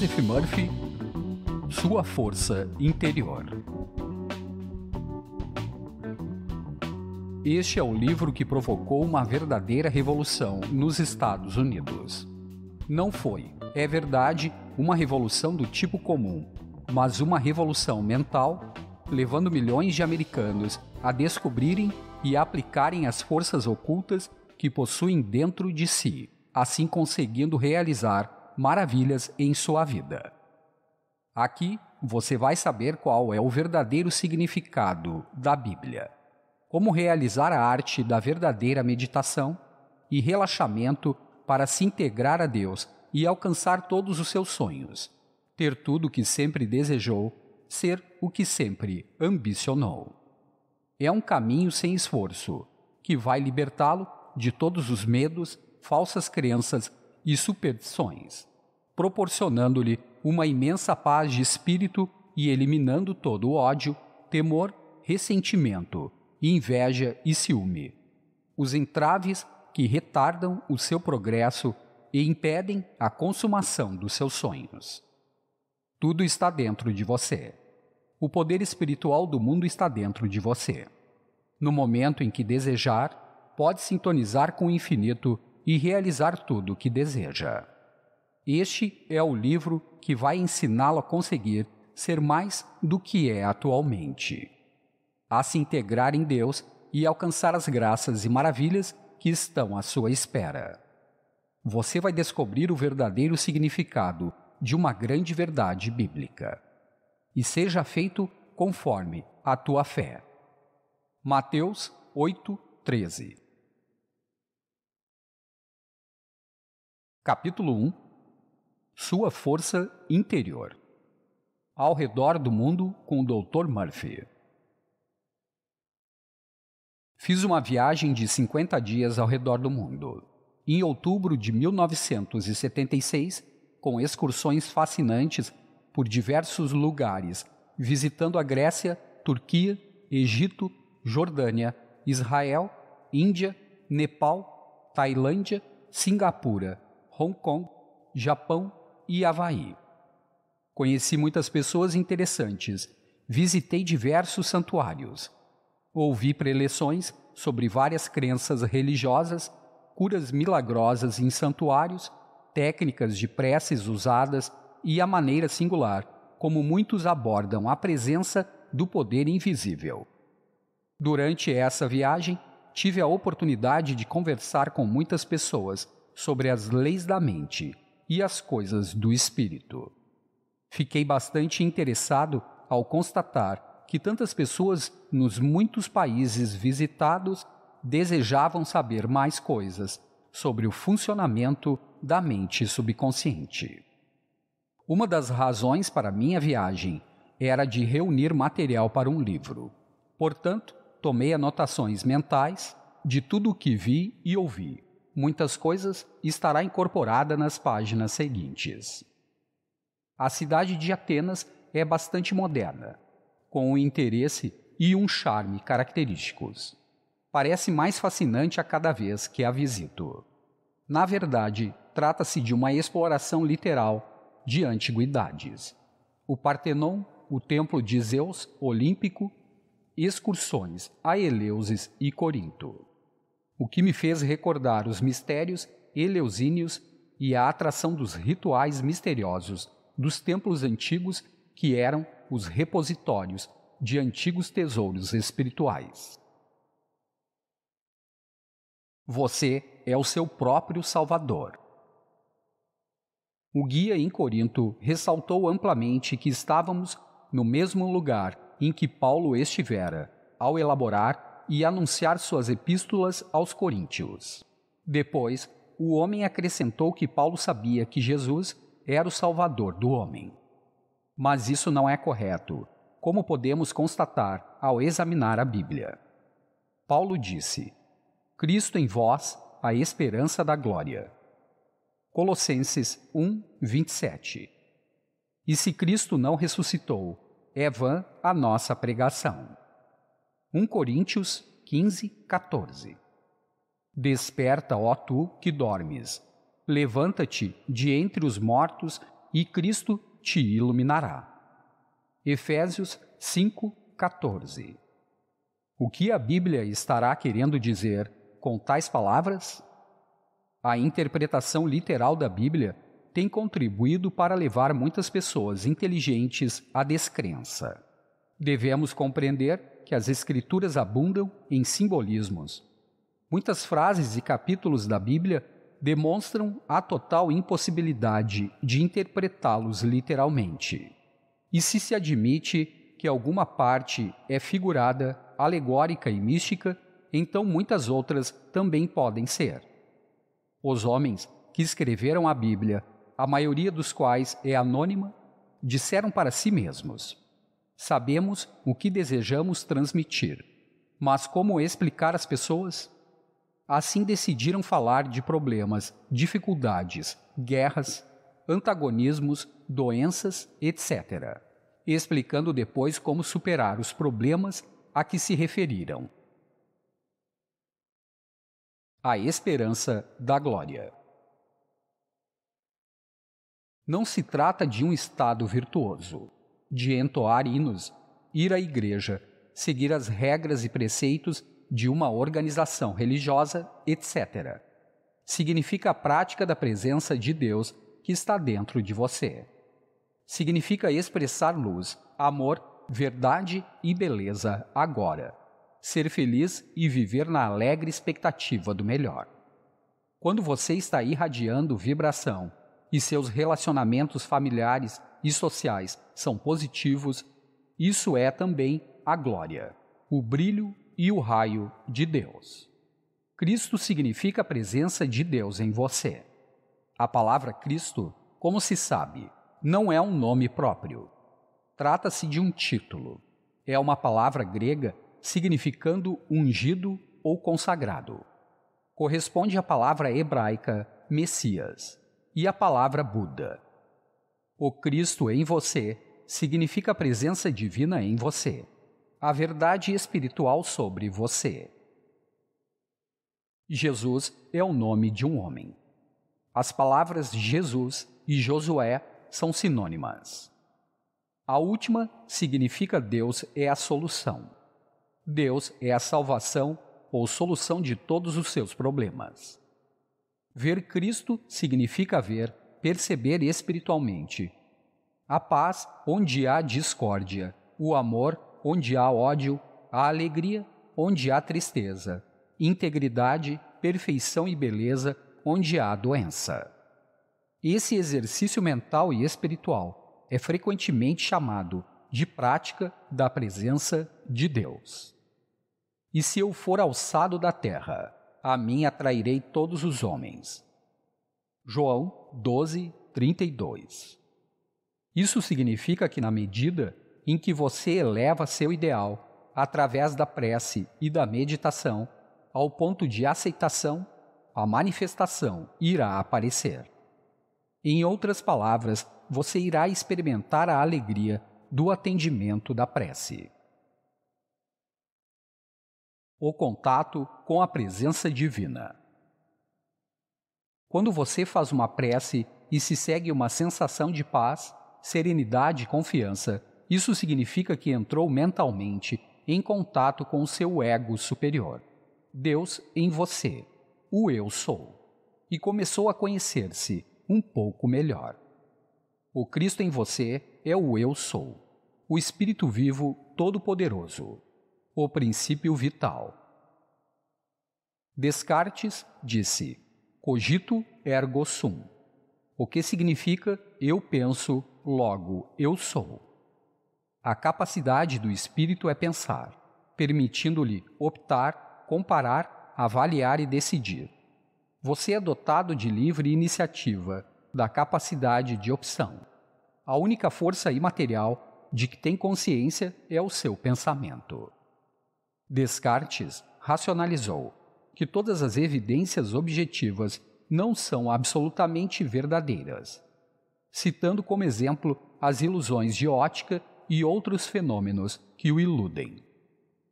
Joseph Murphy, Sua Força Interior. Este é o livro que provocou uma verdadeira revolução nos Estados Unidos. Não foi, é verdade, uma revolução do tipo comum, mas uma revolução mental, levando milhões de americanos a descobrirem e aplicarem as forças ocultas que possuem dentro de si, assim conseguindo realizar maravilhas em sua vida. Aqui você vai saber qual é o verdadeiro significado da Bíblia, como realizar a arte da verdadeira meditação e relaxamento para se integrar a Deus e alcançar todos os seus sonhos, ter tudo o que sempre desejou, ser o que sempre ambicionou. É um caminho sem esforço que vai libertá-lo de todos os medos, falsas crenças e superstições, proporcionando-lhe uma imensa paz de espírito e eliminando todo ódio, temor, ressentimento, inveja e ciúme. Os entraves que retardam o seu progresso e impedem a consumação dos seus sonhos. Tudo está dentro de você. O poder espiritual do mundo está dentro de você. No momento em que desejar, pode sintonizar com o infinito e realizar tudo o que deseja. Este é o livro que vai ensiná-lo a conseguir ser mais do que é atualmente, a se integrar em Deus e alcançar as graças e maravilhas que estão à sua espera. Você vai descobrir o verdadeiro significado de uma grande verdade bíblica. E seja feito conforme a tua fé. Mateus 8, 13 Capítulo 1 Sua Força Interior Ao redor do mundo com o Dr. Murphy. Fiz uma viagem de 50 dias ao redor do mundo. Em outubro de 1976, com excursões fascinantes por diversos lugares, visitando a Grécia, Turquia, Egito, Jordânia, Israel, Índia, Nepal, Tailândia, Singapura, Hong Kong, Japão e Havaí. Conheci muitas pessoas interessantes, visitei diversos santuários, ouvi preleções sobre várias crenças religiosas, curas milagrosas em santuários, técnicas de preces usadas e a maneira singular como muitos abordam a presença do poder invisível. Durante essa viagem, tive a oportunidade de conversar com muitas pessoas sobre as leis da mente e as coisas do espírito. Fiquei bastante interessado ao constatar que tantas pessoas nos muitos países visitados desejavam saber mais coisas sobre o funcionamento da mente subconsciente. Uma das razões para minha viagem era de reunir material para um livro. Portanto, tomei anotações mentais de tudo o que vi e ouvi muitas coisas estará incorporada nas páginas seguintes. A cidade de Atenas é bastante moderna, com um interesse e um charme característicos. Parece mais fascinante a cada vez que a visito. Na verdade, trata-se de uma exploração literal de antiguidades. O Partenon, o templo de Zeus olímpico, excursões a Eleusis e Corinto o que me fez recordar os mistérios eleusínios e a atração dos rituais misteriosos dos templos antigos que eram os repositórios de antigos tesouros espirituais. Você é o seu próprio Salvador. O guia em Corinto ressaltou amplamente que estávamos no mesmo lugar em que Paulo estivera ao elaborar e anunciar suas epístolas aos coríntios. Depois, o homem acrescentou que Paulo sabia que Jesus era o Salvador do homem. Mas isso não é correto, como podemos constatar ao examinar a Bíblia. Paulo disse: Cristo em vós, a esperança da glória. Colossenses 1, 27. E se Cristo não ressuscitou, é vã a nossa pregação. 1 Coríntios 15, 14. Desperta, ó tu que dormes. Levanta-te de entre os mortos e Cristo te iluminará. Efésios 5, 14. O que a Bíblia estará querendo dizer com tais palavras? A interpretação literal da Bíblia tem contribuído para levar muitas pessoas inteligentes à descrença. Devemos compreender que as Escrituras abundam em simbolismos. Muitas frases e capítulos da Bíblia demonstram a total impossibilidade de interpretá-los literalmente. E se se admite que alguma parte é figurada, alegórica e mística, então muitas outras também podem ser. Os homens que escreveram a Bíblia, a maioria dos quais é anônima, disseram para si mesmos: Sabemos o que desejamos transmitir, mas como explicar às pessoas? Assim decidiram falar de problemas, dificuldades, guerras, antagonismos, doenças, etc., explicando depois como superar os problemas a que se referiram. A esperança da glória. Não se trata de um estado virtuoso de entoar hinos, ir à igreja, seguir as regras e preceitos de uma organização religiosa, etc. Significa a prática da presença de Deus que está dentro de você. Significa expressar luz, amor, verdade e beleza agora. Ser feliz e viver na alegre expectativa do melhor. Quando você está irradiando vibração e seus relacionamentos familiares e sociais são positivos, isso é também a glória, o brilho e o raio de Deus. Cristo significa a presença de Deus em você. A palavra Cristo, como se sabe, não é um nome próprio. Trata-se de um título. É uma palavra grega significando ungido ou consagrado. Corresponde à palavra hebraica Messias e à palavra Buda, o Cristo em você significa a presença divina em você, a verdade espiritual sobre você. Jesus é o nome de um homem. As palavras Jesus e Josué são sinônimas. A última significa Deus é a solução. Deus é a salvação ou solução de todos os seus problemas. Ver Cristo significa ver perceber espiritualmente. A paz onde há discórdia, o amor onde há ódio, a alegria onde há tristeza, integridade, perfeição e beleza onde há doença. Esse exercício mental e espiritual é frequentemente chamado de prática da presença de Deus. E se eu for alçado da terra, a mim atrairei todos os homens João 12, 32. Isso significa que, na medida em que você eleva seu ideal através da prece e da meditação ao ponto de aceitação, a manifestação irá aparecer. Em outras palavras, você irá experimentar a alegria do atendimento da prece. O contato com a presença divina. Quando você faz uma prece e se segue uma sensação de paz, serenidade e confiança, isso significa que entrou mentalmente em contato com o seu ego superior, Deus em você, o Eu Sou, e começou a conhecer-se um pouco melhor. O Cristo em você é o Eu Sou, o Espírito vivo todo-poderoso, o princípio vital. Descartes disse. Cogito ergo sum. O que significa eu penso, logo eu sou. A capacidade do espírito é pensar, permitindo-lhe optar, comparar, avaliar e decidir. Você é dotado de livre iniciativa, da capacidade de opção. A única força imaterial de que tem consciência é o seu pensamento. Descartes racionalizou que todas as evidências objetivas não são absolutamente verdadeiras, citando como exemplo as ilusões de ótica e outros fenômenos que o iludem.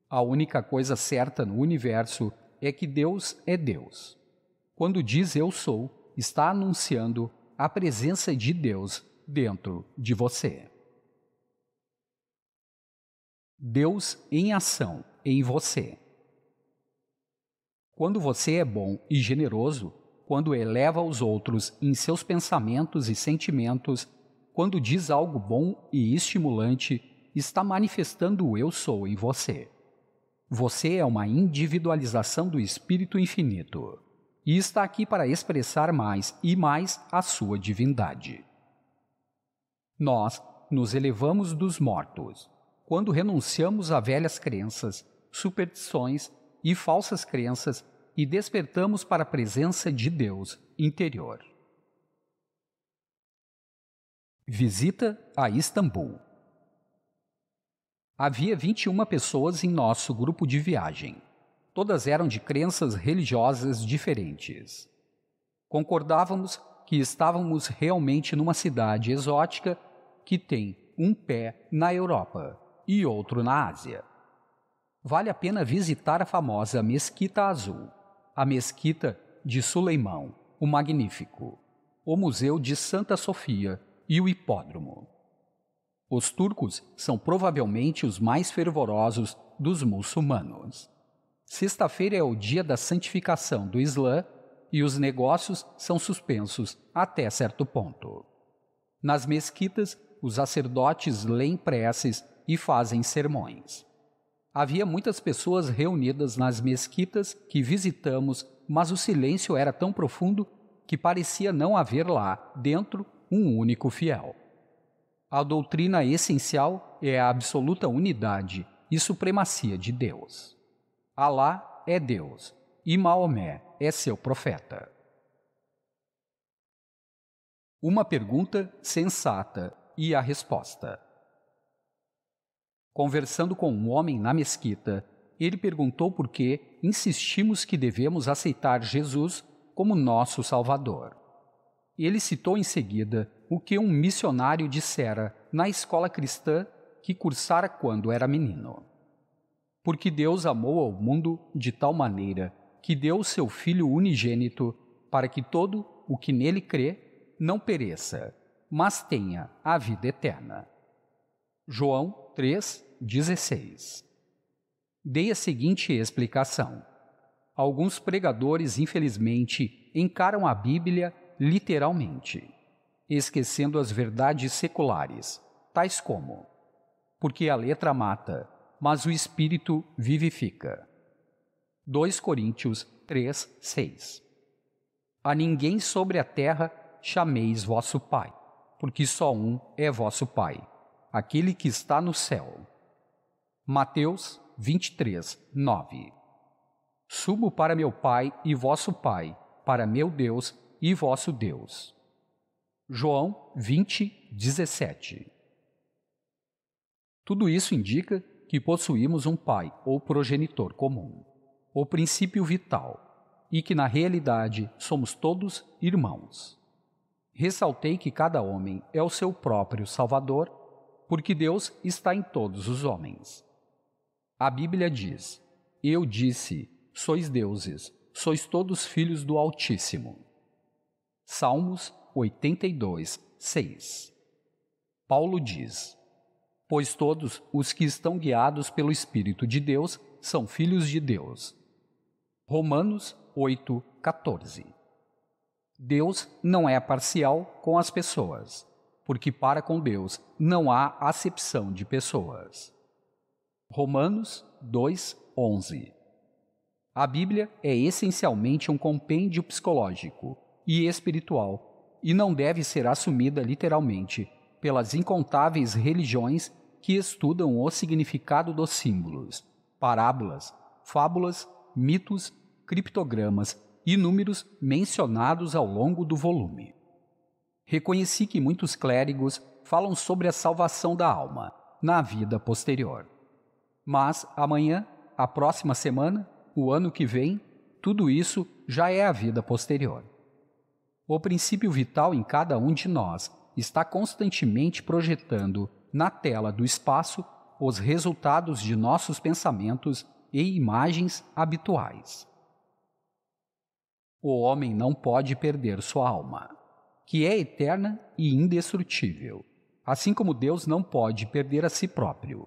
A única coisa certa no universo é que Deus é Deus. Quando diz eu sou, está anunciando a presença de Deus dentro de você. Deus em ação em você. Quando você é bom e generoso, quando eleva os outros em seus pensamentos e sentimentos, quando diz algo bom e estimulante, está manifestando o eu sou em você. Você é uma individualização do Espírito Infinito e está aqui para expressar mais e mais a sua divindade. Nós nos elevamos dos mortos quando renunciamos a velhas crenças, superstições e falsas crenças e despertamos para a presença de Deus interior. Visita a Istambul. Havia 21 pessoas em nosso grupo de viagem. Todas eram de crenças religiosas diferentes. Concordávamos que estávamos realmente numa cidade exótica que tem um pé na Europa e outro na Ásia vale a pena visitar a famosa Mesquita Azul, a Mesquita de Suleimão, o Magnífico, o Museu de Santa Sofia e o Hipódromo. Os turcos são provavelmente os mais fervorosos dos muçulmanos. Sexta-feira é o dia da santificação do Islã e os negócios são suspensos até certo ponto. Nas mesquitas, os sacerdotes leem preces e fazem sermões. Havia muitas pessoas reunidas nas mesquitas que visitamos, mas o silêncio era tão profundo que parecia não haver lá, dentro, um único fiel. A doutrina essencial é a absoluta unidade e supremacia de Deus. Alá é Deus e Maomé é seu profeta. Uma pergunta sensata e a resposta. Conversando com um homem na mesquita, ele perguntou por que insistimos que devemos aceitar Jesus como nosso Salvador. Ele citou em seguida o que um missionário dissera na escola cristã que cursara quando era menino. Porque Deus amou ao mundo de tal maneira que deu seu Filho unigênito para que todo o que nele crê não pereça, mas tenha a vida eterna. João 3,16. Dei a seguinte explicação. Alguns pregadores, infelizmente, encaram a Bíblia literalmente, esquecendo as verdades seculares, tais como: porque a letra mata, mas o espírito vivifica. 2 Coríntios 3:6. A ninguém sobre a terra chameis vosso Pai, porque só um é vosso Pai aquele que está no céu. Mateus 23, 9 Subo para meu Pai e vosso Pai, para meu Deus e vosso Deus. João 20, 17 Tudo isso indica que possuímos um pai ou progenitor comum, o princípio vital, e que na realidade somos todos irmãos. Ressaltei que cada homem é o seu próprio Salvador porque Deus está em todos os homens. A Bíblia diz: Eu disse, sois deuses, sois todos filhos do Altíssimo. Salmos 82, 6. Paulo diz: Pois todos os que estão guiados pelo Espírito de Deus são filhos de Deus. Romanos 8, 14. Deus não é parcial com as pessoas porque para com Deus não há acepção de pessoas. Romanos 2:11. A Bíblia é essencialmente um compêndio psicológico e espiritual e não deve ser assumida literalmente pelas incontáveis religiões que estudam o significado dos símbolos, parábolas, fábulas, mitos, criptogramas e números mencionados ao longo do volume reconheci que muitos clérigos falam sobre a salvação da alma na vida posterior. Mas amanhã, a próxima semana, o ano que vem, tudo isso já é a vida posterior. O princípio vital em cada um de nós está constantemente projetando na tela do espaço os resultados de nossos pensamentos e imagens habituais. O homem não pode perder sua alma que é eterna e indestrutível, assim como Deus não pode perder a si próprio.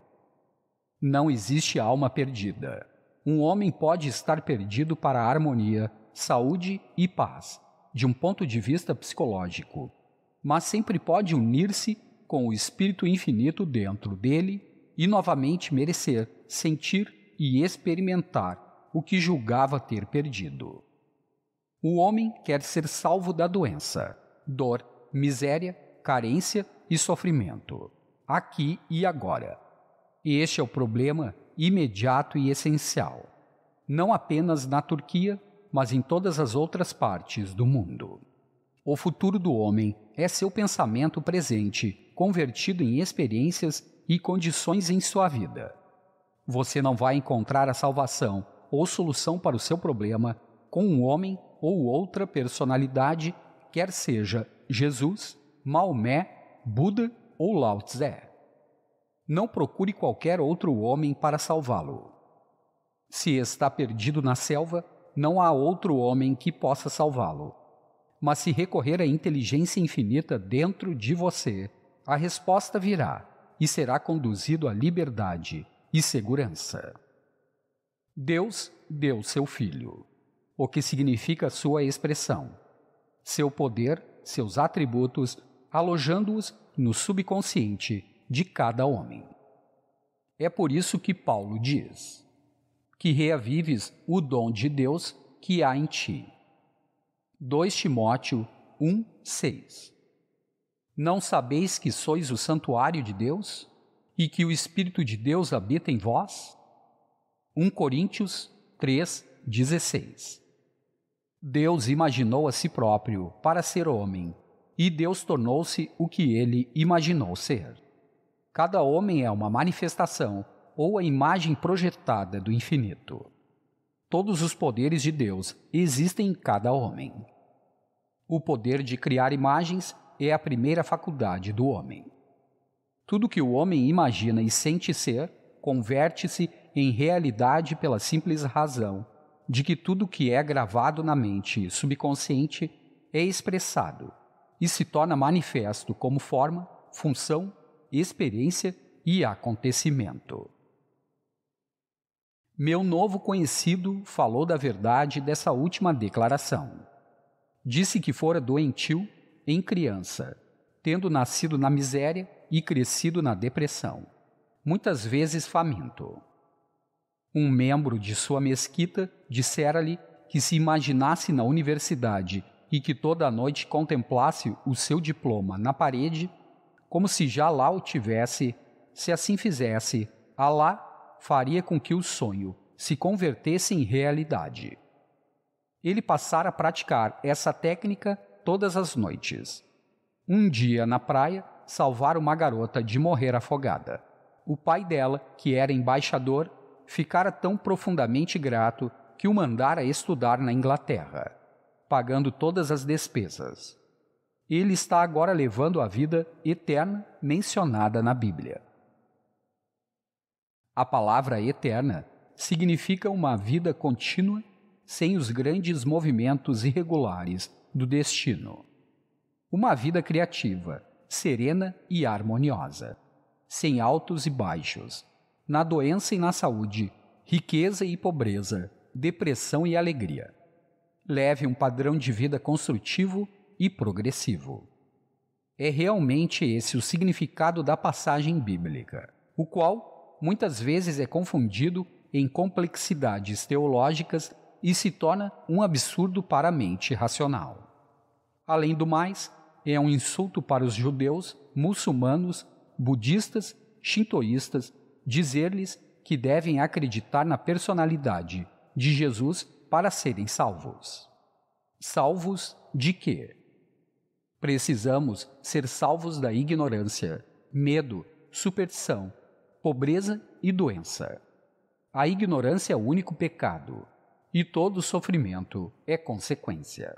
Não existe alma perdida. Um homem pode estar perdido para a harmonia, saúde e paz, de um ponto de vista psicológico, mas sempre pode unir-se com o Espírito Infinito dentro dele e novamente merecer, sentir e experimentar o que julgava ter perdido. O homem quer ser salvo da doença, dor, miséria, carência e sofrimento, aqui e agora. Este é o problema imediato e essencial, não apenas na Turquia, mas em todas as outras partes do mundo. O futuro do homem é seu pensamento presente, convertido em experiências e condições em sua vida. Você não vai encontrar a salvação ou solução para o seu problema com um homem ou outra personalidade quer seja Jesus, Maomé, Buda ou Lao Tse. Não procure qualquer outro homem para salvá-lo. Se está perdido na selva, não há outro homem que possa salvá-lo. Mas se recorrer à inteligência infinita dentro de você, a resposta virá e será conduzido à liberdade e segurança. Deus deu seu Filho, o que significa sua expressão seu poder, seus atributos, alojando-os no subconsciente de cada homem. É por isso que Paulo diz: que reavives o dom de Deus que há em ti. 2 Timóteo 1:6. Não sabeis que sois o santuário de Deus e que o espírito de Deus habita em vós? 1 Coríntios 3:16. Deus imaginou a si próprio para ser homem, e Deus tornou-se o que ele imaginou ser. Cada homem é uma manifestação ou a imagem projetada do infinito. Todos os poderes de Deus existem em cada homem. O poder de criar imagens é a primeira faculdade do homem. Tudo que o homem imagina e sente ser converte-se em realidade pela simples razão de que tudo que é gravado na mente subconsciente é expressado e se torna manifesto como forma, função, experiência e acontecimento. Meu novo conhecido falou da verdade dessa última declaração. Disse que fora doentio em criança, tendo nascido na miséria e crescido na depressão, muitas vezes faminto. Um membro de sua mesquita dissera-lhe que se imaginasse na universidade e que toda a noite contemplasse o seu diploma na parede, como se já lá o tivesse, se assim fizesse, Alá faria com que o sonho se convertesse em realidade. Ele passara a praticar essa técnica todas as noites. Um dia, na praia, salvar uma garota de morrer afogada. O pai dela, que era embaixador, ficara tão profundamente grato que o mandara estudar na Inglaterra, pagando todas as despesas. Ele está agora levando a vida eterna mencionada na Bíblia. A palavra eterna significa uma vida contínua sem os grandes movimentos irregulares do destino. Uma vida criativa, serena e harmoniosa, sem altos e baixos, na doença e na saúde, riqueza e pobreza, depressão e alegria. Leve um padrão de vida construtivo e progressivo. É realmente esse o significado da passagem bíblica, o qual muitas vezes é confundido em complexidades teológicas e se torna um absurdo para a mente racional. Além do mais, é um insulto para os judeus, muçulmanos, budistas, shintoístas dizer-lhes que devem acreditar na personalidade de Jesus para serem salvos. Salvos de quê? Precisamos ser salvos da ignorância, medo, superstição, pobreza e doença. A ignorância é o único pecado, e todo sofrimento é consequência.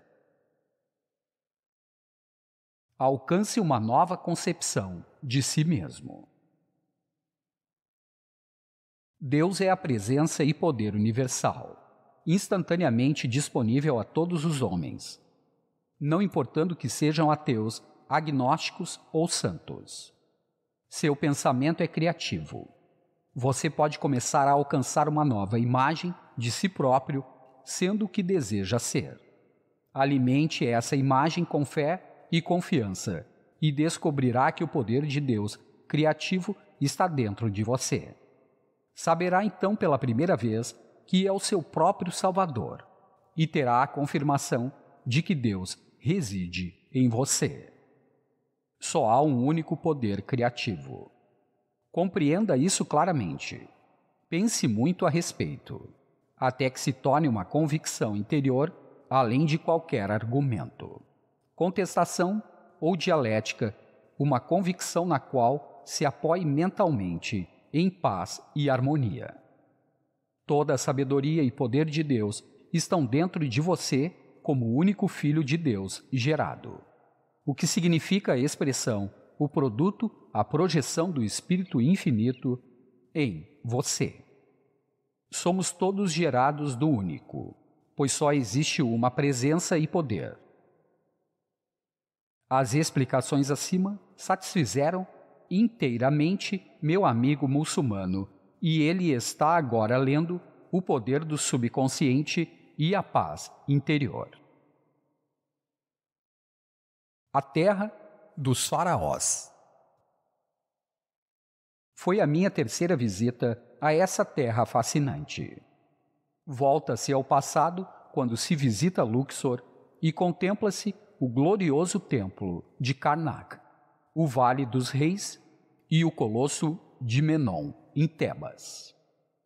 Alcance uma nova concepção de si mesmo. Deus é a presença e poder universal, instantaneamente disponível a todos os homens, não importando que sejam ateus, agnósticos ou santos. Seu pensamento é criativo. Você pode começar a alcançar uma nova imagem de si próprio, sendo o que deseja ser. Alimente essa imagem com fé e confiança, e descobrirá que o poder de Deus criativo está dentro de você. Saberá então pela primeira vez que é o seu próprio Salvador e terá a confirmação de que Deus reside em você. Só há um único poder criativo. Compreenda isso claramente. Pense muito a respeito, até que se torne uma convicção interior além de qualquer argumento, contestação ou dialética, uma convicção na qual se apoie mentalmente em paz e harmonia. Toda a sabedoria e poder de Deus estão dentro de você como único filho de Deus gerado. O que significa a expressão, o produto, a projeção do Espírito infinito em você. Somos todos gerados do único, pois só existe uma presença e poder. As explicações acima satisfizeram inteiramente meu amigo muçulmano, e ele está agora lendo O Poder do Subconsciente e a Paz Interior. A Terra dos Faraós Foi a minha terceira visita a essa terra fascinante. Volta-se ao passado quando se visita Luxor e contempla-se o glorioso templo de Karnak o Vale dos Reis e o Colosso de Menon, em Tebas.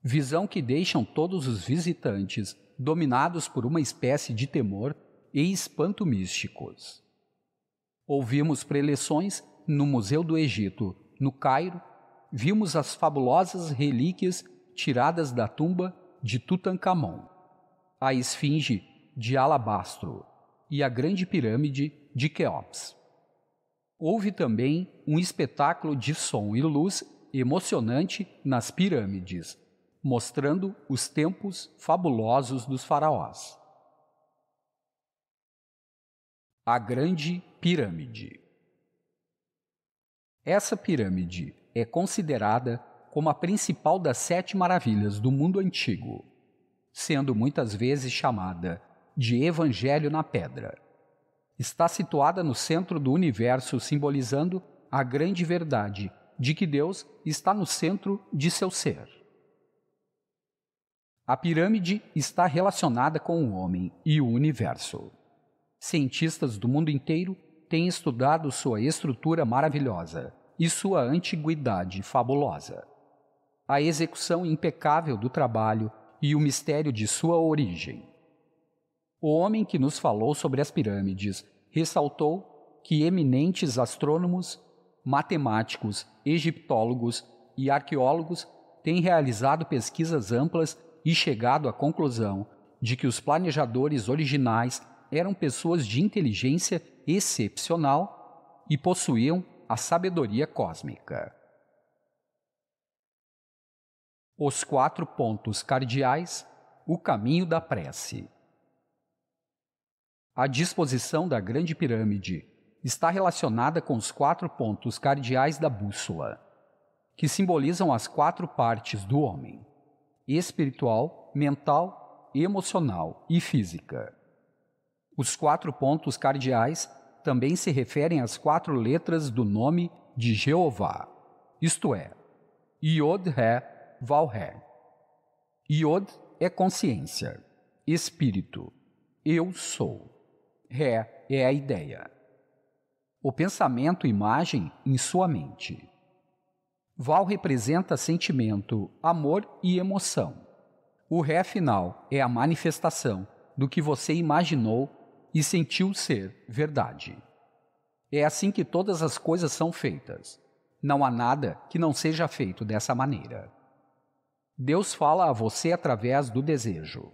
Visão que deixam todos os visitantes dominados por uma espécie de temor e espanto místicos. Ouvimos preleções no Museu do Egito, no Cairo, vimos as fabulosas relíquias tiradas da tumba de Tutankhamon a esfinge de alabastro e a grande pirâmide de Queops. Houve também um espetáculo de som e luz emocionante nas pirâmides, mostrando os tempos fabulosos dos faraós. A Grande Pirâmide Essa pirâmide é considerada como a principal das sete maravilhas do mundo antigo, sendo muitas vezes chamada de Evangelho na Pedra está situada no centro do universo, simbolizando a grande verdade de que Deus está no centro de seu ser. A pirâmide está relacionada com o homem e o universo. Cientistas do mundo inteiro têm estudado sua estrutura maravilhosa e sua antiguidade fabulosa. A execução impecável do trabalho e o mistério de sua origem. O homem que nos falou sobre as pirâmides ressaltou que eminentes astrônomos, matemáticos, egiptólogos e arqueólogos têm realizado pesquisas amplas e chegado à conclusão de que os planejadores originais eram pessoas de inteligência excepcional e possuíam a sabedoria cósmica. Os quatro pontos cardeais, o caminho da prece. A disposição da Grande Pirâmide está relacionada com os quatro pontos cardeais da bússola, que simbolizam as quatro partes do homem: espiritual, mental, emocional e física. Os quatro pontos cardeais também se referem às quatro letras do nome de Jeová, isto é, Yod-He, Val-He. Yod é consciência, espírito, eu sou. Ré é a ideia. O pensamento imagem em sua mente. Val representa sentimento, amor e emoção. O Ré final é a manifestação do que você imaginou e sentiu ser verdade. É assim que todas as coisas são feitas. Não há nada que não seja feito dessa maneira. Deus fala a você através do desejo.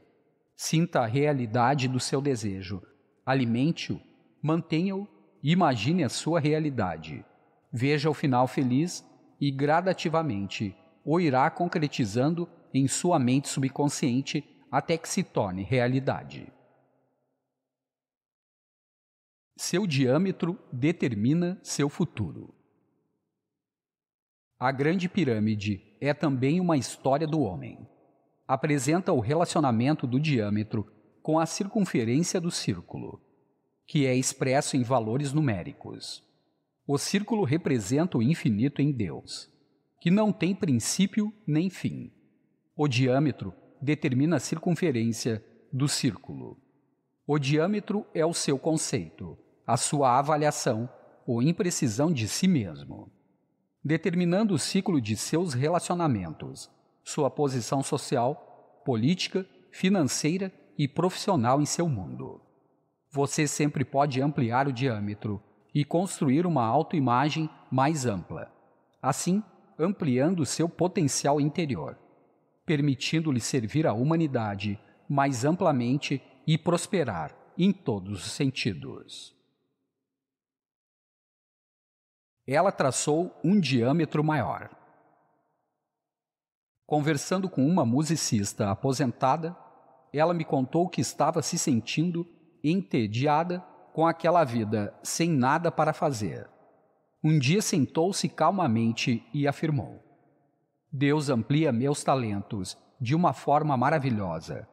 Sinta a realidade do seu desejo alimente-o, mantenha-o e imagine a sua realidade. Veja o final feliz e gradativamente o irá concretizando em sua mente subconsciente até que se torne realidade. Seu diâmetro determina seu futuro. A Grande Pirâmide é também uma história do homem. Apresenta o relacionamento do diâmetro com a circunferência do círculo, que é expresso em valores numéricos. O círculo representa o infinito em Deus, que não tem princípio nem fim. O diâmetro determina a circunferência do círculo. O diâmetro é o seu conceito, a sua avaliação ou imprecisão de si mesmo, determinando o ciclo de seus relacionamentos, sua posição social, política, financeira e profissional em seu mundo. Você sempre pode ampliar o diâmetro e construir uma autoimagem mais ampla, assim ampliando seu potencial interior, permitindo-lhe servir à humanidade mais amplamente e prosperar em todos os sentidos. Ela traçou um diâmetro maior. Conversando com uma musicista aposentada, ela me contou que estava se sentindo entediada com aquela vida sem nada para fazer. Um dia sentou-se calmamente e afirmou: Deus amplia meus talentos de uma forma maravilhosa,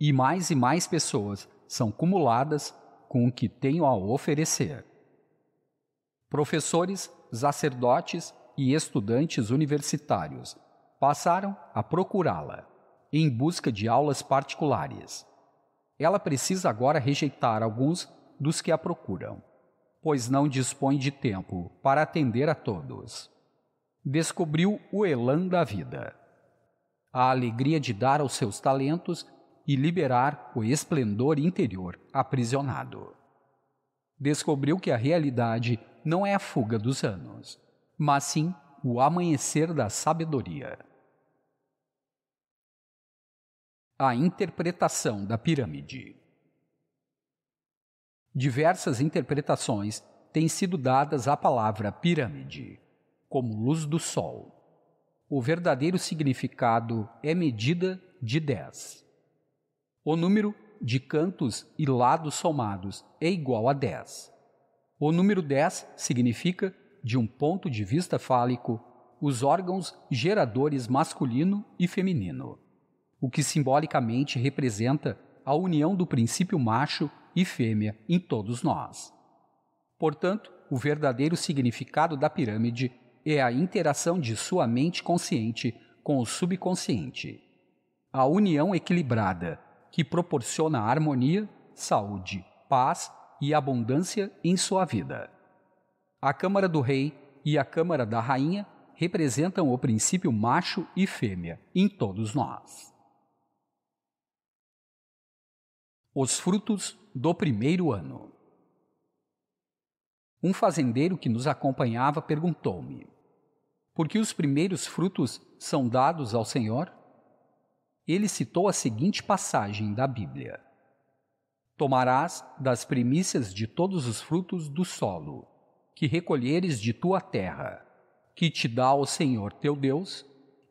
e mais e mais pessoas são cumuladas com o que tenho a oferecer. Professores, sacerdotes e estudantes universitários passaram a procurá-la em busca de aulas particulares. Ela precisa agora rejeitar alguns dos que a procuram, pois não dispõe de tempo para atender a todos. Descobriu o elan da vida, a alegria de dar aos seus talentos e liberar o esplendor interior aprisionado. Descobriu que a realidade não é a fuga dos anos, mas sim o amanhecer da sabedoria. A interpretação da pirâmide. Diversas interpretações têm sido dadas à palavra pirâmide, como luz do sol. O verdadeiro significado é medida de 10. O número de cantos e lados somados é igual a 10. O número 10 significa, de um ponto de vista fálico, os órgãos geradores masculino e feminino o que simbolicamente representa a união do princípio macho e fêmea em todos nós. Portanto, o verdadeiro significado da pirâmide é a interação de sua mente consciente com o subconsciente. A união equilibrada, que proporciona harmonia, saúde, paz e abundância em sua vida. A Câmara do Rei e a Câmara da Rainha representam o princípio macho e fêmea em todos nós. Os frutos do primeiro ano. Um fazendeiro que nos acompanhava perguntou-me: Por que os primeiros frutos são dados ao Senhor? Ele citou a seguinte passagem da Bíblia: Tomarás das primícias de todos os frutos do solo, que recolheres de tua terra, que te dá o Senhor teu Deus,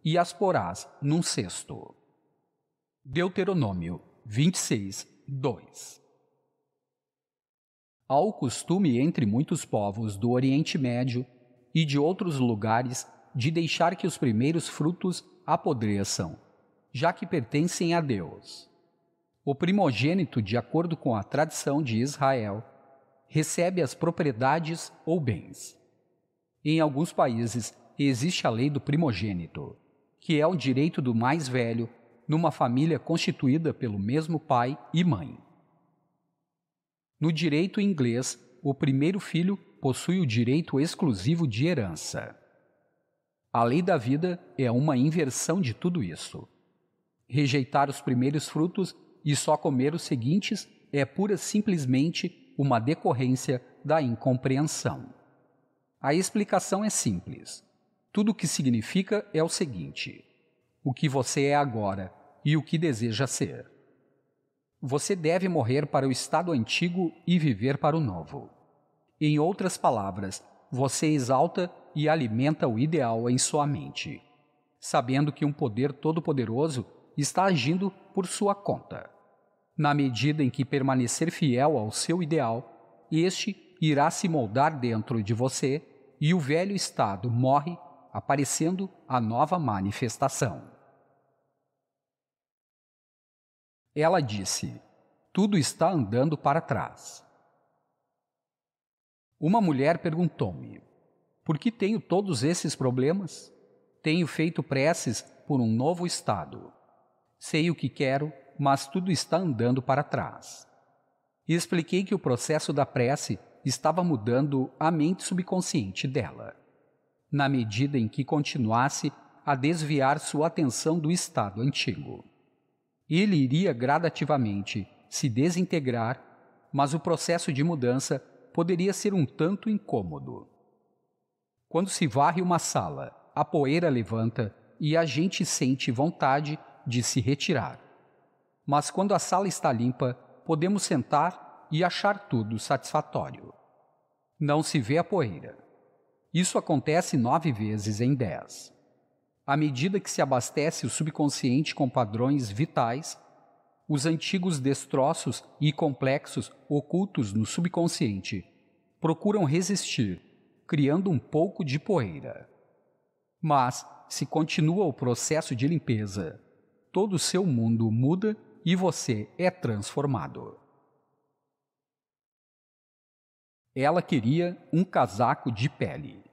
e as porás num cesto. Deuteronômio 26, 2. Há o costume entre muitos povos do Oriente Médio e de outros lugares de deixar que os primeiros frutos apodreçam, já que pertencem a Deus. O primogênito, de acordo com a tradição de Israel, recebe as propriedades ou bens. Em alguns países existe a lei do primogênito, que é o direito do mais velho numa família constituída pelo mesmo pai e mãe. No direito inglês, o primeiro filho possui o direito exclusivo de herança. A lei da vida é uma inversão de tudo isso. Rejeitar os primeiros frutos e só comer os seguintes é pura simplesmente uma decorrência da incompreensão. A explicação é simples. Tudo o que significa é o seguinte: o que você é agora e o que deseja ser. Você deve morrer para o estado antigo e viver para o novo. Em outras palavras, você exalta e alimenta o ideal em sua mente, sabendo que um poder todo-poderoso está agindo por sua conta. Na medida em que permanecer fiel ao seu ideal, este irá se moldar dentro de você e o velho estado morre, aparecendo a nova manifestação. Ela disse: Tudo está andando para trás. Uma mulher perguntou-me: Por que tenho todos esses problemas? Tenho feito preces por um novo estado. Sei o que quero, mas tudo está andando para trás. E expliquei que o processo da prece estava mudando a mente subconsciente dela, na medida em que continuasse a desviar sua atenção do estado antigo. Ele iria gradativamente se desintegrar, mas o processo de mudança poderia ser um tanto incômodo. Quando se varre uma sala, a poeira levanta e a gente sente vontade de se retirar. Mas quando a sala está limpa, podemos sentar e achar tudo satisfatório. Não se vê a poeira. Isso acontece nove vezes em dez à medida que se abastece o subconsciente com padrões vitais, os antigos destroços e complexos ocultos no subconsciente procuram resistir, criando um pouco de poeira. Mas, se continua o processo de limpeza, todo o seu mundo muda e você é transformado. Ela queria um casaco de pele.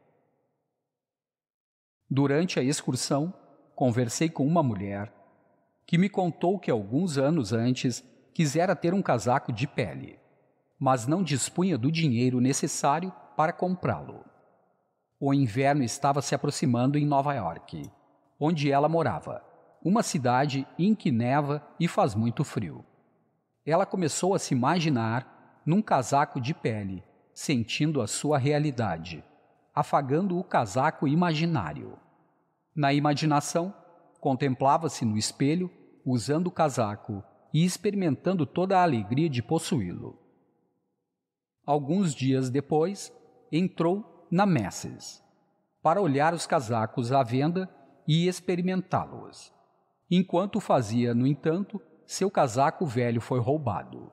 Durante a excursão, conversei com uma mulher que me contou que alguns anos antes quisera ter um casaco de pele, mas não dispunha do dinheiro necessário para comprá-lo. O inverno estava se aproximando em Nova York, onde ela morava, uma cidade em que neva e faz muito frio. Ela começou a se imaginar num casaco de pele, sentindo a sua realidade afagando o casaco imaginário. Na imaginação, contemplava-se no espelho, usando o casaco e experimentando toda a alegria de possuí-lo. Alguns dias depois, entrou na Messes para olhar os casacos à venda e experimentá-los. Enquanto fazia, no entanto, seu casaco velho foi roubado.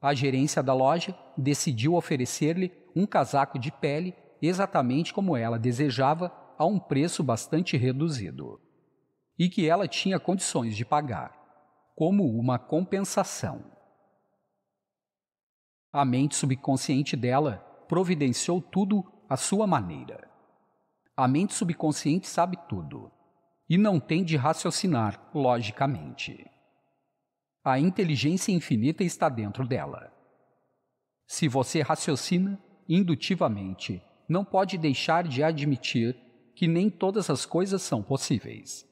A gerência da loja decidiu oferecer-lhe um casaco de pele exatamente como ela desejava, a um preço bastante reduzido, e que ela tinha condições de pagar, como uma compensação. A mente subconsciente dela providenciou tudo à sua maneira. A mente subconsciente sabe tudo e não tem de raciocinar logicamente. A inteligência infinita está dentro dela. Se você raciocina indutivamente, não pode deixar de admitir que nem todas as coisas são possíveis.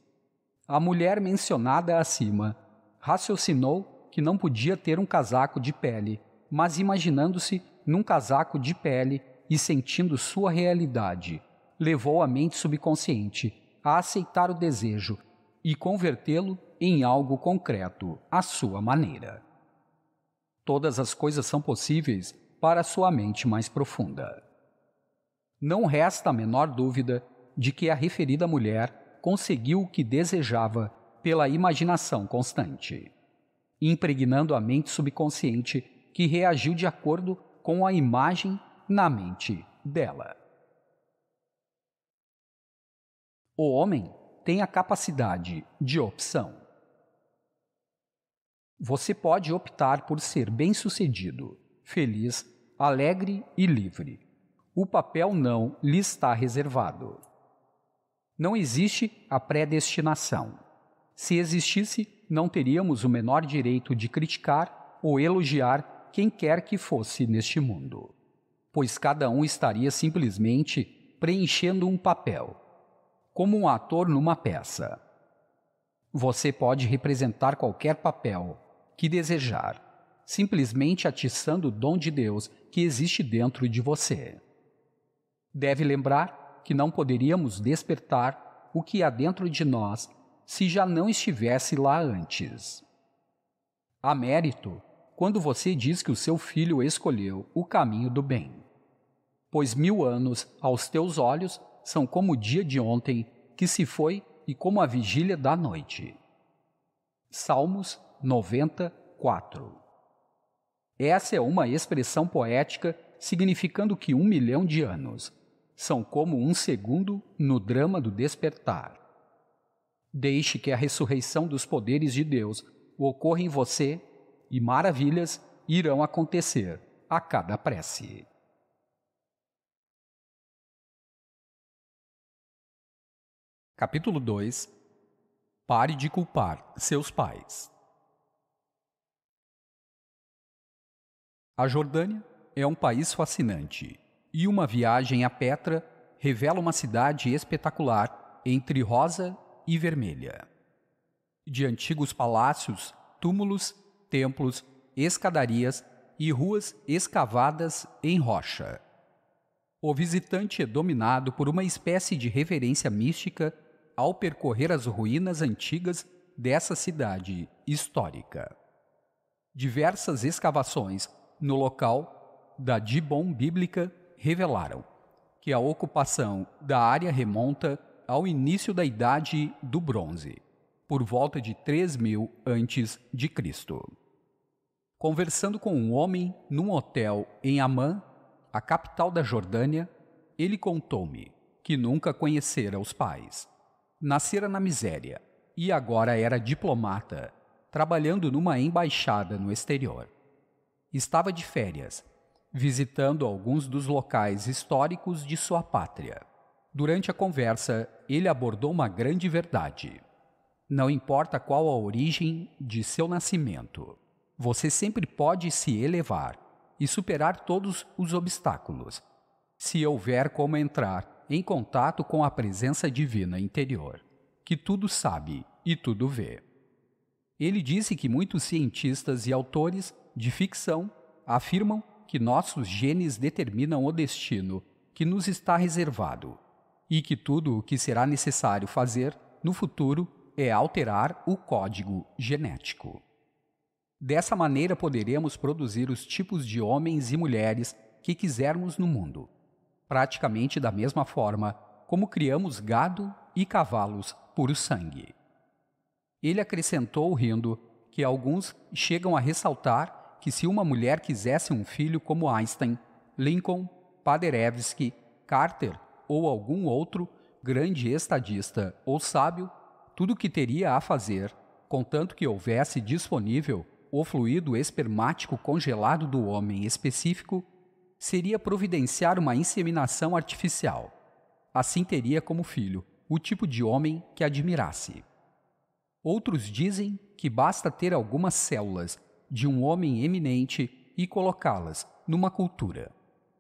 A mulher mencionada acima raciocinou que não podia ter um casaco de pele, mas imaginando-se num casaco de pele e sentindo sua realidade, levou a mente subconsciente a aceitar o desejo e convertê-lo em algo concreto, à sua maneira. Todas as coisas são possíveis para sua mente mais profunda. Não resta a menor dúvida de que a referida mulher conseguiu o que desejava pela imaginação constante, impregnando a mente subconsciente que reagiu de acordo com a imagem na mente dela. O homem tem a capacidade de opção. Você pode optar por ser bem-sucedido, feliz, alegre e livre o papel não lhe está reservado. Não existe a predestinação. Se existisse, não teríamos o menor direito de criticar ou elogiar quem quer que fosse neste mundo, pois cada um estaria simplesmente preenchendo um papel, como um ator numa peça. Você pode representar qualquer papel que desejar, simplesmente atiçando o dom de Deus que existe dentro de você. Deve lembrar que não poderíamos despertar o que há dentro de nós se já não estivesse lá antes. Há mérito quando você diz que o seu filho escolheu o caminho do bem. Pois mil anos aos teus olhos são como o dia de ontem que se foi e como a vigília da noite. Salmos 94 Essa é uma expressão poética significando que um milhão de anos, são como um segundo no drama do despertar. Deixe que a ressurreição dos poderes de Deus ocorra em você e maravilhas irão acontecer a cada prece. Capítulo 2 Pare de culpar seus pais. A Jordânia é um país fascinante e uma viagem a Petra revela uma cidade espetacular entre rosa e vermelha. De antigos palácios, túmulos, templos, escadarias e ruas escavadas em rocha. O visitante é dominado por uma espécie de reverência mística ao percorrer as ruínas antigas dessa cidade histórica. Diversas escavações no local da Dibon bíblica revelaram que a ocupação da área remonta ao início da Idade do Bronze, por volta de 3000 antes de Cristo. Conversando com um homem num hotel em Amã, a capital da Jordânia, ele contou-me que nunca conhecera os pais. Nascera na miséria e agora era diplomata, trabalhando numa embaixada no exterior. Estava de férias visitando alguns dos locais históricos de sua pátria. Durante a conversa, ele abordou uma grande verdade. Não importa qual a origem de seu nascimento, você sempre pode se elevar e superar todos os obstáculos, se houver como entrar em contato com a presença divina interior, que tudo sabe e tudo vê. Ele disse que muitos cientistas e autores de ficção afirmam que nossos genes determinam o destino que nos está reservado e que tudo o que será necessário fazer no futuro é alterar o código genético. Dessa maneira poderemos produzir os tipos de homens e mulheres que quisermos no mundo, praticamente da mesma forma como criamos gado e cavalos por sangue. Ele acrescentou rindo que alguns chegam a ressaltar que se uma mulher quisesse um filho como Einstein, Lincoln, Paderewski, Carter ou algum outro grande estadista ou sábio, tudo o que teria a fazer, contanto que houvesse disponível o fluido espermático congelado do homem específico, seria providenciar uma inseminação artificial. Assim teria como filho o tipo de homem que admirasse. Outros dizem que basta ter algumas células de um homem eminente e colocá-las numa cultura,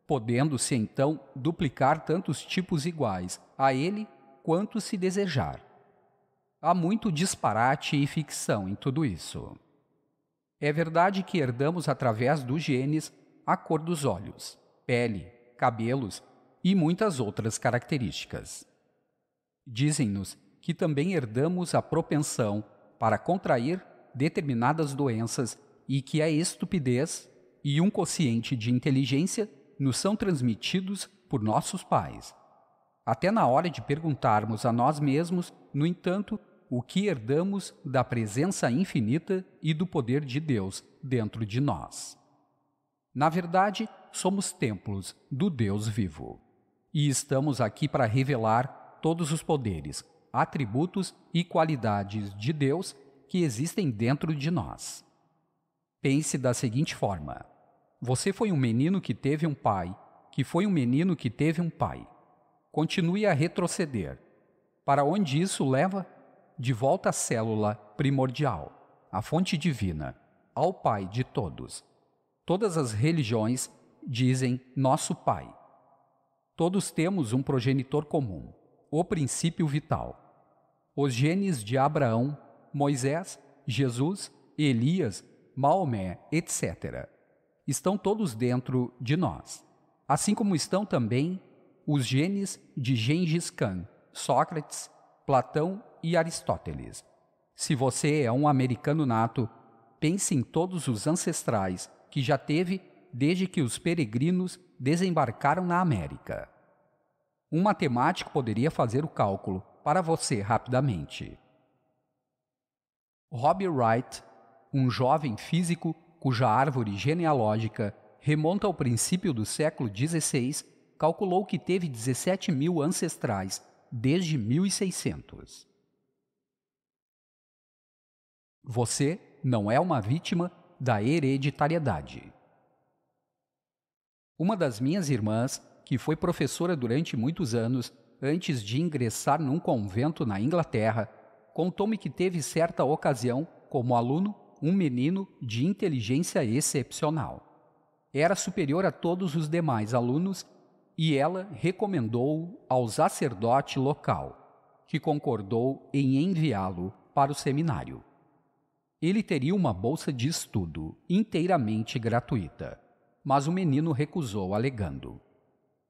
podendo-se então duplicar tantos tipos iguais a ele quanto se desejar. Há muito disparate e ficção em tudo isso. É verdade que herdamos através dos genes a cor dos olhos, pele, cabelos e muitas outras características. Dizem-nos que também herdamos a propensão para contrair determinadas doenças e que a é estupidez e um quociente de inteligência nos são transmitidos por nossos pais. Até na hora de perguntarmos a nós mesmos, no entanto, o que herdamos da presença infinita e do poder de Deus dentro de nós. Na verdade, somos templos do Deus vivo. E estamos aqui para revelar todos os poderes, atributos e qualidades de Deus que existem dentro de nós. Pense da seguinte forma: você foi um menino que teve um pai, que foi um menino que teve um pai. Continue a retroceder. Para onde isso leva? De volta à célula primordial, à fonte divina, ao Pai de todos. Todas as religiões dizem nosso Pai. Todos temos um progenitor comum, o princípio vital. Os genes de Abraão, Moisés, Jesus Elias Maomé, etc., estão todos dentro de nós, assim como estão também os genes de Gengis Khan, Sócrates, Platão e Aristóteles. Se você é um americano nato, pense em todos os ancestrais que já teve desde que os peregrinos desembarcaram na América. Um matemático poderia fazer o cálculo para você rapidamente. Robbie Wright um jovem físico cuja árvore genealógica remonta ao princípio do século XVI, calculou que teve 17 mil ancestrais desde 1600. Você não é uma vítima da hereditariedade. Uma das minhas irmãs, que foi professora durante muitos anos antes de ingressar num convento na Inglaterra, contou-me que teve certa ocasião, como aluno, um menino de inteligência excepcional. Era superior a todos os demais alunos e ela recomendou-o ao sacerdote local, que concordou em enviá-lo para o seminário. Ele teria uma bolsa de estudo inteiramente gratuita, mas o menino recusou, alegando: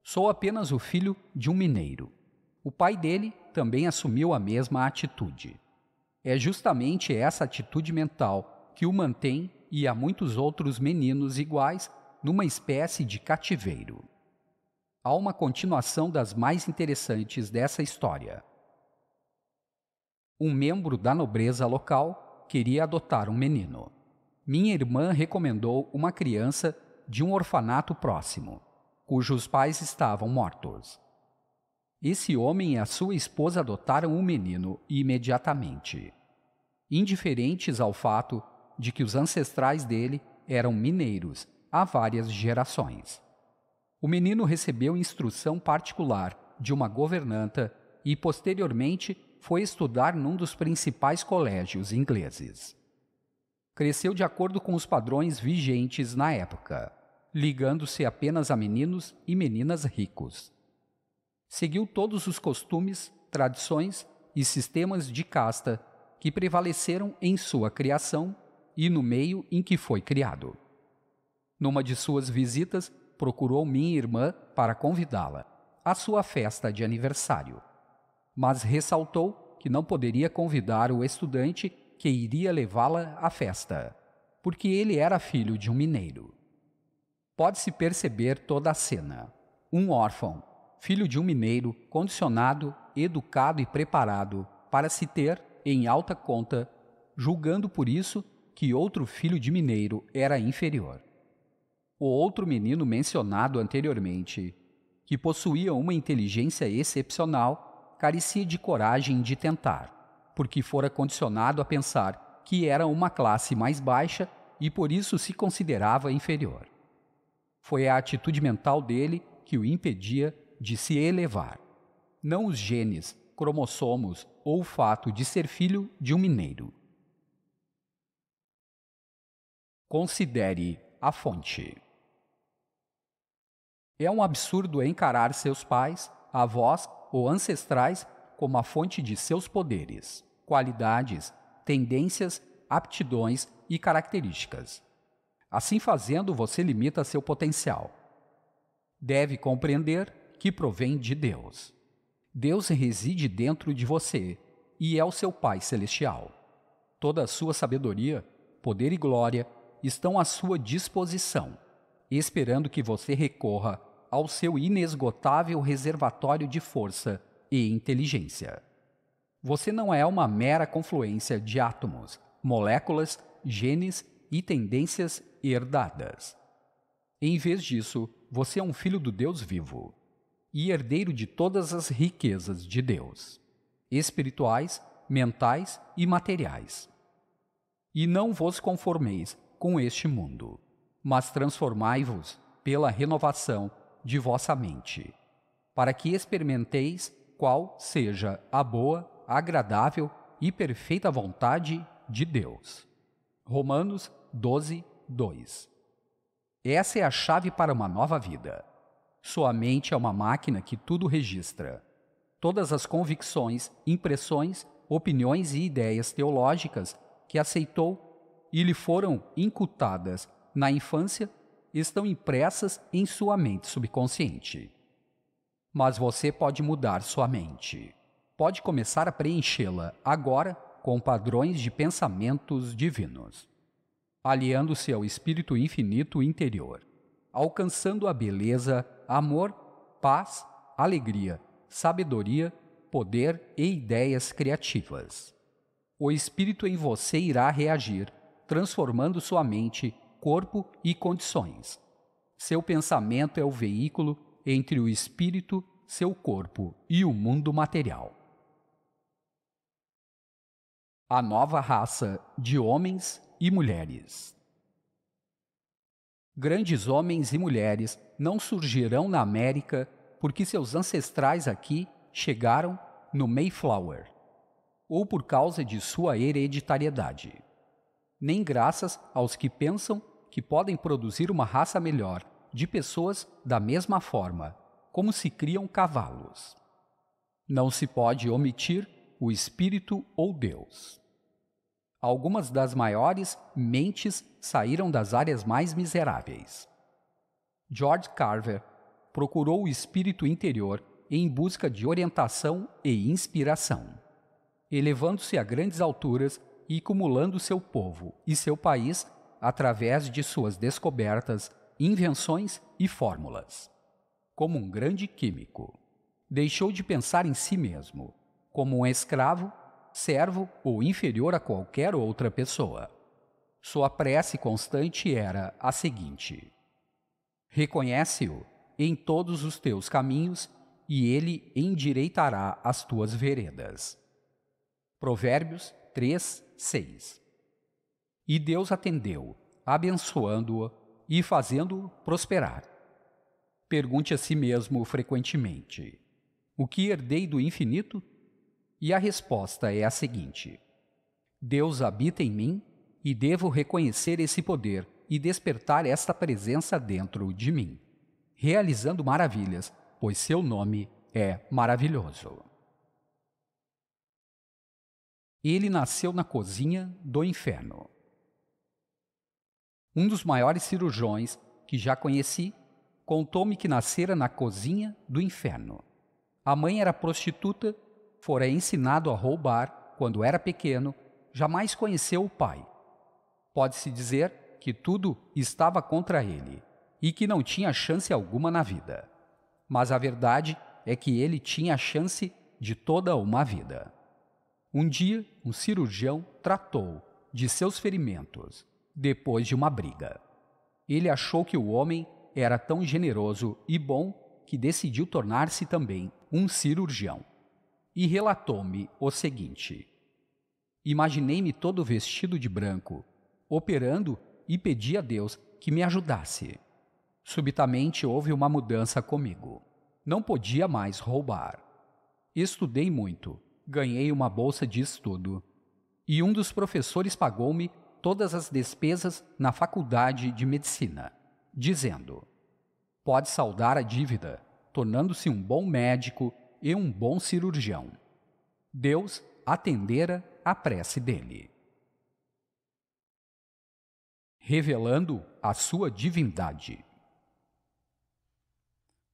Sou apenas o filho de um mineiro. O pai dele também assumiu a mesma atitude. É justamente essa atitude mental que o mantém e a muitos outros meninos iguais numa espécie de cativeiro. Há uma continuação das mais interessantes dessa história. Um membro da nobreza local queria adotar um menino. Minha irmã recomendou uma criança de um orfanato próximo, cujos pais estavam mortos. Esse homem e a sua esposa adotaram o menino imediatamente. Indiferentes ao fato de que os ancestrais dele eram mineiros há várias gerações. O menino recebeu instrução particular de uma governanta e, posteriormente, foi estudar num dos principais colégios ingleses. Cresceu de acordo com os padrões vigentes na época, ligando-se apenas a meninos e meninas ricos. Seguiu todos os costumes, tradições e sistemas de casta que prevaleceram em sua criação e no meio em que foi criado. Numa de suas visitas, procurou minha irmã para convidá-la à sua festa de aniversário, mas ressaltou que não poderia convidar o estudante que iria levá-la à festa, porque ele era filho de um mineiro. Pode-se perceber toda a cena. Um órfão, filho de um mineiro, condicionado, educado e preparado para se ter em alta conta, julgando por isso que outro filho de mineiro era inferior. O outro menino mencionado anteriormente, que possuía uma inteligência excepcional, carecia de coragem de tentar, porque fora condicionado a pensar que era uma classe mais baixa e por isso se considerava inferior. Foi a atitude mental dele que o impedia de se elevar. Não os genes, cromossomos ou o fato de ser filho de um mineiro. Considere a fonte. É um absurdo encarar seus pais, avós ou ancestrais como a fonte de seus poderes, qualidades, tendências, aptidões e características. Assim fazendo, você limita seu potencial. Deve compreender que provém de Deus. Deus reside dentro de você e é o seu Pai Celestial. Toda a sua sabedoria, poder e glória estão à sua disposição, esperando que você recorra ao seu inesgotável reservatório de força e inteligência. Você não é uma mera confluência de átomos, moléculas, genes e tendências herdadas. Em vez disso, você é um filho do Deus vivo e herdeiro de todas as riquezas de Deus, espirituais, mentais e materiais. E não vos conformeis com este mundo, mas transformai-vos pela renovação de vossa mente, para que experimenteis qual seja a boa, agradável e perfeita vontade de Deus. Romanos 12, 2. Essa é a chave para uma nova vida. Sua mente é uma máquina que tudo registra. Todas as convicções, impressões, opiniões e ideias teológicas que aceitou e lhe foram incutadas na infância estão impressas em sua mente subconsciente. Mas você pode mudar sua mente. Pode começar a preenchê-la agora com padrões de pensamentos divinos, aliando-se ao espírito infinito interior, alcançando a beleza, amor, paz, alegria, sabedoria, poder e ideias criativas. O espírito em você irá reagir transformando sua mente, corpo e condições. Seu pensamento é o veículo entre o espírito, seu corpo e o mundo material. A nova raça de homens e mulheres. Grandes homens e mulheres não surgirão na América porque seus ancestrais aqui chegaram no Mayflower, ou por causa de sua hereditariedade nem graças aos que pensam que podem produzir uma raça melhor de pessoas da mesma forma, como se criam cavalos. Não se pode omitir o Espírito ou Deus. Algumas das maiores mentes saíram das áreas mais miseráveis. George Carver procurou o espírito interior em busca de orientação e inspiração. Elevando-se a grandes alturas, e acumulando seu povo e seu país através de suas descobertas, invenções e fórmulas. Como um grande químico, deixou de pensar em si mesmo, como um escravo, servo ou inferior a qualquer outra pessoa. Sua prece constante era a seguinte: Reconhece-o em todos os teus caminhos e ele endireitará as tuas veredas. Provérbios 3, 6. E Deus atendeu, abençoando-o e fazendo-o prosperar. Pergunte a si mesmo frequentemente: O que herdei do infinito? E a resposta é a seguinte: Deus habita em mim e devo reconhecer esse poder e despertar esta presença dentro de mim, realizando maravilhas, pois seu nome é maravilhoso. Ele nasceu na cozinha do inferno. Um dos maiores cirurgiões que já conheci contou-me que nascera na cozinha do inferno. A mãe era prostituta, fora ensinado a roubar quando era pequeno, jamais conheceu o pai. Pode-se dizer que tudo estava contra ele e que não tinha chance alguma na vida. Mas a verdade é que ele tinha a chance de toda uma vida. Um dia, um cirurgião tratou de seus ferimentos, depois de uma briga. Ele achou que o homem era tão generoso e bom que decidiu tornar-se também um cirurgião. E relatou-me o seguinte: Imaginei-me todo vestido de branco, operando e pedi a Deus que me ajudasse. Subitamente houve uma mudança comigo. Não podia mais roubar. Estudei muito ganhei uma bolsa de estudo. E um dos professores pagou-me todas as despesas na faculdade de medicina, dizendo: Pode saldar a dívida, tornando-se um bom médico e um bom cirurgião. Deus atendera a prece dele. Revelando a sua divindade.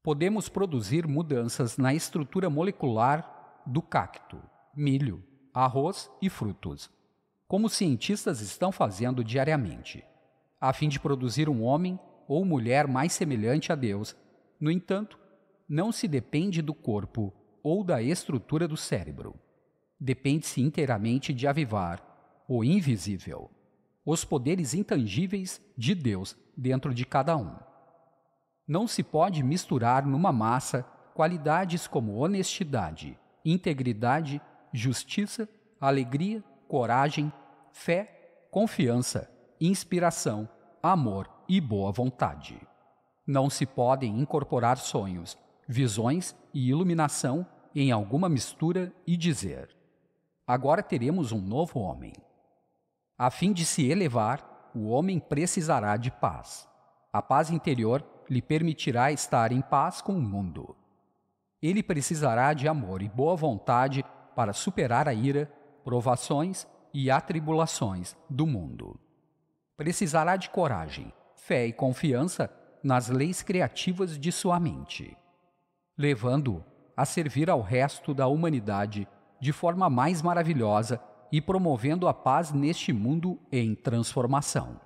Podemos produzir mudanças na estrutura molecular do cacto, milho, arroz e frutos, como cientistas estão fazendo diariamente, a fim de produzir um homem ou mulher mais semelhante a Deus. No entanto, não se depende do corpo ou da estrutura do cérebro. Depende-se inteiramente de avivar o invisível, os poderes intangíveis de Deus dentro de cada um. Não se pode misturar numa massa qualidades como honestidade, integridade, justiça, alegria, coragem, fé, confiança, inspiração, amor e boa vontade. Não se podem incorporar sonhos, visões e iluminação em alguma mistura e dizer: Agora teremos um novo homem. A fim de se elevar, o homem precisará de paz. A paz interior lhe permitirá estar em paz com o mundo. Ele precisará de amor e boa vontade para superar a ira, provações e atribulações do mundo. Precisará de coragem, fé e confiança nas leis criativas de sua mente, levando-o a servir ao resto da humanidade de forma mais maravilhosa e promovendo a paz neste mundo em transformação.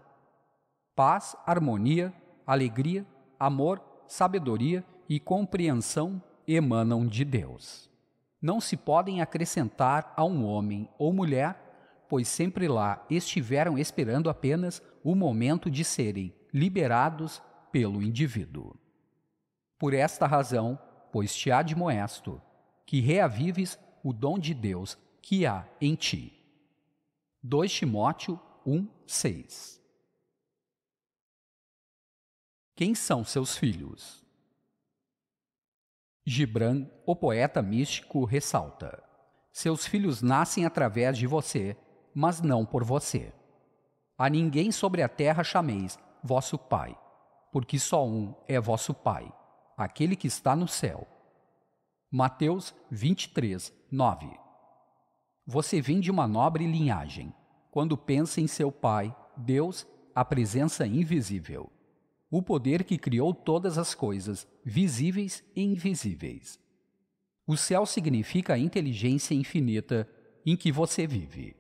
Paz, harmonia, alegria, amor, sabedoria e compreensão emanam de Deus. Não se podem acrescentar a um homem ou mulher, pois sempre lá estiveram esperando apenas o momento de serem liberados pelo indivíduo. Por esta razão, pois te admoesto, que reavives o dom de Deus que há em ti. 2 Timóteo 1, 6 Quem são seus filhos? Gibran, o poeta místico, ressalta: Seus filhos nascem através de você, mas não por você. A ninguém sobre a terra chameis vosso Pai, porque só um é vosso Pai, aquele que está no céu. Mateus 23, 9 Você vem de uma nobre linhagem. Quando pensa em seu Pai, Deus, a presença invisível o poder que criou todas as coisas, visíveis e invisíveis. O céu significa a inteligência infinita em que você vive,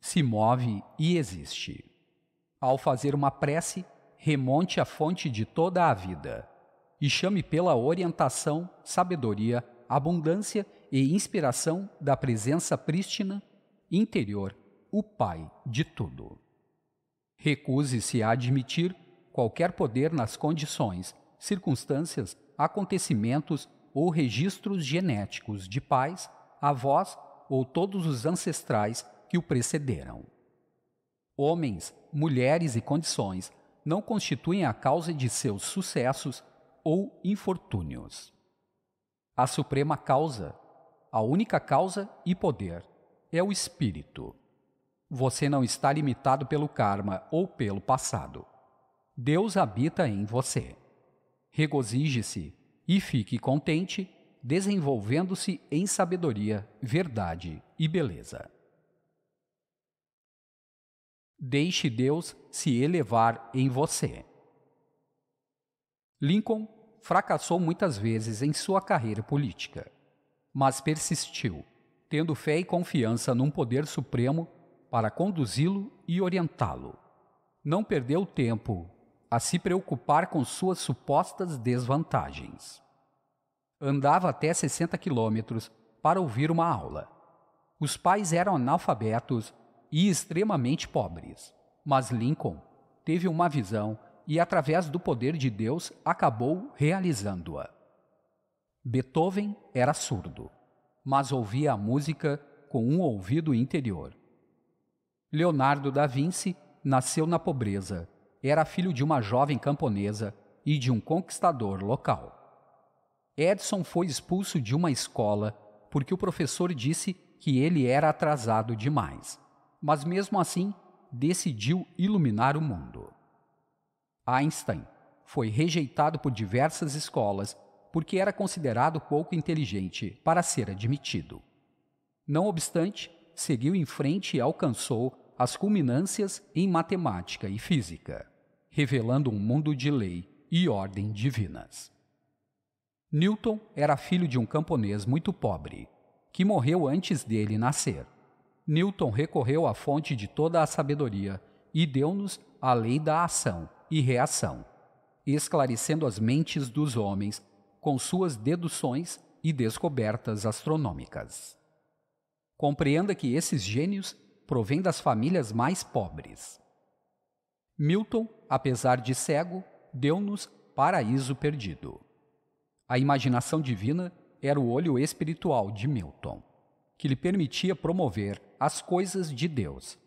se move e existe. Ao fazer uma prece, remonte à fonte de toda a vida e chame pela orientação, sabedoria, abundância e inspiração da presença prístina, interior, o Pai de tudo. Recuse-se a admitir qualquer poder nas condições, circunstâncias, acontecimentos ou registros genéticos de pais, avós ou todos os ancestrais que o precederam. Homens, mulheres e condições não constituem a causa de seus sucessos ou infortúnios. A suprema causa, a única causa e poder, é o espírito. Você não está limitado pelo karma ou pelo passado. Deus habita em você. Regozije-se e fique contente, desenvolvendo-se em sabedoria, verdade e beleza. Deixe Deus se elevar em você. Lincoln fracassou muitas vezes em sua carreira política, mas persistiu, tendo fé e confiança num poder supremo para conduzi-lo e orientá-lo. Não perdeu tempo a se preocupar com suas supostas desvantagens. Andava até 60 quilômetros para ouvir uma aula. Os pais eram analfabetos e extremamente pobres, mas Lincoln teve uma visão e, através do poder de Deus, acabou realizando-a. Beethoven era surdo, mas ouvia a música com um ouvido interior. Leonardo da Vinci nasceu na pobreza era filho de uma jovem camponesa e de um conquistador local. Edson foi expulso de uma escola porque o professor disse que ele era atrasado demais, mas mesmo assim decidiu iluminar o mundo. Einstein foi rejeitado por diversas escolas porque era considerado pouco inteligente para ser admitido. Não obstante, seguiu em frente e alcançou as culminâncias em matemática e física, revelando um mundo de lei e ordem divinas. Newton era filho de um camponês muito pobre, que morreu antes dele nascer. Newton recorreu à fonte de toda a sabedoria e deu-nos a lei da ação e reação, esclarecendo as mentes dos homens com suas deduções e descobertas astronômicas. Compreenda que esses gênios provém das famílias mais pobres. Milton, apesar de cego, deu-nos paraíso perdido. A imaginação divina era o olho espiritual de Milton, que lhe permitia promover as coisas de Deus,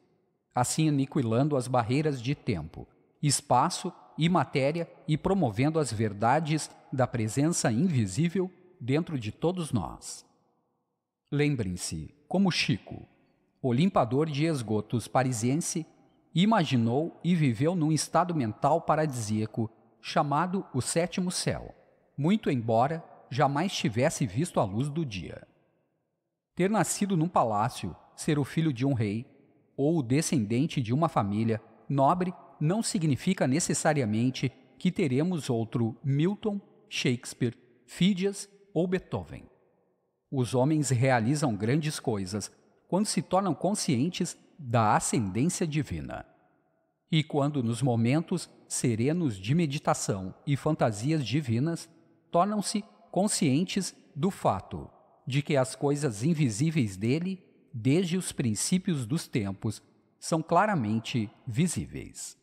assim aniquilando as barreiras de tempo, espaço e matéria e promovendo as verdades da presença invisível dentro de todos nós. Lembrem-se, como Chico, o limpador de esgotos parisiense, imaginou e viveu num estado mental paradisíaco chamado o sétimo céu, muito embora jamais tivesse visto a luz do dia. Ter nascido num palácio, ser o filho de um rei, ou o descendente de uma família nobre não significa necessariamente que teremos outro Milton, Shakespeare, Fídias ou Beethoven. Os homens realizam grandes coisas quando se tornam conscientes da ascendência divina. E quando, nos momentos serenos de meditação e fantasias divinas, tornam-se conscientes do fato de que as coisas invisíveis dele, desde os princípios dos tempos, são claramente visíveis.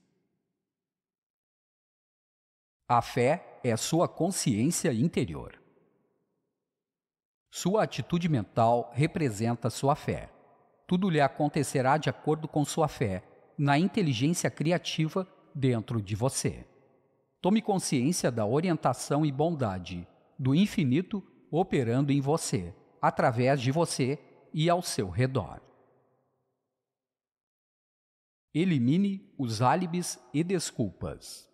A fé é sua consciência interior. Sua atitude mental representa sua fé tudo lhe acontecerá de acordo com sua fé, na inteligência criativa dentro de você. Tome consciência da orientação e bondade do infinito operando em você, através de você e ao seu redor. Elimine os álibis e desculpas.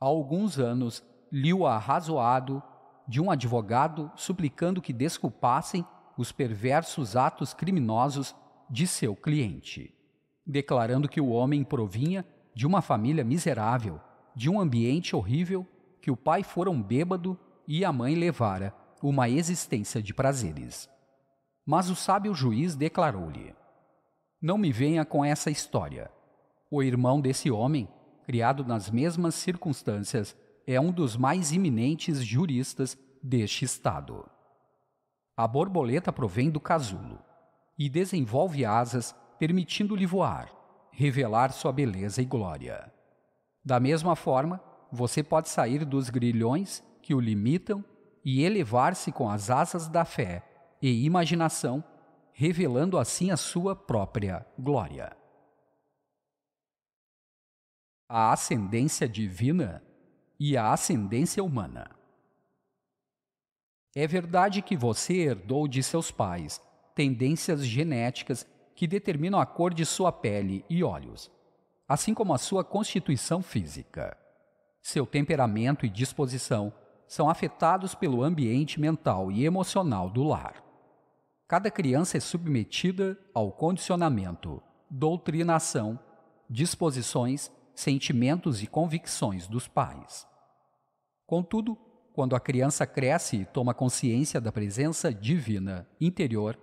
Há alguns anos, li o arrazoado de um advogado suplicando que desculpassem os perversos atos criminosos de seu cliente, declarando que o homem provinha de uma família miserável, de um ambiente horrível, que o pai fora um bêbado e a mãe levara uma existência de prazeres. Mas o sábio juiz declarou-lhe: Não me venha com essa história. O irmão desse homem, criado nas mesmas circunstâncias, é um dos mais iminentes juristas deste Estado. A borboleta provém do casulo e desenvolve asas, permitindo-lhe voar, revelar sua beleza e glória. Da mesma forma, você pode sair dos grilhões que o limitam e elevar-se com as asas da fé e imaginação, revelando assim a sua própria glória. A ascendência divina e a ascendência humana. É verdade que você herdou de seus pais tendências genéticas que determinam a cor de sua pele e olhos, assim como a sua constituição física. Seu temperamento e disposição são afetados pelo ambiente mental e emocional do lar. Cada criança é submetida ao condicionamento, doutrinação, disposições, sentimentos e convicções dos pais. Contudo, quando a criança cresce e toma consciência da presença divina interior,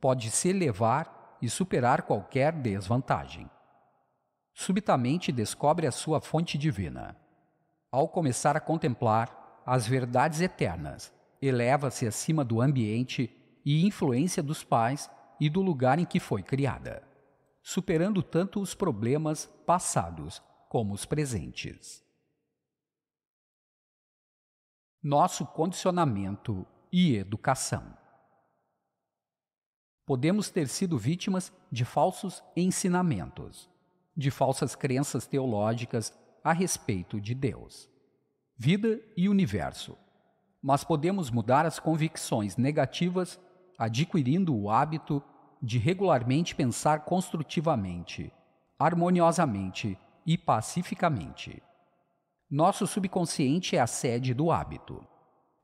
pode se elevar e superar qualquer desvantagem. Subitamente descobre a sua fonte divina. Ao começar a contemplar as verdades eternas, eleva-se acima do ambiente e influência dos pais e do lugar em que foi criada, superando tanto os problemas passados como os presentes nosso condicionamento e educação. Podemos ter sido vítimas de falsos ensinamentos, de falsas crenças teológicas a respeito de Deus, vida e universo, mas podemos mudar as convicções negativas adquirindo o hábito de regularmente pensar construtivamente, harmoniosamente e pacificamente. Nosso subconsciente é a sede do hábito.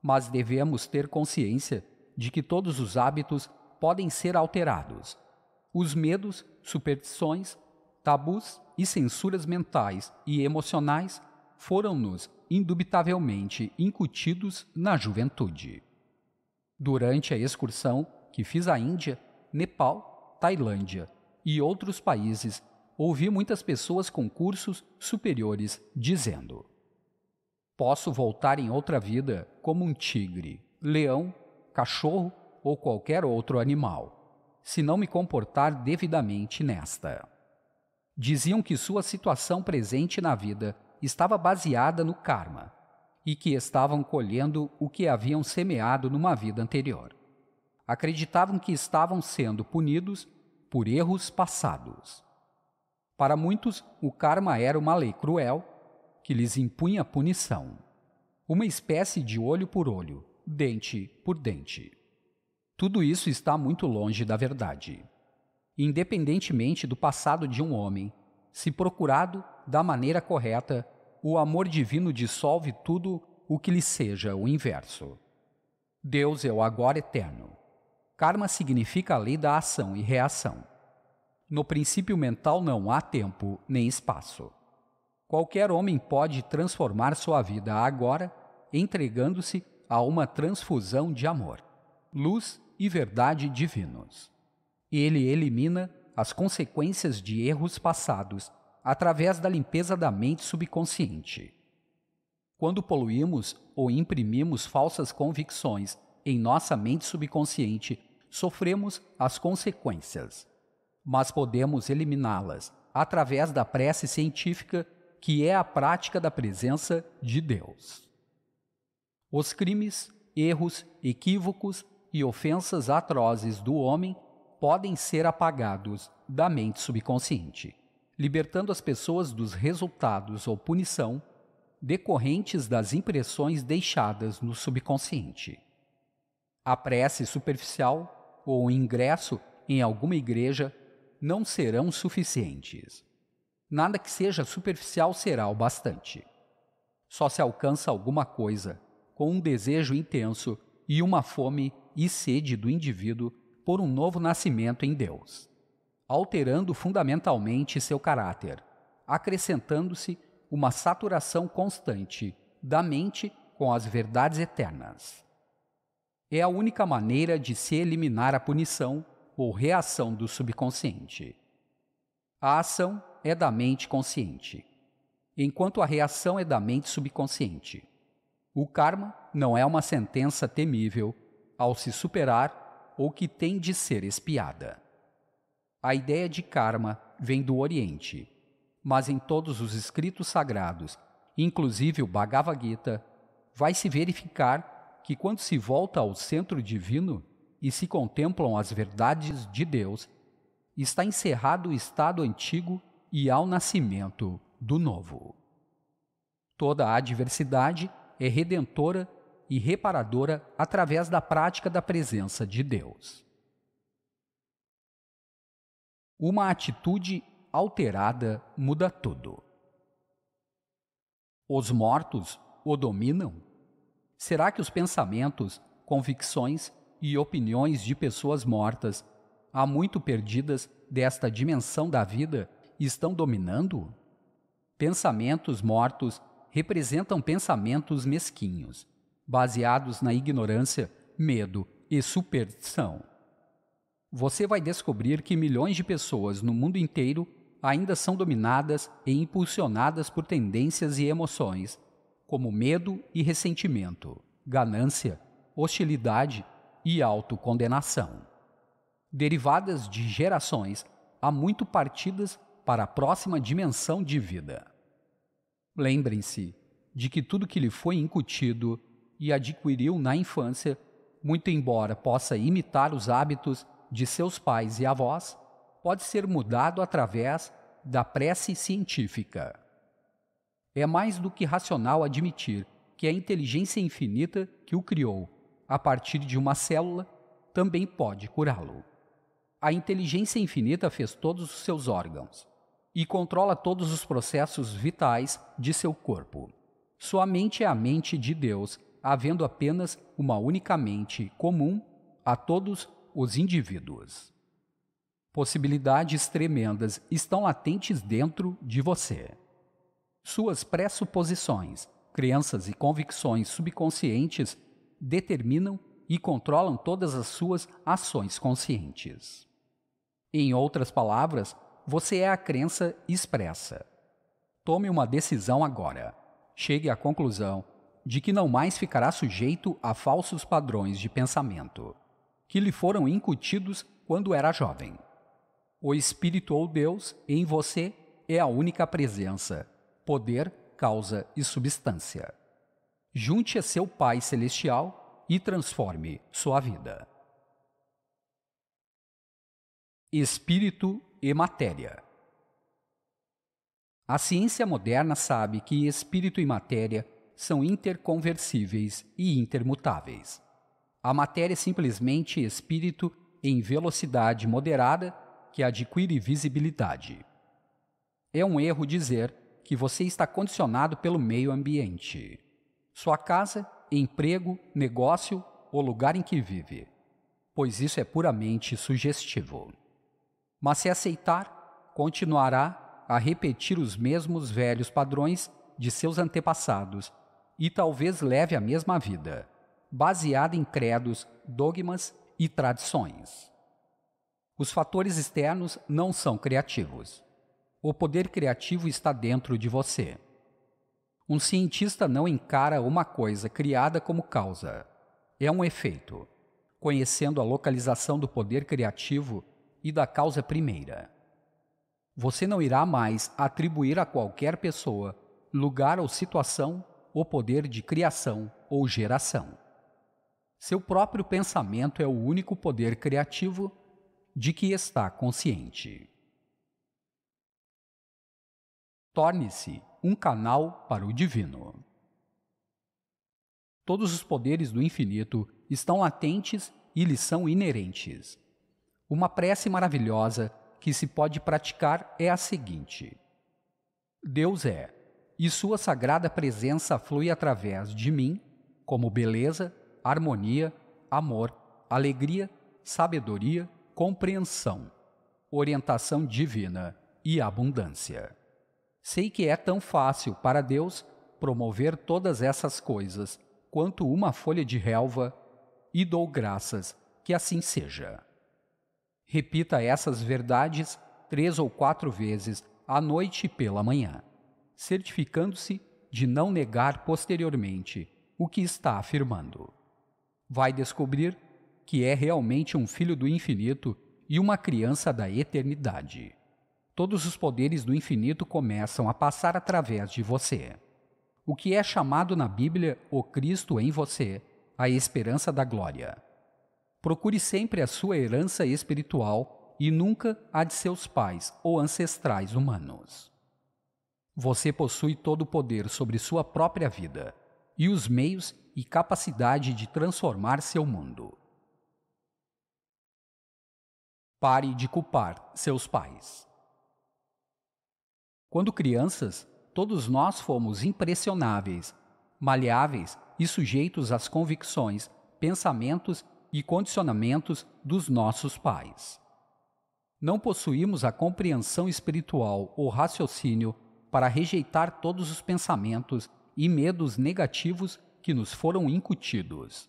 Mas devemos ter consciência de que todos os hábitos podem ser alterados. Os medos, superstições, tabus e censuras mentais e emocionais foram-nos indubitavelmente incutidos na juventude. Durante a excursão que fiz à Índia, Nepal, Tailândia e outros países, ouvi muitas pessoas com cursos superiores dizendo: Posso voltar em outra vida como um tigre, leão, cachorro ou qualquer outro animal, se não me comportar devidamente nesta. Diziam que sua situação presente na vida estava baseada no karma e que estavam colhendo o que haviam semeado numa vida anterior. Acreditavam que estavam sendo punidos por erros passados. Para muitos, o karma era uma lei cruel que lhes impunha punição, uma espécie de olho por olho, dente por dente. Tudo isso está muito longe da verdade. Independentemente do passado de um homem, se procurado da maneira correta, o amor divino dissolve tudo o que lhe seja o inverso. Deus é o agora eterno. Karma significa a lei da ação e reação. No princípio mental não há tempo nem espaço. Qualquer homem pode transformar sua vida agora entregando-se a uma transfusão de amor, luz e verdade divinos. Ele elimina as consequências de erros passados através da limpeza da mente subconsciente. Quando poluímos ou imprimimos falsas convicções em nossa mente subconsciente, sofremos as consequências, mas podemos eliminá-las através da prece científica que é a prática da presença de Deus. Os crimes, erros, equívocos e ofensas atrozes do homem podem ser apagados da mente subconsciente, libertando as pessoas dos resultados ou punição decorrentes das impressões deixadas no subconsciente. A prece superficial ou o ingresso em alguma igreja não serão suficientes. Nada que seja superficial será o bastante. Só se alcança alguma coisa com um desejo intenso e uma fome e sede do indivíduo por um novo nascimento em Deus, alterando fundamentalmente seu caráter, acrescentando-se uma saturação constante da mente com as verdades eternas. É a única maneira de se eliminar a punição ou reação do subconsciente. A ação é da mente consciente, enquanto a reação é da mente subconsciente. O karma não é uma sentença temível ao se superar ou que tem de ser espiada. A ideia de karma vem do Oriente, mas em todos os escritos sagrados, inclusive o Bhagavad Gita, vai-se verificar que quando se volta ao centro divino e se contemplam as verdades de Deus, está encerrado o estado antigo e ao nascimento do novo. Toda a adversidade é redentora e reparadora através da prática da presença de Deus. Uma atitude alterada muda tudo. Os mortos o dominam? Será que os pensamentos, convicções e opiniões de pessoas mortas, há muito perdidas desta dimensão da vida, e estão dominando? Pensamentos mortos representam pensamentos mesquinhos, baseados na ignorância, medo e superstição. Você vai descobrir que milhões de pessoas no mundo inteiro ainda são dominadas e impulsionadas por tendências e emoções, como medo e ressentimento, ganância, hostilidade e autocondenação. Derivadas de gerações há muito partidas para a próxima dimensão de vida. Lembrem-se de que tudo que lhe foi incutido e adquiriu na infância, muito embora possa imitar os hábitos de seus pais e avós, pode ser mudado através da prece científica. É mais do que racional admitir que a inteligência infinita que o criou, a partir de uma célula, também pode curá-lo. A inteligência infinita fez todos os seus órgãos, e controla todos os processos vitais de seu corpo. Sua mente é a mente de Deus, havendo apenas uma única mente comum a todos os indivíduos. Possibilidades tremendas estão latentes dentro de você. Suas pressuposições, crenças e convicções subconscientes determinam e controlam todas as suas ações conscientes. Em outras palavras, você é a crença expressa. Tome uma decisão agora. Chegue à conclusão de que não mais ficará sujeito a falsos padrões de pensamento que lhe foram incutidos quando era jovem. O Espírito ou Deus em você é a única presença, poder, causa e substância. Junte a seu Pai Celestial e transforme sua vida. Espírito e matéria. A ciência moderna sabe que espírito e matéria são interconversíveis e intermutáveis. A matéria é simplesmente espírito em velocidade moderada que adquire visibilidade. É um erro dizer que você está condicionado pelo meio ambiente. Sua casa, emprego, negócio ou lugar em que vive, pois isso é puramente sugestivo. Mas se aceitar, continuará a repetir os mesmos velhos padrões de seus antepassados e talvez leve a mesma vida, baseada em credos, dogmas e tradições. Os fatores externos não são criativos. O poder criativo está dentro de você. Um cientista não encara uma coisa criada como causa. É um efeito. Conhecendo a localização do poder criativo, e da causa primeira. Você não irá mais atribuir a qualquer pessoa, lugar ou situação o poder de criação ou geração. Seu próprio pensamento é o único poder criativo de que está consciente. Torne-se um canal para o divino. Todos os poderes do infinito estão latentes e lhes são inerentes. Uma prece maravilhosa que se pode praticar é a seguinte: Deus é, e Sua sagrada presença flui através de mim, como beleza, harmonia, amor, alegria, sabedoria, compreensão, orientação divina e abundância. Sei que é tão fácil para Deus promover todas essas coisas quanto uma folha de relva, e dou graças que assim seja. Repita essas verdades três ou quatro vezes à noite e pela manhã, certificando-se de não negar posteriormente o que está afirmando. Vai descobrir que é realmente um filho do infinito e uma criança da eternidade. Todos os poderes do infinito começam a passar através de você. O que é chamado na Bíblia o Cristo em você, a esperança da glória. Procure sempre a sua herança espiritual e nunca a de seus pais ou ancestrais humanos. Você possui todo o poder sobre sua própria vida e os meios e capacidade de transformar seu mundo. Pare de culpar seus pais. Quando crianças, todos nós fomos impressionáveis, maleáveis e sujeitos às convicções, pensamentos e condicionamentos dos nossos pais. Não possuímos a compreensão espiritual ou raciocínio para rejeitar todos os pensamentos e medos negativos que nos foram incutidos.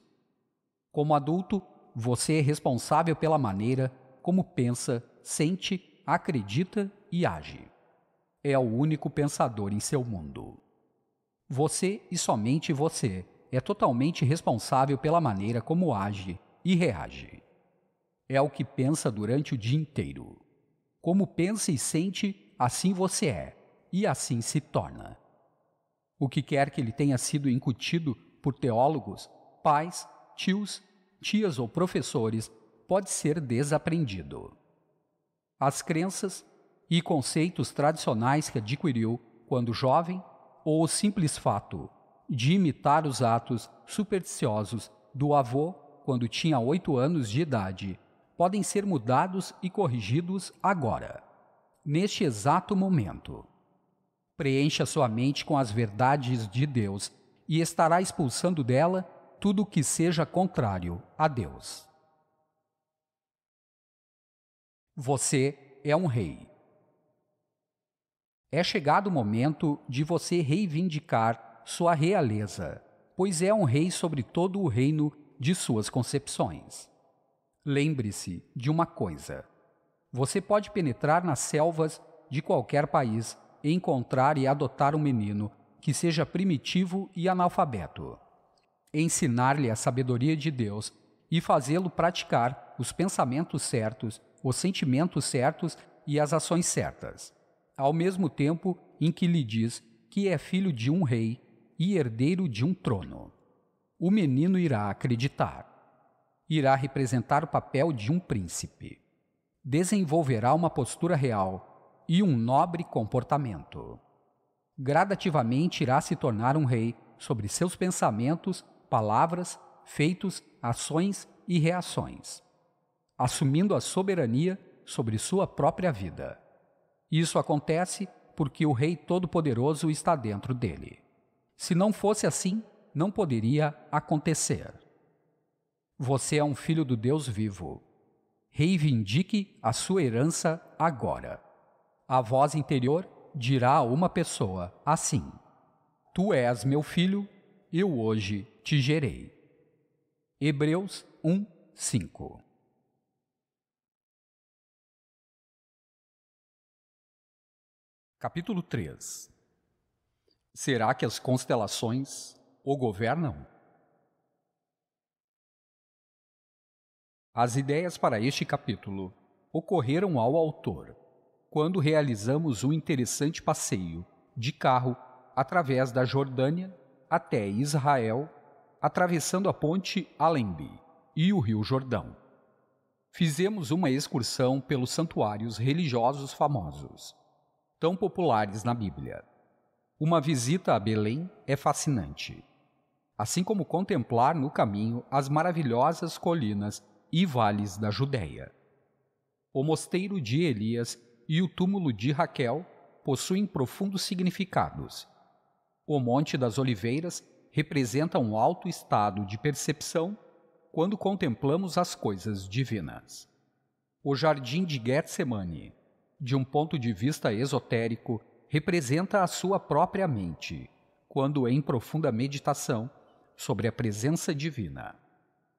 Como adulto, você é responsável pela maneira como pensa, sente, acredita e age. É o único pensador em seu mundo. Você e somente você é totalmente responsável pela maneira como age, e reage. É o que pensa durante o dia inteiro. Como pensa e sente, assim você é, e assim se torna. O que quer que lhe tenha sido incutido por teólogos, pais, tios, tias ou professores pode ser desaprendido. As crenças e conceitos tradicionais que adquiriu quando jovem ou o simples fato de imitar os atos supersticiosos do avô quando tinha 8 anos de idade, podem ser mudados e corrigidos agora, neste exato momento. Preencha sua mente com as verdades de Deus e estará expulsando dela tudo que seja contrário a Deus. Você é um rei. É chegado o momento de você reivindicar sua realeza, pois é um rei sobre todo o reino de suas concepções. Lembre-se de uma coisa: você pode penetrar nas selvas de qualquer país, encontrar e adotar um menino que seja primitivo e analfabeto, ensinar-lhe a sabedoria de Deus e fazê-lo praticar os pensamentos certos, os sentimentos certos e as ações certas, ao mesmo tempo em que lhe diz que é filho de um rei e herdeiro de um trono o menino irá acreditar. Irá representar o papel de um príncipe. Desenvolverá uma postura real e um nobre comportamento. Gradativamente irá se tornar um rei sobre seus pensamentos, palavras, feitos, ações e reações, assumindo a soberania sobre sua própria vida. Isso acontece porque o Rei Todo-Poderoso está dentro dele. Se não fosse assim, não poderia acontecer. Você é um filho do Deus vivo. Reivindique a sua herança agora. A voz interior dirá a uma pessoa assim: Tu és meu filho, eu hoje te gerei. Hebreus 1, 5 Capítulo 3 Será que as constelações o governam. As ideias para este capítulo ocorreram ao autor quando realizamos um interessante passeio de carro através da Jordânia até Israel, atravessando a ponte Alembi e o Rio Jordão. Fizemos uma excursão pelos santuários religiosos famosos, tão populares na Bíblia. Uma visita a Belém é fascinante assim como contemplar no caminho as maravilhosas colinas e vales da Judéia. O mosteiro de Elias e o túmulo de Raquel possuem profundos significados. O Monte das Oliveiras representa um alto estado de percepção quando contemplamos as coisas divinas. O Jardim de Getsemane, de um ponto de vista esotérico, representa a sua própria mente, quando em profunda meditação sobre a presença divina.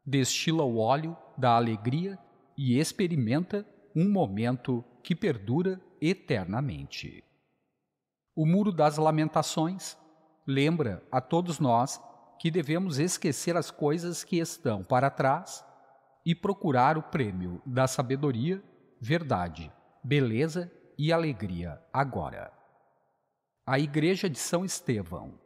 Destila o óleo da alegria e experimenta um momento que perdura eternamente. O Muro das Lamentações lembra a todos nós que devemos esquecer as coisas que estão para trás e procurar o prêmio da sabedoria, verdade, beleza e alegria agora. A Igreja de São Estevão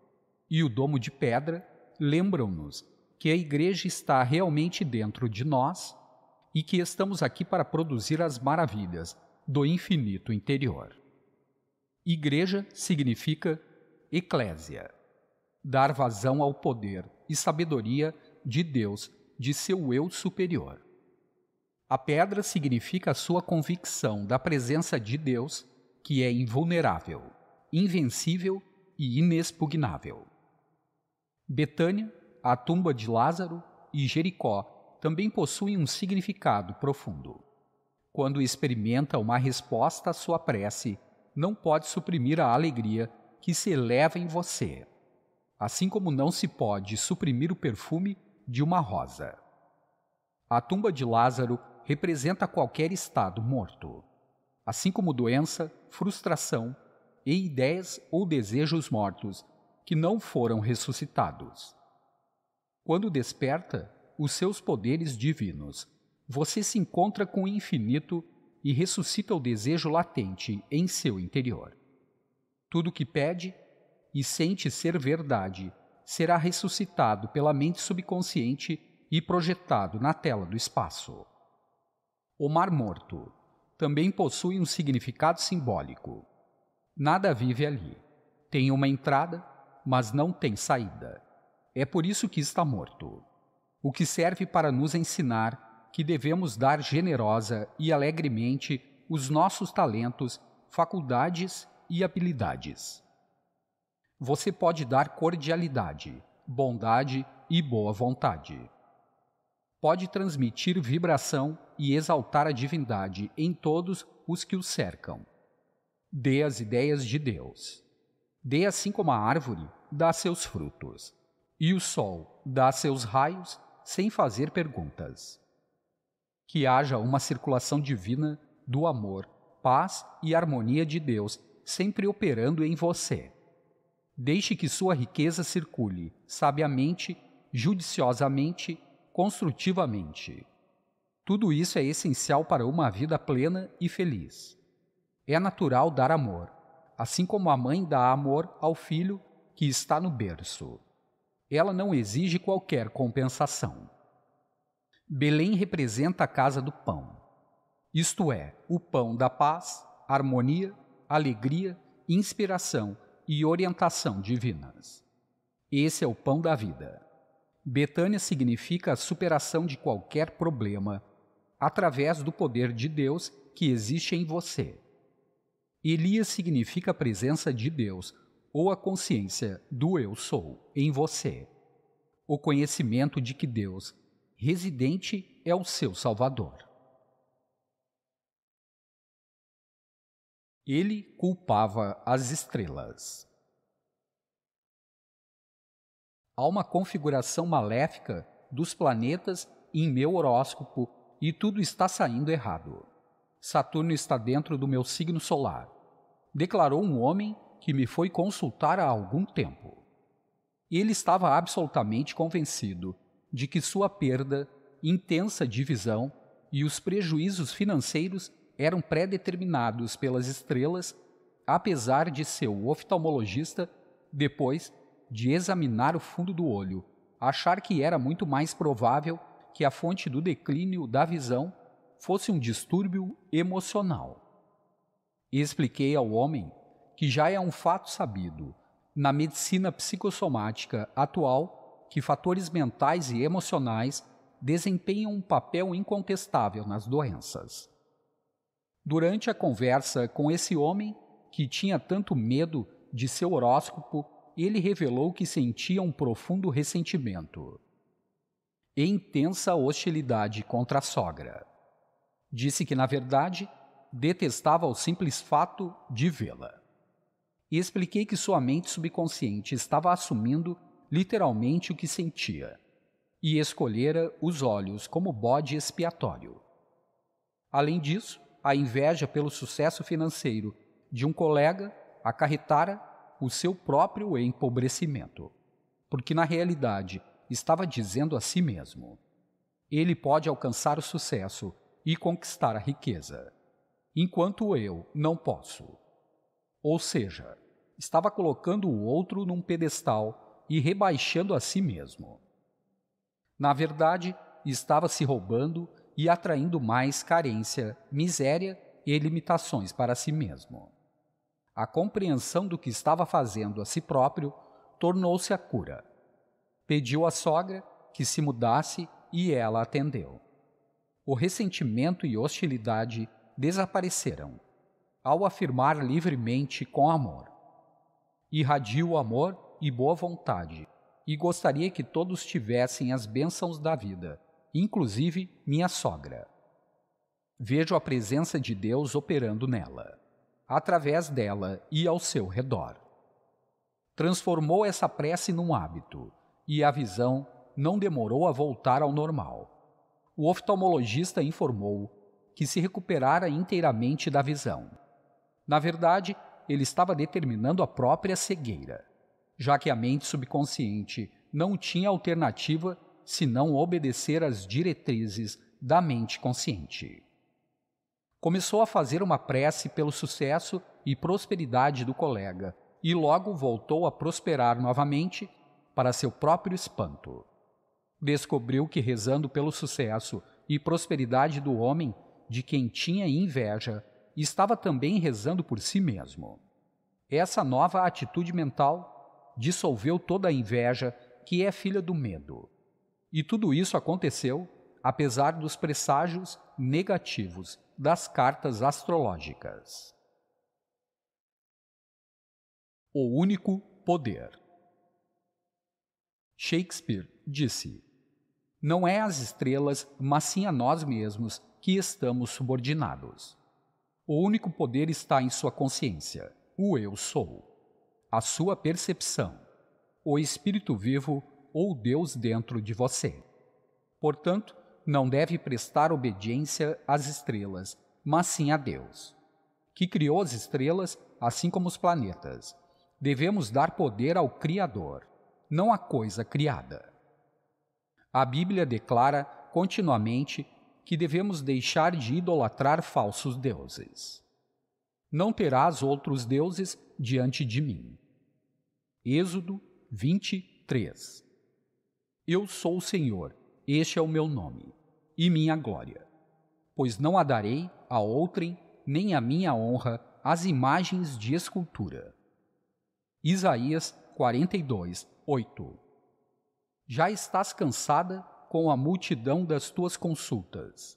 e o Domo de Pedra lembram-nos que a Igreja está realmente dentro de nós e que estamos aqui para produzir as maravilhas do infinito interior. Igreja significa eclésia, dar vazão ao poder e sabedoria de Deus, de seu eu superior. A pedra significa a sua convicção da presença de Deus, que é invulnerável, invencível e inexpugnável. Betânia, a tumba de Lázaro e Jericó também possuem um significado profundo. Quando experimenta uma resposta à sua prece, não pode suprimir a alegria que se eleva em você, assim como não se pode suprimir o perfume de uma rosa. A tumba de Lázaro representa qualquer estado morto, assim como doença, frustração e ideias ou desejos mortos que não foram ressuscitados. Quando desperta os seus poderes divinos, você se encontra com o infinito e ressuscita o desejo latente em seu interior. Tudo que pede e sente ser verdade será ressuscitado pela mente subconsciente e projetado na tela do espaço. O Mar Morto também possui um significado simbólico. Nada vive ali. Tem uma entrada mas não tem saída. É por isso que está morto. O que serve para nos ensinar que devemos dar generosa e alegremente os nossos talentos, faculdades e habilidades. Você pode dar cordialidade, bondade e boa vontade. Pode transmitir vibração e exaltar a divindade em todos os que o cercam. Dê as ideias de Deus. Dê assim como a árvore dá seus frutos, e o sol dá seus raios sem fazer perguntas. Que haja uma circulação divina do amor, paz e harmonia de Deus sempre operando em você. Deixe que sua riqueza circule sabiamente, judiciosamente, construtivamente. Tudo isso é essencial para uma vida plena e feliz. É natural dar amor, assim como a mãe dá amor ao filho que está no berço. Ela não exige qualquer compensação. Belém representa a casa do pão, isto é, o pão da paz, harmonia, alegria, inspiração e orientação divinas. Esse é o pão da vida. Betânia significa a superação de qualquer problema através do poder de Deus que existe em você. Elias significa a presença de Deus ou a consciência do eu sou em você. O conhecimento de que Deus, residente, é o seu Salvador. Ele culpava as estrelas. Há uma configuração maléfica dos planetas em meu horóscopo e tudo está saindo errado. Saturno está dentro do meu signo solar. Declarou um homem que me foi consultar há algum tempo. Ele estava absolutamente convencido de que sua perda, intensa divisão e os prejuízos financeiros eram predeterminados pelas estrelas, apesar de seu oftalmologista, depois de examinar o fundo do olho, achar que era muito mais provável que a fonte do declínio da visão fosse um distúrbio emocional. Expliquei ao homem que já é um fato sabido na medicina psicossomática atual que fatores mentais e emocionais desempenham um papel incontestável nas doenças. Durante a conversa com esse homem, que tinha tanto medo de seu horóscopo, ele revelou que sentia um profundo ressentimento e intensa hostilidade contra a sogra. Disse que, na verdade, detestava o simples fato de vê-la e expliquei que sua mente subconsciente estava assumindo literalmente o que sentia e escolhera os olhos como bode expiatório. Além disso, a inveja pelo sucesso financeiro de um colega acarretara o seu próprio empobrecimento, porque na realidade estava dizendo a si mesmo: ele pode alcançar o sucesso e conquistar a riqueza, enquanto eu não posso. Ou seja, estava colocando o outro num pedestal e rebaixando a si mesmo. Na verdade, estava se roubando e atraindo mais carência, miséria e limitações para si mesmo. A compreensão do que estava fazendo a si próprio tornou-se a cura. Pediu à sogra que se mudasse e ela atendeu. O ressentimento e hostilidade desapareceram ao afirmar livremente com amor: irradio amor e boa vontade, e gostaria que todos tivessem as bênçãos da vida, inclusive minha sogra. Vejo a presença de Deus operando nela, através dela e ao seu redor. Transformou essa prece num hábito, e a visão não demorou a voltar ao normal. O oftalmologista informou que se recuperara inteiramente da visão. Na verdade, ele estava determinando a própria cegueira, já que a mente subconsciente não tinha alternativa senão obedecer às diretrizes da mente consciente. Começou a fazer uma prece pelo sucesso e prosperidade do colega e logo voltou a prosperar novamente para seu próprio espanto. Descobriu que rezando pelo sucesso e prosperidade do homem de quem tinha inveja e estava também rezando por si mesmo. Essa nova atitude mental dissolveu toda a inveja, que é filha do medo. E tudo isso aconteceu apesar dos presságios negativos das cartas astrológicas. O único poder. Shakespeare disse: Não é às estrelas, mas sim a nós mesmos que estamos subordinados. O único poder está em sua consciência, o eu sou, a sua percepção, o espírito vivo ou Deus dentro de você. Portanto, não deve prestar obediência às estrelas, mas sim a Deus, que criou as estrelas, assim como os planetas. Devemos dar poder ao Criador, não à coisa criada. A Bíblia declara continuamente que devemos deixar de idolatrar falsos deuses. Não terás outros deuses diante de mim. Êxodo 23 Eu sou o Senhor, este é o meu nome, e minha glória. Pois não a darei a outrem, nem a minha honra, as imagens de escultura. Isaías 42, 8 Já estás cansada com a multidão das tuas consultas.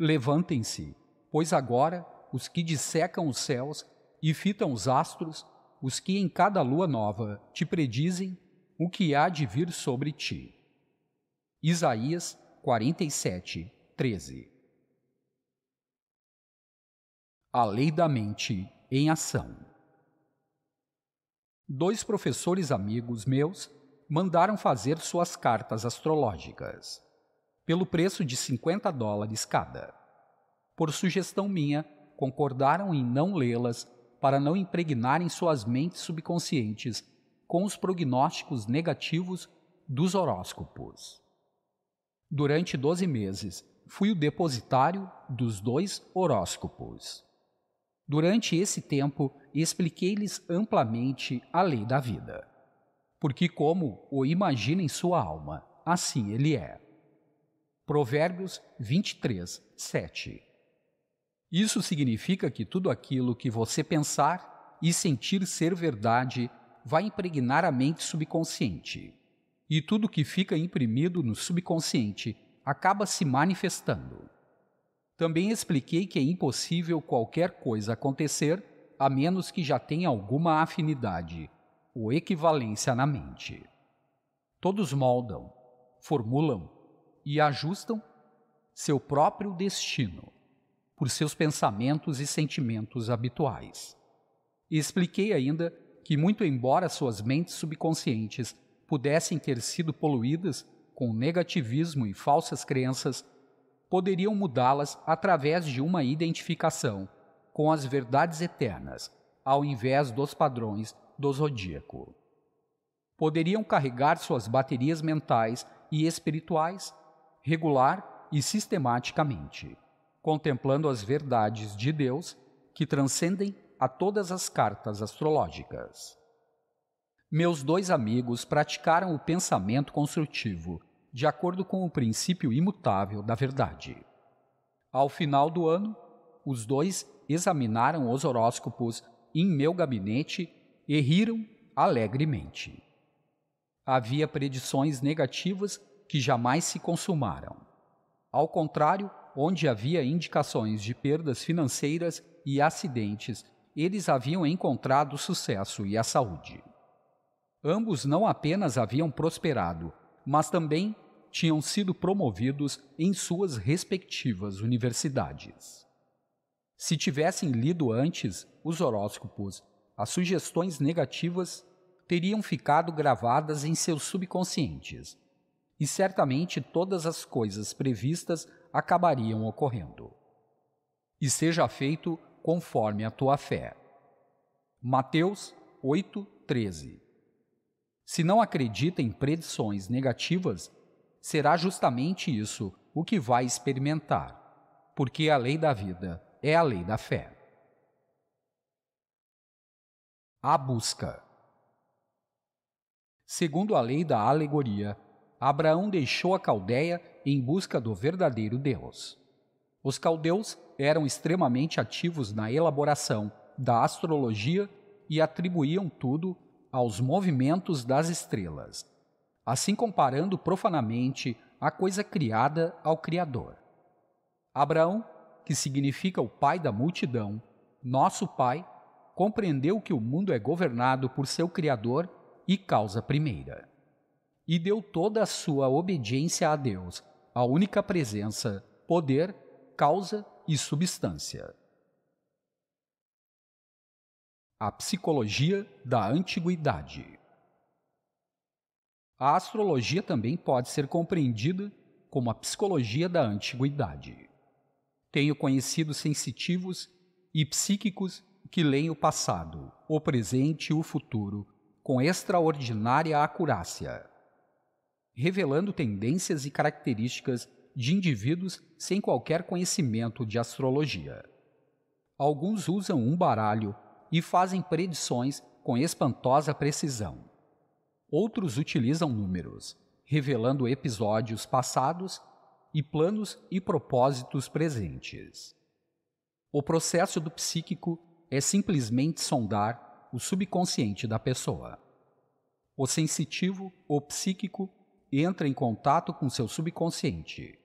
Levantem-se, pois agora os que dissecam os céus e fitam os astros, os que em cada lua nova te predizem o que há de vir sobre ti. Isaías 47, 13 A Lei da Mente em Ação Dois professores amigos meus mandaram fazer suas cartas astrológicas, pelo preço de 50 dólares cada. Por sugestão minha, concordaram em não lê-las para não impregnarem suas mentes subconscientes com os prognósticos negativos dos horóscopos. Durante 12 meses, fui o depositário dos dois horóscopos. Durante esse tempo, expliquei-lhes amplamente a lei da vida porque como o imagina em sua alma, assim ele é. Provérbios 23, 7. Isso significa que tudo aquilo que você pensar e sentir ser verdade vai impregnar a mente subconsciente. E tudo que fica imprimido no subconsciente acaba se manifestando. Também expliquei que é impossível qualquer coisa acontecer a menos que já tenha alguma afinidade o equivalência na mente. Todos moldam, formulam e ajustam seu próprio destino por seus pensamentos e sentimentos habituais. E expliquei ainda que, muito embora suas mentes subconscientes pudessem ter sido poluídas com negativismo e falsas crenças, poderiam mudá-las através de uma identificação com as verdades eternas, ao invés dos padrões do zodíaco. Poderiam carregar suas baterias mentais e espirituais regular e sistematicamente, contemplando as verdades de Deus que transcendem a todas as cartas astrológicas. Meus dois amigos praticaram o pensamento construtivo de acordo com o princípio imutável da verdade. Ao final do ano, os dois examinaram os horóscopos em meu gabinete e riram alegremente. Havia predições negativas que jamais se consumaram. Ao contrário, onde havia indicações de perdas financeiras e acidentes, eles haviam encontrado sucesso e a saúde. Ambos não apenas haviam prosperado, mas também tinham sido promovidos em suas respectivas universidades. Se tivessem lido antes os horóscopos as sugestões negativas teriam ficado gravadas em seus subconscientes, e certamente todas as coisas previstas acabariam ocorrendo. E seja feito conforme a tua fé. Mateus 8:13. Se não acredita em predições negativas, será justamente isso o que vai experimentar, porque a lei da vida é a lei da fé. A busca. Segundo a lei da alegoria, Abraão deixou a Caldeia em busca do verdadeiro Deus. Os caldeus eram extremamente ativos na elaboração da astrologia e atribuíam tudo aos movimentos das estrelas, assim comparando profanamente a coisa criada ao Criador. Abraão, que significa o pai da multidão, nosso pai, compreendeu que o mundo é governado por seu Criador e causa primeira. E deu toda a sua obediência a Deus, a única presença, poder, causa e substância. A psicologia da antiguidade. A astrologia também pode ser compreendida como a psicologia da antiguidade. Tenho conhecidos sensitivos e psíquicos que leem o passado, o presente e o futuro com extraordinária acurácia, revelando tendências e características de indivíduos sem qualquer conhecimento de astrologia. Alguns usam um baralho e fazem predições com espantosa precisão. Outros utilizam números, revelando episódios passados e planos e propósitos presentes. O processo do psíquico é simplesmente sondar o subconsciente da pessoa. O sensitivo ou psíquico entra em contato com seu subconsciente.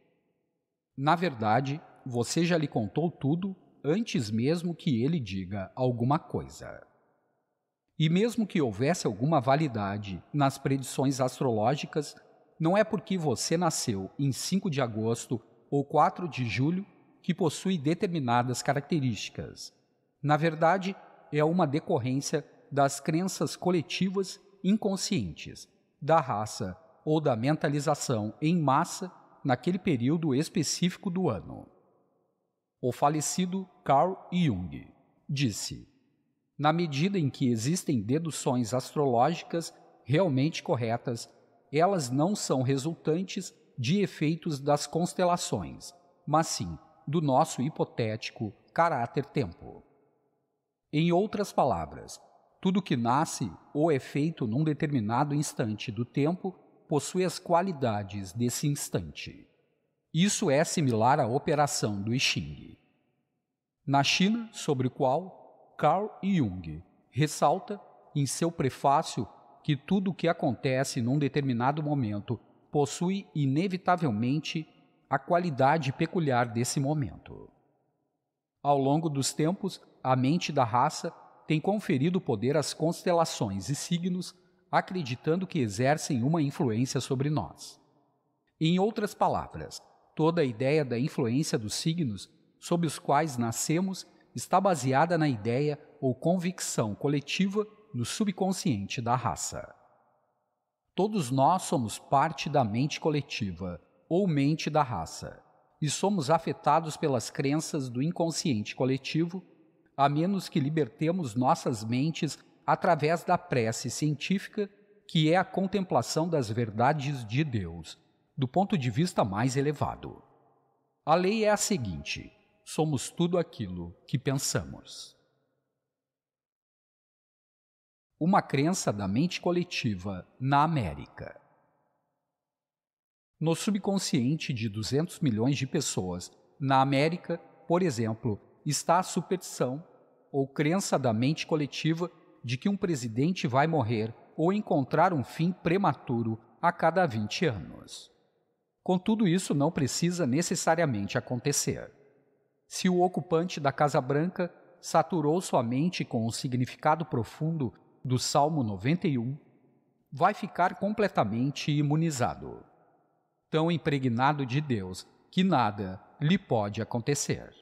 Na verdade, você já lhe contou tudo antes mesmo que ele diga alguma coisa. E mesmo que houvesse alguma validade nas predições astrológicas, não é porque você nasceu em 5 de agosto ou 4 de julho que possui determinadas características, na verdade, é uma decorrência das crenças coletivas inconscientes, da raça ou da mentalização em massa naquele período específico do ano. O falecido Carl Jung disse: Na medida em que existem deduções astrológicas realmente corretas, elas não são resultantes de efeitos das constelações, mas sim do nosso hipotético caráter-tempo. Em outras palavras, tudo que nasce ou é feito num determinado instante do tempo possui as qualidades desse instante. Isso é similar à operação do I Ching. Na China, sobre o qual Carl Jung ressalta em seu prefácio que tudo o que acontece num determinado momento possui inevitavelmente a qualidade peculiar desse momento. Ao longo dos tempos, a mente da raça tem conferido poder às constelações e signos, acreditando que exercem uma influência sobre nós. Em outras palavras, toda a ideia da influência dos signos sob os quais nascemos está baseada na ideia ou convicção coletiva no subconsciente da raça. Todos nós somos parte da mente coletiva, ou mente da raça, e somos afetados pelas crenças do inconsciente coletivo a menos que libertemos nossas mentes através da prece científica, que é a contemplação das verdades de Deus, do ponto de vista mais elevado. A lei é a seguinte: somos tudo aquilo que pensamos. Uma crença da mente coletiva na América. No subconsciente de 200 milhões de pessoas, na América, por exemplo, está a superstição ou crença da mente coletiva de que um presidente vai morrer ou encontrar um fim prematuro a cada 20 anos. Contudo, isso não precisa necessariamente acontecer. Se o ocupante da Casa Branca saturou sua mente com o significado profundo do Salmo 91, vai ficar completamente imunizado, tão impregnado de Deus que nada lhe pode acontecer.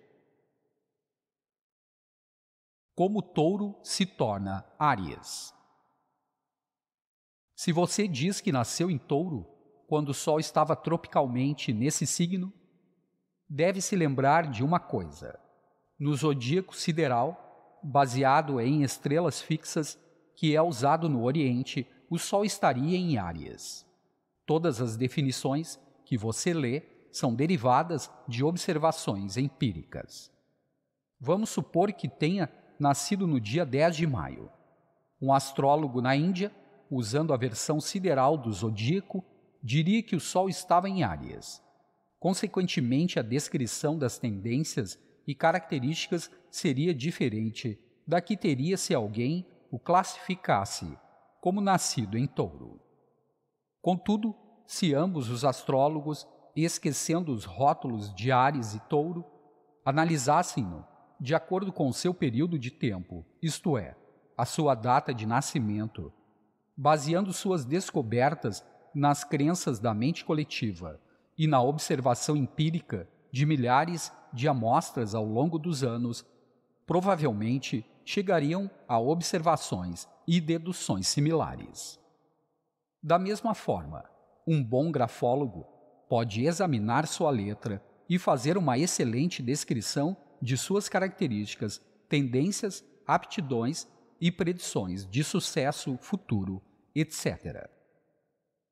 Como touro se torna Áries. Se você diz que nasceu em touro, quando o Sol estava tropicalmente nesse signo, deve se lembrar de uma coisa. No zodíaco sideral, baseado em estrelas fixas, que é usado no Oriente, o Sol estaria em Áries. Todas as definições que você lê são derivadas de observações empíricas. Vamos supor que tenha nascido no dia 10 de maio. Um astrólogo na Índia, usando a versão sideral do zodíaco, diria que o Sol estava em Áries. Consequentemente, a descrição das tendências e características seria diferente da que teria se alguém o classificasse como nascido em touro. Contudo, se ambos os astrólogos, esquecendo os rótulos de Ares e touro, analisassem-no de acordo com seu período de tempo, isto é, a sua data de nascimento, baseando suas descobertas nas crenças da mente coletiva e na observação empírica de milhares de amostras ao longo dos anos, provavelmente chegariam a observações e deduções similares. Da mesma forma, um bom grafólogo pode examinar sua letra e fazer uma excelente descrição de suas características, tendências, aptidões e predições de sucesso futuro, etc.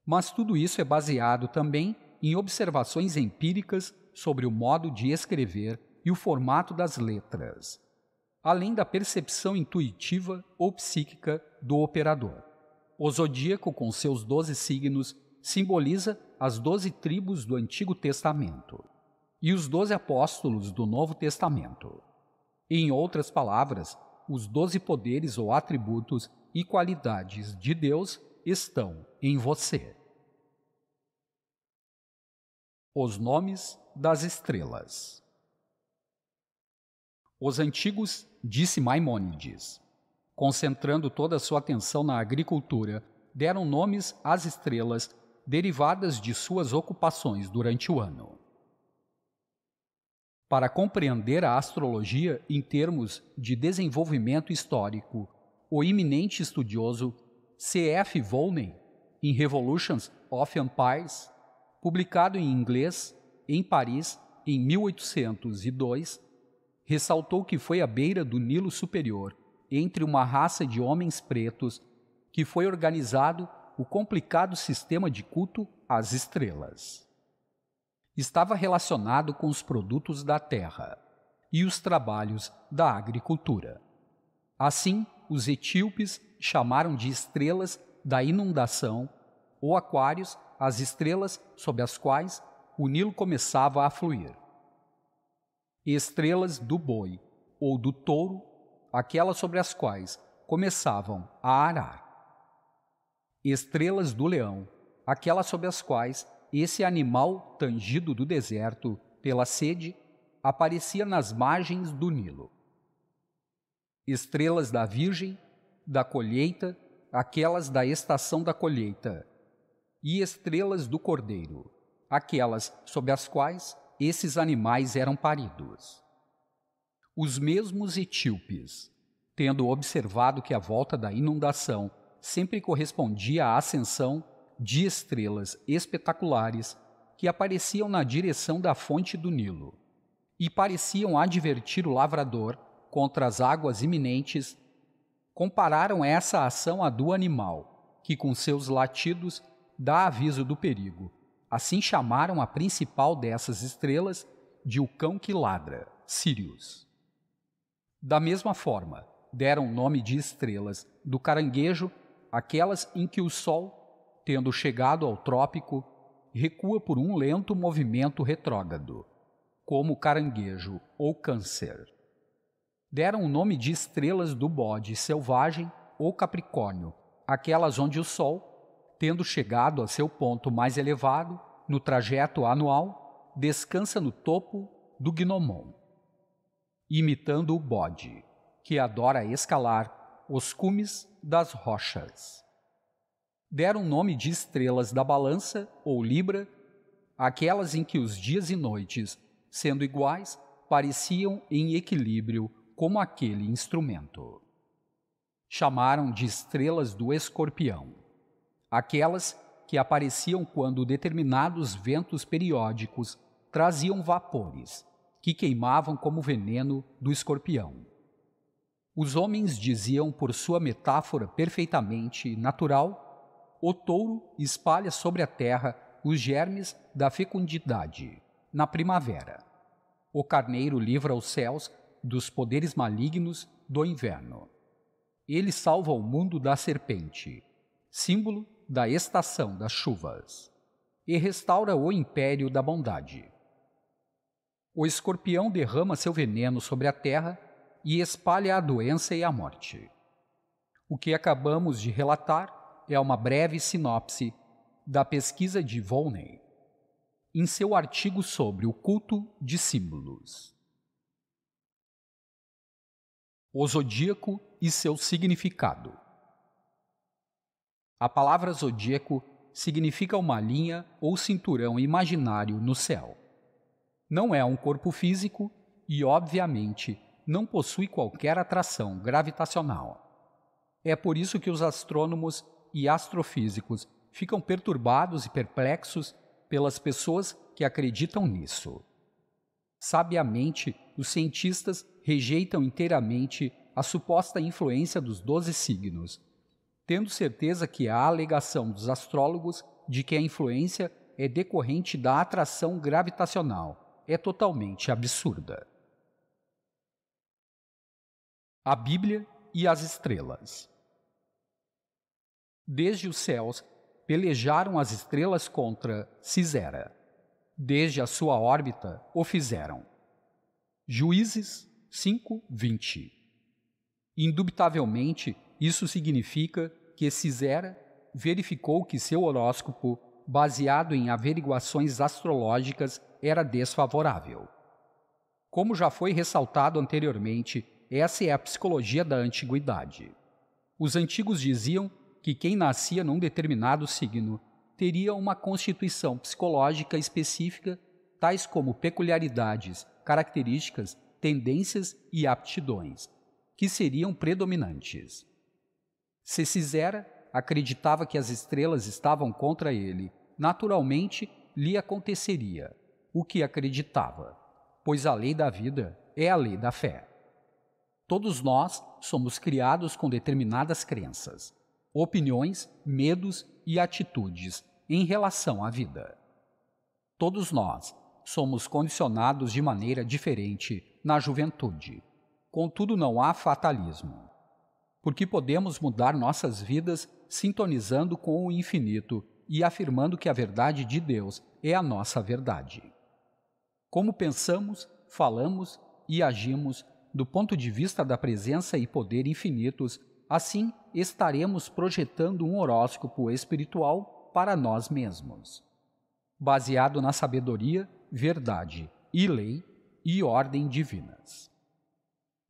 Mas tudo isso é baseado também em observações empíricas sobre o modo de escrever e o formato das letras, além da percepção intuitiva ou psíquica do operador. O zodíaco, com seus doze signos, simboliza as doze tribos do Antigo Testamento e os doze apóstolos do Novo Testamento. Em outras palavras, os doze poderes ou atributos e qualidades de Deus estão em você. Os nomes das estrelas. Os antigos, disse Maimônides, concentrando toda a sua atenção na agricultura, deram nomes às estrelas derivadas de suas ocupações durante o ano para compreender a astrologia em termos de desenvolvimento histórico. O iminente estudioso C.F. Volney, em Revolutions of Empires, publicado em inglês em Paris em 1802, ressaltou que foi à beira do Nilo Superior, entre uma raça de homens pretos, que foi organizado o complicado sistema de culto às estrelas estava relacionado com os produtos da terra e os trabalhos da agricultura. Assim, os etíopes chamaram de estrelas da inundação ou aquários as estrelas sob as quais o Nilo começava a fluir. Estrelas do boi ou do touro, aquelas sobre as quais começavam a arar. Estrelas do leão, aquelas sobre as quais esse animal tangido do deserto pela sede aparecia nas margens do Nilo. Estrelas da Virgem, da colheita, aquelas da estação da colheita, e estrelas do Cordeiro, aquelas sob as quais esses animais eram paridos. Os mesmos etíopes, tendo observado que a volta da inundação sempre correspondia à ascensão de estrelas espetaculares que apareciam na direção da fonte do Nilo e pareciam advertir o lavrador contra as águas iminentes, compararam essa ação à do animal, que com seus latidos dá aviso do perigo. Assim chamaram a principal dessas estrelas de o cão que ladra, Sirius. Da mesma forma, deram o nome de estrelas do caranguejo aquelas em que o sol tendo chegado ao trópico, recua por um lento movimento retrógrado, como caranguejo ou câncer. Deram o nome de estrelas do bode selvagem ou capricórnio, aquelas onde o Sol, tendo chegado a seu ponto mais elevado, no trajeto anual, descansa no topo do gnomon, imitando o bode, que adora escalar os cumes das rochas deram nome de estrelas da balança, ou Libra, aquelas em que os dias e noites, sendo iguais, pareciam em equilíbrio como aquele instrumento. Chamaram de estrelas do escorpião, aquelas que apareciam quando determinados ventos periódicos traziam vapores, que queimavam como veneno do escorpião. Os homens diziam por sua metáfora perfeitamente natural o touro espalha sobre a terra os germes da fecundidade na primavera. O carneiro livra os céus dos poderes malignos do inverno. Ele salva o mundo da serpente, símbolo da estação das chuvas, e restaura o império da bondade. O escorpião derrama seu veneno sobre a terra e espalha a doença e a morte. O que acabamos de relatar é uma breve sinopse da pesquisa de Volney em seu artigo sobre o culto de símbolos. O zodíaco e seu significado. A palavra zodíaco significa uma linha ou cinturão imaginário no céu. Não é um corpo físico e, obviamente, não possui qualquer atração gravitacional. É por isso que os astrônomos e astrofísicos ficam perturbados e perplexos pelas pessoas que acreditam nisso. Sabiamente, os cientistas rejeitam inteiramente a suposta influência dos doze signos, tendo certeza que a alegação dos astrólogos de que a influência é decorrente da atração gravitacional é totalmente absurda. A Bíblia e as estrelas. Desde os céus pelejaram as estrelas contra Cisera. Desde a sua órbita o fizeram. Juízes 5, 20. Indubitavelmente, isso significa que Cisera verificou que seu horóscopo, baseado em averiguações astrológicas, era desfavorável. Como já foi ressaltado anteriormente, essa é a psicologia da antiguidade. Os antigos diziam que quem nascia num determinado signo teria uma constituição psicológica específica, tais como peculiaridades, características, tendências e aptidões, que seriam predominantes. Se Cisera acreditava que as estrelas estavam contra ele, naturalmente lhe aconteceria o que acreditava, pois a lei da vida é a lei da fé. Todos nós somos criados com determinadas crenças opiniões, medos e atitudes em relação à vida. Todos nós somos condicionados de maneira diferente na juventude. Contudo, não há fatalismo, porque podemos mudar nossas vidas sintonizando com o infinito e afirmando que a verdade de Deus é a nossa verdade. Como pensamos, falamos e agimos do ponto de vista da presença e poder infinitos Assim, estaremos projetando um horóscopo espiritual para nós mesmos. Baseado na sabedoria, verdade e lei e ordem divinas.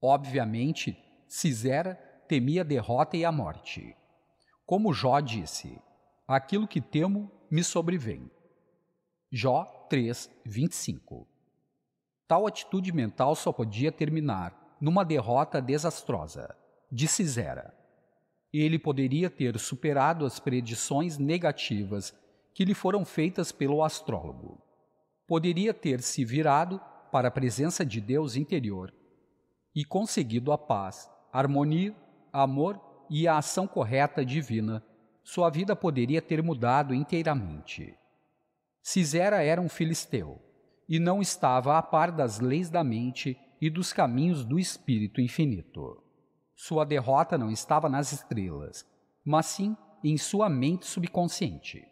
Obviamente, Cisera temia a derrota e a morte. Como Jó disse, aquilo que temo me sobrevém. Jó 3, 25. Tal atitude mental só podia terminar numa derrota desastrosa de Cisera. Ele poderia ter superado as predições negativas que lhe foram feitas pelo astrólogo. Poderia ter se virado para a presença de Deus interior e conseguido a paz, harmonia, amor e a ação correta divina. Sua vida poderia ter mudado inteiramente. Cisera era um filisteu e não estava a par das leis da mente e dos caminhos do espírito infinito. Sua derrota não estava nas estrelas, mas sim em sua mente subconsciente.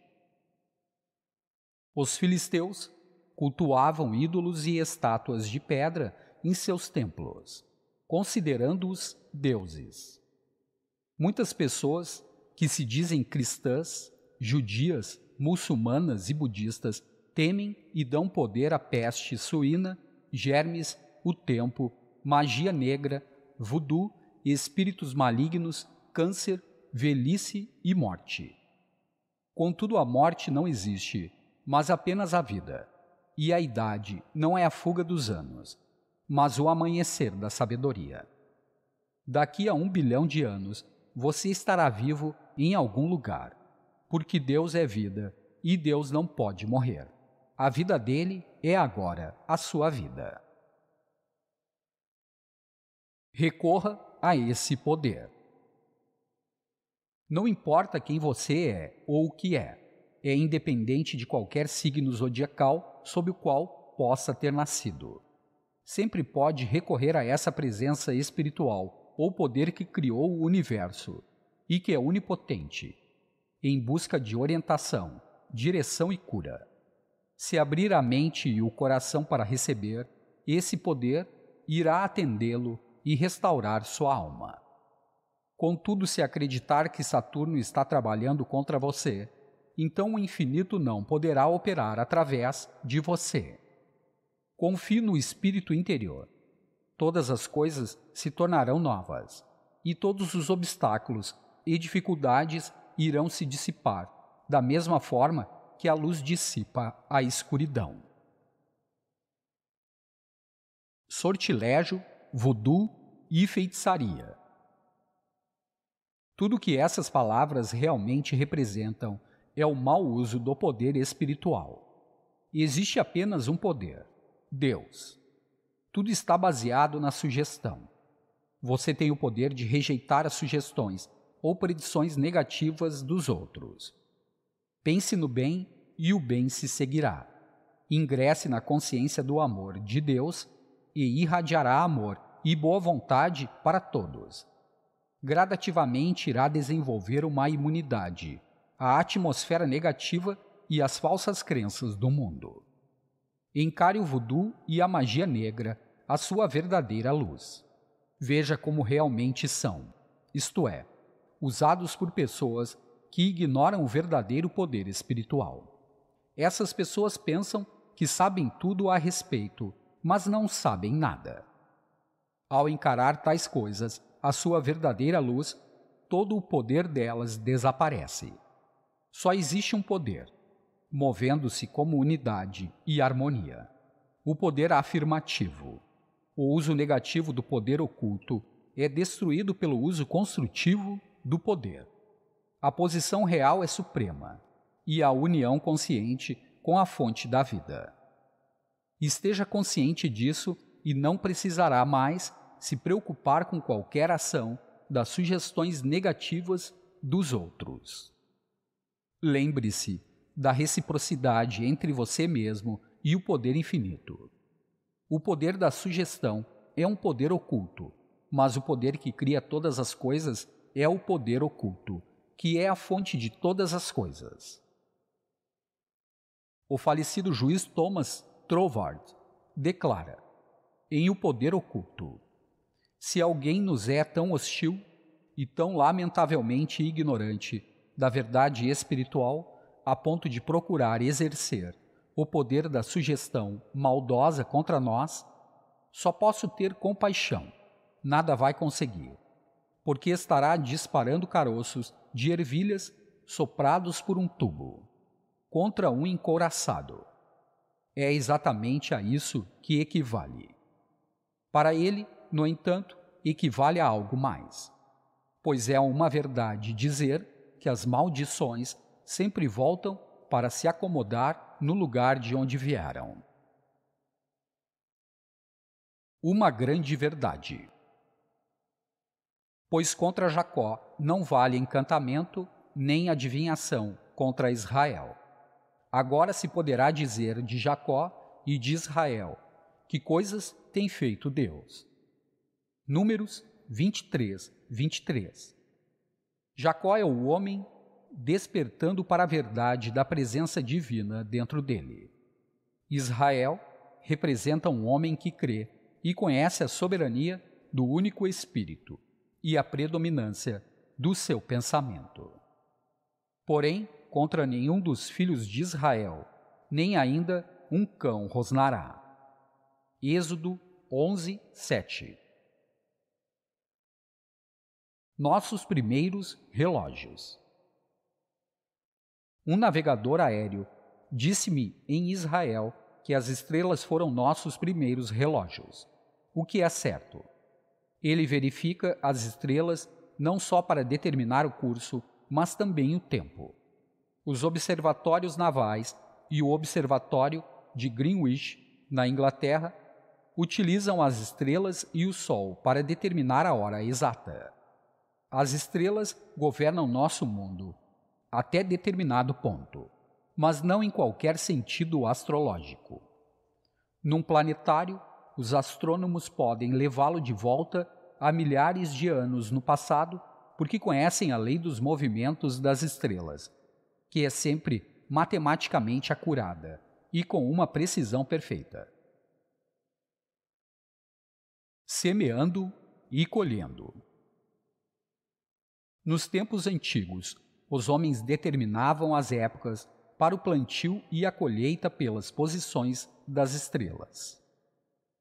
Os filisteus cultuavam ídolos e estátuas de pedra em seus templos, considerando-os deuses. Muitas pessoas que se dizem cristãs, judias, muçulmanas e budistas temem e dão poder à peste suína, germes, o tempo, magia negra, voodoo espíritos malignos, câncer, velhice e morte. Contudo, a morte não existe, mas apenas a vida. E a idade não é a fuga dos anos, mas o amanhecer da sabedoria. Daqui a um bilhão de anos, você estará vivo em algum lugar, porque Deus é vida e Deus não pode morrer. A vida dele é agora a sua vida. Recorra a esse poder. Não importa quem você é ou o que é, é independente de qualquer signo zodiacal sob o qual possa ter nascido. Sempre pode recorrer a essa presença espiritual ou poder que criou o universo e que é onipotente, em busca de orientação, direção e cura. Se abrir a mente e o coração para receber, esse poder irá atendê-lo e restaurar sua alma. Contudo, se acreditar que Saturno está trabalhando contra você, então o infinito não poderá operar através de você. Confie no espírito interior. Todas as coisas se tornarão novas, e todos os obstáculos e dificuldades irão se dissipar, da mesma forma que a luz dissipa a escuridão. Sortilégio voodoo e feitiçaria. Tudo o que essas palavras realmente representam é o mau uso do poder espiritual. Existe apenas um poder: Deus. Tudo está baseado na sugestão. Você tem o poder de rejeitar as sugestões ou predições negativas dos outros. Pense no bem e o bem se seguirá. Ingresse na consciência do amor de Deus e irradiará amor e boa vontade para todos. Gradativamente irá desenvolver uma imunidade à atmosfera negativa e às falsas crenças do mundo. Encare o voodoo e a magia negra à sua verdadeira luz. Veja como realmente são, isto é, usados por pessoas que ignoram o verdadeiro poder espiritual. Essas pessoas pensam que sabem tudo a respeito mas não sabem nada. Ao encarar tais coisas a sua verdadeira luz, todo o poder delas desaparece. Só existe um poder, movendo-se como unidade e harmonia. O poder afirmativo. O uso negativo do poder oculto é destruído pelo uso construtivo do poder. A posição real é suprema e a união consciente com a fonte da vida. Esteja consciente disso e não precisará mais se preocupar com qualquer ação das sugestões negativas dos outros. Lembre-se da reciprocidade entre você mesmo e o poder infinito. O poder da sugestão é um poder oculto, mas o poder que cria todas as coisas é o poder oculto, que é a fonte de todas as coisas. O falecido juiz Thomas Trovard declara em O Poder Oculto: Se alguém nos é tão hostil e tão lamentavelmente ignorante da verdade espiritual a ponto de procurar exercer o poder da sugestão maldosa contra nós, só posso ter compaixão. Nada vai conseguir, porque estará disparando caroços de ervilhas soprados por um tubo contra um encouraçado é exatamente a isso que equivale. Para ele, no entanto, equivale a algo mais, pois é uma verdade dizer que as maldições sempre voltam para se acomodar no lugar de onde vieram. Uma grande verdade. Pois contra Jacó não vale encantamento nem adivinhação contra Israel Agora se poderá dizer de Jacó e de Israel: que coisas tem feito Deus. Números 23, 23. Jacó é o homem despertando para a verdade da presença divina dentro dele. Israel representa um homem que crê e conhece a soberania do único Espírito e a predominância do seu pensamento. Porém, contra nenhum dos filhos de Israel, nem ainda um cão rosnará. Êxodo 11, 7 Nossos primeiros relógios. Um navegador aéreo disse-me em Israel que as estrelas foram nossos primeiros relógios, o que é certo. Ele verifica as estrelas não só para determinar o curso, mas também o tempo os observatórios navais e o Observatório de Greenwich, na Inglaterra, utilizam as estrelas e o Sol para determinar a hora exata. As estrelas governam nosso mundo até determinado ponto, mas não em qualquer sentido astrológico. Num planetário, os astrônomos podem levá-lo de volta a milhares de anos no passado porque conhecem a lei dos movimentos das estrelas que é sempre matematicamente acurada e com uma precisão perfeita. Semeando e colhendo. Nos tempos antigos, os homens determinavam as épocas para o plantio e a colheita pelas posições das estrelas.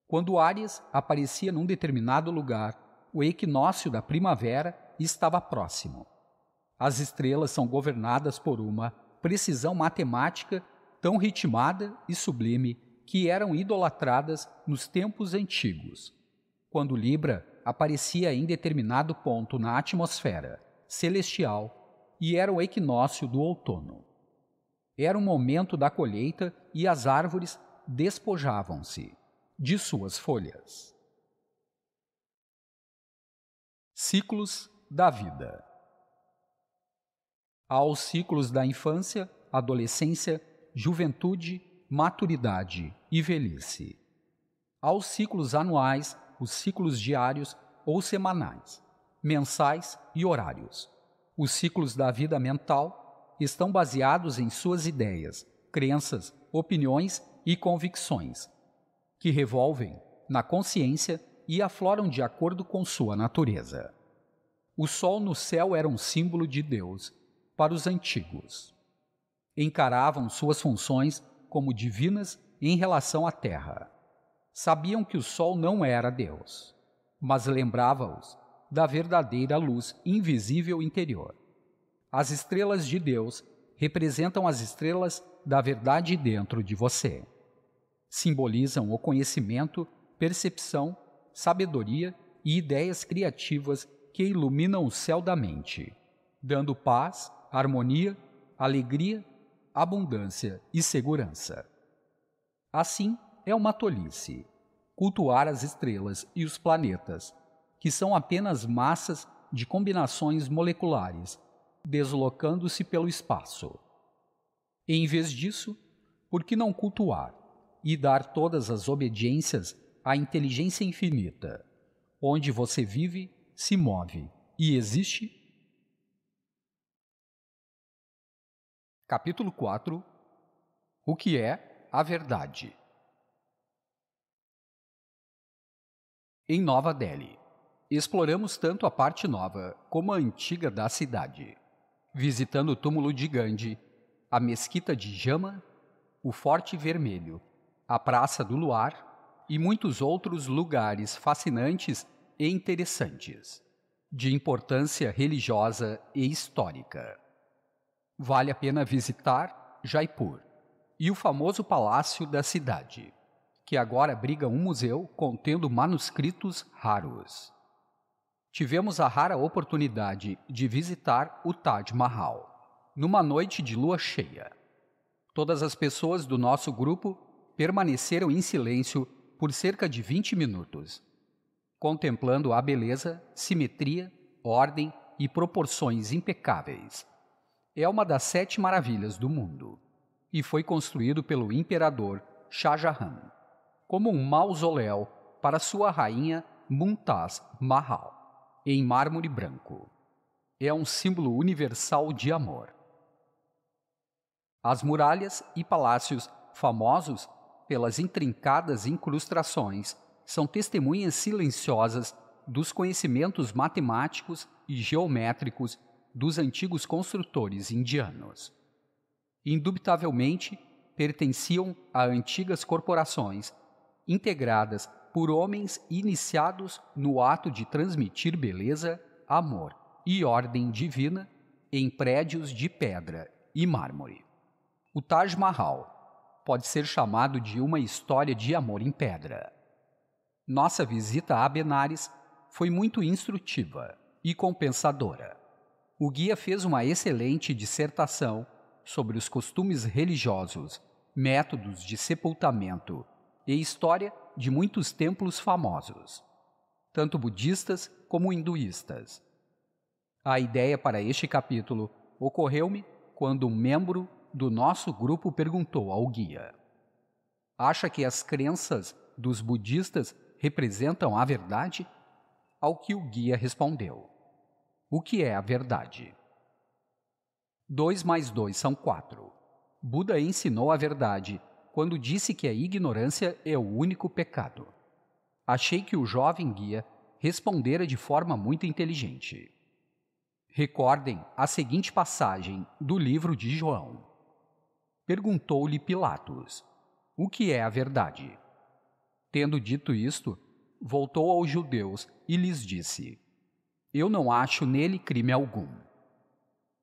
Quando Áries aparecia num determinado lugar, o equinócio da primavera estava próximo. As estrelas são governadas por uma precisão matemática tão ritmada e sublime que eram idolatradas nos tempos antigos. Quando Libra aparecia em determinado ponto na atmosfera celestial e era o equinócio do outono. Era o momento da colheita e as árvores despojavam-se de suas folhas. Ciclos da vida aos ciclos da infância, adolescência, juventude, maturidade e velhice. Aos ciclos anuais, os ciclos diários ou semanais, mensais e horários. Os ciclos da vida mental estão baseados em suas ideias, crenças, opiniões e convicções, que revolvem na consciência e afloram de acordo com sua natureza. O sol no céu era um símbolo de Deus para os antigos. Encaravam suas funções como divinas em relação à terra. Sabiam que o sol não era Deus, mas lembrava-os da verdadeira luz invisível interior. As estrelas de Deus representam as estrelas da verdade dentro de você. Simbolizam o conhecimento, percepção, sabedoria e ideias criativas que iluminam o céu da mente, dando paz harmonia, alegria, abundância e segurança. Assim, é uma tolice cultuar as estrelas e os planetas, que são apenas massas de combinações moleculares, deslocando-se pelo espaço. Em vez disso, por que não cultuar e dar todas as obediências à inteligência infinita, onde você vive, se move e existe Capítulo 4 O que é a verdade? Em Nova Delhi, exploramos tanto a parte nova como a antiga da cidade, visitando o túmulo de Gandhi, a mesquita de Jama, o Forte Vermelho, a Praça do Luar e muitos outros lugares fascinantes e interessantes, de importância religiosa e histórica. Vale a pena visitar Jaipur e o famoso palácio da cidade, que agora abriga um museu contendo manuscritos raros. Tivemos a rara oportunidade de visitar o Taj Mahal, numa noite de lua cheia. Todas as pessoas do nosso grupo permaneceram em silêncio por cerca de 20 minutos, contemplando a beleza, simetria, ordem e proporções impecáveis é uma das sete maravilhas do mundo e foi construído pelo imperador Shah Jahan como um mausoléu para sua rainha Mumtaz Mahal, em mármore branco. É um símbolo universal de amor. As muralhas e palácios, famosos pelas intrincadas incrustações, são testemunhas silenciosas dos conhecimentos matemáticos e geométricos dos antigos construtores indianos. Indubitavelmente, pertenciam a antigas corporações, integradas por homens iniciados no ato de transmitir beleza, amor e ordem divina em prédios de pedra e mármore. O Taj Mahal pode ser chamado de uma história de amor em pedra. Nossa visita a Benares foi muito instrutiva e compensadora o guia fez uma excelente dissertação sobre os costumes religiosos, métodos de sepultamento e história de muitos templos famosos, tanto budistas como hinduístas. A ideia para este capítulo ocorreu-me quando um membro do nosso grupo perguntou ao guia: Acha que as crenças dos budistas representam a verdade? Ao que o guia respondeu: o que é a verdade? 2 mais 2 são 4. Buda ensinou a verdade quando disse que a ignorância é o único pecado. Achei que o jovem guia respondera de forma muito inteligente. Recordem a seguinte passagem do livro de João. Perguntou-lhe Pilatos: O que é a verdade? Tendo dito isto, voltou aos judeus e lhes disse: eu não acho nele crime algum.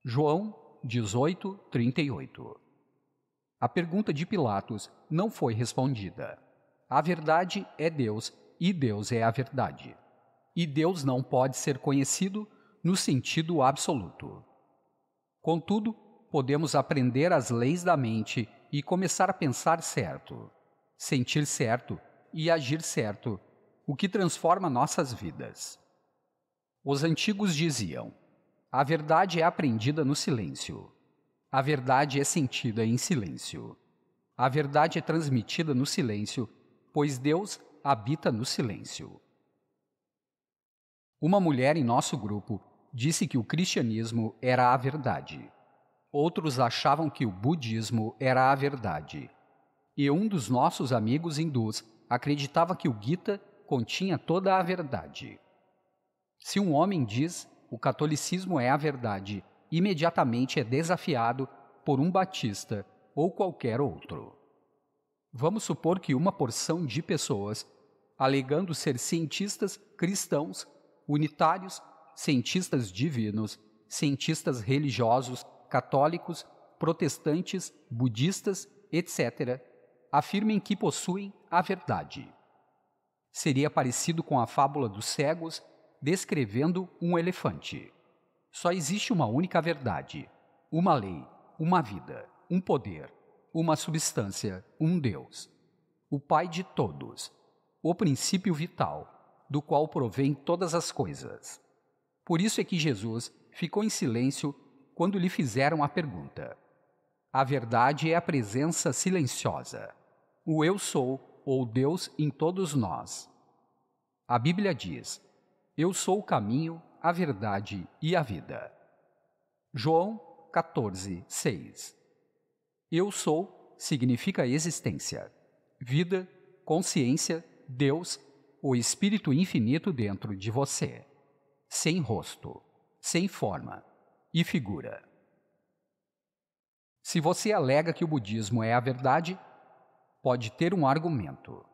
João 18, 38 A pergunta de Pilatos não foi respondida. A verdade é Deus e Deus é a verdade. E Deus não pode ser conhecido no sentido absoluto. Contudo, podemos aprender as leis da mente e começar a pensar certo, sentir certo e agir certo, o que transforma nossas vidas. Os antigos diziam: a verdade é aprendida no silêncio. A verdade é sentida em silêncio. A verdade é transmitida no silêncio, pois Deus habita no silêncio. Uma mulher em nosso grupo disse que o cristianismo era a verdade. Outros achavam que o budismo era a verdade. E um dos nossos amigos hindus acreditava que o Gita continha toda a verdade. Se um homem diz o catolicismo é a verdade, imediatamente é desafiado por um batista ou qualquer outro. Vamos supor que uma porção de pessoas, alegando ser cientistas cristãos, unitários, cientistas divinos, cientistas religiosos, católicos, protestantes, budistas, etc., afirmem que possuem a verdade. Seria parecido com a fábula dos cegos descrevendo um elefante. Só existe uma única verdade, uma lei, uma vida, um poder, uma substância, um Deus. O Pai de todos, o princípio vital, do qual provém todas as coisas. Por isso é que Jesus ficou em silêncio quando lhe fizeram a pergunta. A verdade é a presença silenciosa, o Eu sou ou Deus em todos nós. A Bíblia diz: eu sou o caminho, a verdade e a vida. João 14, 6 Eu sou significa existência, vida, consciência, Deus, o Espírito infinito dentro de você, sem rosto, sem forma e figura. Se você alega que o budismo é a verdade, pode ter um argumento,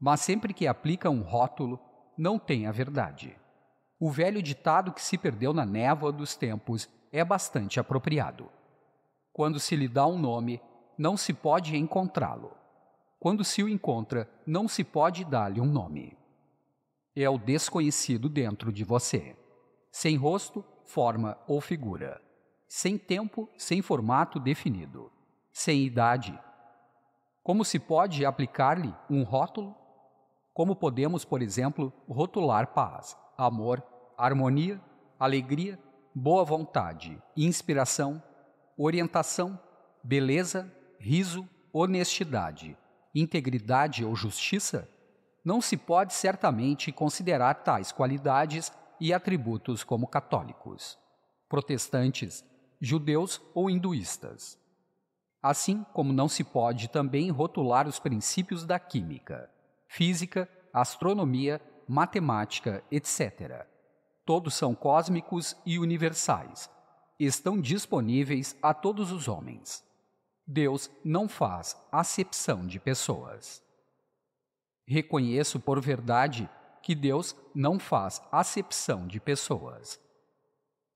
mas sempre que aplica um rótulo, não tem a verdade o velho ditado que se perdeu na névoa dos tempos é bastante apropriado. Quando se lhe dá um nome, não se pode encontrá-lo. Quando se o encontra, não se pode dar-lhe um nome. É o desconhecido dentro de você, sem rosto, forma ou figura, sem tempo, sem formato definido, sem idade. Como se pode aplicar-lhe um rótulo? Como podemos, por exemplo, rotular paz, amor harmonia, alegria, boa vontade, inspiração, orientação, beleza, riso, honestidade, integridade ou justiça? Não se pode certamente considerar tais qualidades e atributos como católicos, protestantes, judeus ou hinduístas. Assim como não se pode também rotular os princípios da química, física, astronomia, matemática, etc Todos são cósmicos e universais. Estão disponíveis a todos os homens. Deus não faz acepção de pessoas. Reconheço por verdade que Deus não faz acepção de pessoas.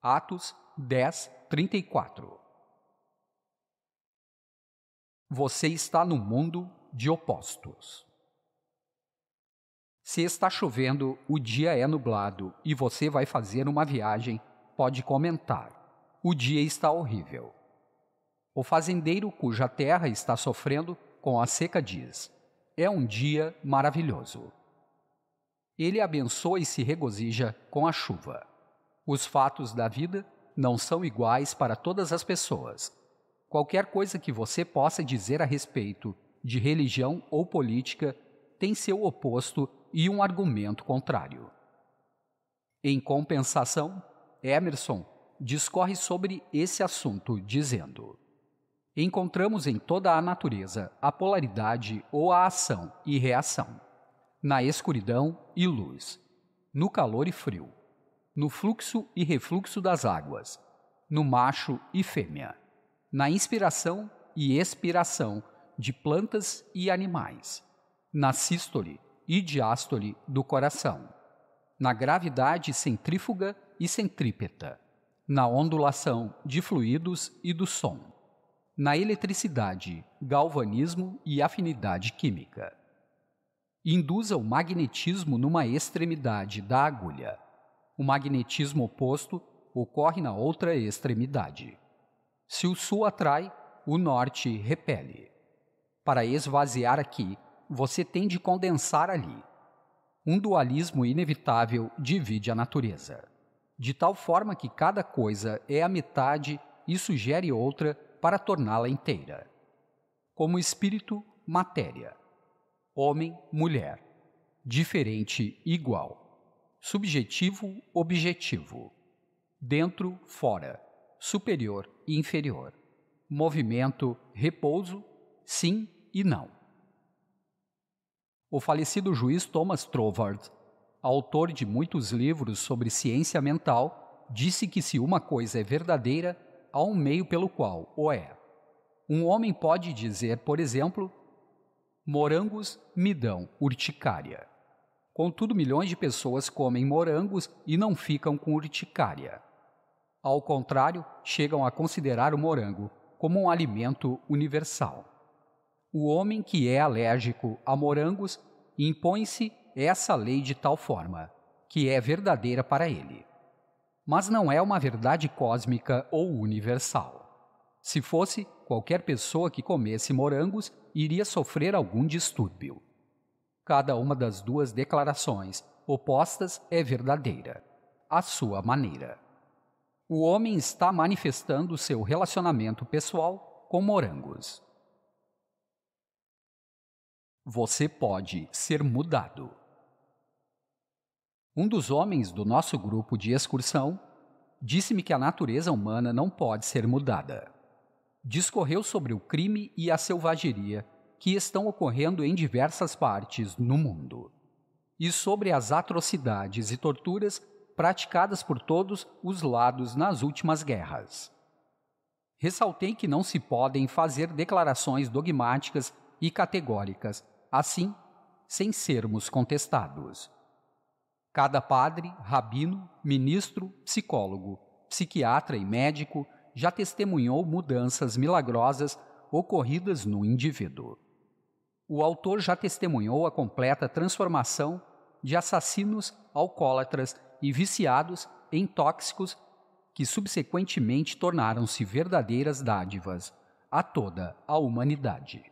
Atos 10, 34 Você está no mundo de opostos. Se está chovendo, o dia é nublado e você vai fazer uma viagem, pode comentar: O dia está horrível. O fazendeiro cuja terra está sofrendo com a seca diz: É um dia maravilhoso. Ele abençoa e se regozija com a chuva. Os fatos da vida não são iguais para todas as pessoas. Qualquer coisa que você possa dizer a respeito de religião ou política tem seu oposto e um argumento contrário. Em compensação, Emerson discorre sobre esse assunto dizendo: Encontramos em toda a natureza a polaridade ou a ação e reação, na escuridão e luz, no calor e frio, no fluxo e refluxo das águas, no macho e fêmea, na inspiração e expiração de plantas e animais, na sístole e diástole do coração, na gravidade centrífuga e centrípeta, na ondulação de fluidos e do som, na eletricidade, galvanismo e afinidade química. Induza o magnetismo numa extremidade da agulha. O magnetismo oposto ocorre na outra extremidade. Se o sul atrai, o norte repele. Para esvaziar aqui você tem de condensar ali. Um dualismo inevitável divide a natureza, de tal forma que cada coisa é a metade e sugere outra para torná-la inteira. Como espírito, matéria. Homem, mulher. Diferente, igual. Subjetivo, objetivo. Dentro, fora. Superior, inferior. Movimento, repouso, sim e não o falecido juiz Thomas Trovard, autor de muitos livros sobre ciência mental, disse que se uma coisa é verdadeira, há um meio pelo qual o é. Um homem pode dizer, por exemplo, morangos me dão urticária. Contudo, milhões de pessoas comem morangos e não ficam com urticária. Ao contrário, chegam a considerar o morango como um alimento universal o homem que é alérgico a morangos impõe-se essa lei de tal forma, que é verdadeira para ele. Mas não é uma verdade cósmica ou universal. Se fosse, qualquer pessoa que comesse morangos iria sofrer algum distúrbio. Cada uma das duas declarações opostas é verdadeira, à sua maneira. O homem está manifestando seu relacionamento pessoal com morangos. Você pode ser mudado. Um dos homens do nosso grupo de excursão disse-me que a natureza humana não pode ser mudada. Discorreu sobre o crime e a selvageria que estão ocorrendo em diversas partes no mundo e sobre as atrocidades e torturas praticadas por todos os lados nas últimas guerras. Ressaltei que não se podem fazer declarações dogmáticas e categóricas assim, sem sermos contestados. Cada padre, rabino, ministro, psicólogo, psiquiatra e médico já testemunhou mudanças milagrosas ocorridas no indivíduo. O autor já testemunhou a completa transformação de assassinos, alcoólatras e viciados em tóxicos que subsequentemente tornaram-se verdadeiras dádivas a toda a humanidade.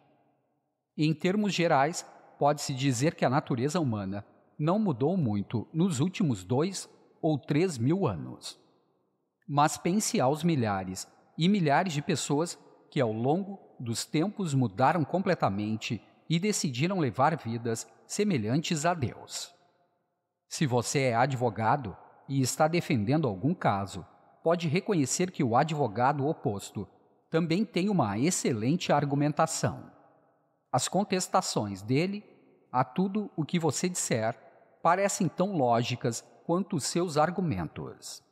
Em termos gerais, pode-se dizer que a natureza humana não mudou muito nos últimos dois ou três mil anos. Mas pense aos milhares e milhares de pessoas que, ao longo dos tempos, mudaram completamente e decidiram levar vidas semelhantes a Deus. Se você é advogado e está defendendo algum caso, pode reconhecer que o advogado oposto também tem uma excelente argumentação. As contestações dele a tudo o que você disser parecem tão lógicas quanto os seus argumentos.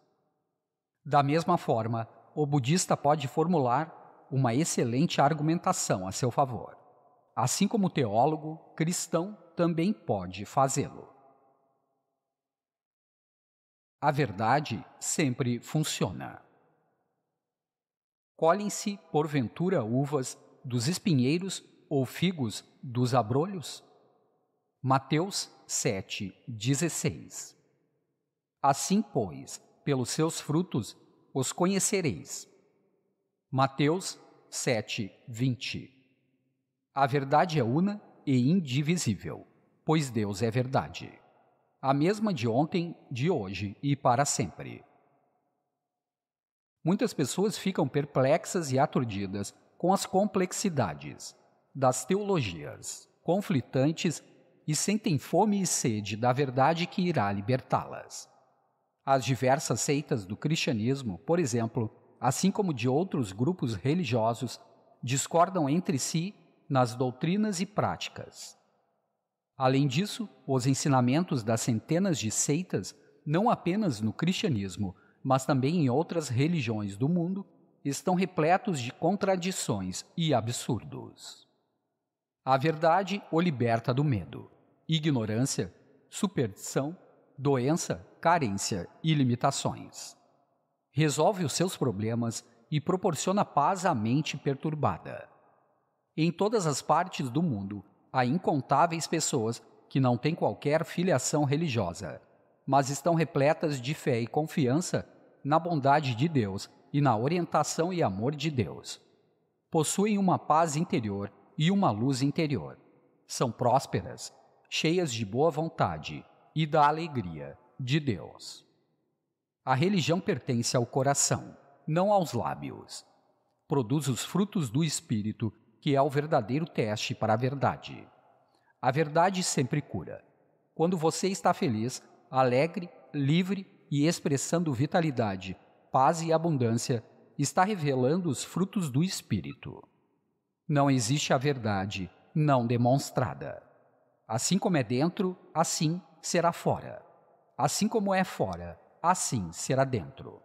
Da mesma forma, o budista pode formular uma excelente argumentação a seu favor, assim como o teólogo cristão também pode fazê-lo. A verdade sempre funciona. Colhem-se, porventura, uvas dos espinheiros ou figos dos abrolhos? Mateus 7,16 Assim, pois, pelos seus frutos os conhecereis. Mateus 7:20. A verdade é una e indivisível, pois Deus é verdade. A mesma de ontem, de hoje e para sempre. Muitas pessoas ficam perplexas e aturdidas com as complexidades, das teologias conflitantes e sentem fome e sede da verdade que irá libertá-las. As diversas seitas do cristianismo, por exemplo, assim como de outros grupos religiosos, discordam entre si nas doutrinas e práticas. Além disso, os ensinamentos das centenas de seitas, não apenas no cristianismo, mas também em outras religiões do mundo, estão repletos de contradições e absurdos. A verdade o liberta do medo. Ignorância, superstição, doença, carência e limitações. Resolve os seus problemas e proporciona paz à mente perturbada. Em todas as partes do mundo, há incontáveis pessoas que não têm qualquer filiação religiosa, mas estão repletas de fé e confiança na bondade de Deus e na orientação e amor de Deus. Possuem uma paz interior e uma luz interior. São prósperas, cheias de boa vontade e da alegria de Deus. A religião pertence ao coração, não aos lábios. Produz os frutos do espírito, que é o verdadeiro teste para a verdade. A verdade sempre cura. Quando você está feliz, alegre, livre e expressando vitalidade, paz e abundância, está revelando os frutos do espírito. Não existe a verdade não demonstrada. Assim como é dentro, assim será fora. Assim como é fora, assim será dentro.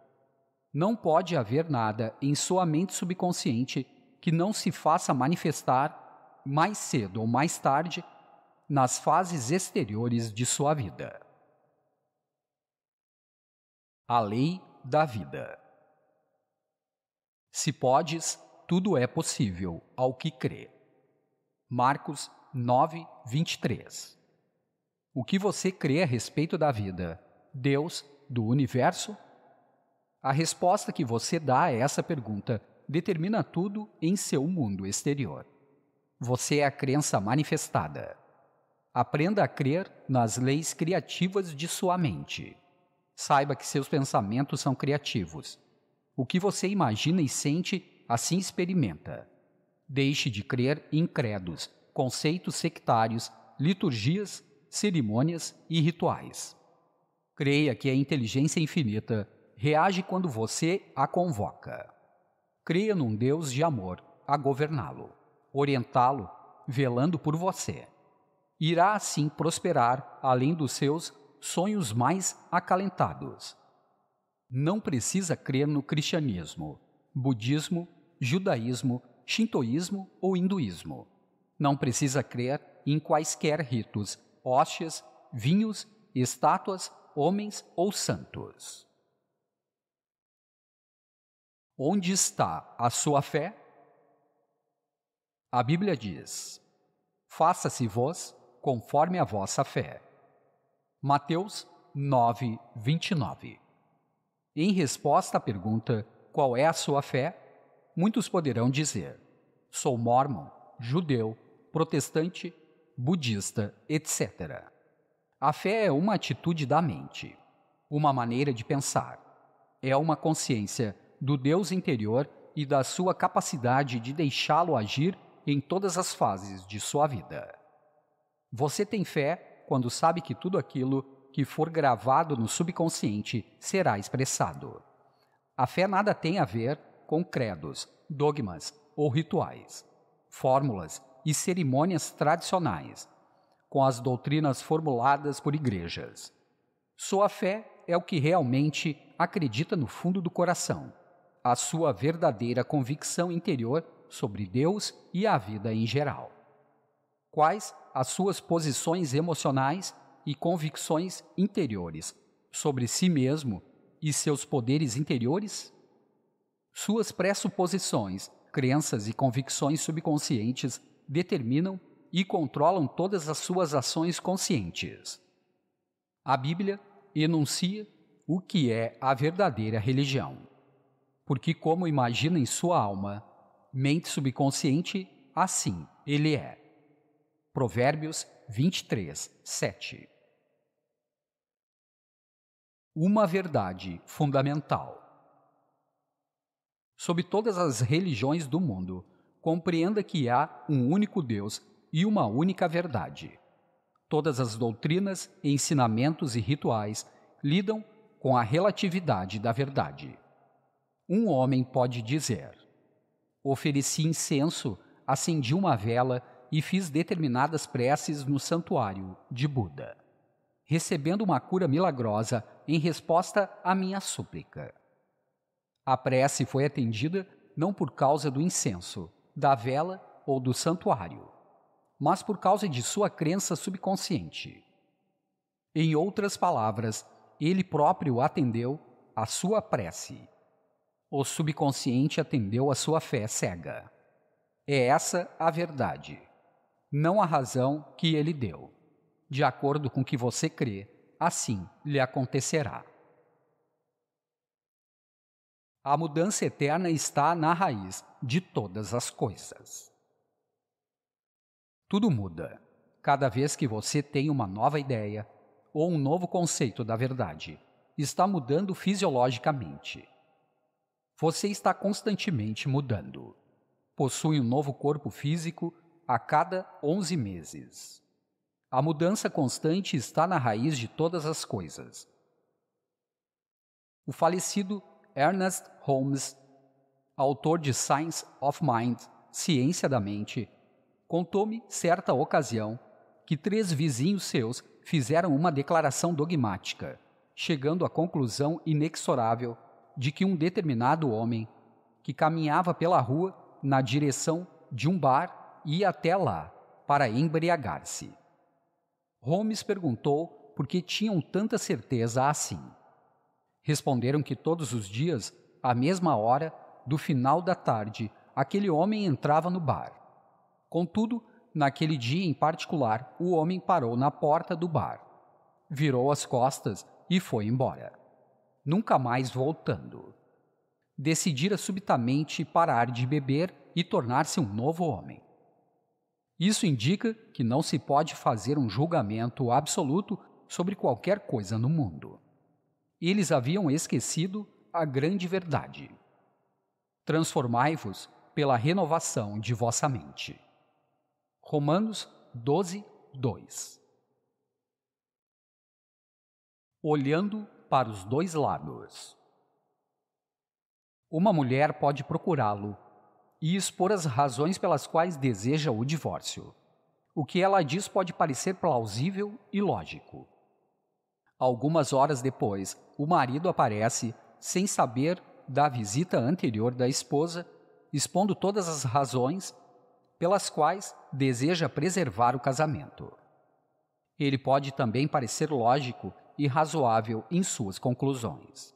Não pode haver nada em sua mente subconsciente que não se faça manifestar mais cedo ou mais tarde nas fases exteriores de sua vida. A lei da vida. Se podes, tudo é possível ao que crê. Marcos 9, 23. O que você crê a respeito da vida, Deus, do universo? A resposta que você dá a essa pergunta determina tudo em seu mundo exterior. Você é a crença manifestada. Aprenda a crer nas leis criativas de sua mente. Saiba que seus pensamentos são criativos. O que você imagina e sente assim experimenta. Deixe de crer em credos, conceitos sectários, liturgias, cerimônias e rituais. Creia que a inteligência infinita reage quando você a convoca. Creia num Deus de amor a governá-lo, orientá-lo, velando por você. Irá assim prosperar além dos seus sonhos mais acalentados. Não precisa crer no cristianismo, budismo judaísmo, shintoísmo ou hinduísmo. Não precisa crer em quaisquer ritos, hostes, vinhos, estátuas, homens ou santos. Onde está a sua fé? A Bíblia diz: Faça-se vós conforme a vossa fé. Mateus 9, 29. Em resposta à pergunta: Qual é a sua fé? Muitos poderão dizer: sou mormon, judeu, protestante, budista, etc. A fé é uma atitude da mente, uma maneira de pensar. É uma consciência do Deus interior e da sua capacidade de deixá-lo agir em todas as fases de sua vida. Você tem fé quando sabe que tudo aquilo que for gravado no subconsciente será expressado. A fé nada tem a ver com credos, dogmas ou rituais, fórmulas e cerimônias tradicionais, com as doutrinas formuladas por igrejas. Sua fé é o que realmente acredita no fundo do coração, a sua verdadeira convicção interior sobre Deus e a vida em geral. Quais as suas posições emocionais e convicções interiores sobre si mesmo e seus poderes interiores? Suas pressuposições, crenças e convicções subconscientes determinam e controlam todas as suas ações conscientes. A Bíblia enuncia o que é a verdadeira religião. Porque, como imagina em sua alma, mente subconsciente, assim ele é. Provérbios 23, 7. Uma verdade fundamental sobre todas as religiões do mundo. Compreenda que há um único Deus e uma única verdade. Todas as doutrinas, ensinamentos e rituais lidam com a relatividade da verdade. Um homem pode dizer: Ofereci incenso, acendi uma vela e fiz determinadas preces no santuário de Buda, recebendo uma cura milagrosa em resposta à minha súplica. A prece foi atendida não por causa do incenso, da vela ou do santuário, mas por causa de sua crença subconsciente. Em outras palavras, ele próprio atendeu a sua prece. O subconsciente atendeu a sua fé cega. É essa a verdade, não a razão que ele deu. De acordo com o que você crê, assim lhe acontecerá. A mudança eterna está na raiz de todas as coisas. Tudo muda cada vez que você tem uma nova ideia ou um novo conceito da verdade. Está mudando fisiologicamente. Você está constantemente mudando. Possui um novo corpo físico a cada 11 meses. A mudança constante está na raiz de todas as coisas. O falecido Ernest Holmes, autor de Science of Mind, Ciência da Mente, contou-me certa ocasião que três vizinhos seus fizeram uma declaração dogmática, chegando à conclusão inexorável de que um determinado homem que caminhava pela rua na direção de um bar ia até lá para embriagar-se. Holmes perguntou por que tinham tanta certeza assim. Responderam que todos os dias, à mesma hora, do final da tarde, aquele homem entrava no bar. Contudo, naquele dia em particular, o homem parou na porta do bar, virou as costas e foi embora, nunca mais voltando. Decidira subitamente parar de beber e tornar-se um novo homem. Isso indica que não se pode fazer um julgamento absoluto sobre qualquer coisa no mundo eles haviam esquecido a grande verdade. Transformai-vos pela renovação de vossa mente. Romanos 12, 2 Olhando para os dois lados. Uma mulher pode procurá-lo e expor as razões pelas quais deseja o divórcio. O que ela diz pode parecer plausível e lógico. Algumas horas depois, o marido aparece sem saber da visita anterior da esposa, expondo todas as razões pelas quais deseja preservar o casamento. Ele pode também parecer lógico e razoável em suas conclusões.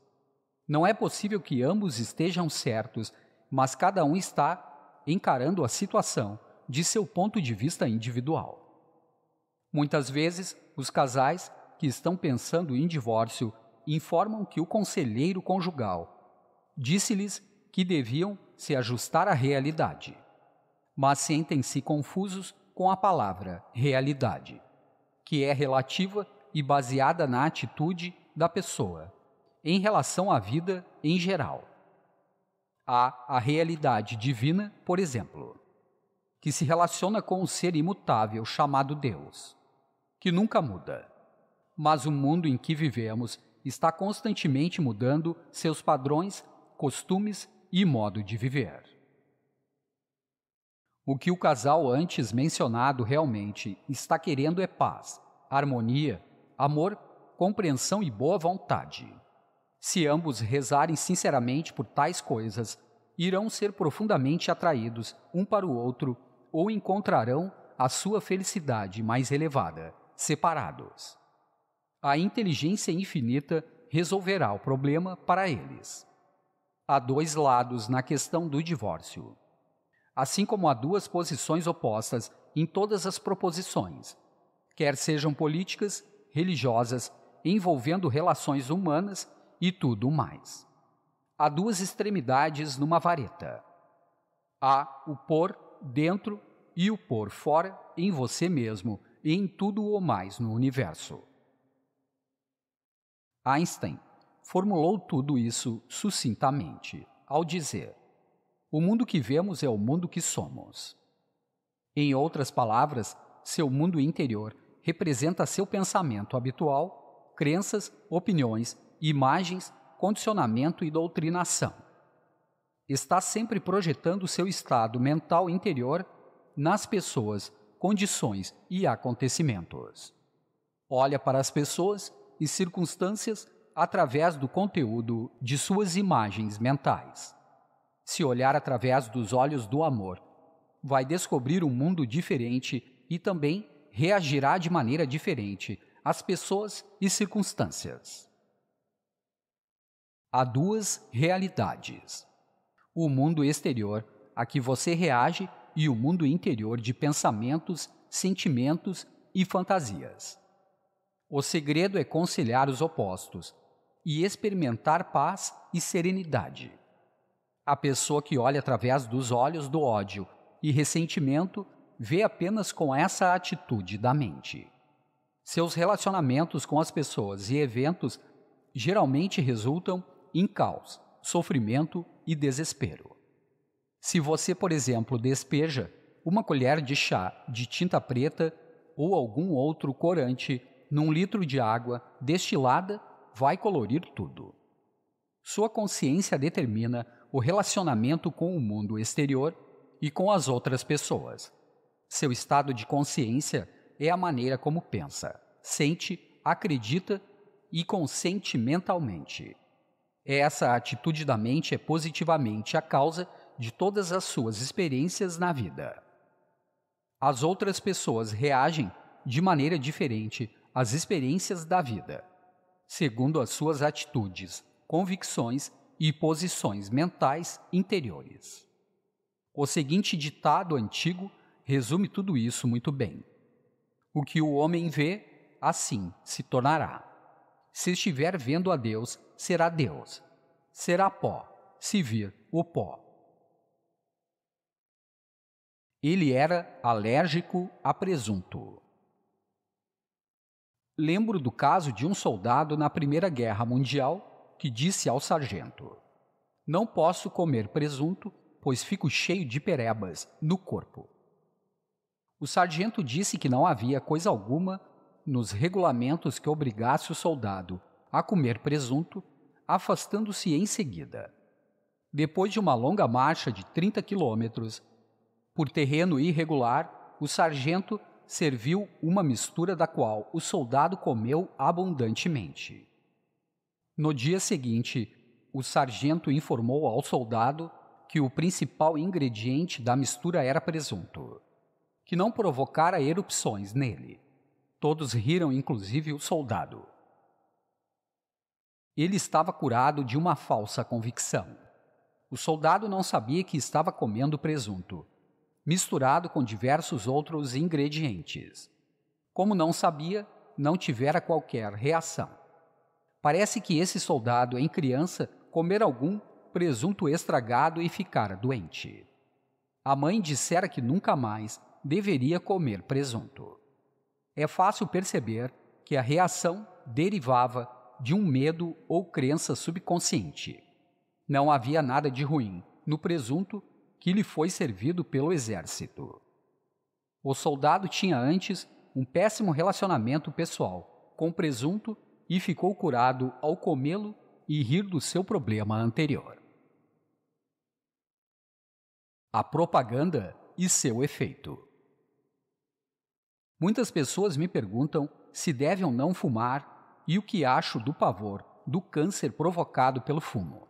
Não é possível que ambos estejam certos, mas cada um está encarando a situação de seu ponto de vista individual. Muitas vezes, os casais que estão pensando em divórcio informam que o conselheiro conjugal disse-lhes que deviam se ajustar à realidade, mas sentem-se confusos com a palavra realidade, que é relativa e baseada na atitude da pessoa em relação à vida em geral. Há a realidade divina, por exemplo, que se relaciona com o ser imutável chamado Deus, que nunca muda mas o mundo em que vivemos está constantemente mudando seus padrões, costumes e modo de viver. O que o casal antes mencionado realmente está querendo é paz, harmonia, amor, compreensão e boa vontade. Se ambos rezarem sinceramente por tais coisas, irão ser profundamente atraídos um para o outro ou encontrarão a sua felicidade mais elevada, separados a inteligência infinita resolverá o problema para eles. Há dois lados na questão do divórcio. Assim como há duas posições opostas em todas as proposições, quer sejam políticas, religiosas, envolvendo relações humanas e tudo mais. Há duas extremidades numa vareta. Há o por dentro e o por fora em você mesmo e em tudo o mais no universo. Einstein formulou tudo isso sucintamente ao dizer: O mundo que vemos é o mundo que somos. Em outras palavras, seu mundo interior representa seu pensamento habitual, crenças, opiniões, imagens, condicionamento e doutrinação. Está sempre projetando seu estado mental interior nas pessoas, condições e acontecimentos. Olha para as pessoas e circunstâncias através do conteúdo de suas imagens mentais. Se olhar através dos olhos do amor, vai descobrir um mundo diferente e também reagirá de maneira diferente às pessoas e circunstâncias. Há duas realidades: o mundo exterior, a que você reage, e o mundo interior de pensamentos, sentimentos e fantasias. O segredo é conciliar os opostos e experimentar paz e serenidade. A pessoa que olha através dos olhos do ódio e ressentimento vê apenas com essa atitude da mente. Seus relacionamentos com as pessoas e eventos geralmente resultam em caos, sofrimento e desespero. Se você, por exemplo, despeja uma colher de chá de tinta preta ou algum outro corante num litro de água destilada vai colorir tudo. Sua consciência determina o relacionamento com o mundo exterior e com as outras pessoas. Seu estado de consciência é a maneira como pensa, sente, acredita e consente mentalmente. Essa atitude da mente é positivamente a causa de todas as suas experiências na vida. As outras pessoas reagem de maneira diferente as experiências da vida, segundo as suas atitudes, convicções e posições mentais interiores. O seguinte ditado antigo resume tudo isso muito bem: O que o homem vê, assim se tornará. Se estiver vendo a Deus, será Deus. Será pó, se vir o pó. Ele era alérgico a presunto. Lembro do caso de um soldado na Primeira Guerra Mundial que disse ao sargento: Não posso comer presunto, pois fico cheio de perebas no corpo. O sargento disse que não havia coisa alguma nos regulamentos que obrigasse o soldado a comer presunto, afastando-se em seguida. Depois de uma longa marcha de 30 quilômetros, por terreno irregular, o sargento serviu uma mistura da qual o soldado comeu abundantemente. No dia seguinte, o sargento informou ao soldado que o principal ingrediente da mistura era presunto, que não provocara erupções nele. Todos riram, inclusive o soldado. Ele estava curado de uma falsa convicção. O soldado não sabia que estava comendo presunto misturado com diversos outros ingredientes. Como não sabia, não tivera qualquer reação. Parece que esse soldado, em criança, comera algum presunto estragado e ficara doente. A mãe dissera que nunca mais deveria comer presunto. É fácil perceber que a reação derivava de um medo ou crença subconsciente. Não havia nada de ruim no presunto que lhe foi servido pelo exército. O soldado tinha antes um péssimo relacionamento pessoal com presunto e ficou curado ao comê-lo e rir do seu problema anterior. A propaganda e seu efeito. Muitas pessoas me perguntam se devem ou não fumar e o que acho do pavor do câncer provocado pelo fumo.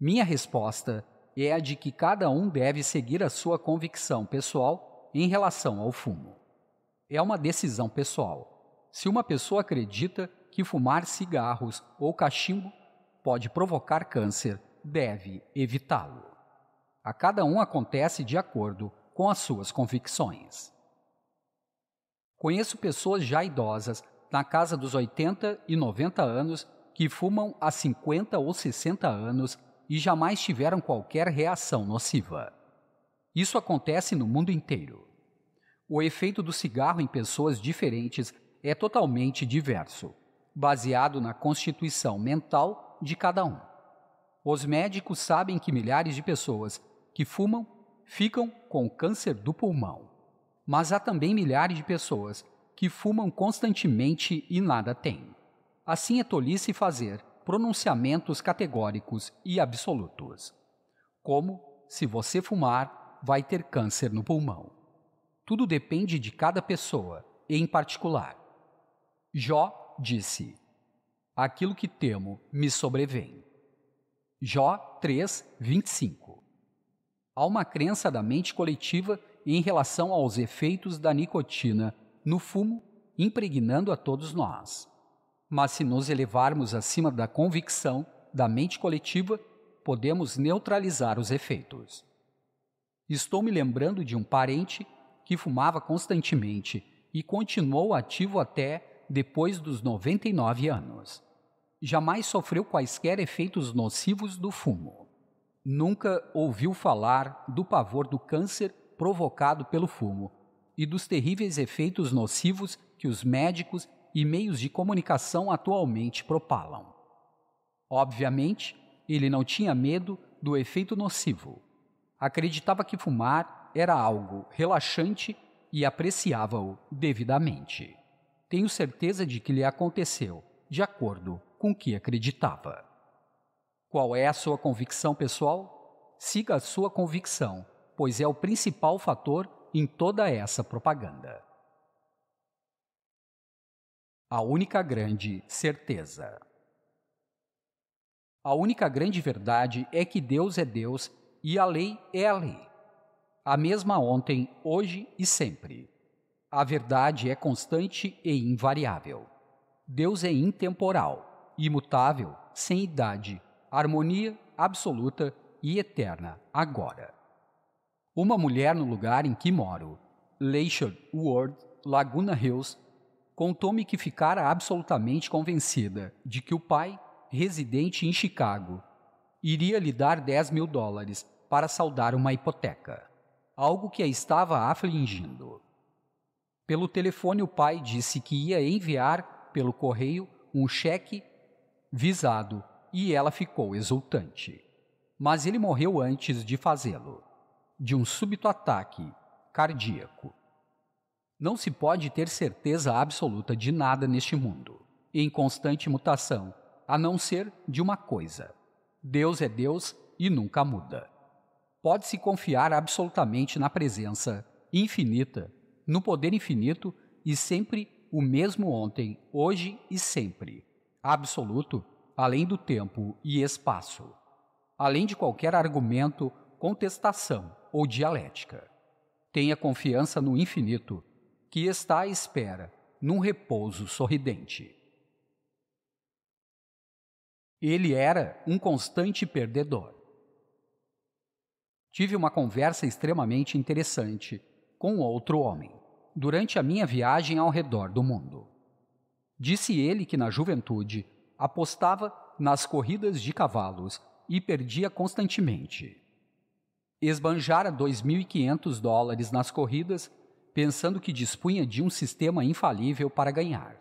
Minha resposta é a de que cada um deve seguir a sua convicção pessoal em relação ao fumo. É uma decisão pessoal. Se uma pessoa acredita que fumar cigarros ou cachimbo pode provocar câncer, deve evitá-lo. A cada um acontece de acordo com as suas convicções. Conheço pessoas já idosas, na casa dos 80 e 90 anos, que fumam há 50 ou 60 anos e jamais tiveram qualquer reação nociva. Isso acontece no mundo inteiro. O efeito do cigarro em pessoas diferentes é totalmente diverso, baseado na constituição mental de cada um. Os médicos sabem que milhares de pessoas que fumam ficam com câncer do pulmão, mas há também milhares de pessoas que fumam constantemente e nada têm. Assim é tolice fazer pronunciamentos categóricos e absolutos, como se você fumar, vai ter câncer no pulmão. Tudo depende de cada pessoa, em particular. Jó disse: Aquilo que temo me sobrevém. Jó 3, 25. Há uma crença da mente coletiva em relação aos efeitos da nicotina no fumo, impregnando a todos nós. Mas se nos elevarmos acima da convicção da mente coletiva, podemos neutralizar os efeitos. Estou me lembrando de um parente que fumava constantemente e continuou ativo até depois dos 99 anos. Jamais sofreu quaisquer efeitos nocivos do fumo. Nunca ouviu falar do pavor do câncer provocado pelo fumo e dos terríveis efeitos nocivos que os médicos e meios de comunicação atualmente propalam. Obviamente, ele não tinha medo do efeito nocivo. Acreditava que fumar era algo relaxante e apreciava-o devidamente. Tenho certeza de que lhe aconteceu, de acordo com o que acreditava. Qual é a sua convicção pessoal? Siga a sua convicção, pois é o principal fator em toda essa propaganda. A única grande certeza. A única grande verdade é que Deus é Deus e a lei é a lei. A mesma ontem, hoje e sempre. A verdade é constante e invariável. Deus é intemporal, imutável, sem idade, harmonia absoluta e eterna agora. Uma mulher no lugar em que moro. Leisure Ward, Laguna Hills, contou-me que ficara absolutamente convencida de que o pai, residente em Chicago, iria lhe dar 10 mil dólares para saldar uma hipoteca, algo que a estava afligindo. Pelo telefone, o pai disse que ia enviar pelo correio um cheque visado e ela ficou exultante. Mas ele morreu antes de fazê-lo, de um súbito ataque cardíaco. Não se pode ter certeza absoluta de nada neste mundo, em constante mutação, a não ser de uma coisa: Deus é Deus e nunca muda. Pode-se confiar absolutamente na presença infinita, no poder infinito e sempre o mesmo ontem, hoje e sempre, absoluto, além do tempo e espaço, além de qualquer argumento, contestação ou dialética. Tenha confiança no infinito que está à espera, num repouso sorridente. Ele era um constante perdedor. Tive uma conversa extremamente interessante com outro homem durante a minha viagem ao redor do mundo. Disse ele que na juventude apostava nas corridas de cavalos e perdia constantemente. Esbanjara 2.500 dólares nas corridas pensando que dispunha de um sistema infalível para ganhar.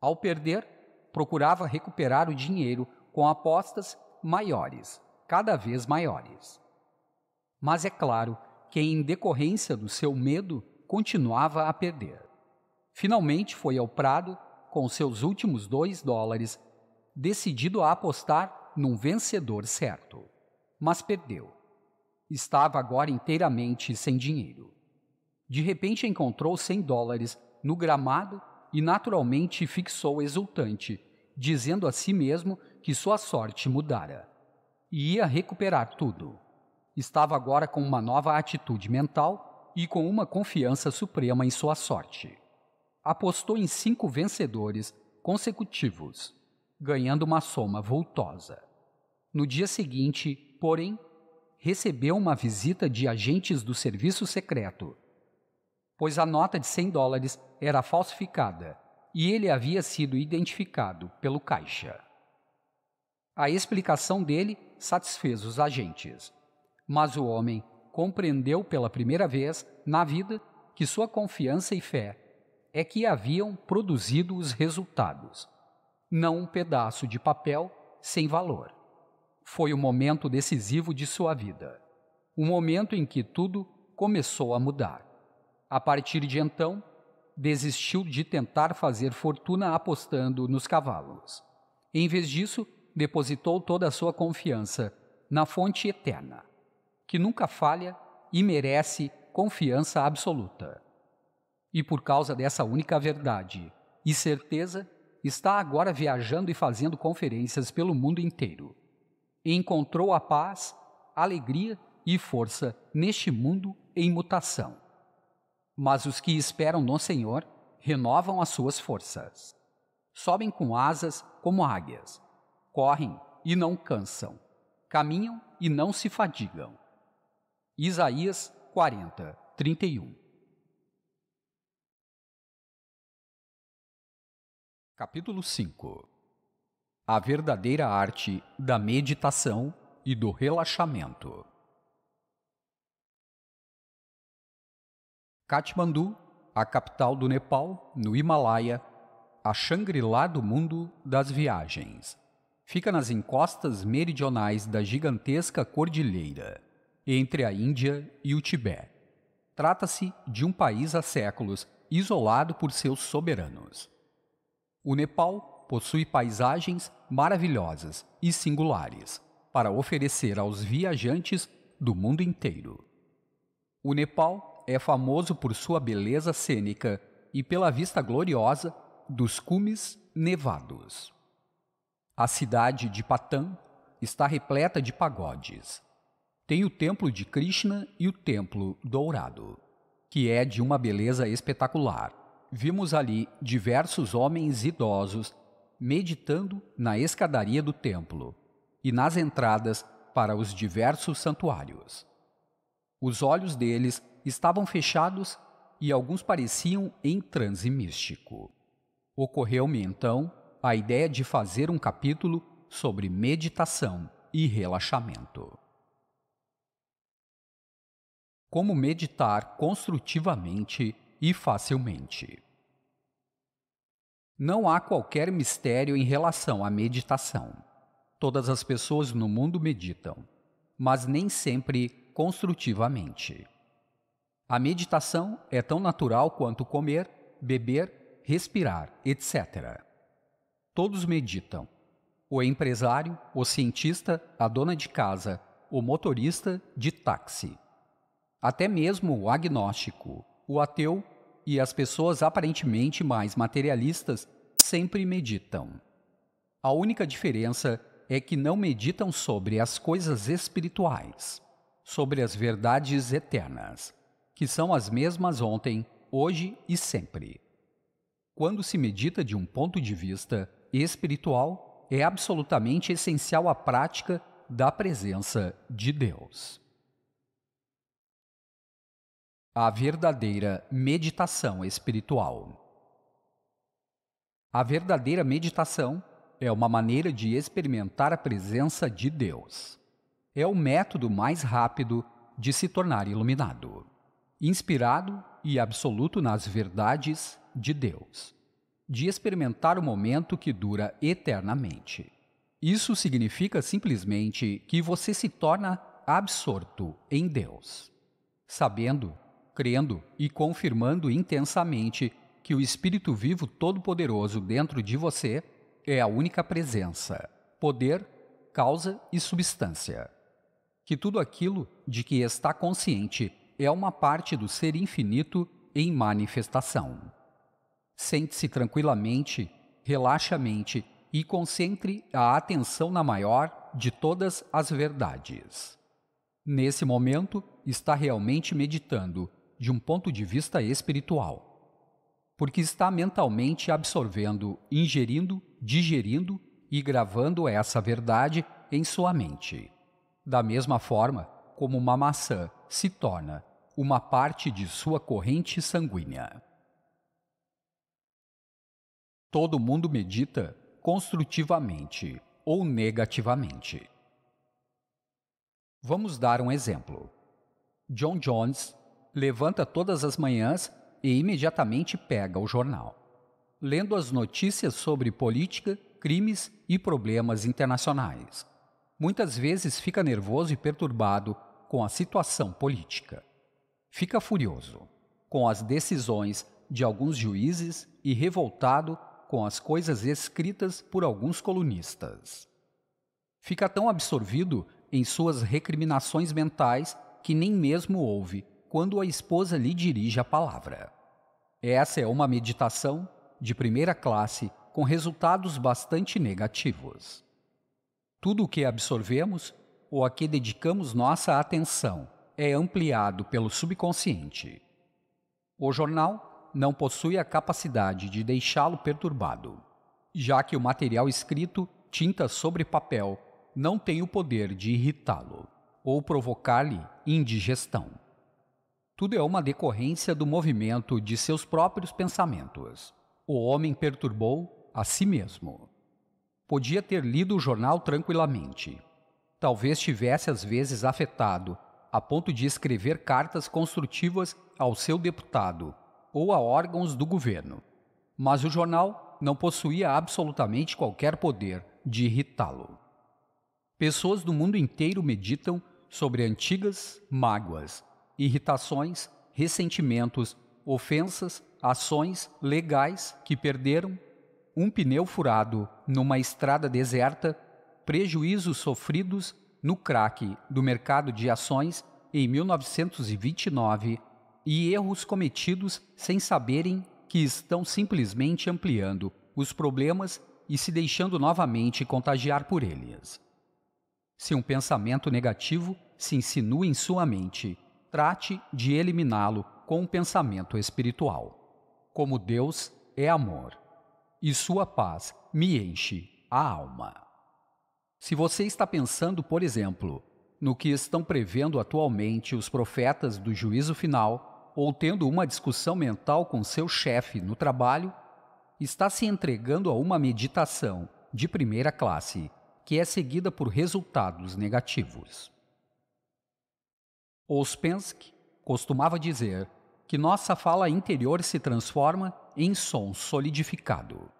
Ao perder, procurava recuperar o dinheiro com apostas maiores, cada vez maiores. Mas é claro que, em decorrência do seu medo, continuava a perder. Finalmente foi ao Prado com seus últimos dois dólares, decidido a apostar num vencedor certo. Mas perdeu. Estava agora inteiramente sem dinheiro. De repente encontrou 100 dólares no gramado e naturalmente fixou exultante, dizendo a si mesmo que sua sorte mudara. E ia recuperar tudo. Estava agora com uma nova atitude mental e com uma confiança suprema em sua sorte. Apostou em cinco vencedores consecutivos, ganhando uma soma vultosa. No dia seguinte, porém, recebeu uma visita de agentes do serviço secreto pois a nota de 100 dólares era falsificada e ele havia sido identificado pelo caixa. A explicação dele satisfez os agentes, mas o homem compreendeu pela primeira vez na vida que sua confiança e fé é que haviam produzido os resultados, não um pedaço de papel sem valor. Foi o momento decisivo de sua vida, o momento em que tudo começou a mudar. A partir de então, desistiu de tentar fazer fortuna apostando nos cavalos. Em vez disso, depositou toda a sua confiança na fonte eterna, que nunca falha e merece confiança absoluta. E por causa dessa única verdade e certeza, está agora viajando e fazendo conferências pelo mundo inteiro. Encontrou a paz, alegria e força neste mundo em mutação mas os que esperam no Senhor renovam as suas forças. Sobem com asas como águias. Correm e não cansam. Caminham e não se fadigam. Isaías 40, 31. Capítulo 5 A verdadeira arte da meditação e do relaxamento. Katmandu, a capital do Nepal, no Himalaia, a Shangri-La do mundo das viagens. Fica nas encostas meridionais da gigantesca cordilheira, entre a Índia e o Tibete. Trata-se de um país há séculos isolado por seus soberanos. O Nepal possui paisagens maravilhosas e singulares para oferecer aos viajantes do mundo inteiro. O Nepal é famoso por sua beleza cênica e pela vista gloriosa dos cumes nevados. A cidade de Patã está repleta de pagodes. Tem o templo de Krishna e o templo dourado, que é de uma beleza espetacular. Vimos ali diversos homens idosos meditando na escadaria do templo e nas entradas para os diversos santuários. Os olhos deles estavam fechados e alguns pareciam em transe místico. Ocorreu-me então a ideia de fazer um capítulo sobre meditação e relaxamento. Como meditar construtivamente e facilmente. Não há qualquer mistério em relação à meditação. Todas as pessoas no mundo meditam, mas nem sempre construtivamente. A meditação é tão natural quanto comer, beber, respirar, etc. Todos meditam. O empresário, o cientista, a dona de casa, o motorista de táxi. Até mesmo o agnóstico, o ateu e as pessoas aparentemente mais materialistas sempre meditam. A única diferença é que não meditam sobre as coisas espirituais, sobre as verdades eternas que são as mesmas ontem, hoje e sempre. Quando se medita de um ponto de vista espiritual, é absolutamente essencial a prática da presença de Deus. A verdadeira meditação espiritual. A verdadeira meditação é uma maneira de experimentar a presença de Deus. É o método mais rápido de se tornar iluminado inspirado e absoluto nas verdades de Deus, de experimentar o momento que dura eternamente. Isso significa simplesmente que você se torna absorto em Deus, sabendo, crendo e confirmando intensamente que o Espírito vivo todo-poderoso dentro de você é a única presença, poder, causa e substância. Que tudo aquilo de que está consciente é uma parte do ser infinito em manifestação. Sente-se tranquilamente, relaxa a mente e concentre a atenção na maior de todas as verdades. Nesse momento, está realmente meditando de um ponto de vista espiritual, porque está mentalmente absorvendo, ingerindo, digerindo e gravando essa verdade em sua mente. Da mesma forma como uma maçã se torna uma parte de sua corrente sanguínea. Todo mundo medita construtivamente ou negativamente. Vamos dar um exemplo. John Jones levanta todas as manhãs e imediatamente pega o jornal, lendo as notícias sobre política, crimes e problemas internacionais. Muitas vezes fica nervoso e perturbado com a situação política. Fica furioso com as decisões de alguns juízes e revoltado com as coisas escritas por alguns colunistas. Fica tão absorvido em suas recriminações mentais que nem mesmo ouve quando a esposa lhe dirige a palavra. Essa é uma meditação de primeira classe com resultados bastante negativos. Tudo o que absorvemos ou a que dedicamos nossa atenção é ampliado pelo subconsciente. O jornal não possui a capacidade de deixá-lo perturbado, já que o material escrito, tinta sobre papel, não tem o poder de irritá-lo ou provocar-lhe indigestão. Tudo é uma decorrência do movimento de seus próprios pensamentos. O homem perturbou a si mesmo. Podia ter lido o jornal tranquilamente. Talvez tivesse às vezes afetado a ponto de escrever cartas construtivas ao seu deputado ou a órgãos do governo. Mas o jornal não possuía absolutamente qualquer poder de irritá-lo. Pessoas do mundo inteiro meditam sobre antigas mágoas, irritações, ressentimentos, ofensas, ações legais que perderam, um pneu furado numa estrada deserta, prejuízos sofridos no craque do mercado de ações em 1929 e erros cometidos sem saberem que estão simplesmente ampliando os problemas e se deixando novamente contagiar por eles. Se um pensamento negativo se insinua em sua mente, trate de eliminá-lo com um pensamento espiritual. Como Deus é amor, e sua paz me enche a alma. Se você está pensando, por exemplo, no que estão prevendo atualmente os profetas do juízo final, ou tendo uma discussão mental com seu chefe no trabalho, está se entregando a uma meditação de primeira classe, que é seguida por resultados negativos. Ouspensky costumava dizer que nossa fala interior se transforma em som solidificado,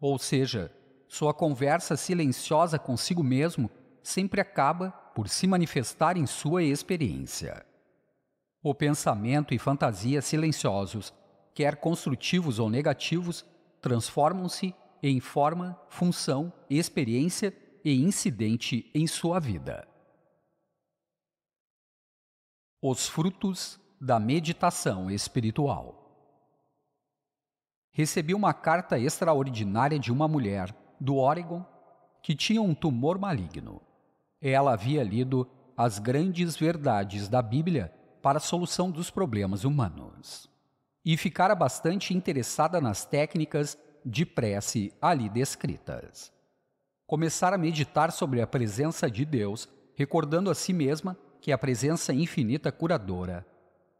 ou seja, sua conversa silenciosa consigo mesmo sempre acaba por se manifestar em sua experiência. O pensamento e fantasia silenciosos, quer construtivos ou negativos, transformam-se em forma, função, experiência e incidente em sua vida. Os frutos da meditação espiritual. Recebi uma carta extraordinária de uma mulher do Oregon, que tinha um tumor maligno. Ela havia lido as grandes verdades da Bíblia para a solução dos problemas humanos e ficara bastante interessada nas técnicas de prece ali descritas. Começara a meditar sobre a presença de Deus, recordando a si mesma que a presença infinita curadora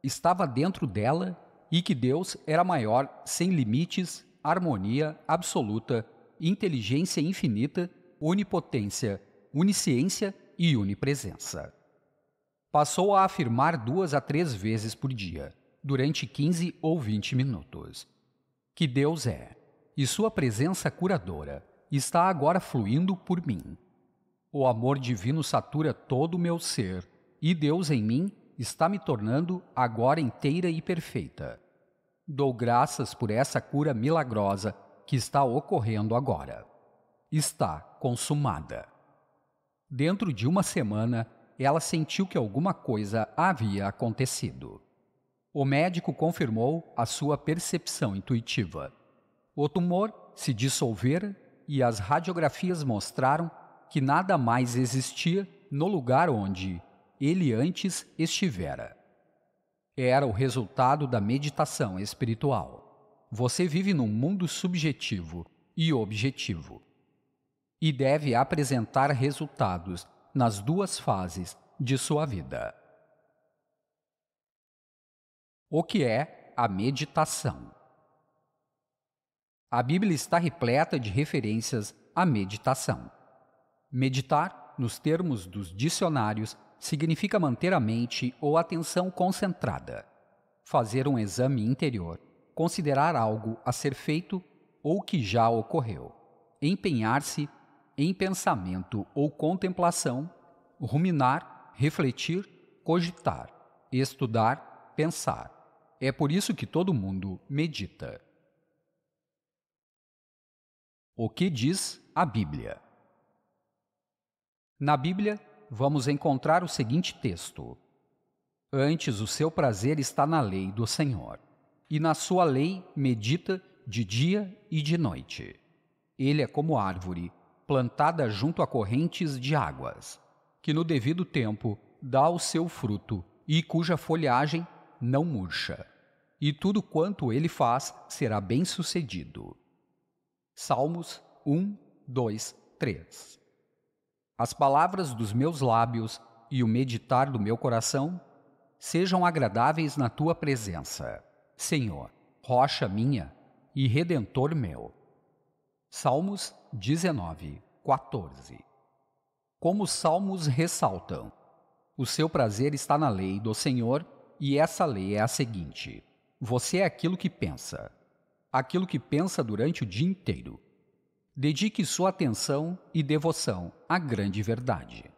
estava dentro dela e que Deus era maior, sem limites, harmonia absoluta inteligência infinita, onipotência, onisciência e unipresença. Passou a afirmar duas a três vezes por dia, durante 15 ou 20 minutos, que Deus é, e sua presença curadora está agora fluindo por mim. O amor divino satura todo o meu ser, e Deus em mim está me tornando agora inteira e perfeita. Dou graças por essa cura milagrosa que está ocorrendo agora. Está consumada. Dentro de uma semana, ela sentiu que alguma coisa havia acontecido. O médico confirmou a sua percepção intuitiva. O tumor se dissolver e as radiografias mostraram que nada mais existia no lugar onde ele antes estivera. Era o resultado da meditação espiritual. Você vive num mundo subjetivo e objetivo e deve apresentar resultados nas duas fases de sua vida. O que é a meditação? A Bíblia está repleta de referências à meditação. Meditar, nos termos dos dicionários, significa manter a mente ou atenção concentrada, fazer um exame interior considerar algo a ser feito ou que já ocorreu, empenhar-se em pensamento ou contemplação, ruminar, refletir, cogitar, estudar, pensar. É por isso que todo mundo medita. O que diz a Bíblia? Na Bíblia, vamos encontrar o seguinte texto: Antes o seu prazer está na lei do Senhor e na sua lei medita de dia e de noite. Ele é como árvore, plantada junto a correntes de águas, que no devido tempo dá o seu fruto e cuja folhagem não murcha. E tudo quanto ele faz será bem sucedido. Salmos 1, 2, 3 As palavras dos meus lábios e o meditar do meu coração sejam agradáveis na tua presença Senhor, rocha minha e redentor meu. Salmos 19, 14. Como os salmos ressaltam, o seu prazer está na lei do Senhor, e essa lei é a seguinte: você é aquilo que pensa, aquilo que pensa durante o dia inteiro. Dedique sua atenção e devoção à grande verdade.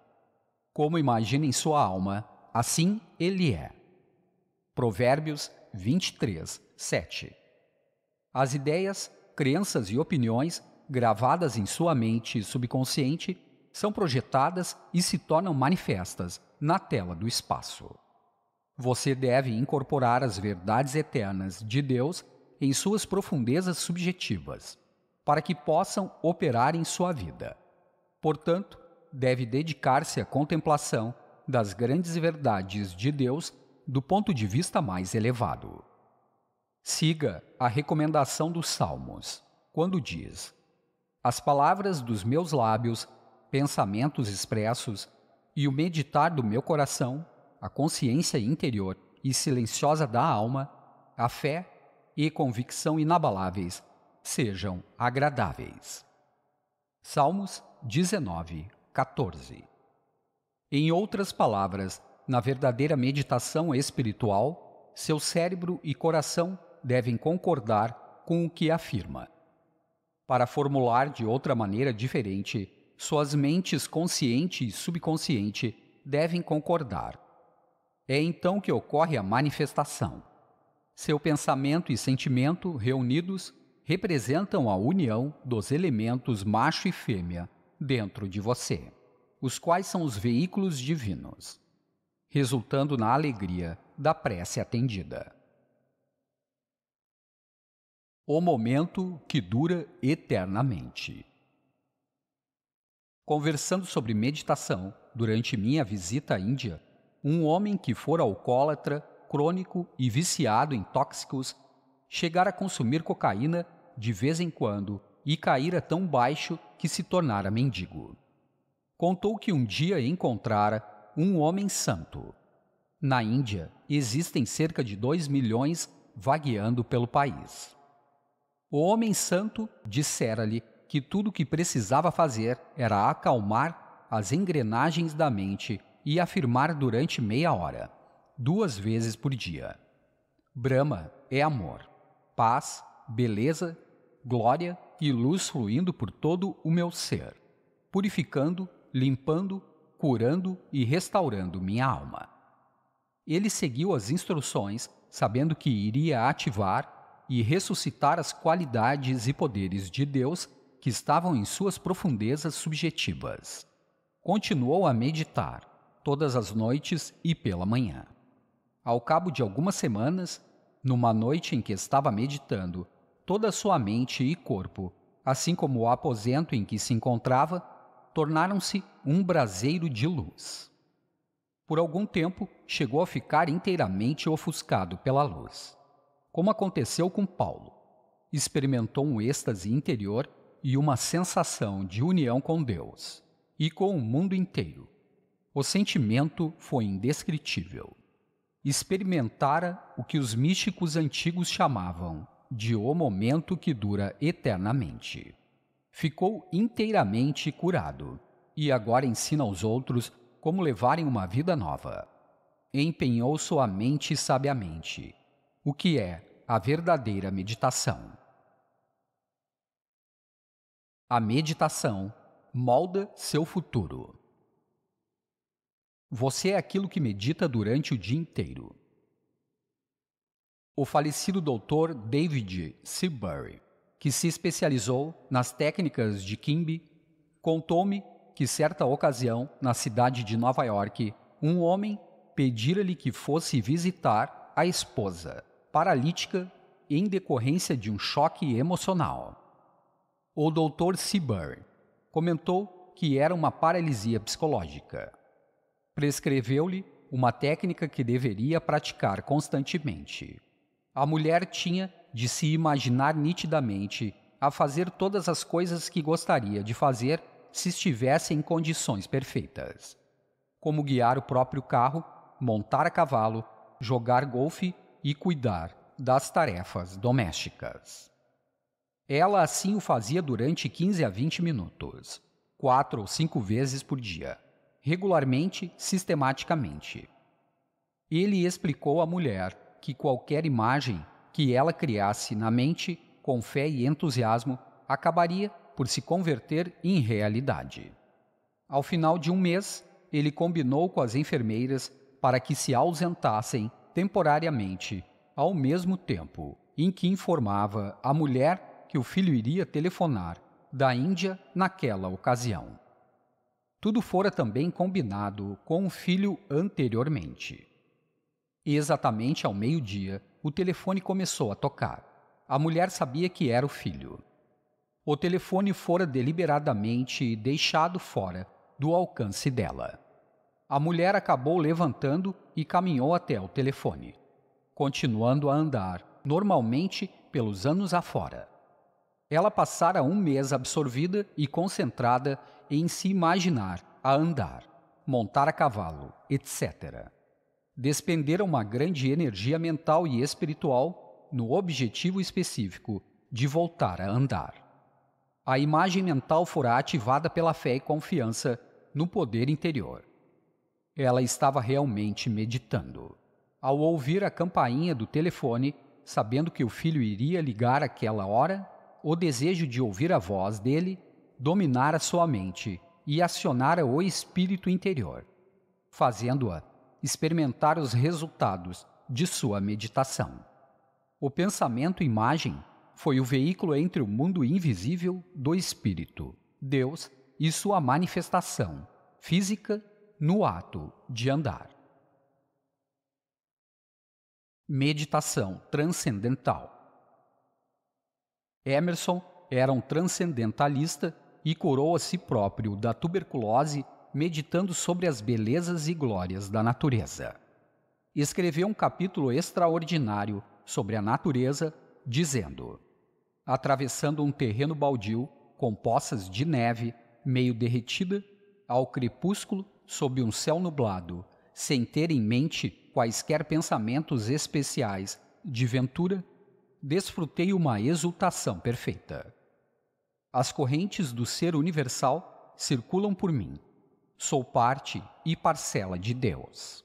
Como imagina em sua alma, assim ele é. Provérbios 23, 7. As ideias, crenças e opiniões gravadas em sua mente subconsciente são projetadas e se tornam manifestas na tela do espaço. Você deve incorporar as verdades eternas de Deus em suas profundezas subjetivas, para que possam operar em sua vida. Portanto, deve dedicar-se à contemplação das grandes verdades de Deus do ponto de vista mais elevado. Siga a recomendação dos Salmos, quando diz: As palavras dos meus lábios, pensamentos expressos e o meditar do meu coração, a consciência interior e silenciosa da alma, a fé e convicção inabaláveis, sejam agradáveis. Salmos 19, 14. Em outras palavras, na verdadeira meditação espiritual, seu cérebro e coração devem concordar com o que afirma. Para formular de outra maneira diferente, suas mentes consciente e subconsciente devem concordar. É então que ocorre a manifestação. Seu pensamento e sentimento reunidos representam a união dos elementos macho e fêmea dentro de você, os quais são os veículos divinos resultando na alegria da prece atendida. O momento que dura eternamente. Conversando sobre meditação durante minha visita à Índia, um homem que fora alcoólatra, crônico e viciado em tóxicos, chegara a consumir cocaína de vez em quando e caíra tão baixo que se tornara mendigo. Contou que um dia encontrara um homem santo. Na Índia, existem cerca de 2 milhões vagueando pelo país. O homem santo dissera-lhe que tudo o que precisava fazer era acalmar as engrenagens da mente e afirmar durante meia hora, duas vezes por dia. Brahma é amor, paz, beleza, glória e luz fluindo por todo o meu ser, purificando, limpando curando e restaurando minha alma. Ele seguiu as instruções, sabendo que iria ativar e ressuscitar as qualidades e poderes de Deus que estavam em suas profundezas subjetivas. Continuou a meditar, todas as noites e pela manhã. Ao cabo de algumas semanas, numa noite em que estava meditando, toda sua mente e corpo, assim como o aposento em que se encontrava, tornaram-se um braseiro de luz. Por algum tempo, chegou a ficar inteiramente ofuscado pela luz, como aconteceu com Paulo. Experimentou um êxtase interior e uma sensação de união com Deus e com o mundo inteiro. O sentimento foi indescritível. Experimentara o que os místicos antigos chamavam de o momento que dura eternamente. Ficou inteiramente curado e agora ensina aos outros como levarem uma vida nova. Empenhou sua mente sabiamente, o que é a verdadeira meditação. A meditação molda seu futuro. Você é aquilo que medita durante o dia inteiro. O falecido doutor David Seabury, que se especializou nas técnicas de Kimbe, contou-me que, certa ocasião, na cidade de Nova York, um homem pedira-lhe que fosse visitar a esposa, paralítica em decorrência de um choque emocional. O Dr. Seaburn comentou que era uma paralisia psicológica. Prescreveu-lhe uma técnica que deveria praticar constantemente. A mulher tinha de se imaginar nitidamente a fazer todas as coisas que gostaria de fazer se estivesse em condições perfeitas. Como guiar o próprio carro, montar a cavalo, jogar golfe e cuidar das tarefas domésticas. Ela assim o fazia durante 15 a 20 minutos, quatro ou cinco vezes por dia, regularmente, sistematicamente. Ele explicou à mulher que qualquer imagem que ela criasse na mente, com fé e entusiasmo, acabaria por se converter em realidade. Ao final de um mês, ele combinou com as enfermeiras para que se ausentassem temporariamente, ao mesmo tempo em que informava a mulher que o filho iria telefonar da Índia naquela ocasião. Tudo fora também combinado com o filho anteriormente. Exatamente ao meio-dia, o telefone começou a tocar. A mulher sabia que era o filho o telefone fora deliberadamente deixado fora do alcance dela. A mulher acabou levantando e caminhou até o telefone, continuando a andar normalmente pelos anos afora. Ela passara um mês absorvida e concentrada em se imaginar a andar, montar a cavalo, etc. Despendera uma grande energia mental e espiritual no objetivo específico de voltar a andar a imagem mental fora ativada pela fé e confiança no poder interior. Ela estava realmente meditando. Ao ouvir a campainha do telefone, sabendo que o filho iria ligar àquela hora, o desejo de ouvir a voz dele dominara sua mente e acionara o espírito interior, fazendo-a experimentar os resultados de sua meditação. O pensamento-imagem foi o veículo entre o mundo invisível do espírito, Deus, e sua manifestação física no ato de andar. Meditação transcendental. Emerson era um transcendentalista e curou a si próprio da tuberculose meditando sobre as belezas e glórias da natureza. Escreveu um capítulo extraordinário sobre a natureza, dizendo: atravessando um terreno baldio com poças de neve meio derretida ao crepúsculo sob um céu nublado, sem ter em mente quaisquer pensamentos especiais de ventura, desfrutei uma exultação perfeita. As correntes do ser universal circulam por mim. Sou parte e parcela de Deus.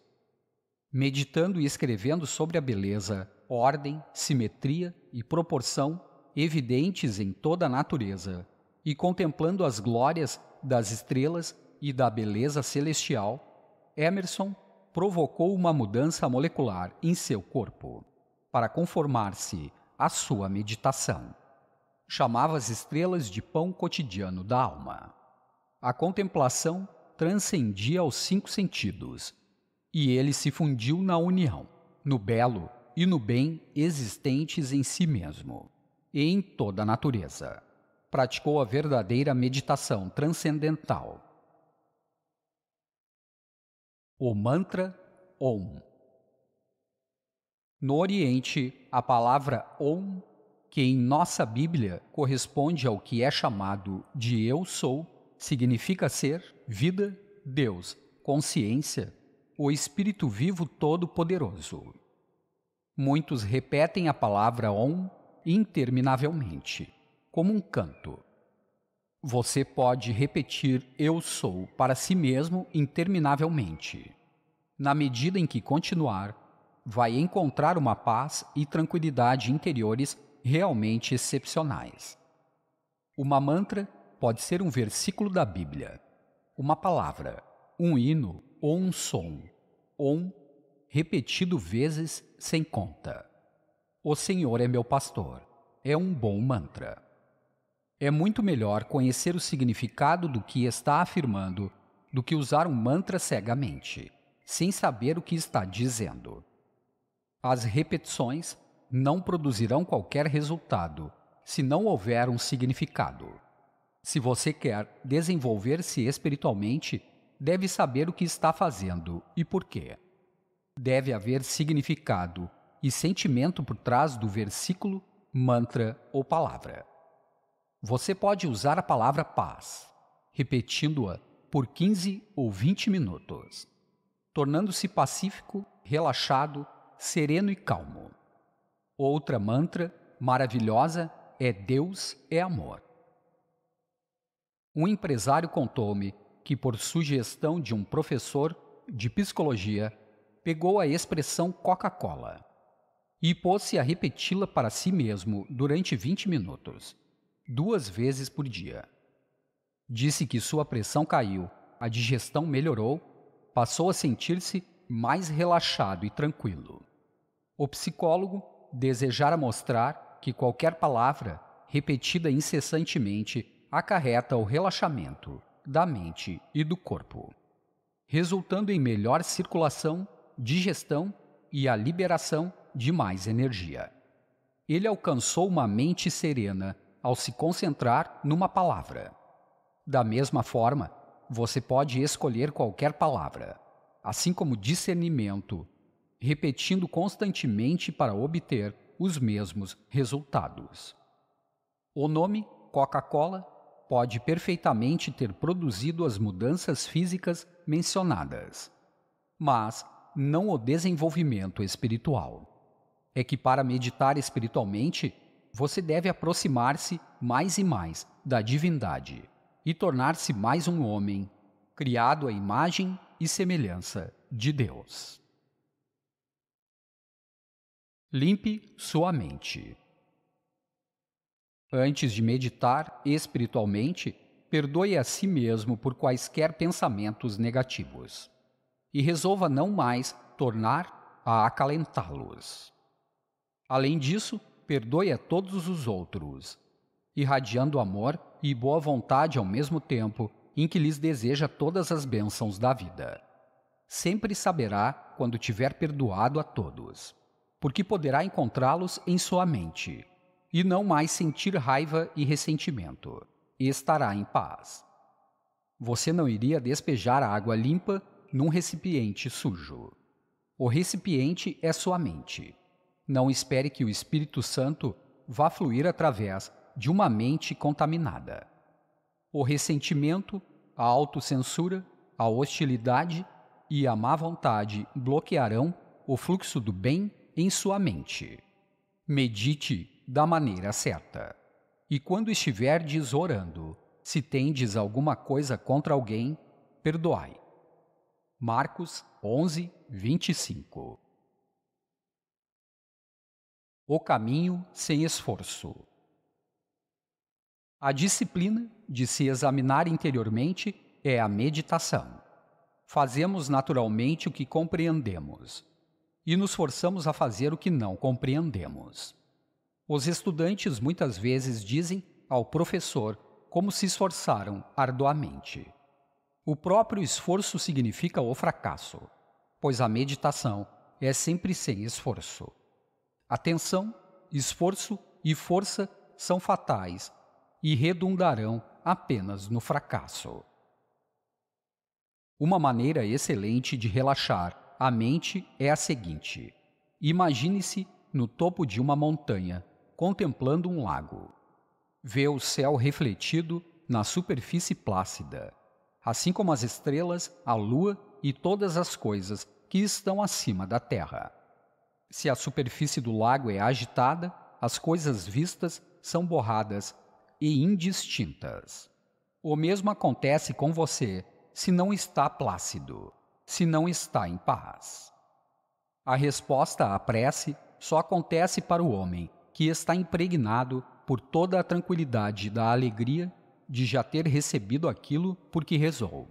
Meditando e escrevendo sobre a beleza, ordem, simetria e proporção evidentes em toda a natureza, e contemplando as glórias das estrelas e da beleza celestial, Emerson provocou uma mudança molecular em seu corpo, para conformar-se à sua meditação. Chamava as estrelas de pão cotidiano da alma. A contemplação transcendia os cinco sentidos, e ele se fundiu na união, no belo e no bem existentes em si mesmo e em toda a natureza. Praticou a verdadeira meditação transcendental. O mantra Om. No Oriente, a palavra Om, que em nossa Bíblia corresponde ao que é chamado de Eu Sou, significa ser, vida, Deus, consciência, o Espírito Vivo Todo-Poderoso. Muitos repetem a palavra Om interminavelmente, como um canto. Você pode repetir Eu sou para si mesmo interminavelmente. Na medida em que continuar, vai encontrar uma paz e tranquilidade interiores realmente excepcionais. Uma mantra pode ser um versículo da Bíblia, uma palavra, um hino ou um som, um repetido vezes sem conta. O Senhor é meu pastor é um bom mantra. É muito melhor conhecer o significado do que está afirmando do que usar um mantra cegamente, sem saber o que está dizendo. As repetições não produzirão qualquer resultado se não houver um significado. Se você quer desenvolver-se espiritualmente, deve saber o que está fazendo e por quê. Deve haver significado e sentimento por trás do versículo, mantra ou palavra. Você pode usar a palavra paz, repetindo-a por 15 ou 20 minutos, tornando-se pacífico, relaxado, sereno e calmo. Outra mantra maravilhosa é Deus é amor. Um empresário contou-me que, por sugestão de um professor de psicologia, pegou a expressão Coca-Cola e pôs-se a repeti-la para si mesmo durante 20 minutos, duas vezes por dia. Disse que sua pressão caiu, a digestão melhorou, passou a sentir-se mais relaxado e tranquilo. O psicólogo desejara mostrar que qualquer palavra repetida incessantemente acarreta o relaxamento da mente e do corpo, resultando em melhor circulação, digestão e a liberação de mais energia. Ele alcançou uma mente serena ao se concentrar numa palavra. Da mesma forma, você pode escolher qualquer palavra, assim como discernimento, repetindo constantemente para obter os mesmos resultados. O nome Coca-Cola pode perfeitamente ter produzido as mudanças físicas mencionadas, mas não o desenvolvimento espiritual é que para meditar espiritualmente, você deve aproximar-se mais e mais da divindade e tornar-se mais um homem, criado à imagem e semelhança de Deus. Limpe sua mente. Antes de meditar espiritualmente, perdoe a si mesmo por quaisquer pensamentos negativos e resolva não mais tornar a acalentá-los. Além disso, perdoe a todos os outros, irradiando amor e boa vontade ao mesmo tempo em que lhes deseja todas as bênçãos da vida. Sempre saberá quando tiver perdoado a todos, porque poderá encontrá-los em sua mente e não mais sentir raiva e ressentimento, e estará em paz. Você não iria despejar a água limpa num recipiente sujo. O recipiente é sua mente não espere que o Espírito Santo vá fluir através de uma mente contaminada. O ressentimento, a autocensura, a hostilidade e a má vontade bloquearão o fluxo do bem em sua mente. Medite da maneira certa. E quando estiverdes orando, se tendes alguma coisa contra alguém, perdoai. Marcos 11, 25 o caminho sem esforço. A disciplina de se examinar interiormente é a meditação. Fazemos naturalmente o que compreendemos e nos forçamos a fazer o que não compreendemos. Os estudantes muitas vezes dizem ao professor como se esforçaram arduamente. O próprio esforço significa o fracasso, pois a meditação é sempre sem esforço. Atenção, esforço e força são fatais e redundarão apenas no fracasso. Uma maneira excelente de relaxar a mente é a seguinte: imagine-se no topo de uma montanha, contemplando um lago. Vê o céu refletido na superfície plácida, assim como as estrelas, a lua e todas as coisas que estão acima da terra. Se a superfície do lago é agitada, as coisas vistas são borradas e indistintas. O mesmo acontece com você se não está plácido, se não está em paz. A resposta à prece só acontece para o homem que está impregnado por toda a tranquilidade da alegria de já ter recebido aquilo por que rezou.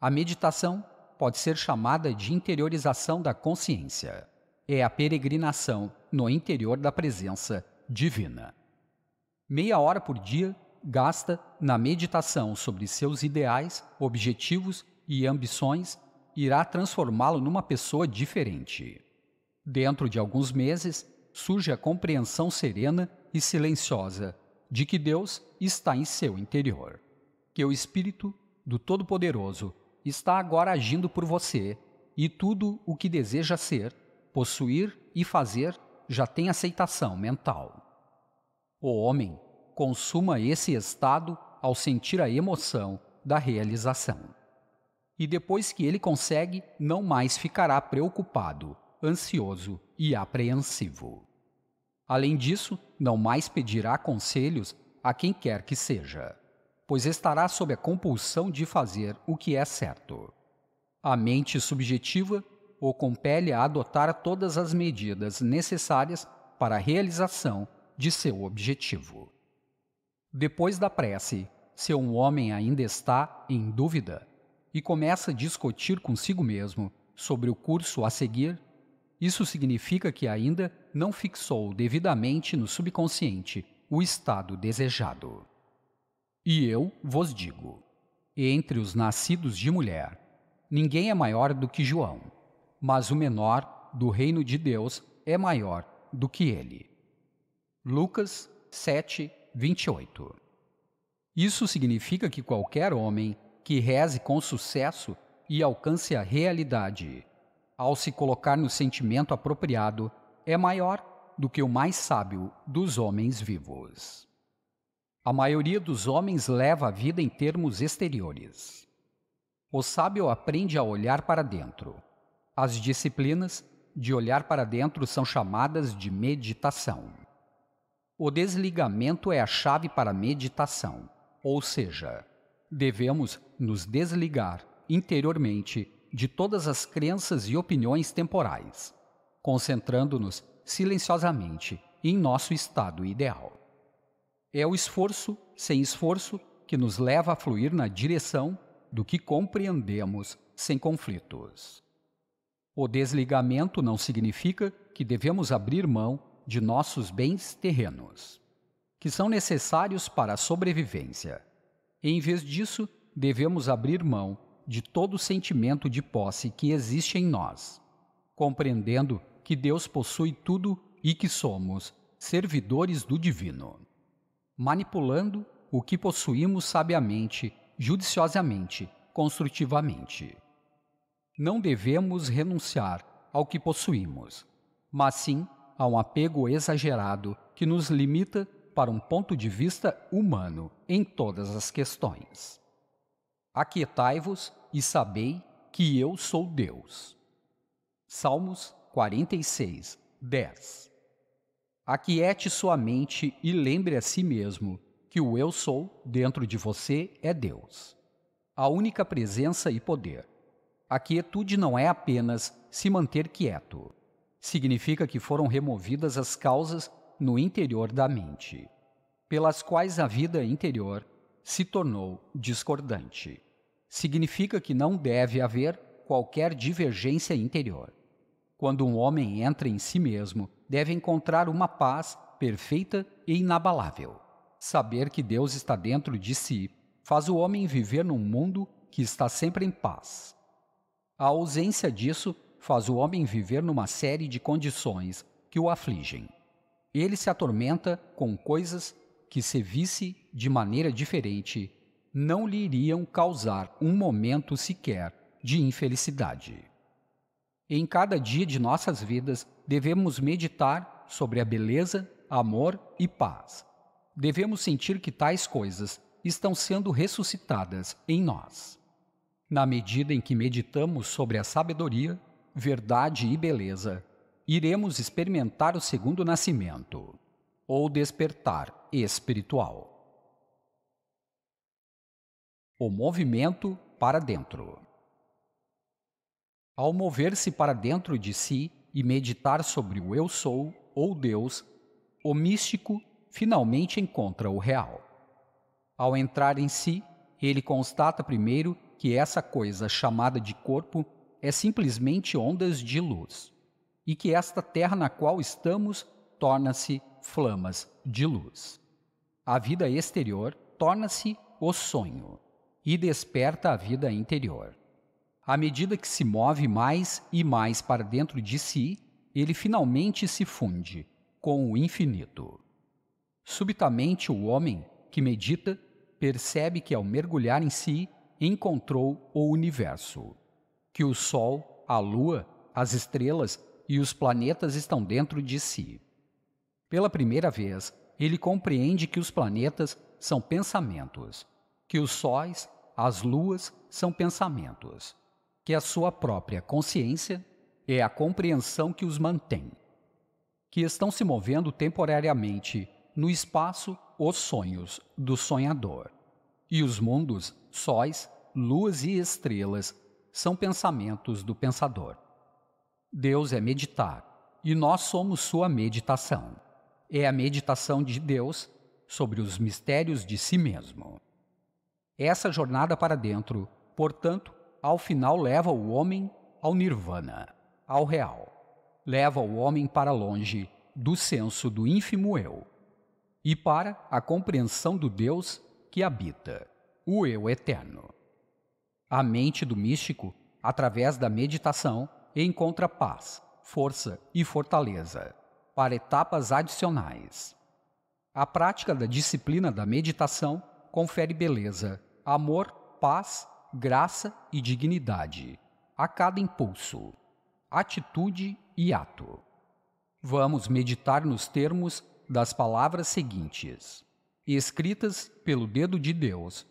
A meditação pode ser chamada de interiorização da consciência é a peregrinação no interior da presença divina. Meia hora por dia gasta na meditação sobre seus ideais, objetivos e ambições irá transformá-lo numa pessoa diferente. Dentro de alguns meses, surge a compreensão serena e silenciosa de que Deus está em seu interior, que o Espírito do Todo-Poderoso está agora agindo por você e tudo o que deseja ser possuir e fazer já tem aceitação mental. O homem consuma esse estado ao sentir a emoção da realização. E depois que ele consegue, não mais ficará preocupado, ansioso e apreensivo. Além disso, não mais pedirá conselhos a quem quer que seja, pois estará sob a compulsão de fazer o que é certo. A mente subjetiva o compele a adotar todas as medidas necessárias para a realização de seu objetivo. Depois da prece, se um homem ainda está em dúvida e começa a discutir consigo mesmo sobre o curso a seguir, isso significa que ainda não fixou devidamente no subconsciente o estado desejado. E eu vos digo: entre os nascidos de mulher, ninguém é maior do que João mas o menor do reino de Deus é maior do que ele. Lucas 7, 28. Isso significa que qualquer homem que reze com sucesso e alcance a realidade, ao se colocar no sentimento apropriado, é maior do que o mais sábio dos homens vivos. A maioria dos homens leva a vida em termos exteriores. O sábio aprende a olhar para dentro, as disciplinas de olhar para dentro são chamadas de meditação. O desligamento é a chave para a meditação, ou seja, devemos nos desligar interiormente de todas as crenças e opiniões temporais, concentrando-nos silenciosamente em nosso estado ideal. É o esforço sem esforço que nos leva a fluir na direção do que compreendemos sem conflitos. O desligamento não significa que devemos abrir mão de nossos bens terrenos, que são necessários para a sobrevivência. Em vez disso, devemos abrir mão de todo sentimento de posse que existe em nós, compreendendo que Deus possui tudo e que somos servidores do divino. Manipulando o que possuímos sabiamente, judiciosamente, construtivamente. Não devemos renunciar ao que possuímos, mas sim a um apego exagerado que nos limita para um ponto de vista humano em todas as questões. Aquietai-vos e sabei que eu sou Deus. Salmos 46, 10 Aquiete sua mente e lembre a si mesmo que o eu sou dentro de você é Deus. A única presença e poder a quietude não é apenas se manter quieto. Significa que foram removidas as causas no interior da mente, pelas quais a vida interior se tornou discordante. Significa que não deve haver qualquer divergência interior. Quando um homem entra em si mesmo, deve encontrar uma paz perfeita e inabalável. Saber que Deus está dentro de si faz o homem viver num mundo que está sempre em paz a ausência disso faz o homem viver numa série de condições que o afligem. Ele se atormenta com coisas que, se visse de maneira diferente, não lhe iriam causar um momento sequer de infelicidade. Em cada dia de nossas vidas, devemos meditar sobre a beleza, amor e paz. Devemos sentir que tais coisas estão sendo ressuscitadas em nós na medida em que meditamos sobre a sabedoria, verdade e beleza, iremos experimentar o segundo nascimento, ou despertar espiritual. O movimento para dentro. Ao mover-se para dentro de si e meditar sobre o Eu Sou ou Deus, o místico finalmente encontra o real. Ao entrar em si, ele constata primeiro que essa coisa chamada de corpo é simplesmente ondas de luz, e que esta terra na qual estamos torna-se flamas de luz. A vida exterior torna-se o sonho e desperta a vida interior. À medida que se move mais e mais para dentro de si, ele finalmente se funde com o infinito. Subitamente, o homem que medita percebe que, ao mergulhar em si, encontrou o universo. Que o Sol, a Lua, as estrelas e os planetas estão dentro de si. Pela primeira vez, ele compreende que os planetas são pensamentos, que os sóis, as luas são pensamentos, que a sua própria consciência é a compreensão que os mantém, que estão se movendo temporariamente no espaço os sonhos do sonhador e os mundos sóis, luas e estrelas são pensamentos do pensador. Deus é meditar e nós somos sua meditação. É a meditação de Deus sobre os mistérios de si mesmo. Essa jornada para dentro, portanto, ao final leva o homem ao nirvana, ao real. Leva o homem para longe do senso do ínfimo eu e para a compreensão do Deus que habita o eu eterno. A mente do místico, através da meditação, encontra paz, força e fortaleza para etapas adicionais. A prática da disciplina da meditação confere beleza, amor, paz, graça e dignidade a cada impulso, atitude e ato. Vamos meditar nos termos das palavras seguintes, escritas pelo dedo de Deus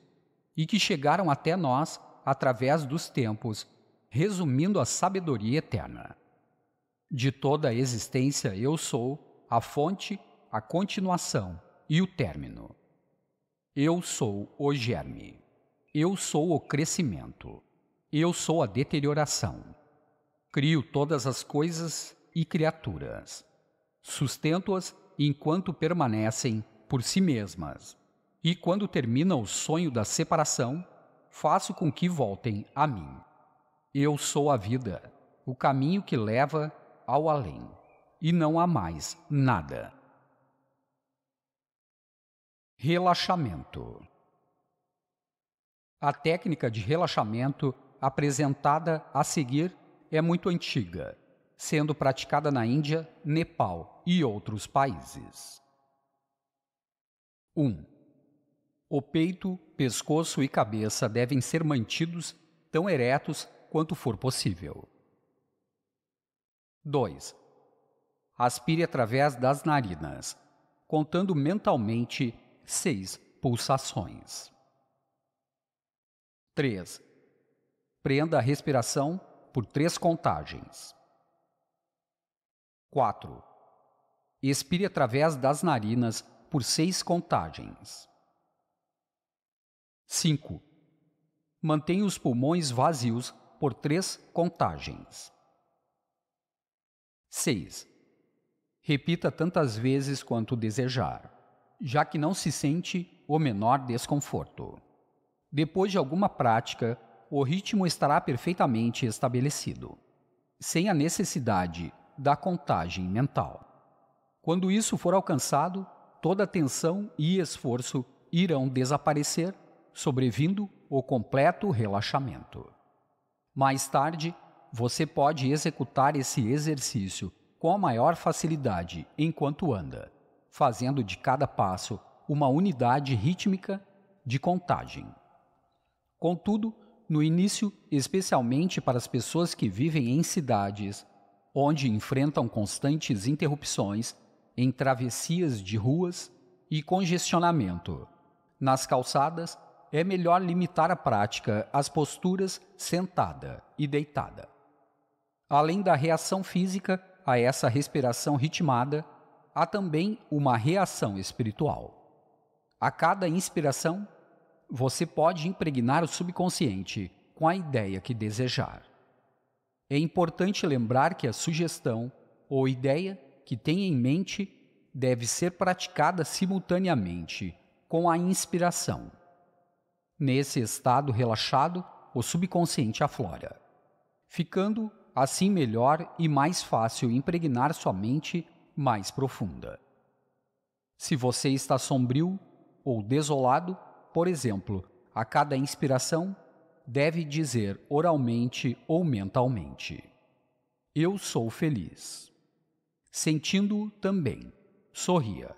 e que chegaram até nós através dos tempos, resumindo a sabedoria eterna. De toda a existência eu sou a fonte, a continuação e o término. Eu sou o germe. Eu sou o crescimento. Eu sou a deterioração. Crio todas as coisas e criaturas. Sustento-as enquanto permanecem por si mesmas e quando termina o sonho da separação, faço com que voltem a mim. Eu sou a vida, o caminho que leva ao além, e não há mais nada. Relaxamento A técnica de relaxamento apresentada a seguir é muito antiga, sendo praticada na Índia, Nepal e outros países. 1. Um, o peito, pescoço e cabeça devem ser mantidos tão eretos quanto for possível. 2. Aspire através das narinas, contando mentalmente seis pulsações. 3. Prenda a respiração por três contagens. 4. Expire através das narinas por seis contagens. 5. Mantenha os pulmões vazios por três contagens. 6. Repita tantas vezes quanto desejar, já que não se sente o menor desconforto. Depois de alguma prática, o ritmo estará perfeitamente estabelecido, sem a necessidade da contagem mental. Quando isso for alcançado, toda tensão e esforço irão desaparecer sobrevindo o completo relaxamento. Mais tarde, você pode executar esse exercício com a maior facilidade enquanto anda, fazendo de cada passo uma unidade rítmica de contagem. Contudo, no início, especialmente para as pessoas que vivem em cidades onde enfrentam constantes interrupções em travessias de ruas e congestionamento, nas calçadas é melhor limitar a prática às posturas sentada e deitada. Além da reação física a essa respiração ritmada, há também uma reação espiritual. A cada inspiração, você pode impregnar o subconsciente com a ideia que desejar. É importante lembrar que a sugestão ou ideia que tem em mente deve ser praticada simultaneamente com a inspiração Nesse estado relaxado, o subconsciente aflora, ficando assim melhor e mais fácil impregnar sua mente mais profunda. Se você está sombrio ou desolado, por exemplo, a cada inspiração, deve dizer oralmente ou mentalmente: Eu sou feliz. Sentindo também, sorria.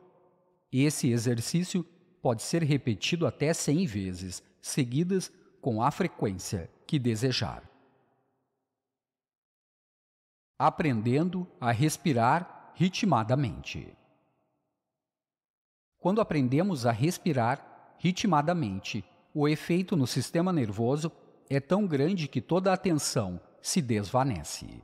Esse exercício pode ser repetido até 100 vezes seguidas com a frequência que desejar. Aprendendo a respirar ritmadamente. Quando aprendemos a respirar ritmadamente, o efeito no sistema nervoso é tão grande que toda a atenção se desvanece.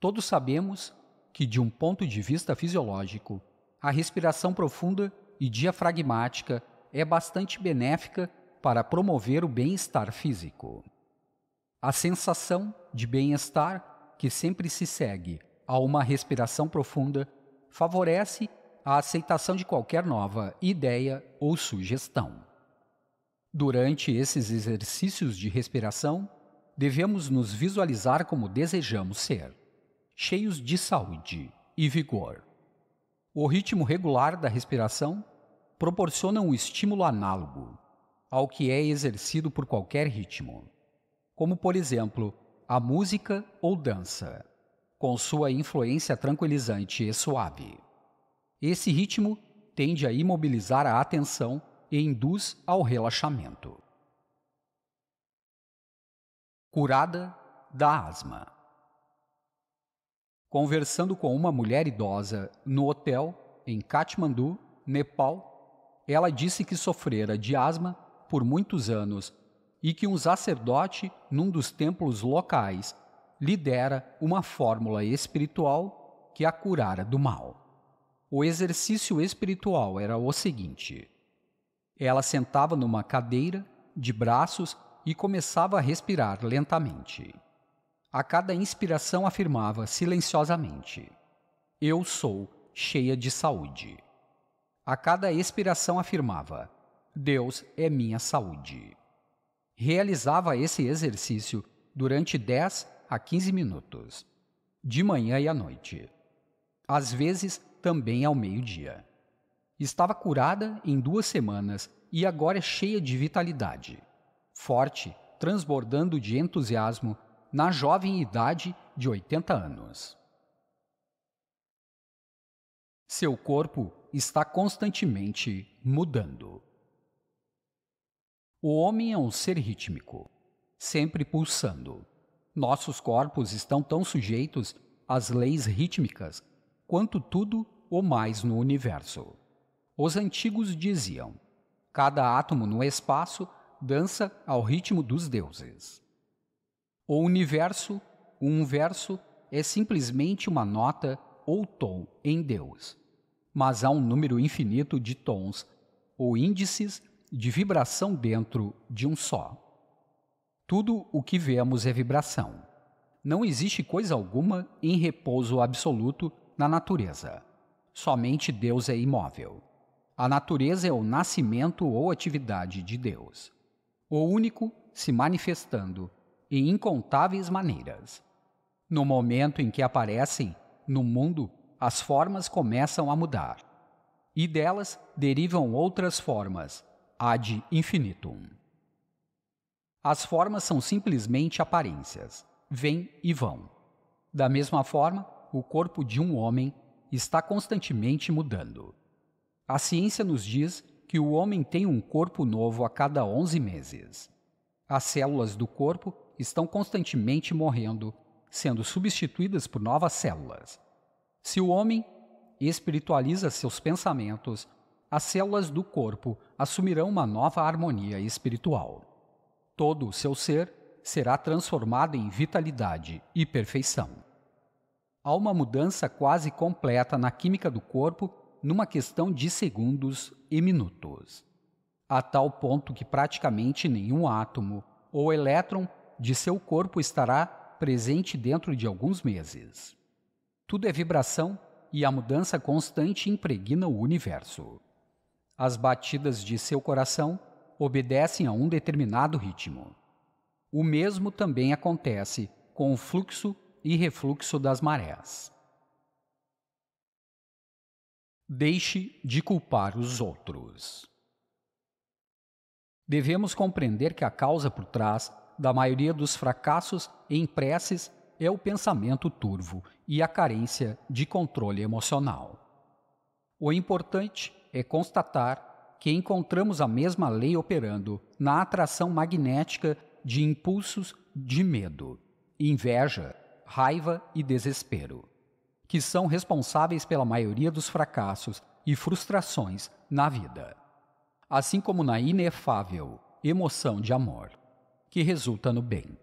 Todos sabemos que, de um ponto de vista fisiológico, a respiração profunda e diafragmática é bastante benéfica para promover o bem-estar físico. A sensação de bem-estar que sempre se segue a uma respiração profunda favorece a aceitação de qualquer nova ideia ou sugestão. Durante esses exercícios de respiração, devemos nos visualizar como desejamos ser, cheios de saúde e vigor. O ritmo regular da respiração proporciona um estímulo análogo ao que é exercido por qualquer ritmo, como, por exemplo, a música ou dança, com sua influência tranquilizante e suave. Esse ritmo tende a imobilizar a atenção e induz ao relaxamento. Curada da asma. Conversando com uma mulher idosa no hotel em Katmandu, Nepal, ela disse que sofrera de asma por muitos anos e que um sacerdote, num dos templos locais, lidera uma fórmula espiritual que a curara do mal. O exercício espiritual era o seguinte: ela sentava numa cadeira, de braços, e começava a respirar lentamente. A cada inspiração afirmava silenciosamente: Eu sou cheia de saúde. A cada expiração afirmava: Deus é minha saúde. Realizava esse exercício durante 10 a 15 minutos, de manhã e à noite. Às vezes, também ao meio-dia. Estava curada em duas semanas e agora é cheia de vitalidade, forte, transbordando de entusiasmo na jovem idade de 80 anos. Seu corpo está constantemente mudando. O homem é um ser rítmico, sempre pulsando. Nossos corpos estão tão sujeitos às leis rítmicas quanto tudo ou mais no universo. Os antigos diziam: cada átomo no espaço dança ao ritmo dos deuses. O universo, um verso, é simplesmente uma nota ou tom em Deus. Mas há um número infinito de tons ou índices de vibração dentro de um só. Tudo o que vemos é vibração. Não existe coisa alguma em repouso absoluto na natureza. Somente Deus é imóvel. A natureza é o nascimento ou atividade de Deus, o único se manifestando em incontáveis maneiras. No momento em que aparecem no mundo, as formas começam a mudar, e delas derivam outras formas ad infinitum. As formas são simplesmente aparências, vêm e vão. Da mesma forma, o corpo de um homem está constantemente mudando. A ciência nos diz que o homem tem um corpo novo a cada 11 meses. As células do corpo estão constantemente morrendo, sendo substituídas por novas células. Se o homem espiritualiza seus pensamentos, as células do corpo assumirão uma nova harmonia espiritual. Todo o seu ser será transformado em vitalidade e perfeição. Há uma mudança quase completa na química do corpo numa questão de segundos e minutos, a tal ponto que praticamente nenhum átomo ou elétron de seu corpo estará presente dentro de alguns meses. Tudo é vibração e a mudança constante impregna o universo. As batidas de seu coração obedecem a um determinado ritmo. O mesmo também acontece com o fluxo e refluxo das marés. Deixe de culpar os outros. Devemos compreender que a causa por trás da maioria dos fracassos em preces é o pensamento turvo e a carência de controle emocional. O importante é constatar que encontramos a mesma lei operando na atração magnética de impulsos de medo, inveja, raiva e desespero, que são responsáveis pela maioria dos fracassos e frustrações na vida, assim como na inefável emoção de amor, que resulta no bem.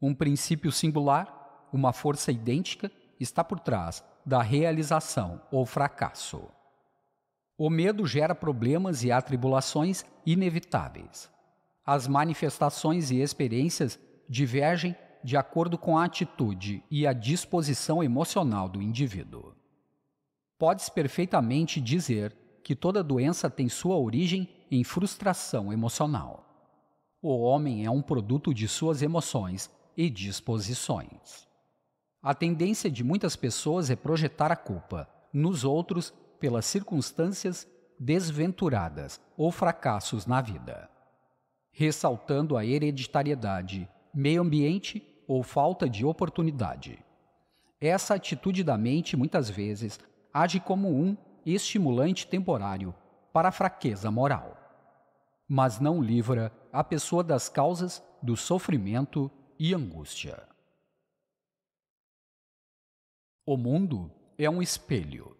Um princípio singular, uma força idêntica, está por trás da realização ou fracasso. O medo gera problemas e atribulações inevitáveis. As manifestações e experiências divergem de acordo com a atitude e a disposição emocional do indivíduo. Pode-se perfeitamente dizer que toda doença tem sua origem em frustração emocional. O homem é um produto de suas emoções e disposições. A tendência de muitas pessoas é projetar a culpa nos outros pelas circunstâncias desventuradas ou fracassos na vida, ressaltando a hereditariedade, meio ambiente ou falta de oportunidade. Essa atitude da mente muitas vezes age como um estimulante temporário para a fraqueza moral, mas não livra a pessoa das causas do sofrimento e angústia. O mundo é um espelho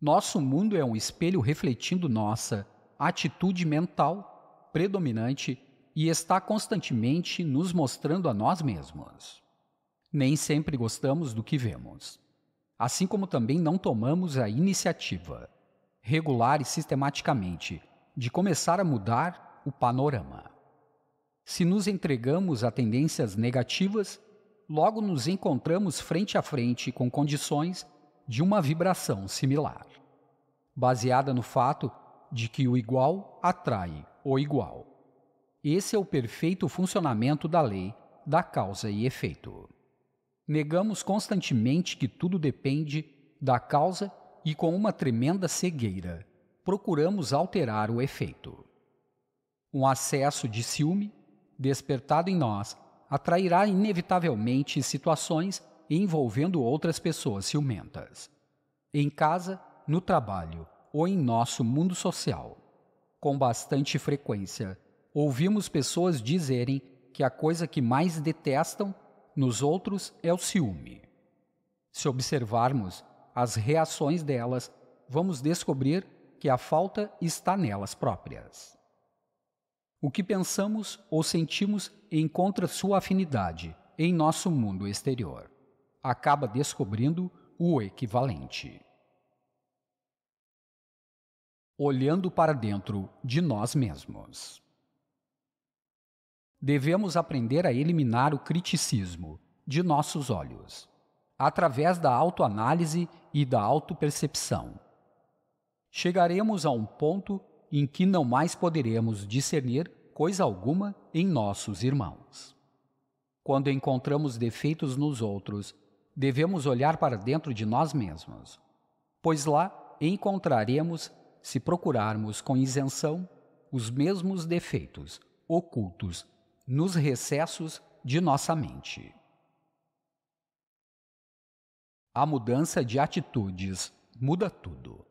nosso mundo é um espelho refletindo nossa atitude mental predominante e está constantemente nos mostrando a nós mesmos. Nem sempre gostamos do que vemos, assim como também não tomamos a iniciativa, regular e sistematicamente, de começar a mudar o panorama. Se nos entregamos a tendências negativas, logo nos encontramos frente a frente com condições de uma vibração similar baseada no fato de que o igual atrai o igual. Esse é o perfeito funcionamento da lei da causa e efeito. Negamos constantemente que tudo depende da causa e, com uma tremenda cegueira, procuramos alterar o efeito. Um acesso de ciúme, despertado em nós, atrairá inevitavelmente situações envolvendo outras pessoas ciumentas. Em casa, no trabalho, ou em nosso mundo social. Com bastante frequência, ouvimos pessoas dizerem que a coisa que mais detestam nos outros é o ciúme. Se observarmos as reações delas, vamos descobrir que a falta está nelas próprias. O que pensamos ou sentimos encontra sua afinidade em nosso mundo exterior. Acaba descobrindo o equivalente olhando para dentro de nós mesmos. Devemos aprender a eliminar o criticismo de nossos olhos, através da autoanálise e da autopercepção. Chegaremos a um ponto em que não mais poderemos discernir coisa alguma em nossos irmãos. Quando encontramos defeitos nos outros, devemos olhar para dentro de nós mesmos, pois lá encontraremos se procurarmos com isenção os mesmos defeitos ocultos nos recessos de nossa mente. A mudança de atitudes muda tudo.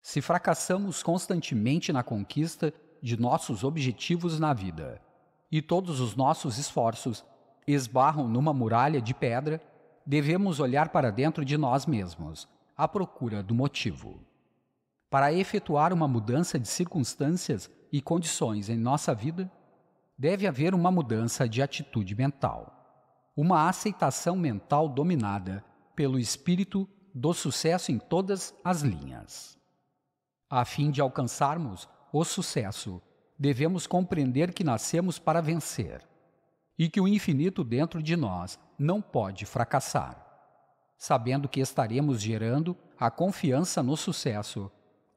Se fracassamos constantemente na conquista de nossos objetivos na vida e todos os nossos esforços esbarram numa muralha de pedra, devemos olhar para dentro de nós mesmos à procura do motivo. Para efetuar uma mudança de circunstâncias e condições em nossa vida, deve haver uma mudança de atitude mental, uma aceitação mental dominada pelo espírito do sucesso em todas as linhas. A fim de alcançarmos o sucesso, devemos compreender que nascemos para vencer e que o infinito dentro de nós não pode fracassar. Sabendo que estaremos gerando a confiança no sucesso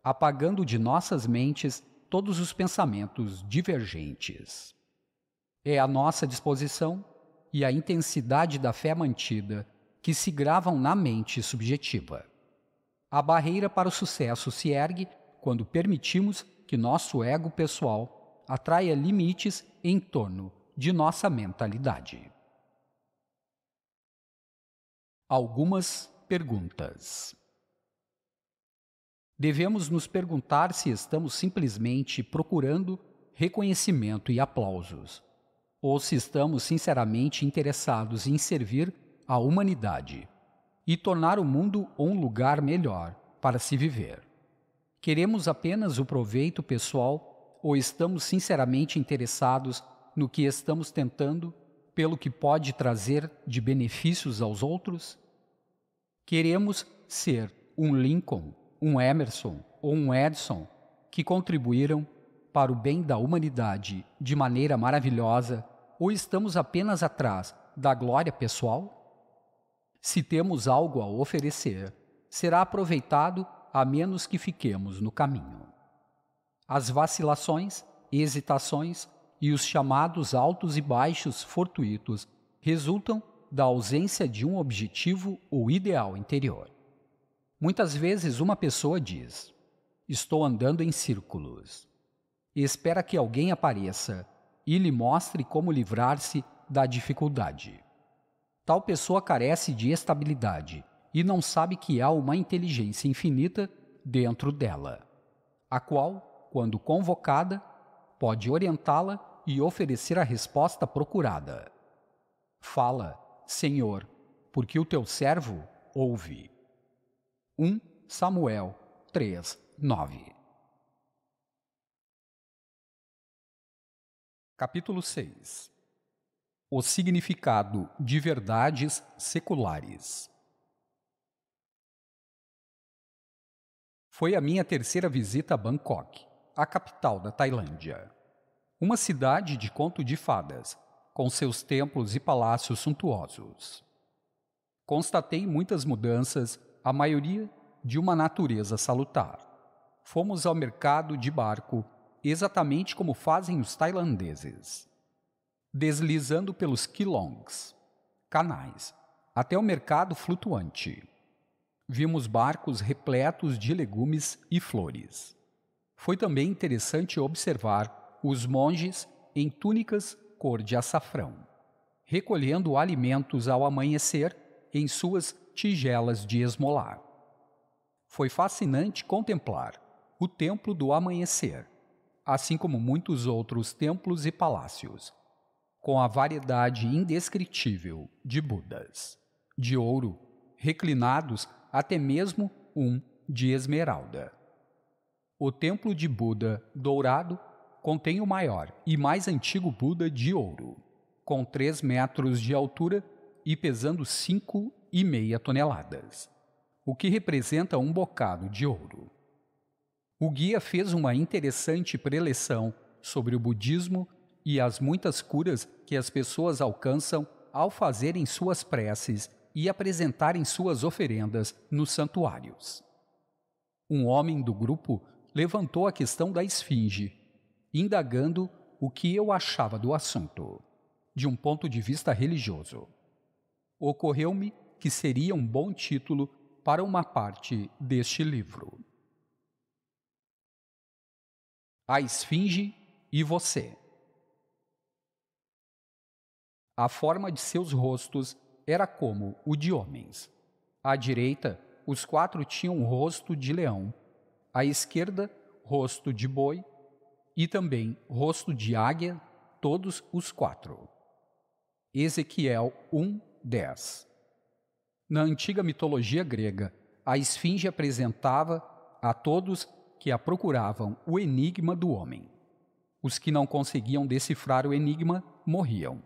apagando de nossas mentes todos os pensamentos divergentes. É a nossa disposição e a intensidade da fé mantida que se gravam na mente subjetiva. A barreira para o sucesso se ergue quando permitimos que nosso ego pessoal atraia limites em torno de nossa mentalidade. Algumas perguntas devemos nos perguntar se estamos simplesmente procurando reconhecimento e aplausos, ou se estamos sinceramente interessados em servir a humanidade e tornar o mundo um lugar melhor para se viver. Queremos apenas o proveito pessoal ou estamos sinceramente interessados no que estamos tentando, pelo que pode trazer de benefícios aos outros? Queremos ser um Lincoln um Emerson ou um Edson que contribuíram para o bem da humanidade de maneira maravilhosa ou estamos apenas atrás da glória pessoal? Se temos algo a oferecer, será aproveitado a menos que fiquemos no caminho. As vacilações, hesitações e os chamados altos e baixos fortuitos resultam da ausência de um objetivo ou ideal interior. Muitas vezes uma pessoa diz: Estou andando em círculos, e espera que alguém apareça e lhe mostre como livrar-se da dificuldade. Tal pessoa carece de estabilidade e não sabe que há uma inteligência infinita dentro dela, a qual, quando convocada, pode orientá-la e oferecer a resposta procurada. Fala, Senhor, porque o teu servo ouve. 1 Samuel 3, 9. Capítulo 6 O significado de verdades seculares. Foi a minha terceira visita a Bangkok, a capital da Tailândia. Uma cidade de conto de fadas, com seus templos e palácios suntuosos. Constatei muitas mudanças a maioria de uma natureza salutar. Fomos ao mercado de barco, exatamente como fazem os tailandeses, deslizando pelos quilongs, canais, até o mercado flutuante. Vimos barcos repletos de legumes e flores. Foi também interessante observar os monges em túnicas cor de açafrão, recolhendo alimentos ao amanhecer em suas tigelas de esmolar. Foi fascinante contemplar o Templo do Amanhecer, assim como muitos outros templos e palácios, com a variedade indescritível de Budas, de ouro, reclinados até mesmo um de esmeralda. O Templo de Buda dourado contém o maior e mais antigo Buda de ouro, com 3 metros de altura e pesando 5 e meia toneladas, o que representa um bocado de ouro. O guia fez uma interessante preleção sobre o budismo e as muitas curas que as pessoas alcançam ao fazerem suas preces e apresentarem suas oferendas nos santuários. Um homem do grupo levantou a questão da esfinge, indagando o que eu achava do assunto, de um ponto de vista religioso. Ocorreu-me que seria um bom título para uma parte deste livro. A Esfinge e Você A forma de seus rostos era como o de homens. À direita, os quatro tinham rosto de leão, à esquerda, rosto de boi e também rosto de águia, todos os quatro. Ezequiel 1, 10 na antiga mitologia grega, a esfinge apresentava a todos que a procuravam o enigma do homem. Os que não conseguiam decifrar o enigma morriam.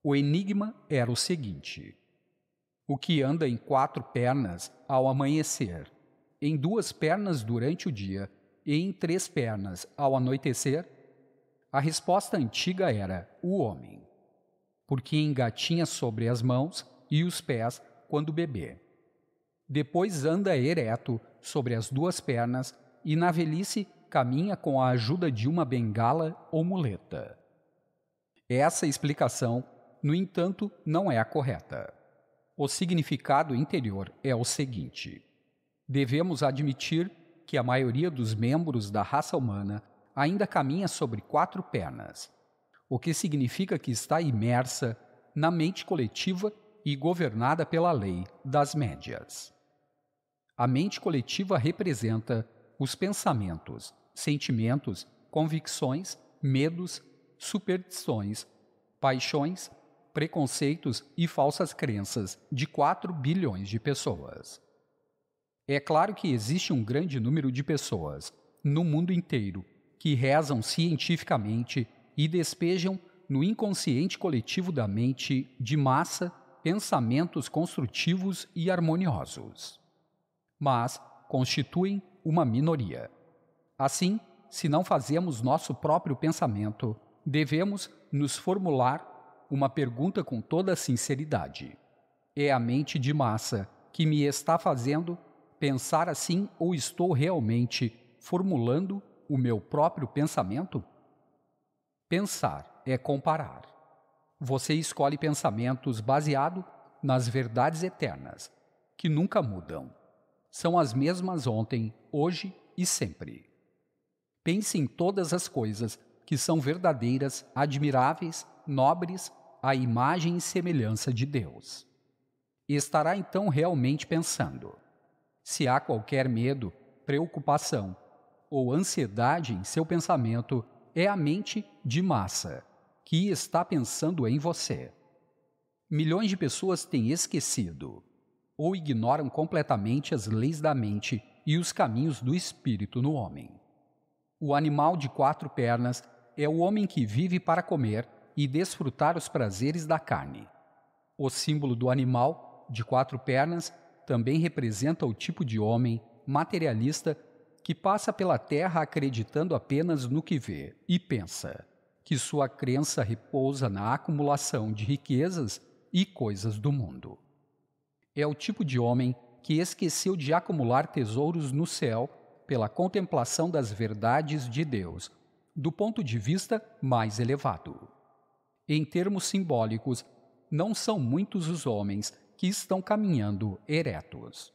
O enigma era o seguinte: o que anda em quatro pernas ao amanhecer, em duas pernas durante o dia e em três pernas ao anoitecer? A resposta antiga era o homem, porque engatinha sobre as mãos e os pés quando bebê. Depois anda ereto sobre as duas pernas e na velhice caminha com a ajuda de uma bengala ou muleta. Essa explicação, no entanto, não é a correta. O significado interior é o seguinte: devemos admitir que a maioria dos membros da raça humana ainda caminha sobre quatro pernas, o que significa que está imersa na mente coletiva e governada pela lei das médias. A mente coletiva representa os pensamentos, sentimentos, convicções, medos, superstições, paixões, preconceitos e falsas crenças de 4 bilhões de pessoas. É claro que existe um grande número de pessoas no mundo inteiro que rezam cientificamente e despejam no inconsciente coletivo da mente de massa pensamentos construtivos e harmoniosos, mas constituem uma minoria. Assim, se não fazemos nosso próprio pensamento, devemos nos formular uma pergunta com toda sinceridade: É a mente de massa que me está fazendo pensar assim ou estou realmente formulando o meu próprio pensamento? Pensar é comparar. Você escolhe pensamentos baseado nas verdades eternas, que nunca mudam. São as mesmas ontem, hoje e sempre. Pense em todas as coisas que são verdadeiras, admiráveis, nobres, à imagem e semelhança de Deus. Estará então realmente pensando. Se há qualquer medo, preocupação ou ansiedade em seu pensamento, é a mente de massa que está pensando em você. Milhões de pessoas têm esquecido ou ignoram completamente as leis da mente e os caminhos do espírito no homem. O animal de quatro pernas é o homem que vive para comer e desfrutar os prazeres da carne. O símbolo do animal de quatro pernas também representa o tipo de homem materialista que passa pela terra acreditando apenas no que vê e pensa que sua crença repousa na acumulação de riquezas e coisas do mundo. É o tipo de homem que esqueceu de acumular tesouros no céu pela contemplação das verdades de Deus, do ponto de vista mais elevado. Em termos simbólicos, não são muitos os homens que estão caminhando eretos,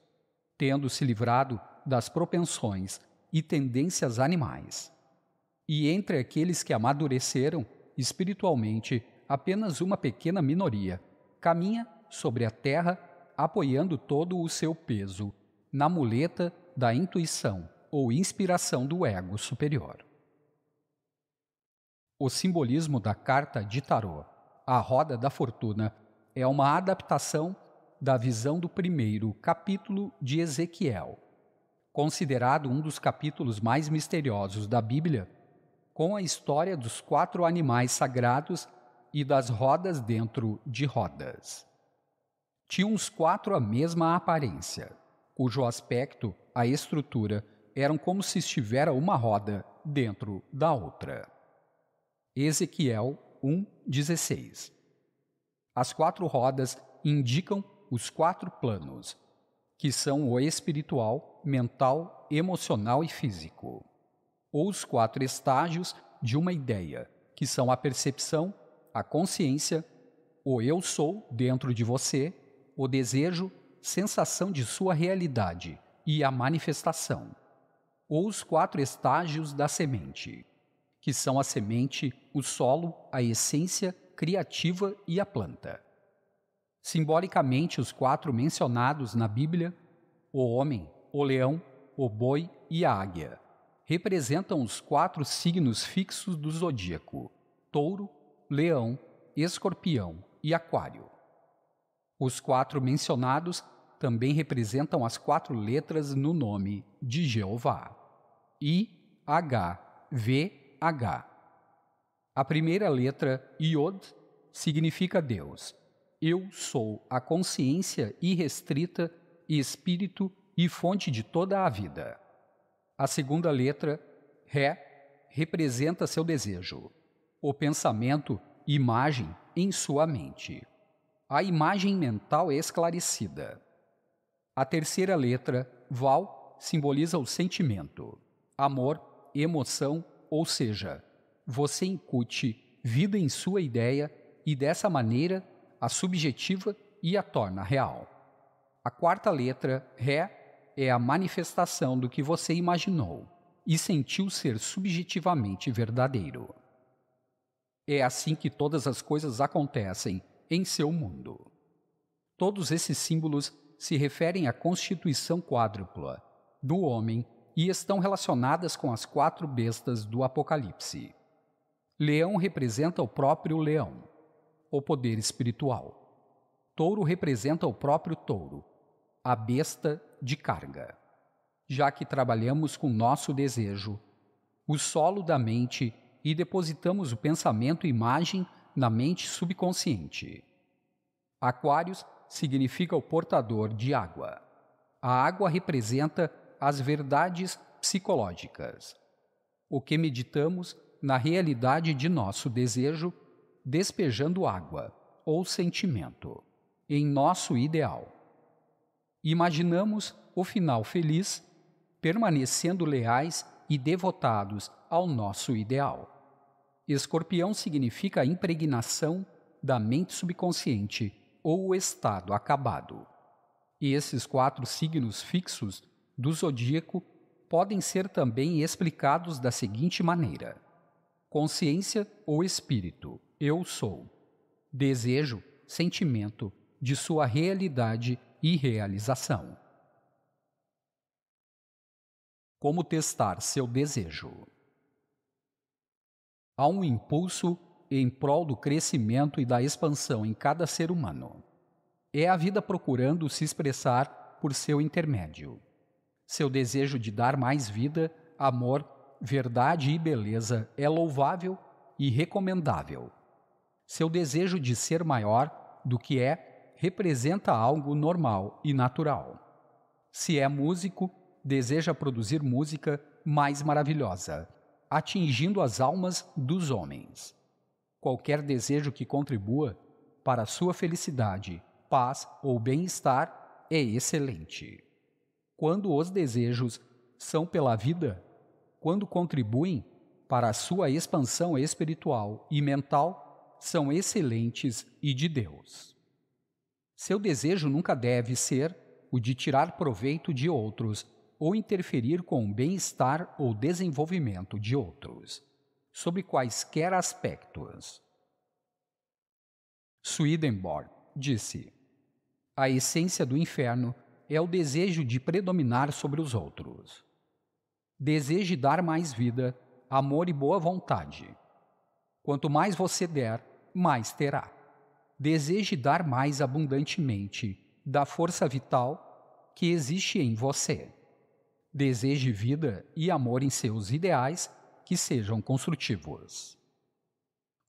tendo se livrado das propensões e tendências animais. E entre aqueles que amadureceram espiritualmente, apenas uma pequena minoria caminha sobre a terra apoiando todo o seu peso na muleta da intuição ou inspiração do ego superior. O simbolismo da carta de tarô a roda da fortuna, é uma adaptação da visão do primeiro capítulo de Ezequiel. Considerado um dos capítulos mais misteriosos da Bíblia, com a história dos quatro animais sagrados e das rodas dentro de rodas. Tinham os quatro a mesma aparência, cujo aspecto, a estrutura, eram como se estivera uma roda dentro da outra. Ezequiel 1,16 As quatro rodas indicam os quatro planos, que são o espiritual, mental, emocional e físico ou os quatro estágios de uma ideia, que são a percepção, a consciência, o eu sou dentro de você, o desejo, sensação de sua realidade e a manifestação, ou os quatro estágios da semente, que são a semente, o solo, a essência criativa e a planta. Simbolicamente, os quatro mencionados na Bíblia, o homem, o leão, o boi e a águia, representam os quatro signos fixos do zodíaco: Touro, Leão, Escorpião e Aquário. Os quatro mencionados também representam as quatro letras no nome de Jeová: I, H, V, H. A primeira letra, Iod significa Deus. Eu sou a consciência irrestrita, espírito e fonte de toda a vida. A segunda letra, Ré, representa seu desejo, o pensamento, imagem em sua mente. A imagem mental é esclarecida. A terceira letra, Val, simboliza o sentimento, amor, emoção, ou seja, você incute vida em sua ideia e dessa maneira a subjetiva e a torna real. A quarta letra, Ré, é a manifestação do que você imaginou e sentiu ser subjetivamente verdadeiro. É assim que todas as coisas acontecem em seu mundo. Todos esses símbolos se referem à constituição quádrupla do homem e estão relacionadas com as quatro bestas do Apocalipse. Leão representa o próprio leão, o poder espiritual. Touro representa o próprio touro, a besta de carga. Já que trabalhamos com nosso desejo, o solo da mente e depositamos o pensamento e imagem na mente subconsciente. Aquários significa o portador de água. A água representa as verdades psicológicas. O que meditamos na realidade de nosso desejo, despejando água ou sentimento em nosso ideal imaginamos o final feliz, permanecendo leais e devotados ao nosso ideal. Escorpião significa impregnação da mente subconsciente ou o estado acabado. E esses quatro signos fixos do zodíaco podem ser também explicados da seguinte maneira: consciência ou espírito, eu sou. Desejo, sentimento de sua realidade e realização. Como testar seu desejo? Há um impulso em prol do crescimento e da expansão em cada ser humano. É a vida procurando se expressar por seu intermédio. Seu desejo de dar mais vida, amor, verdade e beleza é louvável e recomendável. Seu desejo de ser maior do que é representa algo normal e natural. Se é músico, deseja produzir música mais maravilhosa, atingindo as almas dos homens. Qualquer desejo que contribua para sua felicidade, paz ou bem-estar é excelente. Quando os desejos são pela vida, quando contribuem para a sua expansão espiritual e mental, são excelentes e de Deus. Seu desejo nunca deve ser o de tirar proveito de outros ou interferir com o bem-estar ou desenvolvimento de outros, sobre quaisquer aspectos. Swedenborg disse: A essência do inferno é o desejo de predominar sobre os outros. Deseje dar mais vida, amor e boa vontade. Quanto mais você der, mais terá deseje dar mais abundantemente da força vital que existe em você. Deseje vida e amor em seus ideais que sejam construtivos.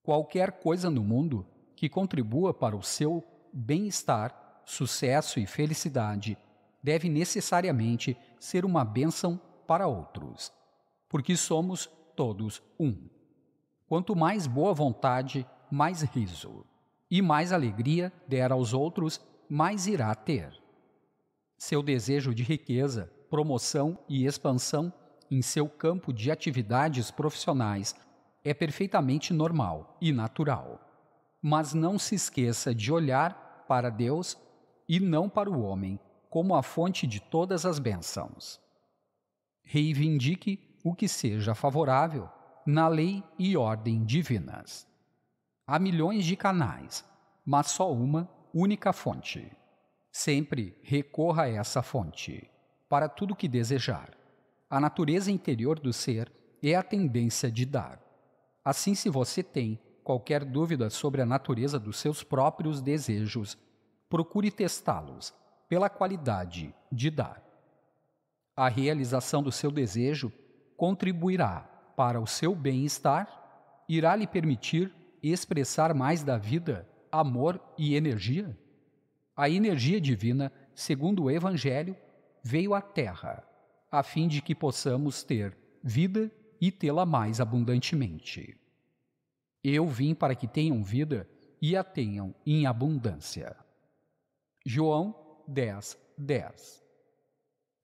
Qualquer coisa no mundo que contribua para o seu bem-estar, sucesso e felicidade deve necessariamente ser uma bênção para outros, porque somos todos um. Quanto mais boa vontade, mais riso e mais alegria der aos outros, mais irá ter. Seu desejo de riqueza, promoção e expansão em seu campo de atividades profissionais é perfeitamente normal e natural. Mas não se esqueça de olhar para Deus e não para o homem como a fonte de todas as bênçãos. Reivindique o que seja favorável na lei e ordem divinas. Há milhões de canais, mas só uma única fonte. Sempre recorra a essa fonte, para tudo que desejar. A natureza interior do ser é a tendência de dar. Assim, se você tem qualquer dúvida sobre a natureza dos seus próprios desejos, procure testá-los pela qualidade de dar. A realização do seu desejo contribuirá para o seu bem-estar, irá lhe permitir expressar mais da vida, amor e energia? A energia divina, segundo o Evangelho, veio à Terra, a fim de que possamos ter vida e tê-la mais abundantemente. Eu vim para que tenham vida e a tenham em abundância. João 10, 10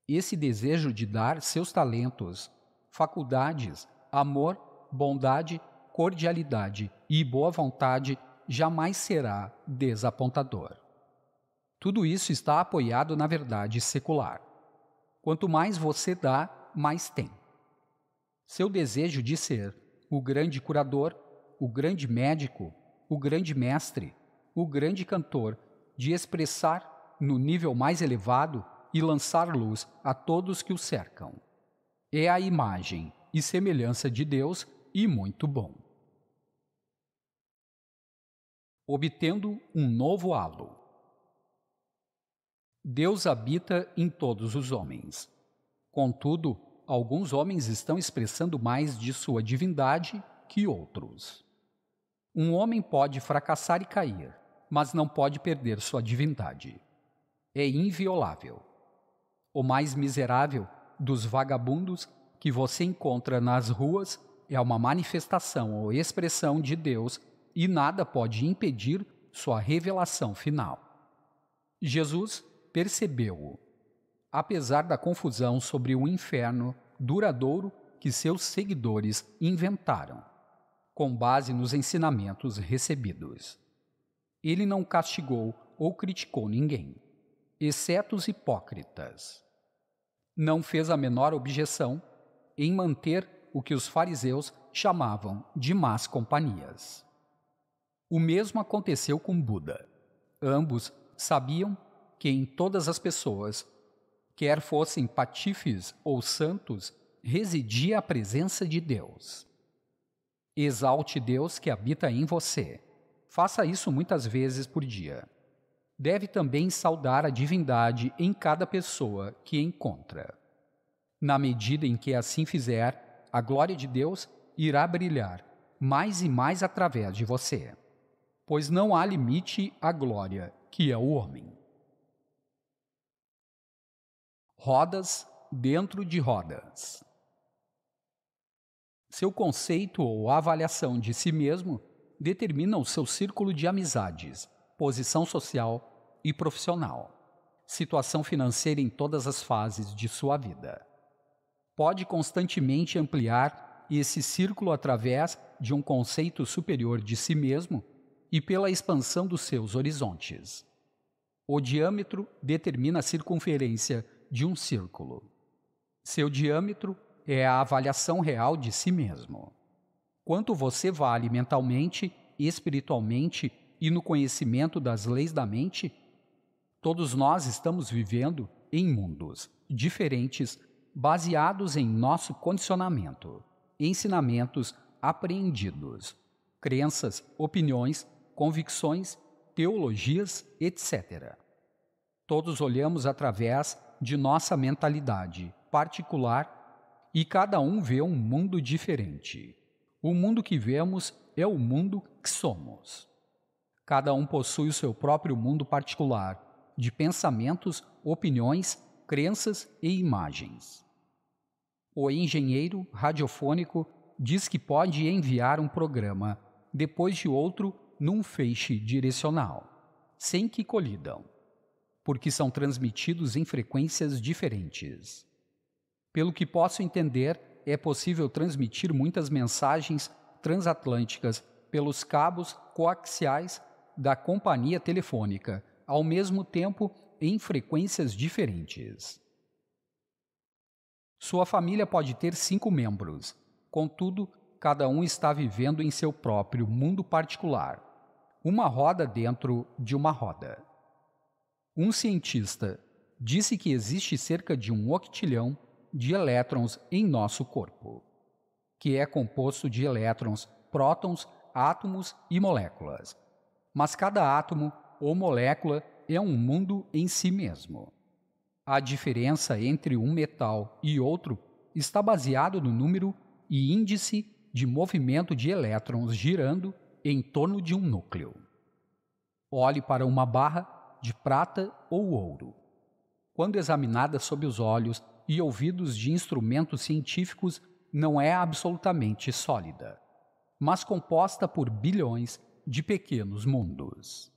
Esse desejo de dar seus talentos, faculdades, amor, bondade cordialidade e boa vontade jamais será desapontador. Tudo isso está apoiado na verdade secular. Quanto mais você dá, mais tem. Seu desejo de ser o grande curador, o grande médico, o grande mestre, o grande cantor, de expressar no nível mais elevado e lançar luz a todos que o cercam. É a imagem e semelhança de Deus e muito bom obtendo um novo halo. Deus habita em todos os homens. Contudo, alguns homens estão expressando mais de sua divindade que outros. Um homem pode fracassar e cair, mas não pode perder sua divindade. É inviolável. O mais miserável dos vagabundos que você encontra nas ruas é uma manifestação ou expressão de Deus e nada pode impedir sua revelação final. Jesus percebeu-o. Apesar da confusão sobre o inferno duradouro que seus seguidores inventaram, com base nos ensinamentos recebidos. Ele não castigou ou criticou ninguém, exceto os hipócritas. Não fez a menor objeção em manter o que os fariseus chamavam de más companhias. O mesmo aconteceu com Buda. Ambos sabiam que em todas as pessoas, quer fossem patifes ou santos, residia a presença de Deus. Exalte Deus que habita em você. Faça isso muitas vezes por dia. Deve também saudar a divindade em cada pessoa que encontra. Na medida em que assim fizer, a glória de Deus irá brilhar mais e mais através de você pois não há limite à glória que é o homem. Rodas dentro de rodas. Seu conceito ou avaliação de si mesmo determina o seu círculo de amizades, posição social e profissional, situação financeira em todas as fases de sua vida. Pode constantemente ampliar esse círculo através de um conceito superior de si mesmo e pela expansão dos seus horizontes. O diâmetro determina a circunferência de um círculo. Seu diâmetro é a avaliação real de si mesmo. Quanto você vale mentalmente, espiritualmente e no conhecimento das leis da mente? Todos nós estamos vivendo em mundos diferentes, baseados em nosso condicionamento, ensinamentos apreendidos, crenças, opiniões convicções, teologias, etc. Todos olhamos através de nossa mentalidade particular e cada um vê um mundo diferente. O mundo que vemos é o mundo que somos. Cada um possui o seu próprio mundo particular, de pensamentos, opiniões, crenças e imagens. O engenheiro radiofônico diz que pode enviar um programa, depois de outro num feixe direcional, sem que colidam, porque são transmitidos em frequências diferentes. Pelo que posso entender, é possível transmitir muitas mensagens transatlânticas pelos cabos coaxiais da companhia telefônica, ao mesmo tempo em frequências diferentes. Sua família pode ter cinco membros, contudo, cada um está vivendo em seu próprio mundo particular uma roda dentro de uma roda. Um cientista disse que existe cerca de um octilhão de elétrons em nosso corpo, que é composto de elétrons, prótons, átomos e moléculas. Mas cada átomo ou molécula é um mundo em si mesmo. A diferença entre um metal e outro está baseado no número e índice de movimento de elétrons girando em torno de um núcleo. Olhe para uma barra de prata ou ouro. Quando examinada sob os olhos e ouvidos de instrumentos científicos, não é absolutamente sólida, mas composta por bilhões de pequenos mundos.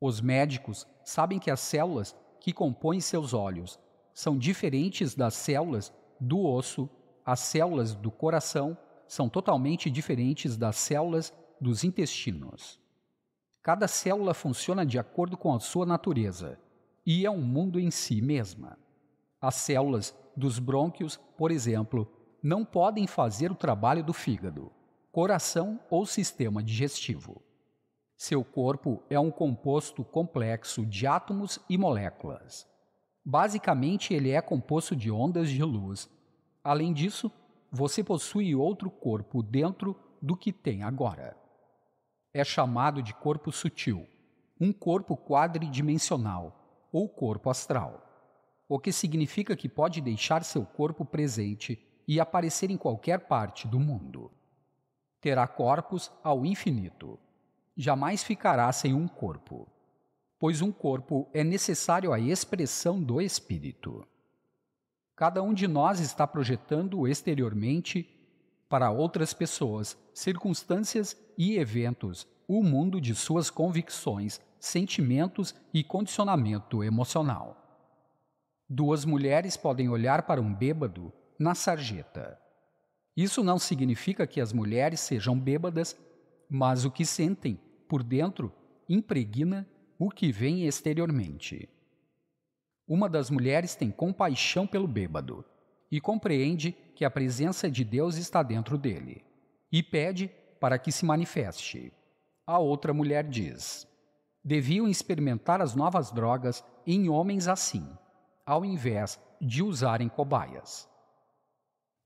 Os médicos sabem que as células que compõem seus olhos são diferentes das células do osso, as células do coração são totalmente diferentes das células dos intestinos. Cada célula funciona de acordo com a sua natureza e é um mundo em si mesma. As células dos brônquios, por exemplo, não podem fazer o trabalho do fígado, coração ou sistema digestivo. Seu corpo é um composto complexo de átomos e moléculas. Basicamente, ele é composto de ondas de luz. Além disso, você possui outro corpo dentro do que tem agora é chamado de corpo sutil, um corpo quadridimensional ou corpo astral, o que significa que pode deixar seu corpo presente e aparecer em qualquer parte do mundo. Terá corpos ao infinito. Jamais ficará sem um corpo, pois um corpo é necessário à expressão do espírito. Cada um de nós está projetando exteriormente para outras pessoas circunstâncias e eventos, o mundo de suas convicções, sentimentos e condicionamento emocional. Duas mulheres podem olhar para um bêbado na sarjeta. Isso não significa que as mulheres sejam bêbadas, mas o que sentem por dentro impregna o que vem exteriormente. Uma das mulheres tem compaixão pelo bêbado e compreende que a presença de Deus está dentro dele e pede para que se manifeste. A outra mulher diz: Deviam experimentar as novas drogas em homens assim, ao invés de usarem cobaias.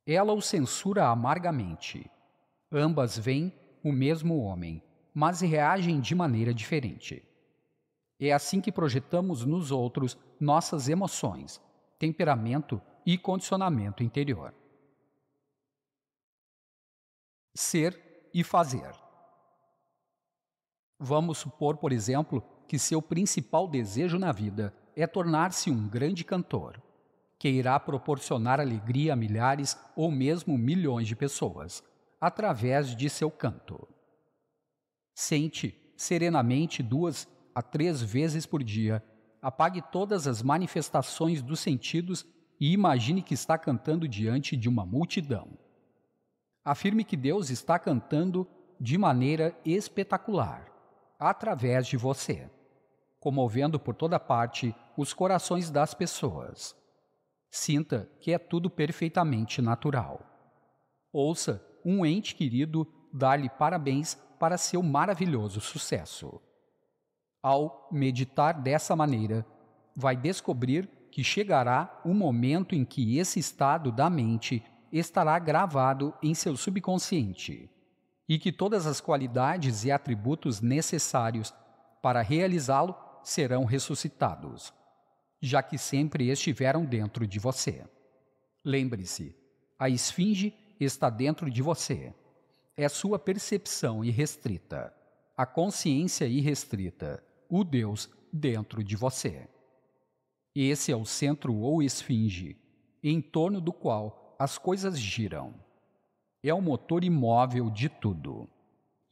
Ela o censura amargamente. Ambas veem o mesmo homem, mas reagem de maneira diferente. É assim que projetamos nos outros nossas emoções, temperamento e condicionamento interior. Ser e fazer. Vamos supor, por exemplo, que seu principal desejo na vida é tornar-se um grande cantor, que irá proporcionar alegria a milhares ou mesmo milhões de pessoas, através de seu canto. Sente serenamente duas a três vezes por dia, apague todas as manifestações dos sentidos e imagine que está cantando diante de uma multidão afirme que Deus está cantando de maneira espetacular, através de você, comovendo por toda parte os corações das pessoas. Sinta que é tudo perfeitamente natural. Ouça um ente querido dar-lhe parabéns para seu maravilhoso sucesso. Ao meditar dessa maneira, vai descobrir que chegará o momento em que esse estado da mente estará gravado em seu subconsciente, e que todas as qualidades e atributos necessários para realizá-lo serão ressuscitados, já que sempre estiveram dentro de você. Lembre-se, a esfinge está dentro de você. É sua percepção irrestrita, a consciência irrestrita, o Deus dentro de você. Esse é o centro ou esfinge, em torno do qual as coisas giram. É o motor imóvel de tudo.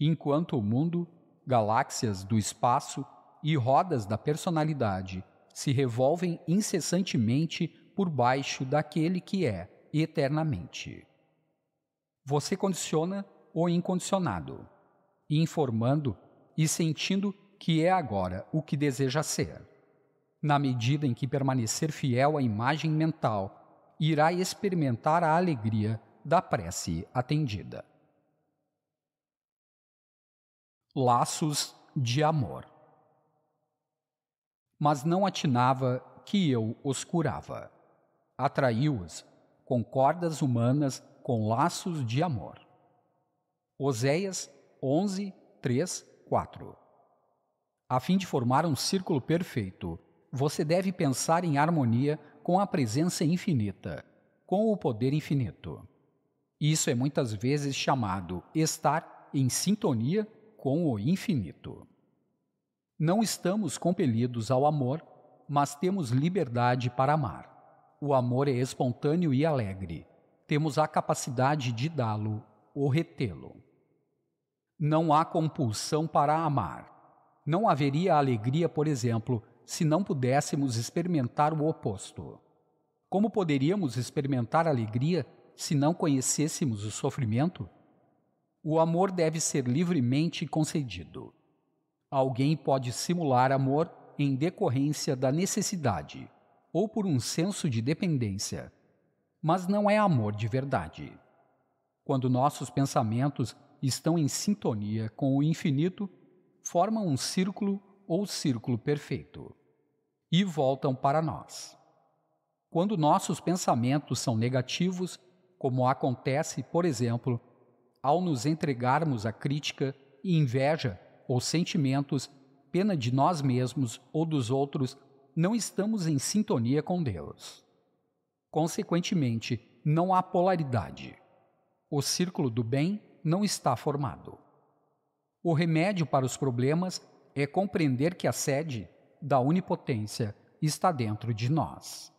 Enquanto o mundo, galáxias do espaço e rodas da personalidade se revolvem incessantemente por baixo daquele que é eternamente. Você condiciona o incondicionado, informando e sentindo que é agora o que deseja ser. Na medida em que permanecer fiel à imagem mental irá experimentar a alegria da prece atendida. Laços de amor. Mas não atinava que eu os curava. Atraiu-os com cordas humanas com laços de amor. Oséias 11, 3, 4 A fim de formar um círculo perfeito, você deve pensar em harmonia com a presença infinita, com o poder infinito. Isso é muitas vezes chamado estar em sintonia com o infinito. Não estamos compelidos ao amor, mas temos liberdade para amar. O amor é espontâneo e alegre. Temos a capacidade de dá-lo ou retê-lo. Não há compulsão para amar. Não haveria alegria, por exemplo, se não pudéssemos experimentar o oposto? Como poderíamos experimentar alegria se não conhecêssemos o sofrimento? O amor deve ser livremente concedido. Alguém pode simular amor em decorrência da necessidade ou por um senso de dependência, mas não é amor de verdade. Quando nossos pensamentos estão em sintonia com o infinito, formam um círculo ou círculo perfeito, e voltam para nós. Quando nossos pensamentos são negativos, como acontece, por exemplo, ao nos entregarmos à crítica e inveja ou sentimentos, pena de nós mesmos ou dos outros, não estamos em sintonia com Deus. Consequentemente, não há polaridade. O círculo do bem não está formado. O remédio para os problemas é compreender que a sede da onipotência está dentro de nós.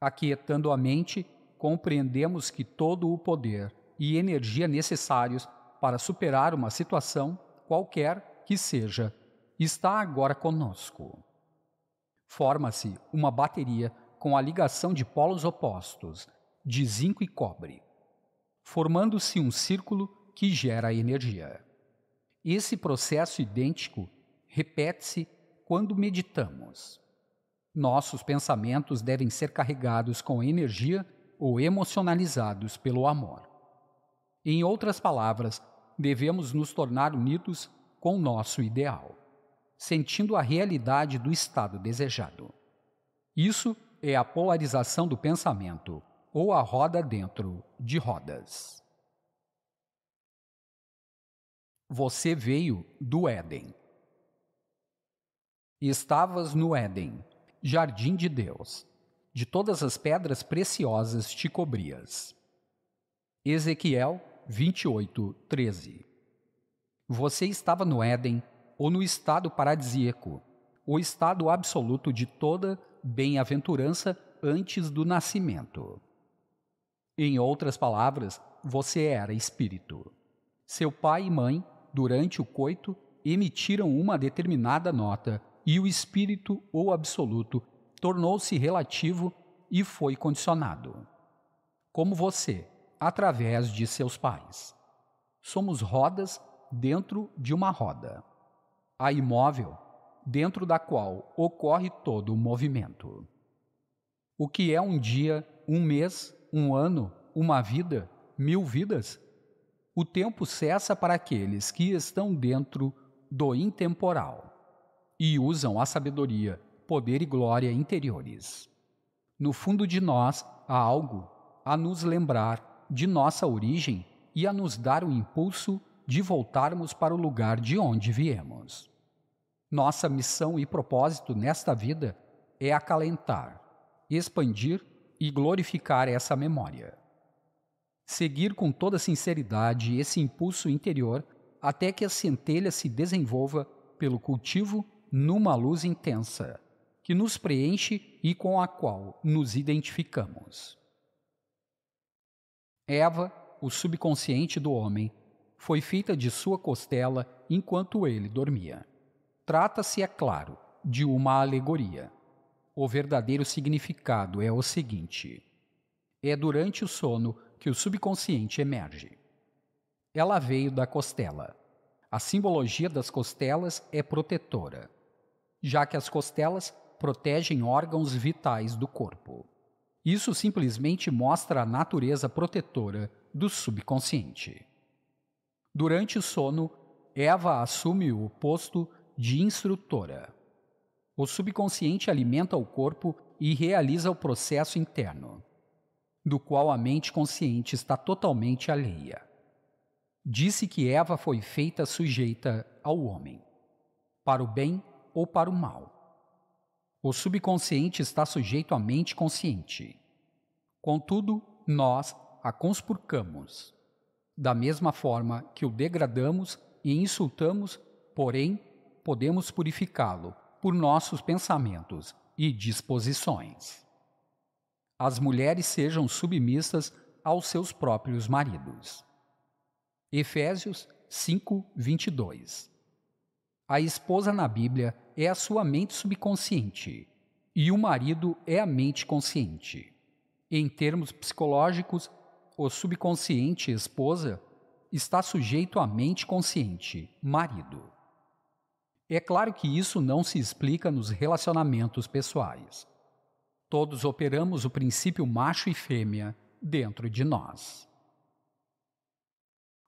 Aquietando a mente, compreendemos que todo o poder e energia necessários para superar uma situação, qualquer que seja, está agora conosco. Forma-se uma bateria com a ligação de polos opostos, de zinco e cobre, formando-se um círculo que gera energia. Esse processo idêntico repete-se quando meditamos. Nossos pensamentos devem ser carregados com energia ou emocionalizados pelo amor. Em outras palavras, devemos nos tornar unidos com nosso ideal, sentindo a realidade do estado desejado. Isso é a polarização do pensamento, ou a roda dentro de rodas. Você veio do Éden. Estavas no Éden, jardim de Deus. De todas as pedras preciosas te cobrias. Ezequiel 28, 13. Você estava no Éden, ou no estado paradisíaco, o estado absoluto de toda bem-aventurança antes do nascimento. Em outras palavras, você era espírito. Seu pai e mãe durante o coito, emitiram uma determinada nota, e o espírito ou absoluto tornou-se relativo e foi condicionado. Como você, através de seus pais. Somos rodas dentro de uma roda. A imóvel, dentro da qual ocorre todo o movimento. O que é um dia, um mês, um ano, uma vida, mil vidas? o tempo cessa para aqueles que estão dentro do intemporal e usam a sabedoria, poder e glória interiores. No fundo de nós há algo a nos lembrar de nossa origem e a nos dar o impulso de voltarmos para o lugar de onde viemos. Nossa missão e propósito nesta vida é acalentar, expandir e glorificar essa memória seguir com toda sinceridade esse impulso interior até que a centelha se desenvolva pelo cultivo numa luz intensa, que nos preenche e com a qual nos identificamos. Eva, o subconsciente do homem, foi feita de sua costela enquanto ele dormia. Trata-se, é claro, de uma alegoria. O verdadeiro significado é o seguinte: é durante o sono que o subconsciente emerge. Ela veio da costela. A simbologia das costelas é protetora, já que as costelas protegem órgãos vitais do corpo. Isso simplesmente mostra a natureza protetora do subconsciente. Durante o sono, Eva assume o posto de instrutora. O subconsciente alimenta o corpo e realiza o processo interno do qual a mente consciente está totalmente alheia. Disse que Eva foi feita sujeita ao homem, para o bem ou para o mal. O subconsciente está sujeito à mente consciente. Contudo, nós a conspurcamos, da mesma forma que o degradamos e insultamos, porém, podemos purificá-lo por nossos pensamentos e disposições as mulheres sejam submissas aos seus próprios maridos. Efésios 5, 22 A esposa na Bíblia é a sua mente subconsciente e o marido é a mente consciente. Em termos psicológicos, o subconsciente esposa está sujeito à mente consciente, marido. É claro que isso não se explica nos relacionamentos pessoais. Todos operamos o princípio macho e fêmea dentro de nós.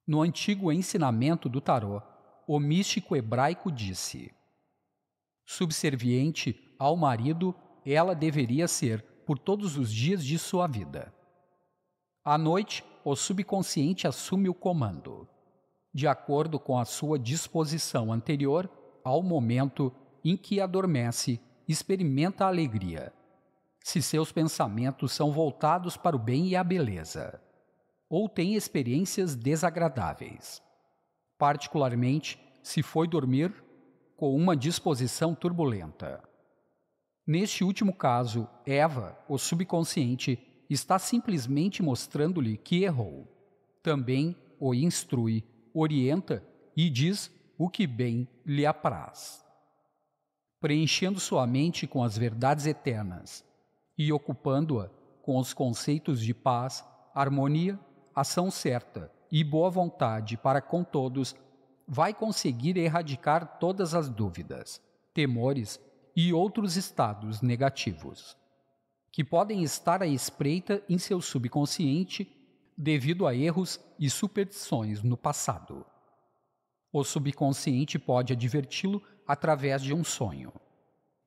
No antigo ensinamento do tarô, o místico hebraico disse: subserviente ao marido, ela deveria ser por todos os dias de sua vida. À noite, o subconsciente assume o comando, de acordo com a sua disposição anterior ao momento em que adormece, experimenta alegria, se seus pensamentos são voltados para o bem e a beleza, ou tem experiências desagradáveis, particularmente se foi dormir com uma disposição turbulenta. Neste último caso, Eva, o subconsciente, está simplesmente mostrando-lhe que errou. Também o instrui, orienta e diz o que bem lhe apraz. Preenchendo sua mente com as verdades eternas, e ocupando-a com os conceitos de paz, harmonia, ação certa e boa vontade para com todos, vai conseguir erradicar todas as dúvidas, temores e outros estados negativos que podem estar à espreita em seu subconsciente devido a erros e superstições no passado. O subconsciente pode adverti-lo através de um sonho.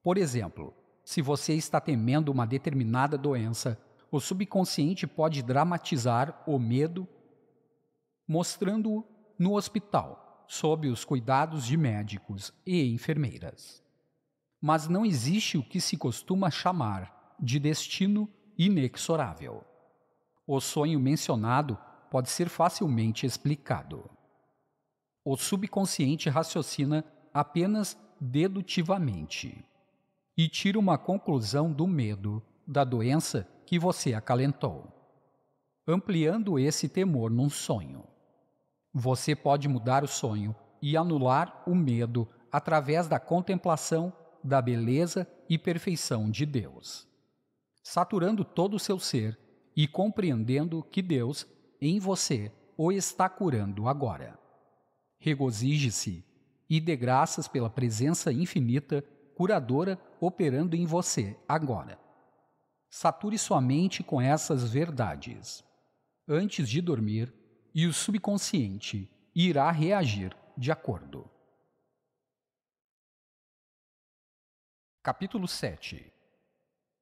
Por exemplo, se você está temendo uma determinada doença, o subconsciente pode dramatizar o medo, mostrando-o no hospital, sob os cuidados de médicos e enfermeiras. Mas não existe o que se costuma chamar de destino inexorável. O sonho mencionado pode ser facilmente explicado. O subconsciente raciocina apenas dedutivamente e tira uma conclusão do medo, da doença que você acalentou, ampliando esse temor num sonho. Você pode mudar o sonho e anular o medo através da contemplação da beleza e perfeição de Deus, saturando todo o seu ser e compreendendo que Deus, em você, o está curando agora. Regozije-se e dê graças pela presença infinita, curadora operando em você agora. Sature sua mente com essas verdades. Antes de dormir, e o subconsciente irá reagir de acordo. Capítulo 7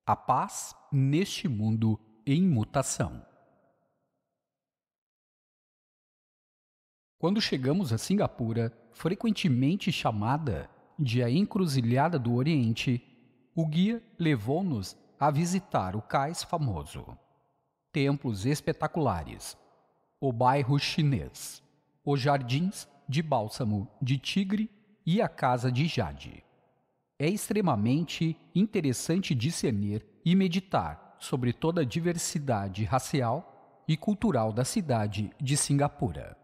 A paz neste mundo em mutação. Quando chegamos a Singapura, frequentemente chamada de A Encruzilhada do Oriente, o guia levou-nos a visitar o cais famoso, templos espetaculares, o bairro chinês, os jardins de bálsamo de tigre e a casa de jade. É extremamente interessante discernir e meditar sobre toda a diversidade racial e cultural da cidade de Singapura.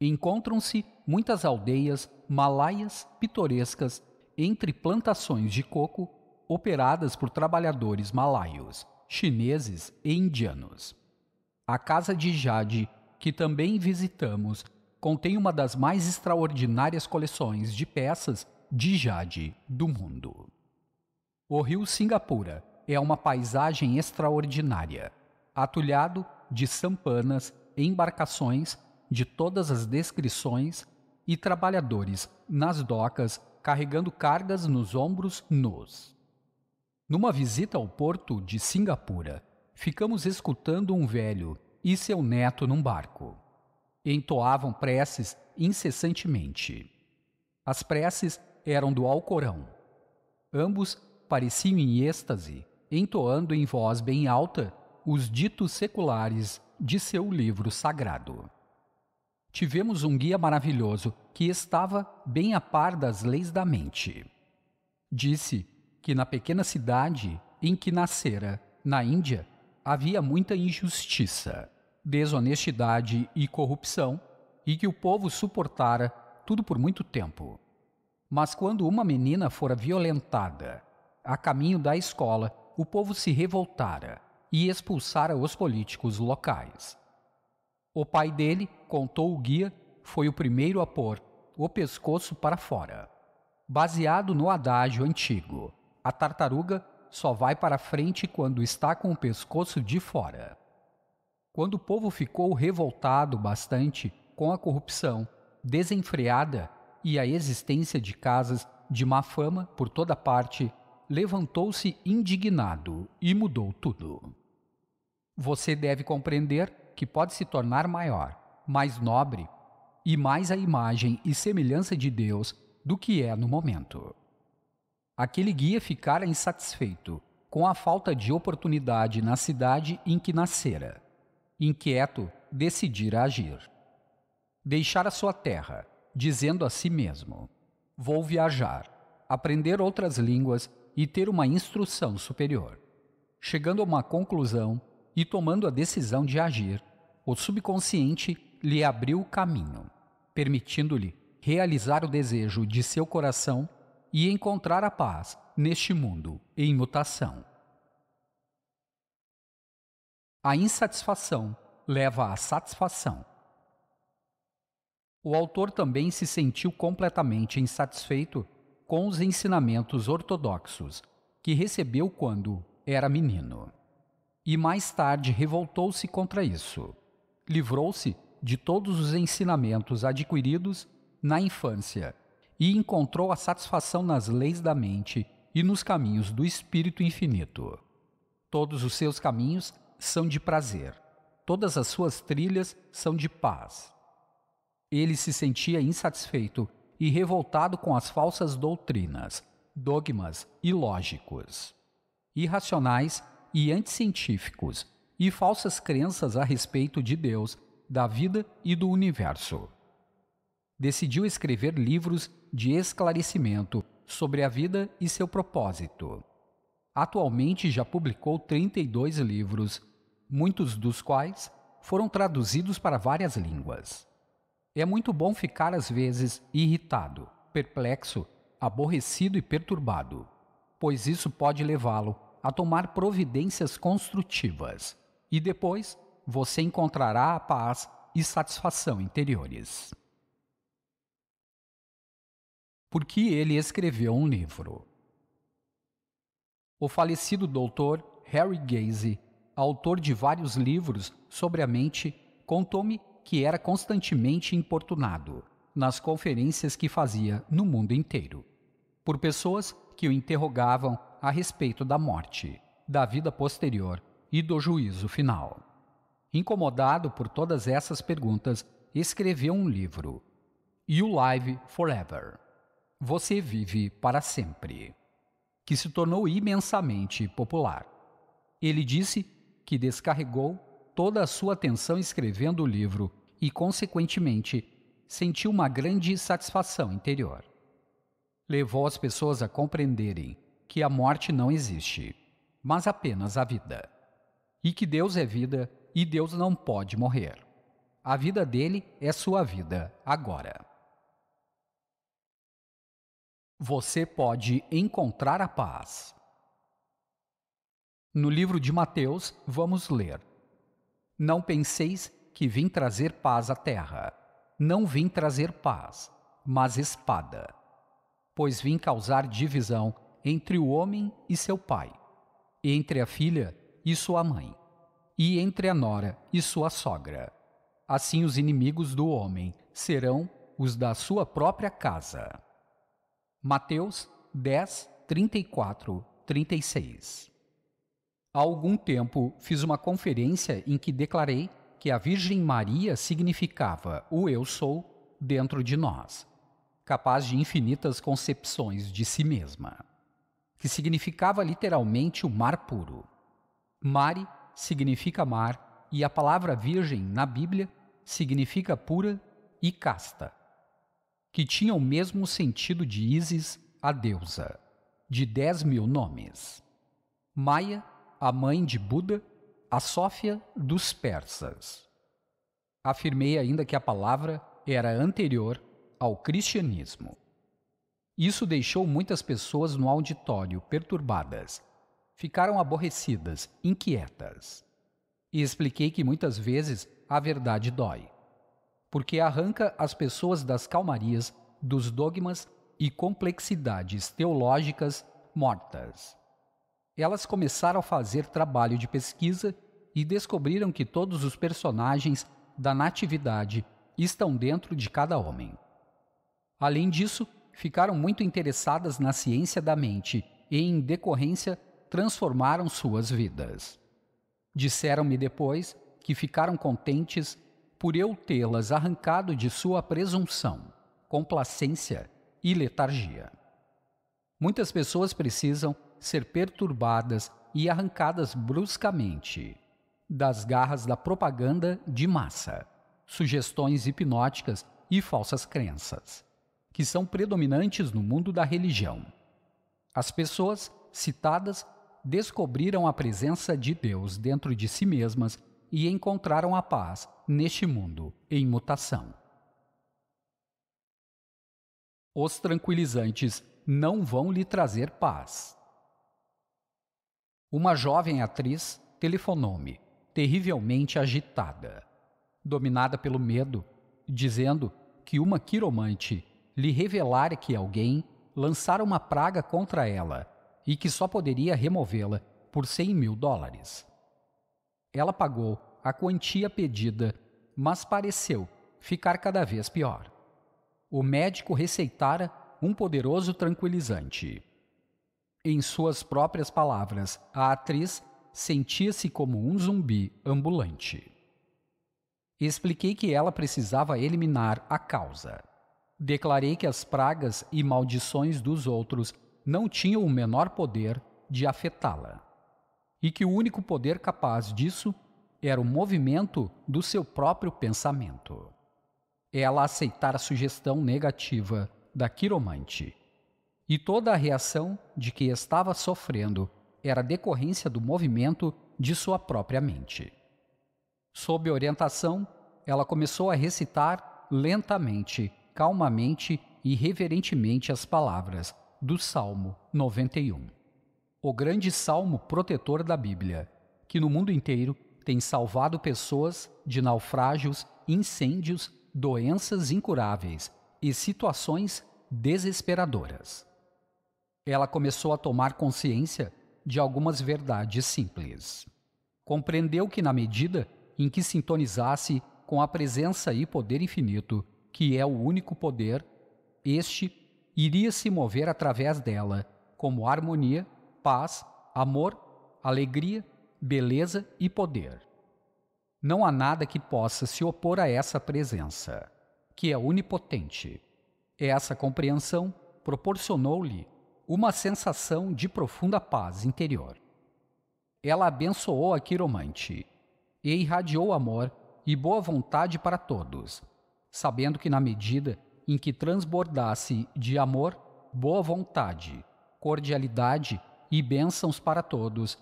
Encontram-se muitas aldeias malaias pitorescas entre plantações de coco operadas por trabalhadores malaios, chineses e indianos. A casa de Jade, que também visitamos, contém uma das mais extraordinárias coleções de peças de jade do mundo. O rio Singapura é uma paisagem extraordinária, atulhado de sampanas, embarcações de todas as descrições e trabalhadores nas docas carregando cargas nos ombros nus. Numa visita ao porto de Singapura, ficamos escutando um velho e seu neto num barco. Entoavam preces incessantemente. As preces eram do Alcorão. Ambos pareciam em êxtase, entoando em voz bem alta os ditos seculares de seu livro sagrado tivemos um guia maravilhoso que estava bem a par das leis da mente. Disse que na pequena cidade em que nascera, na Índia, havia muita injustiça, desonestidade e corrupção, e que o povo suportara tudo por muito tempo. Mas quando uma menina fora violentada, a caminho da escola, o povo se revoltara e expulsara os políticos locais. O pai dele, contou o guia, foi o primeiro a pôr o pescoço para fora. Baseado no adágio antigo, a tartaruga só vai para frente quando está com o pescoço de fora. Quando o povo ficou revoltado bastante com a corrupção desenfreada e a existência de casas de má fama por toda parte, levantou-se indignado e mudou tudo. Você deve compreender que pode se tornar maior, mais nobre e mais a imagem e semelhança de Deus do que é no momento. Aquele guia ficara insatisfeito com a falta de oportunidade na cidade em que nascera. Inquieto, decidira agir. deixar a sua terra, dizendo a si mesmo: Vou viajar, aprender outras línguas e ter uma instrução superior. Chegando a uma conclusão, e tomando a decisão de agir, o subconsciente lhe abriu o caminho, permitindo-lhe realizar o desejo de seu coração e encontrar a paz neste mundo em mutação. A insatisfação leva à satisfação. O autor também se sentiu completamente insatisfeito com os ensinamentos ortodoxos que recebeu quando era menino e mais tarde revoltou-se contra isso. Livrou-se de todos os ensinamentos adquiridos na infância e encontrou a satisfação nas leis da mente e nos caminhos do Espírito Infinito. Todos os seus caminhos são de prazer, todas as suas trilhas são de paz. Ele se sentia insatisfeito e revoltado com as falsas doutrinas, dogmas ilógicos, irracionais e anticientíficos e falsas crenças a respeito de Deus, da vida e do universo. Decidiu escrever livros de esclarecimento sobre a vida e seu propósito. Atualmente já publicou 32 livros, muitos dos quais foram traduzidos para várias línguas. É muito bom ficar às vezes irritado, perplexo, aborrecido e perturbado, pois isso pode levá-lo a tomar providências construtivas e depois você encontrará a paz e satisfação interiores. que ele escreveu um livro. O falecido doutor Harry Gaze, autor de vários livros sobre a mente, contou-me que era constantemente importunado nas conferências que fazia no mundo inteiro por pessoas que o interrogavam a respeito da morte, da vida posterior e do juízo final. Incomodado por todas essas perguntas, escreveu um livro, You Live Forever Você Vive para Sempre, que se tornou imensamente popular. Ele disse que descarregou toda a sua atenção escrevendo o livro e, consequentemente, sentiu uma grande satisfação interior. Levou as pessoas a compreenderem que a morte não existe, mas apenas a vida. E que Deus é vida e Deus não pode morrer. A vida dele é sua vida agora. Você pode encontrar a paz. No livro de Mateus, vamos ler: Não penseis que vim trazer paz à terra. Não vim trazer paz, mas espada. Pois vim causar divisão entre o homem e seu pai, entre a filha e sua mãe, e entre a nora e sua sogra. Assim os inimigos do homem serão os da sua própria casa. Mateus 10, 34, 36 Há algum tempo fiz uma conferência em que declarei que a Virgem Maria significava o Eu Sou dentro de nós, capaz de infinitas concepções de si mesma que significava literalmente o mar puro. Mare significa mar e a palavra virgem na Bíblia significa pura e casta, que tinha o mesmo sentido de Isis, a deusa, de dez mil nomes. Maia, a mãe de Buda, a Sófia dos persas. Afirmei ainda que a palavra era anterior ao cristianismo. Isso deixou muitas pessoas no auditório perturbadas. Ficaram aborrecidas, inquietas. E expliquei que muitas vezes a verdade dói, porque arranca as pessoas das calmarias, dos dogmas e complexidades teológicas mortas. Elas começaram a fazer trabalho de pesquisa e descobriram que todos os personagens da Natividade estão dentro de cada homem. Além disso, ficaram muito interessadas na ciência da mente e, em decorrência, transformaram suas vidas. Disseram-me depois que ficaram contentes por eu tê-las arrancado de sua presunção, complacência e letargia. Muitas pessoas precisam ser perturbadas e arrancadas bruscamente das garras da propaganda de massa, sugestões hipnóticas e falsas crenças que são predominantes no mundo da religião. As pessoas citadas descobriram a presença de Deus dentro de si mesmas e encontraram a paz neste mundo em mutação. Os tranquilizantes não vão lhe trazer paz. Uma jovem atriz telefonou-me, terrivelmente agitada, dominada pelo medo, dizendo que uma quiromante lhe revelar que alguém lançara uma praga contra ela e que só poderia removê-la por 100 mil dólares. Ela pagou a quantia pedida, mas pareceu ficar cada vez pior. O médico receitara um poderoso tranquilizante. Em suas próprias palavras, a atriz sentia-se como um zumbi ambulante. Expliquei que ela precisava eliminar a causa. Declarei que as pragas e maldições dos outros não tinham o menor poder de afetá-la, e que o único poder capaz disso era o movimento do seu próprio pensamento. É ela aceitara a sugestão negativa da quiromante, e toda a reação de que estava sofrendo era decorrência do movimento de sua própria mente. Sob orientação, ela começou a recitar lentamente calmamente e reverentemente as palavras do Salmo 91. O grande salmo protetor da Bíblia, que no mundo inteiro tem salvado pessoas de naufrágios, incêndios, doenças incuráveis e situações desesperadoras. Ela começou a tomar consciência de algumas verdades simples. Compreendeu que, na medida em que sintonizasse com a presença e poder infinito que é o único poder, este iria se mover através dela, como harmonia, paz, amor, alegria, beleza e poder. Não há nada que possa se opor a essa presença, que é onipotente. Essa compreensão proporcionou-lhe uma sensação de profunda paz interior. Ela abençoou a quiromante e irradiou amor e boa vontade para todos, sabendo que, na medida em que transbordasse de amor, boa vontade, cordialidade e bênçãos para todos,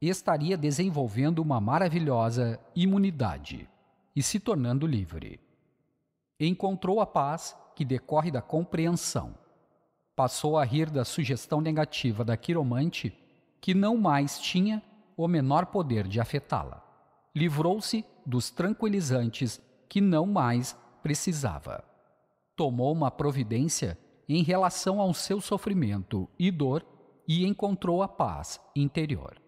estaria desenvolvendo uma maravilhosa imunidade e se tornando livre. Encontrou a paz que decorre da compreensão. Passou a rir da sugestão negativa da quiromante, que não mais tinha o menor poder de afetá-la. Livrou-se dos tranquilizantes que não mais precisava. Tomou uma providência em relação ao seu sofrimento e dor e encontrou a paz interior.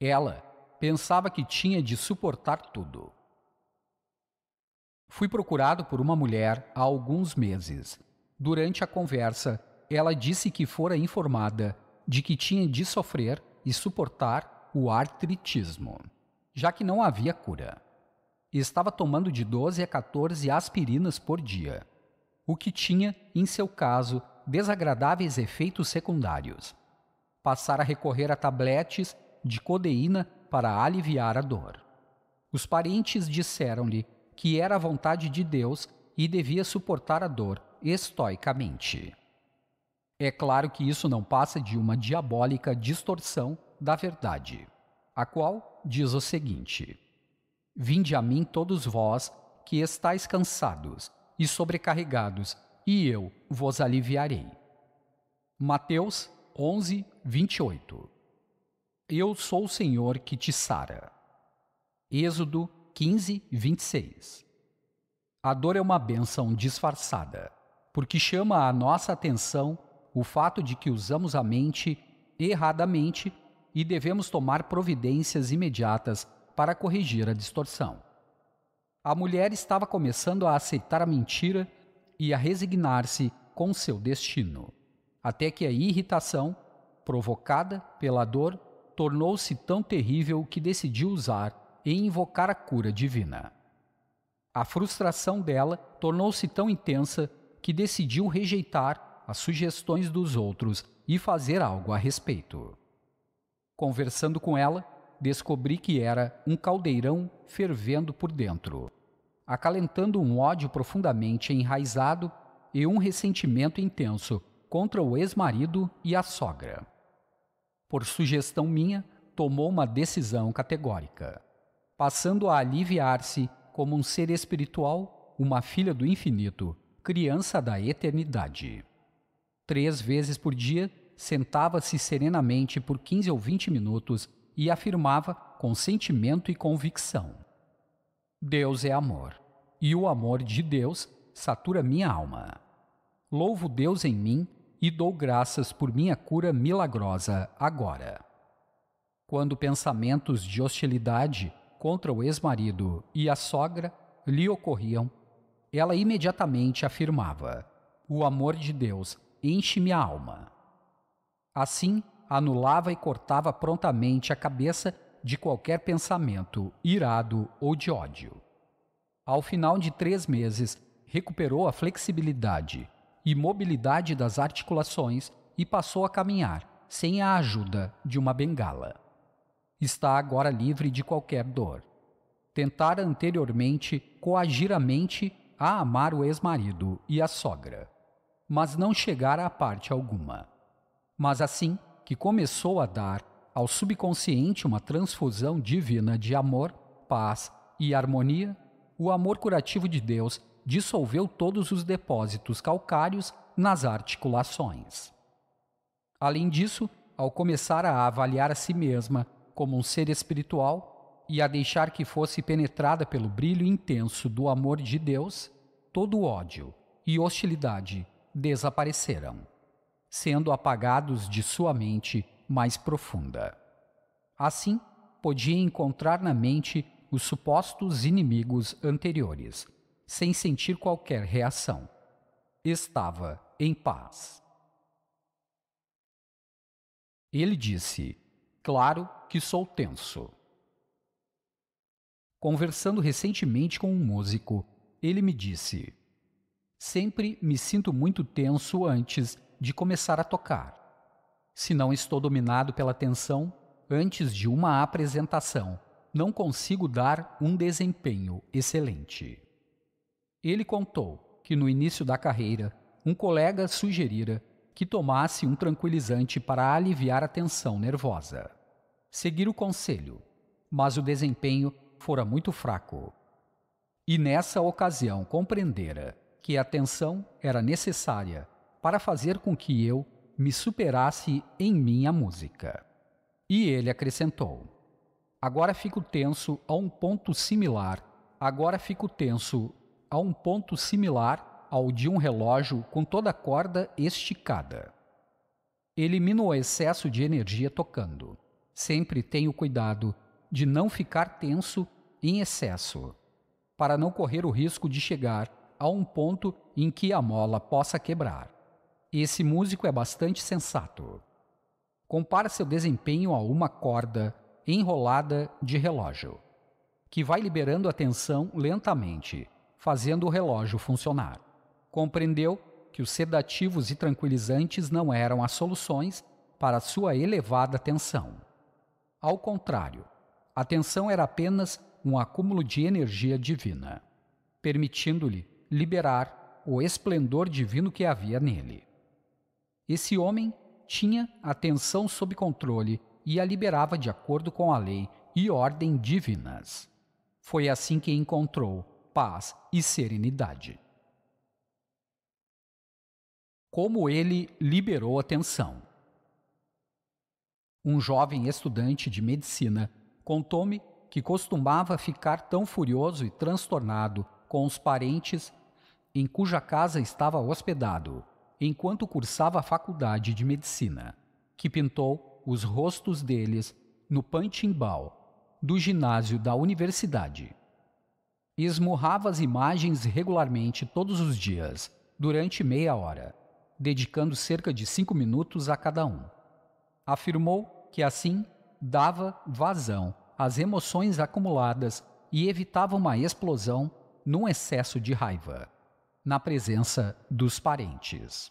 Ela pensava que tinha de suportar tudo. Fui procurado por uma mulher há alguns meses. Durante a conversa, ela disse que fora informada de que tinha de sofrer e suportar o artritismo, já que não havia cura e estava tomando de 12 a 14 aspirinas por dia, o que tinha, em seu caso, desagradáveis efeitos secundários. passara a recorrer a tabletes de codeína para aliviar a dor. Os parentes disseram-lhe que era a vontade de Deus e devia suportar a dor estoicamente. É claro que isso não passa de uma diabólica distorção da verdade, a qual diz o seguinte: Vinde a mim todos vós que estáis cansados e sobrecarregados, e eu vos aliviarei. Mateus 11, 28 Eu sou o Senhor que te sara. Êxodo 15, 26 A dor é uma bênção disfarçada, porque chama a nossa atenção o fato de que usamos a mente erradamente e devemos tomar providências imediatas para corrigir a distorção. A mulher estava começando a aceitar a mentira e a resignar-se com seu destino, até que a irritação, provocada pela dor, tornou-se tão terrível que decidiu usar e invocar a cura divina. A frustração dela tornou-se tão intensa que decidiu rejeitar as sugestões dos outros e fazer algo a respeito. Conversando com ela, descobri que era um caldeirão fervendo por dentro, acalentando um ódio profundamente enraizado e um ressentimento intenso contra o ex-marido e a sogra. Por sugestão minha, tomou uma decisão categórica, passando a aliviar-se como um ser espiritual, uma filha do infinito, criança da eternidade. Três vezes por dia, sentava-se serenamente por 15 ou 20 minutos e afirmava com sentimento e convicção: Deus é amor, e o amor de Deus satura minha alma. Louvo Deus em mim e dou graças por minha cura milagrosa agora. Quando pensamentos de hostilidade contra o ex-marido e a sogra lhe ocorriam, ela imediatamente afirmava: O amor de Deus enche minha alma. Assim, anulava e cortava prontamente a cabeça de qualquer pensamento irado ou de ódio. Ao final de três meses, recuperou a flexibilidade e mobilidade das articulações e passou a caminhar sem a ajuda de uma bengala. Está agora livre de qualquer dor. Tentara anteriormente coagir a mente a amar o ex-marido e a sogra, mas não chegara a parte alguma. Mas assim que começou a dar ao subconsciente uma transfusão divina de amor, paz e harmonia, o amor curativo de Deus dissolveu todos os depósitos calcários nas articulações. Além disso, ao começar a avaliar a si mesma como um ser espiritual e a deixar que fosse penetrada pelo brilho intenso do amor de Deus, todo ódio e hostilidade desapareceram sendo apagados de sua mente mais profunda. Assim, podia encontrar na mente os supostos inimigos anteriores, sem sentir qualquer reação. Estava em paz. Ele disse: Claro que sou tenso. Conversando recentemente com um músico, ele me disse: Sempre me sinto muito tenso antes de começar a tocar. Se não estou dominado pela tensão, antes de uma apresentação, não consigo dar um desempenho excelente. Ele contou que no início da carreira, um colega sugerira que tomasse um tranquilizante para aliviar a tensão nervosa. Seguir o conselho, mas o desempenho fora muito fraco. E nessa ocasião compreendera que a tensão era necessária para fazer com que eu me superasse em minha música. E ele acrescentou: Agora fico tenso a um ponto similar, agora fico tenso a um ponto similar ao de um relógio com toda a corda esticada. Elimino o excesso de energia tocando. Sempre tenho cuidado de não ficar tenso em excesso, para não correr o risco de chegar a um ponto em que a mola possa quebrar. E esse músico é bastante sensato. Compara seu desempenho a uma corda enrolada de relógio, que vai liberando a tensão lentamente, fazendo o relógio funcionar. Compreendeu que os sedativos e tranquilizantes não eram as soluções para sua elevada tensão. Ao contrário, a tensão era apenas um acúmulo de energia divina, permitindo-lhe liberar o esplendor divino que havia nele. Esse homem tinha a tensão sob controle e a liberava de acordo com a lei e ordem divinas. Foi assim que encontrou paz e serenidade. Como ele liberou a tensão. Um jovem estudante de medicina contou-me que costumava ficar tão furioso e transtornado com os parentes em cuja casa estava hospedado enquanto cursava a faculdade de medicina, que pintou os rostos deles no Pantimbal, do ginásio da universidade. Esmurrava as imagens regularmente todos os dias, durante meia hora, dedicando cerca de cinco minutos a cada um. Afirmou que assim dava vazão às emoções acumuladas e evitava uma explosão num excesso de raiva na presença dos parentes.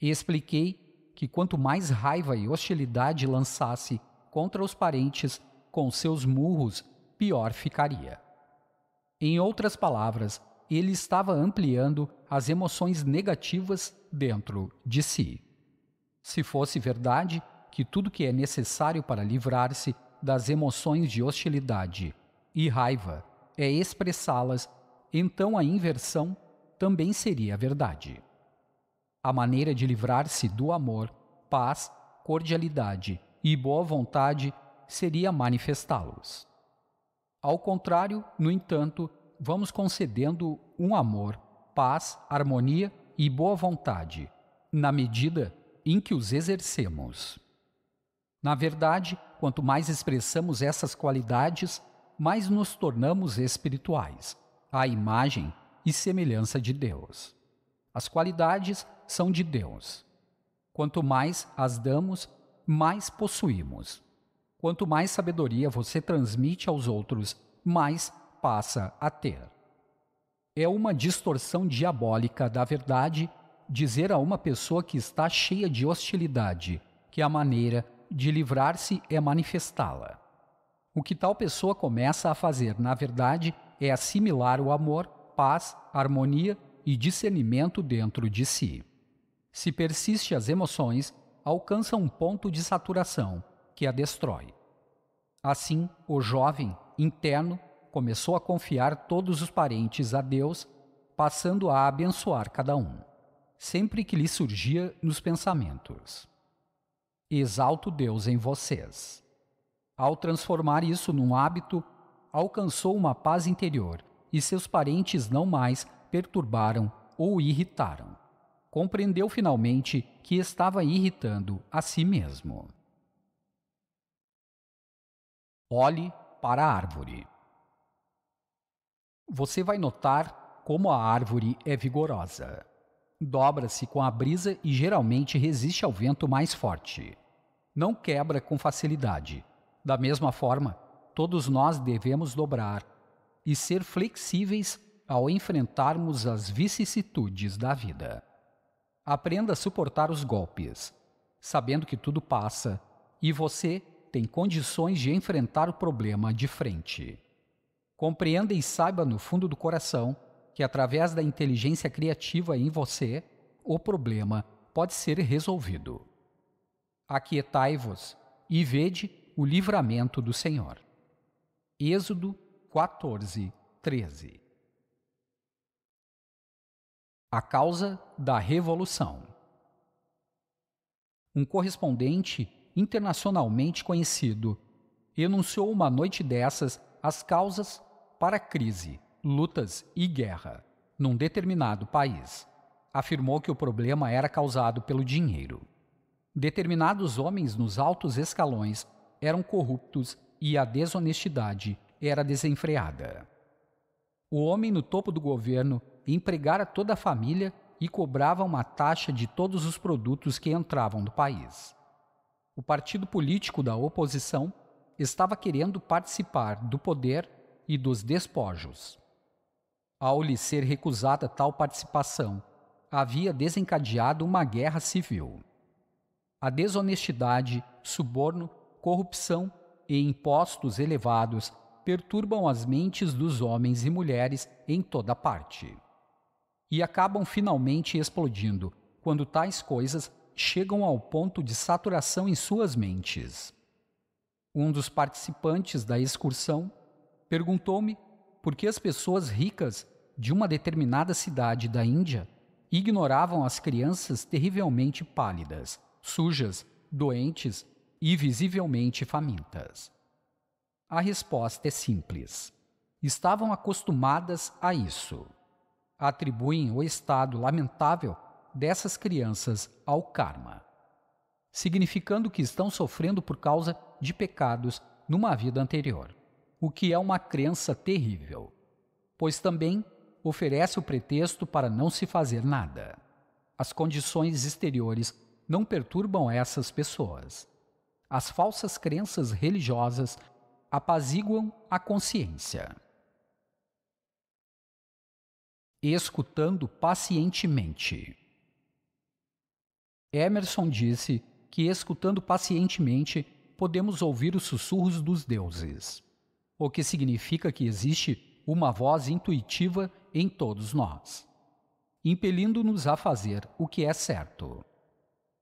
E expliquei que quanto mais raiva e hostilidade lançasse contra os parentes com seus murros, pior ficaria. Em outras palavras, ele estava ampliando as emoções negativas dentro de si. Se fosse verdade que tudo que é necessário para livrar-se das emoções de hostilidade e raiva é expressá-las, então a inversão também seria verdade. A maneira de livrar-se do amor, paz, cordialidade e boa vontade seria manifestá-los. Ao contrário, no entanto, vamos concedendo um amor, paz, harmonia e boa vontade, na medida em que os exercemos. Na verdade, quanto mais expressamos essas qualidades, mais nos tornamos espirituais, à imagem e semelhança de Deus. As qualidades são de Deus. Quanto mais as damos, mais possuímos. Quanto mais sabedoria você transmite aos outros, mais passa a ter. É uma distorção diabólica da verdade dizer a uma pessoa que está cheia de hostilidade que a maneira de livrar-se é manifestá-la. O que tal pessoa começa a fazer, na verdade, é assimilar o amor paz, harmonia e discernimento dentro de si. Se persiste as emoções, alcança um ponto de saturação que a destrói. Assim, o jovem, interno, começou a confiar todos os parentes a Deus, passando a abençoar cada um, sempre que lhe surgia nos pensamentos. Exalto Deus em vocês. Ao transformar isso num hábito, alcançou uma paz interior e seus parentes não mais perturbaram ou irritaram. Compreendeu finalmente que estava irritando a si mesmo. Olhe para a árvore. Você vai notar como a árvore é vigorosa. Dobra-se com a brisa e geralmente resiste ao vento mais forte. Não quebra com facilidade. Da mesma forma, todos nós devemos dobrar e ser flexíveis ao enfrentarmos as vicissitudes da vida. Aprenda a suportar os golpes, sabendo que tudo passa e você tem condições de enfrentar o problema de frente. Compreenda e saiba no fundo do coração que, através da inteligência criativa em você, o problema pode ser resolvido. Aquietai-vos e vede o livramento do Senhor. Êxodo 14, 13. A causa da revolução. Um correspondente internacionalmente conhecido enunciou uma noite dessas as causas para crise, lutas e guerra num determinado país. Afirmou que o problema era causado pelo dinheiro. Determinados homens nos altos escalões eram corruptos e a desonestidade era desenfreada. O homem no topo do governo empregara toda a família e cobrava uma taxa de todos os produtos que entravam do país. O partido político da oposição estava querendo participar do poder e dos despojos. Ao lhe ser recusada tal participação, havia desencadeado uma guerra civil. A desonestidade, suborno, corrupção e impostos elevados perturbam as mentes dos homens e mulheres em toda parte. E acabam finalmente explodindo quando tais coisas chegam ao ponto de saturação em suas mentes. Um dos participantes da excursão perguntou-me por que as pessoas ricas de uma determinada cidade da Índia ignoravam as crianças terrivelmente pálidas, sujas, doentes e visivelmente famintas. A resposta é simples. Estavam acostumadas a isso. Atribuem o estado lamentável dessas crianças ao karma, significando que estão sofrendo por causa de pecados numa vida anterior, o que é uma crença terrível, pois também oferece o pretexto para não se fazer nada. As condições exteriores não perturbam essas pessoas. As falsas crenças religiosas apaziguam a consciência. Escutando pacientemente. Emerson disse que escutando pacientemente podemos ouvir os sussurros dos deuses, o que significa que existe uma voz intuitiva em todos nós, impelindo-nos a fazer o que é certo.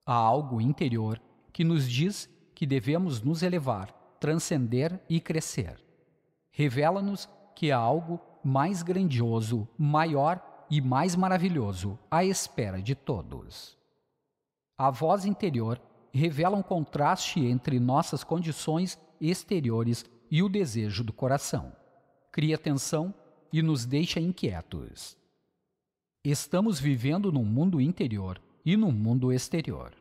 Há algo interior que nos diz que devemos nos elevar transcender e crescer. Revela-nos que há algo mais grandioso, maior e mais maravilhoso à espera de todos. A voz interior revela um contraste entre nossas condições exteriores e o desejo do coração. Cria tensão e nos deixa inquietos. Estamos vivendo num mundo interior e num mundo exterior.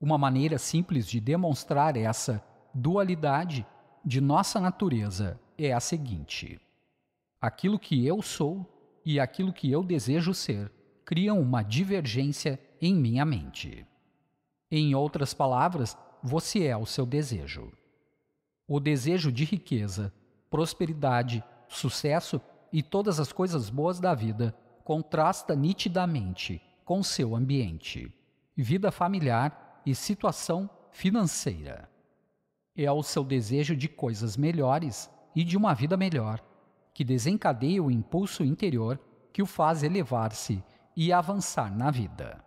Uma maneira simples de demonstrar essa dualidade de nossa natureza é a seguinte: aquilo que eu sou e aquilo que eu desejo ser criam uma divergência em minha mente. Em outras palavras, você é o seu desejo. O desejo de riqueza, prosperidade, sucesso e todas as coisas boas da vida contrasta nitidamente com seu ambiente, vida familiar e situação financeira é ao seu desejo de coisas melhores e de uma vida melhor, que desencadeia o impulso interior que o faz elevar-se e avançar na vida.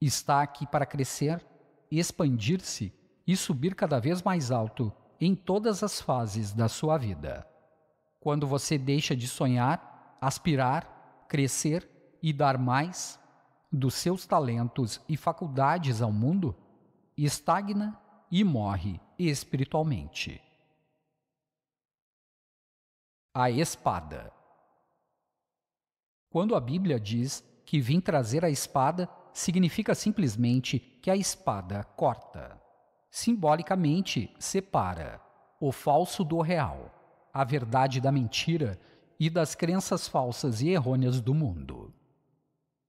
Está aqui para crescer, expandir-se e subir cada vez mais alto em todas as fases da sua vida. Quando você deixa de sonhar, aspirar, crescer e dar mais dos seus talentos e faculdades ao mundo, estagna e morre espiritualmente. A espada. Quando a Bíblia diz que vim trazer a espada, significa simplesmente que a espada corta. Simbolicamente, separa o falso do real, a verdade da mentira e das crenças falsas e errôneas do mundo.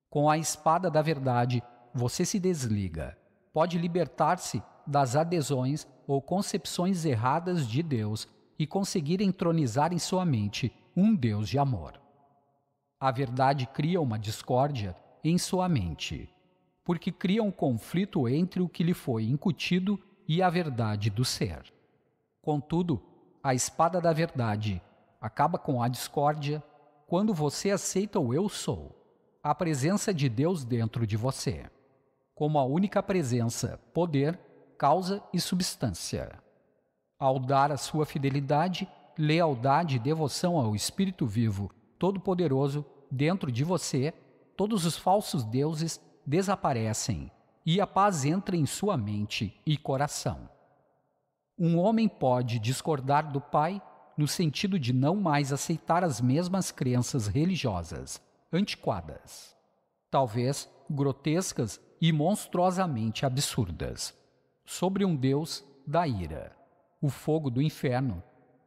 Com a espada da verdade, você se desliga, pode libertar-se das adesões ou concepções erradas de Deus e conseguir entronizar em sua mente um Deus de amor. A verdade cria uma discórdia em sua mente, porque cria um conflito entre o que lhe foi incutido e a verdade do ser. Contudo, a espada da verdade acaba com a discórdia quando você aceita o eu sou, a presença de Deus dentro de você, como a única presença, poder causa e substância. Ao dar a sua fidelidade, lealdade e devoção ao Espírito vivo, todo-poderoso, dentro de você, todos os falsos deuses desaparecem e a paz entra em sua mente e coração. Um homem pode discordar do pai no sentido de não mais aceitar as mesmas crenças religiosas, antiquadas, talvez grotescas e monstruosamente absurdas sobre um Deus da ira, o fogo do inferno,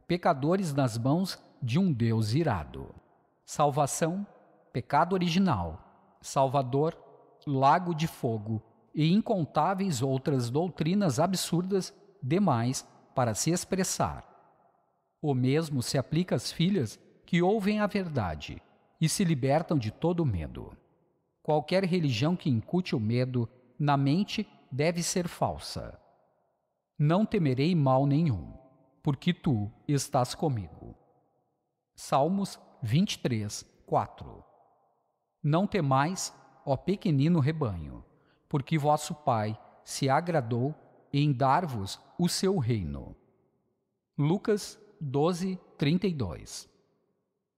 pecadores nas mãos de um Deus irado. Salvação, pecado original, Salvador, lago de fogo e incontáveis outras doutrinas absurdas demais para se expressar. O mesmo se aplica às filhas que ouvem a verdade e se libertam de todo medo. Qualquer religião que incute o medo na mente deve ser falsa. Não temerei mal nenhum, porque tu estás comigo. Salmos 23, 4 Não temais, ó pequenino rebanho, porque vosso Pai se agradou em dar-vos o seu reino. Lucas 12, 32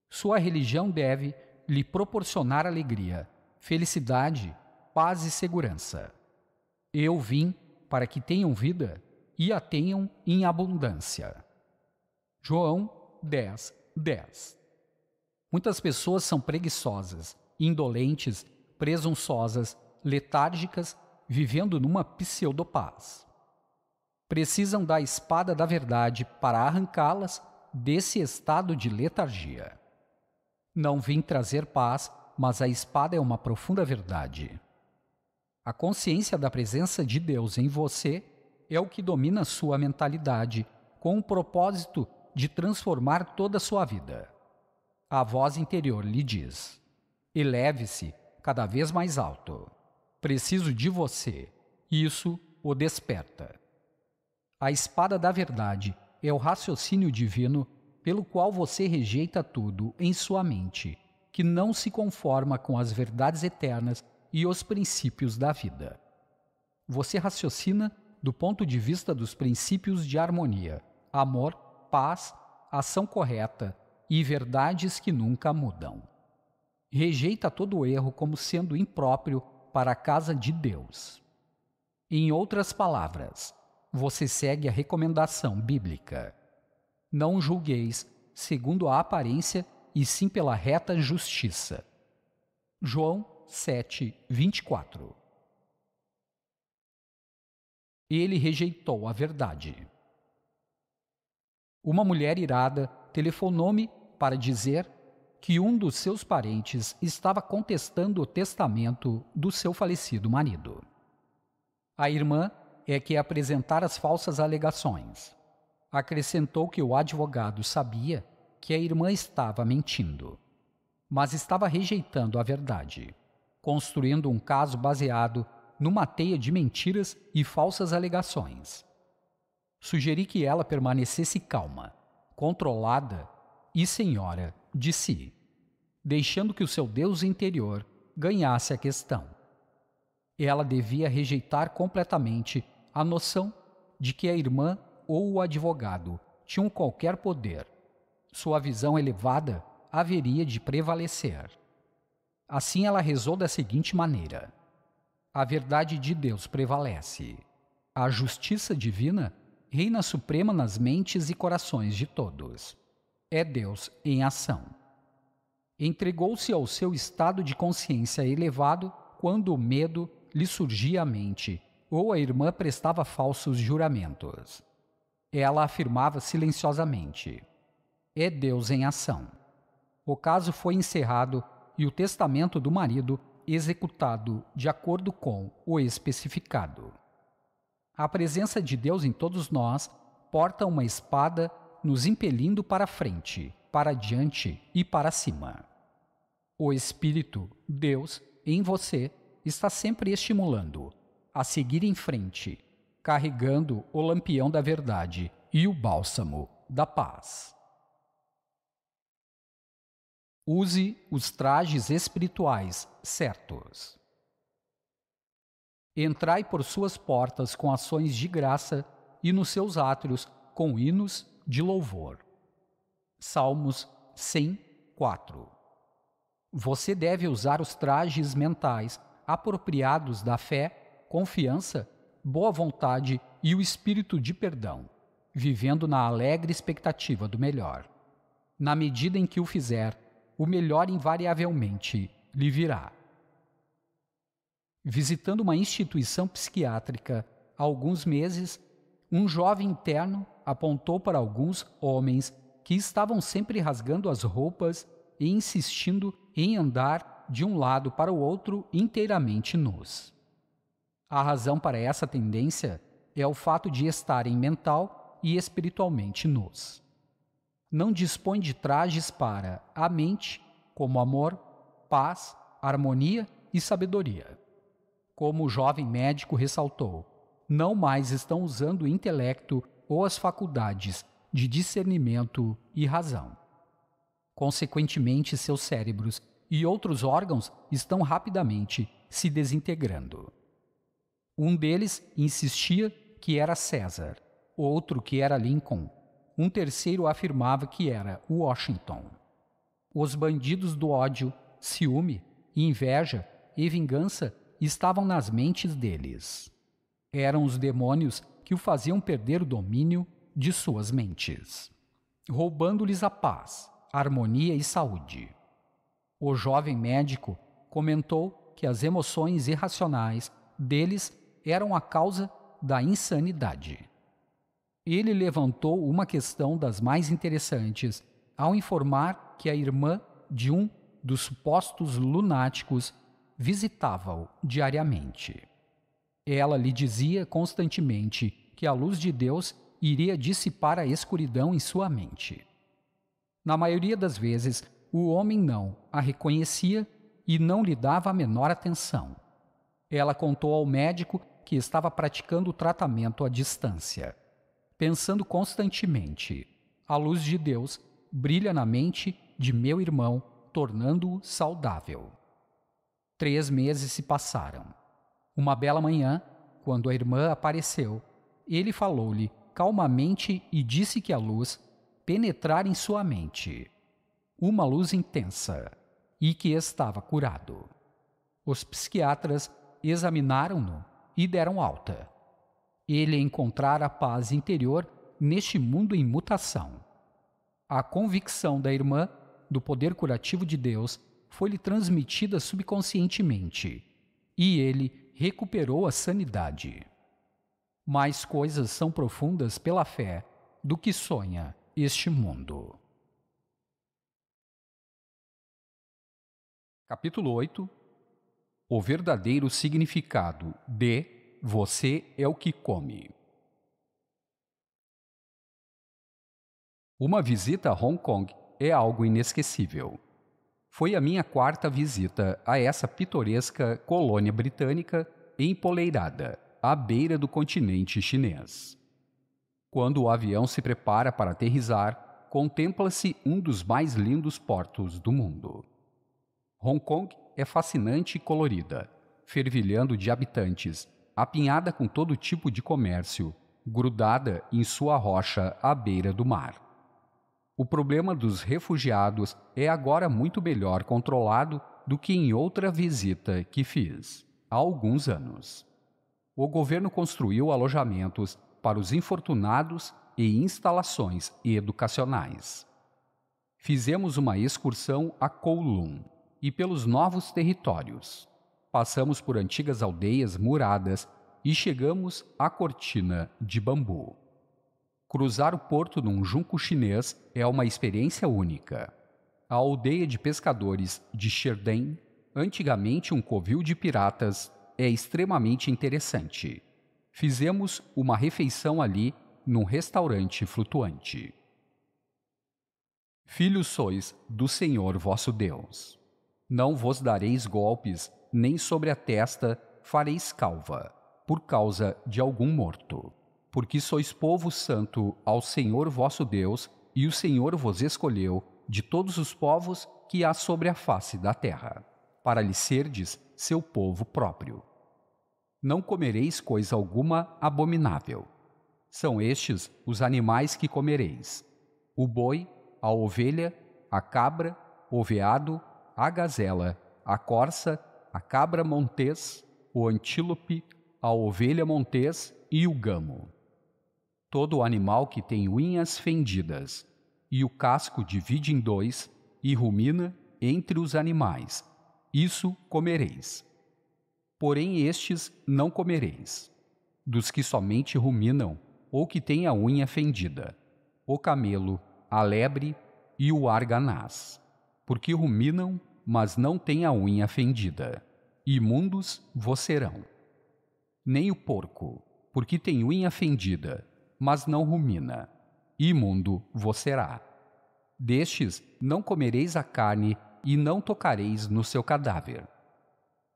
Sua religião deve lhe proporcionar alegria, felicidade, paz e segurança. Eu vim para que tenham vida e a tenham em abundância. João 10, 10. Muitas pessoas são preguiçosas, indolentes, presunçosas, letárgicas, vivendo numa pseudopaz. Precisam da espada da verdade para arrancá-las desse estado de letargia. Não vim trazer paz, mas a espada é uma profunda verdade. A consciência da presença de Deus em você é o que domina sua mentalidade, com o propósito de transformar toda a sua vida. A voz interior lhe diz: eleve-se cada vez mais alto. Preciso de você. Isso o desperta. A espada da verdade é o raciocínio divino pelo qual você rejeita tudo em sua mente, que não se conforma com as verdades eternas e os princípios da vida. Você raciocina do ponto de vista dos princípios de harmonia, amor, paz, ação correta e verdades que nunca mudam. Rejeita todo erro como sendo impróprio para a casa de Deus. Em outras palavras, você segue a recomendação bíblica. Não julgueis segundo a aparência, e sim pela reta justiça. João 7:24. Ele rejeitou a verdade. Uma mulher irada telefonou-me para dizer que um dos seus parentes estava contestando o testamento do seu falecido marido. A irmã é que apresentar as falsas alegações. Acrescentou que o advogado sabia que a irmã estava mentindo, mas estava rejeitando a verdade construindo um caso baseado numa teia de mentiras e falsas alegações. Sugeri que ela permanecesse calma, controlada e senhora de si, deixando que o seu Deus interior ganhasse a questão. Ela devia rejeitar completamente a noção de que a irmã ou o advogado tinham qualquer poder. Sua visão elevada haveria de prevalecer. Assim ela rezou da seguinte maneira: A verdade de Deus prevalece. A justiça divina reina suprema nas mentes e corações de todos. É Deus em ação. Entregou-se ao seu estado de consciência elevado quando o medo lhe surgia à mente ou a irmã prestava falsos juramentos. Ela afirmava silenciosamente: É Deus em ação. O caso foi encerrado e o testamento do marido executado de acordo com o especificado. A presença de Deus em todos nós porta uma espada nos impelindo para frente, para diante e para cima. O Espírito, Deus, em você, está sempre estimulando a seguir em frente, carregando o lampião da verdade e o bálsamo da paz. Use os trajes espirituais certos. Entrai por suas portas com ações de graça e nos seus átrios com hinos de louvor. Salmos 104. Você deve usar os trajes mentais apropriados da fé, confiança, boa vontade e o espírito de perdão, vivendo na alegre expectativa do melhor. Na medida em que o fizer, o melhor invariavelmente lhe virá. Visitando uma instituição psiquiátrica há alguns meses, um jovem interno apontou para alguns homens que estavam sempre rasgando as roupas e insistindo em andar de um lado para o outro inteiramente nus. A razão para essa tendência é o fato de estarem mental e espiritualmente nus não dispõe de trajes para a mente, como amor, paz, harmonia e sabedoria. Como o jovem médico ressaltou, não mais estão usando o intelecto ou as faculdades de discernimento e razão. Consequentemente, seus cérebros e outros órgãos estão rapidamente se desintegrando. Um deles insistia que era César, outro que era Lincoln um terceiro afirmava que era Washington. Os bandidos do ódio, ciúme, inveja e vingança estavam nas mentes deles. Eram os demônios que o faziam perder o domínio de suas mentes, roubando-lhes a paz, harmonia e saúde. O jovem médico comentou que as emoções irracionais deles eram a causa da insanidade. Ele levantou uma questão das mais interessantes ao informar que a irmã de um dos supostos lunáticos visitava-o diariamente. Ela lhe dizia constantemente que a luz de Deus iria dissipar a escuridão em sua mente. Na maioria das vezes, o homem não a reconhecia e não lhe dava a menor atenção. Ela contou ao médico que estava praticando o tratamento à distância pensando constantemente. A luz de Deus brilha na mente de meu irmão, tornando-o saudável. Três meses se passaram. Uma bela manhã, quando a irmã apareceu, ele falou-lhe calmamente e disse que a luz penetrara em sua mente. Uma luz intensa, e que estava curado. Os psiquiatras examinaram-no e deram alta ele encontrar a paz interior neste mundo em mutação. A convicção da irmã do poder curativo de Deus foi-lhe transmitida subconscientemente e ele recuperou a sanidade. Mais coisas são profundas pela fé do que sonha este mundo. Capítulo 8 O verdadeiro significado de você é o que come. Uma visita a Hong Kong é algo inesquecível. Foi a minha quarta visita a essa pitoresca colônia britânica empoleirada, à beira do continente chinês. Quando o avião se prepara para aterrizar, contempla-se um dos mais lindos portos do mundo. Hong Kong é fascinante e colorida, fervilhando de habitantes apinhada com todo tipo de comércio, grudada em sua rocha à beira do mar. O problema dos refugiados é agora muito melhor controlado do que em outra visita que fiz, há alguns anos. O governo construiu alojamentos para os infortunados e instalações educacionais. Fizemos uma excursão a Kowloon e pelos novos territórios. Passamos por antigas aldeias muradas e chegamos à cortina de bambu. Cruzar o porto num junco chinês é uma experiência única. A aldeia de pescadores de Sherdem, antigamente um covil de piratas, é extremamente interessante. Fizemos uma refeição ali num restaurante flutuante. Filhos sois do Senhor vosso Deus. Não vos dareis golpes nem sobre a testa fareis calva, por causa de algum morto. Porque sois povo santo ao Senhor vosso Deus, e o Senhor vos escolheu de todos os povos que há sobre a face da terra, para lhe serdes seu povo próprio. Não comereis coisa alguma abominável. São estes os animais que comereis: o boi, a ovelha, a cabra, o veado, a gazela, a corça a cabra montês, o antílope, a ovelha montês e o gamo. Todo animal que tem unhas fendidas, e o casco divide em dois, e rumina entre os animais. Isso comereis. Porém, estes não comereis, dos que somente ruminam, ou que têm a unha fendida, o camelo, a lebre e o arganaz, porque ruminam mas não tem a unha fendida. Imundos vos serão. Nem o porco, porque tem unha fendida, mas não rumina. Imundo vos será. Destes não comereis a carne e não tocareis no seu cadáver.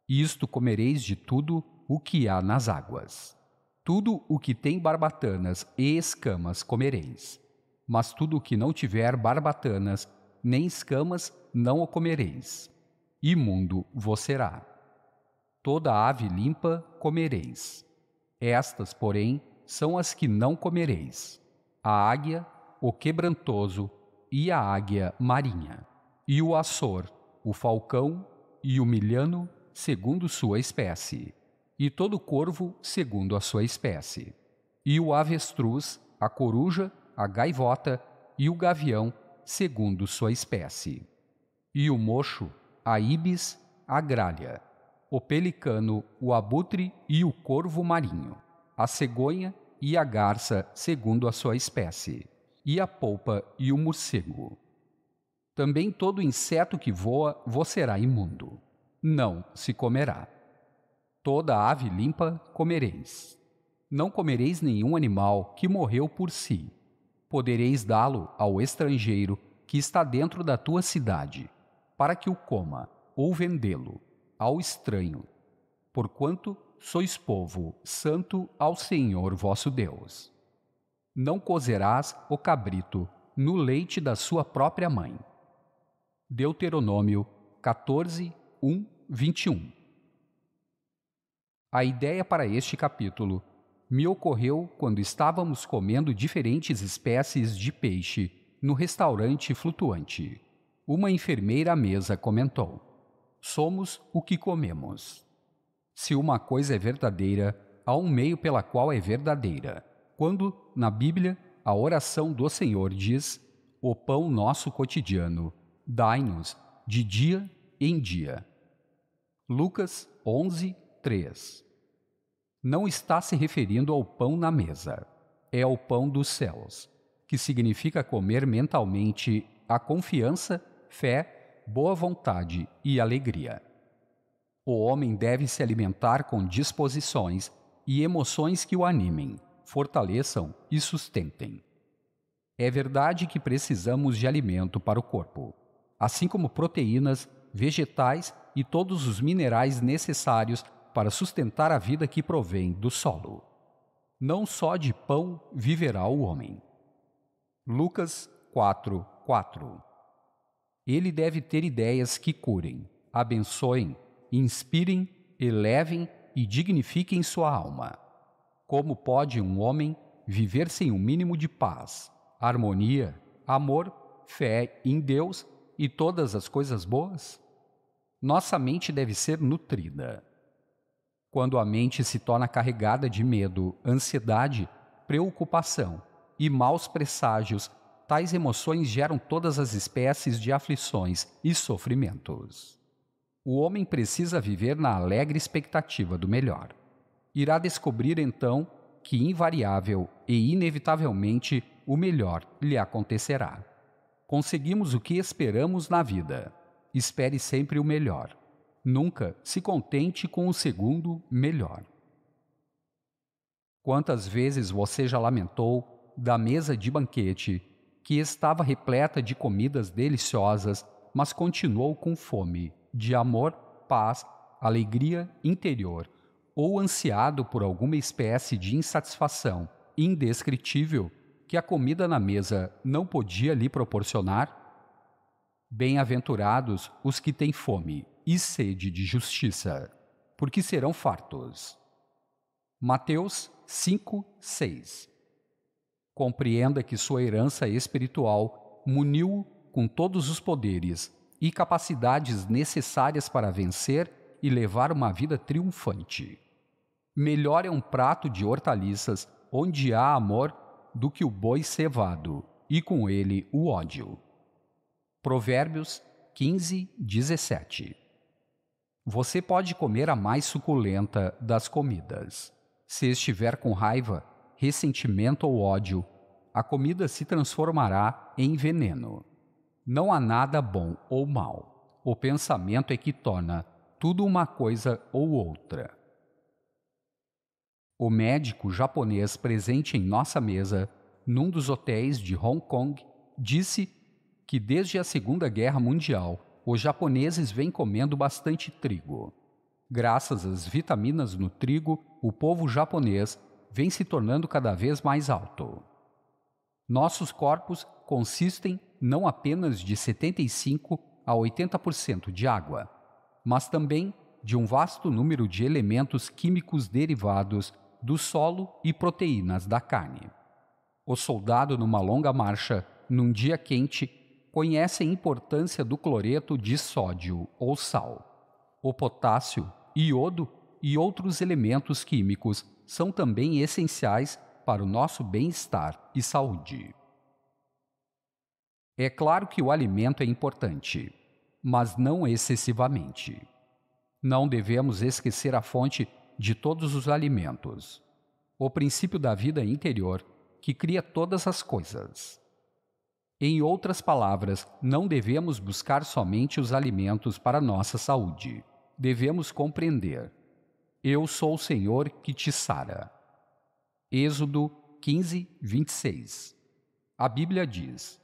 Isto comereis de tudo o que há nas águas. Tudo o que tem barbatanas e escamas comereis, mas tudo o que não tiver barbatanas nem escamas não o comereis. Imundo vos será. Toda ave limpa comereis. Estas, porém, são as que não comereis: a águia, o quebrantoso, e a águia marinha, e o açor, o falcão, e o milhano, segundo sua espécie, e todo corvo, segundo a sua espécie, e o avestruz, a coruja, a gaivota, e o gavião, segundo sua espécie. E o mocho, a ibis, a gralha, o pelicano, o abutre e o corvo marinho, a cegonha e a garça, segundo a sua espécie, e a polpa e o morcego. Também todo inseto que voa vos será imundo. Não se comerá. Toda ave limpa comereis. Não comereis nenhum animal que morreu por si, podereis dá-lo ao estrangeiro que está dentro da tua cidade, para que o coma, ou vendê-lo, ao estranho. Porquanto sois povo santo ao Senhor vosso Deus. Não cozerás o cabrito no leite da sua própria mãe. Deuteronômio 14, 1, 21. A ideia para este capítulo me ocorreu quando estávamos comendo diferentes espécies de peixe no restaurante flutuante. Uma enfermeira à mesa comentou: Somos o que comemos. Se uma coisa é verdadeira, há um meio pela qual é verdadeira. Quando, na Bíblia, a oração do Senhor diz: O pão nosso cotidiano, dai-nos de dia em dia. Lucas 11, 3 não está se referindo ao pão na mesa. É ao pão dos céus, que significa comer mentalmente a confiança, fé, boa vontade e alegria. O homem deve se alimentar com disposições e emoções que o animem, fortaleçam e sustentem. É verdade que precisamos de alimento para o corpo, assim como proteínas, vegetais e todos os minerais necessários para sustentar a vida que provém do solo. Não só de pão viverá o homem. Lucas 4, 4 Ele deve ter ideias que curem, abençoem, inspirem, elevem e dignifiquem sua alma. Como pode um homem viver sem um mínimo de paz, harmonia, amor, fé em Deus e todas as coisas boas? Nossa mente deve ser nutrida quando a mente se torna carregada de medo, ansiedade, preocupação e maus presságios, tais emoções geram todas as espécies de aflições e sofrimentos. O homem precisa viver na alegre expectativa do melhor. Irá descobrir então que invariável e inevitavelmente o melhor lhe acontecerá. Conseguimos o que esperamos na vida. Espere sempre o melhor Nunca se contente com o segundo melhor. Quantas vezes você já lamentou da mesa de banquete, que estava repleta de comidas deliciosas, mas continuou com fome, de amor, paz, alegria interior, ou ansiado por alguma espécie de insatisfação indescritível que a comida na mesa não podia lhe proporcionar? Bem-aventurados os que têm fome e sede de justiça, porque serão fartos. Mateus 5, 6 Compreenda que sua herança espiritual muniu com todos os poderes e capacidades necessárias para vencer e levar uma vida triunfante. Melhor é um prato de hortaliças onde há amor do que o boi cevado, e com ele o ódio. Provérbios 15, 17 você pode comer a mais suculenta das comidas. Se estiver com raiva, ressentimento ou ódio, a comida se transformará em veneno. Não há nada bom ou mal. O pensamento é que torna tudo uma coisa ou outra. O médico japonês presente em nossa mesa, num dos hotéis de Hong Kong, disse que desde a Segunda Guerra Mundial os japoneses vêm comendo bastante trigo. Graças às vitaminas no trigo, o povo japonês vem se tornando cada vez mais alto. Nossos corpos consistem não apenas de 75 a 80% de água, mas também de um vasto número de elementos químicos derivados do solo e proteínas da carne. O soldado numa longa marcha, num dia quente, conhecem a importância do cloreto de sódio ou sal. O potássio, iodo e outros elementos químicos são também essenciais para o nosso bem-estar e saúde. É claro que o alimento é importante, mas não excessivamente. Não devemos esquecer a fonte de todos os alimentos, o princípio da vida interior que cria todas as coisas. Em outras palavras, não devemos buscar somente os alimentos para nossa saúde. Devemos compreender: Eu sou o Senhor que te sara. Êxodo 15, 26. A Bíblia diz: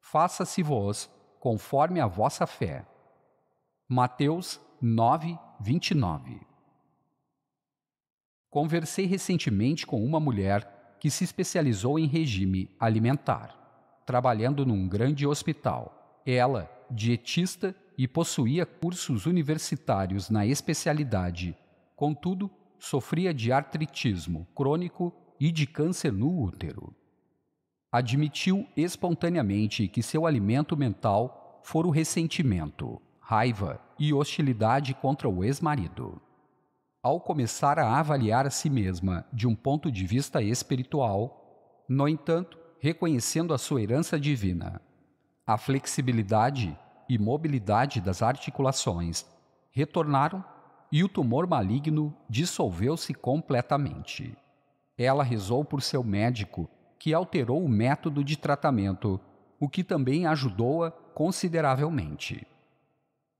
Faça-se vós conforme a vossa fé. Mateus 9, 29. Conversei recentemente com uma mulher que se especializou em regime alimentar trabalhando num grande hospital. Ela, dietista e possuía cursos universitários na especialidade. Contudo, sofria de artritismo crônico e de câncer no útero. Admitiu espontaneamente que seu alimento mental fora o ressentimento, raiva e hostilidade contra o ex-marido. Ao começar a avaliar a si mesma de um ponto de vista espiritual, no entanto, reconhecendo a sua herança divina. A flexibilidade e mobilidade das articulações retornaram e o tumor maligno dissolveu-se completamente. Ela rezou por seu médico, que alterou o método de tratamento, o que também ajudou-a consideravelmente.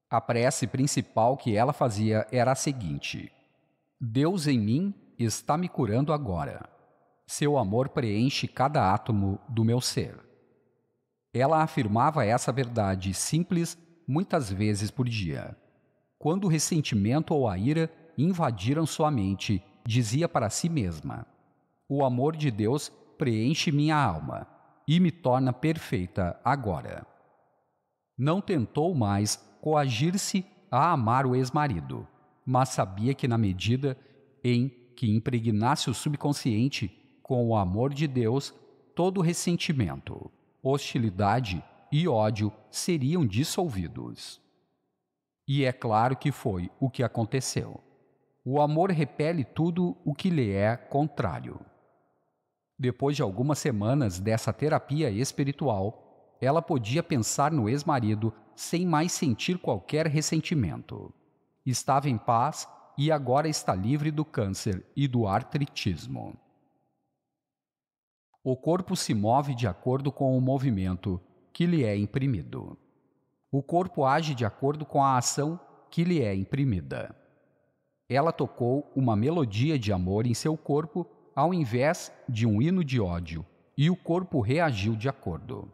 A prece principal que ela fazia era a seguinte: Deus em mim está me curando agora. Seu amor preenche cada átomo do meu ser. Ela afirmava essa verdade simples muitas vezes por dia. Quando o ressentimento ou a ira invadiram sua mente, dizia para si mesma: O amor de Deus preenche minha alma e me torna perfeita agora. Não tentou mais coagir-se a amar o ex-marido, mas sabia que, na medida em que impregnasse o subconsciente com o amor de Deus, todo ressentimento, hostilidade e ódio seriam dissolvidos. E é claro que foi o que aconteceu. O amor repele tudo o que lhe é contrário. Depois de algumas semanas dessa terapia espiritual, ela podia pensar no ex-marido sem mais sentir qualquer ressentimento. Estava em paz e agora está livre do câncer e do artritismo. O corpo se move de acordo com o movimento que lhe é imprimido. O corpo age de acordo com a ação que lhe é imprimida. Ela tocou uma melodia de amor em seu corpo ao invés de um hino de ódio, e o corpo reagiu de acordo.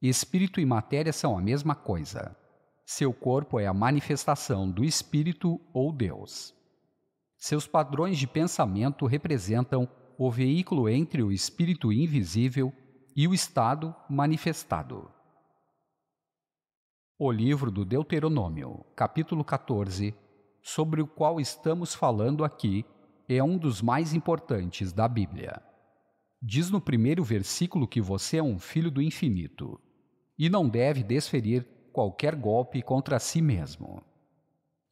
Espírito e matéria são a mesma coisa. Seu corpo é a manifestação do Espírito ou Deus. Seus padrões de pensamento representam o veículo entre o espírito invisível e o estado manifestado. O livro do Deuteronômio, capítulo 14, sobre o qual estamos falando aqui, é um dos mais importantes da Bíblia. Diz no primeiro versículo que você é um filho do infinito e não deve desferir qualquer golpe contra si mesmo.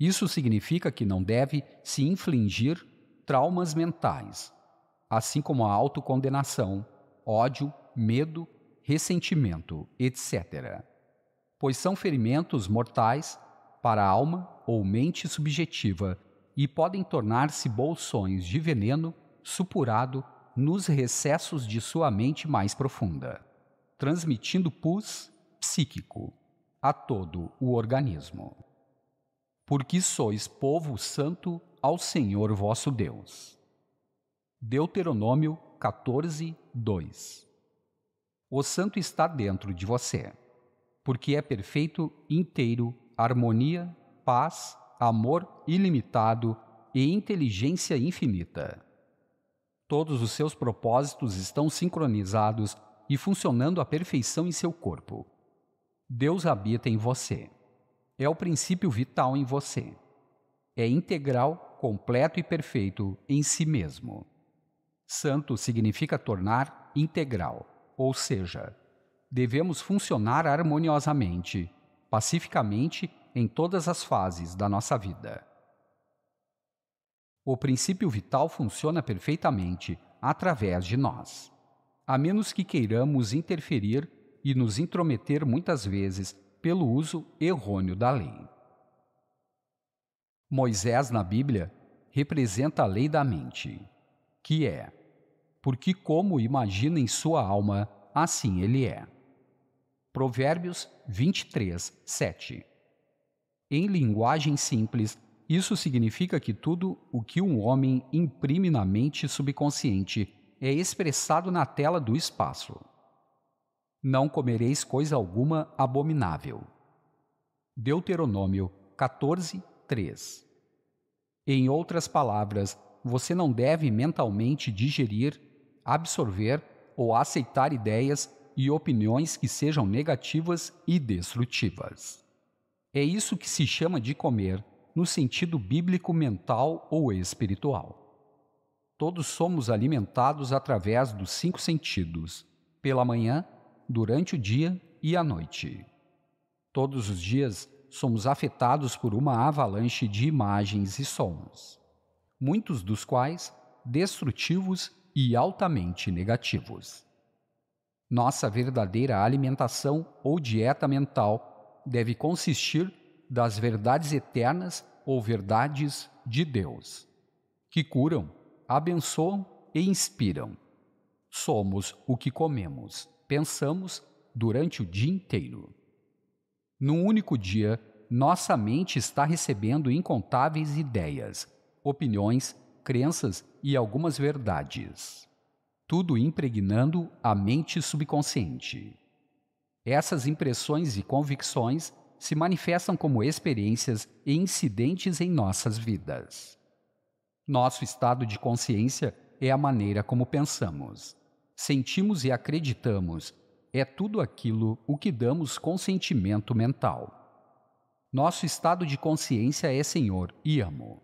Isso significa que não deve se infligir traumas mentais assim como a autocondenação, ódio, medo, ressentimento, etc. Pois são ferimentos mortais para a alma ou mente subjetiva e podem tornar-se bolsões de veneno supurado nos recessos de sua mente mais profunda, transmitindo pus psíquico a todo o organismo. Porque sois povo santo ao Senhor vosso Deus. Deuteronômio 14, 2 O santo está dentro de você, porque é perfeito, inteiro, harmonia, paz, amor ilimitado e inteligência infinita. Todos os seus propósitos estão sincronizados e funcionando à perfeição em seu corpo. Deus habita em você. É o princípio vital em você. É integral, completo e perfeito em si mesmo. Santo significa tornar integral, ou seja, devemos funcionar harmoniosamente, pacificamente em todas as fases da nossa vida. O princípio vital funciona perfeitamente através de nós. A menos que queiramos interferir e nos intrometer muitas vezes pelo uso errôneo da lei. Moisés na Bíblia representa a lei da mente, que é porque, como imagina em sua alma, assim ele é. Provérbios 23, 7 Em linguagem simples, isso significa que tudo o que um homem imprime na mente subconsciente é expressado na tela do espaço. Não comereis coisa alguma abominável. Deuteronômio 14, 3 Em outras palavras, você não deve mentalmente digerir absorver ou aceitar ideias e opiniões que sejam negativas e destrutivas. É isso que se chama de comer no sentido bíblico mental ou espiritual. Todos somos alimentados através dos cinco sentidos, pela manhã, durante o dia e à noite. Todos os dias somos afetados por uma avalanche de imagens e sons, muitos dos quais destrutivos e altamente negativos. Nossa verdadeira alimentação ou dieta mental deve consistir das verdades eternas ou verdades de Deus, que curam, abençoam e inspiram. Somos o que comemos, pensamos durante o dia inteiro. Num único dia, nossa mente está recebendo incontáveis ideias, opiniões, crenças e algumas verdades, tudo impregnando a mente subconsciente. Essas impressões e convicções se manifestam como experiências e incidentes em nossas vidas. Nosso estado de consciência é a maneira como pensamos, sentimos e acreditamos, é tudo aquilo o que damos consentimento mental. Nosso estado de consciência é Senhor e amo.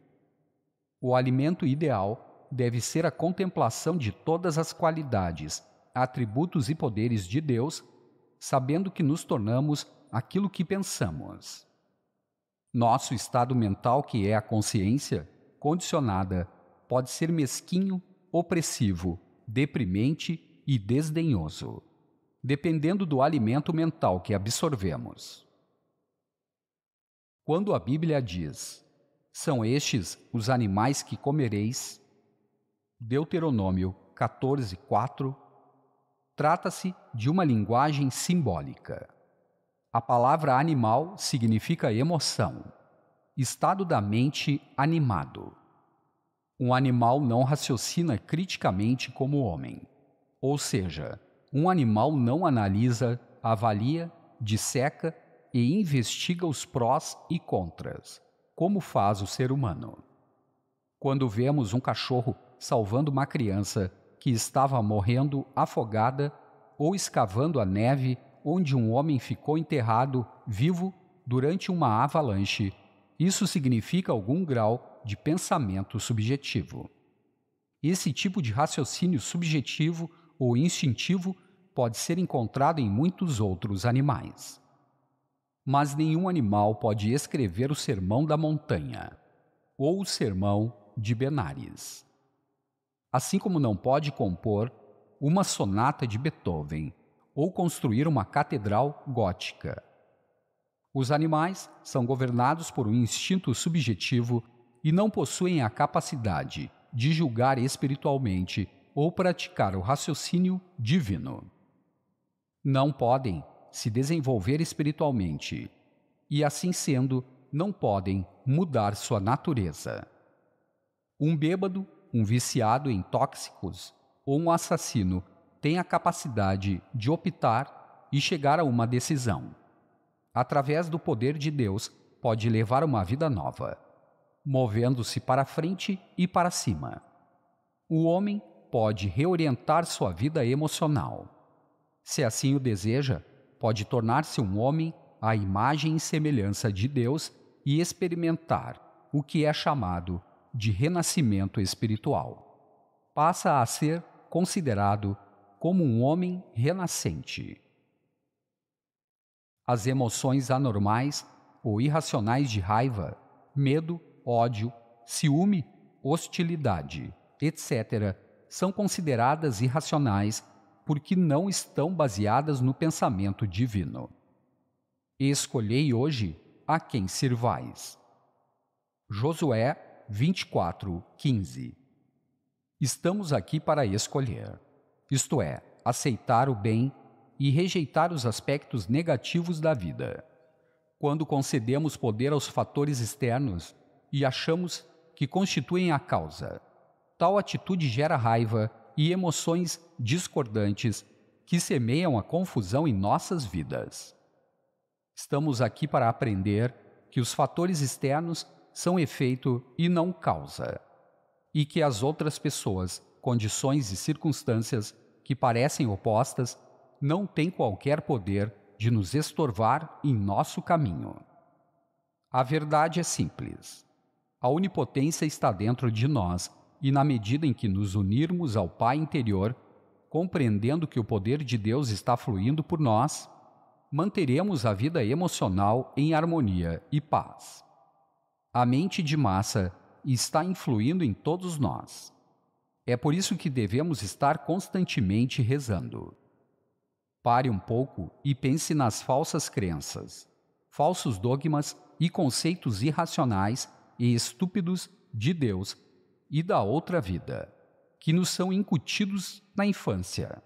O alimento ideal deve ser a contemplação de todas as qualidades, atributos e poderes de Deus, sabendo que nos tornamos aquilo que pensamos. Nosso estado mental, que é a consciência, condicionada, pode ser mesquinho, opressivo, deprimente e desdenhoso, dependendo do alimento mental que absorvemos. Quando a Bíblia diz: São estes os animais que comereis, Deuteronômio 14:4, trata-se de uma linguagem simbólica. A palavra animal significa emoção, estado da mente animado. Um animal não raciocina criticamente como o homem. Ou seja, um animal não analisa, avalia, disseca e investiga os prós e contras, como faz o ser humano. Quando vemos um cachorro salvando uma criança que estava morrendo afogada ou escavando a neve onde um homem ficou enterrado vivo durante uma avalanche. Isso significa algum grau de pensamento subjetivo. Esse tipo de raciocínio subjetivo ou instintivo pode ser encontrado em muitos outros animais. Mas nenhum animal pode escrever o Sermão da Montanha ou o Sermão de Benares assim como não pode compor uma sonata de Beethoven ou construir uma catedral gótica. Os animais são governados por um instinto subjetivo e não possuem a capacidade de julgar espiritualmente ou praticar o raciocínio divino. Não podem se desenvolver espiritualmente e, assim sendo, não podem mudar sua natureza. Um bêbado um viciado em tóxicos ou um assassino tem a capacidade de optar e chegar a uma decisão. Através do poder de Deus, pode levar uma vida nova, movendo-se para frente e para cima. O homem pode reorientar sua vida emocional. Se assim o deseja, pode tornar-se um homem à imagem e semelhança de Deus e experimentar o que é chamado de renascimento espiritual. Passa a ser considerado como um homem renascente. As emoções anormais ou irracionais de raiva, medo, ódio, ciúme, hostilidade, etc., são consideradas irracionais porque não estão baseadas no pensamento divino. Escolhei hoje a quem sirvais. Josué 24, 15. Estamos aqui para escolher, isto é, aceitar o bem e rejeitar os aspectos negativos da vida. Quando concedemos poder aos fatores externos e achamos que constituem a causa, tal atitude gera raiva e emoções discordantes que semeiam a confusão em nossas vidas. Estamos aqui para aprender que os fatores externos são efeito e não causa, e que as outras pessoas, condições e circunstâncias que parecem opostas não têm qualquer poder de nos estorvar em nosso caminho. A verdade é simples. A onipotência está dentro de nós e, na medida em que nos unirmos ao Pai interior, compreendendo que o poder de Deus está fluindo por nós, manteremos a vida emocional em harmonia e paz. A mente de massa está influindo em todos nós. É por isso que devemos estar constantemente rezando. Pare um pouco e pense nas falsas crenças, falsos dogmas e conceitos irracionais e estúpidos de Deus e da outra vida, que nos são incutidos na infância.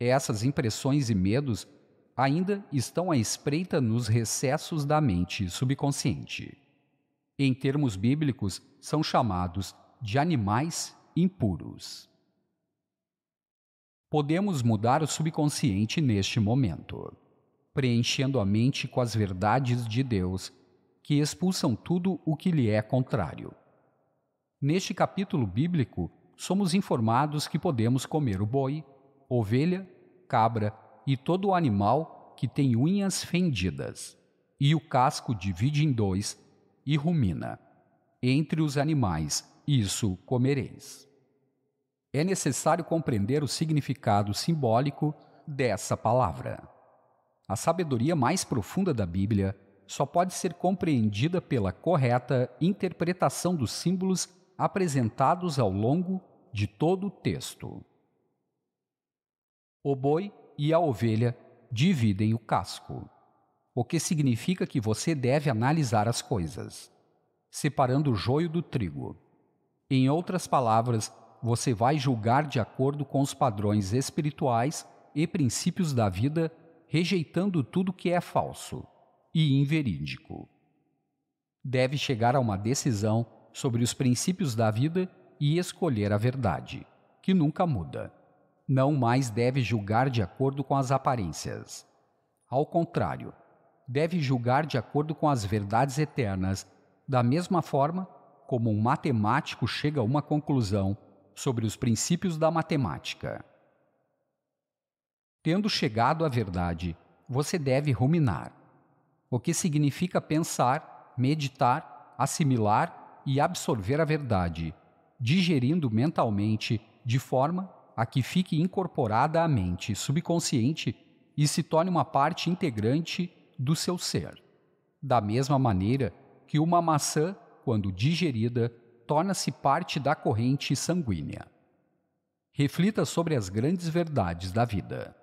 Essas impressões e medos ainda estão à espreita nos recessos da mente subconsciente em termos bíblicos, são chamados de animais impuros. Podemos mudar o subconsciente neste momento, preenchendo a mente com as verdades de Deus que expulsam tudo o que lhe é contrário. Neste capítulo bíblico, somos informados que podemos comer o boi, ovelha, cabra e todo animal que tem unhas fendidas, e o casco divide em dois e rumina: Entre os animais, isso comereis. É necessário compreender o significado simbólico dessa palavra. A sabedoria mais profunda da Bíblia só pode ser compreendida pela correta interpretação dos símbolos apresentados ao longo de todo o texto. O boi e a ovelha dividem o casco o que significa que você deve analisar as coisas, separando o joio do trigo. Em outras palavras, você vai julgar de acordo com os padrões espirituais e princípios da vida, rejeitando tudo que é falso e inverídico. Deve chegar a uma decisão sobre os princípios da vida e escolher a verdade, que nunca muda. Não mais deve julgar de acordo com as aparências. Ao contrário, deve julgar de acordo com as verdades eternas, da mesma forma como um matemático chega a uma conclusão sobre os princípios da matemática. Tendo chegado à verdade, você deve ruminar, o que significa pensar, meditar, assimilar e absorver a verdade, digerindo mentalmente de forma a que fique incorporada à mente subconsciente e se torne uma parte integrante do seu ser. Da mesma maneira que uma maçã, quando digerida, torna-se parte da corrente sanguínea. Reflita sobre as grandes verdades da vida.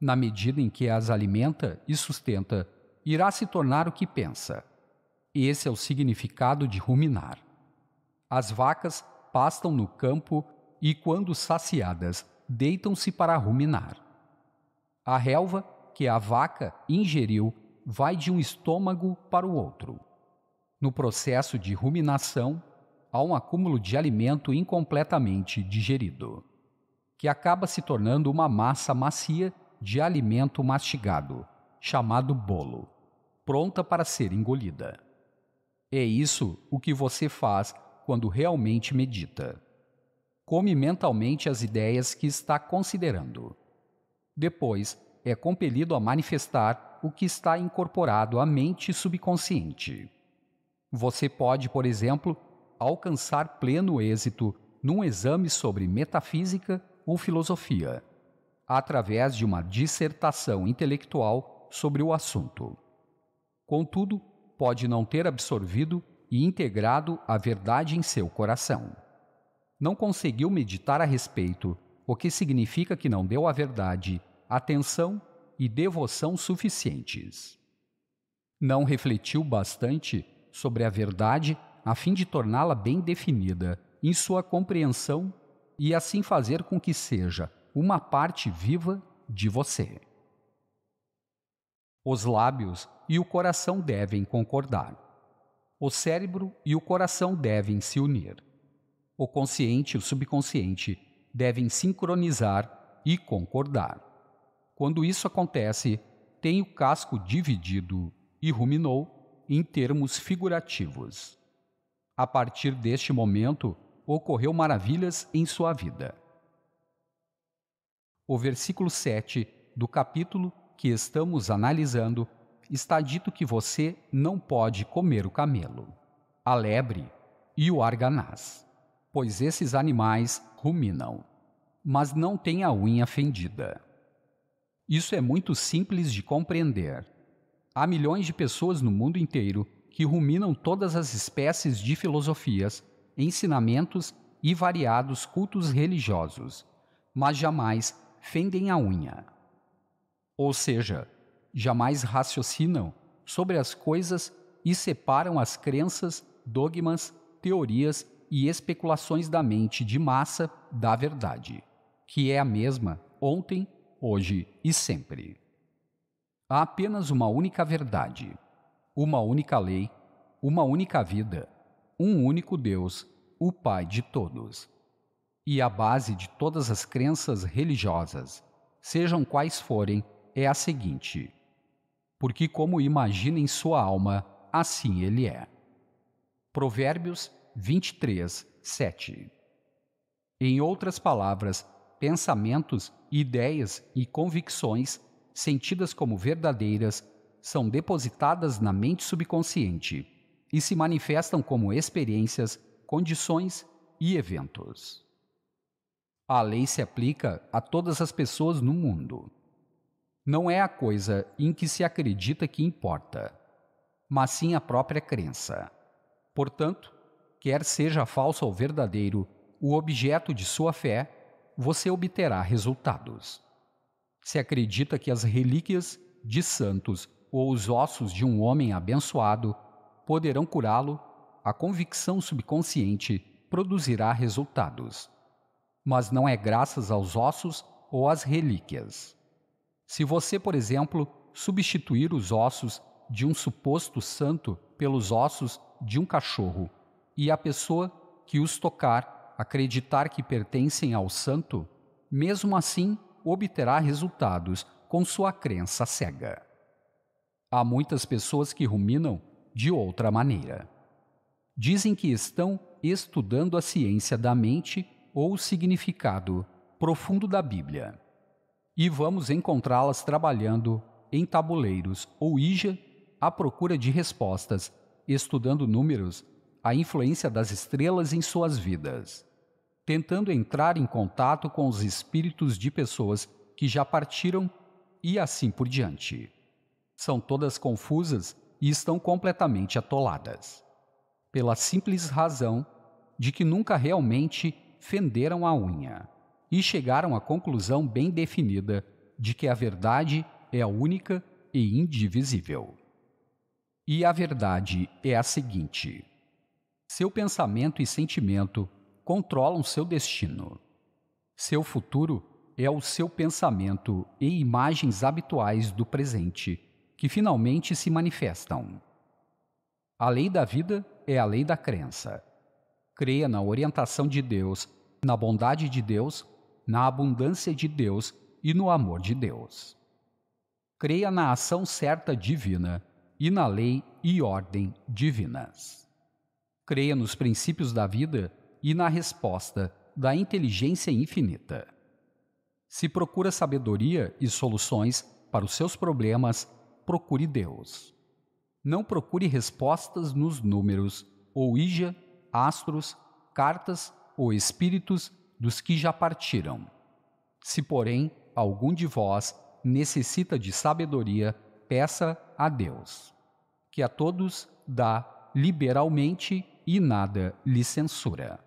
Na medida em que as alimenta e sustenta, irá se tornar o que pensa. Esse é o significado de ruminar. As vacas pastam no campo e, quando saciadas, deitam-se para ruminar. A relva que a vaca ingeriu vai de um estômago para o outro. No processo de ruminação, há um acúmulo de alimento incompletamente digerido, que acaba se tornando uma massa macia de alimento mastigado, chamado bolo, pronta para ser engolida. É isso o que você faz quando realmente medita. Come mentalmente as ideias que está considerando. Depois, é compelido a manifestar o que está incorporado à mente subconsciente. Você pode, por exemplo, alcançar pleno êxito num exame sobre metafísica ou filosofia, através de uma dissertação intelectual sobre o assunto. Contudo, pode não ter absorvido e integrado a verdade em seu coração. Não conseguiu meditar a respeito, o que significa que não deu à verdade atenção e devoção suficientes. Não refletiu bastante sobre a verdade a fim de torná-la bem definida em sua compreensão e assim fazer com que seja uma parte viva de você. Os lábios e o coração devem concordar. O cérebro e o coração devem se unir. O consciente e o subconsciente devem sincronizar e concordar. Quando isso acontece, tem o casco dividido e ruminou em termos figurativos. A partir deste momento, ocorreu maravilhas em sua vida. O versículo 7 do capítulo que estamos analisando está dito que você não pode comer o camelo, a lebre e o arganaz, pois esses animais ruminam, mas não têm a unha fendida. Isso é muito simples de compreender. Há milhões de pessoas no mundo inteiro que ruminam todas as espécies de filosofias, ensinamentos e variados cultos religiosos, mas jamais fendem a unha. Ou seja, jamais raciocinam sobre as coisas e separam as crenças, dogmas, teorias e especulações da mente de massa da verdade, que é a mesma ontem, hoje e sempre. Há apenas uma única verdade, uma única lei, uma única vida, um único Deus, o Pai de todos. E a base de todas as crenças religiosas, sejam quais forem, é a seguinte: porque como imagina em sua alma, assim ele é. Provérbios 23, 7. Em outras palavras, pensamentos, ideias e convicções, sentidas como verdadeiras, são depositadas na mente subconsciente e se manifestam como experiências, condições e eventos. A lei se aplica a todas as pessoas no mundo. Não é a coisa em que se acredita que importa, mas sim a própria crença. Portanto, quer seja falso ou verdadeiro, o objeto de sua fé você obterá resultados. Se acredita que as relíquias de santos ou os ossos de um homem abençoado poderão curá-lo, a convicção subconsciente produzirá resultados. Mas não é graças aos ossos ou às relíquias. Se você, por exemplo, substituir os ossos de um suposto santo pelos ossos de um cachorro e a pessoa que os tocar acreditar que pertencem ao santo, mesmo assim obterá resultados com sua crença cega. Há muitas pessoas que ruminam de outra maneira. Dizem que estão estudando a ciência da mente ou o significado profundo da Bíblia. E vamos encontrá-las trabalhando em tabuleiros ou ija à procura de respostas, estudando números a influência das estrelas em suas vidas, tentando entrar em contato com os espíritos de pessoas que já partiram e assim por diante. São todas confusas e estão completamente atoladas, pela simples razão de que nunca realmente fenderam a unha e chegaram à conclusão bem definida de que a verdade é a única e indivisível. E a verdade é a seguinte: seu pensamento e sentimento controlam seu destino. Seu futuro é o seu pensamento e imagens habituais do presente, que finalmente se manifestam. A lei da vida é a lei da crença. Creia na orientação de Deus, na bondade de Deus, na abundância de Deus e no amor de Deus. Creia na ação certa divina e na lei e ordem divinas. Creia nos princípios da vida e na resposta da inteligência infinita. Se procura sabedoria e soluções para os seus problemas, procure Deus. Não procure respostas nos números, ou ija, astros, cartas ou espíritos dos que já partiram. Se, porém, algum de vós necessita de sabedoria, peça a Deus, que a todos dá liberalmente e nada lhe censura.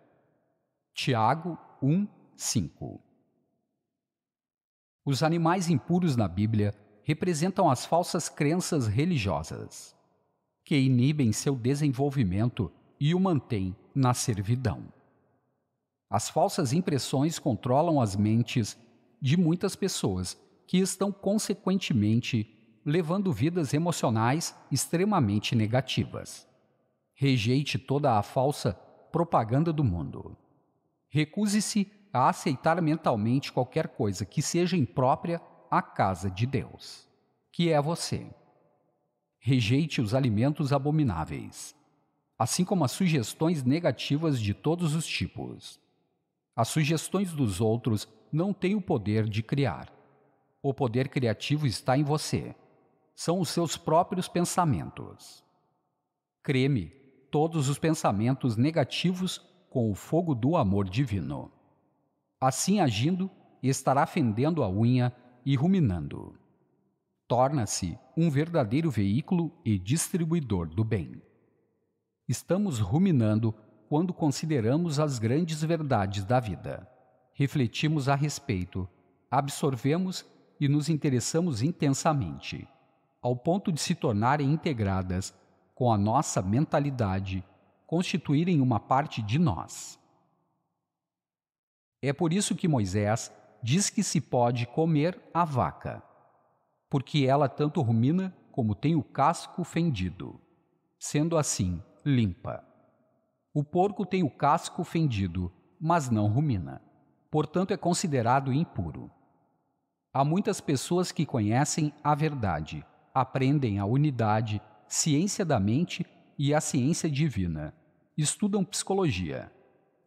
Tiago 1, 5 Os animais impuros na Bíblia representam as falsas crenças religiosas, que inibem seu desenvolvimento e o mantêm na servidão. As falsas impressões controlam as mentes de muitas pessoas que estão, consequentemente, levando vidas emocionais extremamente negativas. Rejeite toda a falsa propaganda do mundo. Recuse-se a aceitar mentalmente qualquer coisa que seja imprópria à casa de Deus, que é você. Rejeite os alimentos abomináveis, assim como as sugestões negativas de todos os tipos. As sugestões dos outros não têm o poder de criar. O poder criativo está em você. São os seus próprios pensamentos. Creme todos os pensamentos negativos com o fogo do amor divino. Assim agindo, estará fendendo a unha e ruminando. Torna-se um verdadeiro veículo e distribuidor do bem. Estamos ruminando quando consideramos as grandes verdades da vida. Refletimos a respeito, absorvemos e nos interessamos intensamente, ao ponto de se tornarem integradas com a nossa mentalidade, constituírem uma parte de nós. É por isso que Moisés diz que se pode comer a vaca, porque ela tanto rumina como tem o casco fendido, sendo assim limpa. O porco tem o casco fendido, mas não rumina, portanto é considerado impuro. Há muitas pessoas que conhecem a verdade, aprendem a unidade ciência da mente e a ciência divina. Estudam psicologia.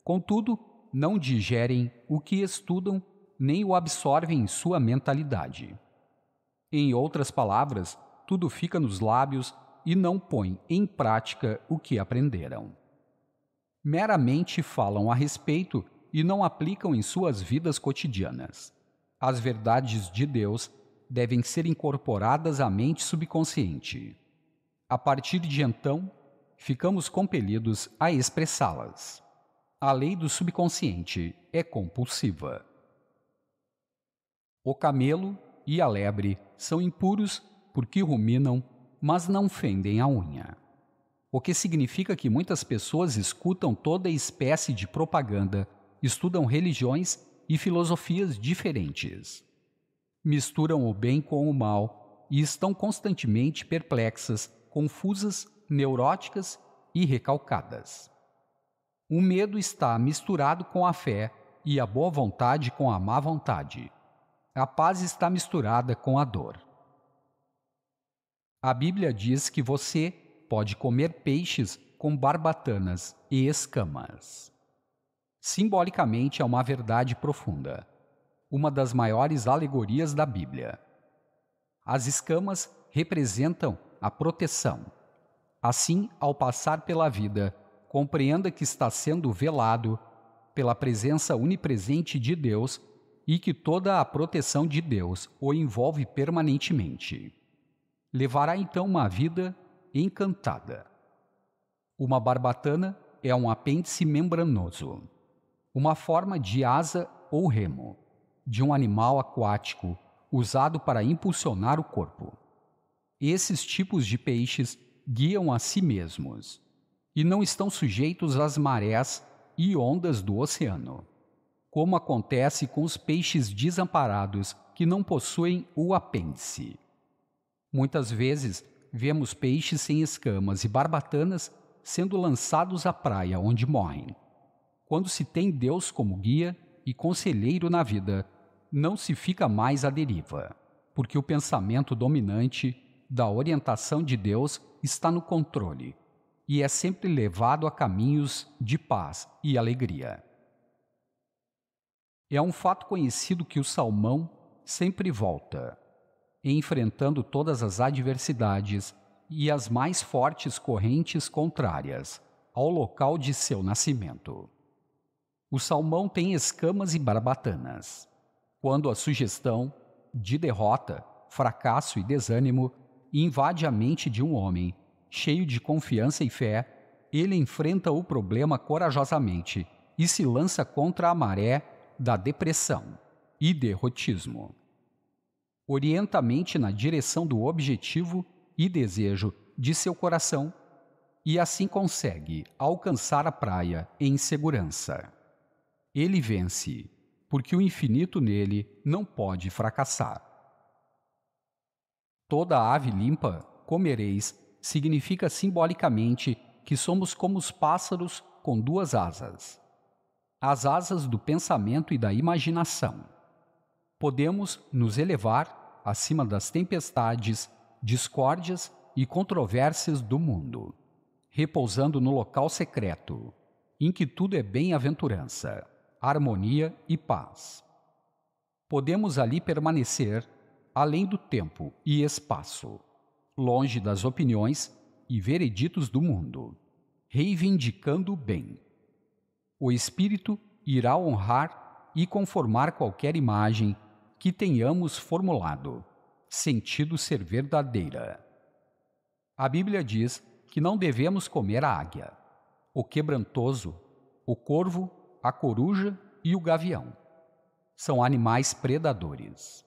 Contudo, não digerem o que estudam nem o absorvem em sua mentalidade. Em outras palavras, tudo fica nos lábios e não põe em prática o que aprenderam. Meramente falam a respeito e não aplicam em suas vidas cotidianas. As verdades de Deus devem ser incorporadas à mente subconsciente. A partir de então, ficamos compelidos a expressá-las. A lei do subconsciente é compulsiva. O camelo e a lebre são impuros porque ruminam, mas não fendem a unha. O que significa que muitas pessoas escutam toda espécie de propaganda, estudam religiões e filosofias diferentes. Misturam o bem com o mal e estão constantemente perplexas confusas, neuróticas e recalcadas. O medo está misturado com a fé e a boa vontade com a má vontade. A paz está misturada com a dor. A Bíblia diz que você pode comer peixes com barbatanas e escamas. Simbolicamente, é uma verdade profunda, uma das maiores alegorias da Bíblia. As escamas representam a proteção. Assim, ao passar pela vida, compreenda que está sendo velado pela presença onipresente de Deus e que toda a proteção de Deus o envolve permanentemente. Levará então uma vida encantada. Uma barbatana é um apêndice membranoso, uma forma de asa ou remo, de um animal aquático usado para impulsionar o corpo. Esses tipos de peixes guiam a si mesmos e não estão sujeitos às marés e ondas do oceano, como acontece com os peixes desamparados que não possuem o apêndice. Muitas vezes vemos peixes sem escamas e barbatanas sendo lançados à praia onde morrem. Quando se tem Deus como guia e conselheiro na vida, não se fica mais à deriva, porque o pensamento dominante da orientação de Deus está no controle e é sempre levado a caminhos de paz e alegria. É um fato conhecido que o salmão sempre volta, enfrentando todas as adversidades e as mais fortes correntes contrárias ao local de seu nascimento. O salmão tem escamas e barbatanas. Quando a sugestão de derrota, fracasso e desânimo e invade a mente de um homem. Cheio de confiança e fé, ele enfrenta o problema corajosamente e se lança contra a maré da depressão e derrotismo. Orienta a mente na direção do objetivo e desejo de seu coração e assim consegue alcançar a praia em segurança. Ele vence, porque o infinito nele não pode fracassar. Toda ave limpa comereis significa simbolicamente que somos como os pássaros com duas asas as asas do pensamento e da imaginação. Podemos nos elevar acima das tempestades, discórdias e controvérsias do mundo, repousando no local secreto, em que tudo é bem-aventurança, harmonia e paz. Podemos ali permanecer além do tempo e espaço, longe das opiniões e vereditos do mundo, reivindicando o bem. O Espírito irá honrar e conformar qualquer imagem que tenhamos formulado, sentido ser verdadeira. A Bíblia diz que não devemos comer a águia, o quebrantoso, o corvo, a coruja e o gavião. São animais predadores.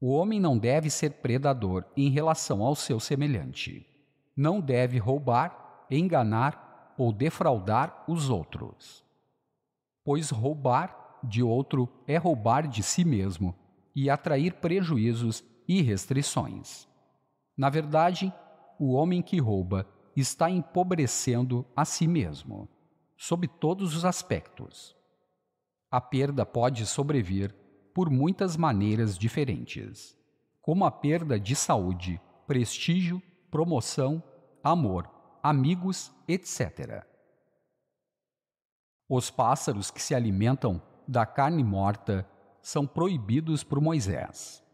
O homem não deve ser predador em relação ao seu semelhante. Não deve roubar, enganar ou defraudar os outros. Pois roubar de outro é roubar de si mesmo e atrair prejuízos e restrições. Na verdade, o homem que rouba está empobrecendo a si mesmo, sob todos os aspectos. A perda pode sobrevir por muitas maneiras diferentes, como a perda de saúde, prestígio, promoção, amor, amigos, etc. Os pássaros que se alimentam da carne morta são proibidos por Moisés.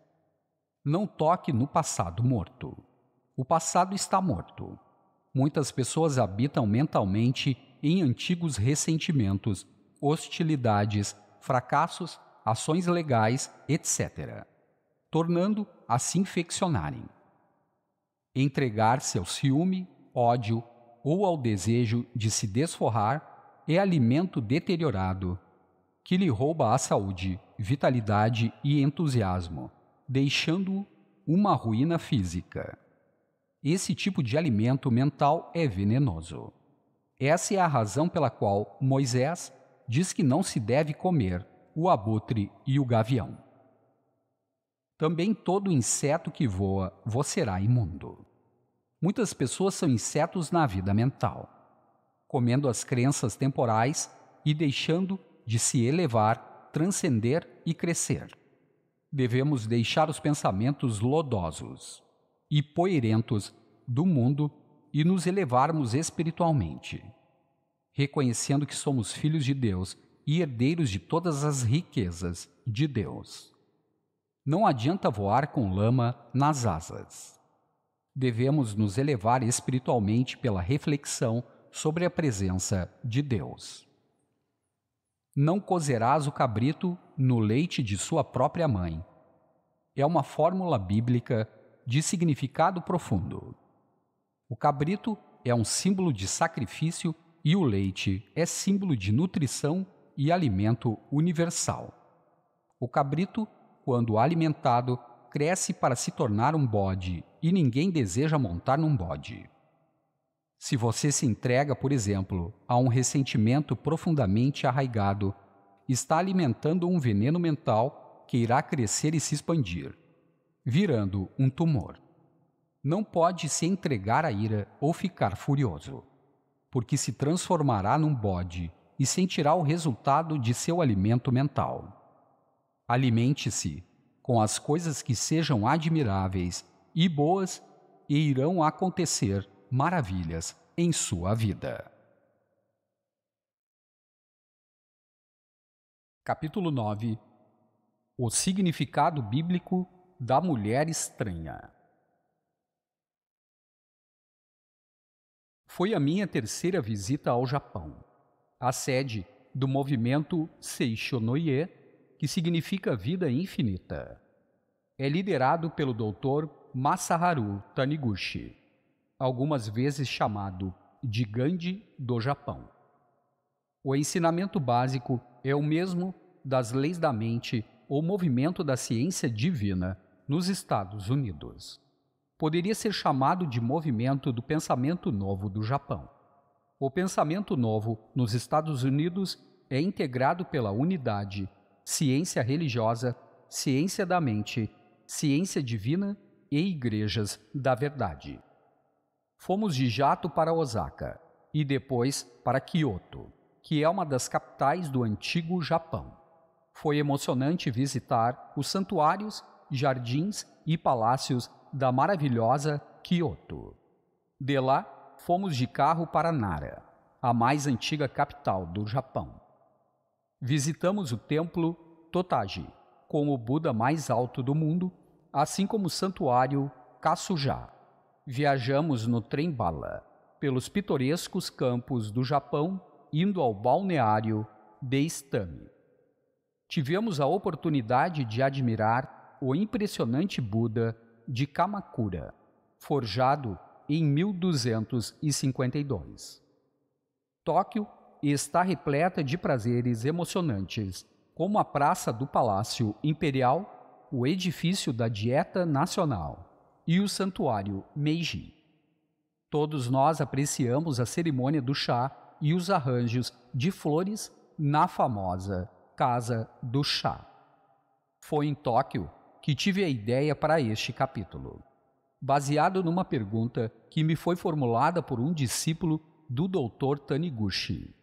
Não toque no passado morto. O passado está morto. Muitas pessoas habitam mentalmente em antigos ressentimentos, hostilidades, fracassos ações legais, etc., tornando a se infeccionarem. Entregar-se ao ciúme, ódio ou ao desejo de se desforrar é alimento deteriorado que lhe rouba a saúde, vitalidade e entusiasmo, deixando-o uma ruína física. Esse tipo de alimento mental é venenoso. Essa é a razão pela qual Moisés diz que não se deve comer o abutre e o gavião. Também todo inseto que voa vos será imundo. Muitas pessoas são insetos na vida mental, comendo as crenças temporais e deixando de se elevar, transcender e crescer. Devemos deixar os pensamentos lodosos e poeirentos do mundo e nos elevarmos espiritualmente, reconhecendo que somos filhos de Deus e herdeiros de todas as riquezas de Deus. Não adianta voar com lama nas asas. Devemos nos elevar espiritualmente pela reflexão sobre a presença de Deus. Não cozerás o cabrito no leite de sua própria mãe. É uma fórmula bíblica de significado profundo. O cabrito é um símbolo de sacrifício e o leite é símbolo de nutrição e alimento universal. O cabrito, quando alimentado, cresce para se tornar um bode e ninguém deseja montar num bode. Se você se entrega, por exemplo, a um ressentimento profundamente arraigado, está alimentando um veneno mental que irá crescer e se expandir, virando um tumor. Não pode se entregar à ira ou ficar furioso, porque se transformará num bode e sentirá o resultado de seu alimento mental. Alimente-se com as coisas que sejam admiráveis e boas, e irão acontecer maravilhas em sua vida. Capítulo 9 O significado bíblico da mulher estranha. Foi a minha terceira visita ao Japão a sede do movimento Seishonoye, que significa vida infinita. É liderado pelo Dr. Masaharu Taniguchi, algumas vezes chamado de Gandhi do Japão. O ensinamento básico é o mesmo das leis da mente ou movimento da ciência divina nos Estados Unidos. Poderia ser chamado de movimento do pensamento novo do Japão. O pensamento novo nos Estados Unidos é integrado pela unidade, ciência religiosa, ciência da mente, ciência divina e igrejas da verdade. Fomos de jato para Osaka e depois para Kyoto, que é uma das capitais do antigo Japão. Foi emocionante visitar os santuários, jardins e palácios da maravilhosa Kyoto. De lá, fomos de carro para Nara, a mais antiga capital do Japão. Visitamos o templo Totaji, com o Buda mais alto do mundo, assim como o santuário Kasuja. Viajamos no trem bala pelos pitorescos campos do Japão, indo ao balneário de Deistami. Tivemos a oportunidade de admirar o impressionante Buda de Kamakura, forjado em 1252. Tóquio está repleta de prazeres emocionantes, como a Praça do Palácio Imperial, o edifício da Dieta Nacional e o Santuário Meiji. Todos nós apreciamos a cerimônia do chá e os arranjos de flores na famosa Casa do Chá. Foi em Tóquio que tive a ideia para este capítulo baseado numa pergunta que me foi formulada por um discípulo do Dr. Taniguchi.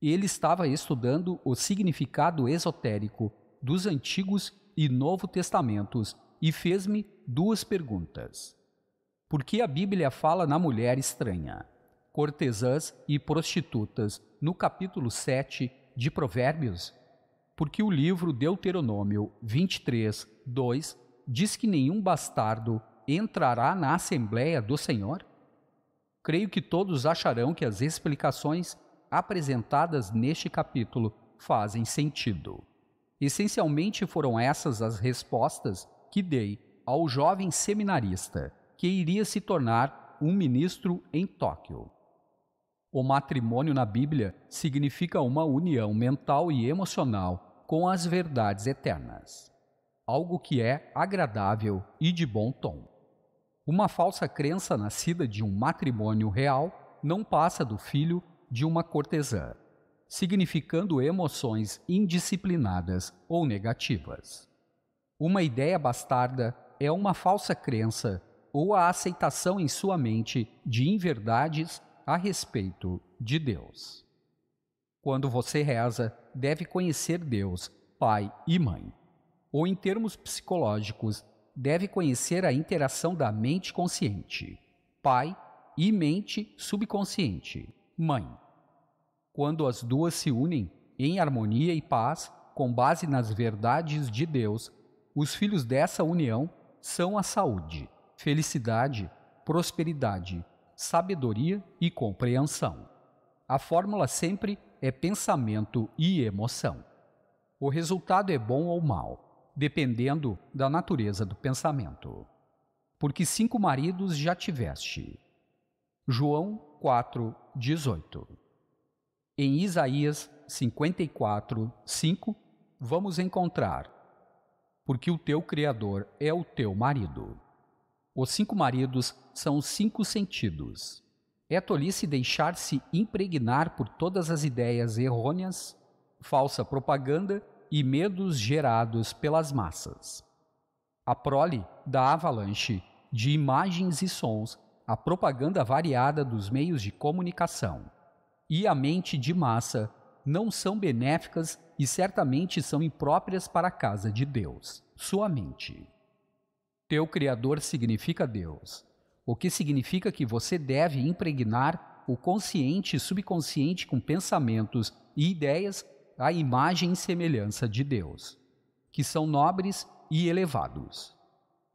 Ele estava estudando o significado esotérico dos Antigos e Novo Testamentos e fez-me duas perguntas. Por que a Bíblia fala na mulher estranha, cortesãs e prostitutas no capítulo 7 de Provérbios? Porque o livro Deuteronômio 23, 2 diz que nenhum bastardo entrará na Assembleia do Senhor? Creio que todos acharão que as explicações apresentadas neste capítulo fazem sentido. Essencialmente foram essas as respostas que dei ao jovem seminarista que iria se tornar um ministro em Tóquio. O matrimônio na Bíblia significa uma união mental e emocional com as verdades eternas, algo que é agradável e de bom tom. Uma falsa crença nascida de um matrimônio real não passa do filho de uma cortesã, significando emoções indisciplinadas ou negativas. Uma ideia bastarda é uma falsa crença ou a aceitação em sua mente de inverdades a respeito de Deus. Quando você reza, deve conhecer Deus, Pai e Mãe, ou em termos psicológicos, deve conhecer a interação da mente consciente, pai, e mente subconsciente, mãe. Quando as duas se unem em harmonia e paz, com base nas verdades de Deus, os filhos dessa união são a saúde, felicidade, prosperidade, sabedoria e compreensão. A fórmula sempre é pensamento e emoção. O resultado é bom ou mal dependendo da natureza do pensamento. Porque cinco maridos já tiveste. João 4:18. Em Isaías 54, 5, vamos encontrar: Porque o teu Criador é o teu marido. Os cinco maridos são os cinco sentidos. É tolice deixar-se impregnar por todas as ideias errôneas, falsa propaganda e medos gerados pelas massas. A prole da avalanche de imagens e sons, a propaganda variada dos meios de comunicação e a mente de massa não são benéficas e certamente são impróprias para a casa de Deus, sua mente. Teu Criador significa Deus, o que significa que você deve impregnar o consciente e subconsciente com pensamentos e ideias a imagem e semelhança de Deus, que são nobres e elevados.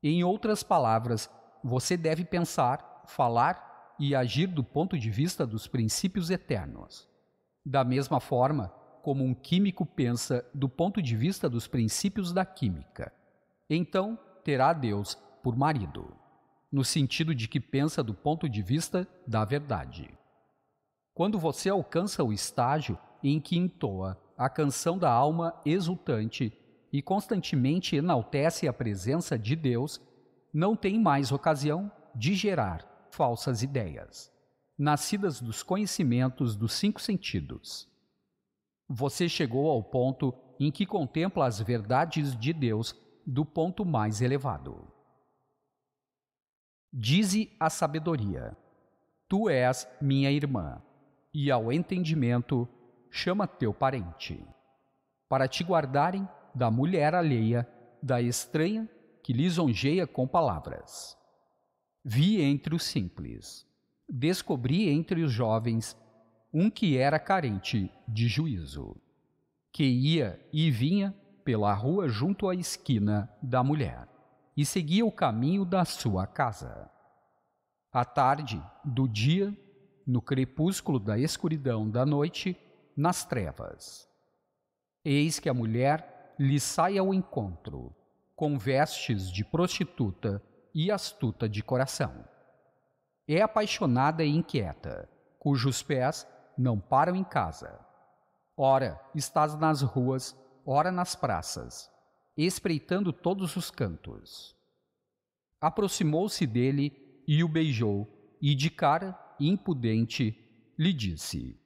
Em outras palavras, você deve pensar, falar e agir do ponto de vista dos princípios eternos. Da mesma forma como um químico pensa do ponto de vista dos princípios da química. Então, terá Deus por marido, no sentido de que pensa do ponto de vista da verdade. Quando você alcança o estágio em que entoa a canção da alma exultante e constantemente enaltece a presença de Deus, não tem mais ocasião de gerar falsas ideias, nascidas dos conhecimentos dos cinco sentidos. Você chegou ao ponto em que contempla as verdades de Deus do ponto mais elevado. Dize a sabedoria: Tu és minha irmã, e ao entendimento chama teu parente, para te guardarem da mulher alheia, da estranha que lisonjeia com palavras. Vi entre os simples, descobri entre os jovens um que era carente de juízo, que ia e vinha pela rua junto à esquina da mulher e seguia o caminho da sua casa. À tarde do dia, no crepúsculo da escuridão da noite, nas trevas. Eis que a mulher lhe sai ao encontro, com vestes de prostituta e astuta de coração. É apaixonada e inquieta, cujos pés não param em casa. Ora, estás nas ruas, ora nas praças, espreitando todos os cantos. Aproximou-se dele e o beijou, e de cara impudente lhe disse: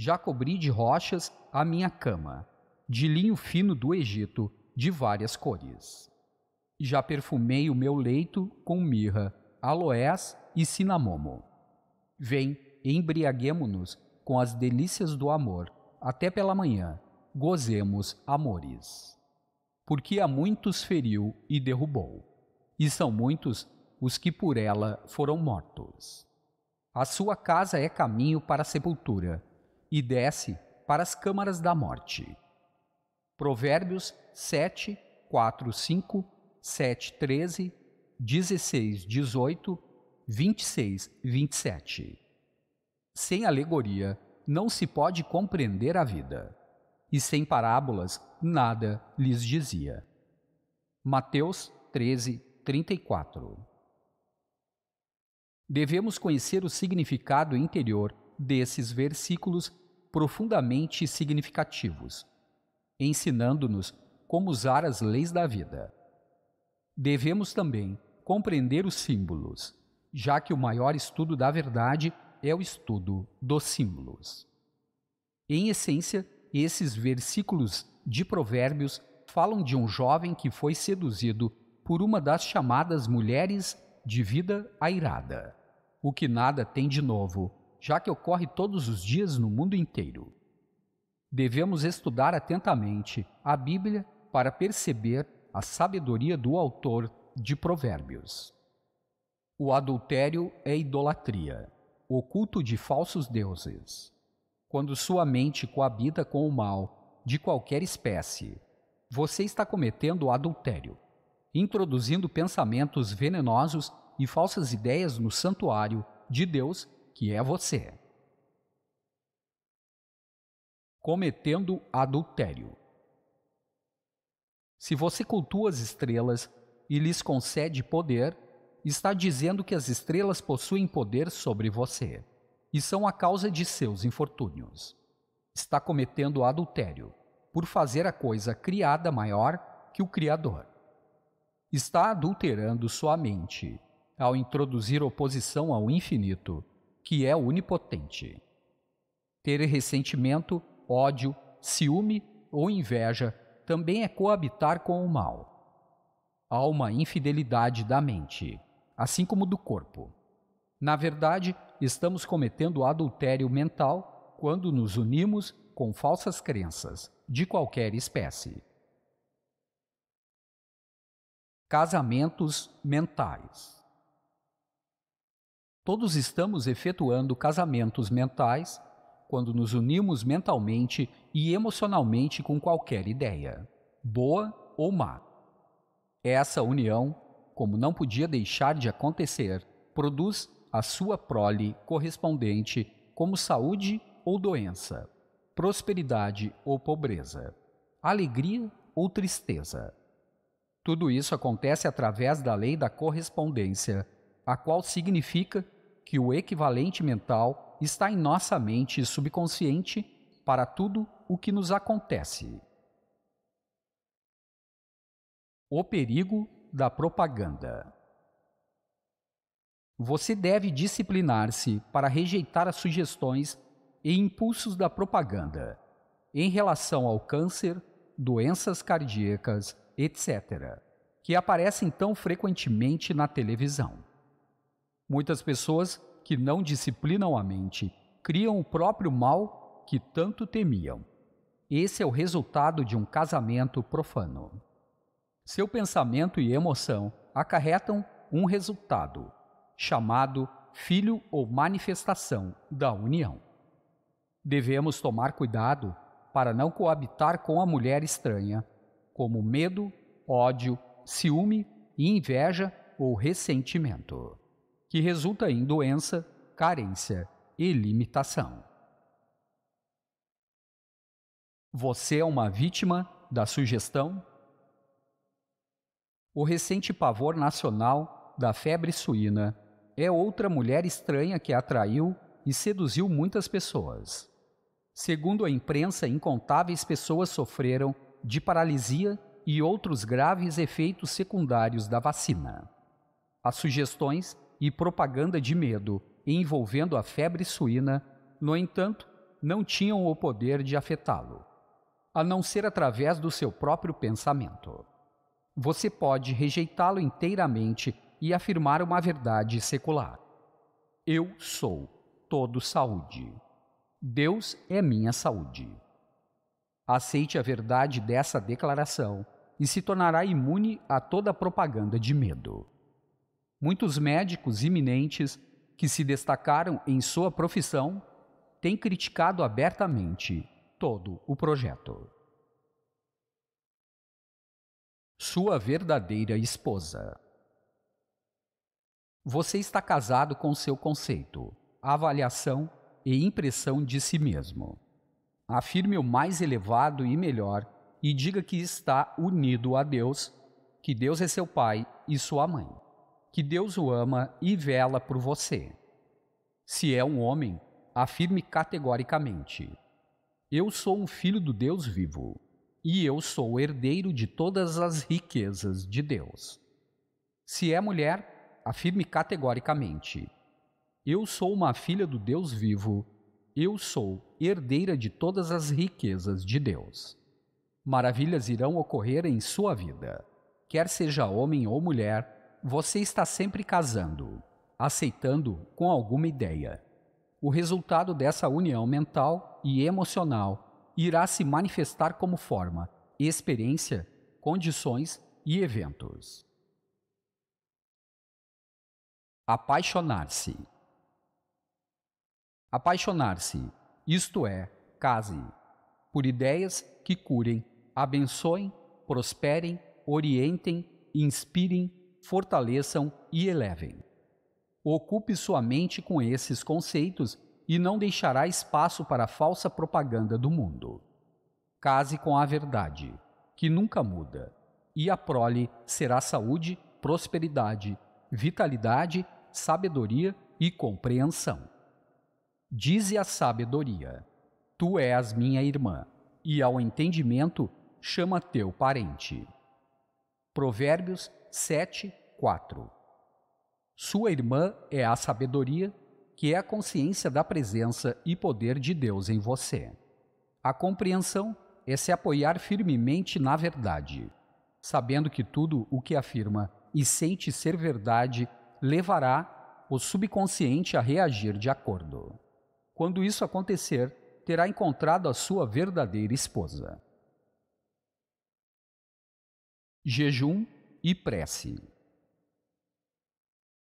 já cobri de rochas a minha cama, de linho fino do Egito, de várias cores. Já perfumei o meu leito com mirra, aloés e cinamomo. Vem, embriaguemo-nos com as delícias do amor, até pela manhã, gozemos amores. Porque a muitos feriu e derrubou, e são muitos os que por ela foram mortos. A sua casa é caminho para a sepultura, e desce para as câmaras da morte. Provérbios 7, 4, 5, 7, 13, 16, 18, 26, 27. Sem alegoria, não se pode compreender a vida, e sem parábolas, nada lhes dizia. Mateus 13, 34. Devemos conhecer o significado interior desses versículos profundamente significativos, ensinando-nos como usar as leis da vida. Devemos também compreender os símbolos, já que o maior estudo da verdade é o estudo dos símbolos. Em essência, esses versículos de Provérbios falam de um jovem que foi seduzido por uma das chamadas mulheres de vida airada, o que nada tem de novo já que ocorre todos os dias no mundo inteiro. Devemos estudar atentamente a Bíblia para perceber a sabedoria do autor de Provérbios. O adultério é idolatria, o culto de falsos deuses. Quando sua mente coabita com o mal de qualquer espécie, você está cometendo adultério, introduzindo pensamentos venenosos e falsas ideias no santuário de Deus que é você, cometendo adultério. Se você cultua as estrelas e lhes concede poder, está dizendo que as estrelas possuem poder sobre você e são a causa de seus infortúnios. Está cometendo adultério por fazer a coisa criada maior que o Criador. Está adulterando sua mente ao introduzir oposição ao infinito que é onipotente. Ter ressentimento, ódio, ciúme ou inveja também é coabitar com o mal. Há uma infidelidade da mente, assim como do corpo. Na verdade, estamos cometendo adultério mental quando nos unimos com falsas crenças, de qualquer espécie. Casamentos mentais Todos estamos efetuando casamentos mentais quando nos unimos mentalmente e emocionalmente com qualquer ideia, boa ou má. Essa união, como não podia deixar de acontecer, produz a sua prole correspondente como saúde ou doença, prosperidade ou pobreza, alegria ou tristeza. Tudo isso acontece através da lei da correspondência a qual significa que o equivalente mental está em nossa mente subconsciente para tudo o que nos acontece. O perigo da propaganda. Você deve disciplinar-se para rejeitar as sugestões e impulsos da propaganda em relação ao câncer, doenças cardíacas, etc., que aparecem tão frequentemente na televisão. Muitas pessoas que não disciplinam a mente criam o próprio mal que tanto temiam. Esse é o resultado de um casamento profano. Seu pensamento e emoção acarretam um resultado, chamado filho ou manifestação da união. Devemos tomar cuidado para não coabitar com a mulher estranha, como medo, ódio, ciúme, inveja ou ressentimento que resulta em doença, carência e limitação. Você é uma vítima da sugestão? O recente pavor nacional da febre suína é outra mulher estranha que atraiu e seduziu muitas pessoas. Segundo a imprensa, incontáveis pessoas sofreram de paralisia e outros graves efeitos secundários da vacina. As sugestões e propaganda de medo envolvendo a febre suína, no entanto, não tinham o poder de afetá-lo, a não ser através do seu próprio pensamento. Você pode rejeitá-lo inteiramente e afirmar uma verdade secular: Eu sou todo saúde. Deus é minha saúde. Aceite a verdade dessa declaração e se tornará imune a toda propaganda de medo. Muitos médicos iminentes que se destacaram em sua profissão têm criticado abertamente todo o projeto. Sua verdadeira esposa. Você está casado com seu conceito, avaliação e impressão de si mesmo. Afirme o mais elevado e melhor e diga que está unido a Deus, que Deus é seu pai e sua mãe que Deus o ama e vela por você. Se é um homem, afirme categoricamente: Eu sou um filho do Deus vivo, e eu sou o herdeiro de todas as riquezas de Deus. Se é mulher, afirme categoricamente: Eu sou uma filha do Deus vivo, eu sou herdeira de todas as riquezas de Deus. Maravilhas irão ocorrer em sua vida, quer seja homem ou mulher você está sempre casando, aceitando com alguma ideia. O resultado dessa união mental e emocional irá se manifestar como forma, experiência, condições e eventos. Apaixonar-se. Apaixonar-se, isto é, case, por ideias que curem, abençoem, prosperem, orientem, inspirem fortaleçam e elevem. Ocupe sua mente com esses conceitos e não deixará espaço para a falsa propaganda do mundo. Case com a verdade, que nunca muda, e a prole será saúde, prosperidade, vitalidade, sabedoria e compreensão. Dize a sabedoria: Tu és minha irmã, e ao entendimento chama teu parente. Provérbios 7:4. Sua irmã é a sabedoria, que é a consciência da presença e poder de Deus em você. A compreensão é se apoiar firmemente na verdade, sabendo que tudo o que afirma e sente ser verdade levará o subconsciente a reagir de acordo. Quando isso acontecer, terá encontrado a sua verdadeira esposa. Jejum e prece.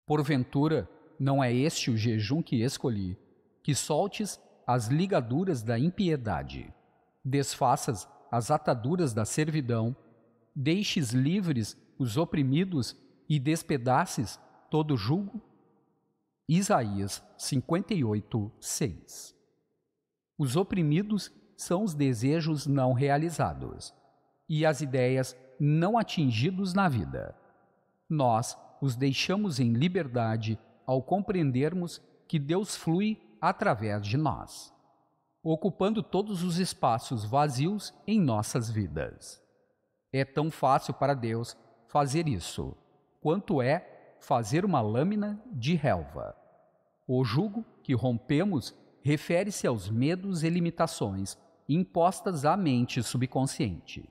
Porventura, não é este o jejum que escolhi, que soltes as ligaduras da impiedade, desfaças as ataduras da servidão, deixes livres os oprimidos e despedaces todo julgo? Isaías 58, 6 Os oprimidos são os desejos não realizados, e as ideias não atingidos na vida. Nós os deixamos em liberdade ao compreendermos que Deus flui através de nós, ocupando todos os espaços vazios em nossas vidas. É tão fácil para Deus fazer isso quanto é fazer uma lâmina de relva. O jugo que rompemos refere-se aos medos e limitações impostas à mente subconsciente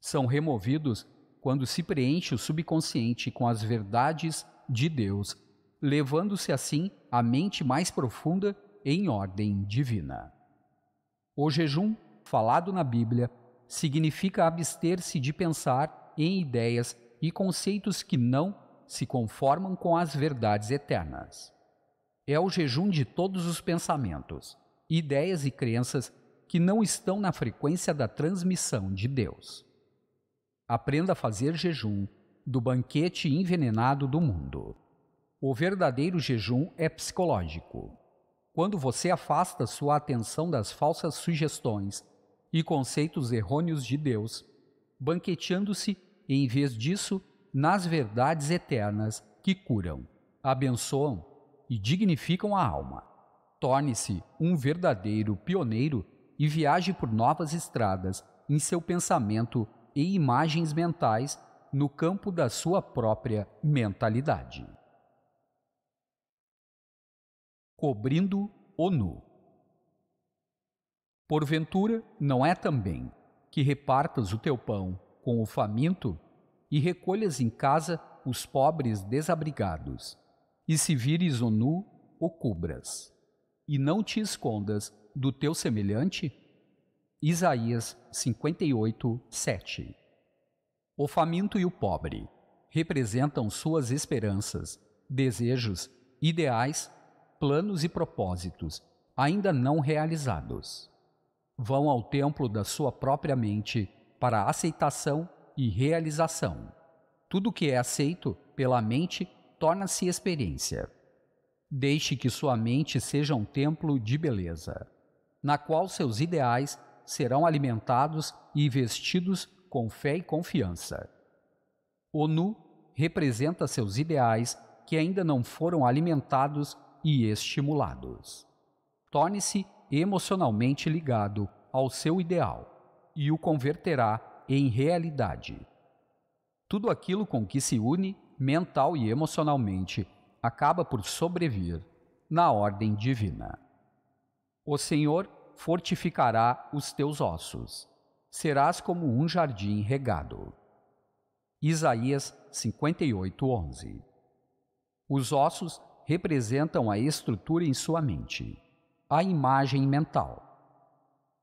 são removidos quando se preenche o subconsciente com as verdades de Deus, levando-se assim a mente mais profunda em ordem divina. O jejum, falado na Bíblia, significa abster-se de pensar em ideias e conceitos que não se conformam com as verdades eternas. É o jejum de todos os pensamentos, ideias e crenças que não estão na frequência da transmissão de Deus. Aprenda a fazer jejum do banquete envenenado do mundo. O verdadeiro jejum é psicológico. Quando você afasta sua atenção das falsas sugestões e conceitos errôneos de Deus, banqueteando-se, em vez disso, nas verdades eternas que curam, abençoam e dignificam a alma. Torne-se um verdadeiro pioneiro e viaje por novas estradas em seu pensamento e imagens mentais no campo da sua própria mentalidade. Cobrindo o nu. Porventura, não é também que repartas o teu pão com o faminto e recolhas em casa os pobres desabrigados, e se vires o nu, o cubras, e não te escondas do teu semelhante? Isaías 58, 7. O faminto e o pobre representam suas esperanças, desejos, ideais, planos e propósitos ainda não realizados. Vão ao templo da sua própria mente para aceitação e realização. Tudo que é aceito pela mente torna-se experiência. Deixe que sua mente seja um templo de beleza, na qual seus ideais serão alimentados e vestidos com fé e confiança. O nu representa seus ideais que ainda não foram alimentados e estimulados. Torne-se emocionalmente ligado ao seu ideal e o converterá em realidade. Tudo aquilo com que se une mental e emocionalmente acaba por sobrevir na ordem divina. O Senhor fortificará os teus ossos. Serás como um jardim regado. Isaías 58:11. Os ossos representam a estrutura em sua mente, a imagem mental.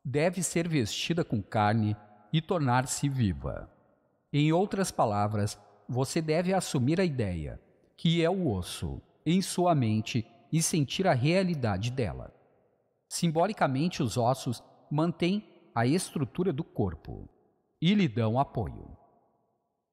Deve ser vestida com carne e tornar-se viva. Em outras palavras, você deve assumir a ideia que é o osso em sua mente e sentir a realidade dela. Simbolicamente, os ossos mantêm a estrutura do corpo e lhe dão apoio.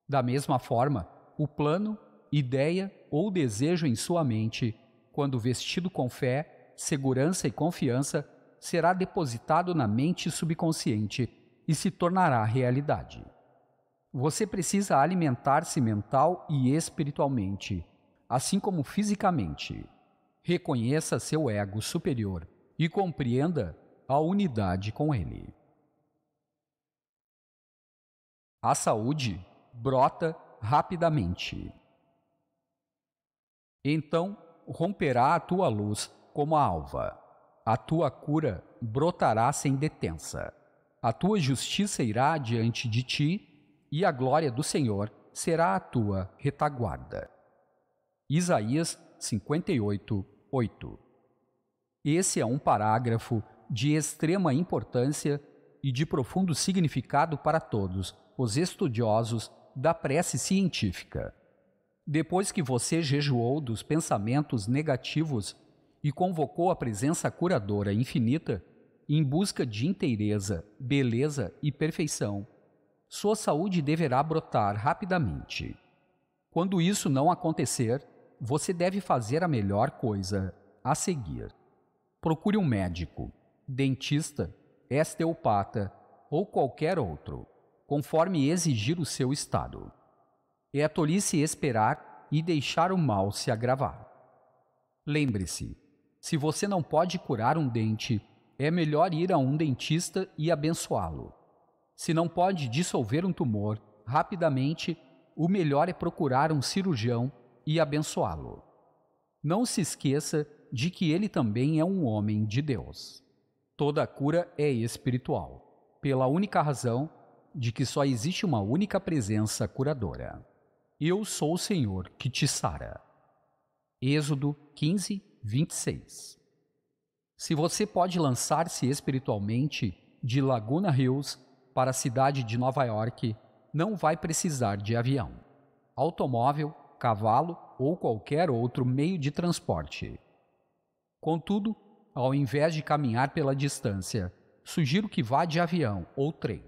Da mesma forma, o plano, ideia ou desejo em sua mente, quando vestido com fé, segurança e confiança, será depositado na mente subconsciente e se tornará realidade. Você precisa alimentar-se mental e espiritualmente, assim como fisicamente. Reconheça seu ego superior e compreenda a unidade com Ele. A saúde brota rapidamente. Então romperá a tua luz como a alva, a tua cura brotará sem detença, a tua justiça irá diante de ti, e a glória do Senhor será a tua retaguarda. Isaías 58, 8 esse é um parágrafo de extrema importância e de profundo significado para todos os estudiosos da prece científica. Depois que você jejuou dos pensamentos negativos e convocou a presença curadora infinita em busca de inteireza, beleza e perfeição, sua saúde deverá brotar rapidamente. Quando isso não acontecer, você deve fazer a melhor coisa a seguir procure um médico, dentista, esteopata ou qualquer outro, conforme exigir o seu estado. É a tolice esperar e deixar o mal se agravar. Lembre-se, se você não pode curar um dente, é melhor ir a um dentista e abençoá-lo. Se não pode dissolver um tumor rapidamente, o melhor é procurar um cirurgião e abençoá-lo. Não se esqueça de que ele também é um homem de Deus. Toda cura é espiritual, pela única razão de que só existe uma única presença curadora. Eu sou o Senhor que te sara. Êxodo 15, 26. Se você pode lançar-se espiritualmente de Laguna Hills para a cidade de Nova York, não vai precisar de avião, automóvel, cavalo ou qualquer outro meio de transporte. Contudo, ao invés de caminhar pela distância, sugiro que vá de avião ou trem.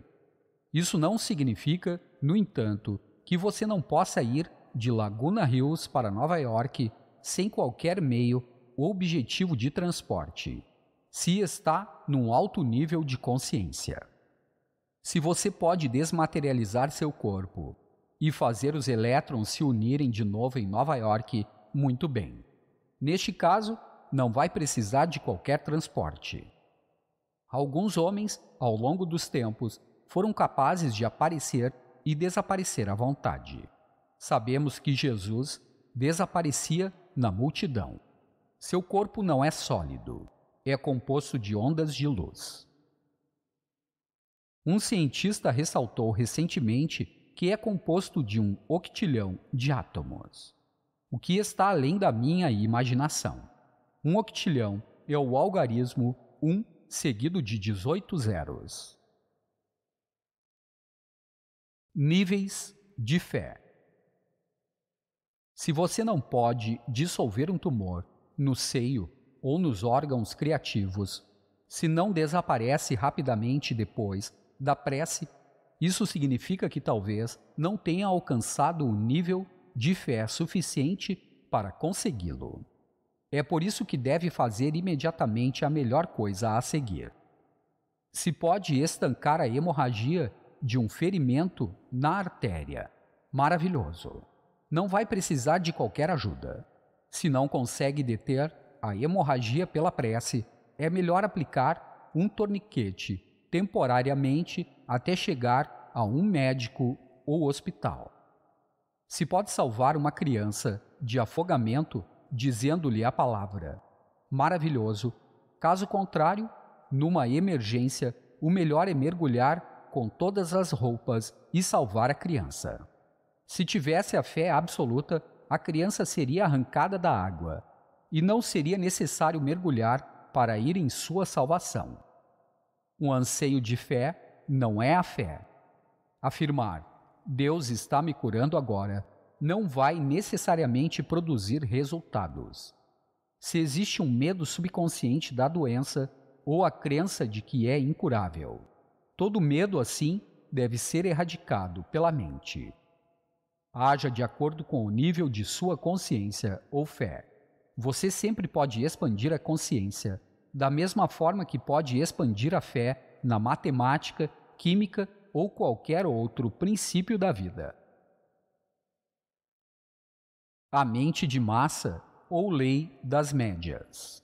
Isso não significa, no entanto, que você não possa ir de Laguna Hills para Nova York sem qualquer meio ou objetivo de transporte, se está num alto nível de consciência. Se você pode desmaterializar seu corpo e fazer os elétrons se unirem de novo em Nova York, muito bem. Neste caso, não vai precisar de qualquer transporte. Alguns homens, ao longo dos tempos, foram capazes de aparecer e desaparecer à vontade. Sabemos que Jesus desaparecia na multidão. Seu corpo não é sólido, é composto de ondas de luz. Um cientista ressaltou recentemente que é composto de um octilhão de átomos, o que está além da minha imaginação. Um octilhão é o algarismo 1 seguido de 18 zeros. Níveis de fé. Se você não pode dissolver um tumor no seio ou nos órgãos criativos, se não desaparece rapidamente depois da prece, isso significa que talvez não tenha alcançado o um nível de fé suficiente para consegui-lo. É por isso que deve fazer imediatamente a melhor coisa a seguir. Se pode estancar a hemorragia de um ferimento na artéria, maravilhoso. Não vai precisar de qualquer ajuda. Se não consegue deter a hemorragia pela prece, é melhor aplicar um torniquete temporariamente até chegar a um médico ou hospital. Se pode salvar uma criança de afogamento, dizendo-lhe a palavra. Maravilhoso. Caso contrário, numa emergência, o melhor é mergulhar com todas as roupas e salvar a criança. Se tivesse a fé absoluta, a criança seria arrancada da água e não seria necessário mergulhar para ir em sua salvação. Um anseio de fé não é a fé. Afirmar: Deus está me curando agora não vai necessariamente produzir resultados. Se existe um medo subconsciente da doença ou a crença de que é incurável, todo medo assim deve ser erradicado pela mente. Haja de acordo com o nível de sua consciência ou fé. Você sempre pode expandir a consciência, da mesma forma que pode expandir a fé na matemática, química ou qualquer outro princípio da vida a mente de massa ou lei das médias.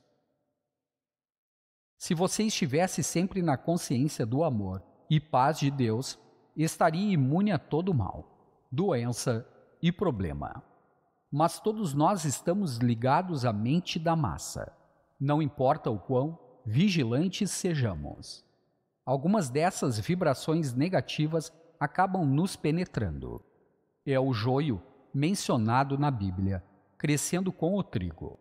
Se você estivesse sempre na consciência do amor e paz de Deus, estaria imune a todo mal, doença e problema. Mas todos nós estamos ligados à mente da massa, não importa o quão vigilantes sejamos. Algumas dessas vibrações negativas acabam nos penetrando. É o joio mencionado na Bíblia, crescendo com o trigo.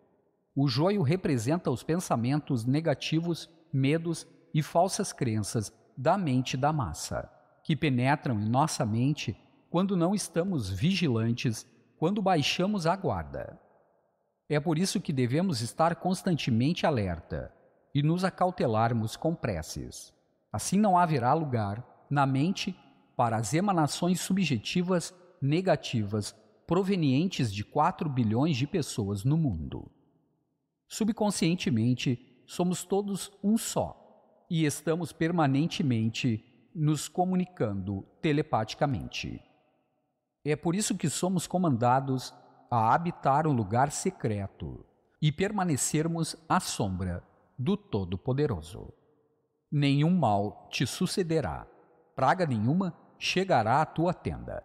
O joio representa os pensamentos negativos, medos e falsas crenças da mente da massa, que penetram em nossa mente quando não estamos vigilantes, quando baixamos a guarda. É por isso que devemos estar constantemente alerta e nos acautelarmos com preces. Assim não haverá lugar na mente para as emanações subjetivas negativas provenientes de 4 bilhões de pessoas no mundo. Subconscientemente, somos todos um só e estamos permanentemente nos comunicando telepaticamente. É por isso que somos comandados a habitar um lugar secreto e permanecermos à sombra do Todo-Poderoso. Nenhum mal te sucederá, praga nenhuma chegará à tua tenda.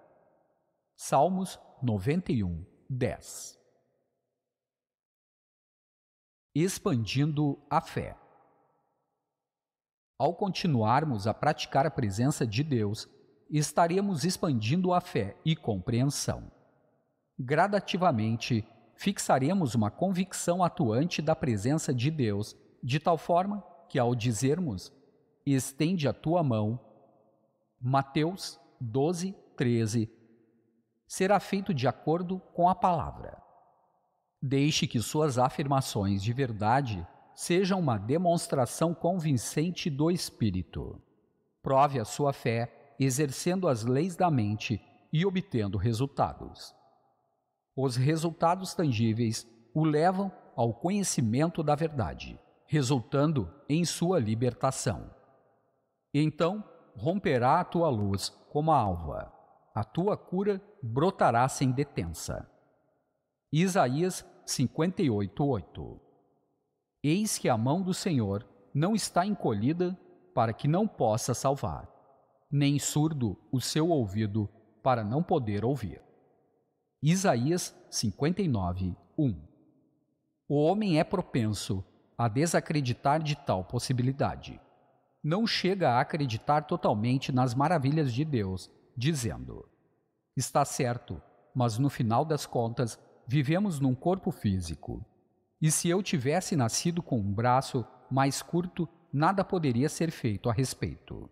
Salmos 91, 10. Expandindo a fé. Ao continuarmos a praticar a presença de Deus, estaremos expandindo a fé e compreensão. Gradativamente, fixaremos uma convicção atuante da presença de Deus, de tal forma que, ao dizermos, estende a tua mão, Mateus 12, 13, será feito de acordo com a palavra. Deixe que suas afirmações de verdade sejam uma demonstração convincente do Espírito. Prove a sua fé exercendo as leis da mente e obtendo resultados. Os resultados tangíveis o levam ao conhecimento da verdade, resultando em sua libertação. Então romperá a tua luz como a alva a tua cura brotará sem detença. Isaías 58:8. Eis que a mão do Senhor não está encolhida para que não possa salvar, nem surdo o seu ouvido para não poder ouvir. Isaías 59:1. O homem é propenso a desacreditar de tal possibilidade. Não chega a acreditar totalmente nas maravilhas de Deus dizendo: Está certo, mas no final das contas, vivemos num corpo físico. E se eu tivesse nascido com um braço mais curto, nada poderia ser feito a respeito.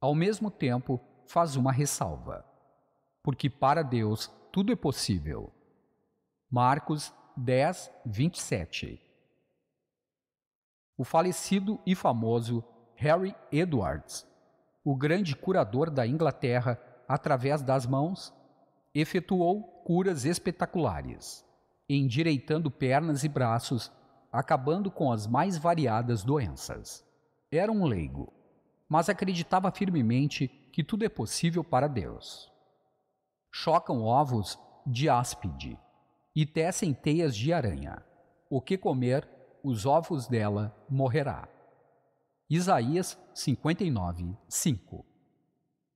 Ao mesmo tempo, faz uma ressalva. Porque para Deus tudo é possível. Marcos 10, 27. O falecido e famoso Harry Edwards o grande curador da Inglaterra, através das mãos, efetuou curas espetaculares, endireitando pernas e braços, acabando com as mais variadas doenças. Era um leigo, mas acreditava firmemente que tudo é possível para Deus. Chocam ovos de áspide e tecem teias de aranha. O que comer, os ovos dela morrerá. Isaías 59, 5.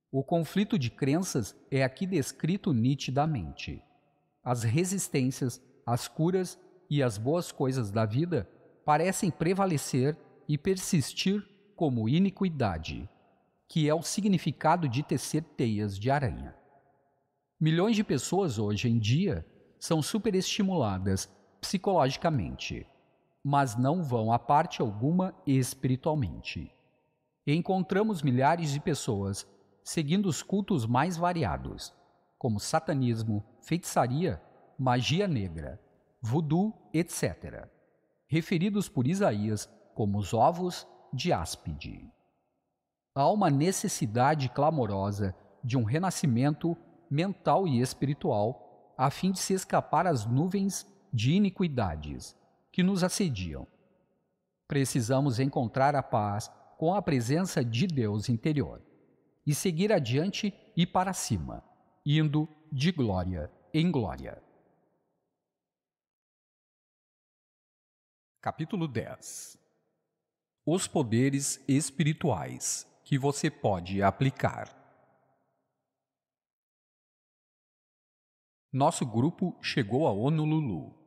O conflito de crenças é aqui descrito nitidamente. As resistências, as curas e as boas coisas da vida parecem prevalecer e persistir como iniquidade, que é o significado de tecer teias de aranha. Milhões de pessoas hoje em dia são superestimuladas psicologicamente mas não vão a parte alguma espiritualmente. Encontramos milhares de pessoas seguindo os cultos mais variados, como satanismo, feitiçaria, magia negra, voodoo, etc., referidos por Isaías como os ovos de áspide. Há uma necessidade clamorosa de um renascimento mental e espiritual a fim de se escapar às nuvens de iniquidades que nos assediam. Precisamos encontrar a paz com a presença de Deus interior e seguir adiante e para cima, indo de glória em glória. Capítulo 10 Os poderes espirituais que você pode aplicar. Nosso grupo chegou a Honolulu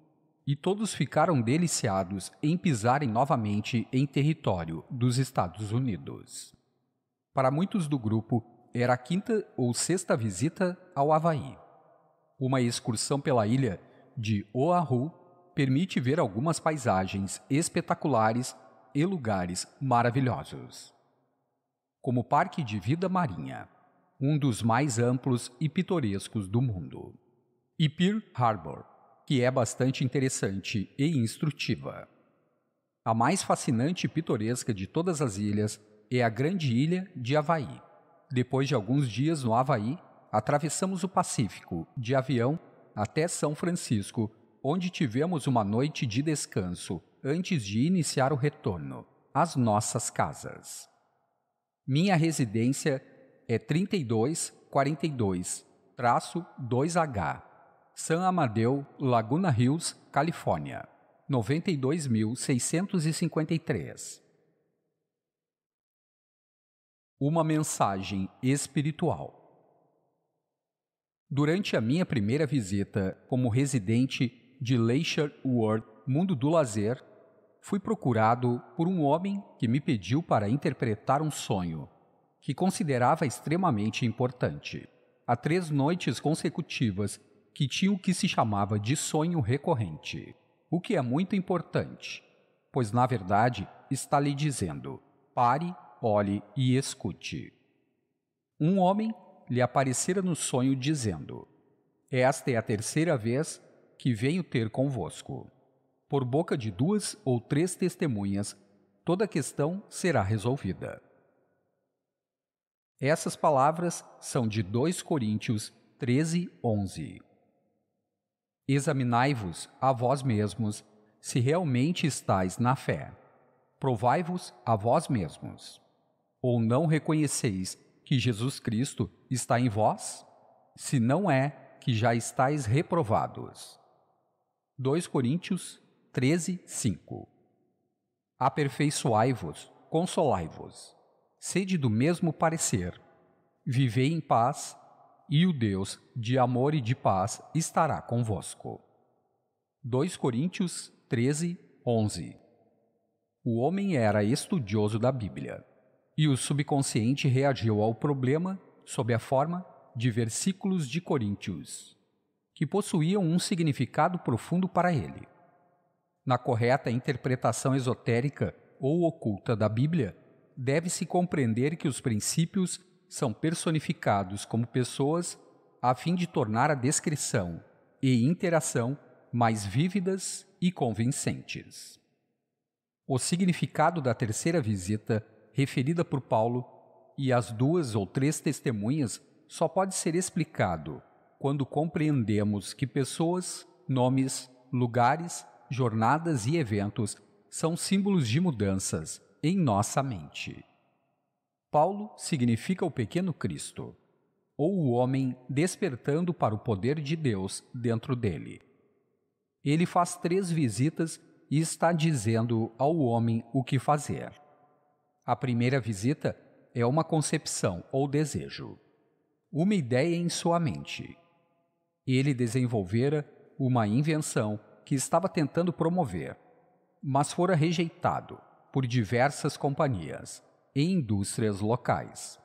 e todos ficaram deliciados em pisarem novamente em território dos Estados Unidos. Para muitos do grupo, era a quinta ou sexta visita ao Havaí. Uma excursão pela ilha de Oahu permite ver algumas paisagens espetaculares e lugares maravilhosos. Como Parque de Vida Marinha, um dos mais amplos e pitorescos do mundo, e Pearl Harbor, que é bastante interessante e instrutiva. A mais fascinante e pitoresca de todas as ilhas é a grande ilha de Havaí. Depois de alguns dias no Havaí, atravessamos o Pacífico de avião até São Francisco, onde tivemos uma noite de descanso antes de iniciar o retorno às nossas casas. Minha residência é 3242-2H, San Amadeu, Laguna Hills, Califórnia, 92.653. Uma mensagem espiritual. Durante a minha primeira visita como residente de Leisure World, Mundo do Lazer, fui procurado por um homem que me pediu para interpretar um sonho que considerava extremamente importante. Há três noites consecutivas que tinha o que se chamava de sonho recorrente, o que é muito importante, pois na verdade está lhe dizendo: pare, olhe e escute. Um homem lhe aparecera no sonho dizendo: Esta é a terceira vez que venho ter convosco. Por boca de duas ou três testemunhas, toda a questão será resolvida. Essas palavras são de 2 Coríntios 13, 11. Examinai-vos a vós mesmos se realmente estáis na fé. Provai-vos a vós mesmos. Ou não reconheceis que Jesus Cristo está em vós? Se não é, que já estáis reprovados. 2 Coríntios 13, 5 Aperfeiçoai-vos, consolai-vos, sede do mesmo parecer, vivei em paz e o Deus de amor e de paz estará convosco. 2 Coríntios 13, 11 O homem era estudioso da Bíblia, e o subconsciente reagiu ao problema sob a forma de versículos de Coríntios, que possuíam um significado profundo para ele. Na correta interpretação esotérica ou oculta da Bíblia, deve-se compreender que os princípios são personificados como pessoas a fim de tornar a descrição e interação mais vívidas e convincentes. O significado da terceira visita, referida por Paulo, e as duas ou três testemunhas só pode ser explicado quando compreendemos que pessoas, nomes, lugares, jornadas e eventos são símbolos de mudanças em nossa mente. Paulo significa o pequeno Cristo, ou o homem despertando para o poder de Deus dentro dele. Ele faz três visitas e está dizendo ao homem o que fazer. A primeira visita é uma concepção ou desejo, uma ideia em sua mente. Ele desenvolvera uma invenção que estava tentando promover, mas fora rejeitado por diversas companhias e indústrias locais.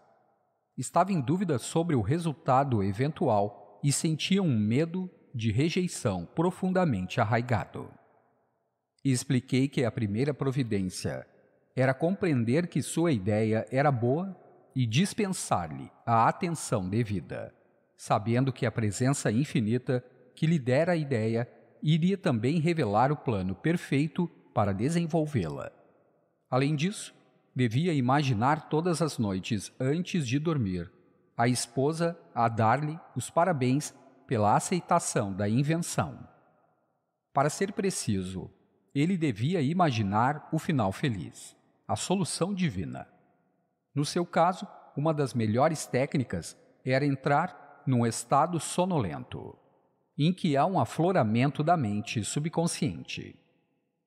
Estava em dúvida sobre o resultado eventual e sentia um medo de rejeição profundamente arraigado. Expliquei que a primeira providência era compreender que sua ideia era boa e dispensar-lhe a atenção devida, sabendo que a presença infinita que lhe dera a ideia iria também revelar o plano perfeito para desenvolvê-la. Além disso, devia imaginar todas as noites antes de dormir a esposa a dar-lhe os parabéns pela aceitação da invenção. Para ser preciso, ele devia imaginar o final feliz, a solução divina. No seu caso, uma das melhores técnicas era entrar num estado sonolento, em que há um afloramento da mente subconsciente.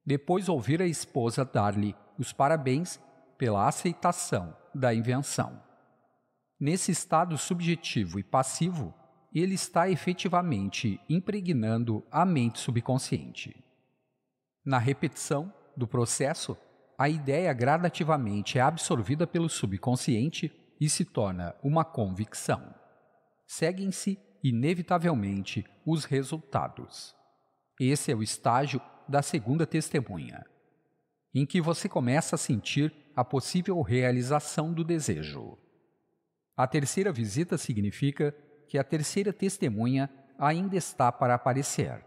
Depois ouvir a esposa dar-lhe os parabéns pela aceitação da invenção. Nesse estado subjetivo e passivo, ele está efetivamente impregnando a mente subconsciente. Na repetição do processo, a ideia gradativamente é absorvida pelo subconsciente e se torna uma convicção. Seguem-se, inevitavelmente, os resultados. Esse é o estágio da segunda testemunha em que você começa a sentir a possível realização do desejo. A terceira visita significa que a terceira testemunha ainda está para aparecer,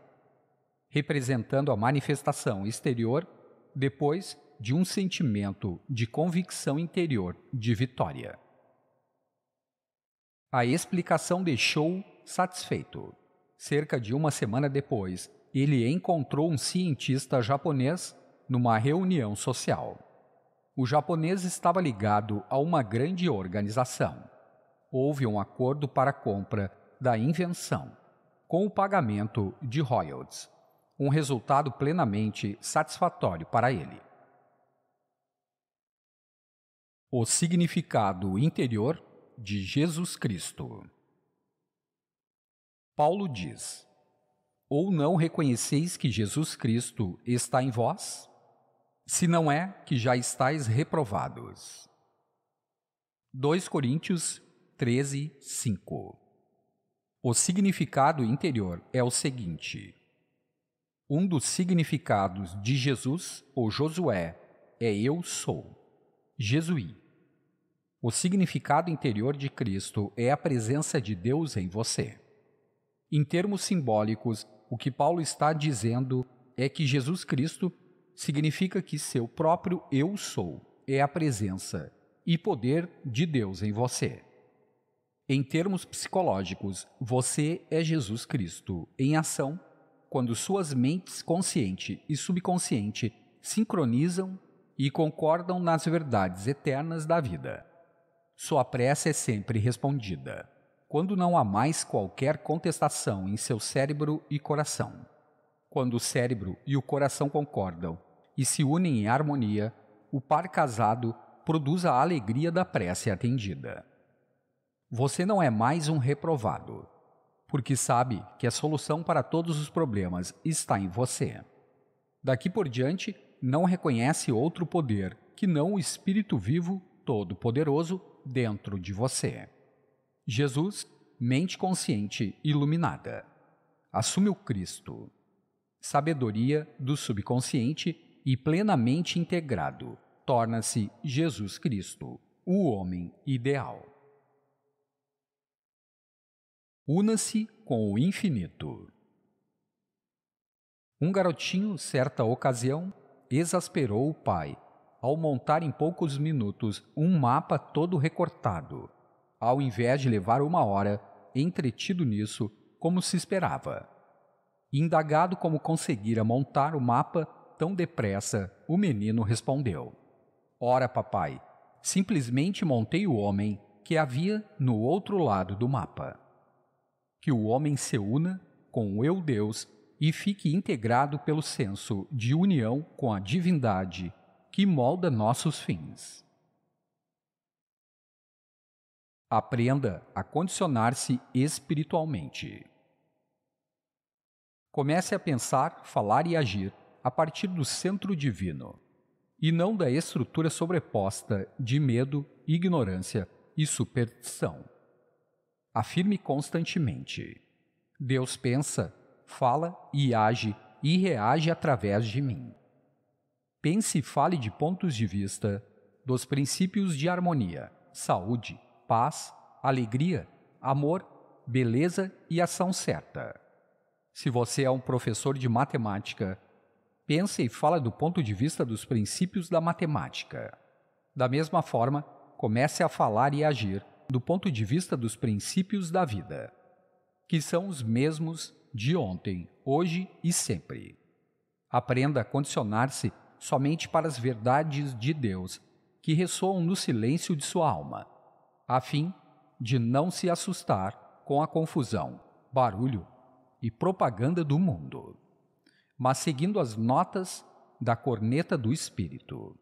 representando a manifestação exterior depois de um sentimento de convicção interior de vitória. A explicação deixou satisfeito. Cerca de uma semana depois, ele encontrou um cientista japonês numa reunião social. O japonês estava ligado a uma grande organização. Houve um acordo para a compra da invenção, com o pagamento de royalties, um resultado plenamente satisfatório para ele. O significado interior de Jesus Cristo. Paulo diz: Ou não reconheceis que Jesus Cristo está em vós? se não é que já estáis reprovados. 2 Coríntios 13, 5 O significado interior é o seguinte: Um dos significados de Jesus ou Josué é Eu sou, Jesuí. O significado interior de Cristo é a presença de Deus em você. Em termos simbólicos, o que Paulo está dizendo é que Jesus Cristo significa que seu próprio eu sou é a presença e poder de Deus em você. Em termos psicológicos, você é Jesus Cristo em ação quando suas mentes consciente e subconsciente sincronizam e concordam nas verdades eternas da vida. Sua prece é sempre respondida, quando não há mais qualquer contestação em seu cérebro e coração. Quando o cérebro e o coração concordam e se unem em harmonia, o par casado produz a alegria da prece atendida. Você não é mais um reprovado, porque sabe que a solução para todos os problemas está em você. Daqui por diante, não reconhece outro poder que não o Espírito vivo, todo-poderoso, dentro de você. Jesus, mente consciente iluminada, assume o Cristo. Sabedoria do subconsciente e plenamente integrado, torna-se Jesus Cristo, o homem ideal. Una-se com o infinito. Um garotinho, certa ocasião, exasperou o pai ao montar em poucos minutos um mapa todo recortado, ao invés de levar uma hora, entretido nisso, como se esperava. Indagado como conseguira montar o mapa, tão depressa, o menino respondeu: Ora, papai, simplesmente montei o homem que havia no outro lado do mapa. Que o homem se una com o eu Deus e fique integrado pelo senso de união com a divindade que molda nossos fins. Aprenda a condicionar-se espiritualmente. Comece a pensar, falar e agir a partir do centro divino, e não da estrutura sobreposta de medo, ignorância e superstição. Afirme constantemente: Deus pensa, fala e age e reage através de mim. Pense e fale de pontos de vista dos princípios de harmonia, saúde, paz, alegria, amor, beleza e ação certa. Se você é um professor de matemática, pensa e fala do ponto de vista dos princípios da matemática. Da mesma forma, comece a falar e agir do ponto de vista dos princípios da vida, que são os mesmos de ontem, hoje e sempre. Aprenda a condicionar-se somente para as verdades de Deus que ressoam no silêncio de sua alma, a fim de não se assustar com a confusão, barulho e propaganda do mundo mas seguindo as notas da corneta do espírito.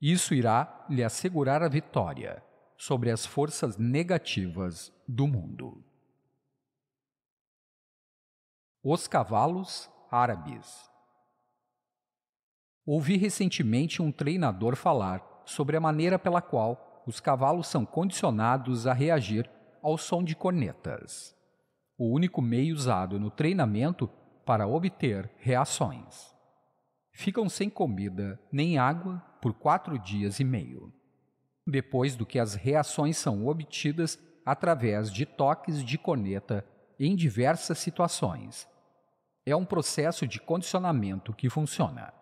Isso irá lhe assegurar a vitória sobre as forças negativas do mundo. Os cavalos árabes. Ouvi recentemente um treinador falar sobre a maneira pela qual os cavalos são condicionados a reagir ao som de cornetas. O único meio usado no treinamento para obter reações. Ficam sem comida nem água por quatro dias e meio. Depois do que as reações são obtidas através de toques de coneta em diversas situações. É um processo de condicionamento que funciona.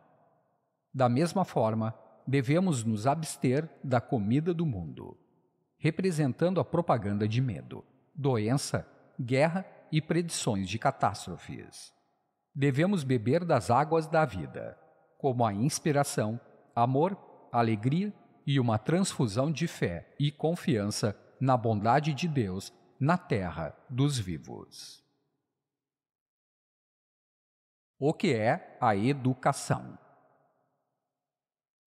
Da mesma forma, devemos nos abster da comida do mundo, representando a propaganda de medo, doença, guerra e predições de catástrofes. Devemos beber das águas da vida, como a inspiração, amor, alegria e uma transfusão de fé e confiança na bondade de Deus na terra dos vivos. O que é a educação?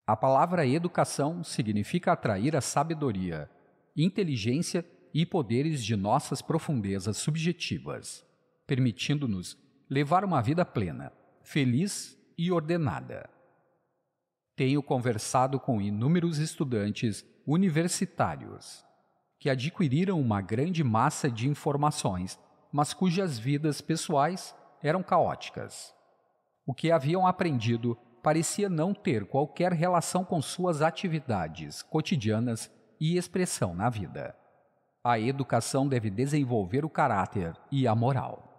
A palavra educação significa atrair a sabedoria, inteligência e poderes de nossas profundezas subjetivas, permitindo-nos levar uma vida plena, feliz e ordenada. Tenho conversado com inúmeros estudantes universitários que adquiriram uma grande massa de informações, mas cujas vidas pessoais eram caóticas. O que haviam aprendido parecia não ter qualquer relação com suas atividades cotidianas e expressão na vida. A educação deve desenvolver o caráter e a moral.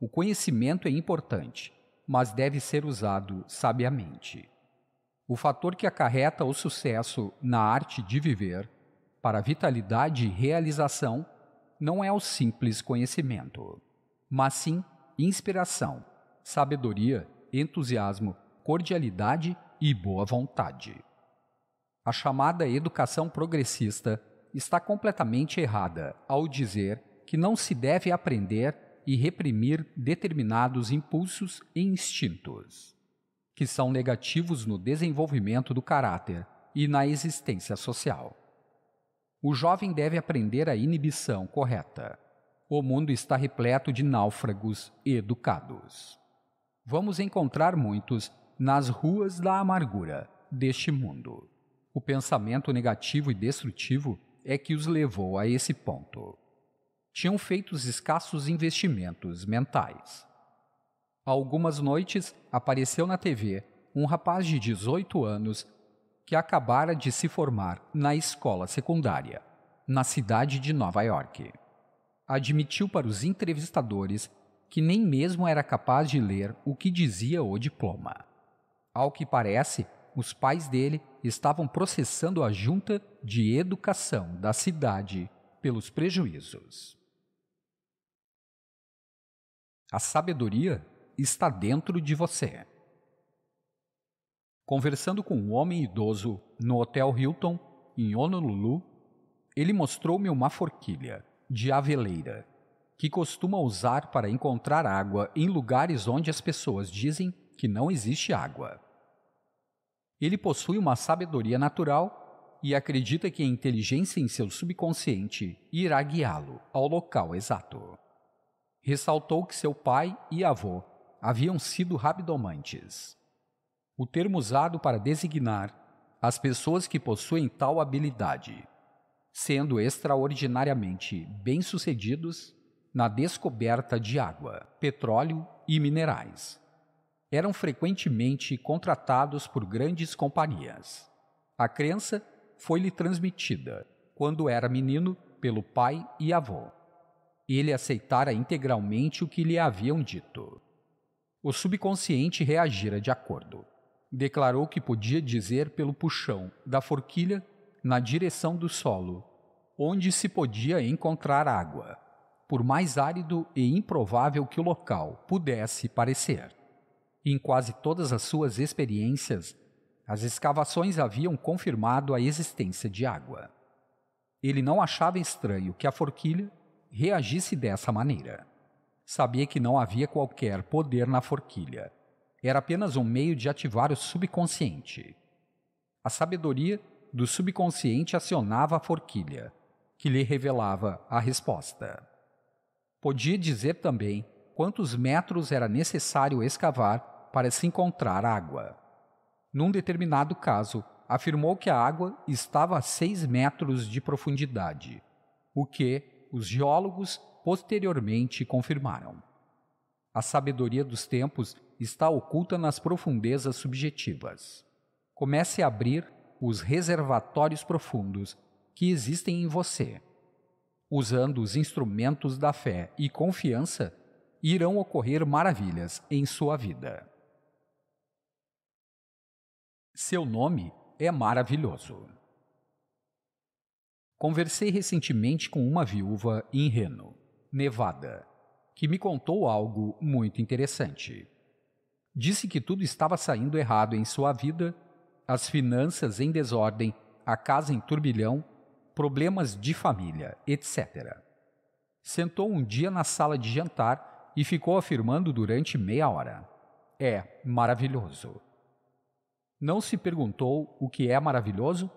O conhecimento é importante, mas deve ser usado sabiamente. O fator que acarreta o sucesso na arte de viver, para vitalidade e realização, não é o simples conhecimento, mas sim inspiração, sabedoria, entusiasmo, cordialidade e boa vontade. A chamada educação progressista está completamente errada ao dizer que não se deve aprender e reprimir determinados impulsos e instintos, que são negativos no desenvolvimento do caráter e na existência social. O jovem deve aprender a inibição correta. O mundo está repleto de náufragos educados. Vamos encontrar muitos nas ruas da amargura deste mundo. O pensamento negativo e destrutivo é que os levou a esse ponto tinham feito escassos investimentos mentais. Algumas noites apareceu na TV um rapaz de 18 anos que acabara de se formar na escola secundária, na cidade de Nova York. Admitiu para os entrevistadores que nem mesmo era capaz de ler o que dizia o diploma. Ao que parece, os pais dele estavam processando a junta de educação da cidade pelos prejuízos. A sabedoria está dentro de você. Conversando com um homem idoso no Hotel Hilton, em Honolulu, ele mostrou-me uma forquilha de aveleira que costuma usar para encontrar água em lugares onde as pessoas dizem que não existe água. Ele possui uma sabedoria natural e acredita que a inteligência em seu subconsciente irá guiá-lo ao local exato ressaltou que seu pai e avô haviam sido rabidomantes. O termo usado para designar as pessoas que possuem tal habilidade, sendo extraordinariamente bem-sucedidos na descoberta de água, petróleo e minerais. Eram frequentemente contratados por grandes companhias. A crença foi-lhe transmitida, quando era menino, pelo pai e avô e ele aceitara integralmente o que lhe haviam dito. O subconsciente reagira de acordo. Declarou que podia dizer pelo puxão da forquilha na direção do solo, onde se podia encontrar água, por mais árido e improvável que o local pudesse parecer. Em quase todas as suas experiências, as escavações haviam confirmado a existência de água. Ele não achava estranho que a forquilha reagisse dessa maneira. Sabia que não havia qualquer poder na forquilha. Era apenas um meio de ativar o subconsciente. A sabedoria do subconsciente acionava a forquilha, que lhe revelava a resposta. Podia dizer também quantos metros era necessário escavar para se encontrar água. Num determinado caso, afirmou que a água estava a seis metros de profundidade, o que os geólogos posteriormente confirmaram. A sabedoria dos tempos está oculta nas profundezas subjetivas. Comece a abrir os reservatórios profundos que existem em você. Usando os instrumentos da fé e confiança, irão ocorrer maravilhas em sua vida. Seu nome é maravilhoso. Conversei recentemente com uma viúva em Reno, Nevada, que me contou algo muito interessante. Disse que tudo estava saindo errado em sua vida, as finanças em desordem, a casa em turbilhão, problemas de família, etc. Sentou um dia na sala de jantar e ficou afirmando durante meia hora: É maravilhoso. Não se perguntou o que é maravilhoso?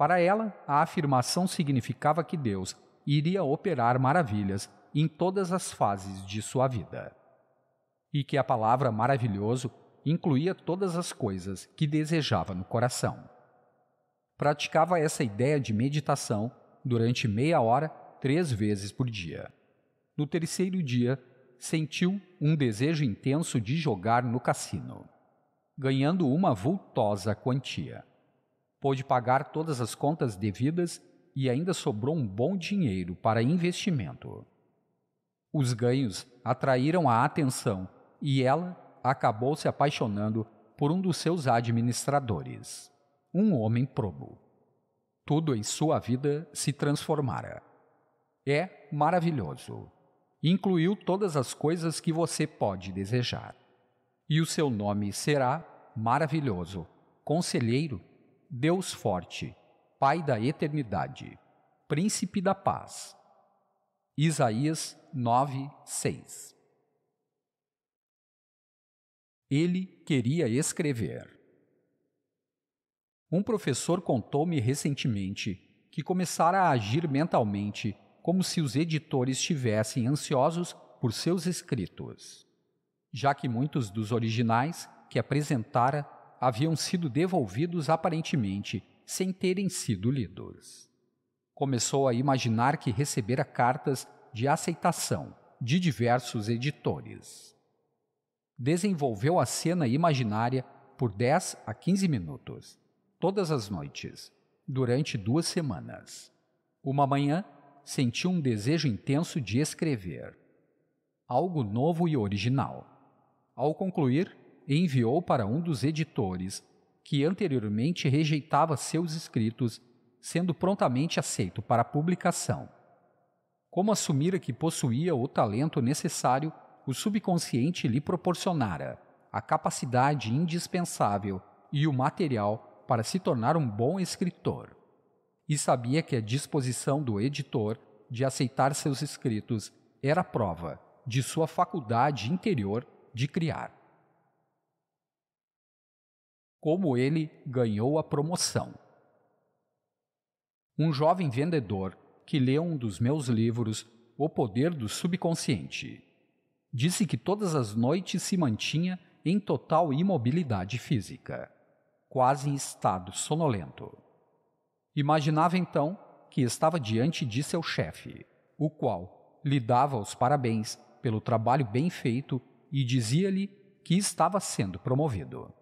Para ela, a afirmação significava que Deus iria operar maravilhas em todas as fases de sua vida. E que a palavra maravilhoso incluía todas as coisas que desejava no coração. Praticava essa ideia de meditação durante meia hora, três vezes por dia. No terceiro dia, sentiu um desejo intenso de jogar no cassino, ganhando uma vultosa quantia pôde pagar todas as contas devidas e ainda sobrou um bom dinheiro para investimento. Os ganhos atraíram a atenção e ela acabou se apaixonando por um dos seus administradores, um homem probo. Tudo em sua vida se transformara. É maravilhoso. Incluiu todas as coisas que você pode desejar. E o seu nome será maravilhoso, conselheiro, Deus forte, Pai da eternidade, Príncipe da paz. Isaías 9, 6 Ele queria escrever. Um professor contou-me recentemente que começara a agir mentalmente como se os editores estivessem ansiosos por seus escritos, já que muitos dos originais que apresentara haviam sido devolvidos aparentemente sem terem sido lidos. Começou a imaginar que recebera cartas de aceitação de diversos editores. Desenvolveu a cena imaginária por 10 a 15 minutos, todas as noites, durante duas semanas. Uma manhã, sentiu um desejo intenso de escrever. Algo novo e original. Ao concluir, enviou para um dos editores, que anteriormente rejeitava seus escritos, sendo prontamente aceito para publicação. Como assumira que possuía o talento necessário, o subconsciente lhe proporcionara a capacidade indispensável e o material para se tornar um bom escritor. E sabia que a disposição do editor de aceitar seus escritos era prova de sua faculdade interior de criar como ele ganhou a promoção. Um jovem vendedor que leu um dos meus livros, O Poder do Subconsciente, disse que todas as noites se mantinha em total imobilidade física, quase em estado sonolento. Imaginava então que estava diante de seu chefe, o qual lhe dava os parabéns pelo trabalho bem feito e dizia-lhe que estava sendo promovido.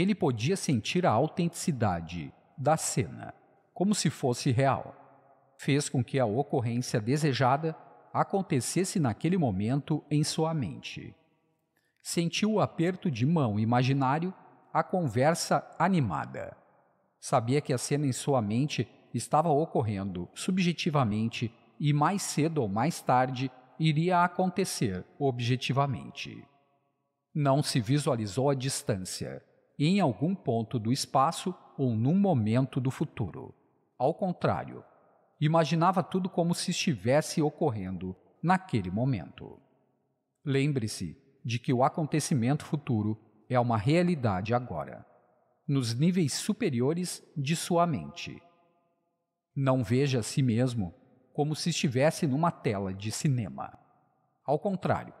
Ele podia sentir a autenticidade da cena, como se fosse real. Fez com que a ocorrência desejada acontecesse naquele momento em sua mente. Sentiu o aperto de mão imaginário, a conversa animada. Sabia que a cena em sua mente estava ocorrendo subjetivamente e mais cedo ou mais tarde iria acontecer objetivamente. Não se visualizou a distância, em algum ponto do espaço ou num momento do futuro. Ao contrário, imaginava tudo como se estivesse ocorrendo naquele momento. Lembre-se de que o acontecimento futuro é uma realidade agora, nos níveis superiores de sua mente. Não veja a si mesmo como se estivesse numa tela de cinema. Ao contrário,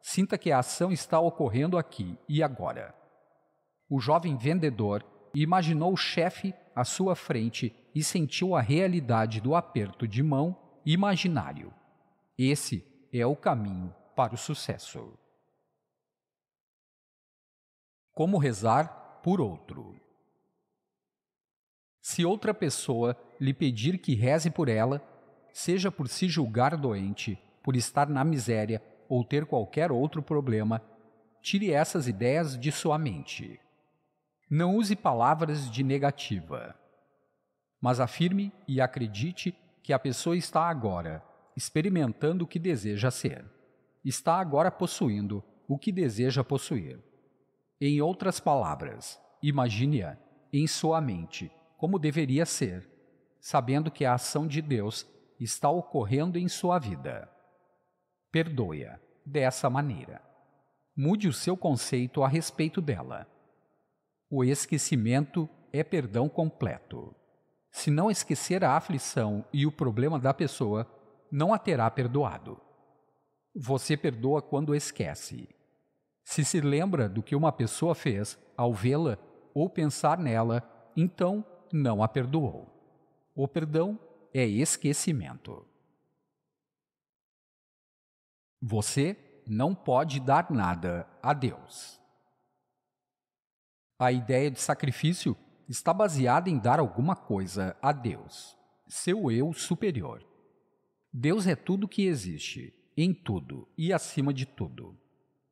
sinta que a ação está ocorrendo aqui e agora o jovem vendedor imaginou o chefe à sua frente e sentiu a realidade do aperto de mão imaginário. Esse é o caminho para o sucesso. Como rezar por outro? Se outra pessoa lhe pedir que reze por ela, seja por se julgar doente, por estar na miséria ou ter qualquer outro problema, tire essas ideias de sua mente. Não use palavras de negativa, mas afirme e acredite que a pessoa está agora experimentando o que deseja ser. Está agora possuindo o que deseja possuir. Em outras palavras, imagine-a em sua mente como deveria ser, sabendo que a ação de Deus está ocorrendo em sua vida. Perdoe-a dessa maneira. Mude o seu conceito a respeito dela o esquecimento é perdão completo. Se não esquecer a aflição e o problema da pessoa, não a terá perdoado. Você perdoa quando esquece. Se se lembra do que uma pessoa fez ao vê-la ou pensar nela, então não a perdoou. O perdão é esquecimento. Você não pode dar nada a Deus. A ideia de sacrifício está baseada em dar alguma coisa a Deus, seu eu superior. Deus é tudo que existe, em tudo e acima de tudo,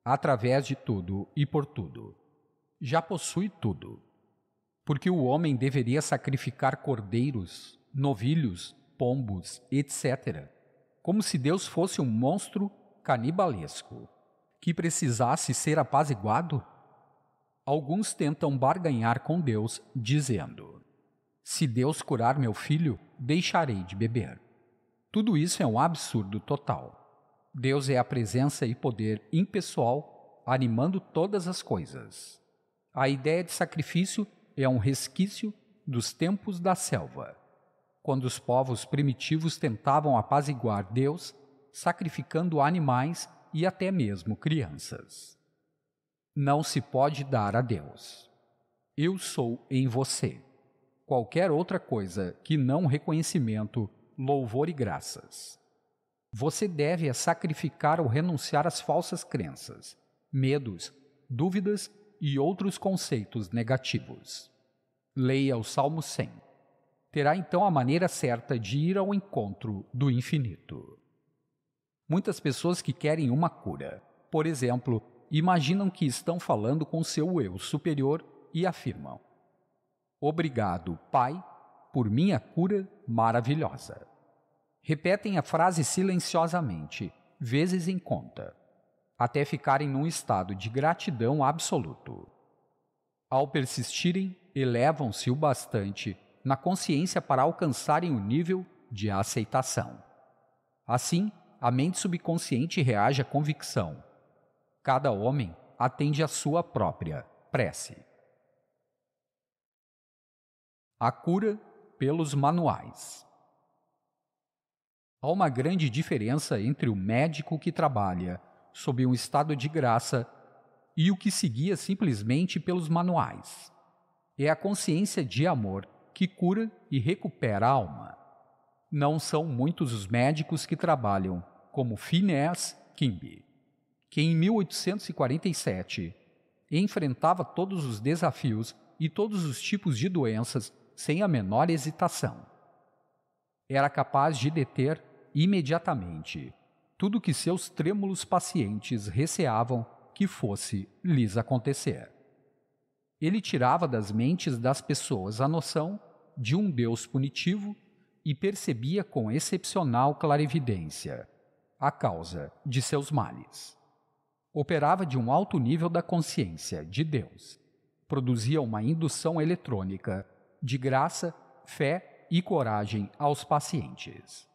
através de tudo e por tudo. Já possui tudo. Porque o homem deveria sacrificar cordeiros, novilhos, pombos, etc., como se Deus fosse um monstro canibalesco que precisasse ser apaziguado? Alguns tentam barganhar com Deus, dizendo: Se Deus curar meu filho, deixarei de beber. Tudo isso é um absurdo total. Deus é a presença e poder impessoal, animando todas as coisas. A ideia de sacrifício é um resquício dos tempos da selva. Quando os povos primitivos tentavam apaziguar Deus, sacrificando animais e até mesmo crianças não se pode dar a Deus. Eu sou em você. Qualquer outra coisa que não reconhecimento, louvor e graças. Você deve sacrificar ou renunciar às falsas crenças, medos, dúvidas e outros conceitos negativos. Leia o Salmo 100. Terá então a maneira certa de ir ao encontro do infinito. Muitas pessoas que querem uma cura, por exemplo, imaginam que estão falando com seu eu superior e afirmam: Obrigado, Pai, por minha cura maravilhosa. Repetem a frase silenciosamente, vezes em conta, até ficarem num estado de gratidão absoluto. Ao persistirem, elevam-se o bastante na consciência para alcançarem o nível de aceitação. Assim, a mente subconsciente reage à convicção Cada homem atende a sua própria prece. A cura pelos manuais. Há uma grande diferença entre o médico que trabalha sob um estado de graça e o que se guia simplesmente pelos manuais. É a consciência de amor que cura e recupera a alma. Não são muitos os médicos que trabalham como Phineas Kimby que em 1847 enfrentava todos os desafios e todos os tipos de doenças sem a menor hesitação. Era capaz de deter imediatamente tudo que seus trêmulos pacientes receavam que fosse lhes acontecer. Ele tirava das mentes das pessoas a noção de um Deus punitivo e percebia com excepcional clarividência a causa de seus males operava de um alto nível da consciência de Deus. Produzia uma indução eletrônica de graça, fé e coragem aos pacientes,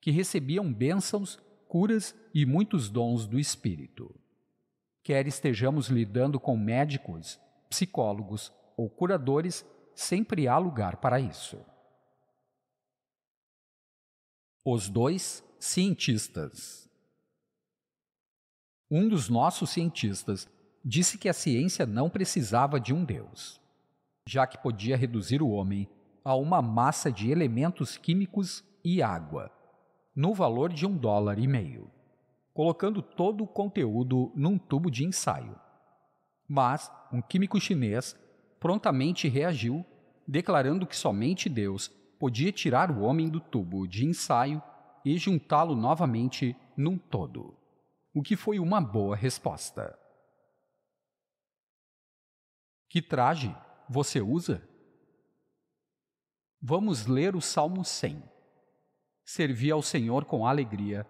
que recebiam bênçãos, curas e muitos dons do Espírito. Quer estejamos lidando com médicos, psicólogos ou curadores, sempre há lugar para isso. Os dois cientistas. Um dos nossos cientistas disse que a ciência não precisava de um Deus, já que podia reduzir o homem a uma massa de elementos químicos e água, no valor de um dólar e meio, colocando todo o conteúdo num tubo de ensaio. Mas um químico chinês prontamente reagiu, declarando que somente Deus podia tirar o homem do tubo de ensaio e juntá-lo novamente num todo o que foi uma boa resposta. Que traje você usa? Vamos ler o Salmo 100. Servi ao Senhor com alegria,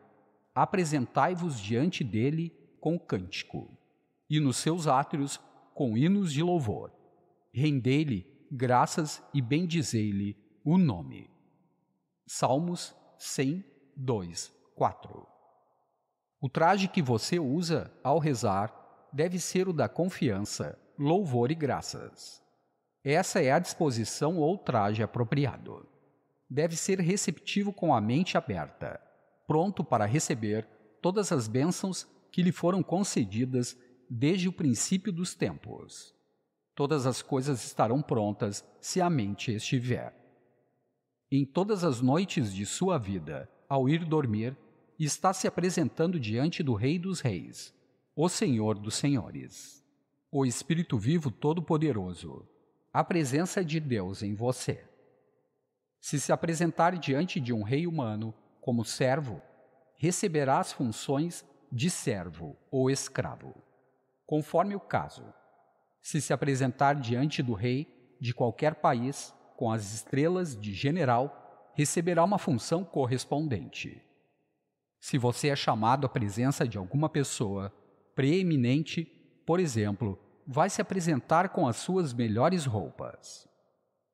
apresentai-vos diante dele com cântico, e nos seus átrios com hinos de louvor. Rendei-lhe graças e bendizei-lhe o nome. Salmos 2, 4 o traje que você usa ao rezar deve ser o da confiança, louvor e graças. Essa é a disposição ou traje apropriado. Deve ser receptivo com a mente aberta, pronto para receber todas as bênçãos que lhe foram concedidas desde o princípio dos tempos. Todas as coisas estarão prontas se a mente estiver. Em todas as noites de sua vida, ao ir dormir, e está se apresentando diante do Rei dos Reis, o Senhor dos Senhores, o Espírito Vivo Todo-Poderoso, a presença de Deus em você. Se se apresentar diante de um rei humano como servo, receberá as funções de servo ou escravo, conforme o caso. Se se apresentar diante do rei de qualquer país com as estrelas de general, receberá uma função correspondente. Se você é chamado à presença de alguma pessoa preeminente, por exemplo, vai se apresentar com as suas melhores roupas.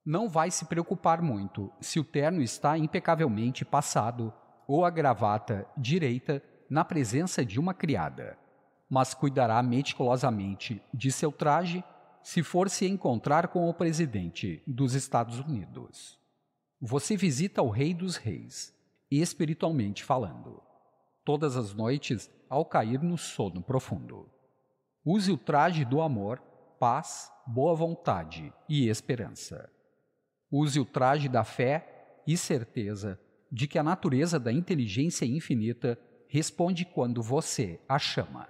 Não vai se preocupar muito se o terno está impecavelmente passado ou a gravata direita na presença de uma criada, mas cuidará meticulosamente de seu traje se for se encontrar com o presidente dos Estados Unidos. Você visita o Rei dos Reis, espiritualmente falando todas as noites ao cair no sono profundo. Use o traje do amor, paz, boa vontade e esperança. Use o traje da fé e certeza de que a natureza da inteligência infinita responde quando você a chama.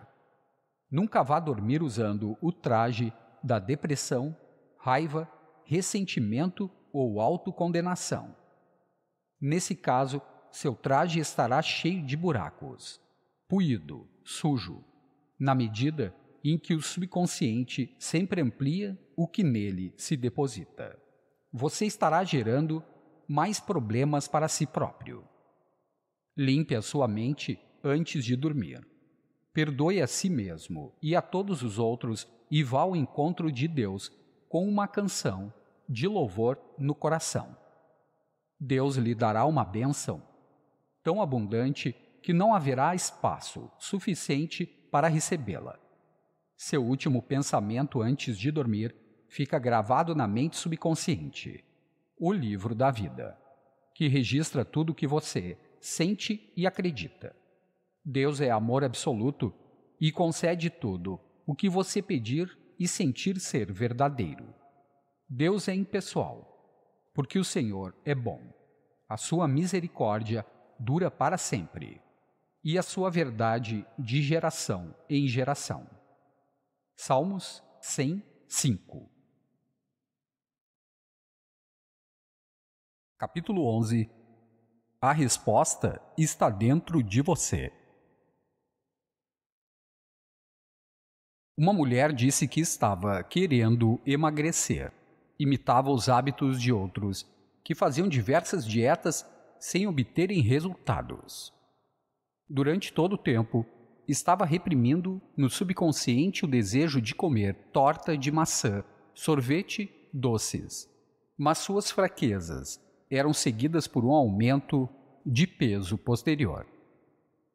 Nunca vá dormir usando o traje da depressão, raiva, ressentimento ou autocondenação. Nesse caso, seu traje estará cheio de buracos, puído, sujo, na medida em que o subconsciente sempre amplia o que nele se deposita. Você estará gerando mais problemas para si próprio. Limpe a sua mente antes de dormir. Perdoe a si mesmo e a todos os outros e vá ao encontro de Deus com uma canção de louvor no coração. Deus lhe dará uma bênção tão abundante que não haverá espaço suficiente para recebê-la. Seu último pensamento antes de dormir fica gravado na mente subconsciente o livro da vida, que registra tudo o que você sente e acredita. Deus é amor absoluto e concede tudo o que você pedir e sentir ser verdadeiro. Deus é impessoal, porque o Senhor é bom. A sua misericórdia dura para sempre, e a sua verdade de geração em geração. Salmos 105 Capítulo 11 A resposta está dentro de você. Uma mulher disse que estava querendo emagrecer. Imitava os hábitos de outros, que faziam diversas dietas sem obterem resultados. Durante todo o tempo, estava reprimindo no subconsciente o desejo de comer torta de maçã, sorvete, doces. Mas suas fraquezas eram seguidas por um aumento de peso posterior.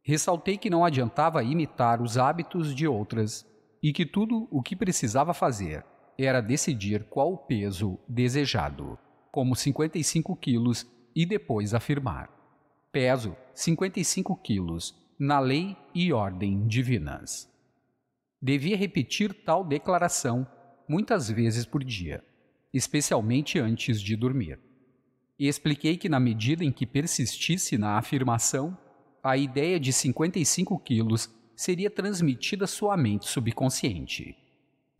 Ressaltei que não adiantava imitar os hábitos de outras e que tudo o que precisava fazer era decidir qual o peso desejado, como 55 quilos e depois afirmar: Peso 55 quilos na lei e ordem divinas. Devia repetir tal declaração muitas vezes por dia, especialmente antes de dormir. E expliquei que, na medida em que persistisse na afirmação, a ideia de 55 quilos seria transmitida mente subconsciente,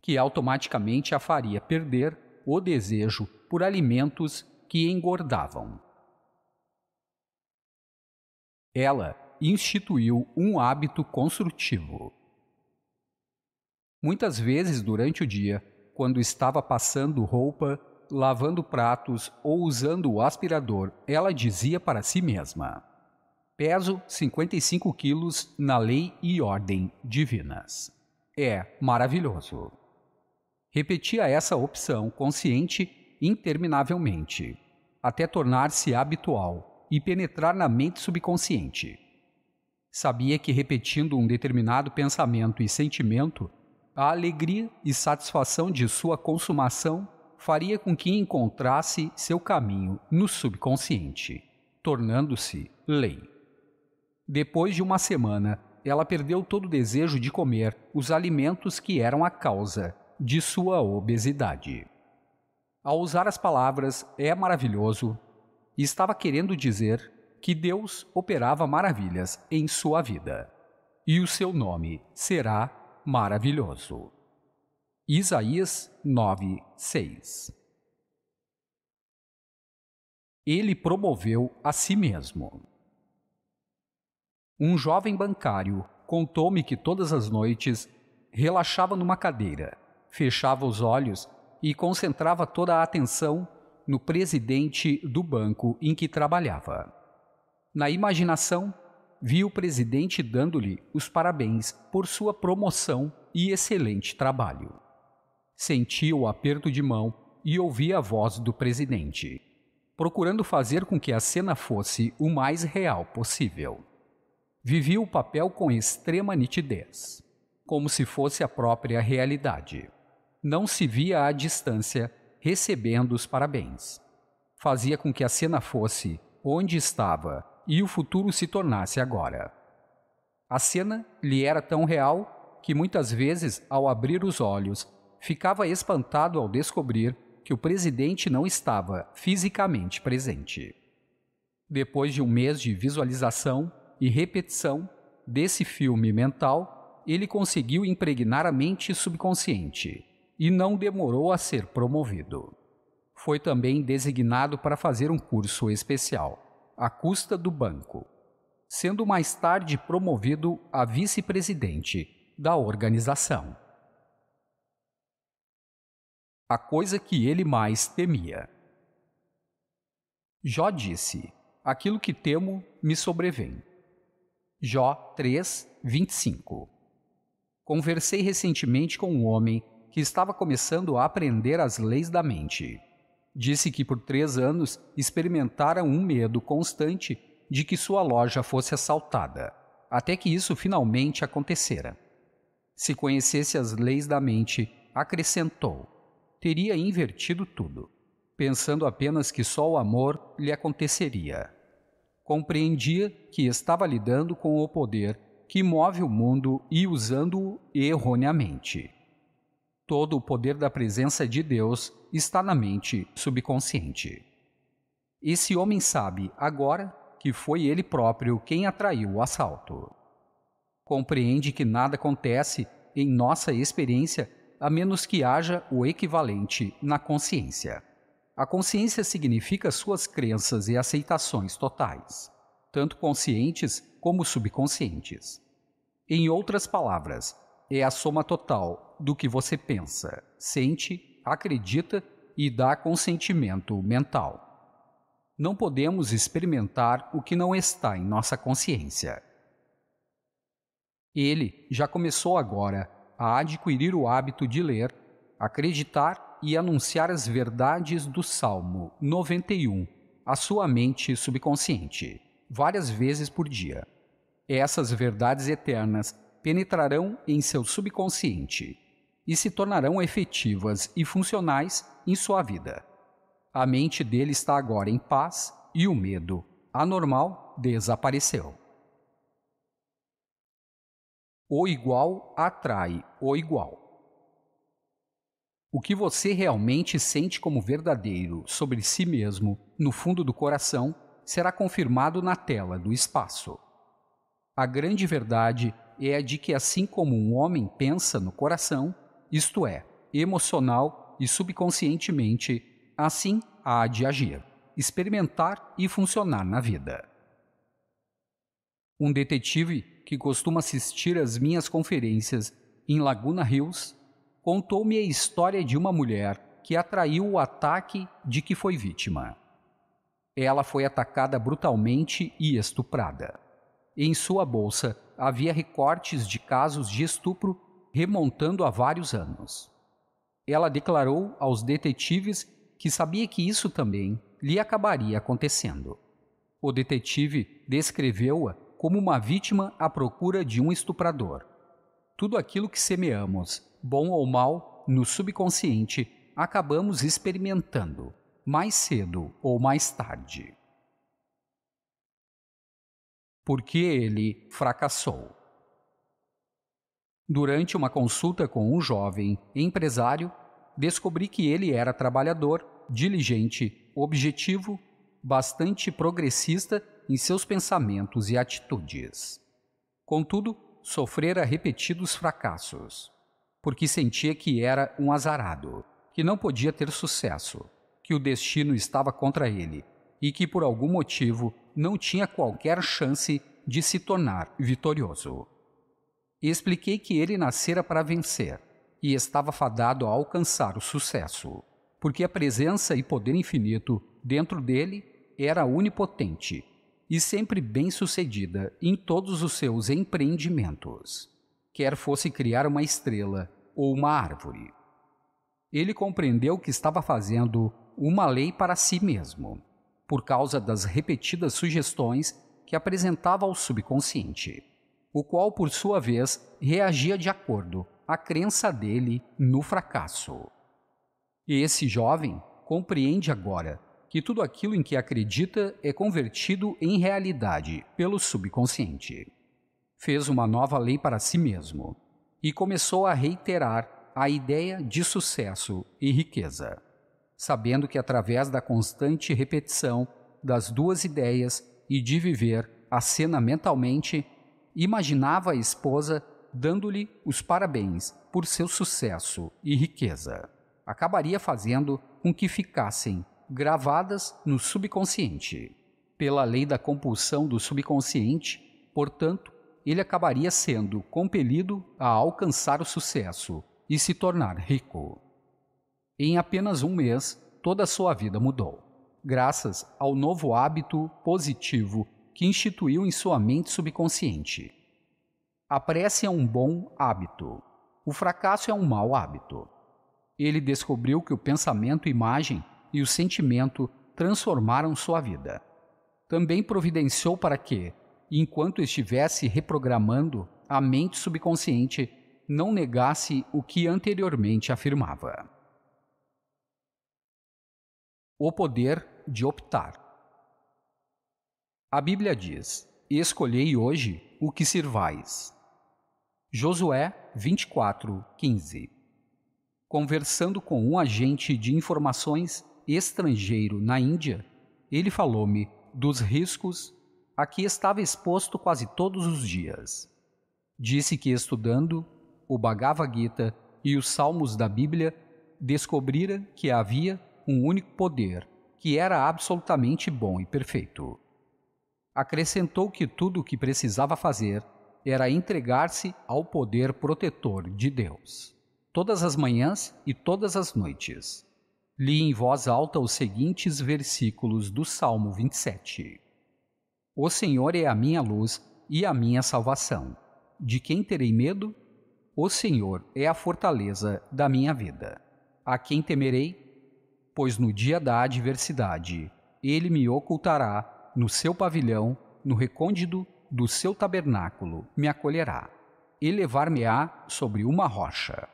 que automaticamente a faria perder o desejo por alimentos que engordavam. Ela instituiu um hábito construtivo. Muitas vezes durante o dia, quando estava passando roupa, lavando pratos ou usando o aspirador, ela dizia para si mesma: Peso 55 quilos na lei e ordem divinas. É maravilhoso. Repetia essa opção consciente interminavelmente, até tornar-se habitual e penetrar na mente subconsciente. Sabia que repetindo um determinado pensamento e sentimento, a alegria e satisfação de sua consumação faria com que encontrasse seu caminho no subconsciente, tornando-se lei. Depois de uma semana, ela perdeu todo o desejo de comer os alimentos que eram a causa de sua obesidade. Ao usar as palavras é maravilhoso e estava querendo dizer que Deus operava maravilhas em sua vida, e o seu nome será maravilhoso. Isaías 9, 6 Ele promoveu a si mesmo. Um jovem bancário contou-me que todas as noites relaxava numa cadeira, fechava os olhos e concentrava toda a atenção no presidente do banco em que trabalhava. Na imaginação, vi o presidente dando-lhe os parabéns por sua promoção e excelente trabalho. Senti o aperto de mão e ouvi a voz do presidente, procurando fazer com que a cena fosse o mais real possível. Vivi o papel com extrema nitidez, como se fosse a própria realidade. Não se via à distância recebendo os parabéns. Fazia com que a cena fosse onde estava e o futuro se tornasse agora. A cena lhe era tão real que muitas vezes, ao abrir os olhos, ficava espantado ao descobrir que o presidente não estava fisicamente presente. Depois de um mês de visualização e repetição desse filme mental, ele conseguiu impregnar a mente subconsciente e não demorou a ser promovido. Foi também designado para fazer um curso especial, à custa do banco, sendo mais tarde promovido a vice-presidente da organização. A coisa que ele mais temia. Jó disse: Aquilo que temo me sobrevém. Jó 3, 25. Conversei recentemente com um homem que estava começando a aprender as leis da mente. Disse que por três anos experimentaram um medo constante de que sua loja fosse assaltada, até que isso finalmente acontecera. Se conhecesse as leis da mente, acrescentou, teria invertido tudo, pensando apenas que só o amor lhe aconteceria. Compreendia que estava lidando com o poder que move o mundo e usando-o erroneamente. Todo o poder da presença de Deus está na mente subconsciente. Esse homem sabe agora que foi ele próprio quem atraiu o assalto. Compreende que nada acontece em nossa experiência a menos que haja o equivalente na consciência. A consciência significa suas crenças e aceitações totais, tanto conscientes como subconscientes. Em outras palavras, é a soma total do que você pensa, sente, acredita e dá consentimento mental. Não podemos experimentar o que não está em nossa consciência. Ele já começou agora a adquirir o hábito de ler, acreditar e anunciar as verdades do Salmo 91 à sua mente subconsciente, várias vezes por dia. Essas verdades eternas penetrarão em seu subconsciente e se tornarão efetivas e funcionais em sua vida. A mente dele está agora em paz e o medo anormal desapareceu. O igual atrai o igual. O que você realmente sente como verdadeiro sobre si mesmo, no fundo do coração, será confirmado na tela do espaço. A grande verdade é de que, assim como um homem pensa no coração, isto é, emocional e subconscientemente, assim há de agir, experimentar e funcionar na vida. Um detetive que costuma assistir às minhas conferências em Laguna Hills contou-me a história de uma mulher que atraiu o ataque de que foi vítima. Ela foi atacada brutalmente e estuprada. Em sua bolsa havia recortes de casos de estupro remontando a vários anos. Ela declarou aos detetives que sabia que isso também lhe acabaria acontecendo. O detetive descreveu-a como uma vítima à procura de um estuprador. Tudo aquilo que semeamos, bom ou mal, no subconsciente, acabamos experimentando, mais cedo ou mais tarde porque ele fracassou. Durante uma consulta com um jovem empresário, descobri que ele era trabalhador, diligente, objetivo, bastante progressista em seus pensamentos e atitudes. Contudo, sofrera repetidos fracassos, porque sentia que era um azarado, que não podia ter sucesso, que o destino estava contra ele e que por algum motivo não tinha qualquer chance de se tornar vitorioso. Expliquei que ele nascera para vencer e estava fadado a alcançar o sucesso, porque a presença e poder infinito dentro dele era onipotente e sempre bem-sucedida em todos os seus empreendimentos, quer fosse criar uma estrela ou uma árvore. Ele compreendeu que estava fazendo uma lei para si mesmo por causa das repetidas sugestões que apresentava ao subconsciente, o qual, por sua vez, reagia de acordo à crença dele no fracasso. Esse jovem compreende agora que tudo aquilo em que acredita é convertido em realidade pelo subconsciente. Fez uma nova lei para si mesmo e começou a reiterar a ideia de sucesso e riqueza sabendo que através da constante repetição das duas ideias e de viver a cena mentalmente, imaginava a esposa dando-lhe os parabéns por seu sucesso e riqueza. Acabaria fazendo com que ficassem gravadas no subconsciente. Pela lei da compulsão do subconsciente, portanto, ele acabaria sendo compelido a alcançar o sucesso e se tornar rico em apenas um mês, toda a sua vida mudou, graças ao novo hábito positivo que instituiu em sua mente subconsciente. A prece é um bom hábito. O fracasso é um mau hábito. Ele descobriu que o pensamento, imagem e o sentimento transformaram sua vida. Também providenciou para que, enquanto estivesse reprogramando, a mente subconsciente não negasse o que anteriormente afirmava. O poder de optar. A Bíblia diz: Escolhei hoje o que sirvais. Josué 24, 15. Conversando com um agente de informações estrangeiro na Índia, ele falou-me dos riscos a que estava exposto quase todos os dias. Disse que estudando o Bhagavad Gita e os Salmos da Bíblia, descobrira que havia um único poder, que era absolutamente bom e perfeito. Acrescentou que tudo o que precisava fazer era entregar-se ao poder protetor de Deus, todas as manhãs e todas as noites. Li em voz alta os seguintes versículos do Salmo 27. O Senhor é a minha luz e a minha salvação. De quem terei medo? O Senhor é a fortaleza da minha vida. A quem temerei? pois no dia da adversidade ele me ocultará no seu pavilhão, no recôndito do seu tabernáculo me acolherá. e Elevar-me-á sobre uma rocha.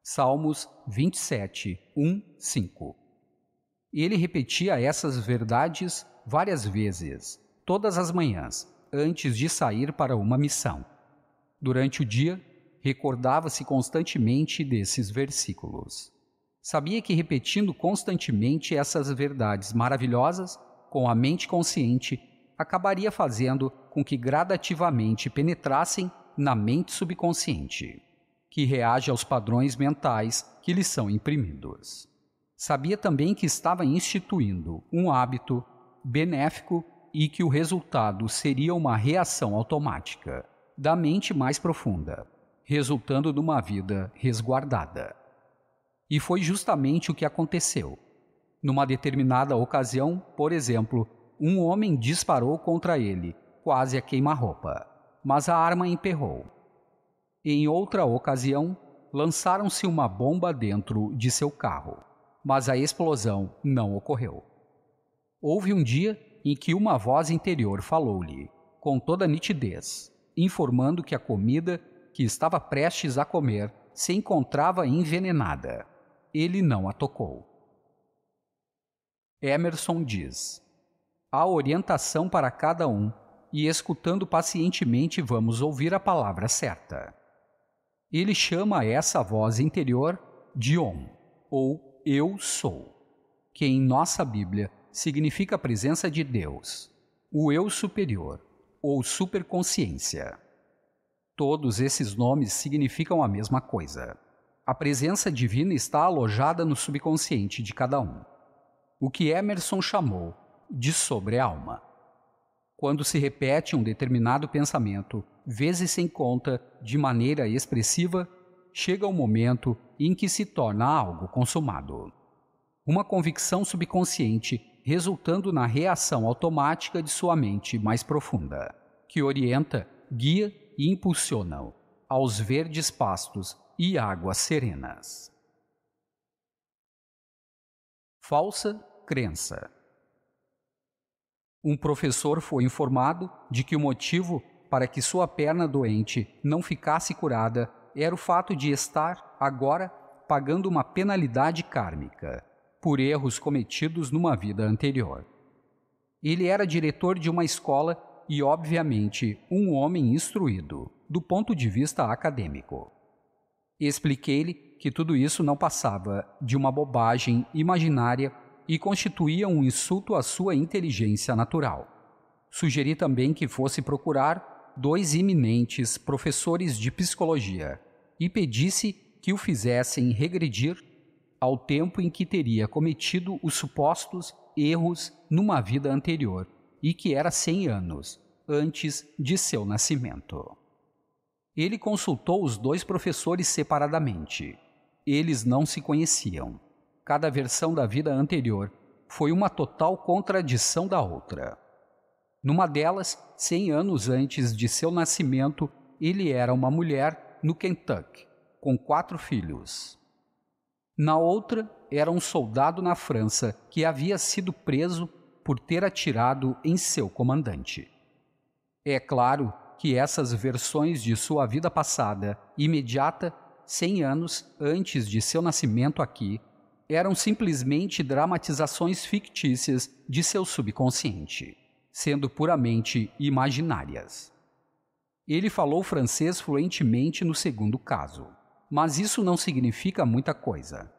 Salmos 27, 1, 5. Ele repetia essas verdades várias vezes, todas as manhãs, antes de sair para uma missão. Durante o dia, recordava-se constantemente desses versículos. Sabia que repetindo constantemente essas verdades maravilhosas com a mente consciente acabaria fazendo com que gradativamente penetrassem na mente subconsciente, que reage aos padrões mentais que lhe são imprimidos. Sabia também que estava instituindo um hábito benéfico e que o resultado seria uma reação automática da mente mais profunda, resultando numa vida resguardada. E foi justamente o que aconteceu. Numa determinada ocasião, por exemplo, um homem disparou contra ele, quase a queima-roupa, mas a arma emperrou. Em outra ocasião, lançaram-se uma bomba dentro de seu carro, mas a explosão não ocorreu. Houve um dia em que uma voz interior falou-lhe, com toda nitidez, informando que a comida que estava prestes a comer se encontrava envenenada ele não a tocou. Emerson diz: Há orientação para cada um, e escutando pacientemente vamos ouvir a palavra certa. Ele chama essa voz interior de Om, ou Eu Sou, que em nossa Bíblia significa a presença de Deus, o Eu Superior, ou Superconsciência. Todos esses nomes significam a mesma coisa. A presença divina está alojada no subconsciente de cada um, o que Emerson chamou de sobre-alma. Quando se repete um determinado pensamento, vezes sem conta, de maneira expressiva, chega o um momento em que se torna algo consumado. Uma convicção subconsciente resultando na reação automática de sua mente mais profunda, que orienta, guia e impulsiona aos verdes pastos e águas serenas. Falsa crença. Um professor foi informado de que o motivo para que sua perna doente não ficasse curada era o fato de estar, agora, pagando uma penalidade kármica por erros cometidos numa vida anterior. Ele era diretor de uma escola e, obviamente, um homem instruído, do ponto de vista acadêmico e expliquei-lhe que tudo isso não passava de uma bobagem imaginária e constituía um insulto à sua inteligência natural. Sugeri também que fosse procurar dois iminentes professores de psicologia e pedisse que o fizessem regredir ao tempo em que teria cometido os supostos erros numa vida anterior, e que era 100 anos antes de seu nascimento. Ele consultou os dois professores separadamente. Eles não se conheciam. Cada versão da vida anterior foi uma total contradição da outra. Numa delas, 100 anos antes de seu nascimento, ele era uma mulher no Kentucky, com quatro filhos. Na outra, era um soldado na França que havia sido preso por ter atirado em seu comandante. É claro que essas versões de sua vida passada, imediata, 100 anos antes de seu nascimento aqui, eram simplesmente dramatizações fictícias de seu subconsciente, sendo puramente imaginárias. Ele falou francês fluentemente no segundo caso, mas isso não significa muita coisa,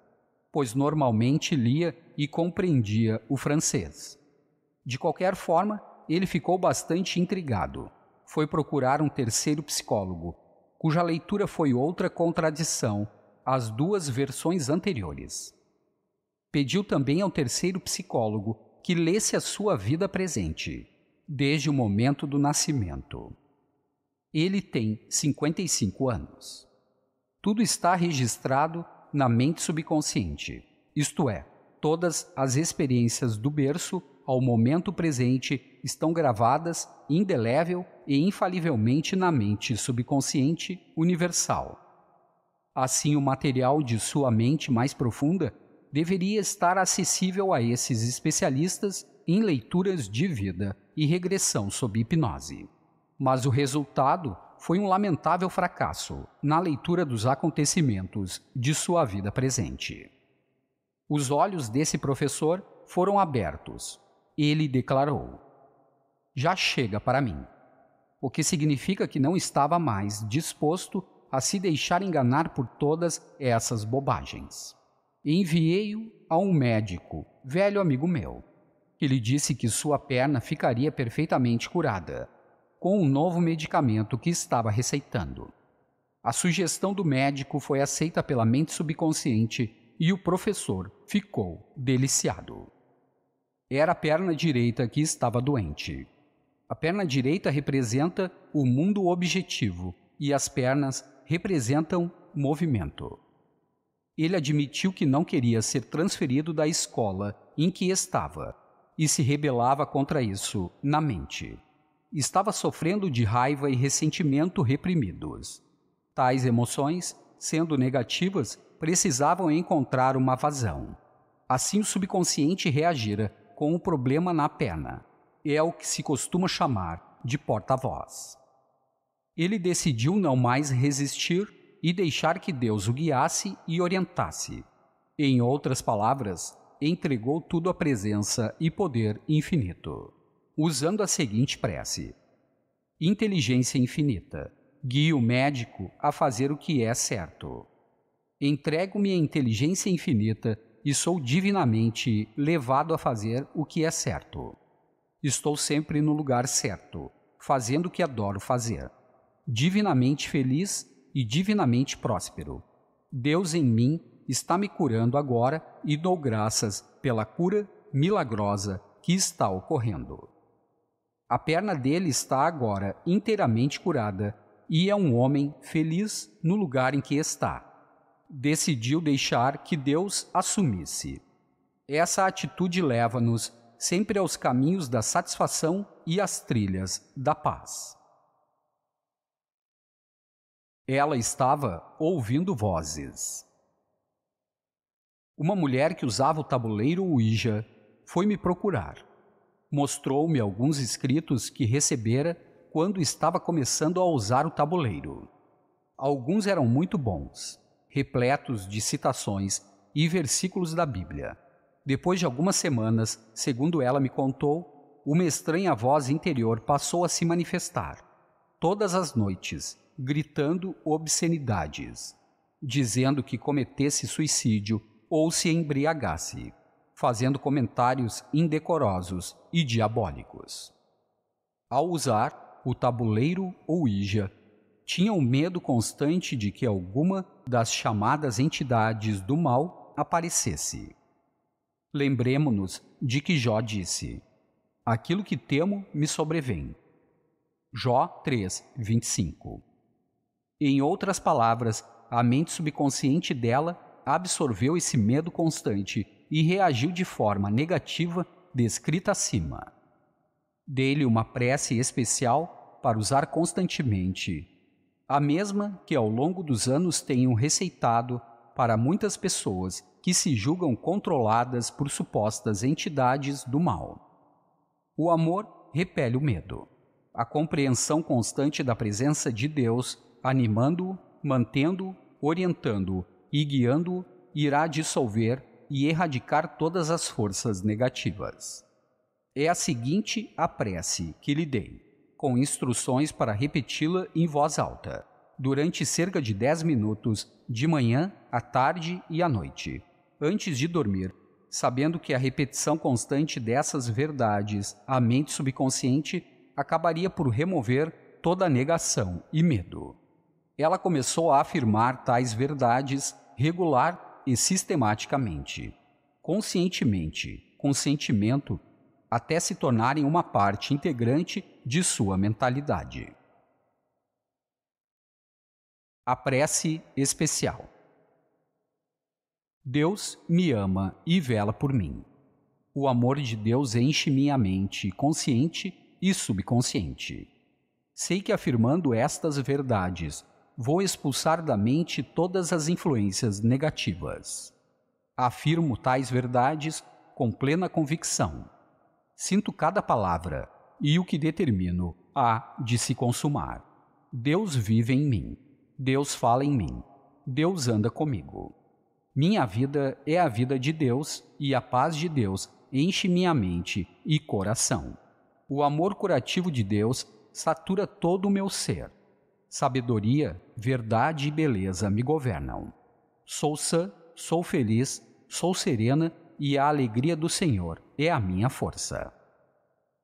pois normalmente lia e compreendia o francês. De qualquer forma, ele ficou bastante intrigado foi procurar um terceiro psicólogo, cuja leitura foi outra contradição às duas versões anteriores. Pediu também ao terceiro psicólogo que lesse a sua vida presente, desde o momento do nascimento. Ele tem 55 anos. Tudo está registrado na mente subconsciente, isto é, todas as experiências do berço ao momento presente estão gravadas indelével e infalivelmente na mente subconsciente universal. Assim, o material de sua mente mais profunda deveria estar acessível a esses especialistas em leituras de vida e regressão sob hipnose. Mas o resultado foi um lamentável fracasso na leitura dos acontecimentos de sua vida presente. Os olhos desse professor foram abertos ele declarou: Já chega para mim. O que significa que não estava mais disposto a se deixar enganar por todas essas bobagens. Enviei-o a um médico, velho amigo meu. Ele disse que sua perna ficaria perfeitamente curada, com um novo medicamento que estava receitando. A sugestão do médico foi aceita pela mente subconsciente e o professor ficou deliciado. Era a perna direita que estava doente. A perna direita representa o mundo objetivo e as pernas representam movimento. Ele admitiu que não queria ser transferido da escola em que estava e se rebelava contra isso na mente. Estava sofrendo de raiva e ressentimento reprimidos. Tais emoções, sendo negativas, precisavam encontrar uma vazão. Assim o subconsciente reagira com o problema na perna. É o que se costuma chamar de porta-voz. Ele decidiu não mais resistir e deixar que Deus o guiasse e orientasse. Em outras palavras, entregou tudo à presença e poder infinito, usando a seguinte prece: Inteligência infinita, guia o médico a fazer o que é certo. Entrego-me à inteligência infinita e sou divinamente levado a fazer o que é certo. Estou sempre no lugar certo, fazendo o que adoro fazer. Divinamente feliz e divinamente próspero. Deus em mim está me curando agora e dou graças pela cura milagrosa que está ocorrendo. A perna dele está agora inteiramente curada e é um homem feliz no lugar em que está decidiu deixar que Deus assumisse. Essa atitude leva-nos sempre aos caminhos da satisfação e às trilhas da paz. Ela estava ouvindo vozes. Uma mulher que usava o tabuleiro Ouija foi me procurar. Mostrou-me alguns escritos que recebera quando estava começando a usar o tabuleiro. Alguns eram muito bons, repletos de citações e versículos da Bíblia. Depois de algumas semanas, segundo ela me contou, uma estranha voz interior passou a se manifestar, todas as noites, gritando obscenidades, dizendo que cometesse suicídio ou se embriagasse, fazendo comentários indecorosos e diabólicos. Ao usar o tabuleiro ou Ija, tinha o medo constante de que alguma das chamadas entidades do mal aparecesse. Lembremos-nos de que Jó disse: Aquilo que temo me sobrevém. Jó 3, 25. Em outras palavras, a mente subconsciente dela absorveu esse medo constante e reagiu de forma negativa descrita acima. Dei-lhe uma prece especial para usar constantemente a mesma que ao longo dos anos tenham receitado para muitas pessoas que se julgam controladas por supostas entidades do mal. O amor repele o medo. A compreensão constante da presença de Deus, animando-o, mantendo-o, orientando-o e guiando-o, irá dissolver e erradicar todas as forças negativas. É a seguinte a prece que lhe dei com instruções para repeti-la em voz alta, durante cerca de 10 minutos, de manhã, à tarde e à noite, antes de dormir, sabendo que a repetição constante dessas verdades à mente subconsciente acabaria por remover toda negação e medo. Ela começou a afirmar tais verdades regular e sistematicamente, conscientemente, com sentimento até se tornarem uma parte integrante de sua mentalidade. A prece especial. Deus me ama e vela por mim. O amor de Deus enche minha mente consciente e subconsciente. Sei que afirmando estas verdades, vou expulsar da mente todas as influências negativas. Afirmo tais verdades com plena convicção Sinto cada palavra e o que determino há de se consumar. Deus vive em mim. Deus fala em mim. Deus anda comigo. Minha vida é a vida de Deus e a paz de Deus enche minha mente e coração. O amor curativo de Deus satura todo o meu ser. Sabedoria, verdade e beleza me governam. Sou sã, sou feliz, sou serena e a alegria do Senhor é a minha força.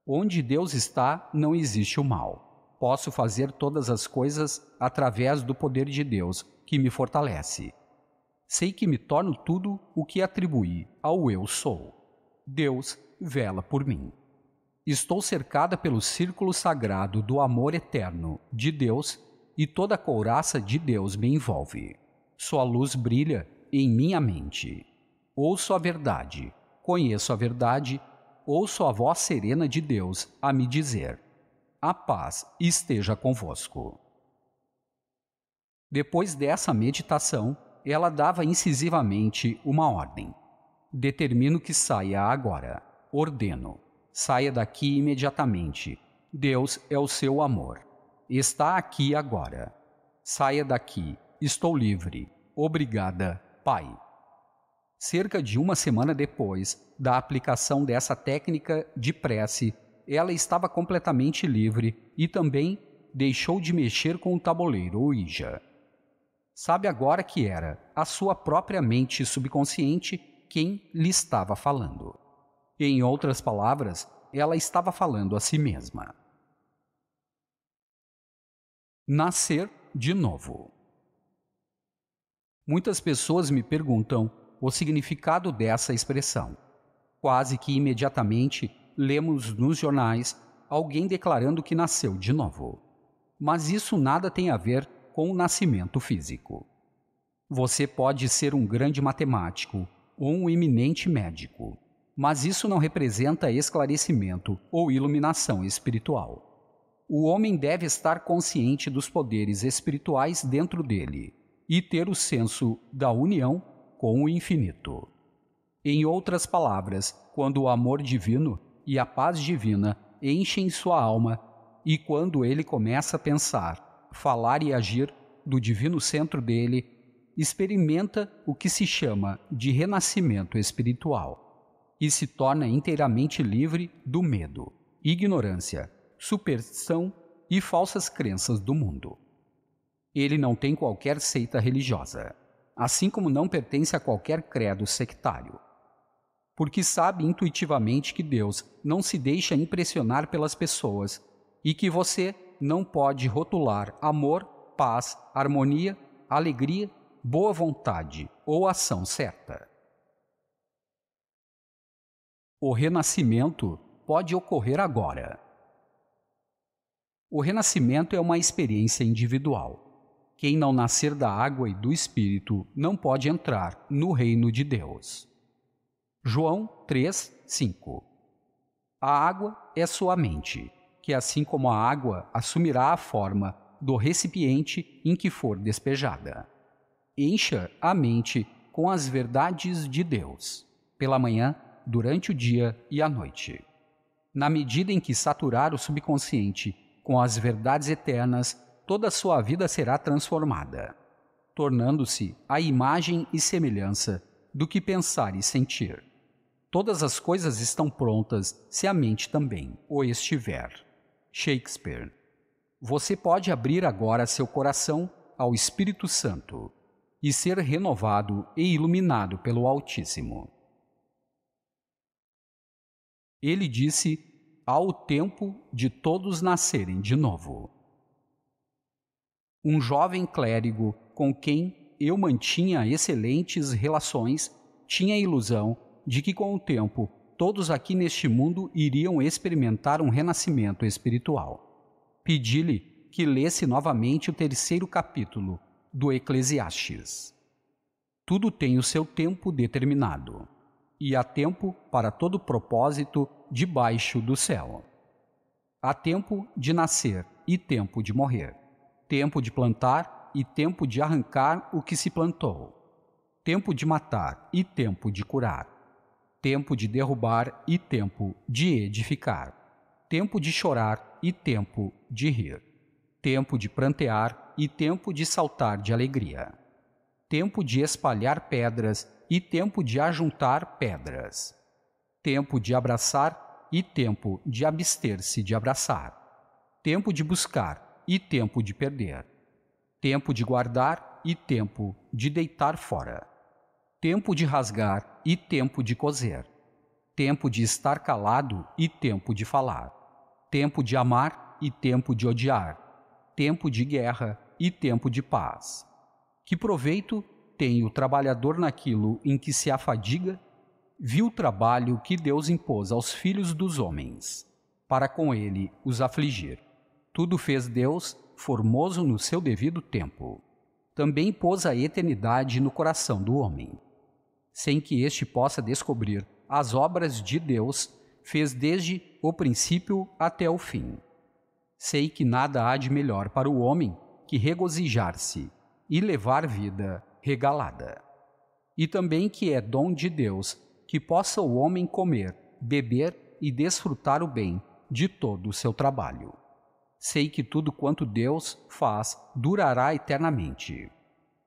Onde Deus está, não existe o mal. Posso fazer todas as coisas através do poder de Deus que me fortalece. Sei que me torno tudo o que atribuí ao eu sou. Deus vela por mim. Estou cercada pelo círculo sagrado do amor eterno de Deus e toda a couraça de Deus me envolve. Sua luz brilha em minha mente Ouço a verdade, conheço a verdade, ouço a voz serena de Deus a me dizer: A paz esteja convosco. Depois dessa meditação, ela dava incisivamente uma ordem: Determino que saia agora. Ordeno: saia daqui imediatamente. Deus é o seu amor. Está aqui agora. Saia daqui. Estou livre. Obrigada, Pai. Cerca de uma semana depois da aplicação dessa técnica de prece, ela estava completamente livre e também deixou de mexer com o tabuleiro Ouija. Sabe agora que era a sua própria mente subconsciente quem lhe estava falando. Em outras palavras, ela estava falando a si mesma. Nascer de novo. Muitas pessoas me perguntam o significado dessa expressão. Quase que imediatamente lemos nos jornais alguém declarando que nasceu de novo. Mas isso nada tem a ver com o nascimento físico. Você pode ser um grande matemático ou um eminente médico, mas isso não representa esclarecimento ou iluminação espiritual. O homem deve estar consciente dos poderes espirituais dentro dele e ter o senso da união com o infinito. Em outras palavras, quando o amor divino e a paz divina enchem sua alma e quando ele começa a pensar, falar e agir do divino centro dele, experimenta o que se chama de renascimento espiritual e se torna inteiramente livre do medo, ignorância, superstição e falsas crenças do mundo. Ele não tem qualquer seita religiosa assim como não pertence a qualquer credo sectário. Porque sabe intuitivamente que Deus não se deixa impressionar pelas pessoas e que você não pode rotular amor, paz, harmonia, alegria, boa vontade ou ação certa. O renascimento pode ocorrer agora. O renascimento é uma experiência individual quem não nascer da água e do Espírito não pode entrar no reino de Deus. João 3, 5 A água é sua mente, que assim como a água assumirá a forma do recipiente em que for despejada. Encha a mente com as verdades de Deus, pela manhã, durante o dia e à noite. Na medida em que saturar o subconsciente com as verdades eternas toda a sua vida será transformada, tornando-se a imagem e semelhança do que pensar e sentir. Todas as coisas estão prontas se a mente também o estiver. Shakespeare. Você pode abrir agora seu coração ao Espírito Santo e ser renovado e iluminado pelo Altíssimo. Ele disse: Há o tempo de todos nascerem de novo um jovem clérigo com quem eu mantinha excelentes relações tinha a ilusão de que com o tempo todos aqui neste mundo iriam experimentar um renascimento espiritual. Pedi-lhe que lesse novamente o terceiro capítulo do Eclesiastes. Tudo tem o seu tempo determinado, e há tempo para todo propósito debaixo do céu. Há tempo de nascer e tempo de morrer tempo de plantar e tempo de arrancar o que se plantou, tempo de matar e tempo de curar, tempo de derrubar e tempo de edificar, tempo de chorar e tempo de rir, tempo de prantear e tempo de saltar de alegria, tempo de espalhar pedras e tempo de ajuntar pedras, tempo de abraçar e tempo de abster-se de abraçar, tempo de buscar e tempo de perder, tempo de guardar e tempo de deitar fora, tempo de rasgar e tempo de coser, tempo de estar calado e tempo de falar, tempo de amar e tempo de odiar, tempo de guerra e tempo de paz. Que proveito tem o trabalhador naquilo em que se afadiga? Viu o trabalho que Deus impôs aos filhos dos homens, para com ele os afligir. Tudo fez Deus formoso no seu devido tempo. Também pôs a eternidade no coração do homem. Sem que este possa descobrir as obras de Deus, fez desde o princípio até o fim. Sei que nada há de melhor para o homem que regozijar-se e levar vida regalada. E também que é dom de Deus que possa o homem comer, beber e desfrutar o bem de todo o seu trabalho sei que tudo quanto Deus faz durará eternamente.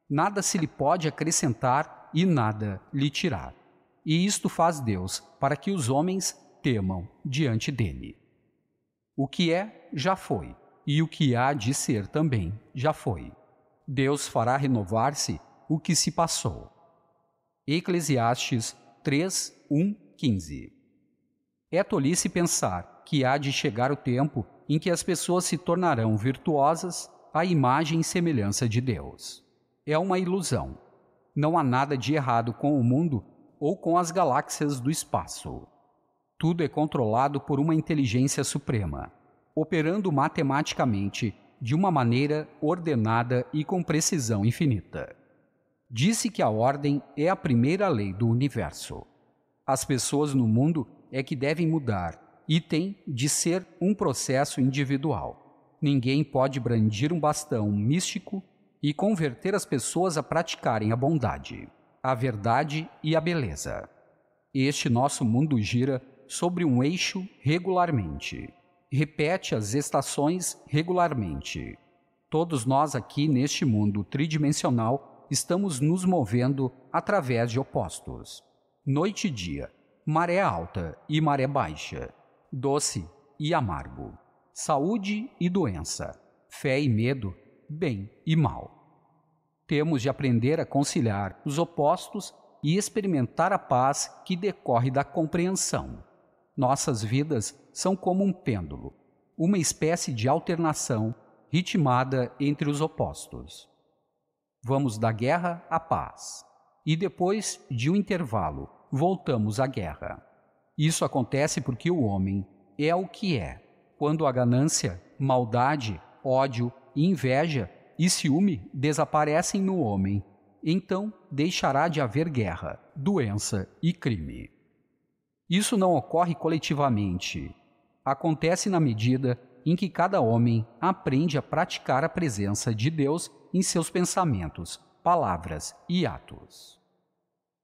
Nada se lhe pode acrescentar e nada lhe tirar. E isto faz Deus para que os homens temam diante dele. O que é, já foi, e o que há de ser também, já foi. Deus fará renovar-se o que se passou. Eclesiastes 3, 1, 15 É tolice pensar que há de chegar o tempo em que as pessoas se tornarão virtuosas à imagem e semelhança de Deus. É uma ilusão. Não há nada de errado com o mundo ou com as galáxias do espaço. Tudo é controlado por uma inteligência suprema, operando matematicamente de uma maneira ordenada e com precisão infinita. Disse que a ordem é a primeira lei do universo. As pessoas no mundo é que devem mudar item de ser um processo individual. Ninguém pode brandir um bastão místico e converter as pessoas a praticarem a bondade, a verdade e a beleza. Este nosso mundo gira sobre um eixo regularmente. Repete as estações regularmente. Todos nós aqui neste mundo tridimensional estamos nos movendo através de opostos. Noite e dia, maré alta e maré baixa, doce e amargo, saúde e doença, fé e medo, bem e mal. Temos de aprender a conciliar os opostos e experimentar a paz que decorre da compreensão. Nossas vidas são como um pêndulo, uma espécie de alternação ritmada entre os opostos. Vamos da guerra à paz e depois de um intervalo voltamos à guerra. Isso acontece porque o homem é o que é. Quando a ganância, maldade, ódio, inveja e ciúme desaparecem no homem, então deixará de haver guerra, doença e crime. Isso não ocorre coletivamente. Acontece na medida em que cada homem aprende a praticar a presença de Deus em seus pensamentos, palavras e atos.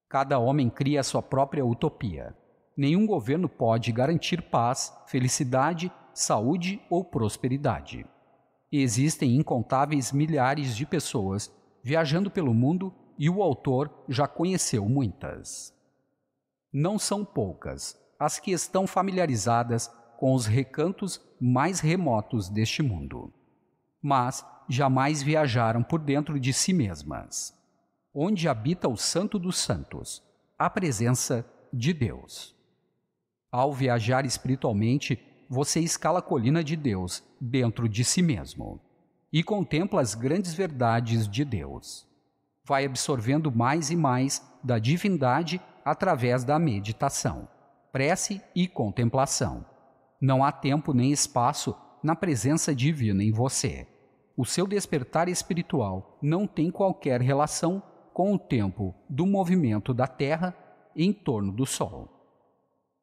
Cada homem cria a sua própria utopia nenhum governo pode garantir paz, felicidade, saúde ou prosperidade. existem incontáveis milhares de pessoas viajando pelo mundo e o autor já conheceu muitas. Não são poucas as que estão familiarizadas com os recantos mais remotos deste mundo, mas jamais viajaram por dentro de si mesmas, onde habita o Santo dos Santos, a presença de Deus. Ao viajar espiritualmente, você escala a colina de Deus dentro de si mesmo e contempla as grandes verdades de Deus. Vai absorvendo mais e mais da divindade através da meditação, prece e contemplação. Não há tempo nem espaço na presença divina em você. O seu despertar espiritual não tem qualquer relação com o tempo do movimento da Terra em torno do Sol.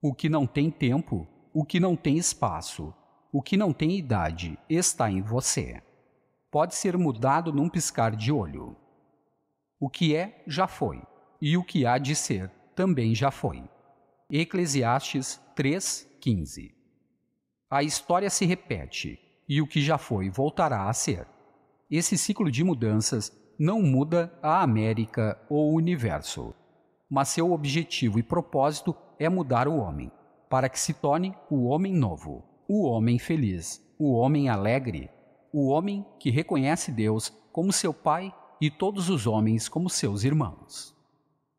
O que não tem tempo, o que não tem espaço, o que não tem idade está em você. Pode ser mudado num piscar de olho. O que é, já foi, e o que há de ser também já foi. Eclesiastes 3,15 A história se repete, e o que já foi voltará a ser. Esse ciclo de mudanças não muda a América ou o universo mas seu objetivo e propósito é mudar o homem, para que se torne o homem novo, o homem feliz, o homem alegre, o homem que reconhece Deus como seu Pai e todos os homens como seus irmãos.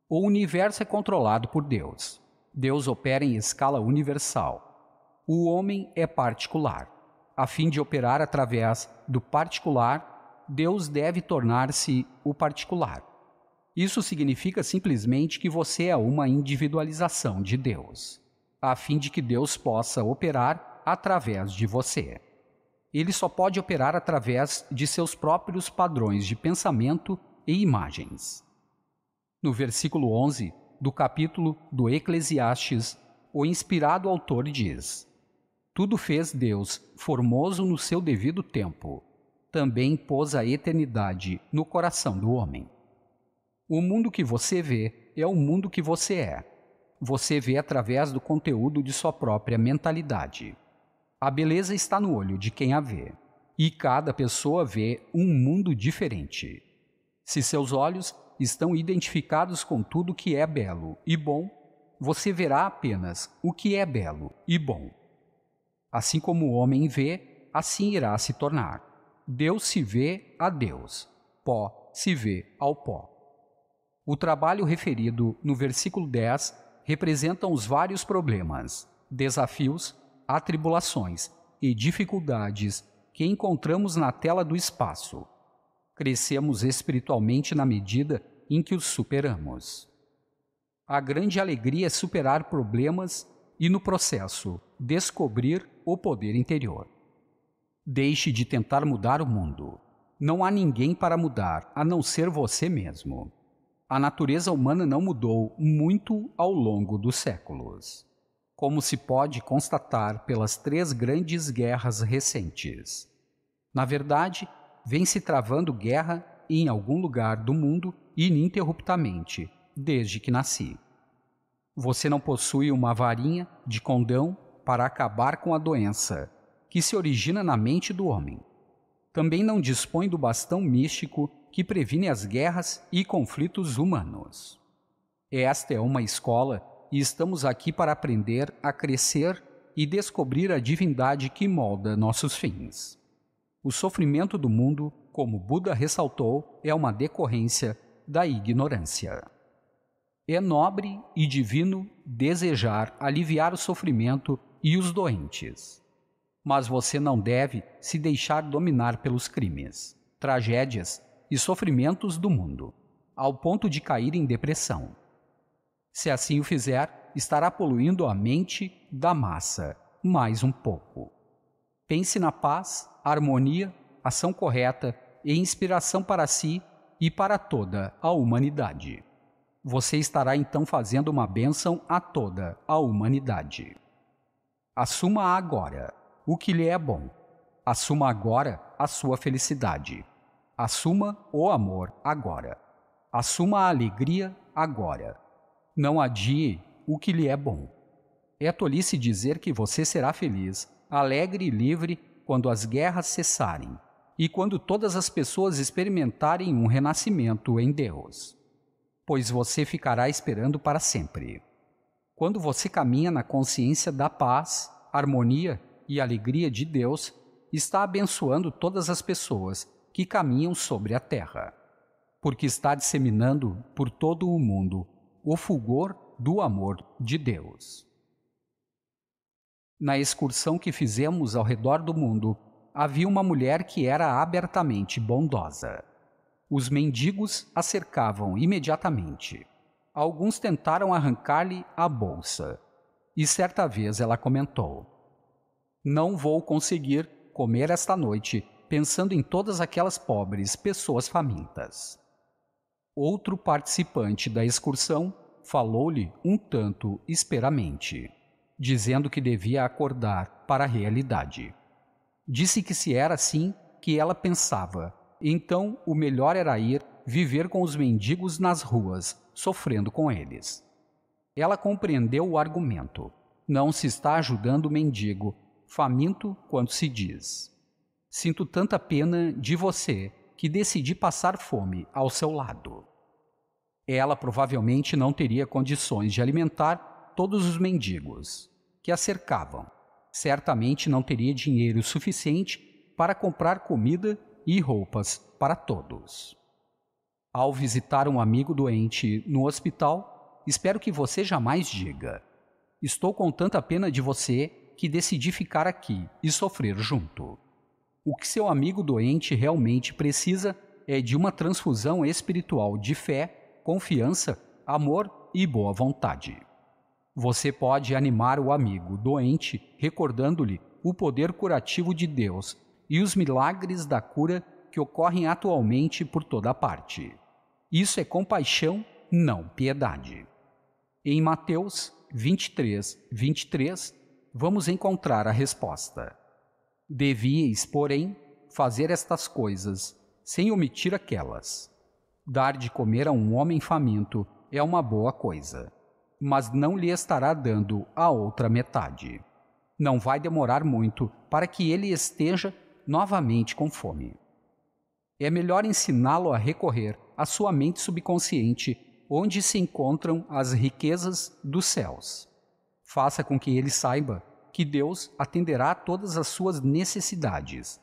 O universo é controlado por Deus. Deus opera em escala universal. O homem é particular. A fim de operar através do particular, Deus deve tornar-se o particular. Isso significa simplesmente que você é uma individualização de Deus, a fim de que Deus possa operar através de você. Ele só pode operar através de seus próprios padrões de pensamento e imagens. No versículo 11 do capítulo do Eclesiastes, o inspirado autor diz: Tudo fez Deus formoso no seu devido tempo, também pôs a eternidade no coração do homem. O mundo que você vê é o mundo que você é. Você vê através do conteúdo de sua própria mentalidade. A beleza está no olho de quem a vê, e cada pessoa vê um mundo diferente. Se seus olhos estão identificados com tudo que é belo e bom, você verá apenas o que é belo e bom. Assim como o homem vê, assim irá se tornar. Deus se vê a Deus, pó se vê ao pó. O trabalho referido no versículo 10 representa os vários problemas, desafios, atribulações e dificuldades que encontramos na tela do espaço. Crescemos espiritualmente na medida em que os superamos. A grande alegria é superar problemas e, no processo, descobrir o poder interior. Deixe de tentar mudar o mundo. Não há ninguém para mudar a não ser você mesmo a natureza humana não mudou muito ao longo dos séculos, como se pode constatar pelas três grandes guerras recentes. Na verdade, vem se travando guerra em algum lugar do mundo ininterruptamente, desde que nasci. Você não possui uma varinha de condão para acabar com a doença, que se origina na mente do homem. Também não dispõe do bastão místico que previne as guerras e conflitos humanos. Esta é uma escola e estamos aqui para aprender a crescer e descobrir a divindade que molda nossos fins. O sofrimento do mundo, como Buda ressaltou, é uma decorrência da ignorância. É nobre e divino desejar aliviar o sofrimento e os doentes. Mas você não deve se deixar dominar pelos crimes, tragédias e sofrimentos do mundo, ao ponto de cair em depressão. Se assim o fizer, estará poluindo a mente da massa mais um pouco. Pense na paz, harmonia, ação correta e inspiração para si e para toda a humanidade. Você estará então fazendo uma bênção a toda a humanidade. Assuma agora o que lhe é bom. Assuma agora a sua felicidade. Assuma o amor agora. Assuma a alegria agora. Não adie o que lhe é bom. É tolice dizer que você será feliz, alegre e livre quando as guerras cessarem e quando todas as pessoas experimentarem um renascimento em Deus. Pois você ficará esperando para sempre. Quando você caminha na consciência da paz, harmonia e alegria de Deus, está abençoando todas as pessoas que caminham sobre a terra, porque está disseminando por todo o mundo o fulgor do amor de Deus. Na excursão que fizemos ao redor do mundo, havia uma mulher que era abertamente bondosa. Os mendigos a cercavam imediatamente. Alguns tentaram arrancar-lhe a bolsa. E certa vez ela comentou: Não vou conseguir comer esta noite pensando em todas aquelas pobres pessoas famintas. Outro participante da excursão falou-lhe um tanto esperamente, dizendo que devia acordar para a realidade. Disse que se era assim que ela pensava, então o melhor era ir viver com os mendigos nas ruas, sofrendo com eles. Ela compreendeu o argumento. Não se está ajudando o mendigo, faminto quanto se diz. Sinto tanta pena de você que decidi passar fome ao seu lado. Ela provavelmente não teria condições de alimentar todos os mendigos que a cercavam. Certamente não teria dinheiro suficiente para comprar comida e roupas para todos. Ao visitar um amigo doente no hospital, espero que você jamais diga: Estou com tanta pena de você que decidi ficar aqui e sofrer junto. O que seu amigo doente realmente precisa é de uma transfusão espiritual de fé, confiança, amor e boa vontade. Você pode animar o amigo doente recordando-lhe o poder curativo de Deus e os milagres da cura que ocorrem atualmente por toda parte. Isso é compaixão, não piedade. Em Mateus 23, 23, vamos encontrar a resposta. Devíeis, porém, fazer estas coisas, sem omitir aquelas. Dar de comer a um homem faminto é uma boa coisa, mas não lhe estará dando a outra metade. Não vai demorar muito para que ele esteja novamente com fome. É melhor ensiná-lo a recorrer à sua mente subconsciente, onde se encontram as riquezas dos céus. Faça com que ele saiba que Deus atenderá a todas as suas necessidades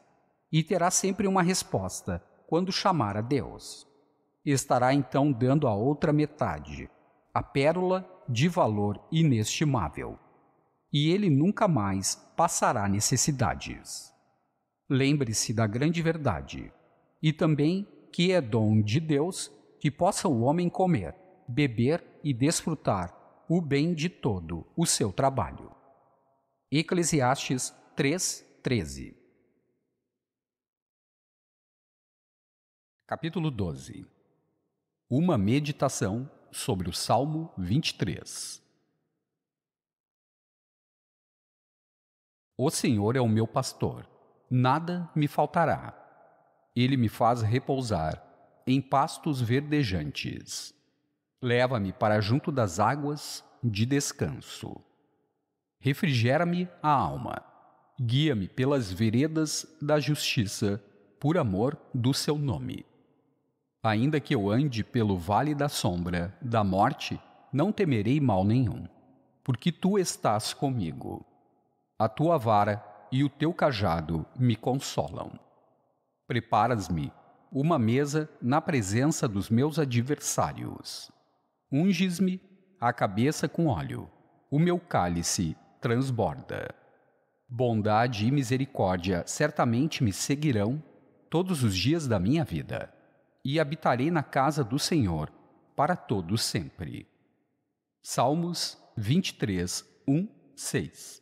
e terá sempre uma resposta quando chamar a Deus. Estará então dando a outra metade, a pérola de valor inestimável. E ele nunca mais passará necessidades. Lembre-se da grande verdade, e também que é dom de Deus que possa o homem comer, beber e desfrutar o bem de todo o seu trabalho. Eclesiastes 3:13. Capítulo 12. Uma meditação sobre o Salmo 23. O Senhor é o meu pastor, nada me faltará. Ele me faz repousar em pastos verdejantes. Leva-me para junto das águas de descanso. Refrigera-me a alma. Guia-me pelas veredas da justiça, por amor do seu nome. Ainda que eu ande pelo vale da sombra, da morte, não temerei mal nenhum, porque tu estás comigo. A tua vara e o teu cajado me consolam. Preparas-me uma mesa na presença dos meus adversários. Unges-me a cabeça com óleo, o meu cálice transborda. Bondade e misericórdia certamente me seguirão todos os dias da minha vida, e habitarei na casa do Senhor para todo sempre. Salmos 23, 1, 6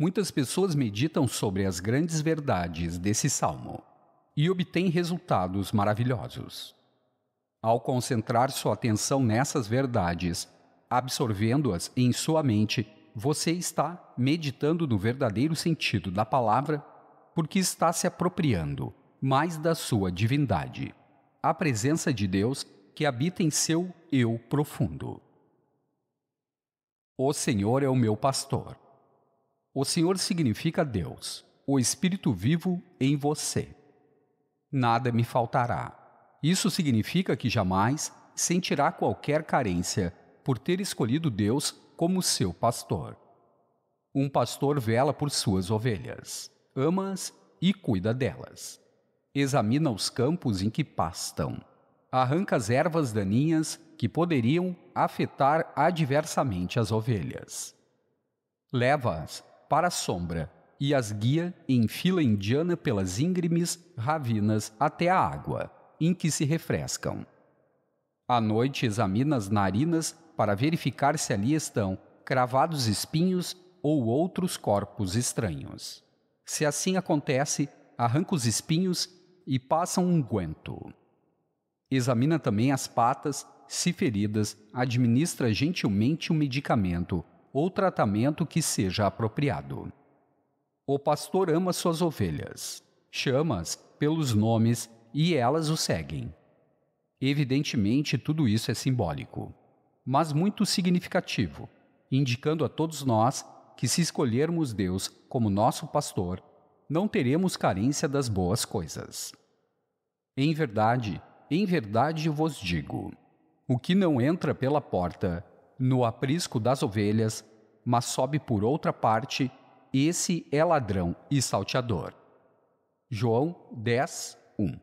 Muitas pessoas meditam sobre as grandes verdades desse salmo e obtêm resultados maravilhosos. Ao concentrar sua atenção nessas verdades, absorvendo-as em sua mente, você está meditando no verdadeiro sentido da palavra, porque está se apropriando mais da sua divindade, a presença de Deus que habita em seu eu profundo. O Senhor é o meu pastor. O Senhor significa Deus, o Espírito vivo em você. Nada me faltará. Isso significa que jamais sentirá qualquer carência por ter escolhido Deus como seu pastor. Um pastor vela por suas ovelhas, ama-as e cuida delas. Examina os campos em que pastam. Arranca as ervas daninhas que poderiam afetar adversamente as ovelhas. Leva-as para a sombra e as guia em fila indiana pelas íngremes ravinas até a água, em que se refrescam. À noite examina as narinas para verificar se ali estão cravados espinhos ou outros corpos estranhos. Se assim acontece, arranca os espinhos e passa um unguento. Examina também as patas, se feridas, administra gentilmente um medicamento ou tratamento que seja apropriado. O pastor ama suas ovelhas, chama-as pelos nomes e elas o seguem. Evidentemente, tudo isso é simbólico mas muito significativo, indicando a todos nós que, se escolhermos Deus como nosso pastor, não teremos carência das boas coisas. Em verdade, em verdade vos digo: o que não entra pela porta, no aprisco das ovelhas, mas sobe por outra parte, esse é ladrão e salteador. João 10, 1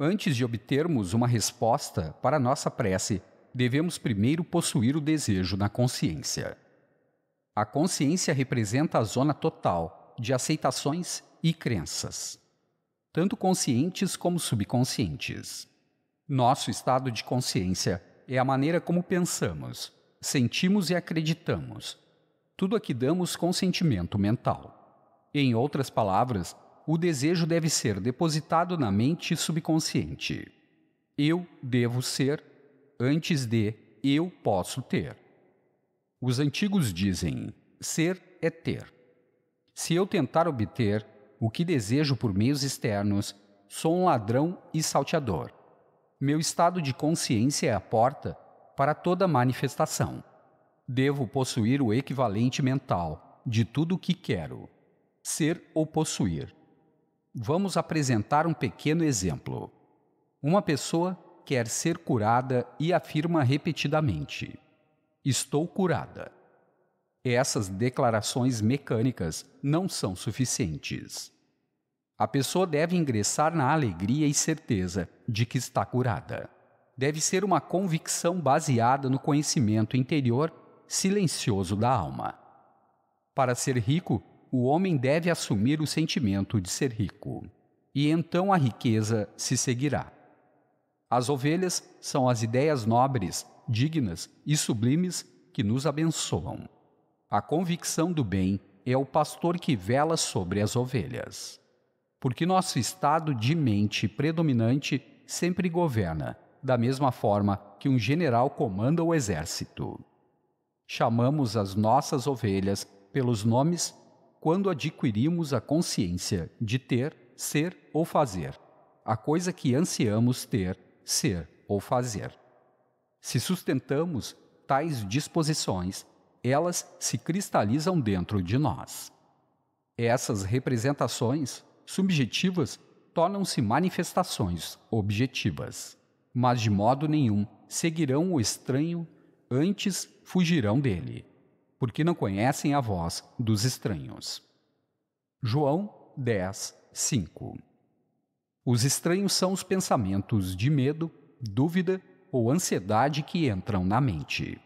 Antes de obtermos uma resposta para nossa prece, devemos primeiro possuir o desejo na consciência. A consciência representa a zona total de aceitações e crenças, tanto conscientes como subconscientes. Nosso estado de consciência é a maneira como pensamos, sentimos e acreditamos, tudo a que damos consentimento mental. Em outras palavras, o desejo deve ser depositado na mente subconsciente. Eu devo ser antes de eu posso ter. Os antigos dizem: ser é ter. Se eu tentar obter o que desejo por meios externos, sou um ladrão e salteador. Meu estado de consciência é a porta para toda manifestação. Devo possuir o equivalente mental de tudo o que quero, ser ou possuir. Vamos apresentar um pequeno exemplo. Uma pessoa quer ser curada e afirma repetidamente: Estou curada. Essas declarações mecânicas não são suficientes. A pessoa deve ingressar na alegria e certeza de que está curada. Deve ser uma convicção baseada no conhecimento interior silencioso da alma. Para ser rico, o homem deve assumir o sentimento de ser rico, e então a riqueza se seguirá. As ovelhas são as ideias nobres, dignas e sublimes que nos abençoam. A convicção do bem é o pastor que vela sobre as ovelhas. Porque nosso estado de mente predominante sempre governa, da mesma forma que um general comanda o exército. Chamamos as nossas ovelhas pelos nomes quando adquirimos a consciência de ter, ser ou fazer, a coisa que ansiamos ter ser ou fazer. Se sustentamos tais disposições, elas se cristalizam dentro de nós. Essas representações subjetivas tornam-se manifestações objetivas, mas de modo nenhum seguirão o estranho, antes fugirão dele, porque não conhecem a voz dos estranhos. João 10, 5 os estranhos são os pensamentos de medo, dúvida ou ansiedade que entram na mente.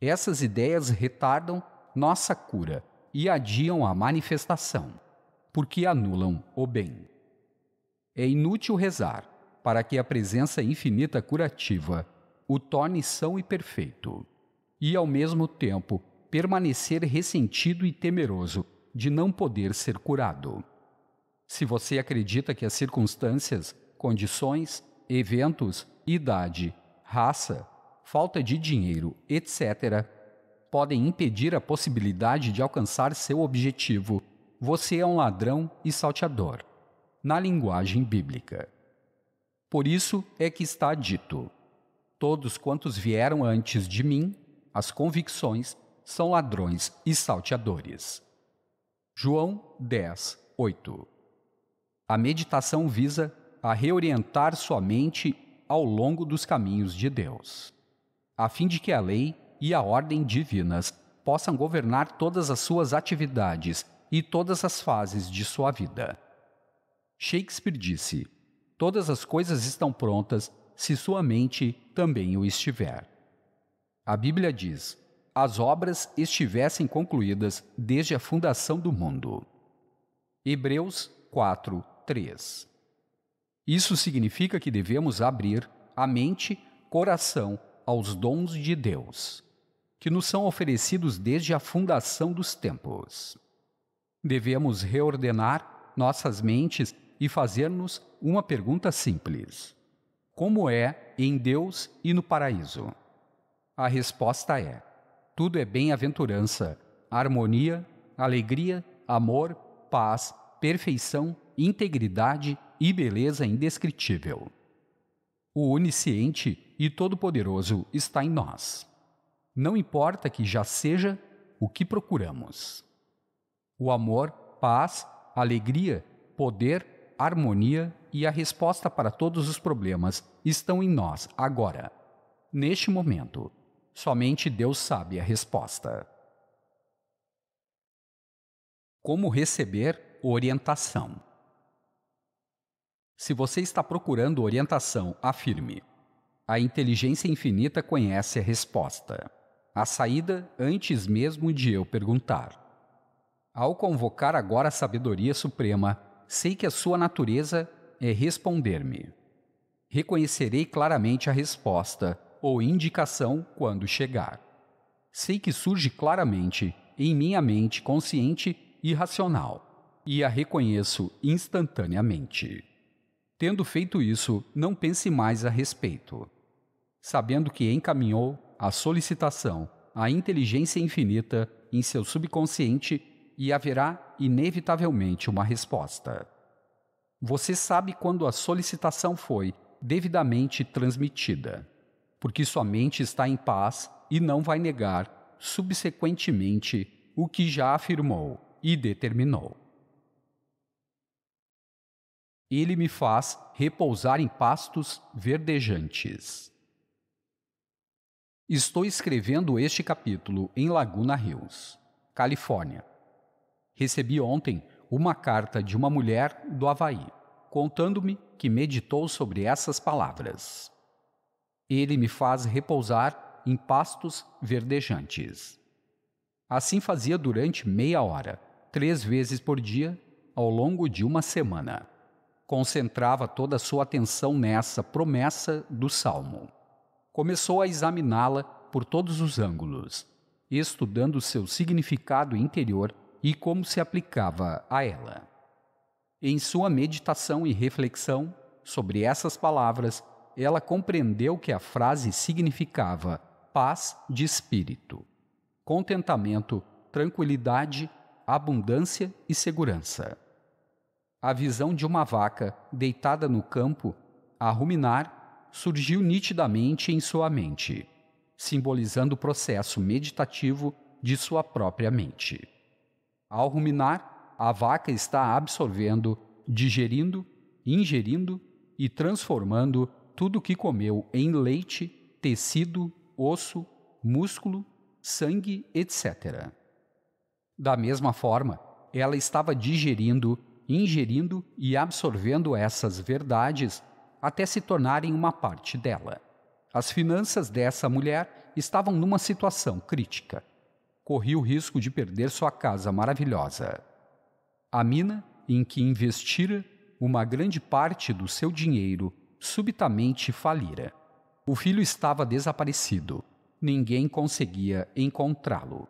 Essas ideias retardam nossa cura e adiam a manifestação, porque anulam o bem. É inútil rezar para que a presença infinita curativa o torne são e perfeito, e ao mesmo tempo permanecer ressentido e temeroso de não poder ser curado. Se você acredita que as circunstâncias, condições, eventos, idade, raça, falta de dinheiro, etc., podem impedir a possibilidade de alcançar seu objetivo, você é um ladrão e salteador, na linguagem bíblica. Por isso é que está dito: Todos quantos vieram antes de mim, as convicções, são ladrões e salteadores. João 10, 8 a meditação visa a reorientar sua mente ao longo dos caminhos de Deus, a fim de que a lei e a ordem divinas possam governar todas as suas atividades e todas as fases de sua vida. Shakespeare disse: Todas as coisas estão prontas se sua mente também o estiver. A Bíblia diz: As obras estivessem concluídas desde a fundação do mundo. Hebreus 4, 3. Isso significa que devemos abrir a mente, coração aos dons de Deus, que nos são oferecidos desde a fundação dos tempos. Devemos reordenar nossas mentes e fazer-nos uma pergunta simples: Como é em Deus e no paraíso? A resposta é: tudo é bem-aventurança, harmonia, alegria, amor, paz, perfeição integridade e beleza indescritível. O onisciente e todo-poderoso está em nós. Não importa que já seja o que procuramos. O amor, paz, alegria, poder, harmonia e a resposta para todos os problemas estão em nós agora, neste momento. Somente Deus sabe a resposta. Como receber orientação? Se você está procurando orientação, afirme. A inteligência infinita conhece a resposta, a saída antes mesmo de eu perguntar. Ao convocar agora a sabedoria suprema, sei que a sua natureza é responder-me. Reconhecerei claramente a resposta ou indicação quando chegar. Sei que surge claramente em minha mente consciente e racional, e a reconheço instantaneamente. Tendo feito isso, não pense mais a respeito. Sabendo que encaminhou a solicitação à inteligência infinita em seu subconsciente e haverá inevitavelmente uma resposta. Você sabe quando a solicitação foi devidamente transmitida, porque sua mente está em paz e não vai negar, subsequentemente, o que já afirmou e determinou. Ele me faz repousar em pastos verdejantes. Estou escrevendo este capítulo em Laguna Hills, Califórnia. Recebi ontem uma carta de uma mulher do Havaí, contando-me que meditou sobre essas palavras. Ele me faz repousar em pastos verdejantes. Assim fazia durante meia hora, três vezes por dia, ao longo de uma semana concentrava toda a sua atenção nessa promessa do Salmo. Começou a examiná-la por todos os ângulos, estudando seu significado interior e como se aplicava a ela. Em sua meditação e reflexão sobre essas palavras, ela compreendeu que a frase significava paz de espírito, contentamento, tranquilidade, abundância e segurança. A visão de uma vaca deitada no campo, a ruminar, surgiu nitidamente em sua mente, simbolizando o processo meditativo de sua própria mente. Ao ruminar, a vaca está absorvendo, digerindo, ingerindo e transformando tudo o que comeu em leite, tecido, osso, músculo, sangue, etc. Da mesma forma, ela estava digerindo ingerindo e absorvendo essas verdades até se tornarem uma parte dela. As finanças dessa mulher estavam numa situação crítica. Corria o risco de perder sua casa maravilhosa. A mina em que investira uma grande parte do seu dinheiro subitamente falira. O filho estava desaparecido. Ninguém conseguia encontrá-lo.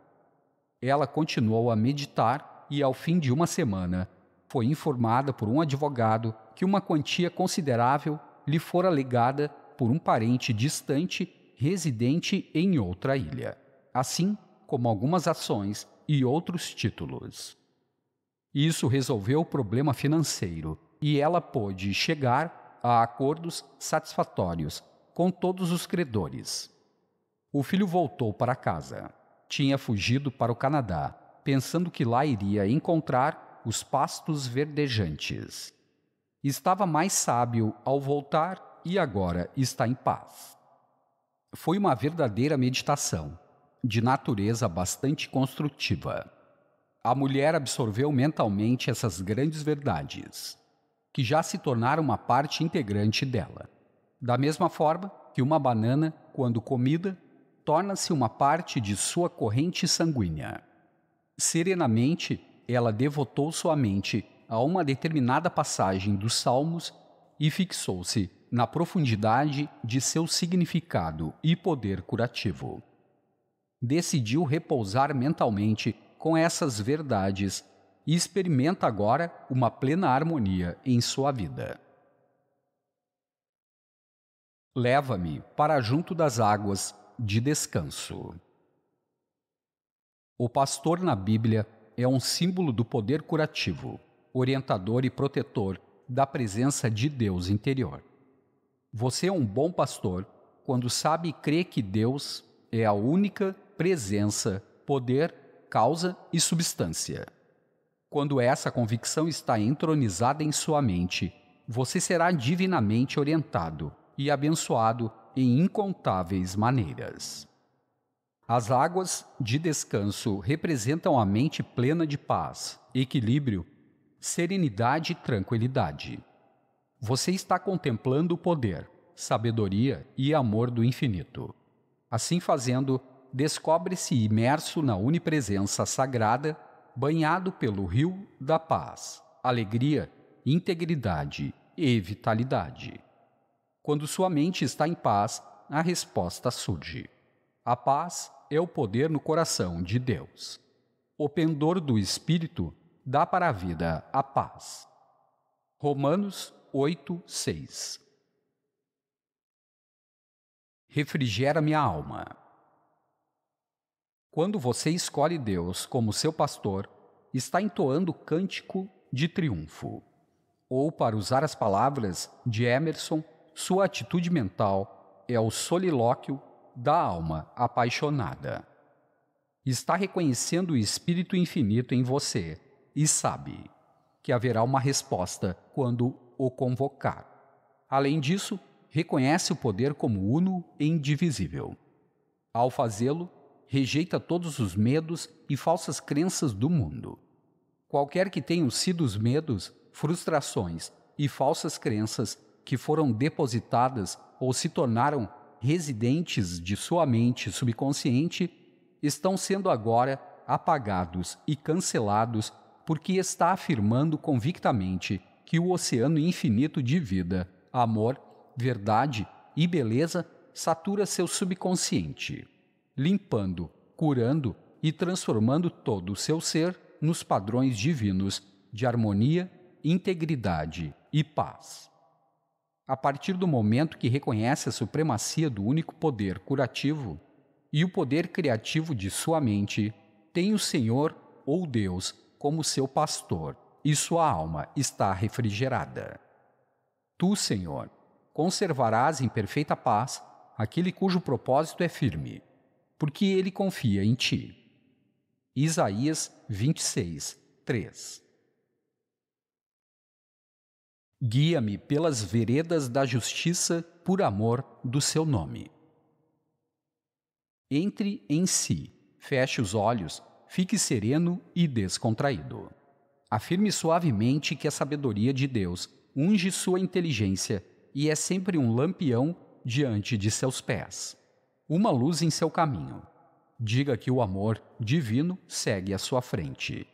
Ela continuou a meditar e, ao fim de uma semana, foi informada por um advogado que uma quantia considerável lhe fora legada por um parente distante residente em outra ilha, assim como algumas ações e outros títulos. Isso resolveu o problema financeiro e ela pôde chegar a acordos satisfatórios com todos os credores. O filho voltou para casa. Tinha fugido para o Canadá, pensando que lá iria encontrar os pastos verdejantes. Estava mais sábio ao voltar e agora está em paz. Foi uma verdadeira meditação, de natureza bastante construtiva. A mulher absorveu mentalmente essas grandes verdades, que já se tornaram uma parte integrante dela. Da mesma forma que uma banana, quando comida, torna-se uma parte de sua corrente sanguínea. Serenamente, ela devotou sua mente a uma determinada passagem dos Salmos e fixou-se na profundidade de seu significado e poder curativo. Decidiu repousar mentalmente com essas verdades e experimenta agora uma plena harmonia em sua vida. Leva-me para junto das águas de descanso. O pastor na Bíblia é um símbolo do poder curativo, orientador e protetor da presença de Deus interior. Você é um bom pastor quando sabe e crê que Deus é a única presença, poder, causa e substância. Quando essa convicção está entronizada em sua mente, você será divinamente orientado e abençoado em incontáveis maneiras. As águas de descanso representam a mente plena de paz, equilíbrio, serenidade e tranquilidade. Você está contemplando o poder, sabedoria e amor do infinito. Assim fazendo, descobre-se imerso na unipresença sagrada, banhado pelo rio da paz, alegria, integridade e vitalidade. Quando sua mente está em paz, a resposta surge. A paz é o poder no coração de Deus. O pendor do Espírito dá para a vida a paz. Romanos 8, 6 Refrigera minha alma. Quando você escolhe Deus como seu pastor, está entoando cântico de triunfo. Ou, para usar as palavras de Emerson, sua atitude mental é o solilóquio da alma apaixonada. Está reconhecendo o Espírito Infinito em você e sabe que haverá uma resposta quando o convocar. Além disso, reconhece o poder como uno e indivisível. Ao fazê-lo, rejeita todos os medos e falsas crenças do mundo. Qualquer que tenham sido os medos, frustrações e falsas crenças que foram depositadas ou se tornaram residentes de sua mente subconsciente estão sendo agora apagados e cancelados porque está afirmando convictamente que o oceano infinito de vida, amor, verdade e beleza satura seu subconsciente, limpando, curando e transformando todo o seu ser nos padrões divinos de harmonia, integridade e paz. A partir do momento que reconhece a supremacia do único poder curativo e o poder criativo de sua mente, tem o Senhor ou Deus como seu pastor e sua alma está refrigerada. Tu, Senhor, conservarás em perfeita paz aquele cujo propósito é firme, porque ele confia em ti. Isaías 26, 3 Guia-me pelas veredas da justiça por amor do seu nome. Entre em si, feche os olhos, fique sereno e descontraído. Afirme suavemente que a sabedoria de Deus unge sua inteligência e é sempre um lampião diante de seus pés, uma luz em seu caminho. Diga que o amor divino segue à sua frente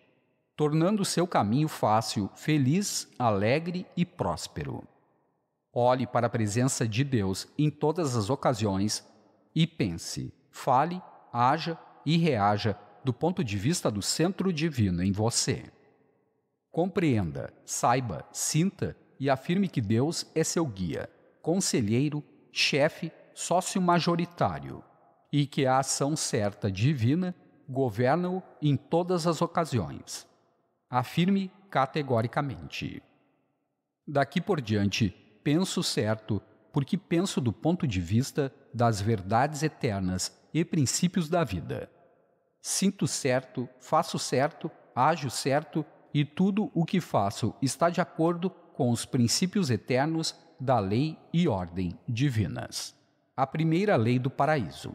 tornando seu caminho fácil, feliz, alegre e próspero. Olhe para a presença de Deus em todas as ocasiões e pense, fale, haja e reaja do ponto de vista do centro divino em você. Compreenda, saiba, sinta e afirme que Deus é seu guia, conselheiro, chefe, sócio majoritário e que a ação certa divina governa-o em todas as ocasiões. Afirme categoricamente. Daqui por diante, penso certo, porque penso do ponto de vista das verdades eternas e princípios da vida. Sinto certo, faço certo, ajo certo e tudo o que faço está de acordo com os princípios eternos da lei e ordem divinas. A primeira lei do paraíso.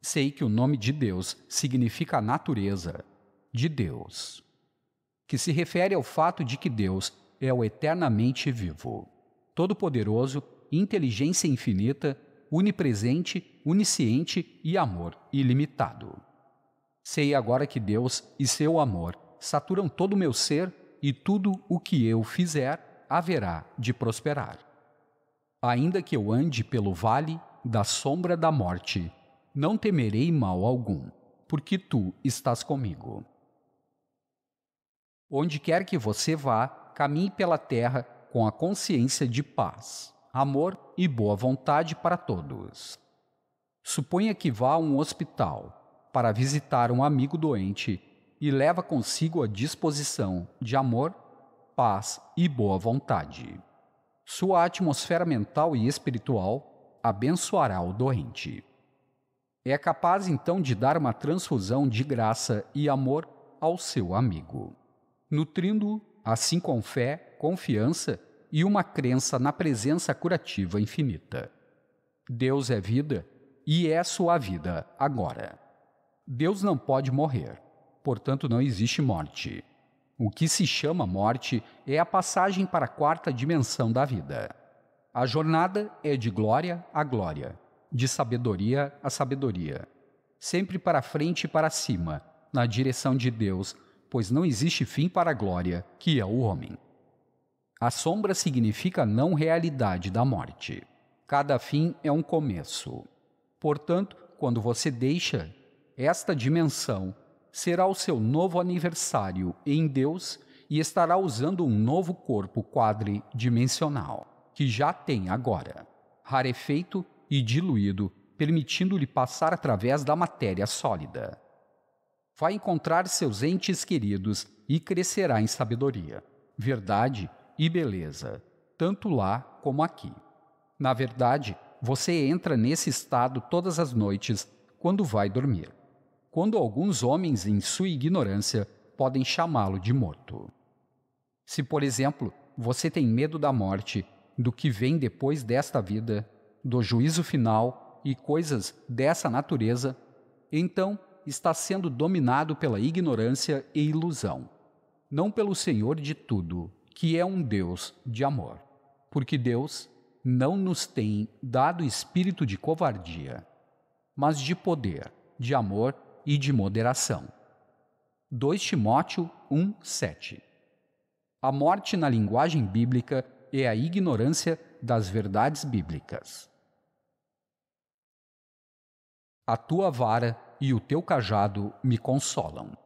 Sei que o nome de Deus significa a natureza de Deus que se refere ao fato de que Deus é o eternamente vivo, todo-poderoso, inteligência infinita, unipresente, onisciente e amor ilimitado. Sei agora que Deus e seu amor saturam todo o meu ser e tudo o que eu fizer haverá de prosperar. Ainda que eu ande pelo vale da sombra da morte, não temerei mal algum, porque tu estás comigo. Onde quer que você vá, caminhe pela terra com a consciência de paz, amor e boa vontade para todos. Suponha que vá a um hospital para visitar um amigo doente e leva consigo a disposição de amor, paz e boa vontade. Sua atmosfera mental e espiritual abençoará o doente. É capaz então de dar uma transfusão de graça e amor ao seu amigo nutrindo-o assim com fé, confiança e uma crença na presença curativa infinita. Deus é vida e é sua vida agora. Deus não pode morrer, portanto, não existe morte. O que se chama morte é a passagem para a quarta dimensão da vida. A jornada é de glória a glória, de sabedoria a sabedoria, sempre para frente e para cima, na direção de Deus pois não existe fim para a glória, que é o homem. A sombra significa não realidade da morte. Cada fim é um começo. Portanto, quando você deixa esta dimensão, será o seu novo aniversário em Deus e estará usando um novo corpo quadridimensional, que já tem agora, rarefeito e diluído, permitindo-lhe passar através da matéria sólida vai encontrar seus entes queridos e crescerá em sabedoria, verdade e beleza, tanto lá como aqui. Na verdade, você entra nesse estado todas as noites quando vai dormir, quando alguns homens, em sua ignorância, podem chamá-lo de morto. Se, por exemplo, você tem medo da morte, do que vem depois desta vida, do juízo final e coisas dessa natureza, então está sendo dominado pela ignorância e ilusão, não pelo Senhor de tudo, que é um Deus de amor. Porque Deus não nos tem dado espírito de covardia, mas de poder, de amor e de moderação. 2 Timóteo 1:7. A morte na linguagem bíblica é a ignorância das verdades bíblicas. A tua vara e o teu cajado me consolam.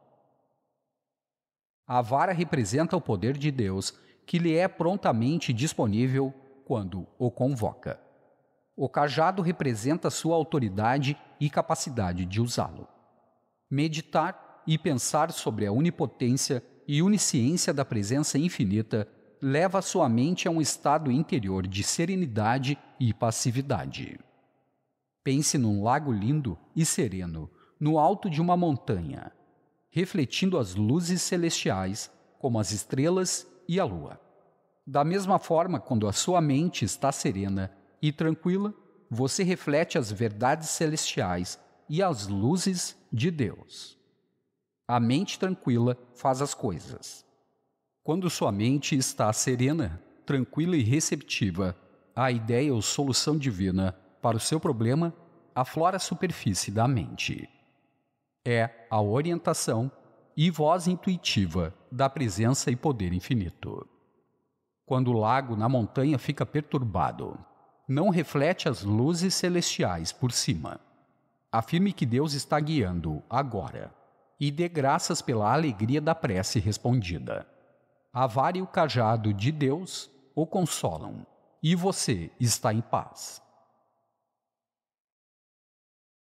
A vara representa o poder de Deus que lhe é prontamente disponível quando o convoca. O cajado representa sua autoridade e capacidade de usá-lo. Meditar e pensar sobre a onipotência e onisciência da presença infinita leva sua mente a um estado interior de serenidade e passividade. Pense num lago lindo e sereno no alto de uma montanha, refletindo as luzes celestiais, como as estrelas e a lua. Da mesma forma, quando a sua mente está serena e tranquila, você reflete as verdades celestiais e as luzes de Deus. A mente tranquila faz as coisas. Quando sua mente está serena, tranquila e receptiva, a ideia ou solução divina para o seu problema aflora a superfície da mente é a orientação e voz intuitiva da presença e poder infinito. Quando o lago na montanha fica perturbado, não reflete as luzes celestiais por cima. Afirme que Deus está guiando agora e dê graças pela alegria da prece respondida. Avare o cajado de Deus o consolam e você está em paz.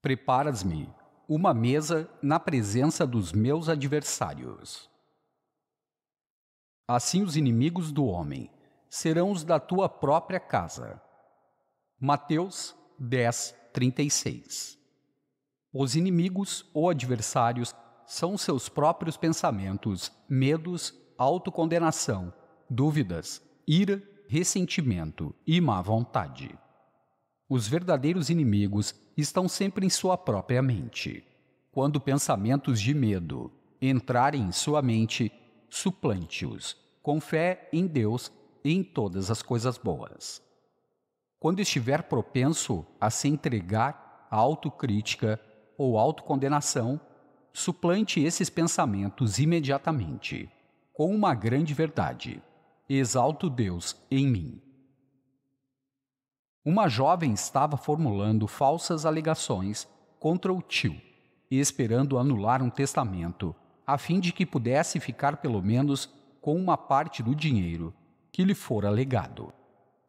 Preparas-me uma mesa na presença dos meus adversários. Assim os inimigos do homem serão os da tua própria casa. Mateus 10, 36. Os inimigos ou adversários são seus próprios pensamentos, medos, autocondenação, dúvidas, ira, ressentimento e má vontade. Os verdadeiros inimigos estão sempre em sua própria mente. Quando pensamentos de medo entrarem em sua mente, suplante-os, com fé em Deus e em todas as coisas boas. Quando estiver propenso a se entregar à autocrítica ou autocondenação, suplante esses pensamentos imediatamente, com uma grande verdade: exalto Deus em mim. Uma jovem estava formulando falsas alegações contra o tio e esperando anular um testamento, a fim de que pudesse ficar pelo menos com uma parte do dinheiro que lhe fora legado.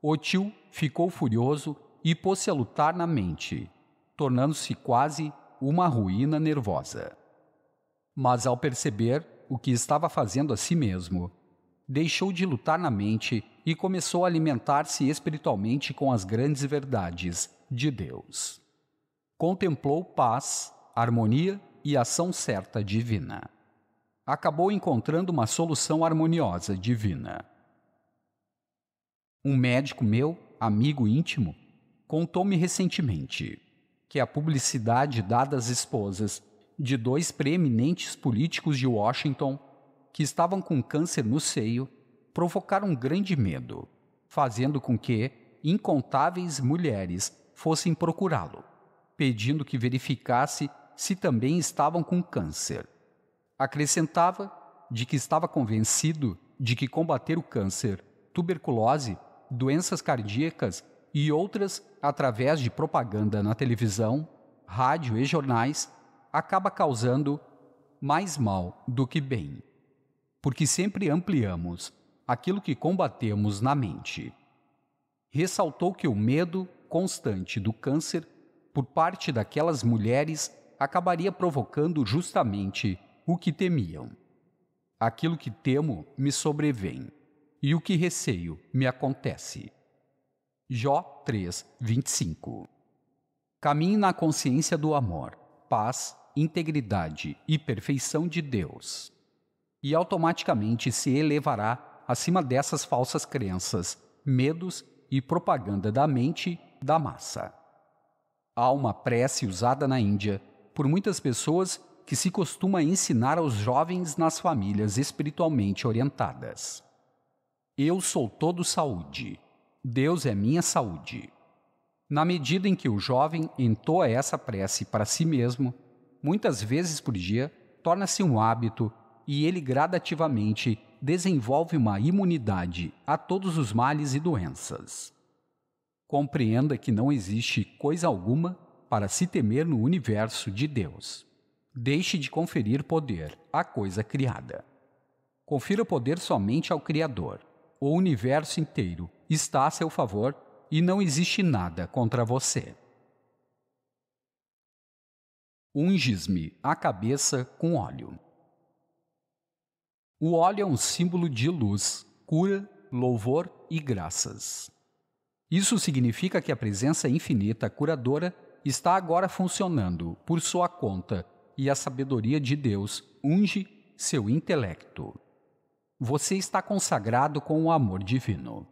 O tio ficou furioso e pôs-se a lutar na mente, tornando-se quase uma ruína nervosa. Mas ao perceber o que estava fazendo a si mesmo, deixou de lutar na mente e começou a alimentar-se espiritualmente com as grandes verdades de Deus. Contemplou paz, harmonia e ação certa divina. Acabou encontrando uma solução harmoniosa divina. Um médico meu, amigo íntimo, contou-me recentemente que a publicidade dada às esposas de dois preeminentes políticos de Washington que estavam com câncer no seio, provocaram grande medo, fazendo com que incontáveis mulheres fossem procurá-lo, pedindo que verificasse se também estavam com câncer. Acrescentava de que estava convencido de que combater o câncer, tuberculose, doenças cardíacas e outras através de propaganda na televisão, rádio e jornais acaba causando mais mal do que bem porque sempre ampliamos aquilo que combatemos na mente. Ressaltou que o medo constante do câncer por parte daquelas mulheres acabaria provocando justamente o que temiam. Aquilo que temo me sobrevém, e o que receio me acontece. Jó 3, 25 Caminhe na consciência do amor, paz, integridade e perfeição de Deus e automaticamente se elevará acima dessas falsas crenças, medos e propaganda da mente da massa. Há uma prece usada na Índia por muitas pessoas que se costuma ensinar aos jovens nas famílias espiritualmente orientadas. Eu sou todo saúde. Deus é minha saúde. Na medida em que o jovem entoa essa prece para si mesmo, muitas vezes por dia, torna-se um hábito e ele gradativamente desenvolve uma imunidade a todos os males e doenças. Compreenda que não existe coisa alguma para se temer no universo de Deus. Deixe de conferir poder à coisa criada. Confira poder somente ao Criador. O universo inteiro está a seu favor e não existe nada contra você. Unges-me a cabeça com óleo. O óleo é um símbolo de luz, cura, louvor e graças. Isso significa que a presença infinita curadora está agora funcionando por sua conta e a sabedoria de Deus unge seu intelecto. Você está consagrado com o amor divino.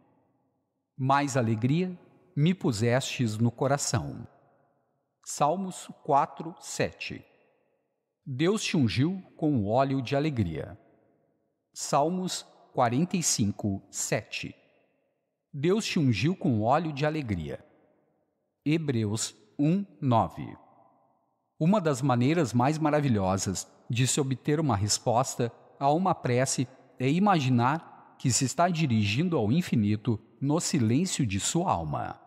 Mais alegria me pusestes no coração. Salmos 4, 7 Deus te ungiu com óleo de alegria Salmos 45, 7. Deus te ungiu com óleo de alegria. Hebreus 1, 9. Uma das maneiras mais maravilhosas de se obter uma resposta a uma prece é imaginar que se está dirigindo ao infinito no silêncio de sua alma.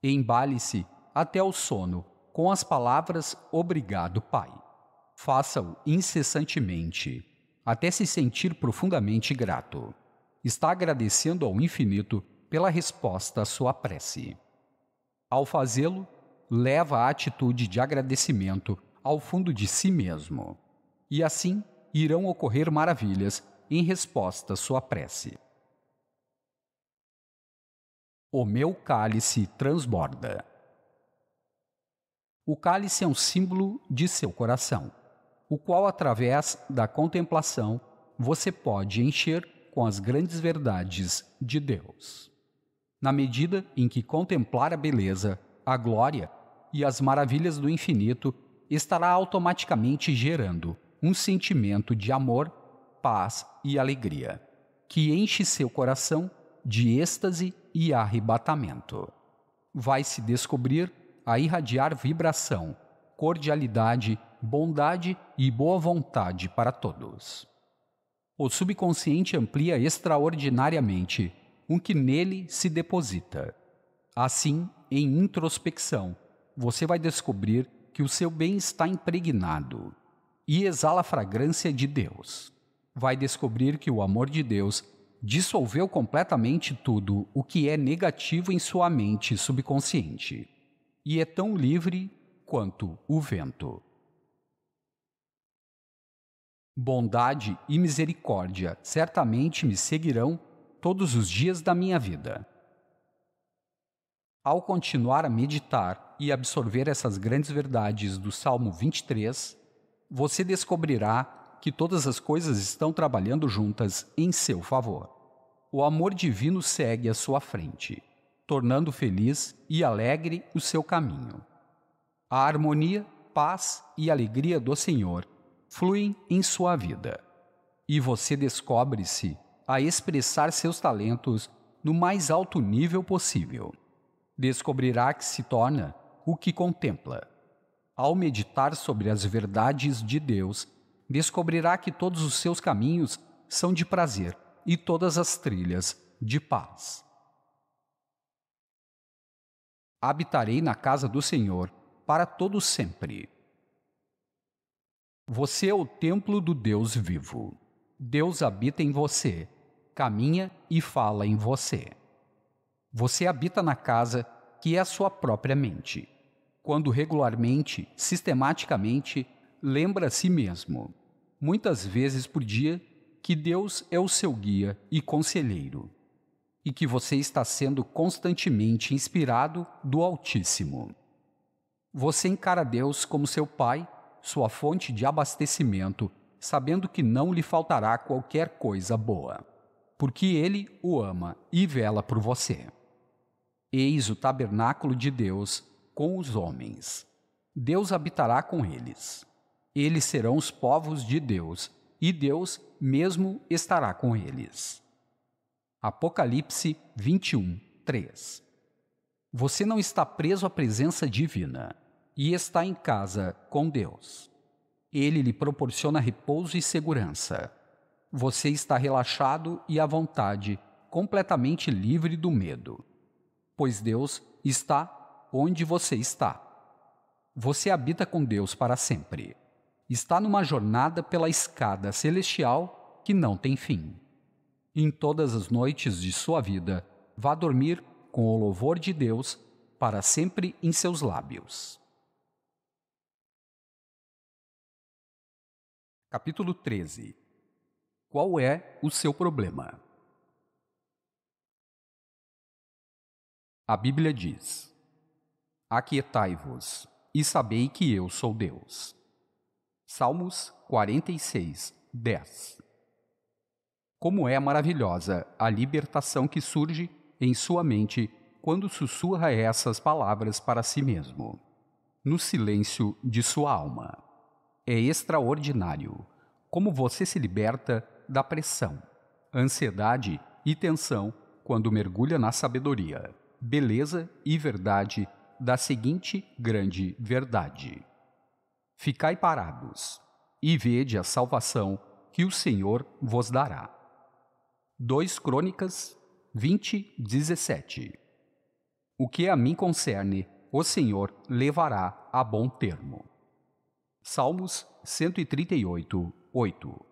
Embale-se até o sono com as palavras Obrigado, Pai. Faça-o incessantemente até se sentir profundamente grato. Está agradecendo ao infinito pela resposta à sua prece. Ao fazê-lo, leva a atitude de agradecimento ao fundo de si mesmo. E assim irão ocorrer maravilhas em resposta à sua prece. O meu cálice transborda. O cálice é um símbolo de seu coração o qual, através da contemplação, você pode encher com as grandes verdades de Deus. Na medida em que contemplar a beleza, a glória e as maravilhas do infinito, estará automaticamente gerando um sentimento de amor, paz e alegria, que enche seu coração de êxtase e arrebatamento. Vai se descobrir a irradiar vibração, cordialidade bondade e boa vontade para todos. O subconsciente amplia extraordinariamente o que nele se deposita. Assim, em introspecção, você vai descobrir que o seu bem está impregnado e exala a fragrância de Deus. Vai descobrir que o amor de Deus dissolveu completamente tudo o que é negativo em sua mente subconsciente e é tão livre quanto o vento. Bondade e misericórdia certamente me seguirão todos os dias da minha vida. Ao continuar a meditar e absorver essas grandes verdades do Salmo 23, você descobrirá que todas as coisas estão trabalhando juntas em seu favor. O amor divino segue à sua frente, tornando feliz e alegre o seu caminho. A harmonia, paz e alegria do Senhor fluem em sua vida e você descobre-se a expressar seus talentos no mais alto nível possível. Descobrirá que se torna o que contempla. Ao meditar sobre as verdades de Deus, descobrirá que todos os seus caminhos são de prazer e todas as trilhas de paz. Habitarei na casa do Senhor para todo sempre. Você é o templo do Deus vivo. Deus habita em você, caminha e fala em você. Você habita na casa que é a sua própria mente, quando regularmente, sistematicamente, lembra a si mesmo, muitas vezes por dia, que Deus é o seu guia e conselheiro, e que você está sendo constantemente inspirado do Altíssimo. Você encara Deus como seu Pai sua fonte de abastecimento, sabendo que não lhe faltará qualquer coisa boa, porque ele o ama e vela por você. Eis o tabernáculo de Deus com os homens. Deus habitará com eles. Eles serão os povos de Deus, e Deus mesmo estará com eles. Apocalipse 21, 3 Você não está preso à presença divina e está em casa com Deus. Ele lhe proporciona repouso e segurança. Você está relaxado e à vontade, completamente livre do medo, pois Deus está onde você está. Você habita com Deus para sempre. Está numa jornada pela escada celestial que não tem fim. Em todas as noites de sua vida, vá dormir com o louvor de Deus para sempre em seus lábios. Capítulo 13 Qual é o seu problema? A Bíblia diz: Aquietai-vos e sabei que eu sou Deus. Salmos 46, 10 Como é maravilhosa a libertação que surge em sua mente quando sussurra essas palavras para si mesmo, no silêncio de sua alma é extraordinário como você se liberta da pressão, ansiedade e tensão quando mergulha na sabedoria, beleza e verdade da seguinte grande verdade: Ficai parados e vede a salvação que o Senhor vos dará. 2 Crônicas 20, 17 O que a mim concerne, o Senhor levará a bom termo. Salmos 138, 8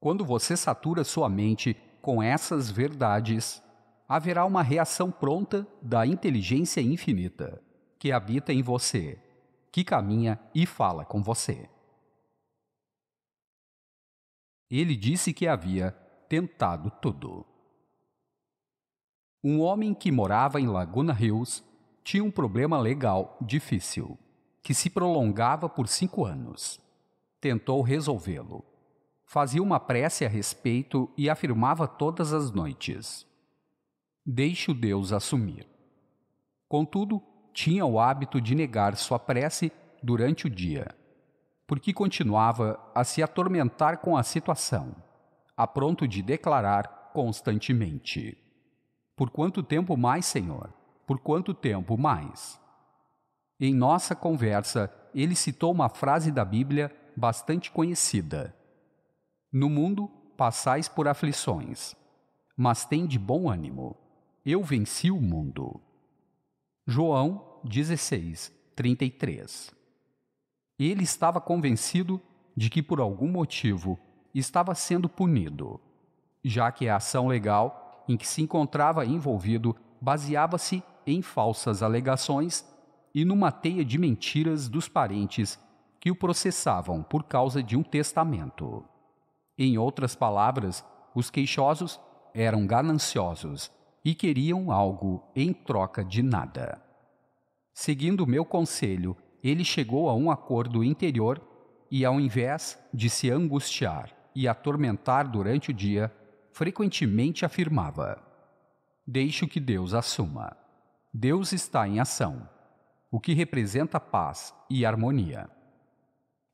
Quando você satura sua mente com essas verdades, haverá uma reação pronta da inteligência infinita que habita em você, que caminha e fala com você. Ele disse que havia tentado tudo. Um homem que morava em Laguna Hills tinha um problema legal difícil que se prolongava por cinco anos. Tentou resolvê-lo. Fazia uma prece a respeito e afirmava todas as noites: Deixe o Deus assumir. Contudo, tinha o hábito de negar sua prece durante o dia, porque continuava a se atormentar com a situação, a pronto de declarar constantemente: Por quanto tempo mais, Senhor? Por quanto tempo mais? Em nossa conversa, ele citou uma frase da Bíblia bastante conhecida: No mundo passais por aflições, mas tem de bom ânimo. Eu venci o mundo. João 16, 33. Ele estava convencido de que por algum motivo estava sendo punido, já que a ação legal em que se encontrava envolvido baseava-se em falsas alegações e numa teia de mentiras dos parentes que o processavam por causa de um testamento. Em outras palavras, os queixosos eram gananciosos e queriam algo em troca de nada. Seguindo meu conselho, ele chegou a um acordo interior e, ao invés de se angustiar e atormentar durante o dia, frequentemente afirmava: Deixo que Deus assuma. Deus está em ação o que representa paz e harmonia.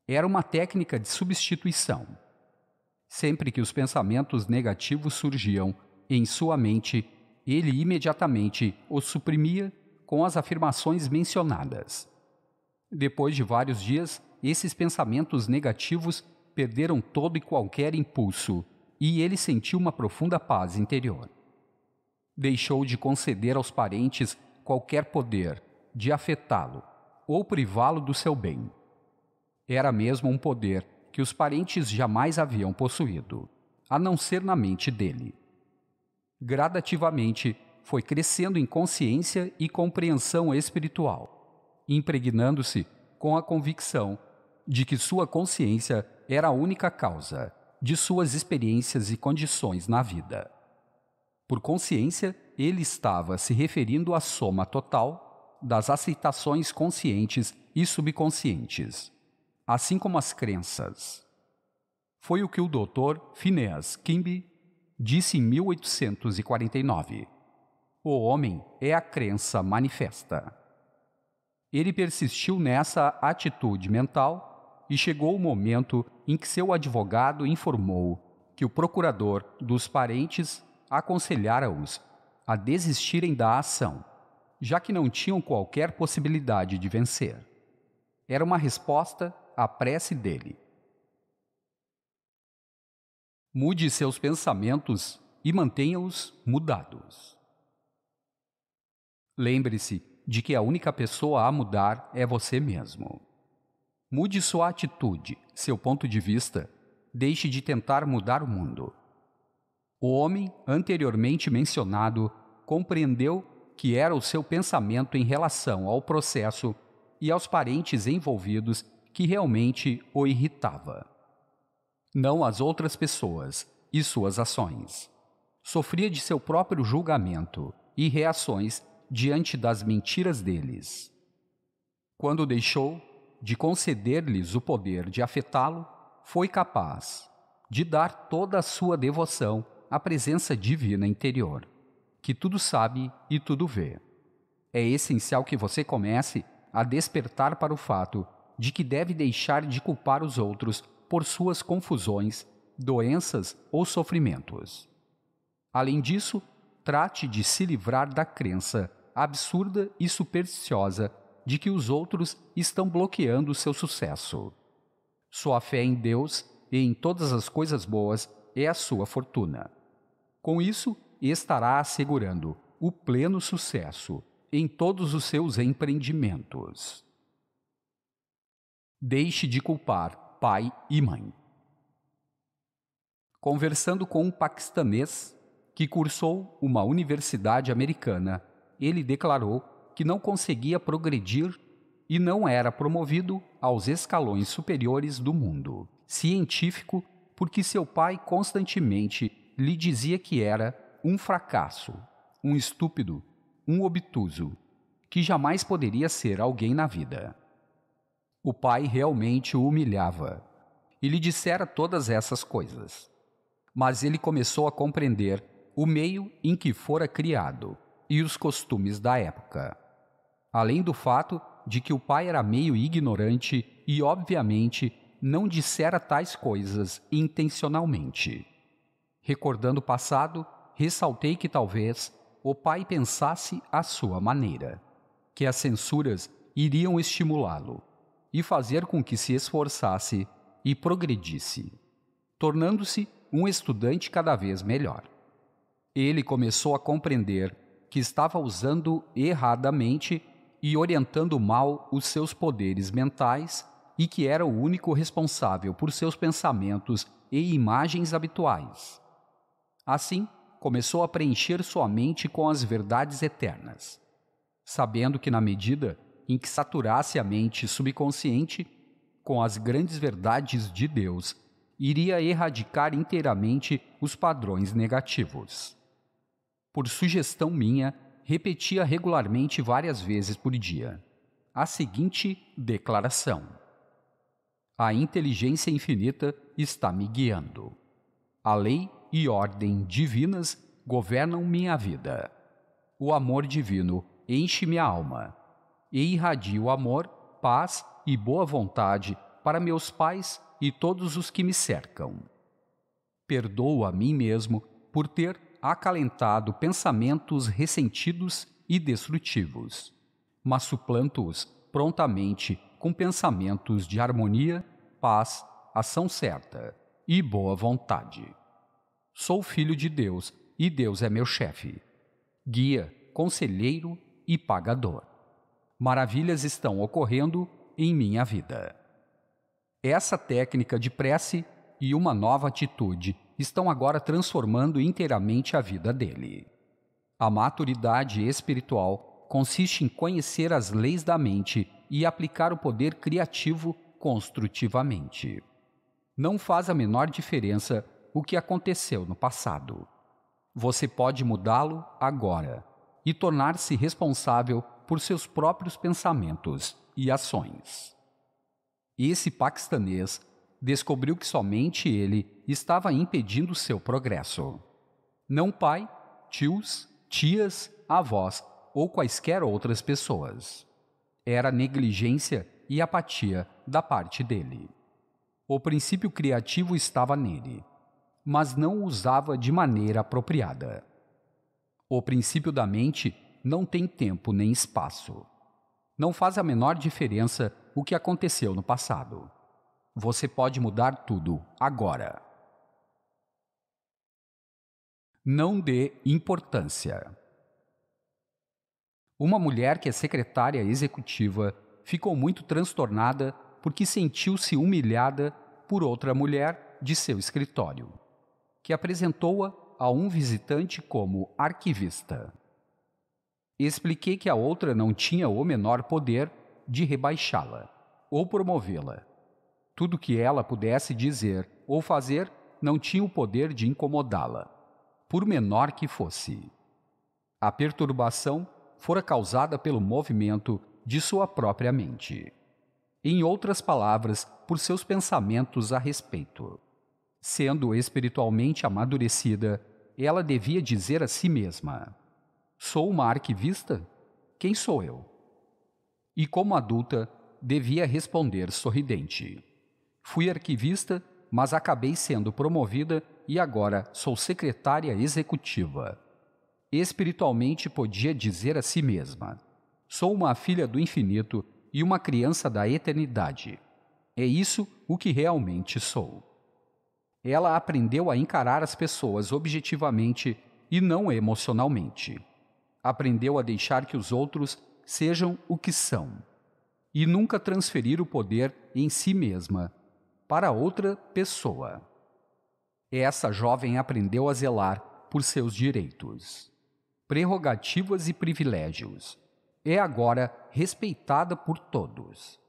Era uma técnica de substituição. Sempre que os pensamentos negativos surgiam em sua mente, ele imediatamente os suprimia com as afirmações mencionadas. Depois de vários dias, esses pensamentos negativos perderam todo e qualquer impulso e ele sentiu uma profunda paz interior. Deixou de conceder aos parentes qualquer poder de afetá-lo ou privá-lo do seu bem. Era mesmo um poder que os parentes jamais haviam possuído, a não ser na mente dele. Gradativamente, foi crescendo em consciência e compreensão espiritual, impregnando-se com a convicção de que sua consciência era a única causa de suas experiências e condições na vida. Por consciência, ele estava se referindo à soma total das aceitações conscientes e subconscientes, assim como as crenças. Foi o que o Dr. Phineas Kimby disse em 1849. O homem é a crença manifesta. Ele persistiu nessa atitude mental e chegou o momento em que seu advogado informou que o procurador dos parentes aconselhara-os a desistirem da ação já que não tinham qualquer possibilidade de vencer. Era uma resposta à prece dele. Mude seus pensamentos e mantenha-os mudados. Lembre-se de que a única pessoa a mudar é você mesmo. Mude sua atitude, seu ponto de vista, deixe de tentar mudar o mundo. O homem anteriormente mencionado compreendeu que era o seu pensamento em relação ao processo e aos parentes envolvidos que realmente o irritava. Não as outras pessoas e suas ações. Sofria de seu próprio julgamento e reações diante das mentiras deles. Quando deixou de conceder-lhes o poder de afetá-lo, foi capaz de dar toda a sua devoção à presença divina interior que tudo sabe e tudo vê. É essencial que você comece a despertar para o fato de que deve deixar de culpar os outros por suas confusões, doenças ou sofrimentos. Além disso, trate de se livrar da crença absurda e supersticiosa de que os outros estão bloqueando seu sucesso. Sua fé em Deus e em todas as coisas boas é a sua fortuna. Com isso, estará assegurando o pleno sucesso em todos os seus empreendimentos. Deixe de culpar pai e mãe. Conversando com um paquistanês que cursou uma universidade americana, ele declarou que não conseguia progredir e não era promovido aos escalões superiores do mundo científico porque seu pai constantemente lhe dizia que era um fracasso, um estúpido, um obtuso, que jamais poderia ser alguém na vida. O pai realmente o humilhava e lhe dissera todas essas coisas. Mas ele começou a compreender o meio em que fora criado e os costumes da época. Além do fato de que o pai era meio ignorante e, obviamente, não dissera tais coisas intencionalmente. Recordando o passado, ressaltei que talvez o pai pensasse à sua maneira, que as censuras iriam estimulá-lo e fazer com que se esforçasse e progredisse, tornando-se um estudante cada vez melhor. Ele começou a compreender que estava usando erradamente e orientando mal os seus poderes mentais e que era o único responsável por seus pensamentos e imagens habituais. Assim, começou a preencher sua mente com as verdades eternas, sabendo que, na medida em que saturasse a mente subconsciente com as grandes verdades de Deus, iria erradicar inteiramente os padrões negativos. Por sugestão minha, repetia regularmente várias vezes por dia a seguinte declaração: A inteligência infinita está me guiando. A lei e ordem divinas governam minha vida. O amor divino enche minha alma e irradio amor, paz e boa vontade para meus pais e todos os que me cercam. Perdoo a mim mesmo por ter acalentado pensamentos ressentidos e destrutivos, mas suplanto-os prontamente com pensamentos de harmonia, paz, ação certa e boa vontade. Sou filho de Deus e Deus é meu chefe, guia, conselheiro e pagador. Maravilhas estão ocorrendo em minha vida. Essa técnica de prece e uma nova atitude estão agora transformando inteiramente a vida dele. A maturidade espiritual consiste em conhecer as leis da mente e aplicar o poder criativo construtivamente. Não faz a menor diferença o que aconteceu no passado. Você pode mudá-lo agora e tornar-se responsável por seus próprios pensamentos e ações. Esse paquistanês descobriu que somente ele estava impedindo seu progresso. Não pai, tios, tias, avós ou quaisquer outras pessoas. Era negligência e apatia da parte dele. O princípio criativo estava nele, mas não o usava de maneira apropriada. O princípio da mente não tem tempo nem espaço. Não faz a menor diferença o que aconteceu no passado. Você pode mudar tudo agora. Não dê importância. Uma mulher que é secretária executiva ficou muito transtornada porque sentiu-se humilhada por outra mulher de seu escritório que apresentou-a a um visitante como arquivista. Expliquei que a outra não tinha o menor poder de rebaixá-la ou promovê-la. Tudo que ela pudesse dizer ou fazer não tinha o poder de incomodá-la, por menor que fosse. A perturbação fora causada pelo movimento de sua própria mente. Em outras palavras, por seus pensamentos a respeito. Sendo espiritualmente amadurecida, ela devia dizer a si mesma: Sou uma arquivista? Quem sou eu? E como adulta, devia responder sorridente: Fui arquivista, mas acabei sendo promovida e agora sou secretária executiva. Espiritualmente, podia dizer a si mesma: Sou uma filha do infinito e uma criança da eternidade. É isso o que realmente sou ela aprendeu a encarar as pessoas objetivamente e não emocionalmente. Aprendeu a deixar que os outros sejam o que são e nunca transferir o poder em si mesma para outra pessoa. Essa jovem aprendeu a zelar por seus direitos, prerrogativas e privilégios. É agora respeitada por todos.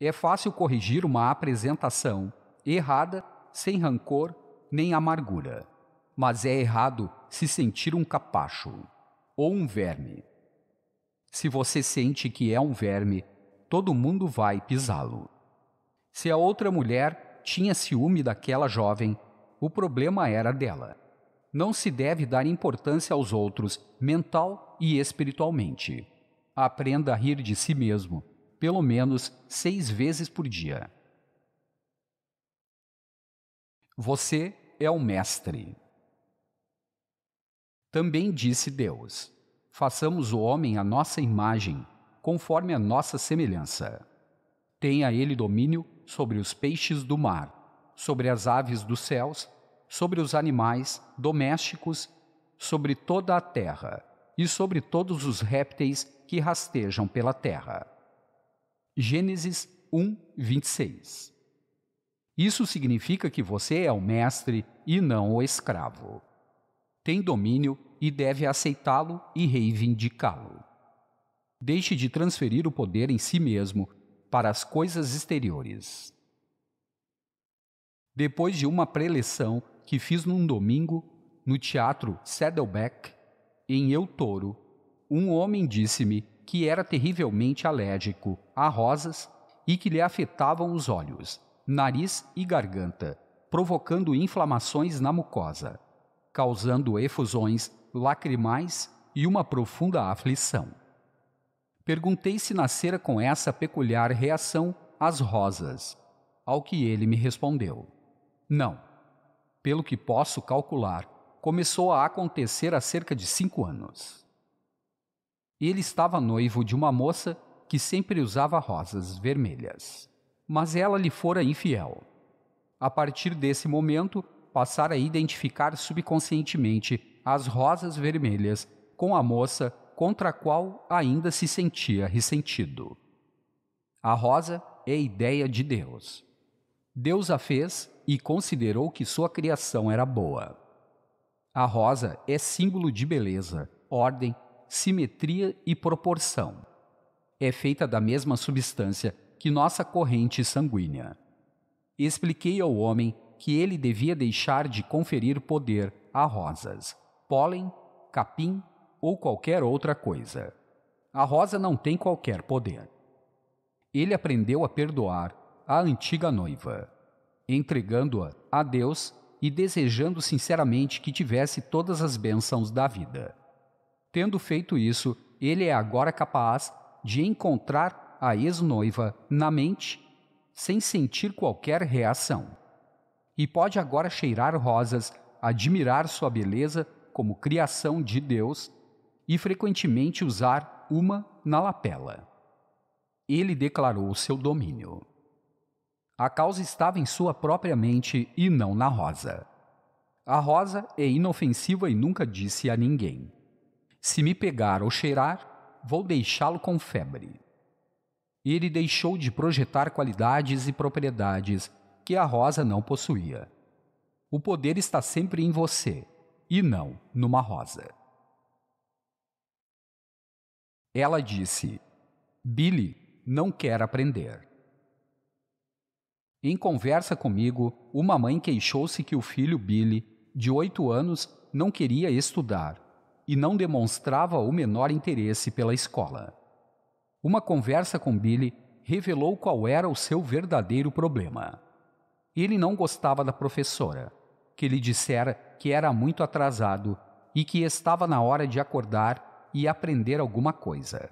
É fácil corrigir uma apresentação errada sem rancor nem amargura. Mas é errado se sentir um capacho ou um verme. Se você sente que é um verme, todo mundo vai pisá-lo. Se a outra mulher tinha ciúme daquela jovem, o problema era dela. Não se deve dar importância aos outros, mental e espiritualmente. Aprenda a rir de si mesmo, pelo menos seis vezes por dia. Você é o Mestre. Também disse Deus: Façamos o homem à nossa imagem, conforme a nossa semelhança. Tenha ele domínio sobre os peixes do mar, sobre as aves dos céus, sobre os animais domésticos, sobre toda a terra e sobre todos os répteis que rastejam pela terra. Gênesis 1, 26 isso significa que você é o mestre e não o escravo. Tem domínio e deve aceitá-lo e reivindicá-lo. Deixe de transferir o poder em si mesmo para as coisas exteriores. Depois de uma preleção que fiz num domingo, no teatro Saddleback, em Eu Touro, um homem disse-me que era terrivelmente alérgico a rosas e que lhe afetavam os olhos nariz e garganta, provocando inflamações na mucosa, causando efusões lacrimais e uma profunda aflição. Perguntei se nascera com essa peculiar reação as rosas, ao que ele me respondeu: Não. Pelo que posso calcular, começou a acontecer há cerca de cinco anos. Ele estava noivo de uma moça que sempre usava rosas vermelhas mas ela lhe fora infiel. A partir desse momento, passara a identificar subconscientemente as rosas vermelhas com a moça contra a qual ainda se sentia ressentido. A rosa é a ideia de Deus. Deus a fez e considerou que sua criação era boa. A rosa é símbolo de beleza, ordem, simetria e proporção. É feita da mesma substância que nossa corrente sanguínea. Expliquei ao homem que ele devia deixar de conferir poder a rosas, pólen, capim ou qualquer outra coisa. A rosa não tem qualquer poder. Ele aprendeu a perdoar a antiga noiva, entregando-a a Deus e desejando sinceramente que tivesse todas as bênçãos da vida. Tendo feito isso, ele é agora capaz de encontrar a ex-noiva na mente sem sentir qualquer reação. E pode agora cheirar rosas, admirar sua beleza como criação de Deus e frequentemente usar uma na lapela. Ele declarou seu domínio. A causa estava em sua própria mente e não na rosa. A rosa é inofensiva e nunca disse a ninguém: Se me pegar ou cheirar, vou deixá-lo com febre e ele deixou de projetar qualidades e propriedades que a rosa não possuía. O poder está sempre em você e não numa rosa. Ela disse: Billy não quer aprender. Em conversa comigo, uma mãe queixou-se que o filho Billy, de oito anos, não queria estudar e não demonstrava o menor interesse pela escola. Uma conversa com Billy revelou qual era o seu verdadeiro problema. Ele não gostava da professora, que lhe dissera que era muito atrasado e que estava na hora de acordar e aprender alguma coisa.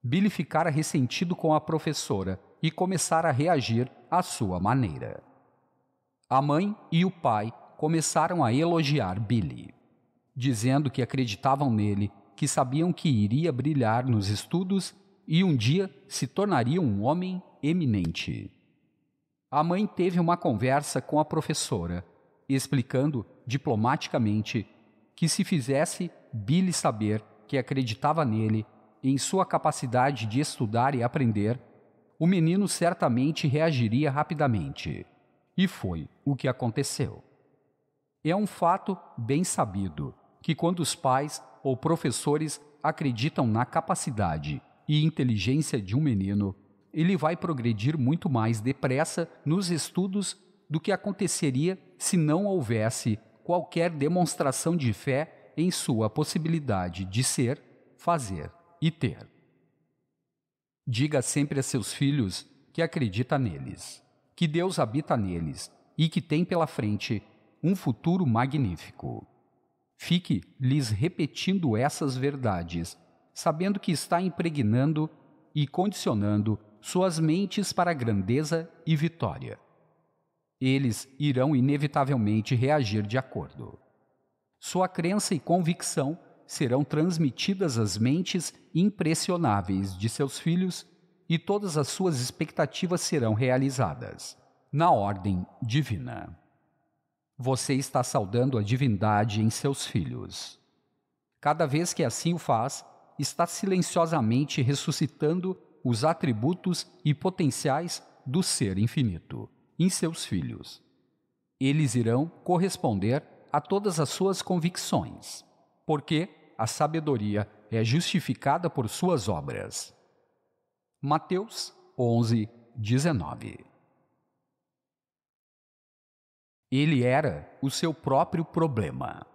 Billy ficara ressentido com a professora e começara a reagir à sua maneira. A mãe e o pai começaram a elogiar Billy, dizendo que acreditavam nele, que sabiam que iria brilhar nos estudos e um dia se tornaria um homem eminente. A mãe teve uma conversa com a professora, explicando diplomaticamente que se fizesse Billy saber que acreditava nele, em sua capacidade de estudar e aprender, o menino certamente reagiria rapidamente. E foi o que aconteceu. É um fato bem sabido que quando os pais ou professores acreditam na capacidade e inteligência de um menino, ele vai progredir muito mais depressa nos estudos do que aconteceria se não houvesse qualquer demonstração de fé em sua possibilidade de ser, fazer e ter. Diga sempre a seus filhos que acredita neles, que Deus habita neles e que tem pela frente um futuro magnífico. Fique lhes repetindo essas verdades sabendo que está impregnando e condicionando suas mentes para grandeza e vitória. Eles irão inevitavelmente reagir de acordo. Sua crença e convicção serão transmitidas às mentes impressionáveis de seus filhos e todas as suas expectativas serão realizadas, na ordem divina. Você está saudando a divindade em seus filhos. Cada vez que assim o faz, está silenciosamente ressuscitando os atributos e potenciais do Ser Infinito em seus filhos. Eles irão corresponder a todas as suas convicções, porque a sabedoria é justificada por suas obras. Mateus 11, 19 Ele era o seu próprio problema.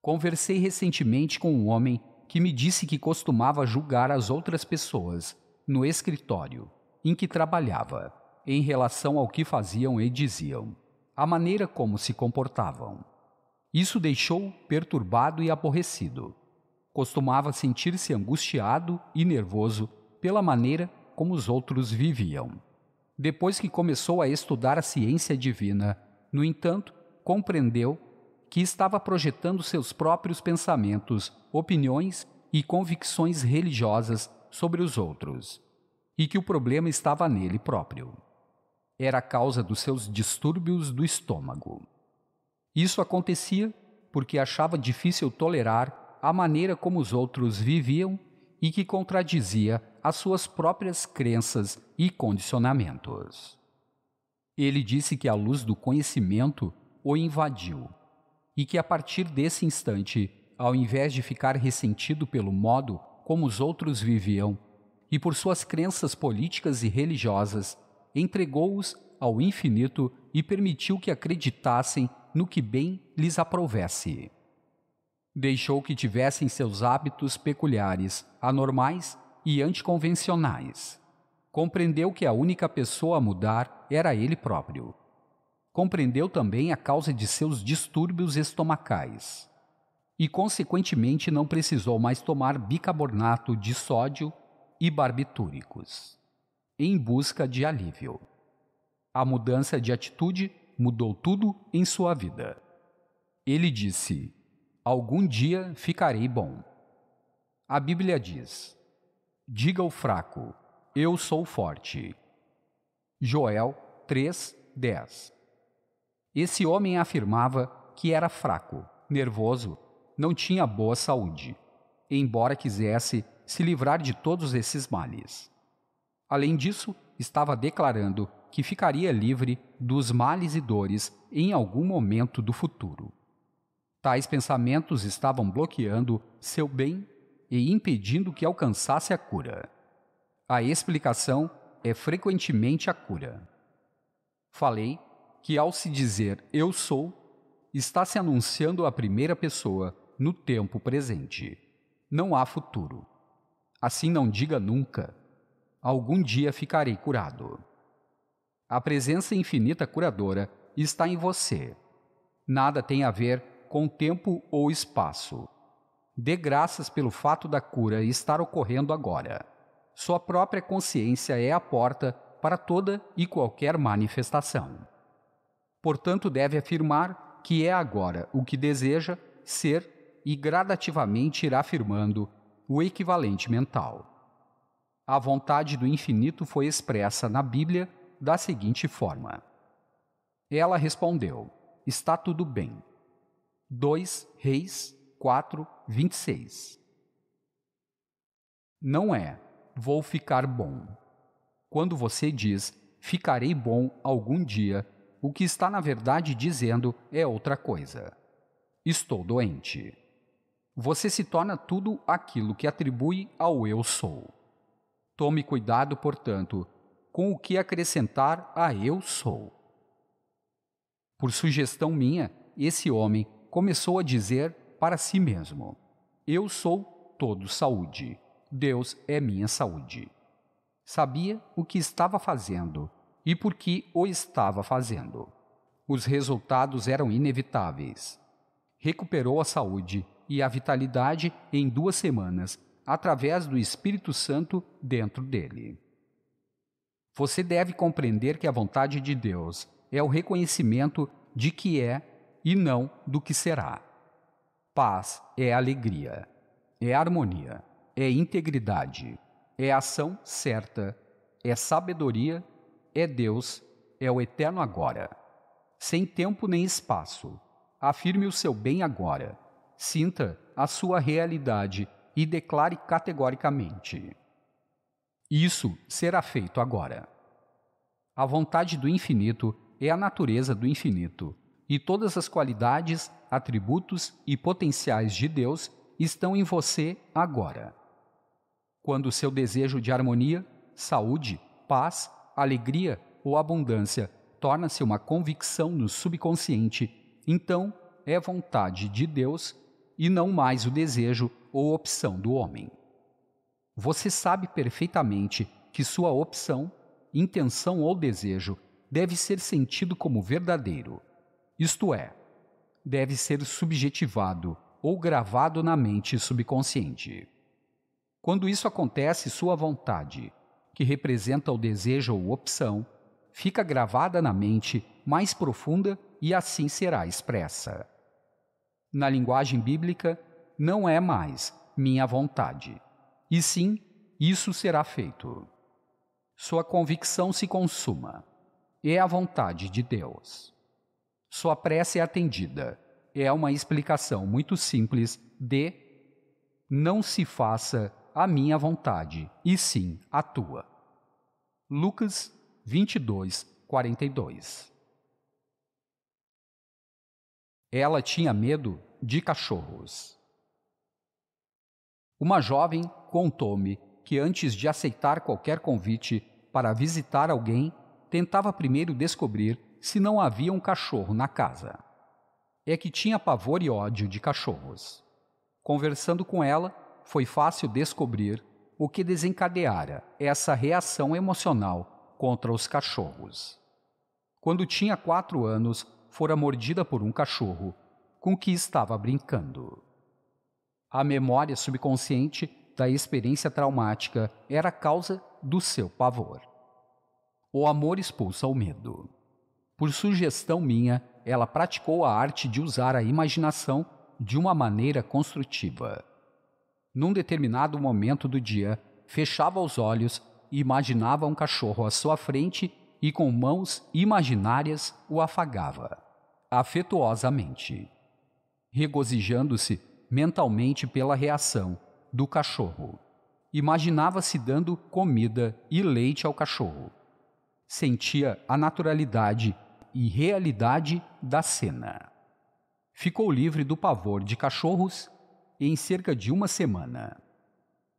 Conversei recentemente com um homem que me disse que costumava julgar as outras pessoas no escritório em que trabalhava em relação ao que faziam e diziam, a maneira como se comportavam. Isso deixou perturbado e aborrecido. Costumava sentir-se angustiado e nervoso pela maneira como os outros viviam. Depois que começou a estudar a ciência divina, no entanto, compreendeu que estava projetando seus próprios pensamentos, opiniões e convicções religiosas sobre os outros, e que o problema estava nele próprio. Era a causa dos seus distúrbios do estômago. Isso acontecia porque achava difícil tolerar a maneira como os outros viviam e que contradizia as suas próprias crenças e condicionamentos. Ele disse que a luz do conhecimento o invadiu e que a partir desse instante, ao invés de ficar ressentido pelo modo como os outros viviam e por suas crenças políticas e religiosas, entregou-os ao infinito e permitiu que acreditassem no que bem lhes aprovesse. Deixou que tivessem seus hábitos peculiares, anormais e anticonvencionais. Compreendeu que a única pessoa a mudar era ele próprio compreendeu também a causa de seus distúrbios estomacais e, consequentemente, não precisou mais tomar bicarbonato de sódio e barbitúricos, em busca de alívio. A mudança de atitude mudou tudo em sua vida. Ele disse: Algum dia ficarei bom. A Bíblia diz: Diga ao fraco, eu sou forte. Joel 3, 10. Esse homem afirmava que era fraco, nervoso, não tinha boa saúde, embora quisesse se livrar de todos esses males. Além disso, estava declarando que ficaria livre dos males e dores em algum momento do futuro. Tais pensamentos estavam bloqueando seu bem e impedindo que alcançasse a cura. A explicação é frequentemente a cura. Falei que, ao se dizer eu sou, está se anunciando a primeira pessoa no tempo presente. Não há futuro. Assim não diga nunca. Algum dia ficarei curado. A presença infinita curadora está em você. Nada tem a ver com tempo ou espaço. Dê graças pelo fato da cura estar ocorrendo agora. Sua própria consciência é a porta para toda e qualquer manifestação. Portanto, deve afirmar que é agora o que deseja ser e gradativamente irá afirmando o equivalente mental. A vontade do infinito foi expressa na Bíblia da seguinte forma: Ela respondeu: Está tudo bem. 2 Reis 4, 26. Não é, vou ficar bom. Quando você diz, ficarei bom algum dia, o que está na verdade dizendo é outra coisa. Estou doente. Você se torna tudo aquilo que atribui ao eu sou. Tome cuidado, portanto, com o que acrescentar a eu sou. Por sugestão minha, esse homem começou a dizer para si mesmo: Eu sou todo saúde. Deus é minha saúde. Sabia o que estava fazendo e porque o estava fazendo. Os resultados eram inevitáveis. Recuperou a saúde e a vitalidade em duas semanas, através do Espírito Santo dentro dele. Você deve compreender que a vontade de Deus é o reconhecimento de que é e não do que será. Paz é alegria, é harmonia, é integridade, é ação certa, é sabedoria é Deus, é o eterno agora. Sem tempo nem espaço. Afirme o seu bem agora. Sinta a sua realidade e declare categoricamente. Isso será feito agora. A vontade do infinito é a natureza do infinito, e todas as qualidades, atributos e potenciais de Deus estão em você agora. Quando seu desejo de harmonia, saúde, paz alegria ou abundância torna-se uma convicção no subconsciente, então é vontade de Deus e não mais o desejo ou opção do homem. Você sabe perfeitamente que sua opção, intenção ou desejo deve ser sentido como verdadeiro, isto é, deve ser subjetivado ou gravado na mente subconsciente. Quando isso acontece, sua vontade, que representa o desejo ou opção, fica gravada na mente mais profunda e assim será expressa. Na linguagem bíblica, não é mais minha vontade, e sim, isso será feito. Sua convicção se consuma, é a vontade de Deus. Sua prece é atendida, é uma explicação muito simples de não se faça a minha vontade, e sim a tua. Lucas 22, 42 Ela tinha medo de cachorros. Uma jovem contou-me que antes de aceitar qualquer convite para visitar alguém, tentava primeiro descobrir se não havia um cachorro na casa. É que tinha pavor e ódio de cachorros. Conversando com ela, foi fácil descobrir o que desencadeara essa reação emocional contra os cachorros. Quando tinha quatro anos, fora mordida por um cachorro com que estava brincando. A memória subconsciente da experiência traumática era a causa do seu pavor. O amor expulsa o medo. Por sugestão minha, ela praticou a arte de usar a imaginação de uma maneira construtiva num determinado momento do dia, fechava os olhos e imaginava um cachorro à sua frente e com mãos imaginárias o afagava, afetuosamente, regozijando-se mentalmente pela reação do cachorro. Imaginava-se dando comida e leite ao cachorro. Sentia a naturalidade e realidade da cena. Ficou livre do pavor de cachorros em cerca de uma semana.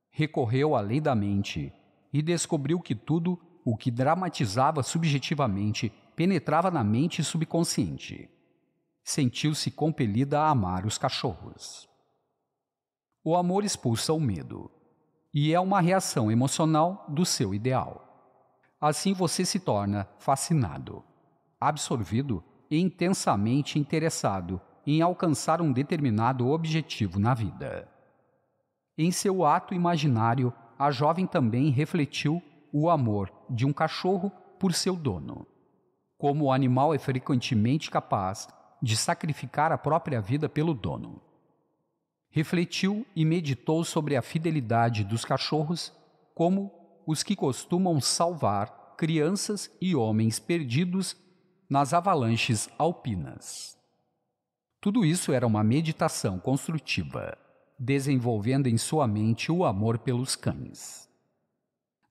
Recorreu à lei da mente e descobriu que tudo o que dramatizava subjetivamente penetrava na mente subconsciente. Sentiu-se compelida a amar os cachorros. O amor expulsa o medo e é uma reação emocional do seu ideal. Assim você se torna fascinado, absorvido e intensamente interessado em alcançar um determinado objetivo na vida. Em seu ato imaginário, a jovem também refletiu o amor de um cachorro por seu dono. Como o animal é frequentemente capaz de sacrificar a própria vida pelo dono. Refletiu e meditou sobre a fidelidade dos cachorros como os que costumam salvar crianças e homens perdidos nas avalanches alpinas. Tudo isso era uma meditação construtiva, desenvolvendo em sua mente o amor pelos cães.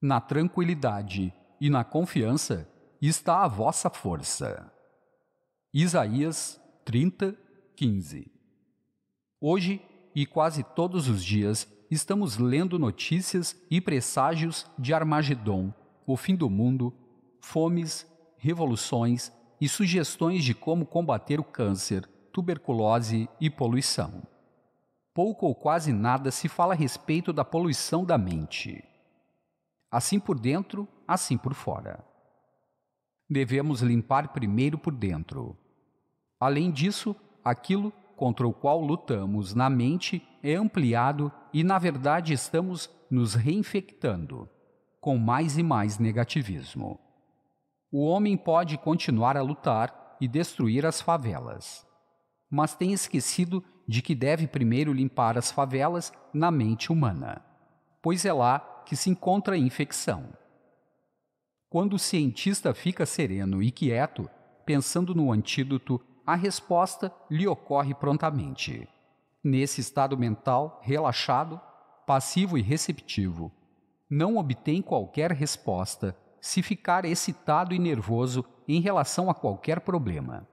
Na tranquilidade e na confiança está a vossa força. Isaías 30, 15 Hoje e quase todos os dias estamos lendo notícias e presságios de Armagedon, o fim do mundo, fomes, revoluções e sugestões de como combater o câncer tuberculose e poluição. Pouco ou quase nada se fala a respeito da poluição da mente. Assim por dentro, assim por fora. Devemos limpar primeiro por dentro. Além disso, aquilo contra o qual lutamos na mente é ampliado e, na verdade, estamos nos reinfectando com mais e mais negativismo. O homem pode continuar a lutar e destruir as favelas mas tem esquecido de que deve primeiro limpar as favelas na mente humana, pois é lá que se encontra a infecção. Quando o cientista fica sereno e quieto, pensando no antídoto, a resposta lhe ocorre prontamente. Nesse estado mental, relaxado, passivo e receptivo, não obtém qualquer resposta se ficar excitado e nervoso em relação a qualquer problema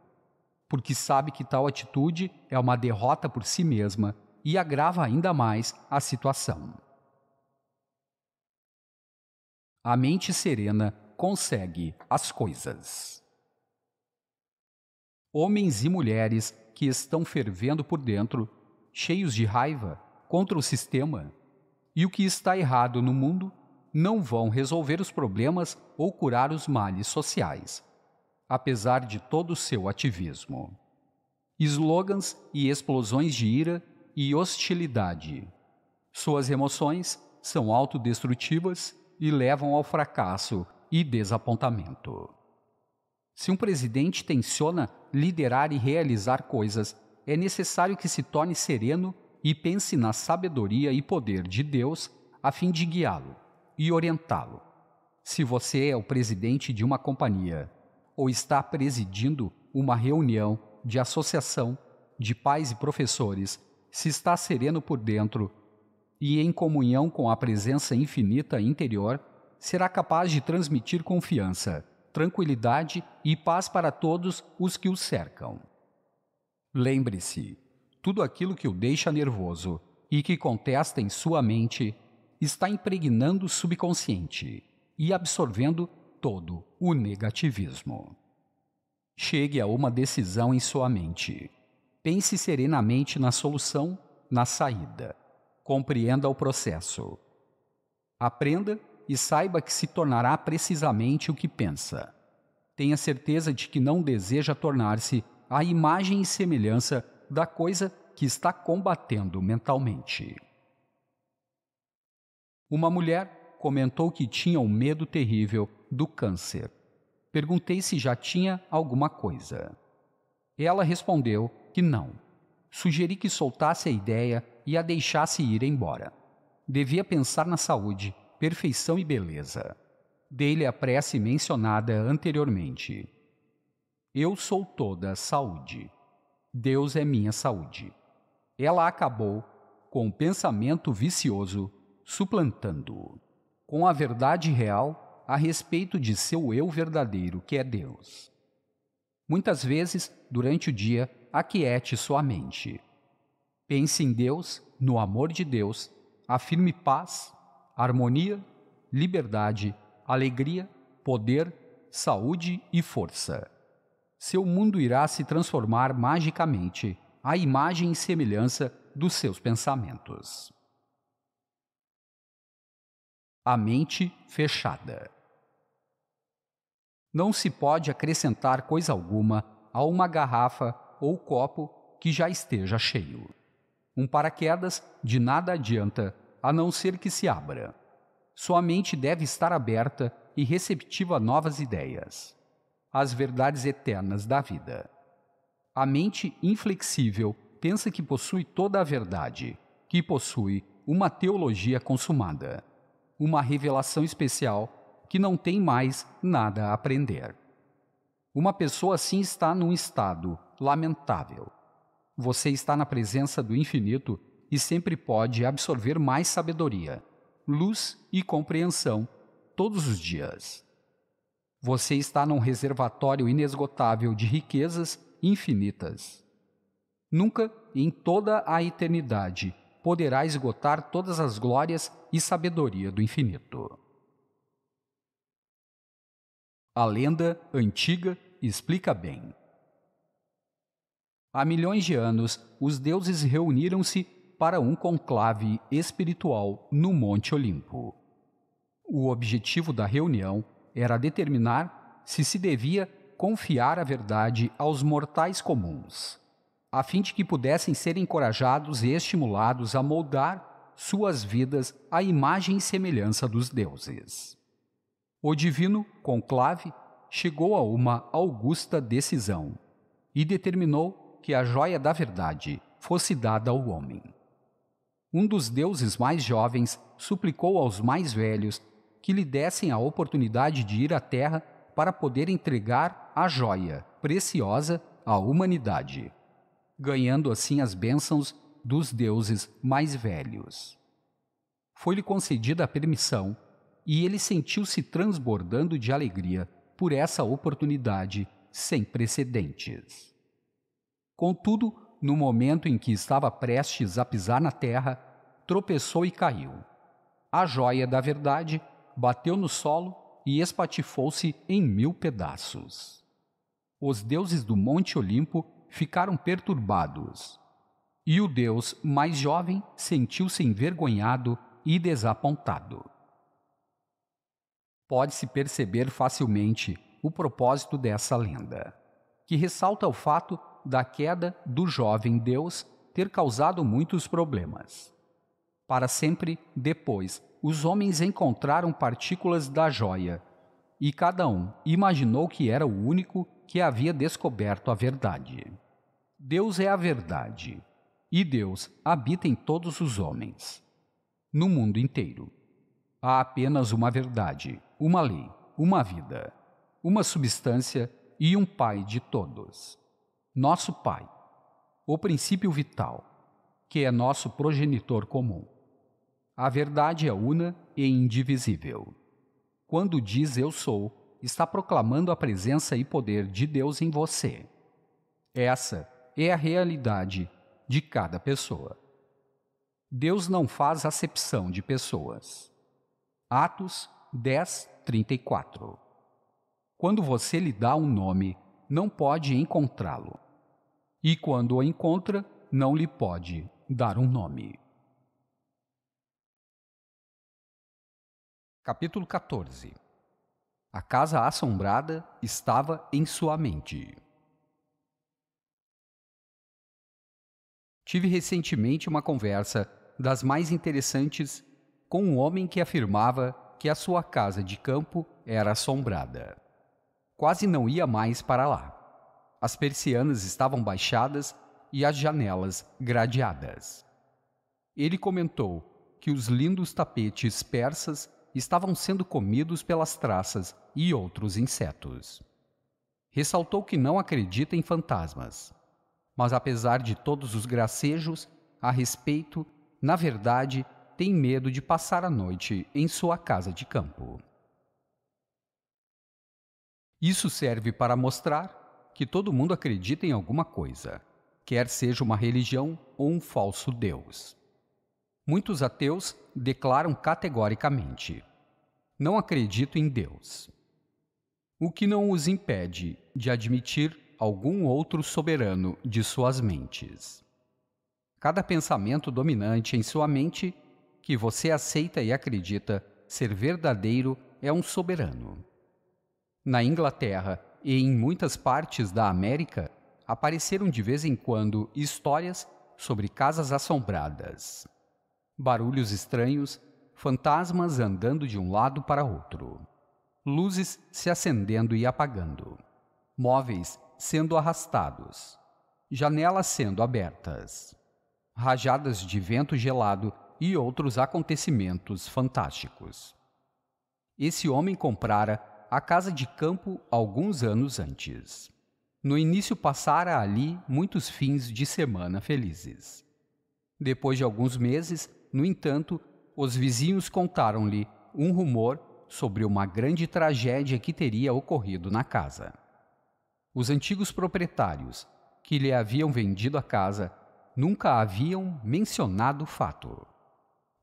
porque sabe que tal atitude é uma derrota por si mesma e agrava ainda mais a situação. A mente serena consegue as coisas. Homens e mulheres que estão fervendo por dentro, cheios de raiva contra o sistema e o que está errado no mundo, não vão resolver os problemas ou curar os males sociais apesar de todo o seu ativismo. Slogans e explosões de ira e hostilidade. Suas emoções são autodestrutivas e levam ao fracasso e desapontamento. Se um presidente tensiona liderar e realizar coisas, é necessário que se torne sereno e pense na sabedoria e poder de Deus a fim de guiá-lo e orientá-lo. Se você é o presidente de uma companhia ou está presidindo uma reunião de associação de pais e professores, se está sereno por dentro e em comunhão com a presença infinita interior, será capaz de transmitir confiança, tranquilidade e paz para todos os que o cercam. Lembre-se, tudo aquilo que o deixa nervoso e que contesta em sua mente está impregnando o subconsciente e absorvendo todo o negativismo. Chegue a uma decisão em sua mente. Pense serenamente na solução, na saída. Compreenda o processo. Aprenda e saiba que se tornará precisamente o que pensa. Tenha certeza de que não deseja tornar-se a imagem e semelhança da coisa que está combatendo mentalmente. Uma mulher comentou que tinha um medo terrível do câncer. Perguntei se já tinha alguma coisa. Ela respondeu que não. Sugeri que soltasse a ideia e a deixasse ir embora. Devia pensar na saúde, perfeição e beleza. Dei-lhe a prece mencionada anteriormente. Eu sou toda saúde. Deus é minha saúde. Ela acabou com o pensamento vicioso, suplantando-o. Com a verdade real, a respeito de seu eu verdadeiro, que é Deus. Muitas vezes, durante o dia, aquiete sua mente. Pense em Deus, no amor de Deus, afirme paz, harmonia, liberdade, alegria, poder, saúde e força. Seu mundo irá se transformar magicamente à imagem e semelhança dos seus pensamentos. A mente fechada não se pode acrescentar coisa alguma a uma garrafa ou copo que já esteja cheio. Um paraquedas de nada adianta, a não ser que se abra. Sua mente deve estar aberta e receptiva a novas ideias, as verdades eternas da vida. A mente inflexível pensa que possui toda a verdade, que possui uma teologia consumada, uma revelação especial que não tem mais nada a aprender. Uma pessoa assim está num estado lamentável. Você está na presença do infinito e sempre pode absorver mais sabedoria, luz e compreensão todos os dias. Você está num reservatório inesgotável de riquezas infinitas. Nunca, em toda a eternidade, poderá esgotar todas as glórias e sabedoria do infinito. A lenda antiga explica bem. Há milhões de anos, os deuses reuniram-se para um conclave espiritual no Monte Olimpo. O objetivo da reunião era determinar se se devia confiar a verdade aos mortais comuns, a fim de que pudessem ser encorajados e estimulados a moldar suas vidas à imagem e semelhança dos deuses o divino conclave chegou a uma augusta decisão e determinou que a joia da verdade fosse dada ao homem. Um dos deuses mais jovens suplicou aos mais velhos que lhe dessem a oportunidade de ir à terra para poder entregar a joia preciosa à humanidade, ganhando assim as bênçãos dos deuses mais velhos. Foi-lhe concedida a permissão e ele sentiu-se transbordando de alegria por essa oportunidade sem precedentes. Contudo, no momento em que estava prestes a pisar na terra, tropeçou e caiu. A joia da verdade bateu no solo e espatifou-se em mil pedaços. Os deuses do Monte Olimpo ficaram perturbados. E o deus mais jovem sentiu-se envergonhado e desapontado pode-se perceber facilmente o propósito dessa lenda, que ressalta o fato da queda do jovem Deus ter causado muitos problemas. Para sempre depois, os homens encontraram partículas da joia, e cada um imaginou que era o único que havia descoberto a verdade. Deus é a verdade, e Deus habita em todos os homens, no mundo inteiro. Há apenas uma verdade, uma lei, uma vida, uma substância e um Pai de todos. Nosso Pai, o princípio vital, que é nosso progenitor comum. A verdade é una e indivisível. Quando diz eu sou, está proclamando a presença e poder de Deus em você. Essa é a realidade de cada pessoa. Deus não faz acepção de pessoas. Atos 10:34. Quando você lhe dá um nome, não pode encontrá-lo. E quando o encontra, não lhe pode dar um nome. Capítulo 14 A casa assombrada estava em sua mente. Tive recentemente uma conversa das mais interessantes com um homem que afirmava que a sua casa de campo era assombrada. Quase não ia mais para lá. As persianas estavam baixadas e as janelas gradeadas. Ele comentou que os lindos tapetes persas estavam sendo comidos pelas traças e outros insetos. Ressaltou que não acredita em fantasmas, mas apesar de todos os gracejos a respeito, na verdade, tem medo de passar a noite em sua casa de campo. Isso serve para mostrar que todo mundo acredita em alguma coisa, quer seja uma religião ou um falso Deus. Muitos ateus declaram categoricamente: Não acredito em Deus. O que não os impede de admitir algum outro soberano de suas mentes. Cada pensamento dominante em sua mente que você aceita e acredita ser verdadeiro é um soberano. Na Inglaterra e em muitas partes da América, apareceram de vez em quando histórias sobre casas assombradas, barulhos estranhos, fantasmas andando de um lado para outro, luzes se acendendo e apagando, móveis sendo arrastados, janelas sendo abertas, rajadas de vento gelado e outros acontecimentos fantásticos. Esse homem comprara a casa de campo alguns anos antes. No início passara ali muitos fins de semana felizes. Depois de alguns meses, no entanto, os vizinhos contaram-lhe um rumor sobre uma grande tragédia que teria ocorrido na casa. Os antigos proprietários, que lhe haviam vendido a casa, nunca haviam mencionado o fato.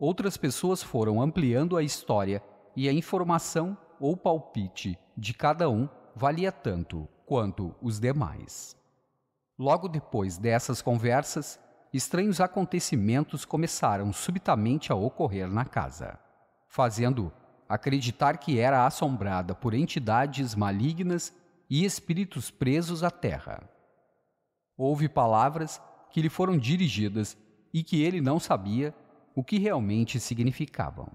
Outras pessoas foram ampliando a história e a informação ou palpite de cada um valia tanto quanto os demais. Logo depois dessas conversas, estranhos acontecimentos começaram subitamente a ocorrer na casa, fazendo acreditar que era assombrada por entidades malignas e espíritos presos à terra. Houve palavras que lhe foram dirigidas e que ele não sabia o que realmente significavam.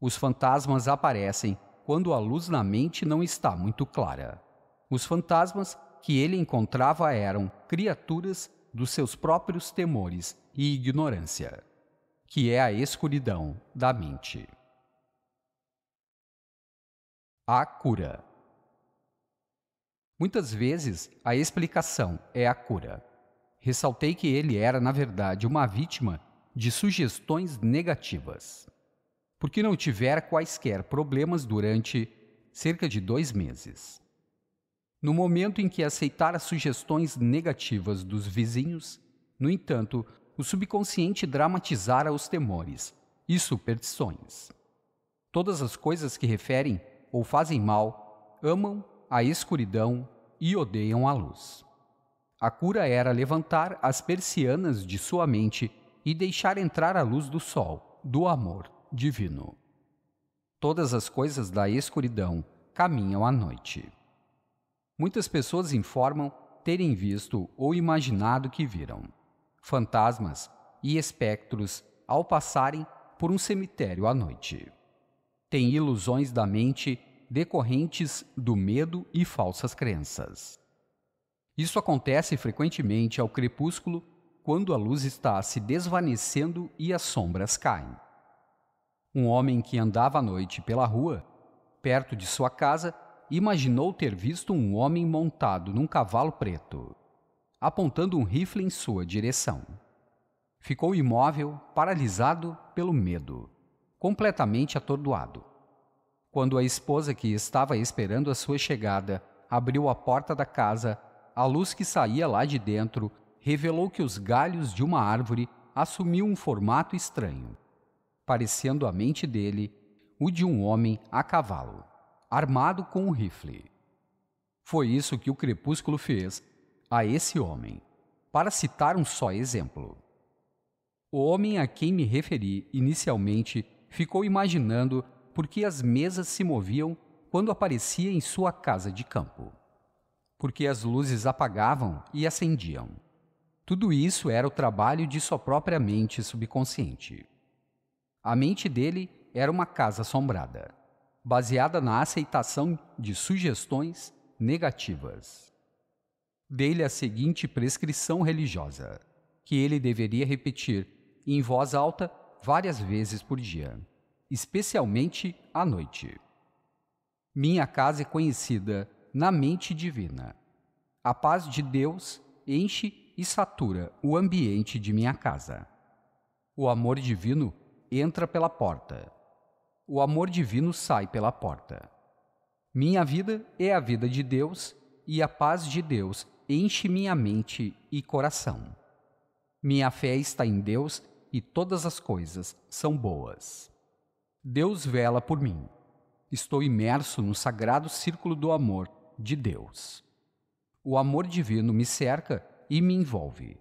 Os fantasmas aparecem quando a luz na mente não está muito clara. Os fantasmas que ele encontrava eram criaturas dos seus próprios temores e ignorância, que é a escuridão da mente. A cura. Muitas vezes a explicação é a cura. Ressaltei que ele era, na verdade, uma vítima de sugestões negativas, porque não tiver quaisquer problemas durante cerca de dois meses. No momento em que aceitara sugestões negativas dos vizinhos, no entanto, o subconsciente dramatizara os temores e superstições. Todas as coisas que referem ou fazem mal amam a escuridão e odeiam a luz. A cura era levantar as persianas de sua mente e deixar entrar a luz do sol, do amor divino. Todas as coisas da escuridão caminham à noite. Muitas pessoas informam terem visto ou imaginado que viram fantasmas e espectros ao passarem por um cemitério à noite. Tem ilusões da mente decorrentes do medo e falsas crenças. Isso acontece frequentemente ao crepúsculo quando a luz está se desvanecendo e as sombras caem. Um homem que andava à noite pela rua, perto de sua casa, imaginou ter visto um homem montado num cavalo preto, apontando um rifle em sua direção. Ficou imóvel, paralisado pelo medo, completamente atordoado. Quando a esposa que estava esperando a sua chegada abriu a porta da casa, a luz que saía lá de dentro revelou que os galhos de uma árvore assumiam um formato estranho, parecendo a mente dele o de um homem a cavalo, armado com um rifle. Foi isso que o crepúsculo fez a esse homem, para citar um só exemplo. O homem a quem me referi inicialmente ficou imaginando por que as mesas se moviam quando aparecia em sua casa de campo. Porque as luzes apagavam e acendiam tudo isso era o trabalho de sua própria mente subconsciente. A mente dele era uma casa assombrada, baseada na aceitação de sugestões negativas. Dei-lhe a seguinte prescrição religiosa, que ele deveria repetir em voz alta várias vezes por dia, especialmente à noite. Minha casa é conhecida na mente divina. A paz de Deus enche e satura o ambiente de minha casa. O amor divino entra pela porta. O amor divino sai pela porta. Minha vida é a vida de Deus e a paz de Deus enche minha mente e coração. Minha fé está em Deus e todas as coisas são boas. Deus vela por mim. Estou imerso no sagrado círculo do amor de Deus. O amor divino me cerca e me envolve.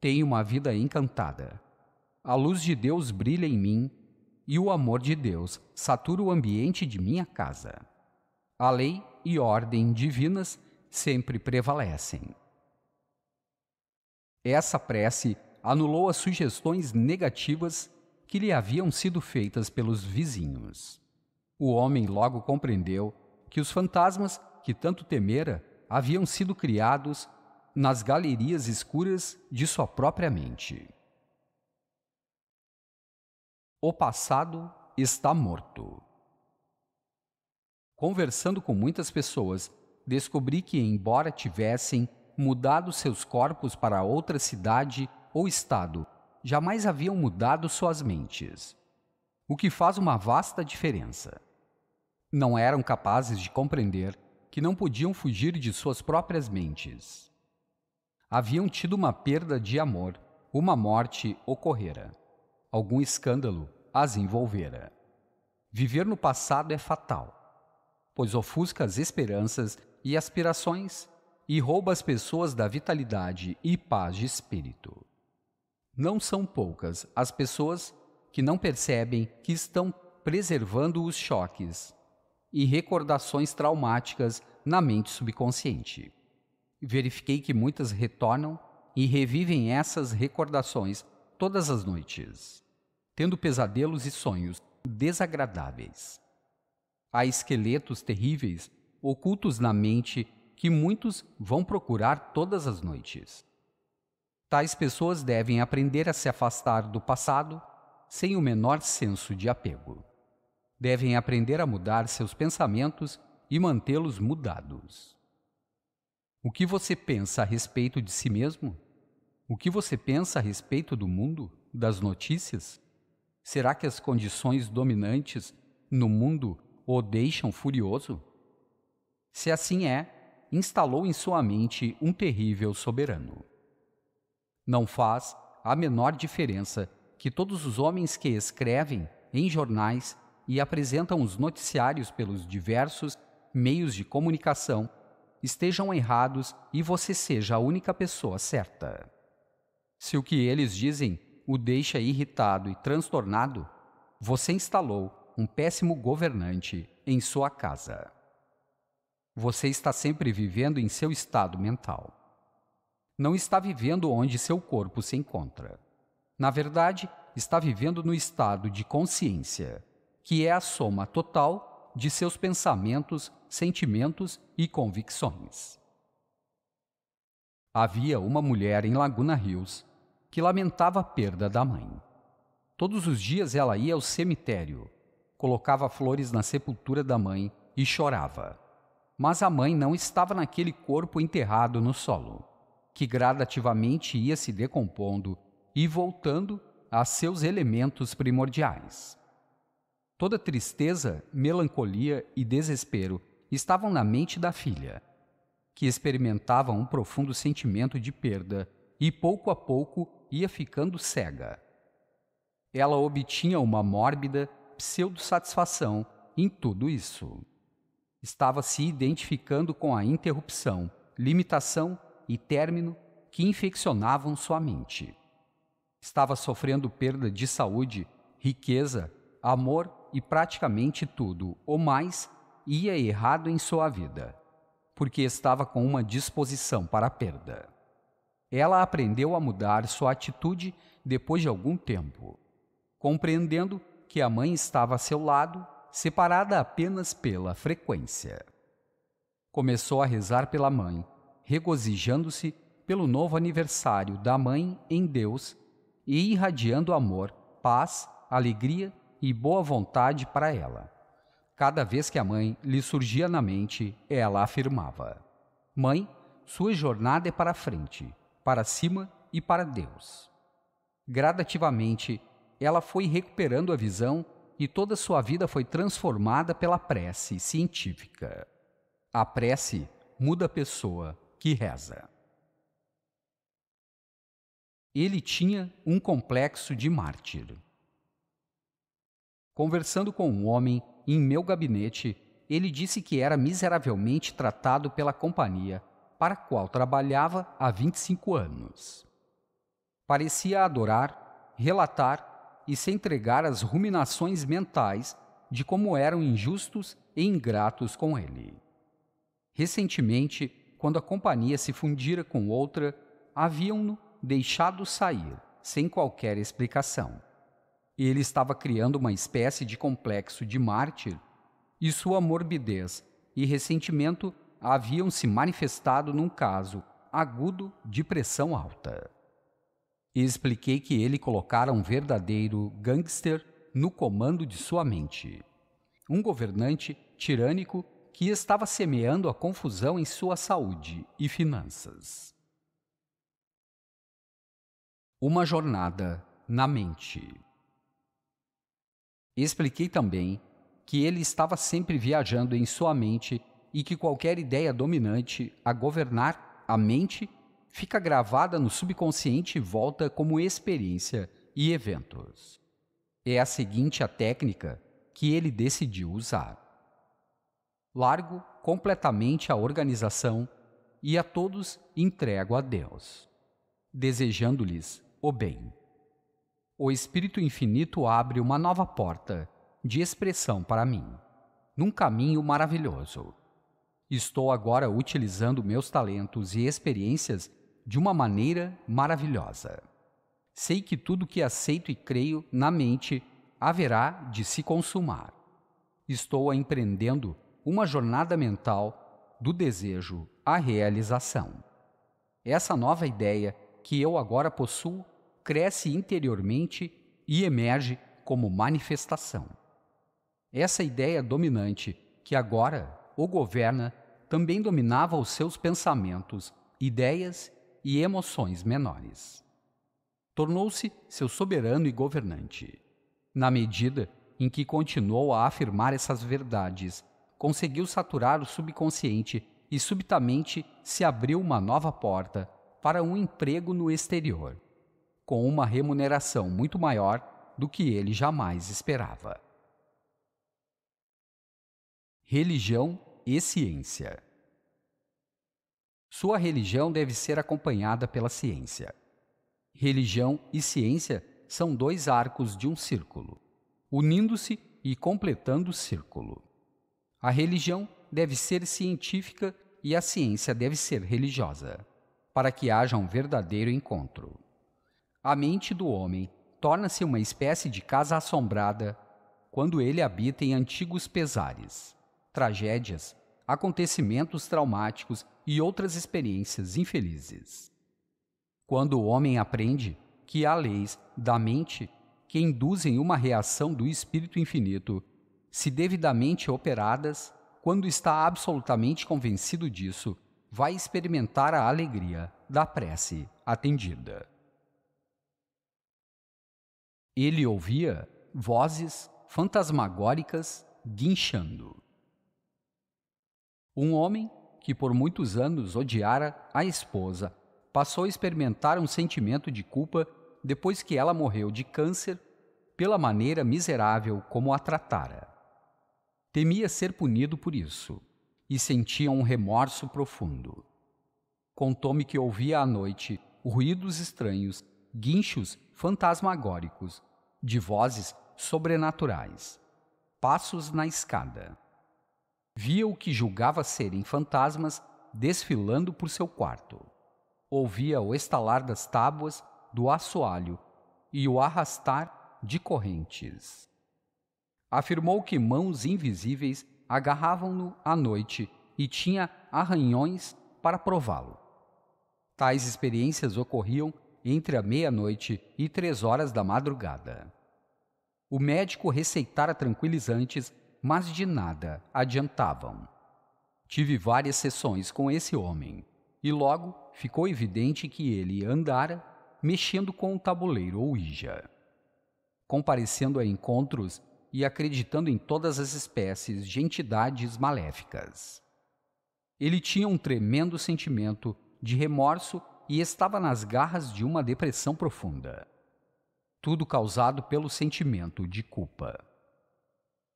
Tenho uma vida encantada. A luz de Deus brilha em mim e o amor de Deus satura o ambiente de minha casa. A lei e ordem divinas sempre prevalecem. Essa prece anulou as sugestões negativas que lhe haviam sido feitas pelos vizinhos. O homem logo compreendeu que os fantasmas que tanto temera haviam sido criados nas galerias escuras de sua própria mente. O passado está morto. Conversando com muitas pessoas, descobri que, embora tivessem mudado seus corpos para outra cidade ou estado, jamais haviam mudado suas mentes, o que faz uma vasta diferença. Não eram capazes de compreender que não podiam fugir de suas próprias mentes haviam tido uma perda de amor, uma morte ocorrera. Algum escândalo as envolvera. Viver no passado é fatal, pois ofusca as esperanças e aspirações e rouba as pessoas da vitalidade e paz de espírito. Não são poucas as pessoas que não percebem que estão preservando os choques e recordações traumáticas na mente subconsciente. Verifiquei que muitas retornam e revivem essas recordações todas as noites, tendo pesadelos e sonhos desagradáveis. Há esqueletos terríveis ocultos na mente que muitos vão procurar todas as noites. Tais pessoas devem aprender a se afastar do passado sem o menor senso de apego. Devem aprender a mudar seus pensamentos e mantê-los mudados. O que você pensa a respeito de si mesmo? O que você pensa a respeito do mundo, das notícias? Será que as condições dominantes no mundo o deixam furioso? Se assim é, instalou em sua mente um terrível soberano. Não faz a menor diferença que todos os homens que escrevem em jornais e apresentam os noticiários pelos diversos meios de comunicação estejam errados e você seja a única pessoa certa. Se o que eles dizem o deixa irritado e transtornado, você instalou um péssimo governante em sua casa. Você está sempre vivendo em seu estado mental. Não está vivendo onde seu corpo se encontra. Na verdade, está vivendo no estado de consciência, que é a soma total de seus pensamentos, sentimentos e convicções. Havia uma mulher em Laguna Hills que lamentava a perda da mãe. Todos os dias ela ia ao cemitério, colocava flores na sepultura da mãe e chorava. Mas a mãe não estava naquele corpo enterrado no solo, que gradativamente ia se decompondo e voltando a seus elementos primordiais. Toda tristeza, melancolia e desespero estavam na mente da filha, que experimentava um profundo sentimento de perda e pouco a pouco ia ficando cega. Ela obtinha uma mórbida pseudo-satisfação em tudo isso. Estava se identificando com a interrupção, limitação e término que infeccionavam sua mente. Estava sofrendo perda de saúde, riqueza, amor e praticamente tudo ou mais ia errado em sua vida, porque estava com uma disposição para a perda. Ela aprendeu a mudar sua atitude depois de algum tempo, compreendendo que a mãe estava a seu lado, separada apenas pela frequência. Começou a rezar pela mãe, regozijando-se pelo novo aniversário da mãe em Deus e irradiando amor, paz, alegria e boa vontade para ela. Cada vez que a mãe lhe surgia na mente, ela afirmava: Mãe, sua jornada é para frente, para cima e para Deus. Gradativamente, ela foi recuperando a visão e toda sua vida foi transformada pela prece científica. A prece muda a pessoa que reza. Ele tinha um complexo de mártir. Conversando com um homem em meu gabinete, ele disse que era miseravelmente tratado pela companhia para a qual trabalhava há 25 anos. Parecia adorar, relatar e se entregar às ruminações mentais de como eram injustos e ingratos com ele. Recentemente, quando a companhia se fundira com outra, haviam-no deixado sair, sem qualquer explicação. Ele estava criando uma espécie de complexo de mártir e sua morbidez e ressentimento haviam se manifestado num caso agudo de pressão alta. Expliquei que ele colocara um verdadeiro gangster no comando de sua mente. Um governante tirânico que estava semeando a confusão em sua saúde e finanças. Uma jornada na mente. Expliquei também que ele estava sempre viajando em sua mente e que qualquer ideia dominante a governar a mente fica gravada no subconsciente e volta como experiência e eventos. É a seguinte a técnica que ele decidiu usar. Largo completamente a organização e a todos entrego a Deus, desejando-lhes o bem o Espírito Infinito abre uma nova porta de expressão para mim, num caminho maravilhoso. Estou agora utilizando meus talentos e experiências de uma maneira maravilhosa. Sei que tudo que aceito e creio na mente haverá de se consumar. Estou empreendendo uma jornada mental do desejo à realização. Essa nova ideia que eu agora possuo cresce interiormente e emerge como manifestação. Essa ideia dominante, que agora o governa, também dominava os seus pensamentos, ideias e emoções menores. Tornou-se seu soberano e governante. Na medida em que continuou a afirmar essas verdades, conseguiu saturar o subconsciente e subitamente se abriu uma nova porta para um emprego no exterior com uma remuneração muito maior do que ele jamais esperava. Religião e ciência. Sua religião deve ser acompanhada pela ciência. Religião e ciência são dois arcos de um círculo, unindo-se e completando o círculo. A religião deve ser científica e a ciência deve ser religiosa, para que haja um verdadeiro encontro. A mente do homem torna-se uma espécie de casa assombrada quando ele habita em antigos pesares, tragédias, acontecimentos traumáticos e outras experiências infelizes. Quando o homem aprende que há leis da mente que induzem uma reação do espírito infinito, se devidamente operadas, quando está absolutamente convencido disso, vai experimentar a alegria da prece atendida. Ele ouvia vozes fantasmagóricas guinchando. Um homem que por muitos anos odiara a esposa passou a experimentar um sentimento de culpa depois que ela morreu de câncer pela maneira miserável como a tratara. Temia ser punido por isso e sentia um remorso profundo. Contou-me que ouvia à noite ruídos estranhos, guinchos fantasmagóricos, de vozes sobrenaturais, passos na escada. Via o que julgava serem fantasmas desfilando por seu quarto. Ouvia o estalar das tábuas do assoalho e o arrastar de correntes. Afirmou que mãos invisíveis agarravam-no à noite e tinha arranhões para prová-lo. Tais experiências ocorriam entre a meia-noite e três horas da madrugada. O médico receitara tranquilizantes, mas de nada adiantavam. Tive várias sessões com esse homem, e logo ficou evidente que ele andara mexendo com o tabuleiro ou ija. Comparecendo a encontros e acreditando em todas as espécies de entidades maléficas. Ele tinha um tremendo sentimento de remorso e estava nas garras de uma depressão profunda. Tudo causado pelo sentimento de culpa.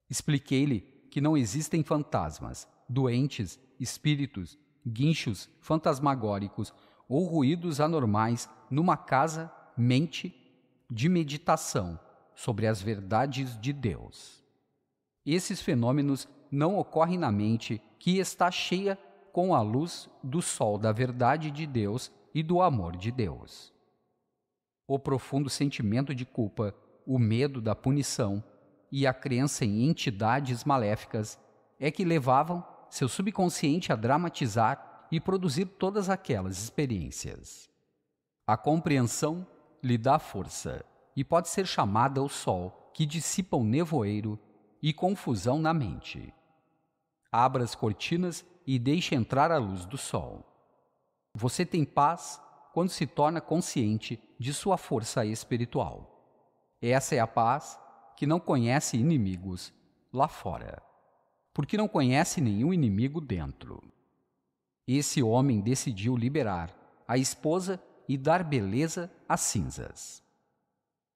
Expliquei-lhe que não existem fantasmas, doentes, espíritos, guinchos fantasmagóricos ou ruídos anormais numa casa, mente, de meditação sobre as verdades de Deus. Esses fenômenos não ocorrem na mente que está cheia com a luz do sol da verdade de Deus e do amor de Deus. O profundo sentimento de culpa, o medo da punição e a crença em entidades maléficas é que levavam seu subconsciente a dramatizar e produzir todas aquelas experiências. A compreensão lhe dá força e pode ser chamada o sol que dissipa o um nevoeiro e confusão na mente. Abra as cortinas e deixe entrar a luz do sol. Você tem paz quando se torna consciente de sua força espiritual. Essa é a paz que não conhece inimigos lá fora, porque não conhece nenhum inimigo dentro. Esse homem decidiu liberar a esposa e dar beleza às cinzas.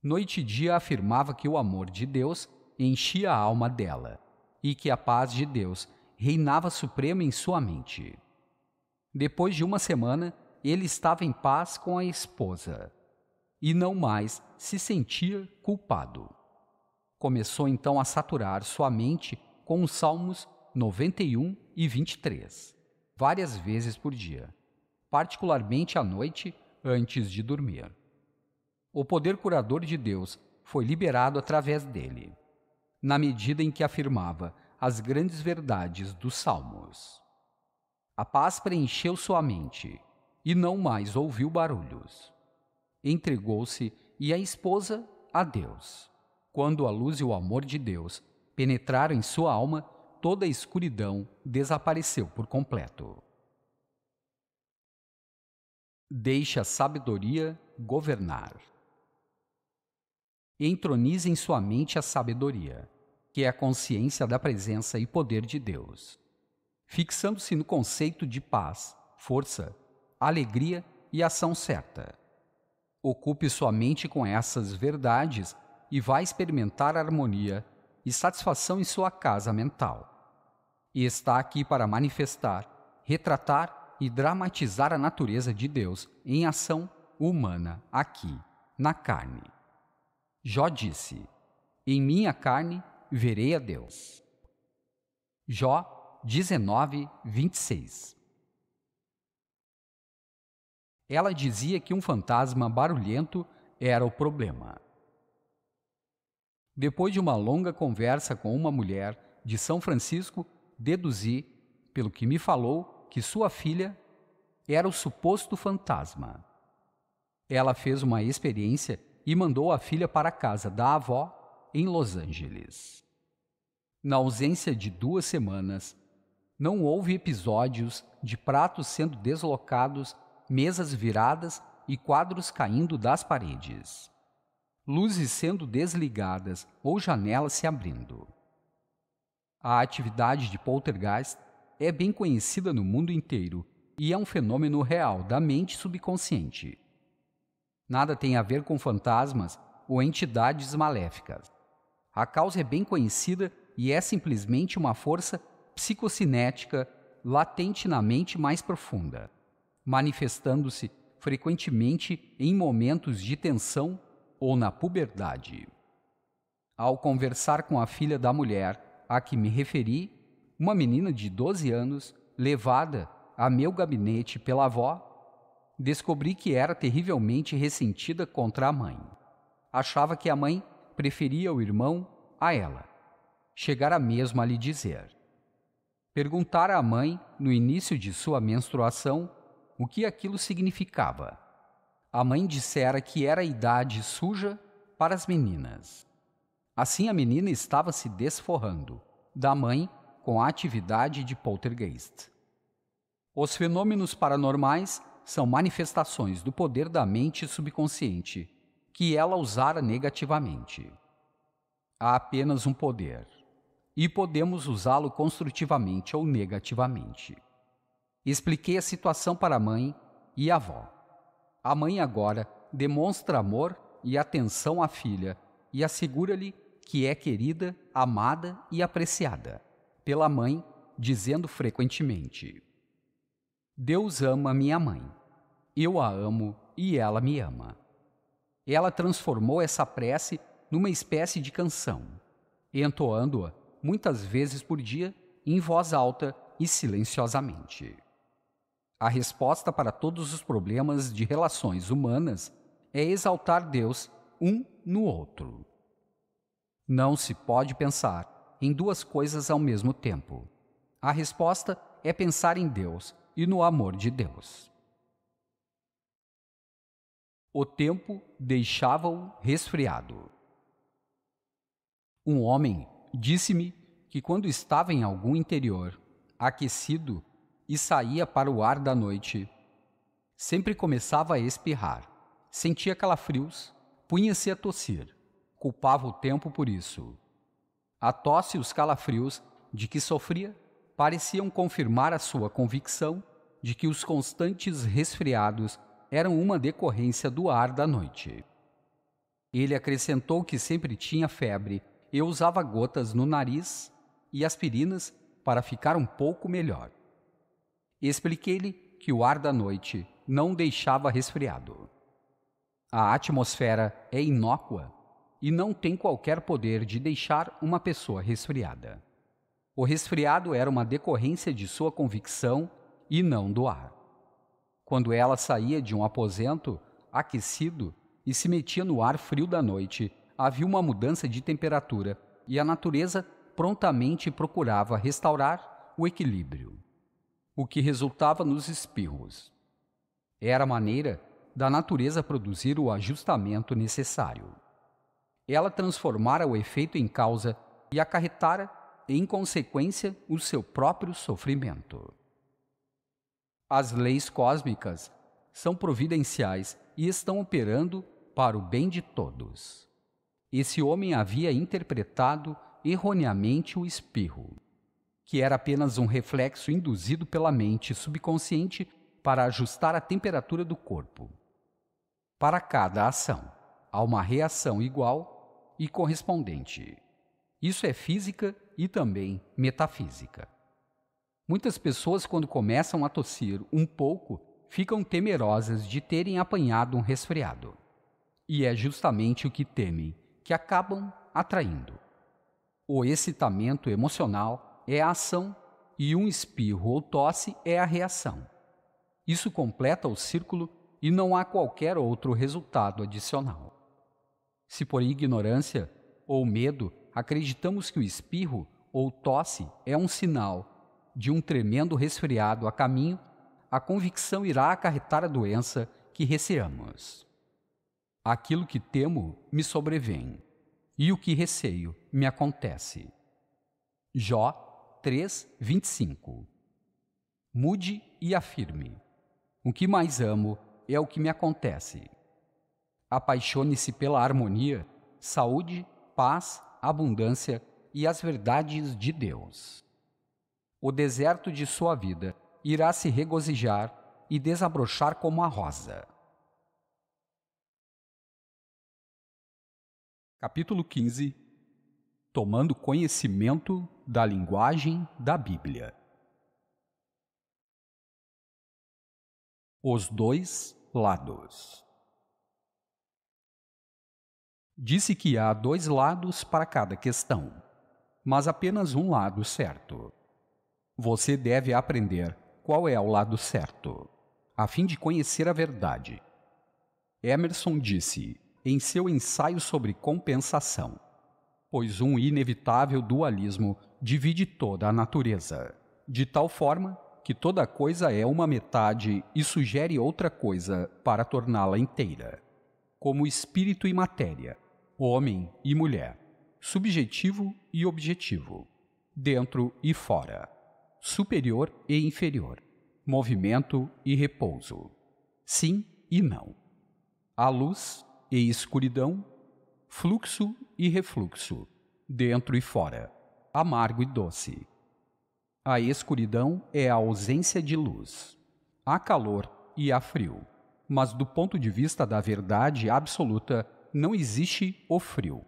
Noite e dia afirmava que o amor de Deus enchia a alma dela e que a paz de Deus reinava suprema em sua mente. Depois de uma semana, ele estava em paz com a esposa e não mais se sentia culpado. Começou então a saturar sua mente com os Salmos 91 e 23, várias vezes por dia, particularmente à noite antes de dormir. O poder curador de Deus foi liberado através dele, na medida em que afirmava as grandes verdades dos Salmos. A paz preencheu sua mente e não mais ouviu barulhos. Entregou-se e a esposa a Deus. Quando a luz e o amor de Deus penetraram em sua alma, toda a escuridão desapareceu por completo. Deixe a sabedoria governar. Entronize em sua mente a sabedoria, que é a consciência da presença e poder de Deus fixando-se no conceito de paz, força, alegria e ação certa. Ocupe sua mente com essas verdades e vá experimentar harmonia e satisfação em sua casa mental. E está aqui para manifestar, retratar e dramatizar a natureza de Deus em ação humana aqui, na carne. Jó disse: Em minha carne verei a Deus. Jó 19, 26. Ela dizia que um fantasma barulhento era o problema. Depois de uma longa conversa com uma mulher de São Francisco, deduzi, pelo que me falou, que sua filha era o suposto fantasma. Ela fez uma experiência e mandou a filha para a casa da avó em Los Angeles. Na ausência de duas semanas, não houve episódios de pratos sendo deslocados, mesas viradas e quadros caindo das paredes, luzes sendo desligadas ou janelas se abrindo. A atividade de poltergeist é bem conhecida no mundo inteiro e é um fenômeno real da mente subconsciente. Nada tem a ver com fantasmas ou entidades maléficas. A causa é bem conhecida e é simplesmente uma força psicocinética latente na mente mais profunda, manifestando-se frequentemente em momentos de tensão ou na puberdade. Ao conversar com a filha da mulher a que me referi, uma menina de 12 anos, levada a meu gabinete pela avó, descobri que era terrivelmente ressentida contra a mãe. Achava que a mãe preferia o irmão a ela. Chegara mesmo a lhe dizer: Perguntara à mãe, no início de sua menstruação, o que aquilo significava. A mãe dissera que era idade suja para as meninas. Assim, a menina estava se desforrando da mãe com a atividade de poltergeist. Os fenômenos paranormais são manifestações do poder da mente subconsciente, que ela usara negativamente. Há apenas um poder e podemos usá-lo construtivamente ou negativamente. Expliquei a situação para a mãe e a avó. A mãe agora demonstra amor e atenção à filha e assegura-lhe que é querida, amada e apreciada pela mãe, dizendo frequentemente: Deus ama minha mãe. Eu a amo e ela me ama. Ela transformou essa prece numa espécie de canção, entoando-a muitas vezes por dia, em voz alta e silenciosamente. A resposta para todos os problemas de relações humanas é exaltar Deus um no outro. Não se pode pensar em duas coisas ao mesmo tempo. A resposta é pensar em Deus e no amor de Deus. O tempo deixava-o resfriado. Um homem Disse-me que quando estava em algum interior, aquecido, e saía para o ar da noite, sempre começava a espirrar, sentia calafrios, punha-se a tossir, culpava o tempo por isso. A tosse e os calafrios de que sofria pareciam confirmar a sua convicção de que os constantes resfriados eram uma decorrência do ar da noite. Ele acrescentou que sempre tinha febre eu usava gotas no nariz e aspirinas para ficar um pouco melhor. Expliquei-lhe que o ar da noite não deixava resfriado. A atmosfera é inócua e não tem qualquer poder de deixar uma pessoa resfriada. O resfriado era uma decorrência de sua convicção e não do ar. Quando ela saía de um aposento aquecido e se metia no ar frio da noite, havia uma mudança de temperatura e a natureza prontamente procurava restaurar o equilíbrio, o que resultava nos espirros. Era a maneira da natureza produzir o ajustamento necessário. Ela transformara o efeito em causa e acarretara, em consequência, o seu próprio sofrimento. As leis cósmicas são providenciais e estão operando para o bem de todos. Esse homem havia interpretado erroneamente o espirro, que era apenas um reflexo induzido pela mente subconsciente para ajustar a temperatura do corpo. Para cada ação, há uma reação igual e correspondente. Isso é física e também metafísica. Muitas pessoas, quando começam a tossir um pouco, ficam temerosas de terem apanhado um resfriado. E é justamente o que temem que acabam atraindo. O excitamento emocional é a ação e um espirro ou tosse é a reação. Isso completa o círculo e não há qualquer outro resultado adicional. Se por ignorância ou medo acreditamos que o espirro ou tosse é um sinal de um tremendo resfriado a caminho, a convicção irá acarretar a doença que receamos. Aquilo que temo me sobrevém, e o que receio me acontece. Jó 3, 25 Mude e afirme: O que mais amo é o que me acontece. Apaixone-se pela harmonia, saúde, paz, abundância e as verdades de Deus. O deserto de sua vida irá se regozijar e desabrochar como a rosa. Capítulo 15 Tomando conhecimento da linguagem da Bíblia. Os dois lados. Disse que há dois lados para cada questão, mas apenas um lado certo. Você deve aprender qual é o lado certo, a fim de conhecer a verdade. Emerson disse em seu ensaio sobre compensação, pois um inevitável dualismo divide toda a natureza, de tal forma que toda coisa é uma metade e sugere outra coisa para torná-la inteira, como espírito e matéria, homem e mulher, subjetivo e objetivo, dentro e fora, superior e inferior, movimento e repouso, sim e não. A luz e escuridão, fluxo e refluxo, dentro e fora, amargo e doce. A escuridão é a ausência de luz. Há calor e há frio, mas do ponto de vista da verdade absoluta, não existe o frio.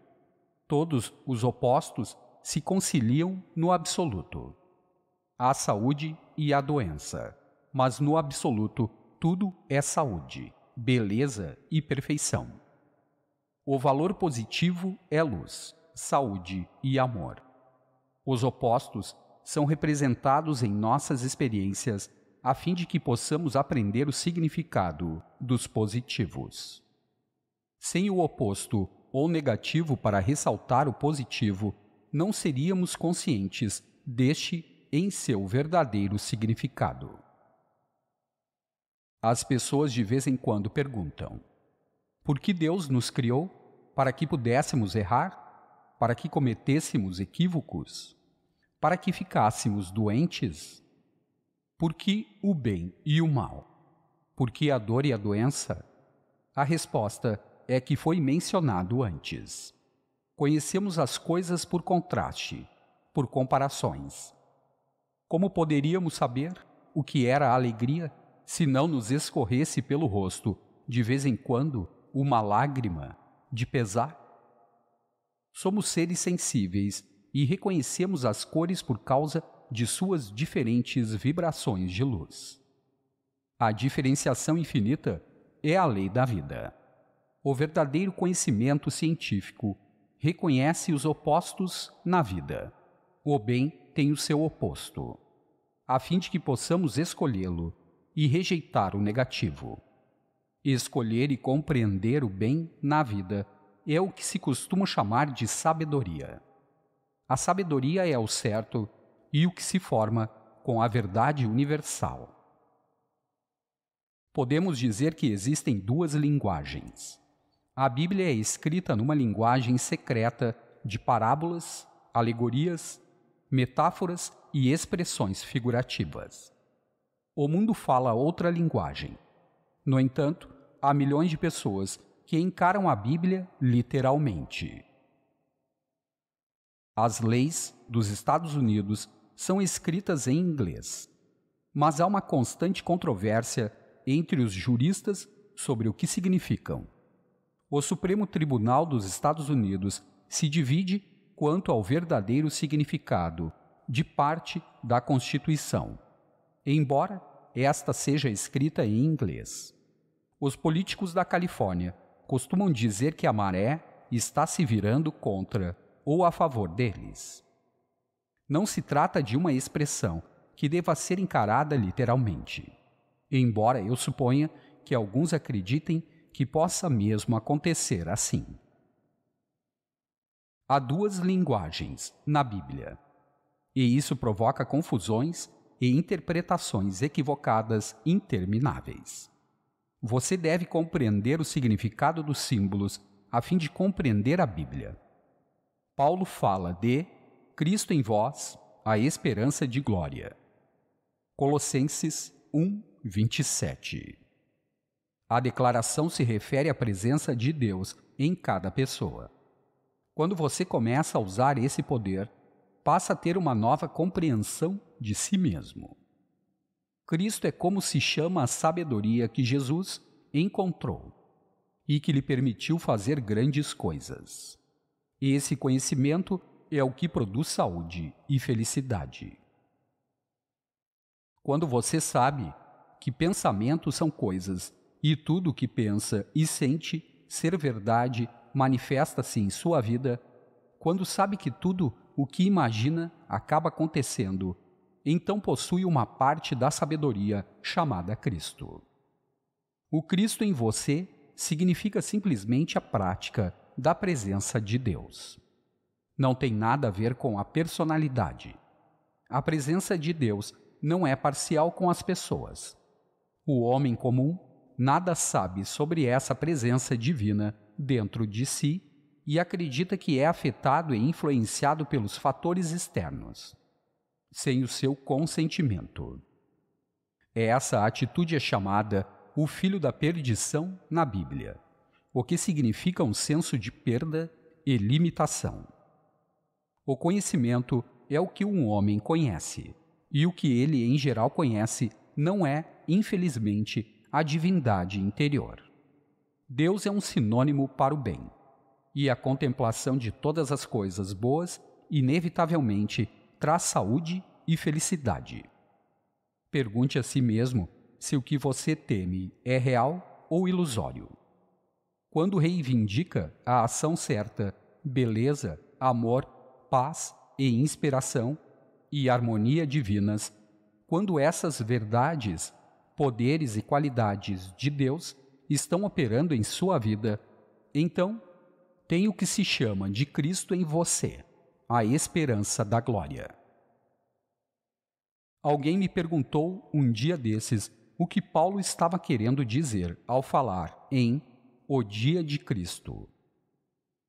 Todos os opostos se conciliam no absoluto. Há saúde e há doença, mas no absoluto tudo é saúde, beleza e perfeição. O valor positivo é luz, saúde e amor. Os opostos são representados em nossas experiências a fim de que possamos aprender o significado dos positivos. Sem o oposto ou negativo para ressaltar o positivo, não seríamos conscientes deste em seu verdadeiro significado. As pessoas de vez em quando perguntam: por que Deus nos criou? para que pudéssemos errar, para que cometêssemos equívocos, para que ficássemos doentes? por que o bem e o mal? por que a dor e a doença? A resposta é que foi mencionado antes. Conhecemos as coisas por contraste, por comparações. Como poderíamos saber o que era a alegria se não nos escorresse pelo rosto, de vez em quando, uma lágrima? de pesar? Somos seres sensíveis e reconhecemos as cores por causa de suas diferentes vibrações de luz. A diferenciação infinita é a lei da vida. O verdadeiro conhecimento científico reconhece os opostos na vida. O bem tem o seu oposto, a fim de que possamos escolhê-lo e rejeitar o negativo. Escolher e compreender o bem na vida é o que se costuma chamar de sabedoria. A sabedoria é o certo e o que se forma com a verdade universal. Podemos dizer que existem duas linguagens. A Bíblia é escrita numa linguagem secreta de parábolas, alegorias, metáforas e expressões figurativas. O mundo fala outra linguagem no entanto, há milhões de pessoas que encaram a Bíblia literalmente. As leis dos Estados Unidos são escritas em inglês, mas há uma constante controvérsia entre os juristas sobre o que significam. O Supremo Tribunal dos Estados Unidos se divide quanto ao verdadeiro significado de parte da Constituição, embora esta seja escrita em inglês. Os políticos da Califórnia costumam dizer que a maré está se virando contra ou a favor deles. Não se trata de uma expressão que deva ser encarada literalmente, embora eu suponha que alguns acreditem que possa mesmo acontecer assim. Há duas linguagens na Bíblia, e isso provoca confusões e interpretações equivocadas intermináveis. Você deve compreender o significado dos símbolos a fim de compreender a Bíblia. Paulo fala de Cristo em vós, a esperança de glória. Colossenses 1, 27. A declaração se refere à presença de Deus em cada pessoa. Quando você começa a usar esse poder, passa a ter uma nova compreensão de si mesmo. Cristo é como se chama a sabedoria que Jesus encontrou e que lhe permitiu fazer grandes coisas. Esse conhecimento é o que produz saúde e felicidade. Quando você sabe que pensamentos são coisas e tudo o que pensa e sente ser verdade manifesta-se em sua vida, quando sabe que tudo o que imagina acaba acontecendo então possui uma parte da sabedoria chamada Cristo. O Cristo em você significa simplesmente a prática da presença de Deus. Não tem nada a ver com a personalidade. A presença de Deus não é parcial com as pessoas. O homem comum nada sabe sobre essa presença divina dentro de si e acredita que é afetado e influenciado pelos fatores externos sem o seu consentimento. É essa atitude é chamada o filho da perdição na Bíblia, o que significa um senso de perda e limitação. O conhecimento é o que um homem conhece, e o que ele em geral conhece não é, infelizmente, a divindade interior. Deus é um sinônimo para o bem, e a contemplação de todas as coisas boas, inevitavelmente, traz saúde e felicidade. Pergunte a si mesmo se o que você teme é real ou ilusório. Quando reivindica a ação certa, beleza, amor, paz e inspiração e harmonia divinas, quando essas verdades, poderes e qualidades de Deus estão operando em sua vida, então tem o que se chama de Cristo em você a esperança da glória. Alguém me perguntou um dia desses o que Paulo estava querendo dizer ao falar em O Dia de Cristo.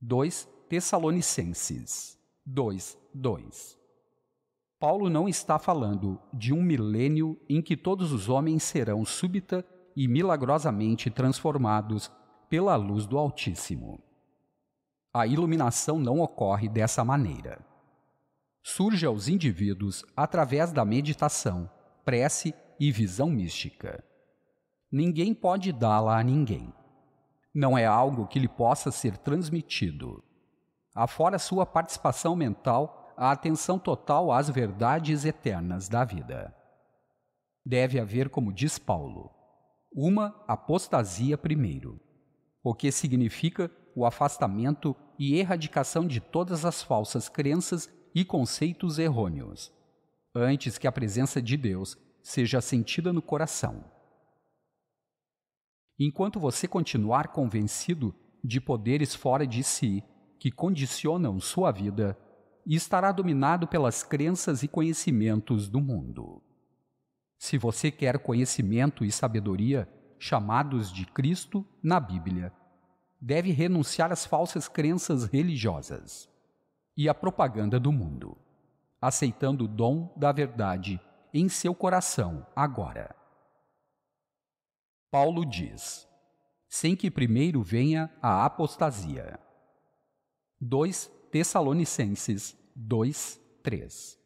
2 Tessalonicenses 2, 2 Paulo não está falando de um milênio em que todos os homens serão súbita e milagrosamente transformados pela luz do Altíssimo a iluminação não ocorre dessa maneira. Surge aos indivíduos através da meditação, prece e visão mística. Ninguém pode dá-la a ninguém. Não é algo que lhe possa ser transmitido. Afora sua participação mental, a atenção total às verdades eternas da vida. Deve haver, como diz Paulo, uma apostasia primeiro, o que significa o afastamento e erradicação de todas as falsas crenças e conceitos errôneos, antes que a presença de Deus seja sentida no coração. Enquanto você continuar convencido de poderes fora de si que condicionam sua vida, estará dominado pelas crenças e conhecimentos do mundo. Se você quer conhecimento e sabedoria chamados de Cristo na Bíblia, deve renunciar às falsas crenças religiosas e à propaganda do mundo, aceitando o dom da verdade em seu coração agora. Paulo diz: sem que primeiro venha a apostasia. 2 Tessalonicenses 2, 3.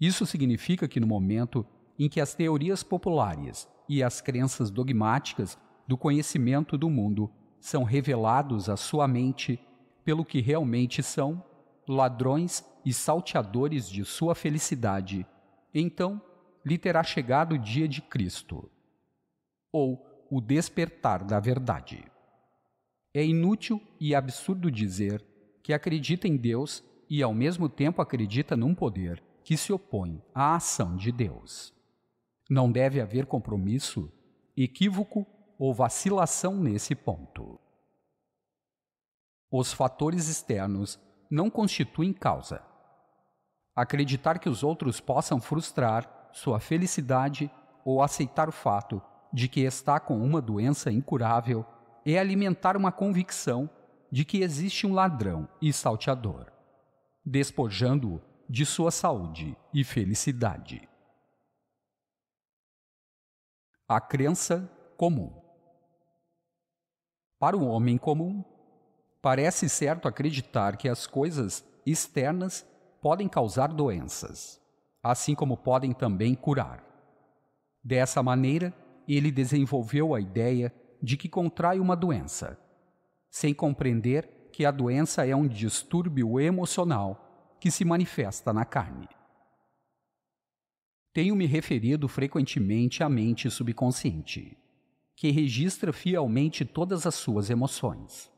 Isso significa que no momento em que as teorias populares e as crenças dogmáticas do conhecimento do mundo são revelados à sua mente pelo que realmente são, ladrões e salteadores de sua felicidade, então lhe terá chegado o dia de Cristo, ou o despertar da verdade. É inútil e absurdo dizer que acredita em Deus e ao mesmo tempo acredita num poder que se opõe à ação de Deus. Não deve haver compromisso, equívoco ou vacilação nesse ponto. Os fatores externos não constituem causa. Acreditar que os outros possam frustrar sua felicidade ou aceitar o fato de que está com uma doença incurável é alimentar uma convicção de que existe um ladrão e salteador, despojando-o de sua saúde e felicidade. A crença comum. Para o homem comum, parece certo acreditar que as coisas externas podem causar doenças, assim como podem também curar. Dessa maneira, ele desenvolveu a ideia de que contrai uma doença, sem compreender que a doença é um distúrbio emocional que se manifesta na carne. Tenho me referido frequentemente à mente subconsciente que registra fielmente todas as suas emoções.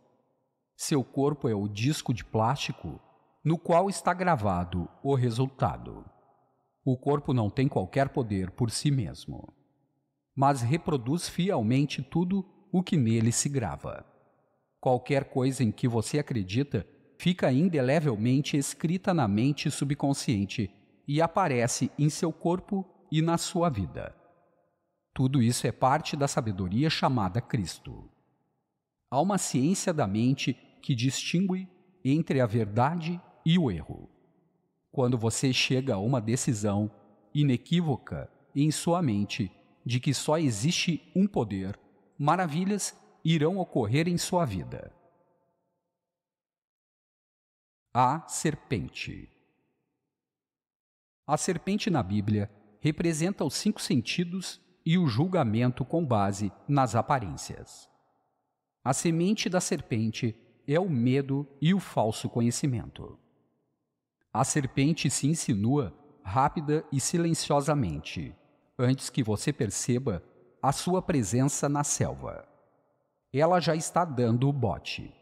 Seu corpo é o disco de plástico no qual está gravado o resultado. O corpo não tem qualquer poder por si mesmo, mas reproduz fielmente tudo o que nele se grava. Qualquer coisa em que você acredita fica indelevelmente escrita na mente subconsciente e aparece em seu corpo e na sua vida. Tudo isso é parte da sabedoria chamada Cristo. Há uma ciência da mente que distingue entre a verdade e o erro. Quando você chega a uma decisão inequívoca em sua mente de que só existe um poder, maravilhas irão ocorrer em sua vida. A serpente. A serpente na Bíblia representa os cinco sentidos e o julgamento com base nas aparências. A semente da serpente é o medo e o falso conhecimento. A serpente se insinua rápida e silenciosamente, antes que você perceba a sua presença na selva. Ela já está dando o bote.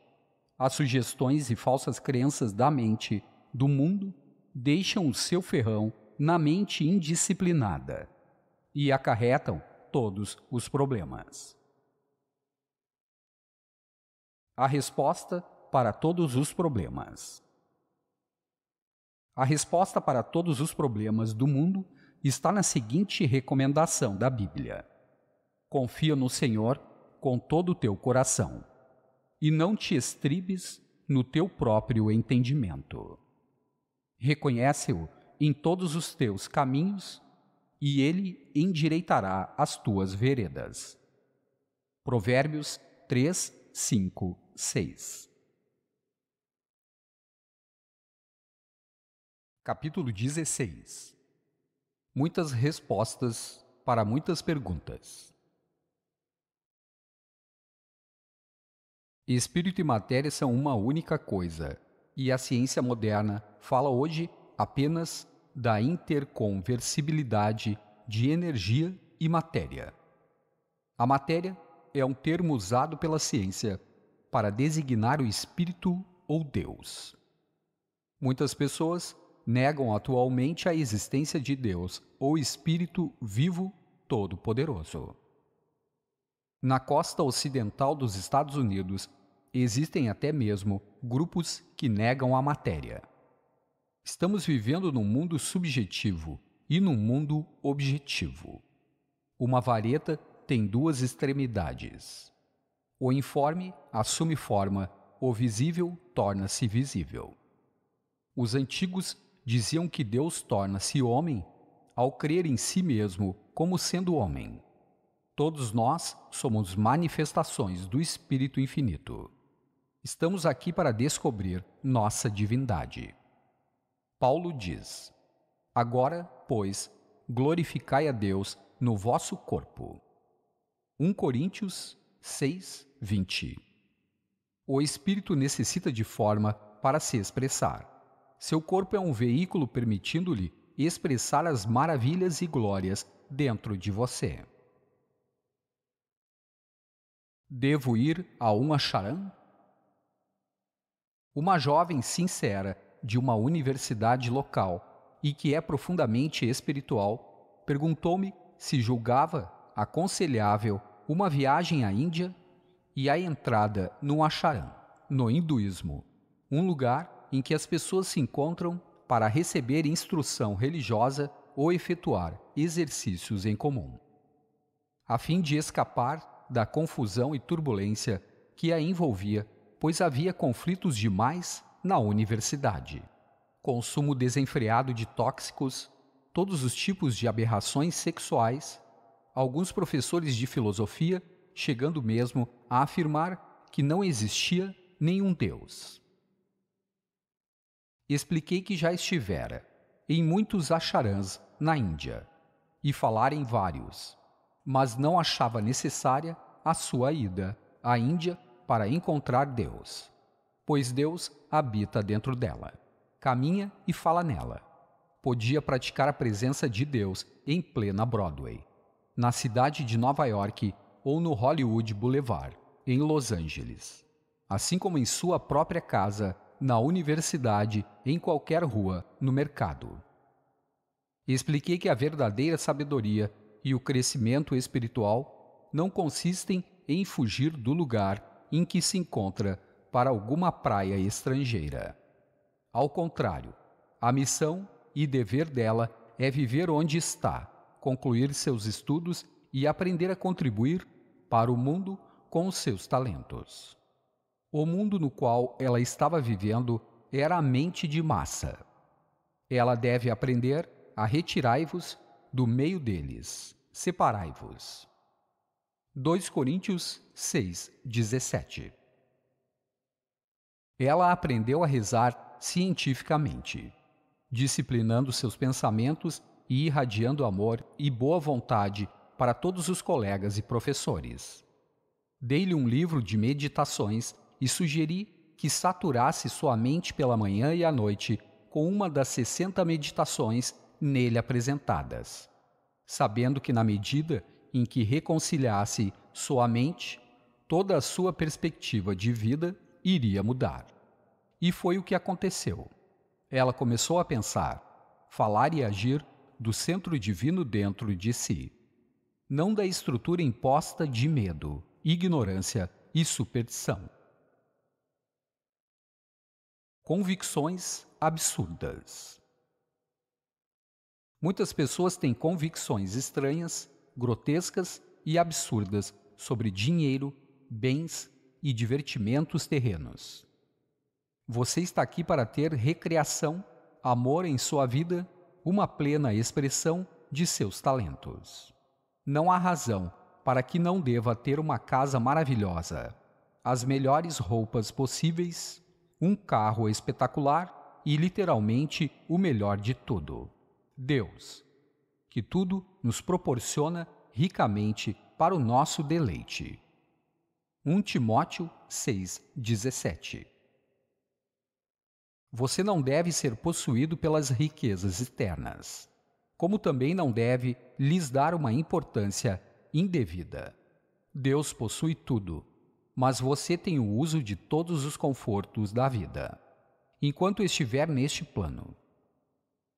As sugestões e falsas crenças da mente, do mundo, deixam o seu ferrão na mente indisciplinada e acarretam todos os problemas. A resposta para todos os problemas. A resposta para todos os problemas do mundo está na seguinte recomendação da Bíblia: Confia no Senhor com todo o teu coração, e não te estribes no teu próprio entendimento. Reconhece-o em todos os teus caminhos e ele endireitará as tuas veredas. Provérbios 3, 5, 6. Capítulo 16 Muitas respostas para muitas perguntas. Espírito e matéria são uma única coisa, e a ciência moderna fala hoje apenas da interconversibilidade de energia e matéria. A matéria é um termo usado pela ciência para designar o espírito ou Deus. Muitas pessoas negam atualmente a existência de Deus ou espírito vivo todo-poderoso. Na costa ocidental dos Estados Unidos, existem até mesmo grupos que negam a matéria. Estamos vivendo num mundo subjetivo e num mundo objetivo. Uma vareta tem duas extremidades. O informe assume forma, o visível torna-se visível. Os antigos diziam que Deus torna-se homem ao crer em si mesmo como sendo homem. Todos nós somos manifestações do Espírito Infinito. Estamos aqui para descobrir nossa divindade. Paulo diz: Agora, pois, glorificai a Deus no vosso corpo. 1 Coríntios 6, 20. O espírito necessita de forma para se expressar. Seu corpo é um veículo permitindo-lhe expressar as maravilhas e glórias dentro de você. Devo ir a uma charan? Uma jovem sincera de uma universidade local e que é profundamente espiritual, perguntou-me se julgava aconselhável uma viagem à Índia e a entrada no Acharam, no hinduísmo, um lugar em que as pessoas se encontram para receber instrução religiosa ou efetuar exercícios em comum, a fim de escapar da confusão e turbulência que a envolvia, pois havia conflitos demais na universidade. Consumo desenfreado de tóxicos, todos os tipos de aberrações sexuais, alguns professores de filosofia chegando mesmo a afirmar que não existia nenhum Deus. Expliquei que já estivera em muitos acharãs na Índia e falar em vários, mas não achava necessária a sua ida à Índia para encontrar Deus, pois Deus habita dentro dela, caminha e fala nela. Podia praticar a presença de Deus em plena Broadway, na cidade de Nova York ou no Hollywood Boulevard, em Los Angeles. Assim como em sua própria casa, na universidade, em qualquer rua, no mercado. Expliquei que a verdadeira sabedoria e o crescimento espiritual não consistem em fugir do lugar em que se encontra para alguma praia estrangeira. Ao contrário, a missão e dever dela é viver onde está, concluir seus estudos e aprender a contribuir para o mundo com os seus talentos. O mundo no qual ela estava vivendo era a mente de massa. Ela deve aprender a retirai-vos do meio deles, separai-vos. 2 Coríntios 6, 17 ela aprendeu a rezar cientificamente, disciplinando seus pensamentos e irradiando amor e boa vontade para todos os colegas e professores. Dei-lhe um livro de meditações e sugeri que saturasse sua mente pela manhã e à noite com uma das 60 meditações nele apresentadas, sabendo que, na medida em que reconciliasse sua mente, toda a sua perspectiva de vida, iria mudar. E foi o que aconteceu. Ela começou a pensar, falar e agir do centro divino dentro de si, não da estrutura imposta de medo, ignorância e superstição. Convicções absurdas. Muitas pessoas têm convicções estranhas, grotescas e absurdas sobre dinheiro, bens e divertimentos terrenos. Você está aqui para ter recreação, amor em sua vida, uma plena expressão de seus talentos. Não há razão para que não deva ter uma casa maravilhosa, as melhores roupas possíveis, um carro espetacular e literalmente o melhor de tudo: Deus, que tudo nos proporciona ricamente para o nosso deleite. 1 Timóteo 6,17 Você não deve ser possuído pelas riquezas externas, como também não deve lhes dar uma importância indevida. Deus possui tudo, mas você tem o uso de todos os confortos da vida, enquanto estiver neste plano.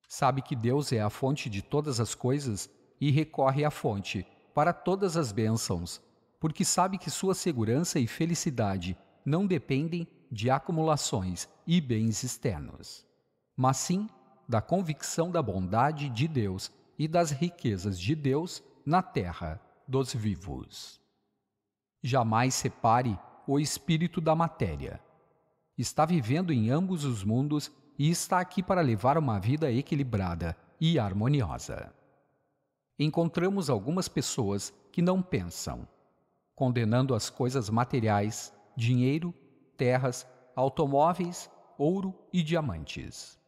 Sabe que Deus é a fonte de todas as coisas e recorre à fonte para todas as bênçãos porque sabe que sua segurança e felicidade não dependem de acumulações e bens externos, mas sim da convicção da bondade de Deus e das riquezas de Deus na terra dos vivos. Jamais separe o espírito da matéria. Está vivendo em ambos os mundos e está aqui para levar uma vida equilibrada e harmoniosa. Encontramos algumas pessoas que não pensam, condenando as coisas materiais, dinheiro, terras, automóveis, ouro e diamantes.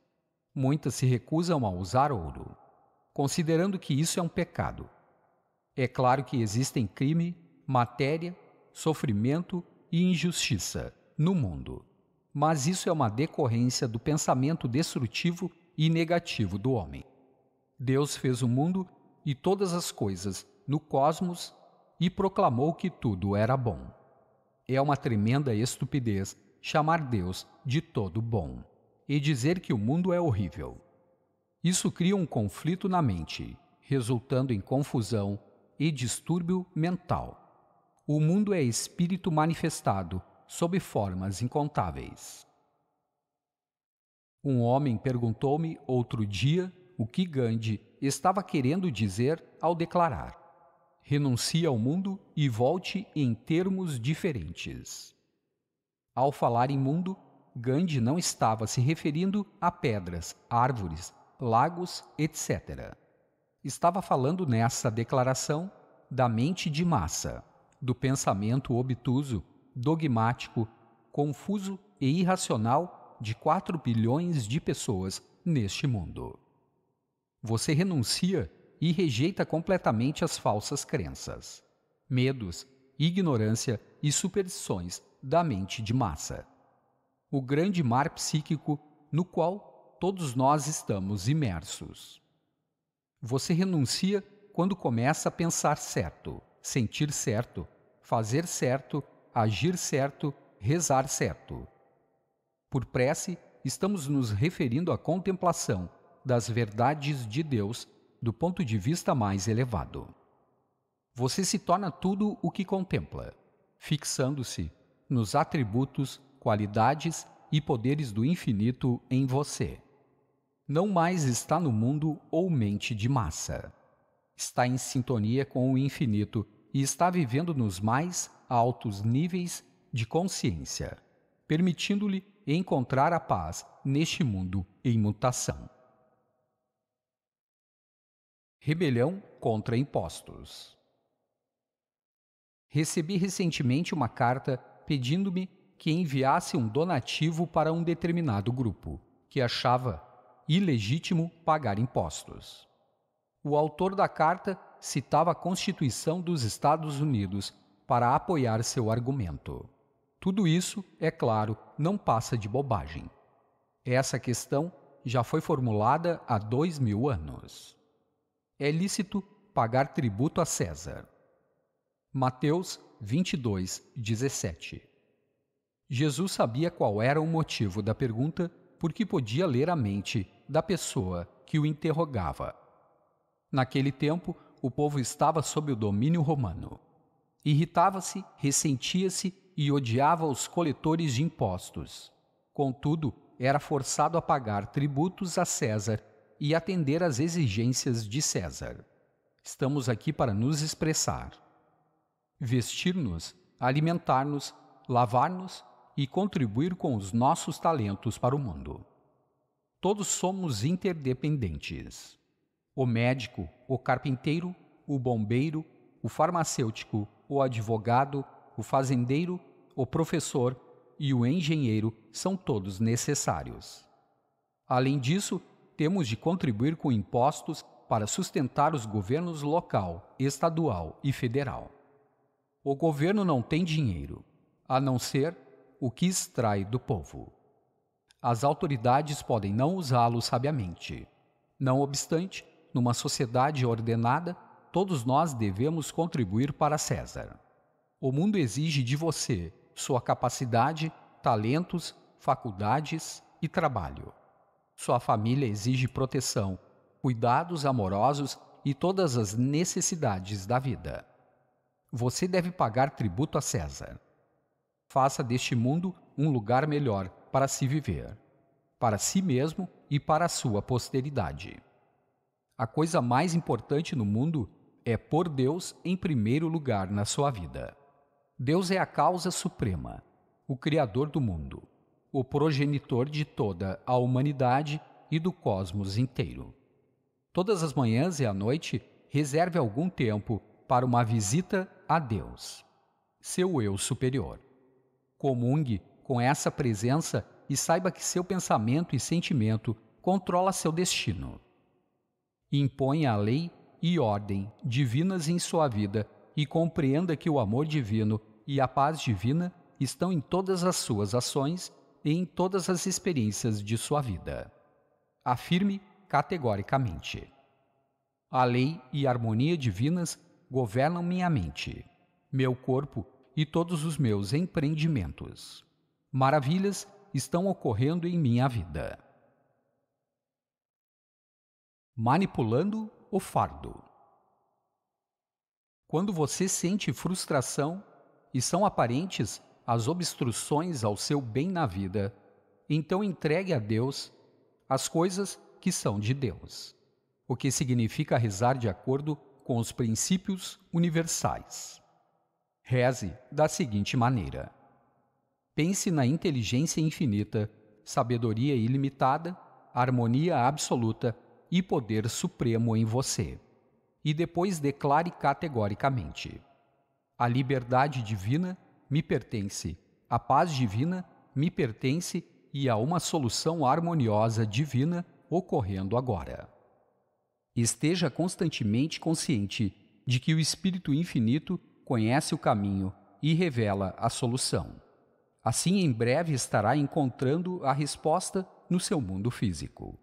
Muitas se recusam a usar ouro, considerando que isso é um pecado. É claro que existem crime, matéria, sofrimento e injustiça no mundo, mas isso é uma decorrência do pensamento destrutivo e negativo do homem. Deus fez o mundo e todas as coisas no cosmos e proclamou que tudo era bom. É uma tremenda estupidez chamar Deus de todo bom e dizer que o mundo é horrível. Isso cria um conflito na mente, resultando em confusão e distúrbio mental. O mundo é espírito manifestado sob formas incontáveis. Um homem perguntou-me outro dia o que Gandhi estava querendo dizer ao declarar: renuncie ao mundo e volte em termos diferentes. Ao falar em mundo, Gandhi não estava se referindo a pedras, árvores, lagos, etc. Estava falando nessa declaração da mente de massa, do pensamento obtuso, dogmático, confuso e irracional de 4 bilhões de pessoas neste mundo. Você renuncia e rejeita completamente as falsas crenças, medos, ignorância e superstições da mente de massa. O grande mar psíquico no qual todos nós estamos imersos. Você renuncia quando começa a pensar certo, sentir certo, fazer certo, agir certo, rezar certo. Por prece, estamos nos referindo à contemplação das verdades de Deus do ponto de vista mais elevado. Você se torna tudo o que contempla, fixando-se nos atributos, qualidades e poderes do infinito em você. Não mais está no mundo ou mente de massa. Está em sintonia com o infinito e está vivendo nos mais altos níveis de consciência, permitindo-lhe encontrar a paz neste mundo em mutação. Rebelião contra impostos. Recebi recentemente uma carta pedindo-me que enviasse um donativo para um determinado grupo, que achava ilegítimo pagar impostos. O autor da carta citava a Constituição dos Estados Unidos para apoiar seu argumento. Tudo isso, é claro, não passa de bobagem. Essa questão já foi formulada há dois mil anos é lícito pagar tributo a César. Mateus 22, 17 Jesus sabia qual era o motivo da pergunta porque podia ler a mente da pessoa que o interrogava. Naquele tempo, o povo estava sob o domínio romano. Irritava-se, ressentia-se e odiava os coletores de impostos. Contudo, era forçado a pagar tributos a César e atender às exigências de César. Estamos aqui para nos expressar. Vestir-nos, alimentar-nos, lavar-nos e contribuir com os nossos talentos para o mundo. Todos somos interdependentes. O médico, o carpinteiro, o bombeiro, o farmacêutico, o advogado, o fazendeiro, o professor e o engenheiro são todos necessários. Além disso, temos de contribuir com impostos para sustentar os governos local, estadual e federal. O governo não tem dinheiro, a não ser o que extrai do povo. As autoridades podem não usá-lo sabiamente. Não obstante, numa sociedade ordenada, todos nós devemos contribuir para César. O mundo exige de você sua capacidade, talentos, faculdades e trabalho. Sua família exige proteção, cuidados amorosos e todas as necessidades da vida. Você deve pagar tributo a César. Faça deste mundo um lugar melhor para se viver, para si mesmo e para a sua posteridade. A coisa mais importante no mundo é pôr Deus em primeiro lugar na sua vida. Deus é a causa suprema, o Criador do mundo o progenitor de toda a humanidade e do cosmos inteiro. Todas as manhãs e à noite, reserve algum tempo para uma visita a Deus, seu eu superior. Comungue com essa presença e saiba que seu pensamento e sentimento controla seu destino. Impõe a lei e ordem divinas em sua vida e compreenda que o amor divino e a paz divina estão em todas as suas ações em todas as experiências de sua vida. Afirme categoricamente: A lei e a harmonia divinas governam minha mente, meu corpo e todos os meus empreendimentos. Maravilhas estão ocorrendo em minha vida. Manipulando o fardo. Quando você sente frustração e são aparentes as obstruções ao seu bem na vida, então entregue a Deus as coisas que são de Deus, o que significa rezar de acordo com os princípios universais. Reze da seguinte maneira: pense na inteligência infinita, sabedoria ilimitada, harmonia absoluta e poder supremo em você. E depois declare categoricamente: a liberdade divina me pertence, a paz divina me pertence e há uma solução harmoniosa divina ocorrendo agora. Esteja constantemente consciente de que o Espírito Infinito conhece o caminho e revela a solução. Assim, em breve estará encontrando a resposta no seu mundo físico.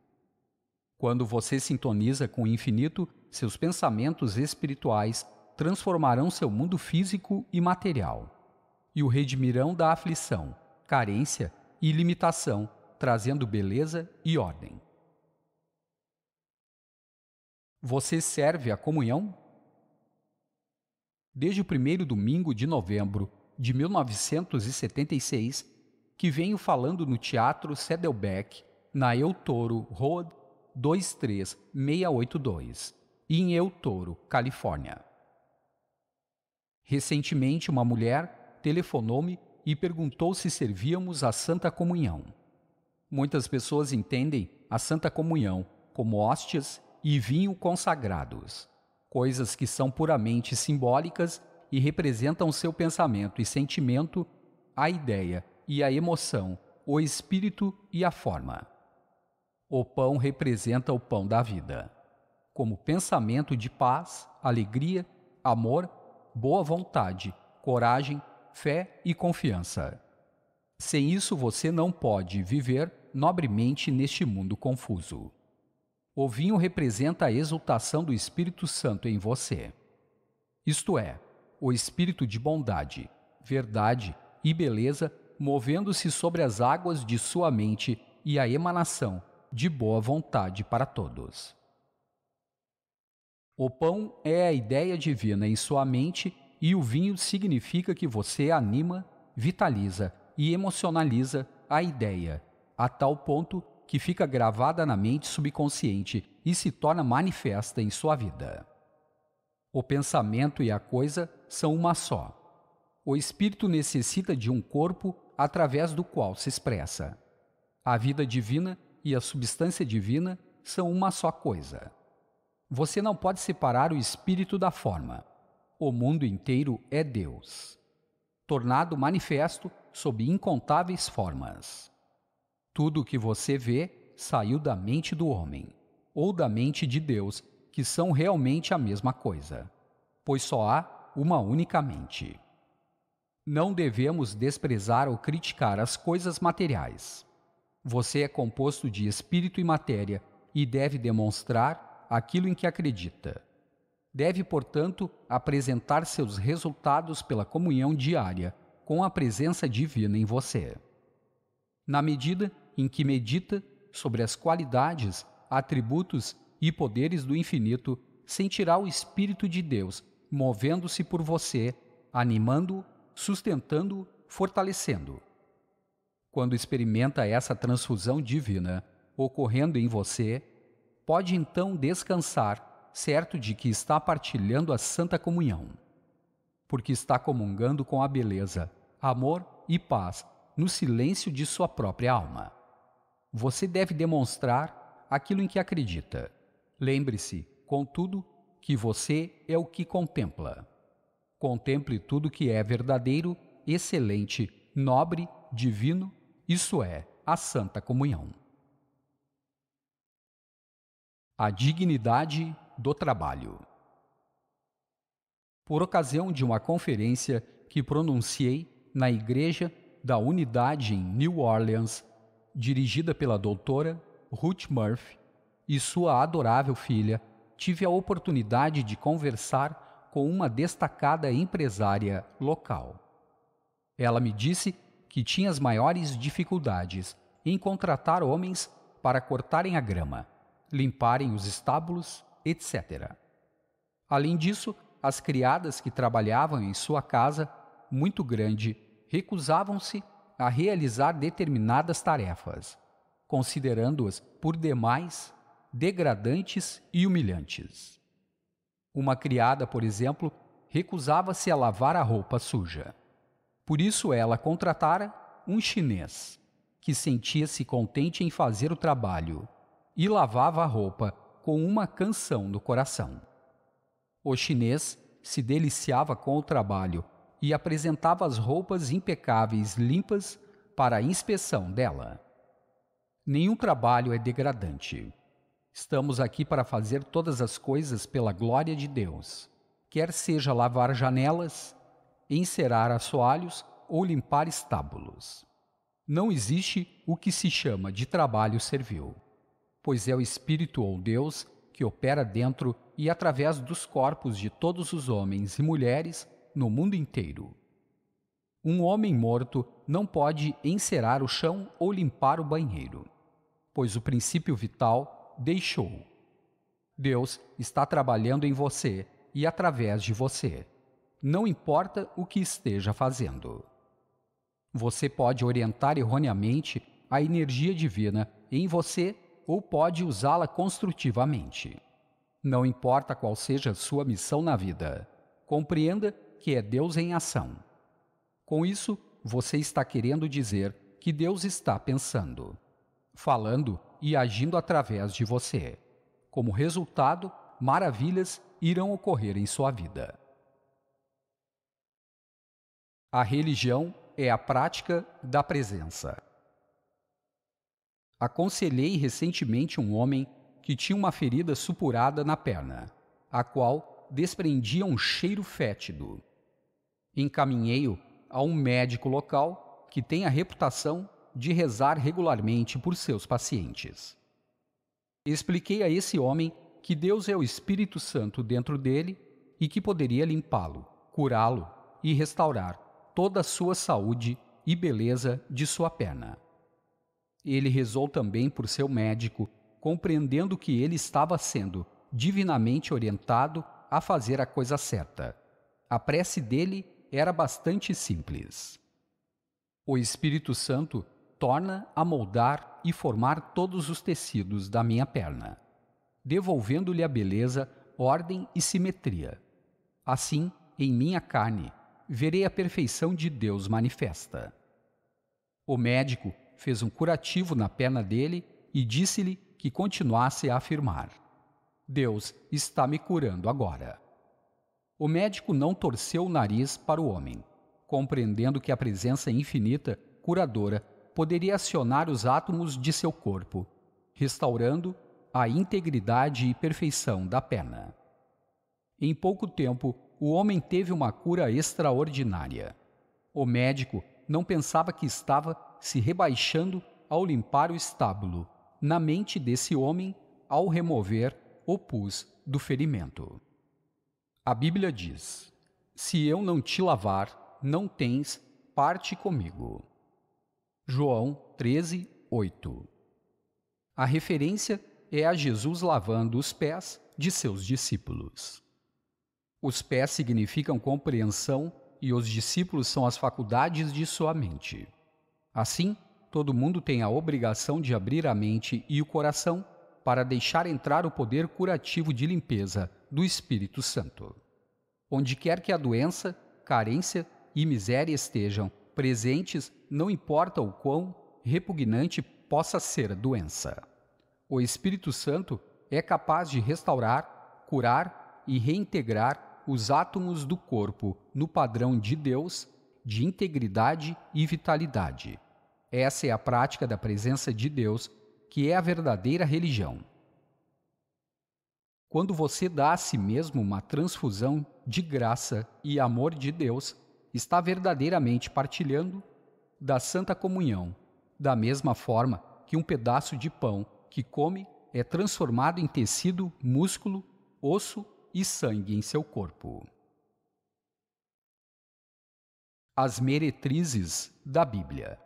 Quando você sintoniza com o infinito, seus pensamentos espirituais transformarão seu mundo físico e material e o redimirão da aflição, carência e limitação, trazendo beleza e ordem. Você serve a comunhão? Desde o primeiro domingo de novembro de 1976, que venho falando no Teatro Sedelbeck, na Eutoro Road 23682, em Eutoro, Califórnia. Recentemente, uma mulher telefonou-me e perguntou se servíamos a Santa Comunhão. Muitas pessoas entendem a Santa Comunhão como hóstias e vinho consagrados, coisas que são puramente simbólicas e representam seu pensamento e sentimento, a ideia e a emoção, o espírito e a forma. O pão representa o pão da vida, como pensamento de paz, alegria, amor, boa vontade, coragem, fé e confiança. Sem isso, você não pode viver nobremente neste mundo confuso. O vinho representa a exultação do Espírito Santo em você. Isto é, o espírito de bondade, verdade e beleza movendo-se sobre as águas de sua mente e a emanação de boa vontade para todos. O pão é a ideia divina em sua mente e o vinho significa que você anima, vitaliza e emocionaliza a ideia, a tal ponto que fica gravada na mente subconsciente e se torna manifesta em sua vida. O pensamento e a coisa são uma só. O espírito necessita de um corpo através do qual se expressa. A vida divina e a substância divina são uma só coisa. Você não pode separar o espírito da forma o mundo inteiro é Deus, tornado manifesto sob incontáveis formas. Tudo o que você vê saiu da mente do homem, ou da mente de Deus, que são realmente a mesma coisa, pois só há uma única mente. Não devemos desprezar ou criticar as coisas materiais. Você é composto de espírito e matéria e deve demonstrar aquilo em que acredita deve, portanto, apresentar seus resultados pela comunhão diária com a presença divina em você. Na medida em que medita sobre as qualidades, atributos e poderes do infinito, sentirá o Espírito de Deus movendo-se por você, animando, sustentando, fortalecendo. Quando experimenta essa transfusão divina ocorrendo em você, pode então descansar certo de que está partilhando a Santa Comunhão, porque está comungando com a beleza, amor e paz no silêncio de sua própria alma. Você deve demonstrar aquilo em que acredita. Lembre-se, contudo, que você é o que contempla. Contemple tudo que é verdadeiro, excelente, nobre, divino, isso é, a Santa Comunhão. A dignidade do trabalho. Por ocasião de uma conferência que pronunciei na Igreja da Unidade em New Orleans, dirigida pela doutora Ruth Murphy e sua adorável filha, tive a oportunidade de conversar com uma destacada empresária local. Ela me disse que tinha as maiores dificuldades em contratar homens para cortarem a grama, limparem os estábulos etc. Além disso, as criadas que trabalhavam em sua casa, muito grande, recusavam-se a realizar determinadas tarefas, considerando-as, por demais, degradantes e humilhantes. Uma criada, por exemplo, recusava-se a lavar a roupa suja. Por isso, ela contratara um chinês, que sentia-se contente em fazer o trabalho, e lavava a roupa com uma canção no coração. O chinês se deliciava com o trabalho e apresentava as roupas impecáveis limpas para a inspeção dela. Nenhum trabalho é degradante. Estamos aqui para fazer todas as coisas pela glória de Deus, quer seja lavar janelas, encerar assoalhos ou limpar estábulos. Não existe o que se chama de trabalho servil pois é o Espírito ou Deus que opera dentro e através dos corpos de todos os homens e mulheres no mundo inteiro. Um homem morto não pode encerar o chão ou limpar o banheiro, pois o princípio vital deixou. Deus está trabalhando em você e através de você. Não importa o que esteja fazendo. Você pode orientar erroneamente a energia divina em você ou pode usá-la construtivamente. Não importa qual seja sua missão na vida, compreenda que é Deus em ação. Com isso, você está querendo dizer que Deus está pensando, falando e agindo através de você. Como resultado, maravilhas irão ocorrer em sua vida. A religião é a prática da presença. Aconselhei recentemente um homem que tinha uma ferida supurada na perna, a qual desprendia um cheiro fétido. Encaminhei-o a um médico local que tem a reputação de rezar regularmente por seus pacientes. Expliquei a esse homem que Deus é o Espírito Santo dentro dele e que poderia limpá-lo, curá-lo e restaurar toda a sua saúde e beleza de sua perna. Ele rezou também por seu médico, compreendendo que ele estava sendo divinamente orientado a fazer a coisa certa. A prece dele era bastante simples. O Espírito Santo torna a moldar e formar todos os tecidos da minha perna, devolvendo-lhe a beleza, ordem e simetria. Assim, em minha carne, verei a perfeição de Deus manifesta. O médico fez um curativo na perna dele e disse-lhe que continuasse a afirmar: Deus está me curando agora. O médico não torceu o nariz para o homem, compreendendo que a presença infinita, curadora, poderia acionar os átomos de seu corpo, restaurando a integridade e perfeição da perna. Em pouco tempo, o homem teve uma cura extraordinária. O médico não pensava que estava se rebaixando ao limpar o estábulo, na mente desse homem, ao remover o pus do ferimento. A Bíblia diz: Se eu não te lavar, não tens parte comigo. João 13, 8. A referência é a Jesus lavando os pés de seus discípulos. Os pés significam compreensão e os discípulos são as faculdades de sua mente. Assim, todo mundo tem a obrigação de abrir a mente e o coração para deixar entrar o poder curativo de limpeza do Espírito Santo. Onde quer que a doença, carência e miséria estejam presentes, não importa o quão repugnante possa ser a doença. O Espírito Santo é capaz de restaurar, curar e reintegrar os átomos do corpo no padrão de Deus, de integridade e vitalidade. Essa é a prática da presença de Deus, que é a verdadeira religião. Quando você dá a si mesmo uma transfusão de graça e amor de Deus, está verdadeiramente partilhando da Santa Comunhão, da mesma forma que um pedaço de pão que come é transformado em tecido, músculo, osso e sangue em seu corpo. As meretrizes da Bíblia.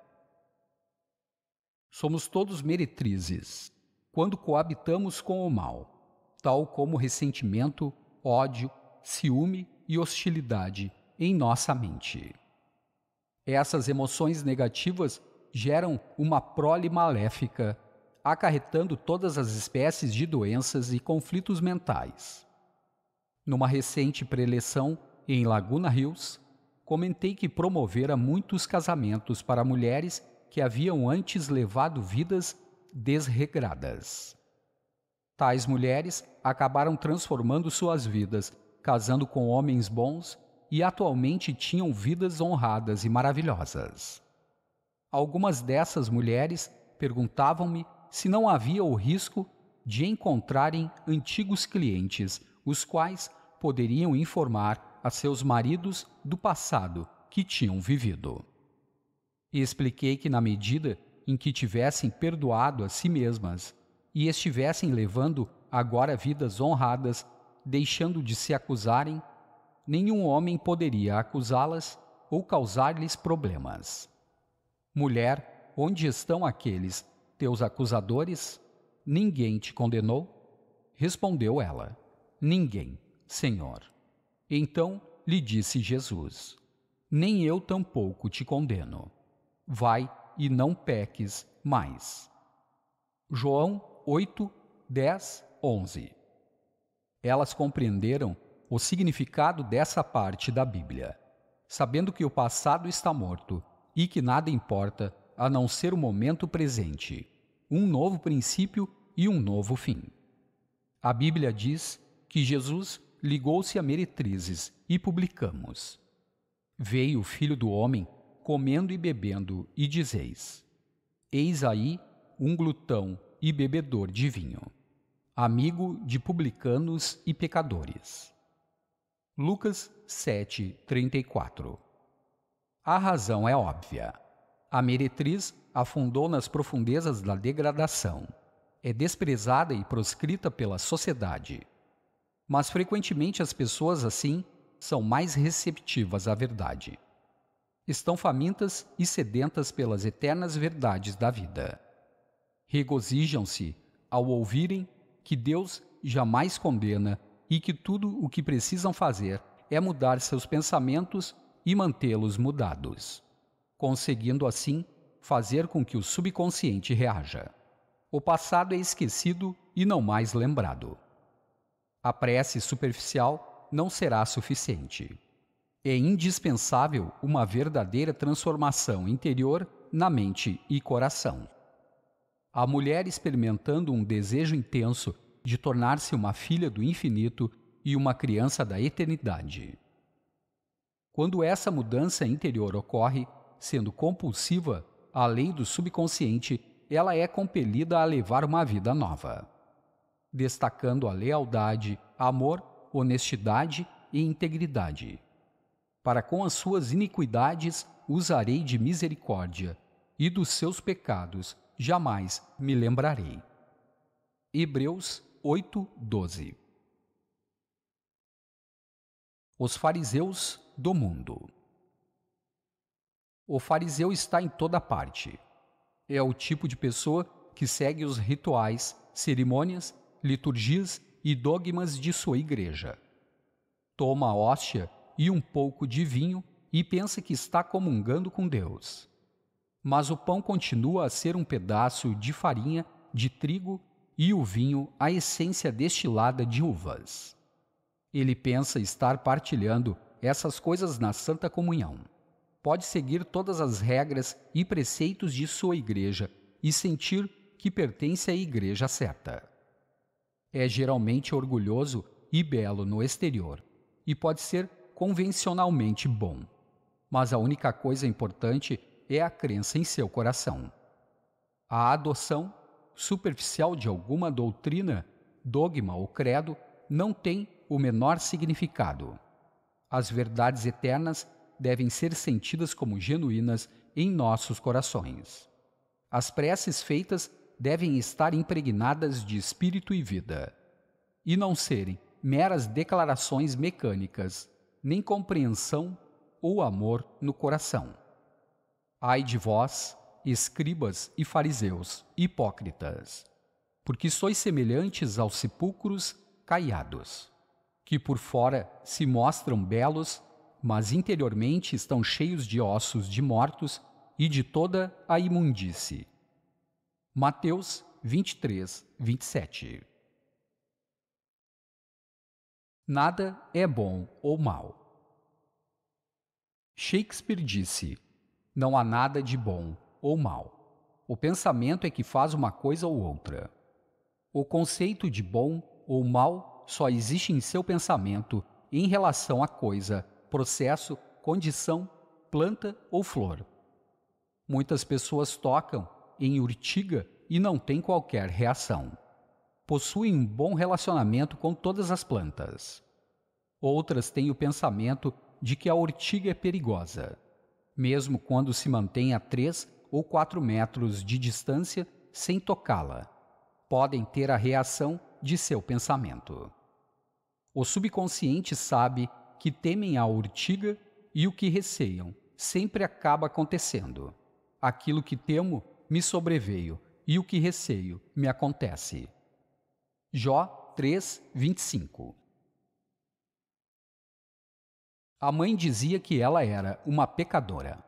Somos todos meretrizes quando coabitamos com o mal, tal como ressentimento, ódio, ciúme e hostilidade em nossa mente. Essas emoções negativas geram uma prole maléfica, acarretando todas as espécies de doenças e conflitos mentais. Numa recente preleção em Laguna Hills, comentei que promovera muitos casamentos para mulheres que haviam antes levado vidas desregradas. Tais mulheres acabaram transformando suas vidas, casando com homens bons e atualmente tinham vidas honradas e maravilhosas. Algumas dessas mulheres perguntavam-me se não havia o risco de encontrarem antigos clientes, os quais poderiam informar a seus maridos do passado que tinham vivido e expliquei que, na medida em que tivessem perdoado a si mesmas e estivessem levando agora vidas honradas, deixando de se acusarem, nenhum homem poderia acusá-las ou causar-lhes problemas. Mulher, onde estão aqueles teus acusadores? Ninguém te condenou? Respondeu ela: Ninguém, Senhor. Então lhe disse Jesus: Nem eu tampouco te condeno Vai e não peques mais. João 8, 10, 11. Elas compreenderam o significado dessa parte da Bíblia, sabendo que o passado está morto e que nada importa a não ser o momento presente, um novo princípio e um novo fim. A Bíblia diz que Jesus ligou-se a meretrizes e publicamos. Veio o Filho do Homem comendo e bebendo, e dizeis: Eis aí um glutão e bebedor de vinho, amigo de publicanos e pecadores. Lucas 7:34. A razão é óbvia. A meretriz afundou nas profundezas da degradação. É desprezada e proscrita pela sociedade. Mas frequentemente as pessoas assim são mais receptivas à verdade estão famintas e sedentas pelas eternas verdades da vida. Regozijam-se ao ouvirem que Deus jamais condena e que tudo o que precisam fazer é mudar seus pensamentos e mantê-los mudados, conseguindo assim fazer com que o subconsciente reaja. O passado é esquecido e não mais lembrado. A prece superficial não será suficiente. É indispensável uma verdadeira transformação interior na mente e coração. A mulher experimentando um desejo intenso de tornar-se uma filha do infinito e uma criança da eternidade. Quando essa mudança interior ocorre, sendo compulsiva, além do subconsciente, ela é compelida a levar uma vida nova, destacando a lealdade, amor, honestidade e integridade para com as suas iniquidades usarei de misericórdia, e dos seus pecados jamais me lembrarei. Hebreus 12 Os fariseus do mundo. O fariseu está em toda parte. É o tipo de pessoa que segue os rituais, cerimônias, liturgias e dogmas de sua igreja. Toma a hóstia e um pouco de vinho e pensa que está comungando com Deus. Mas o pão continua a ser um pedaço de farinha, de trigo e o vinho a essência destilada de uvas. Ele pensa estar partilhando essas coisas na Santa Comunhão. Pode seguir todas as regras e preceitos de sua igreja e sentir que pertence à igreja certa. É geralmente orgulhoso e belo no exterior e pode ser convencionalmente bom. Mas a única coisa importante é a crença em seu coração. A adoção superficial de alguma doutrina, dogma ou credo não tem o menor significado. As verdades eternas devem ser sentidas como genuínas em nossos corações. As preces feitas devem estar impregnadas de espírito e vida, e não serem meras declarações mecânicas nem compreensão ou amor no coração. Ai de vós, escribas e fariseus, hipócritas, porque sois semelhantes aos sepulcros caiados, que por fora se mostram belos, mas interiormente estão cheios de ossos de mortos e de toda a imundície. Mateus 23, 27 Nada é bom ou mal. Shakespeare disse: Não há nada de bom ou mal. O pensamento é que faz uma coisa ou outra. O conceito de bom ou mal só existe em seu pensamento em relação a coisa, processo, condição, planta ou flor. Muitas pessoas tocam em urtiga e não têm qualquer reação possuem um bom relacionamento com todas as plantas. Outras têm o pensamento de que a ortiga é perigosa, mesmo quando se mantém a 3 ou 4 metros de distância sem tocá-la. Podem ter a reação de seu pensamento. O subconsciente sabe que temem a ortiga e o que receiam sempre acaba acontecendo. Aquilo que temo me sobreveio e o que receio me acontece. Jó 3, 25. A mãe dizia que ela era uma pecadora.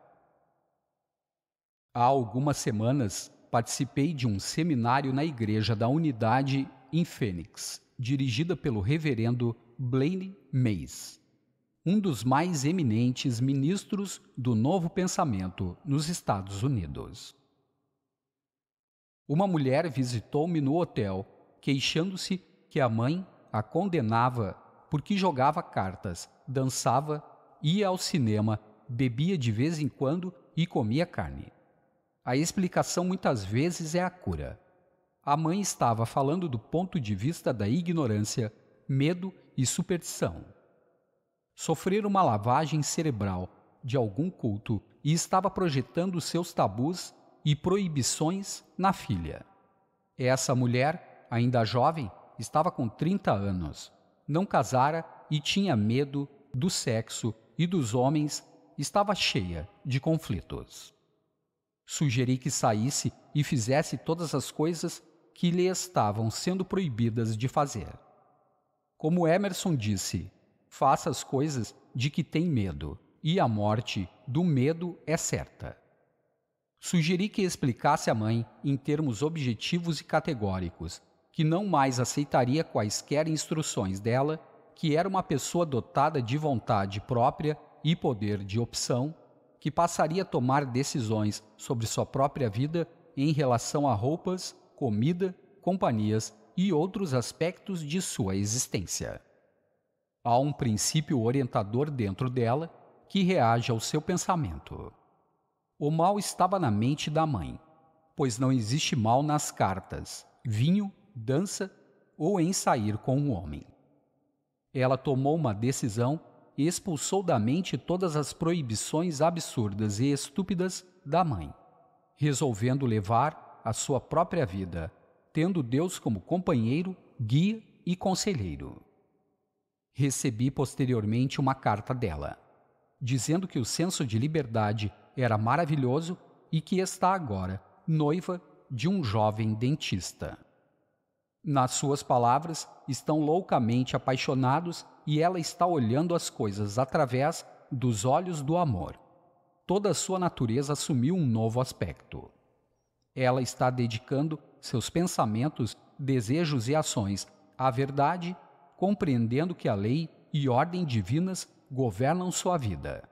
Há algumas semanas participei de um seminário na Igreja da Unidade em Fênix, dirigida pelo reverendo Blaine Mays, um dos mais eminentes ministros do novo pensamento nos Estados Unidos. Uma mulher visitou-me no hotel queixando-se que a mãe a condenava porque jogava cartas, dançava, ia ao cinema, bebia de vez em quando e comia carne. A explicação muitas vezes é a cura. A mãe estava falando do ponto de vista da ignorância, medo e superstição. Sofrer uma lavagem cerebral de algum culto e estava projetando seus tabus e proibições na filha. Essa mulher ainda jovem, estava com 30 anos, não casara e tinha medo do sexo e dos homens, estava cheia de conflitos. Sugeri que saísse e fizesse todas as coisas que lhe estavam sendo proibidas de fazer. Como Emerson disse, faça as coisas de que tem medo, e a morte do medo é certa. Sugeri que explicasse à mãe, em termos objetivos e categóricos, que não mais aceitaria quaisquer instruções dela, que era uma pessoa dotada de vontade própria e poder de opção, que passaria a tomar decisões sobre sua própria vida em relação a roupas, comida, companhias e outros aspectos de sua existência. Há um princípio orientador dentro dela que reage ao seu pensamento. O mal estava na mente da mãe, pois não existe mal nas cartas, vinho dança ou em sair com um homem. Ela tomou uma decisão e expulsou da mente todas as proibições absurdas e estúpidas da mãe, resolvendo levar a sua própria vida, tendo Deus como companheiro, guia e conselheiro. Recebi posteriormente uma carta dela, dizendo que o senso de liberdade era maravilhoso e que está agora noiva de um jovem dentista. Nas suas palavras, estão loucamente apaixonados e ela está olhando as coisas através dos olhos do amor. Toda a sua natureza assumiu um novo aspecto. Ela está dedicando seus pensamentos, desejos e ações à verdade, compreendendo que a lei e ordem divinas governam sua vida.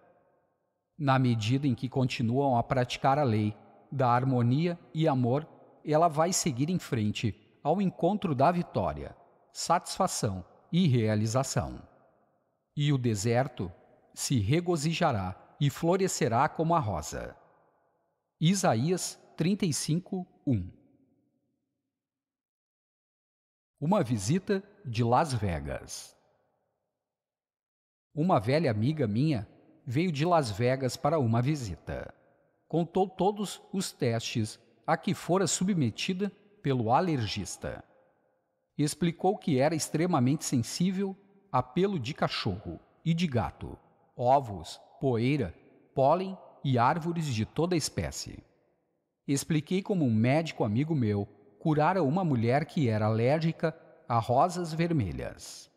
Na medida em que continuam a praticar a lei da harmonia e amor, ela vai seguir em frente ao encontro da vitória, satisfação e realização. E o deserto se regozijará e florescerá como a rosa. Isaías 35, 1 Uma visita de Las Vegas. Uma velha amiga minha veio de Las Vegas para uma visita. Contou todos os testes a que fora submetida pelo alergista. Explicou que era extremamente sensível a pelo de cachorro e de gato, ovos, poeira, pólen e árvores de toda espécie. Expliquei como um médico amigo meu curara uma mulher que era alérgica a rosas vermelhas.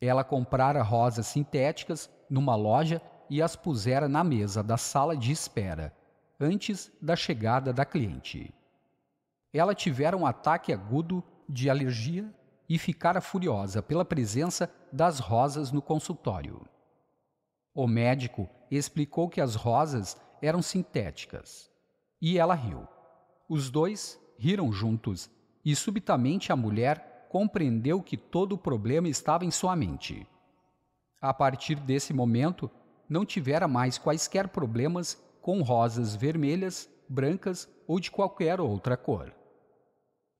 Ela comprara rosas sintéticas numa loja e as pusera na mesa da sala de espera, antes da chegada da cliente. Ela tivera um ataque agudo de alergia e ficara furiosa pela presença das rosas no consultório. O médico explicou que as rosas eram sintéticas e ela riu. Os dois riram juntos e subitamente a mulher compreendeu que todo o problema estava em sua mente. A partir desse momento, não tivera mais quaisquer problemas com rosas vermelhas, brancas ou de qualquer outra cor.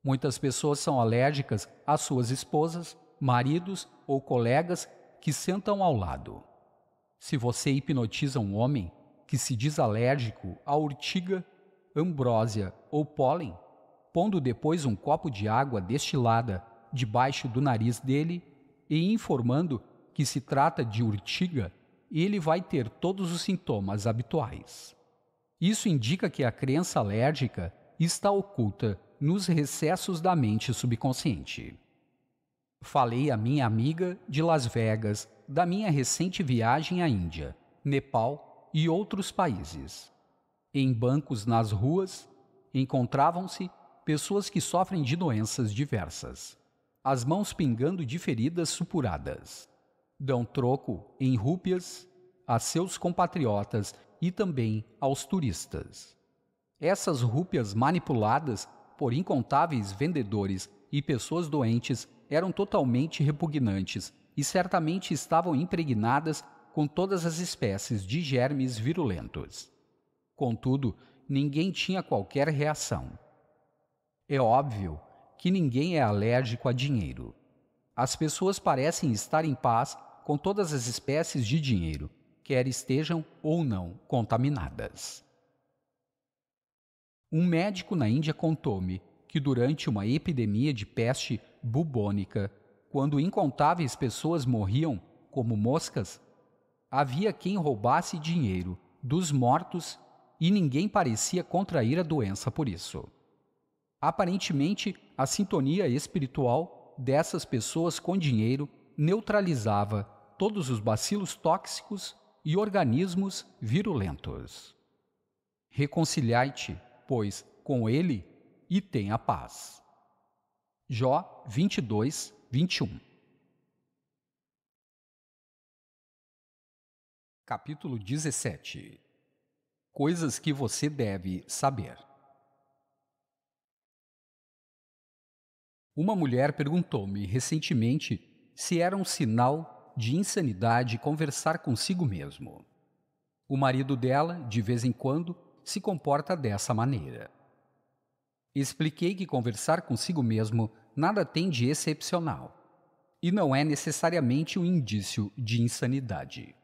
Muitas pessoas são alérgicas às suas esposas, maridos ou colegas que sentam ao lado. Se você hipnotiza um homem que se diz alérgico à urtiga, ambrósia ou pólen, pondo depois um copo de água destilada debaixo do nariz dele e informando que se trata de urtiga, ele vai ter todos os sintomas habituais. Isso indica que a crença alérgica está oculta nos recessos da mente subconsciente. Falei à minha amiga de Las Vegas da minha recente viagem à Índia, Nepal e outros países. Em bancos nas ruas, encontravam-se pessoas que sofrem de doenças diversas, as mãos pingando de feridas supuradas. Dão troco em rúpias a seus compatriotas e também aos turistas. Essas rúpias manipuladas por incontáveis vendedores e pessoas doentes eram totalmente repugnantes e certamente estavam impregnadas com todas as espécies de germes virulentos. Contudo, ninguém tinha qualquer reação. É óbvio que ninguém é alérgico a dinheiro. As pessoas parecem estar em paz com todas as espécies de dinheiro, quer estejam ou não contaminadas. Um médico na Índia contou-me que durante uma epidemia de peste bubônica, quando incontáveis pessoas morriam como moscas, havia quem roubasse dinheiro dos mortos e ninguém parecia contrair a doença por isso. Aparentemente, a sintonia espiritual dessas pessoas com dinheiro neutralizava todos os bacilos tóxicos e organismos virulentos. Reconciliai-te pois com ele e tem a paz. Jó 22, 21 Capítulo 17 Coisas que você deve saber Uma mulher perguntou-me recentemente se era um sinal de insanidade conversar consigo mesmo. O marido dela, de vez em quando, se comporta dessa maneira. Expliquei que conversar consigo mesmo nada tem de excepcional e não é necessariamente um indício de insanidade.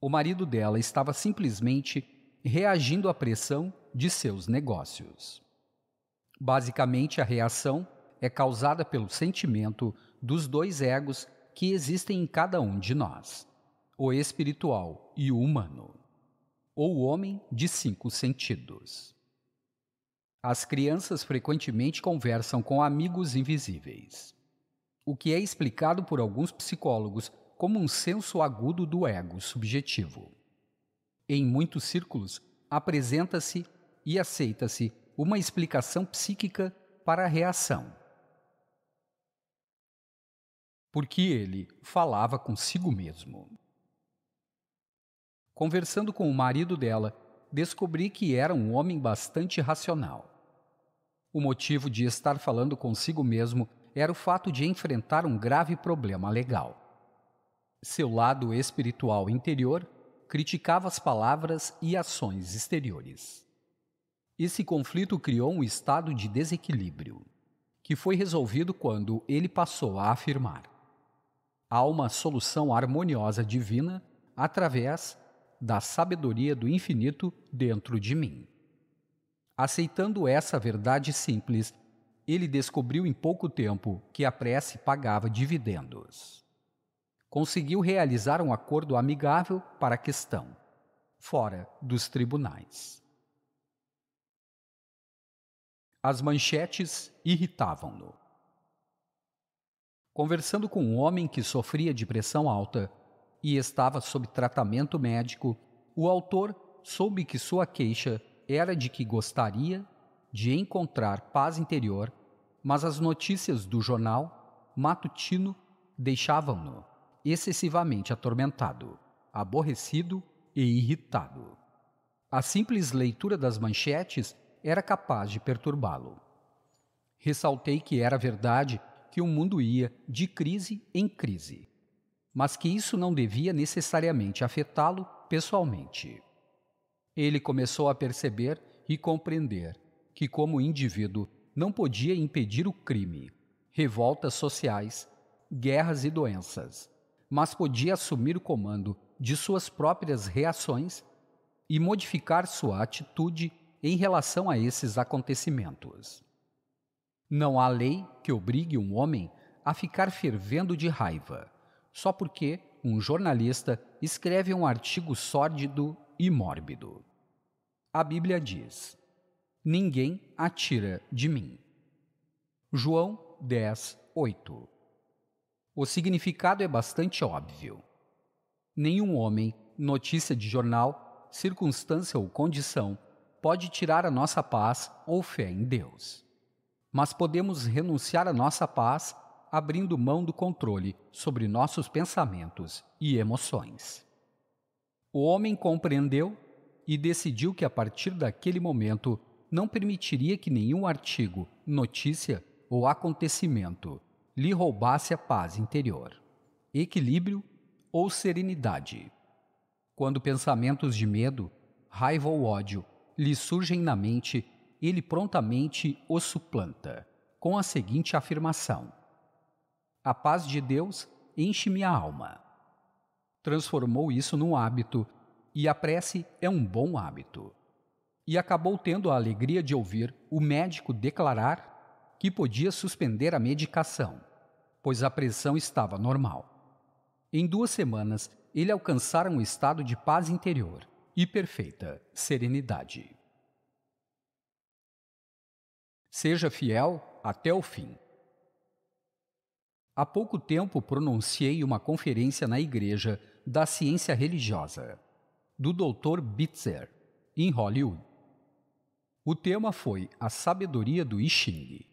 O marido dela estava simplesmente reagindo à pressão de seus negócios. Basicamente, a reação é causada pelo sentimento dos dois egos que existem em cada um de nós, o espiritual e o humano ou o homem de cinco sentidos. As crianças frequentemente conversam com amigos invisíveis, o que é explicado por alguns psicólogos como um senso agudo do ego subjetivo. Em muitos círculos, apresenta-se e aceita-se uma explicação psíquica para a reação. Porque ele falava consigo mesmo. Conversando com o marido dela, descobri que era um homem bastante racional. O motivo de estar falando consigo mesmo era o fato de enfrentar um grave problema legal. Seu lado espiritual interior criticava as palavras e ações exteriores. Esse conflito criou um estado de desequilíbrio, que foi resolvido quando ele passou a afirmar: há uma solução harmoniosa divina através da sabedoria do infinito dentro de mim. Aceitando essa verdade simples, ele descobriu em pouco tempo que a prece pagava dividendos. Conseguiu realizar um acordo amigável para a questão, fora dos tribunais. As manchetes irritavam-no. Conversando com um homem que sofria de pressão alta, e estava sob tratamento médico, o autor soube que sua queixa era de que gostaria de encontrar paz interior, mas as notícias do jornal matutino deixavam-no excessivamente atormentado, aborrecido e irritado. A simples leitura das manchetes era capaz de perturbá-lo. Ressaltei que era verdade que o mundo ia de crise em crise, mas que isso não devia necessariamente afetá-lo pessoalmente. Ele começou a perceber e compreender que, como indivíduo, não podia impedir o crime, revoltas sociais, guerras e doenças, mas podia assumir o comando de suas próprias reações e modificar sua atitude em relação a esses acontecimentos. Não há lei que obrigue um homem a ficar fervendo de raiva, só porque um jornalista escreve um artigo sórdido e mórbido. A Bíblia diz: Ninguém atira de mim. João 10, 8. O significado é bastante óbvio. Nenhum homem, notícia de jornal, circunstância ou condição pode tirar a nossa paz ou fé em Deus. Mas podemos renunciar à nossa paz abrindo mão do controle sobre nossos pensamentos e emoções. O homem compreendeu e decidiu que a partir daquele momento não permitiria que nenhum artigo, notícia ou acontecimento lhe roubasse a paz interior, equilíbrio ou serenidade. Quando pensamentos de medo, raiva ou ódio lhe surgem na mente, ele prontamente os suplanta com a seguinte afirmação: a paz de Deus enche minha alma. Transformou isso num hábito, e a prece é um bom hábito. E acabou tendo a alegria de ouvir o médico declarar que podia suspender a medicação, pois a pressão estava normal. Em duas semanas, ele alcançara um estado de paz interior e perfeita serenidade. Seja fiel até o fim. Há pouco tempo pronunciei uma conferência na Igreja da Ciência Religiosa, do Dr. Bitzer, em Hollywood. O tema foi a sabedoria do I Ching.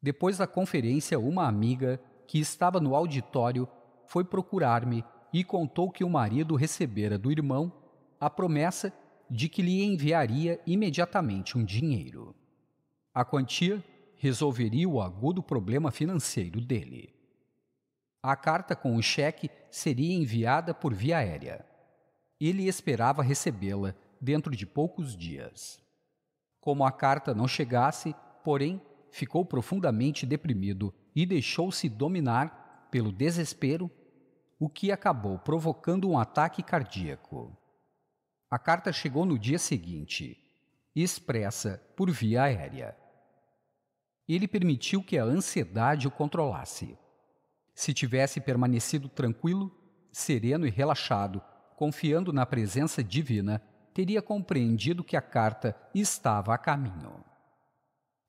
Depois da conferência, uma amiga que estava no auditório foi procurar-me e contou que o marido recebera do irmão a promessa de que lhe enviaria imediatamente um dinheiro. A quantia resolveria o agudo problema financeiro dele. A carta com o cheque seria enviada por via aérea. Ele esperava recebê-la dentro de poucos dias. Como a carta não chegasse, porém, ficou profundamente deprimido e deixou-se dominar pelo desespero, o que acabou provocando um ataque cardíaco. A carta chegou no dia seguinte, expressa por via aérea. Ele permitiu que a ansiedade o controlasse. Se tivesse permanecido tranquilo, sereno e relaxado, confiando na presença divina, teria compreendido que a carta estava a caminho.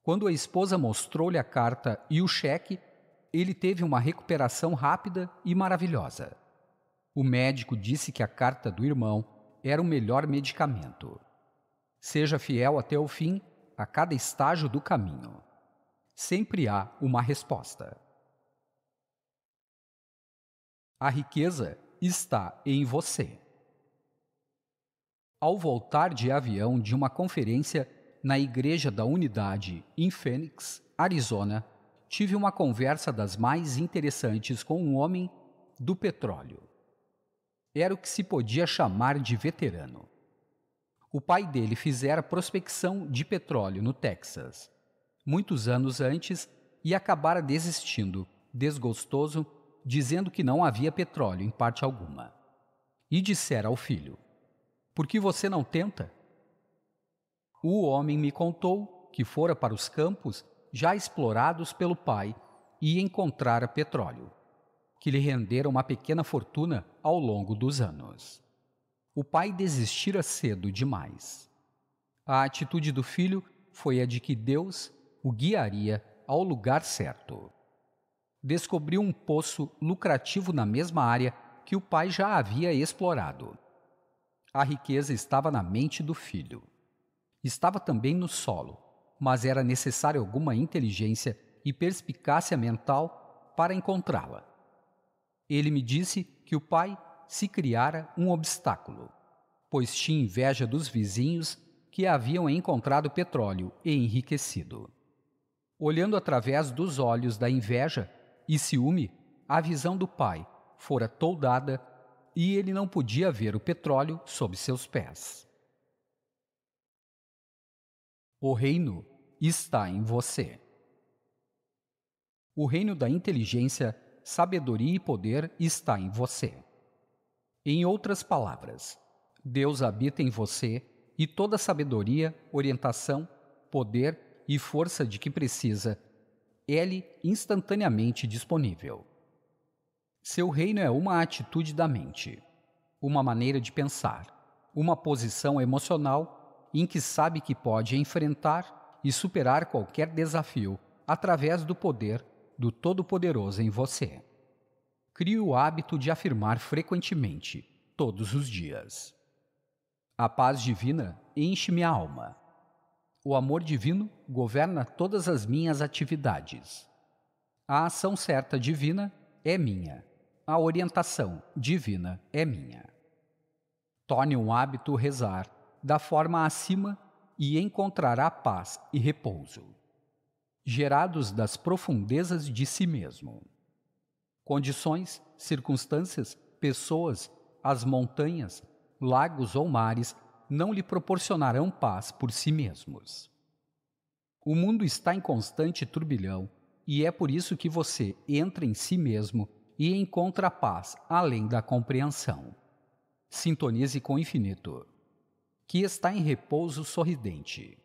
Quando a esposa mostrou-lhe a carta e o cheque, ele teve uma recuperação rápida e maravilhosa. O médico disse que a carta do irmão era o melhor medicamento. Seja fiel até o fim, a cada estágio do caminho sempre há uma resposta. A riqueza está em você. Ao voltar de avião de uma conferência na Igreja da Unidade em Phoenix, Arizona, tive uma conversa das mais interessantes com um homem do petróleo. Era o que se podia chamar de veterano. O pai dele fizera prospecção de petróleo no Texas muitos anos antes e acabara desistindo, desgostoso, dizendo que não havia petróleo em parte alguma. E dissera ao filho: Por que você não tenta? O homem me contou que fora para os campos já explorados pelo pai e encontrara petróleo, que lhe rendera uma pequena fortuna ao longo dos anos. O pai desistira cedo demais. A atitude do filho foi a de que Deus o guiaria ao lugar certo. Descobriu um poço lucrativo na mesma área que o pai já havia explorado. A riqueza estava na mente do filho. Estava também no solo, mas era necessária alguma inteligência e perspicácia mental para encontrá-la. Ele me disse que o pai se criara um obstáculo, pois tinha inveja dos vizinhos que haviam encontrado petróleo e enriquecido olhando através dos olhos da inveja e ciúme, a visão do pai fora toldada e ele não podia ver o petróleo sob seus pés. O reino está em você. O reino da inteligência, sabedoria e poder está em você. Em outras palavras, Deus habita em você e toda sabedoria, orientação, poder e força de que precisa, ele instantaneamente disponível. Seu reino é uma atitude da mente, uma maneira de pensar, uma posição emocional em que sabe que pode enfrentar e superar qualquer desafio através do poder do Todo-Poderoso em você. Crie o hábito de afirmar frequentemente, todos os dias: A paz divina enche minha alma. O amor divino governa todas as minhas atividades. A ação certa divina é minha. A orientação divina é minha. Torne um hábito rezar da forma acima e encontrará paz e repouso. Gerados das profundezas de si mesmo. Condições, circunstâncias, pessoas, as montanhas, lagos ou mares não lhe proporcionarão paz por si mesmos. O mundo está em constante turbilhão e é por isso que você entra em si mesmo e encontra paz além da compreensão. Sintonize com o infinito, que está em repouso sorridente.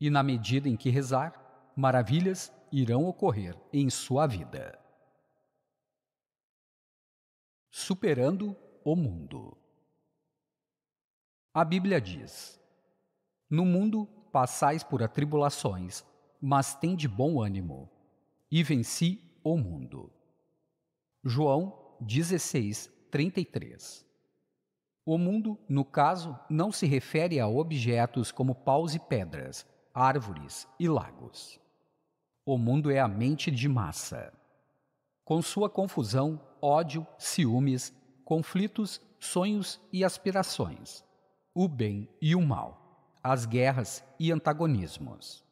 E na medida em que rezar, maravilhas irão ocorrer em sua vida. Superando o mundo. A Bíblia diz: No mundo passais por atribulações, mas tende bom ânimo, e venci o mundo. João 16, 33 O mundo, no caso, não se refere a objetos como paus e pedras, árvores e lagos. O mundo é a mente de massa. Com sua confusão, ódio, ciúmes, conflitos, sonhos e aspirações o bem e o mal, as guerras e antagonismos.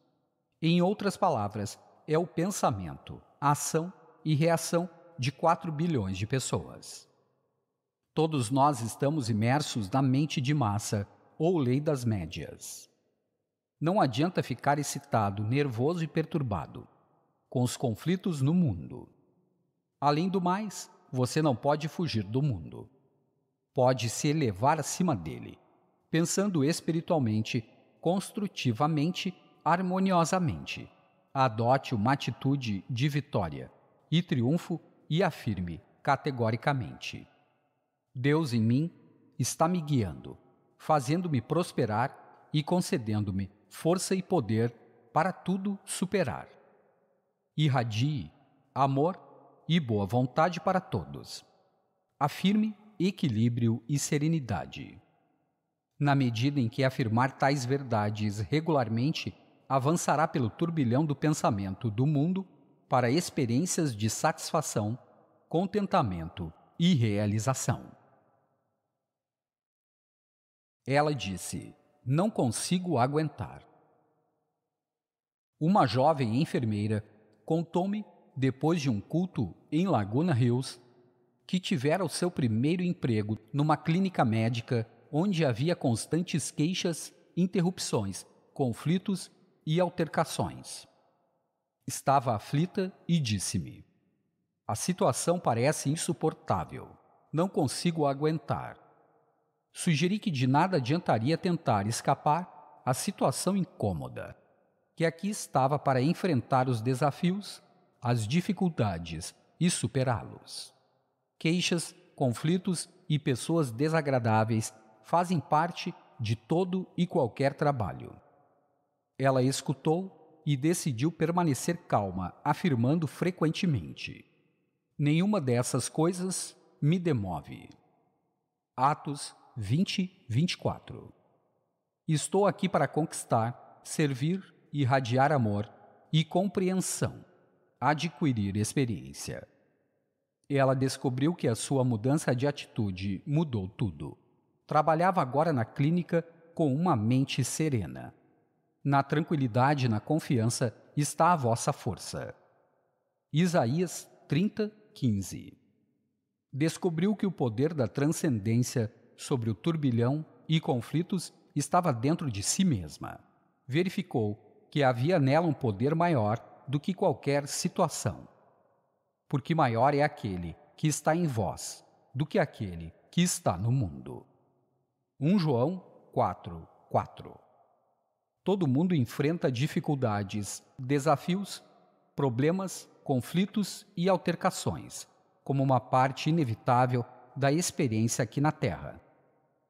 Em outras palavras, é o pensamento, ação e reação de 4 bilhões de pessoas. Todos nós estamos imersos na mente de massa ou lei das médias. Não adianta ficar excitado, nervoso e perturbado com os conflitos no mundo. Além do mais, você não pode fugir do mundo. Pode se elevar acima dele pensando espiritualmente, construtivamente, harmoniosamente. Adote uma atitude de vitória e triunfo e afirme categoricamente: Deus em mim está me guiando, fazendo-me prosperar e concedendo-me força e poder para tudo superar. Irradie amor e boa vontade para todos. Afirme equilíbrio e serenidade. Na medida em que afirmar tais verdades regularmente, avançará pelo turbilhão do pensamento do mundo para experiências de satisfação, contentamento e realização. Ela disse: Não consigo aguentar. Uma jovem enfermeira contou-me, depois de um culto em Laguna Hills, que tivera o seu primeiro emprego numa clínica médica onde havia constantes queixas, interrupções, conflitos e altercações. Estava aflita e disse-me: A situação parece insuportável. Não consigo aguentar. Sugeri que de nada adiantaria tentar escapar à situação incômoda, que aqui estava para enfrentar os desafios, as dificuldades e superá-los. Queixas, conflitos e pessoas desagradáveis fazem parte de todo e qualquer trabalho. Ela escutou e decidiu permanecer calma, afirmando frequentemente: Nenhuma dessas coisas me demove. Atos 20, 24 Estou aqui para conquistar, servir, irradiar amor e compreensão, adquirir experiência. Ela descobriu que a sua mudança de atitude mudou tudo. Trabalhava agora na clínica com uma mente serena. Na tranquilidade e na confiança está a vossa força. Isaías 30, 15 Descobriu que o poder da transcendência sobre o turbilhão e conflitos estava dentro de si mesma. Verificou que havia nela um poder maior do que qualquer situação. Porque maior é aquele que está em vós do que aquele que está no mundo. 1 João 4, 4. Todo mundo enfrenta dificuldades, desafios, problemas, conflitos e altercações, como uma parte inevitável da experiência aqui na Terra.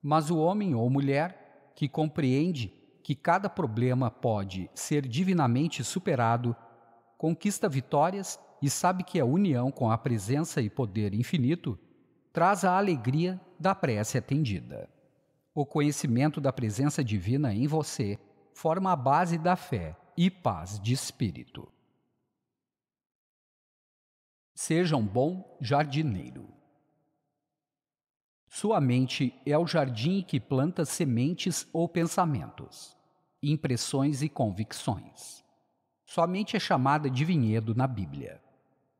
Mas o homem ou mulher que compreende que cada problema pode ser divinamente superado, conquista vitórias e sabe que a união com a presença e poder infinito traz a alegria da prece atendida. O conhecimento da presença divina em você forma a base da fé e paz de espírito. Seja um bom jardineiro. Sua mente é o jardim que planta sementes ou pensamentos, impressões e convicções. Sua mente é chamada de vinhedo na Bíblia.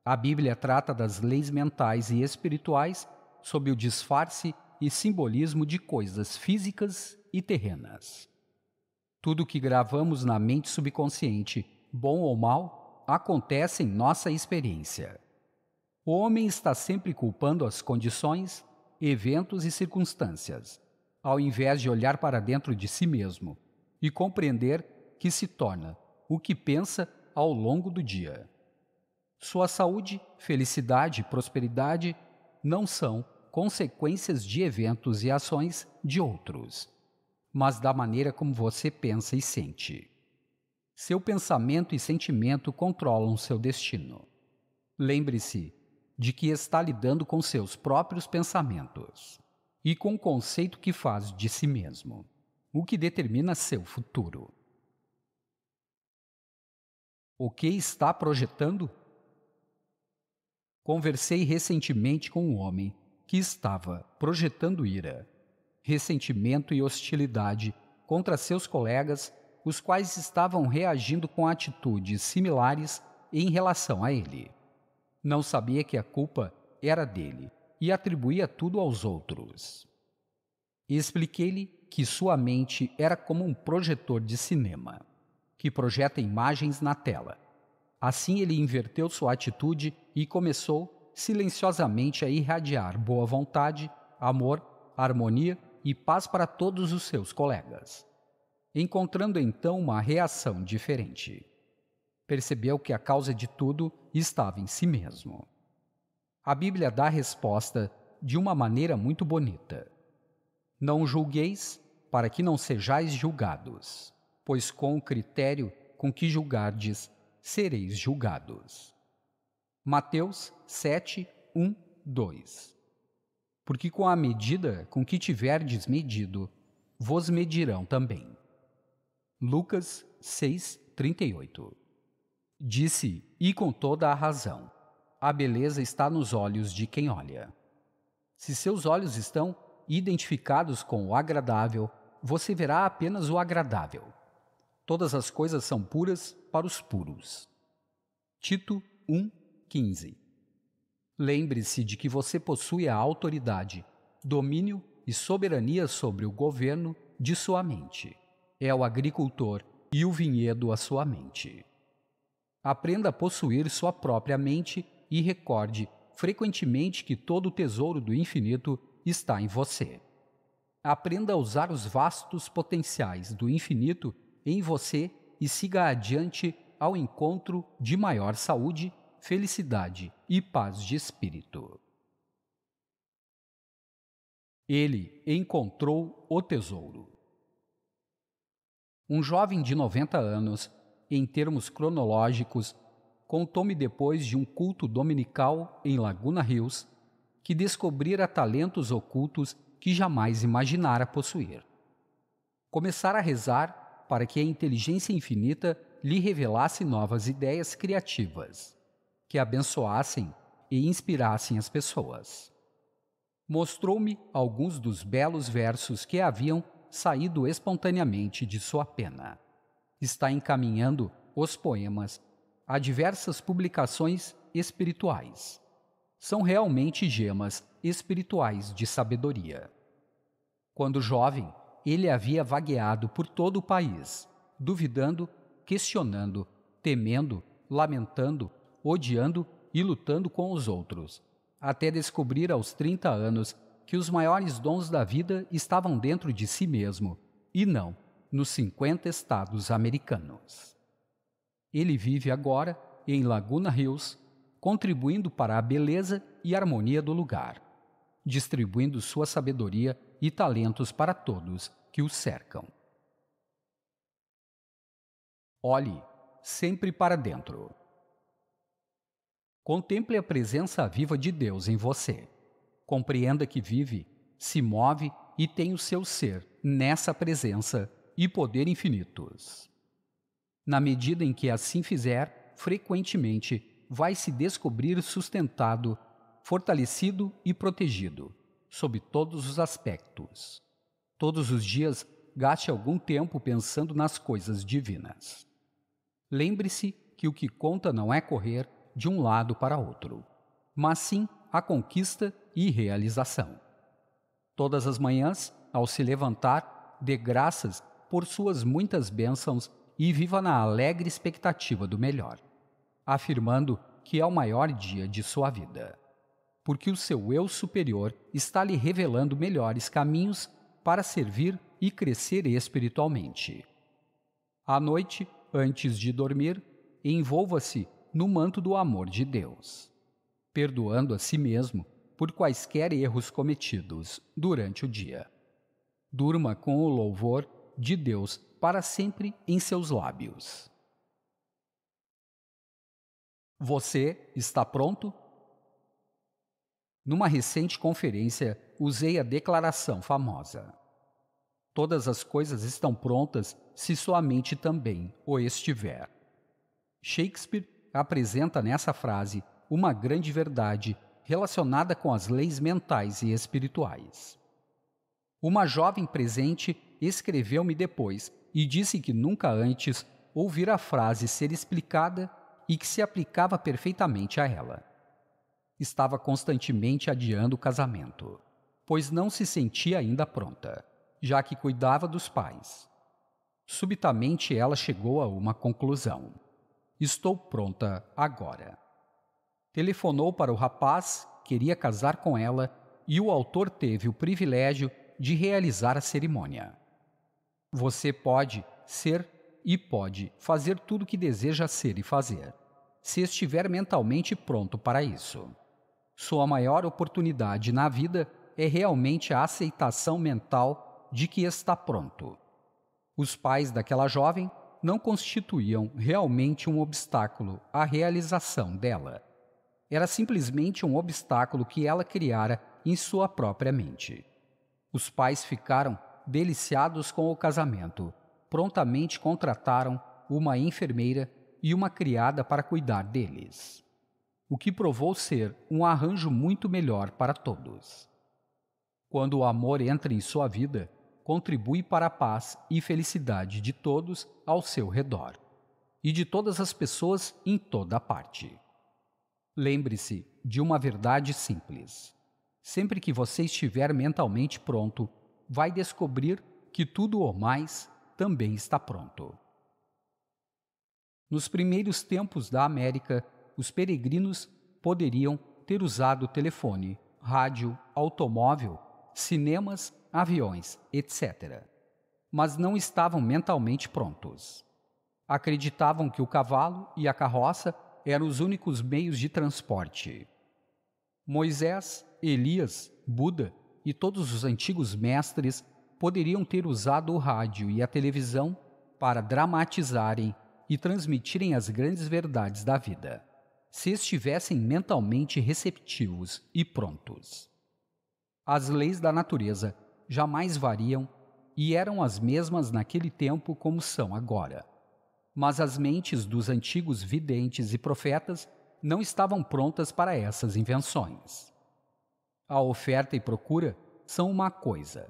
A Bíblia trata das leis mentais e espirituais sob o disfarce e simbolismo de coisas físicas e terrenas. Tudo que gravamos na mente subconsciente, bom ou mal, acontece em nossa experiência. O homem está sempre culpando as condições, eventos e circunstâncias, ao invés de olhar para dentro de si mesmo e compreender que se torna o que pensa ao longo do dia. Sua saúde, felicidade e prosperidade não são consequências de eventos e ações de outros, mas da maneira como você pensa e sente. Seu pensamento e sentimento controlam seu destino. Lembre-se de que está lidando com seus próprios pensamentos e com o conceito que faz de si mesmo, o que determina seu futuro. O que está projetando? Conversei recentemente com um homem que estava projetando ira, ressentimento e hostilidade contra seus colegas, os quais estavam reagindo com atitudes similares em relação a ele. Não sabia que a culpa era dele e atribuía tudo aos outros. Expliquei-lhe que sua mente era como um projetor de cinema, que projeta imagens na tela. Assim ele inverteu sua atitude e começou silenciosamente a irradiar boa vontade, amor, harmonia e paz para todos os seus colegas, encontrando então uma reação diferente. Percebeu que a causa de tudo estava em si mesmo. A Bíblia dá a resposta de uma maneira muito bonita. Não julgueis, para que não sejais julgados, pois com o critério com que julgardes, sereis julgados. Mateus 7, 1, 2. Porque com a medida com que tiverdes medido, vos medirão também. Lucas 6, 38. Disse, e com toda a razão, a beleza está nos olhos de quem olha. Se seus olhos estão identificados com o agradável, você verá apenas o agradável. Todas as coisas são puras para os puros. Tito 1, 15. Lembre-se de que você possui a autoridade, domínio e soberania sobre o governo de sua mente. É o agricultor e o vinhedo a sua mente. Aprenda a possuir sua própria mente e recorde frequentemente que todo o tesouro do infinito está em você. Aprenda a usar os vastos potenciais do infinito em você e siga adiante ao encontro de maior saúde felicidade e paz de espírito. Ele encontrou o tesouro. Um jovem de 90 anos, em termos cronológicos, contou-me depois de um culto dominical em Laguna Hills que descobrira talentos ocultos que jamais imaginara possuir. Começara a rezar para que a inteligência infinita lhe revelasse novas ideias criativas que abençoassem e inspirassem as pessoas. Mostrou-me alguns dos belos versos que haviam saído espontaneamente de sua pena. Está encaminhando os poemas a diversas publicações espirituais. São realmente gemas espirituais de sabedoria. Quando jovem, ele havia vagueado por todo o país, duvidando, questionando, temendo, lamentando odiando e lutando com os outros, até descobrir aos 30 anos que os maiores dons da vida estavam dentro de si mesmo e não nos 50 estados americanos. Ele vive agora em Laguna Hills, contribuindo para a beleza e harmonia do lugar, distribuindo sua sabedoria e talentos para todos que o cercam. Olhe sempre para dentro. Contemple a presença viva de Deus em você. Compreenda que vive, se move e tem o seu ser nessa presença e poder infinitos. Na medida em que assim fizer, frequentemente vai se descobrir sustentado, fortalecido e protegido, sob todos os aspectos. Todos os dias, gaste algum tempo pensando nas coisas divinas. Lembre-se que o que conta não é correr, de um lado para outro, mas sim a conquista e realização. Todas as manhãs, ao se levantar, dê graças por suas muitas bênçãos e viva na alegre expectativa do melhor, afirmando que é o maior dia de sua vida, porque o seu eu superior está lhe revelando melhores caminhos para servir e crescer espiritualmente. À noite, antes de dormir, envolva-se no manto do amor de Deus, perdoando a si mesmo por quaisquer erros cometidos durante o dia. Durma com o louvor de Deus para sempre em seus lábios. Você está pronto? Numa recente conferência, usei a declaração famosa: Todas as coisas estão prontas se sua mente também o estiver. Shakespeare apresenta nessa frase uma grande verdade relacionada com as leis mentais e espirituais. Uma jovem presente escreveu-me depois e disse que nunca antes ouvira a frase ser explicada e que se aplicava perfeitamente a ela. Estava constantemente adiando o casamento, pois não se sentia ainda pronta, já que cuidava dos pais. Subitamente ela chegou a uma conclusão. Estou pronta agora. Telefonou para o rapaz, queria casar com ela e o autor teve o privilégio de realizar a cerimônia. Você pode ser e pode fazer tudo o que deseja ser e fazer, se estiver mentalmente pronto para isso. Sua maior oportunidade na vida é realmente a aceitação mental de que está pronto. Os pais daquela jovem não constituíam realmente um obstáculo à realização dela. Era simplesmente um obstáculo que ela criara em sua própria mente. Os pais ficaram deliciados com o casamento. Prontamente contrataram uma enfermeira e uma criada para cuidar deles, o que provou ser um arranjo muito melhor para todos. Quando o amor entra em sua vida, contribui para a paz e felicidade de todos ao seu redor e de todas as pessoas em toda parte. Lembre-se de uma verdade simples. Sempre que você estiver mentalmente pronto, vai descobrir que tudo ou mais também está pronto. Nos primeiros tempos da América, os peregrinos poderiam ter usado telefone, rádio, automóvel, cinemas, aviões, etc mas não estavam mentalmente prontos. Acreditavam que o cavalo e a carroça eram os únicos meios de transporte. Moisés, Elias, Buda e todos os antigos mestres poderiam ter usado o rádio e a televisão para dramatizarem e transmitirem as grandes verdades da vida, se estivessem mentalmente receptivos e prontos. As leis da natureza jamais variam e eram as mesmas naquele tempo como são agora. Mas as mentes dos antigos videntes e profetas não estavam prontas para essas invenções. A oferta e procura são uma coisa,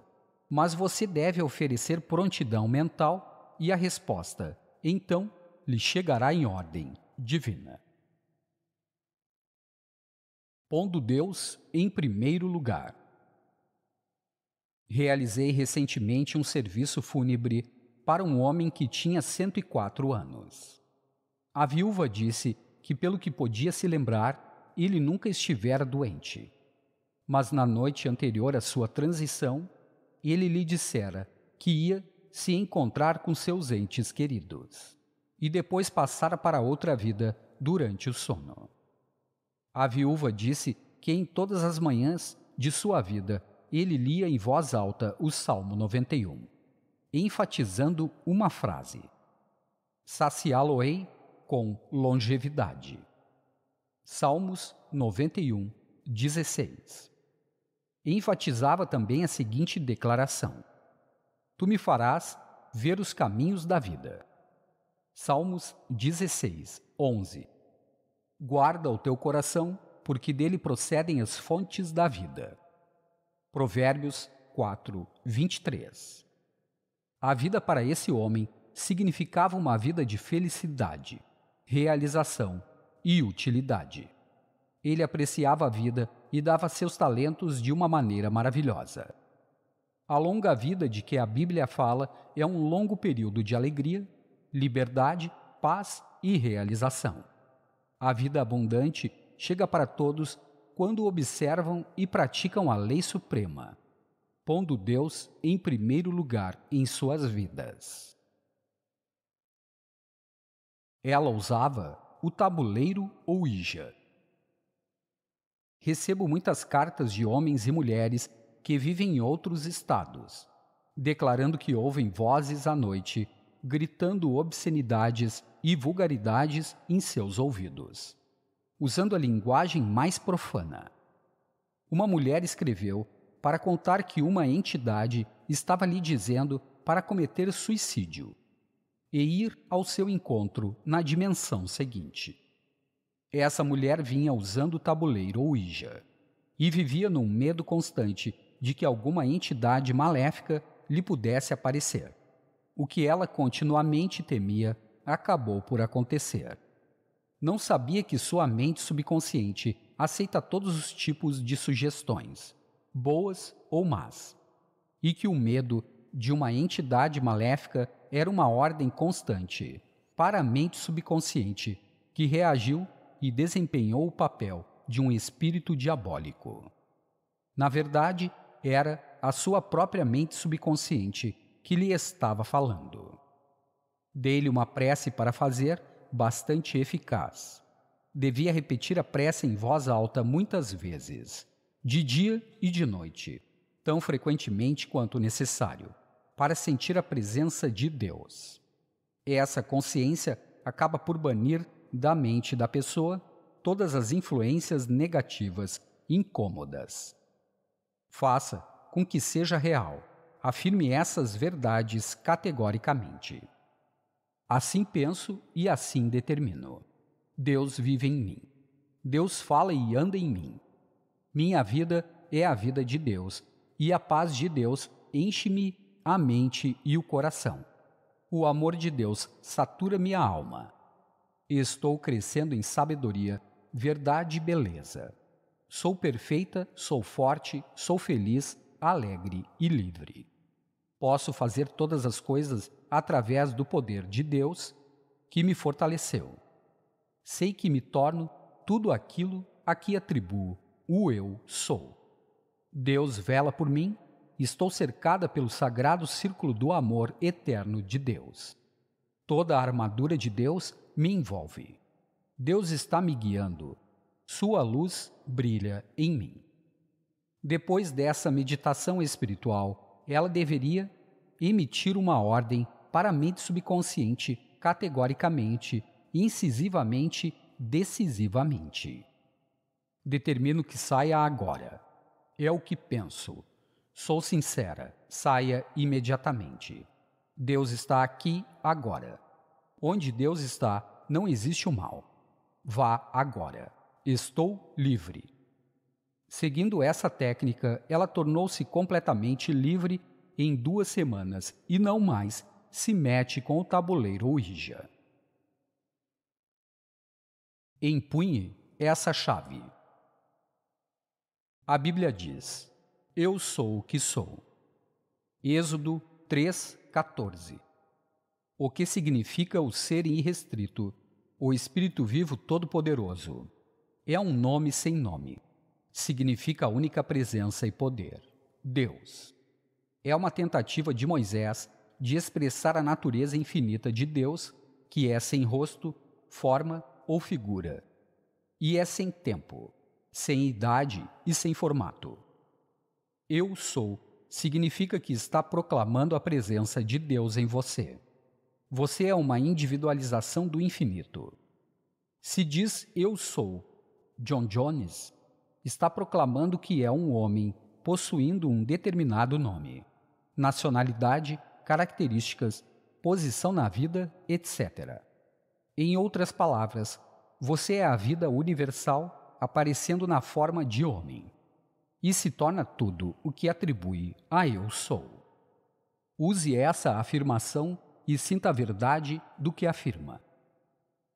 mas você deve oferecer prontidão mental e a resposta, então, lhe chegará em ordem divina. Pondo Deus em primeiro lugar. Realizei recentemente um serviço fúnebre para um homem que tinha 104 anos. A viúva disse que, pelo que podia se lembrar, ele nunca estivera doente. Mas na noite anterior à sua transição, ele lhe dissera que ia se encontrar com seus entes queridos e depois passara para outra vida durante o sono. A viúva disse que em todas as manhãs de sua vida ele lia em voz alta o Salmo 91, enfatizando uma frase: Saciá-lo-ei com longevidade. Salmos 91, 16. Enfatizava também a seguinte declaração: Tu me farás ver os caminhos da vida. Salmos 16, 11. Guarda o teu coração, porque dele procedem as fontes da vida. Provérbios 4, 23. A vida para esse homem significava uma vida de felicidade, realização e utilidade. Ele apreciava a vida e dava seus talentos de uma maneira maravilhosa. A longa vida de que a Bíblia fala é um longo período de alegria, liberdade, paz e realização. A vida abundante chega para todos quando observam e praticam a lei suprema, pondo Deus em primeiro lugar em suas vidas. Ela usava o tabuleiro ou Ija. Recebo muitas cartas de homens e mulheres que vivem em outros estados, declarando que ouvem vozes à noite, gritando obscenidades e vulgaridades em seus ouvidos usando a linguagem mais profana. Uma mulher escreveu para contar que uma entidade estava lhe dizendo para cometer suicídio e ir ao seu encontro na dimensão seguinte. Essa mulher vinha usando o tabuleiro Ouija e vivia num medo constante de que alguma entidade maléfica lhe pudesse aparecer. O que ela continuamente temia acabou por acontecer. Não sabia que sua mente subconsciente aceita todos os tipos de sugestões, boas ou más, e que o medo de uma entidade maléfica era uma ordem constante para a mente subconsciente, que reagiu e desempenhou o papel de um espírito diabólico. Na verdade, era a sua própria mente subconsciente que lhe estava falando. Dei-lhe uma prece para fazer bastante eficaz. Devia repetir a prece em voz alta muitas vezes, de dia e de noite, tão frequentemente quanto necessário, para sentir a presença de Deus. essa consciência acaba por banir da mente da pessoa todas as influências negativas, incômodas. Faça com que seja real. Afirme essas verdades categoricamente. Assim penso e assim determino. Deus vive em mim. Deus fala e anda em mim. Minha vida é a vida de Deus, e a paz de Deus enche-me a mente e o coração. O amor de Deus satura minha alma. Estou crescendo em sabedoria, verdade e beleza. Sou perfeita, sou forte, sou feliz, alegre e livre. Posso fazer todas as coisas através do poder de Deus que me fortaleceu. Sei que me torno tudo aquilo a que atribuo o eu sou. Deus vela por mim, estou cercada pelo sagrado círculo do amor eterno de Deus. Toda a armadura de Deus me envolve. Deus está me guiando. Sua luz brilha em mim. Depois dessa meditação espiritual, ela deveria emitir uma ordem para a mente subconsciente, categoricamente, incisivamente, decisivamente. Determino que saia agora. É o que penso. Sou sincera, saia imediatamente. Deus está aqui agora. Onde Deus está, não existe o mal. Vá agora. Estou livre. Seguindo essa técnica, ela tornou-se completamente livre em duas semanas e não mais se mete com o tabuleiro Ouija. Empunhe essa chave. A Bíblia diz: Eu sou o que sou. Êxodo 3:14. O que significa o ser irrestrito, o espírito vivo todo-poderoso. É um nome sem nome. Significa a única presença e poder, Deus. É uma tentativa de Moisés de expressar a natureza infinita de Deus, que é sem rosto, forma ou figura, e é sem tempo, sem idade e sem formato. Eu sou significa que está proclamando a presença de Deus em você. Você é uma individualização do infinito. Se diz eu sou, John Jones, está proclamando que é um homem possuindo um determinado nome, nacionalidade características, posição na vida, etc. Em outras palavras, você é a vida universal aparecendo na forma de homem e se torna tudo o que atribui a eu sou. Use essa afirmação e sinta a verdade do que afirma.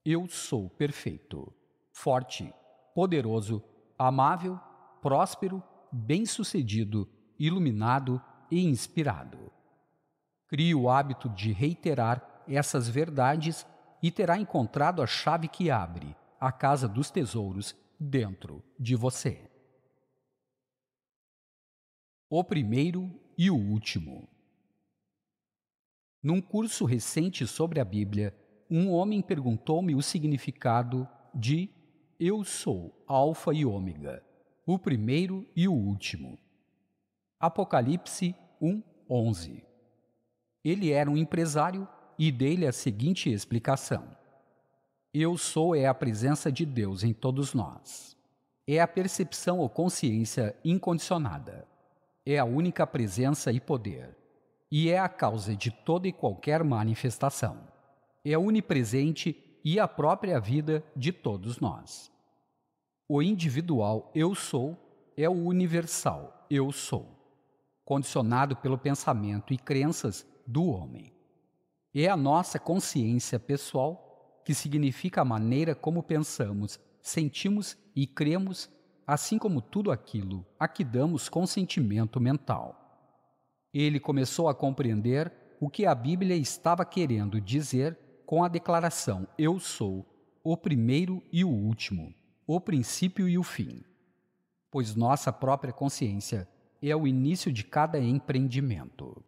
Eu sou perfeito, forte, poderoso, amável, próspero, bem-sucedido, iluminado e inspirado. Crie o hábito de reiterar essas verdades e terá encontrado a chave que abre a casa dos tesouros dentro de você. O primeiro e o último. Num curso recente sobre a Bíblia, um homem perguntou-me o significado de Eu sou Alfa e Ômega, o primeiro e o último. Apocalipse 11. Ele era um empresário e dele a seguinte explicação: Eu sou é a presença de Deus em todos nós. É a percepção ou consciência incondicionada. É a única presença e poder. E é a causa de toda e qualquer manifestação. É onipresente e a própria vida de todos nós. O individual eu sou é o universal eu sou, condicionado pelo pensamento e crenças do homem. É a nossa consciência pessoal, que significa a maneira como pensamos, sentimos e cremos, assim como tudo aquilo a que damos consentimento mental. Ele começou a compreender o que a Bíblia estava querendo dizer com a declaração: Eu sou o primeiro e o último, o princípio e o fim. Pois nossa própria consciência é o início de cada empreendimento.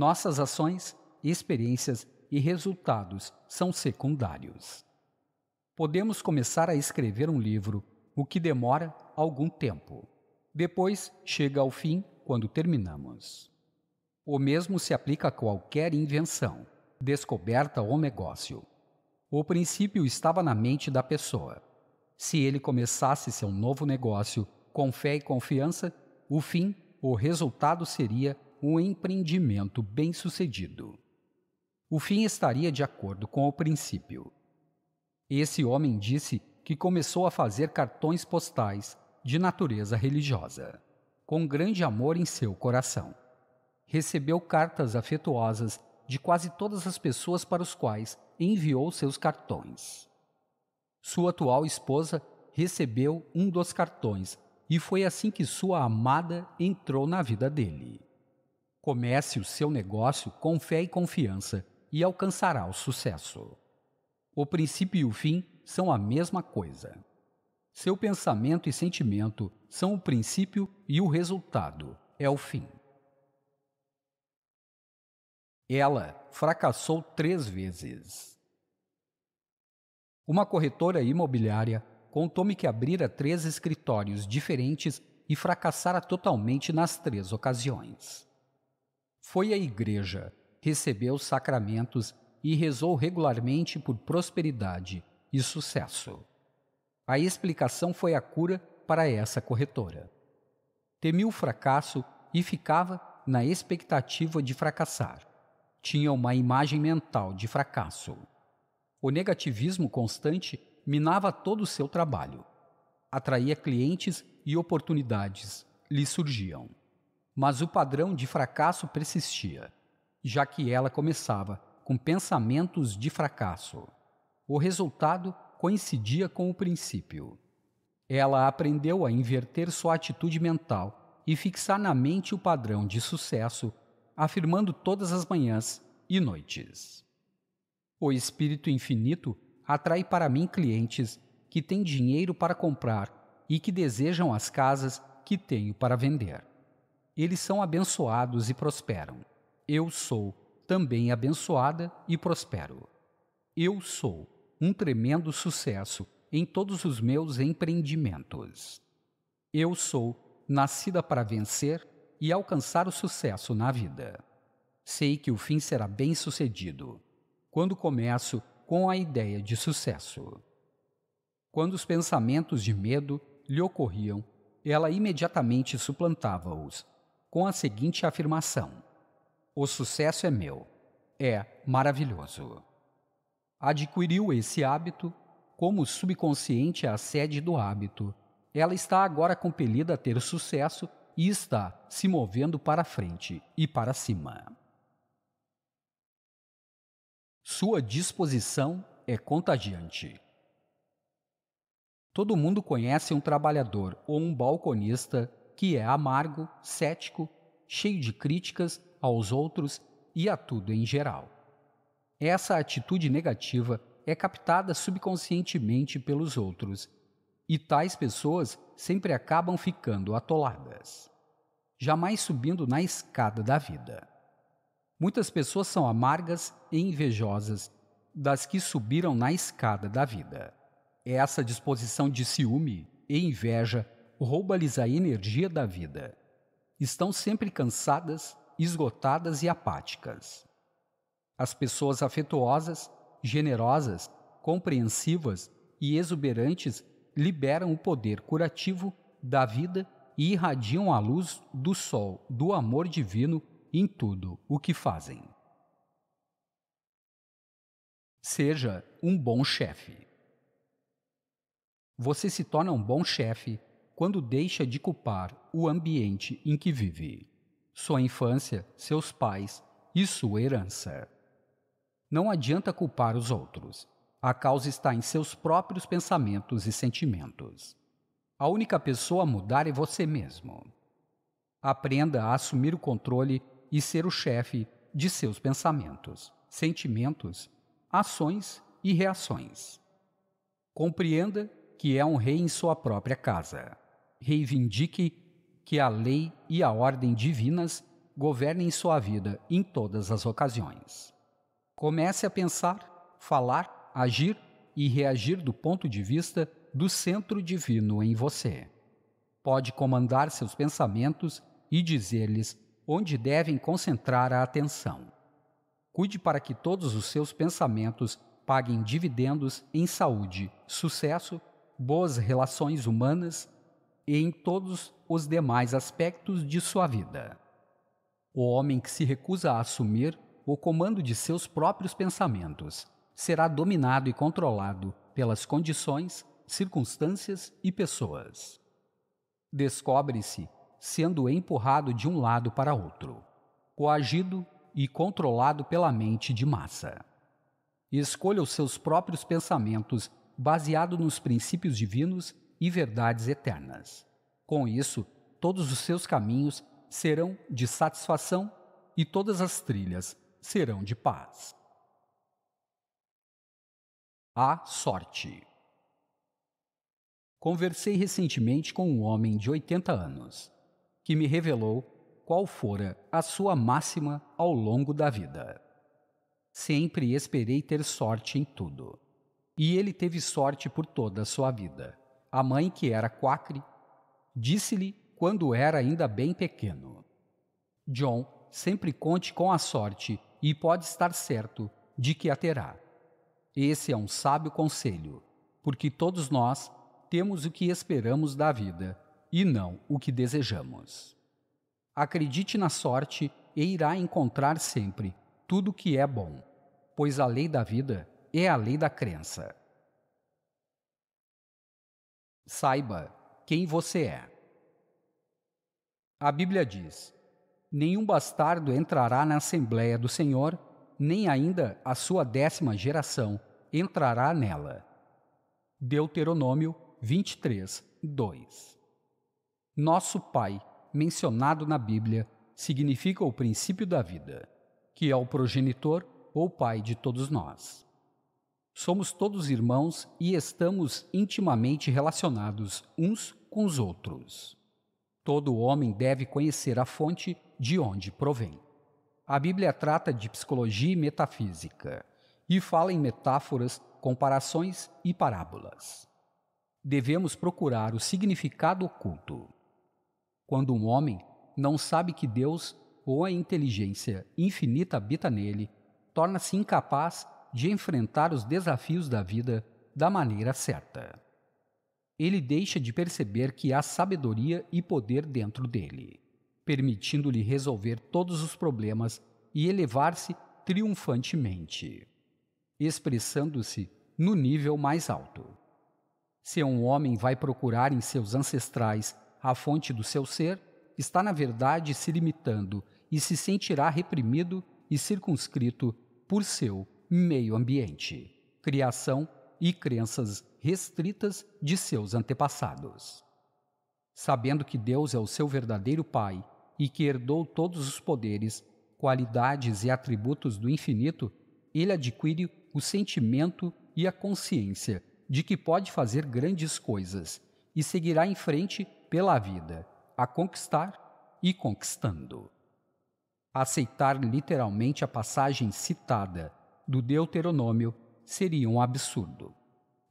Nossas ações, experiências e resultados são secundários. Podemos começar a escrever um livro, o que demora algum tempo. Depois chega ao fim quando terminamos. O mesmo se aplica a qualquer invenção, descoberta ou negócio. O princípio estava na mente da pessoa. Se ele começasse seu novo negócio com fé e confiança, o fim, o resultado seria um empreendimento bem-sucedido. O fim estaria de acordo com o princípio. Esse homem disse que começou a fazer cartões postais de natureza religiosa, com grande amor em seu coração. Recebeu cartas afetuosas de quase todas as pessoas para os quais enviou seus cartões. Sua atual esposa recebeu um dos cartões e foi assim que sua amada entrou na vida dele. Comece o seu negócio com fé e confiança e alcançará o sucesso. O princípio e o fim são a mesma coisa. Seu pensamento e sentimento são o princípio e o resultado é o fim. Ela fracassou três vezes. Uma corretora imobiliária contou-me que abrira três escritórios diferentes e fracassara totalmente nas três ocasiões foi à igreja, recebeu sacramentos e rezou regularmente por prosperidade e sucesso. A explicação foi a cura para essa corretora. Temia o fracasso e ficava na expectativa de fracassar. Tinha uma imagem mental de fracasso. O negativismo constante minava todo o seu trabalho. Atraía clientes e oportunidades lhe surgiam. Mas o padrão de fracasso persistia, já que ela começava com pensamentos de fracasso. O resultado coincidia com o princípio. Ela aprendeu a inverter sua atitude mental e fixar na mente o padrão de sucesso, afirmando todas as manhãs e noites. O Espírito Infinito atrai para mim clientes que têm dinheiro para comprar e que desejam as casas que tenho para vender eles são abençoados e prosperam. Eu sou também abençoada e prospero. Eu sou um tremendo sucesso em todos os meus empreendimentos. Eu sou nascida para vencer e alcançar o sucesso na vida. Sei que o fim será bem-sucedido quando começo com a ideia de sucesso. Quando os pensamentos de medo lhe ocorriam, ela imediatamente suplantava-os com a seguinte afirmação: O sucesso é meu, é maravilhoso. Adquiriu esse hábito, como o subconsciente é a sede do hábito, ela está agora compelida a ter sucesso e está se movendo para frente e para cima. Sua disposição é contagiante. Todo mundo conhece um trabalhador ou um balconista que é amargo, cético, cheio de críticas aos outros e a tudo em geral. Essa atitude negativa é captada subconscientemente pelos outros, e tais pessoas sempre acabam ficando atoladas, jamais subindo na escada da vida. Muitas pessoas são amargas e invejosas das que subiram na escada da vida. Essa disposição de ciúme e inveja rouba-lhes a energia da vida. Estão sempre cansadas, esgotadas e apáticas. As pessoas afetuosas, generosas, compreensivas e exuberantes liberam o poder curativo da vida e irradiam a luz do sol do amor divino em tudo o que fazem. Seja um bom chefe. Você se torna um bom chefe quando deixa de culpar o ambiente em que vive, sua infância, seus pais e sua herança. Não adianta culpar os outros. A causa está em seus próprios pensamentos e sentimentos. A única pessoa a mudar é você mesmo. Aprenda a assumir o controle e ser o chefe de seus pensamentos, sentimentos, ações e reações. Compreenda que é um rei em sua própria casa reivindique que a lei e a ordem divinas governem sua vida em todas as ocasiões. Comece a pensar, falar, agir e reagir do ponto de vista do centro divino em você. Pode comandar seus pensamentos e dizer-lhes onde devem concentrar a atenção. Cuide para que todos os seus pensamentos paguem dividendos em saúde, sucesso, boas relações humanas e em todos os demais aspectos de sua vida. O homem que se recusa a assumir o comando de seus próprios pensamentos será dominado e controlado pelas condições, circunstâncias e pessoas. Descobre-se sendo empurrado de um lado para outro, coagido e controlado pela mente de massa. Escolha os seus próprios pensamentos baseado nos princípios divinos e verdades eternas. Com isso, todos os seus caminhos serão de satisfação e todas as trilhas serão de paz. A sorte. Conversei recentemente com um homem de 80 anos, que me revelou qual fora a sua máxima ao longo da vida. Sempre esperei ter sorte em tudo, e ele teve sorte por toda a sua vida a mãe, que era quacre, disse-lhe quando era ainda bem pequeno: John, sempre conte com a sorte e pode estar certo de que a terá. Esse é um sábio conselho, porque todos nós temos o que esperamos da vida e não o que desejamos. Acredite na sorte e irá encontrar sempre tudo o que é bom, pois a lei da vida é a lei da crença. Saiba quem você é. A Bíblia diz: Nenhum bastardo entrará na Assembleia do Senhor, nem ainda a sua décima geração entrará nela. Deuteronômio 23, 2. Nosso Pai, mencionado na Bíblia, significa o princípio da vida, que é o progenitor ou pai de todos nós. Somos todos irmãos e estamos intimamente relacionados uns com os outros. Todo homem deve conhecer a fonte de onde provém. A Bíblia trata de psicologia e metafísica e fala em metáforas, comparações e parábolas. Devemos procurar o significado oculto. Quando um homem não sabe que Deus ou a inteligência infinita habita nele, torna-se incapaz de enfrentar os desafios da vida da maneira certa. Ele deixa de perceber que há sabedoria e poder dentro dele, permitindo-lhe resolver todos os problemas e elevar-se triunfantemente, expressando-se no nível mais alto. Se um homem vai procurar em seus ancestrais a fonte do seu ser, está na verdade se limitando e se sentirá reprimido e circunscrito por seu meio ambiente, criação e crenças restritas de seus antepassados. Sabendo que Deus é o seu verdadeiro Pai e que herdou todos os poderes, qualidades e atributos do infinito, ele adquire o sentimento e a consciência de que pode fazer grandes coisas e seguirá em frente pela vida, a conquistar e conquistando. Aceitar literalmente a passagem citada do Deuteronômio seria um absurdo.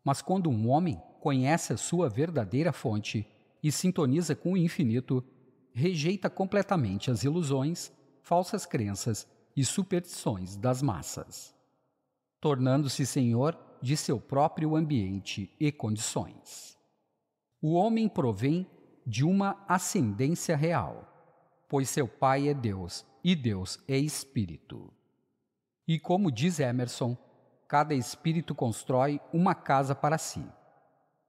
Mas quando um homem conhece a sua verdadeira fonte e sintoniza com o infinito, rejeita completamente as ilusões, falsas crenças e superstições das massas, tornando-se senhor de seu próprio ambiente e condições. O homem provém de uma ascendência real, pois seu Pai é Deus e Deus é Espírito. E como diz Emerson, cada espírito constrói uma casa para si.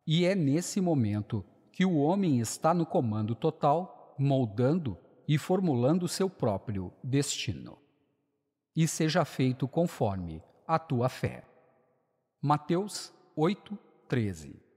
E é nesse momento que o homem está no comando total, moldando e formulando seu próprio destino. E seja feito conforme a tua fé. Mateus 8, 13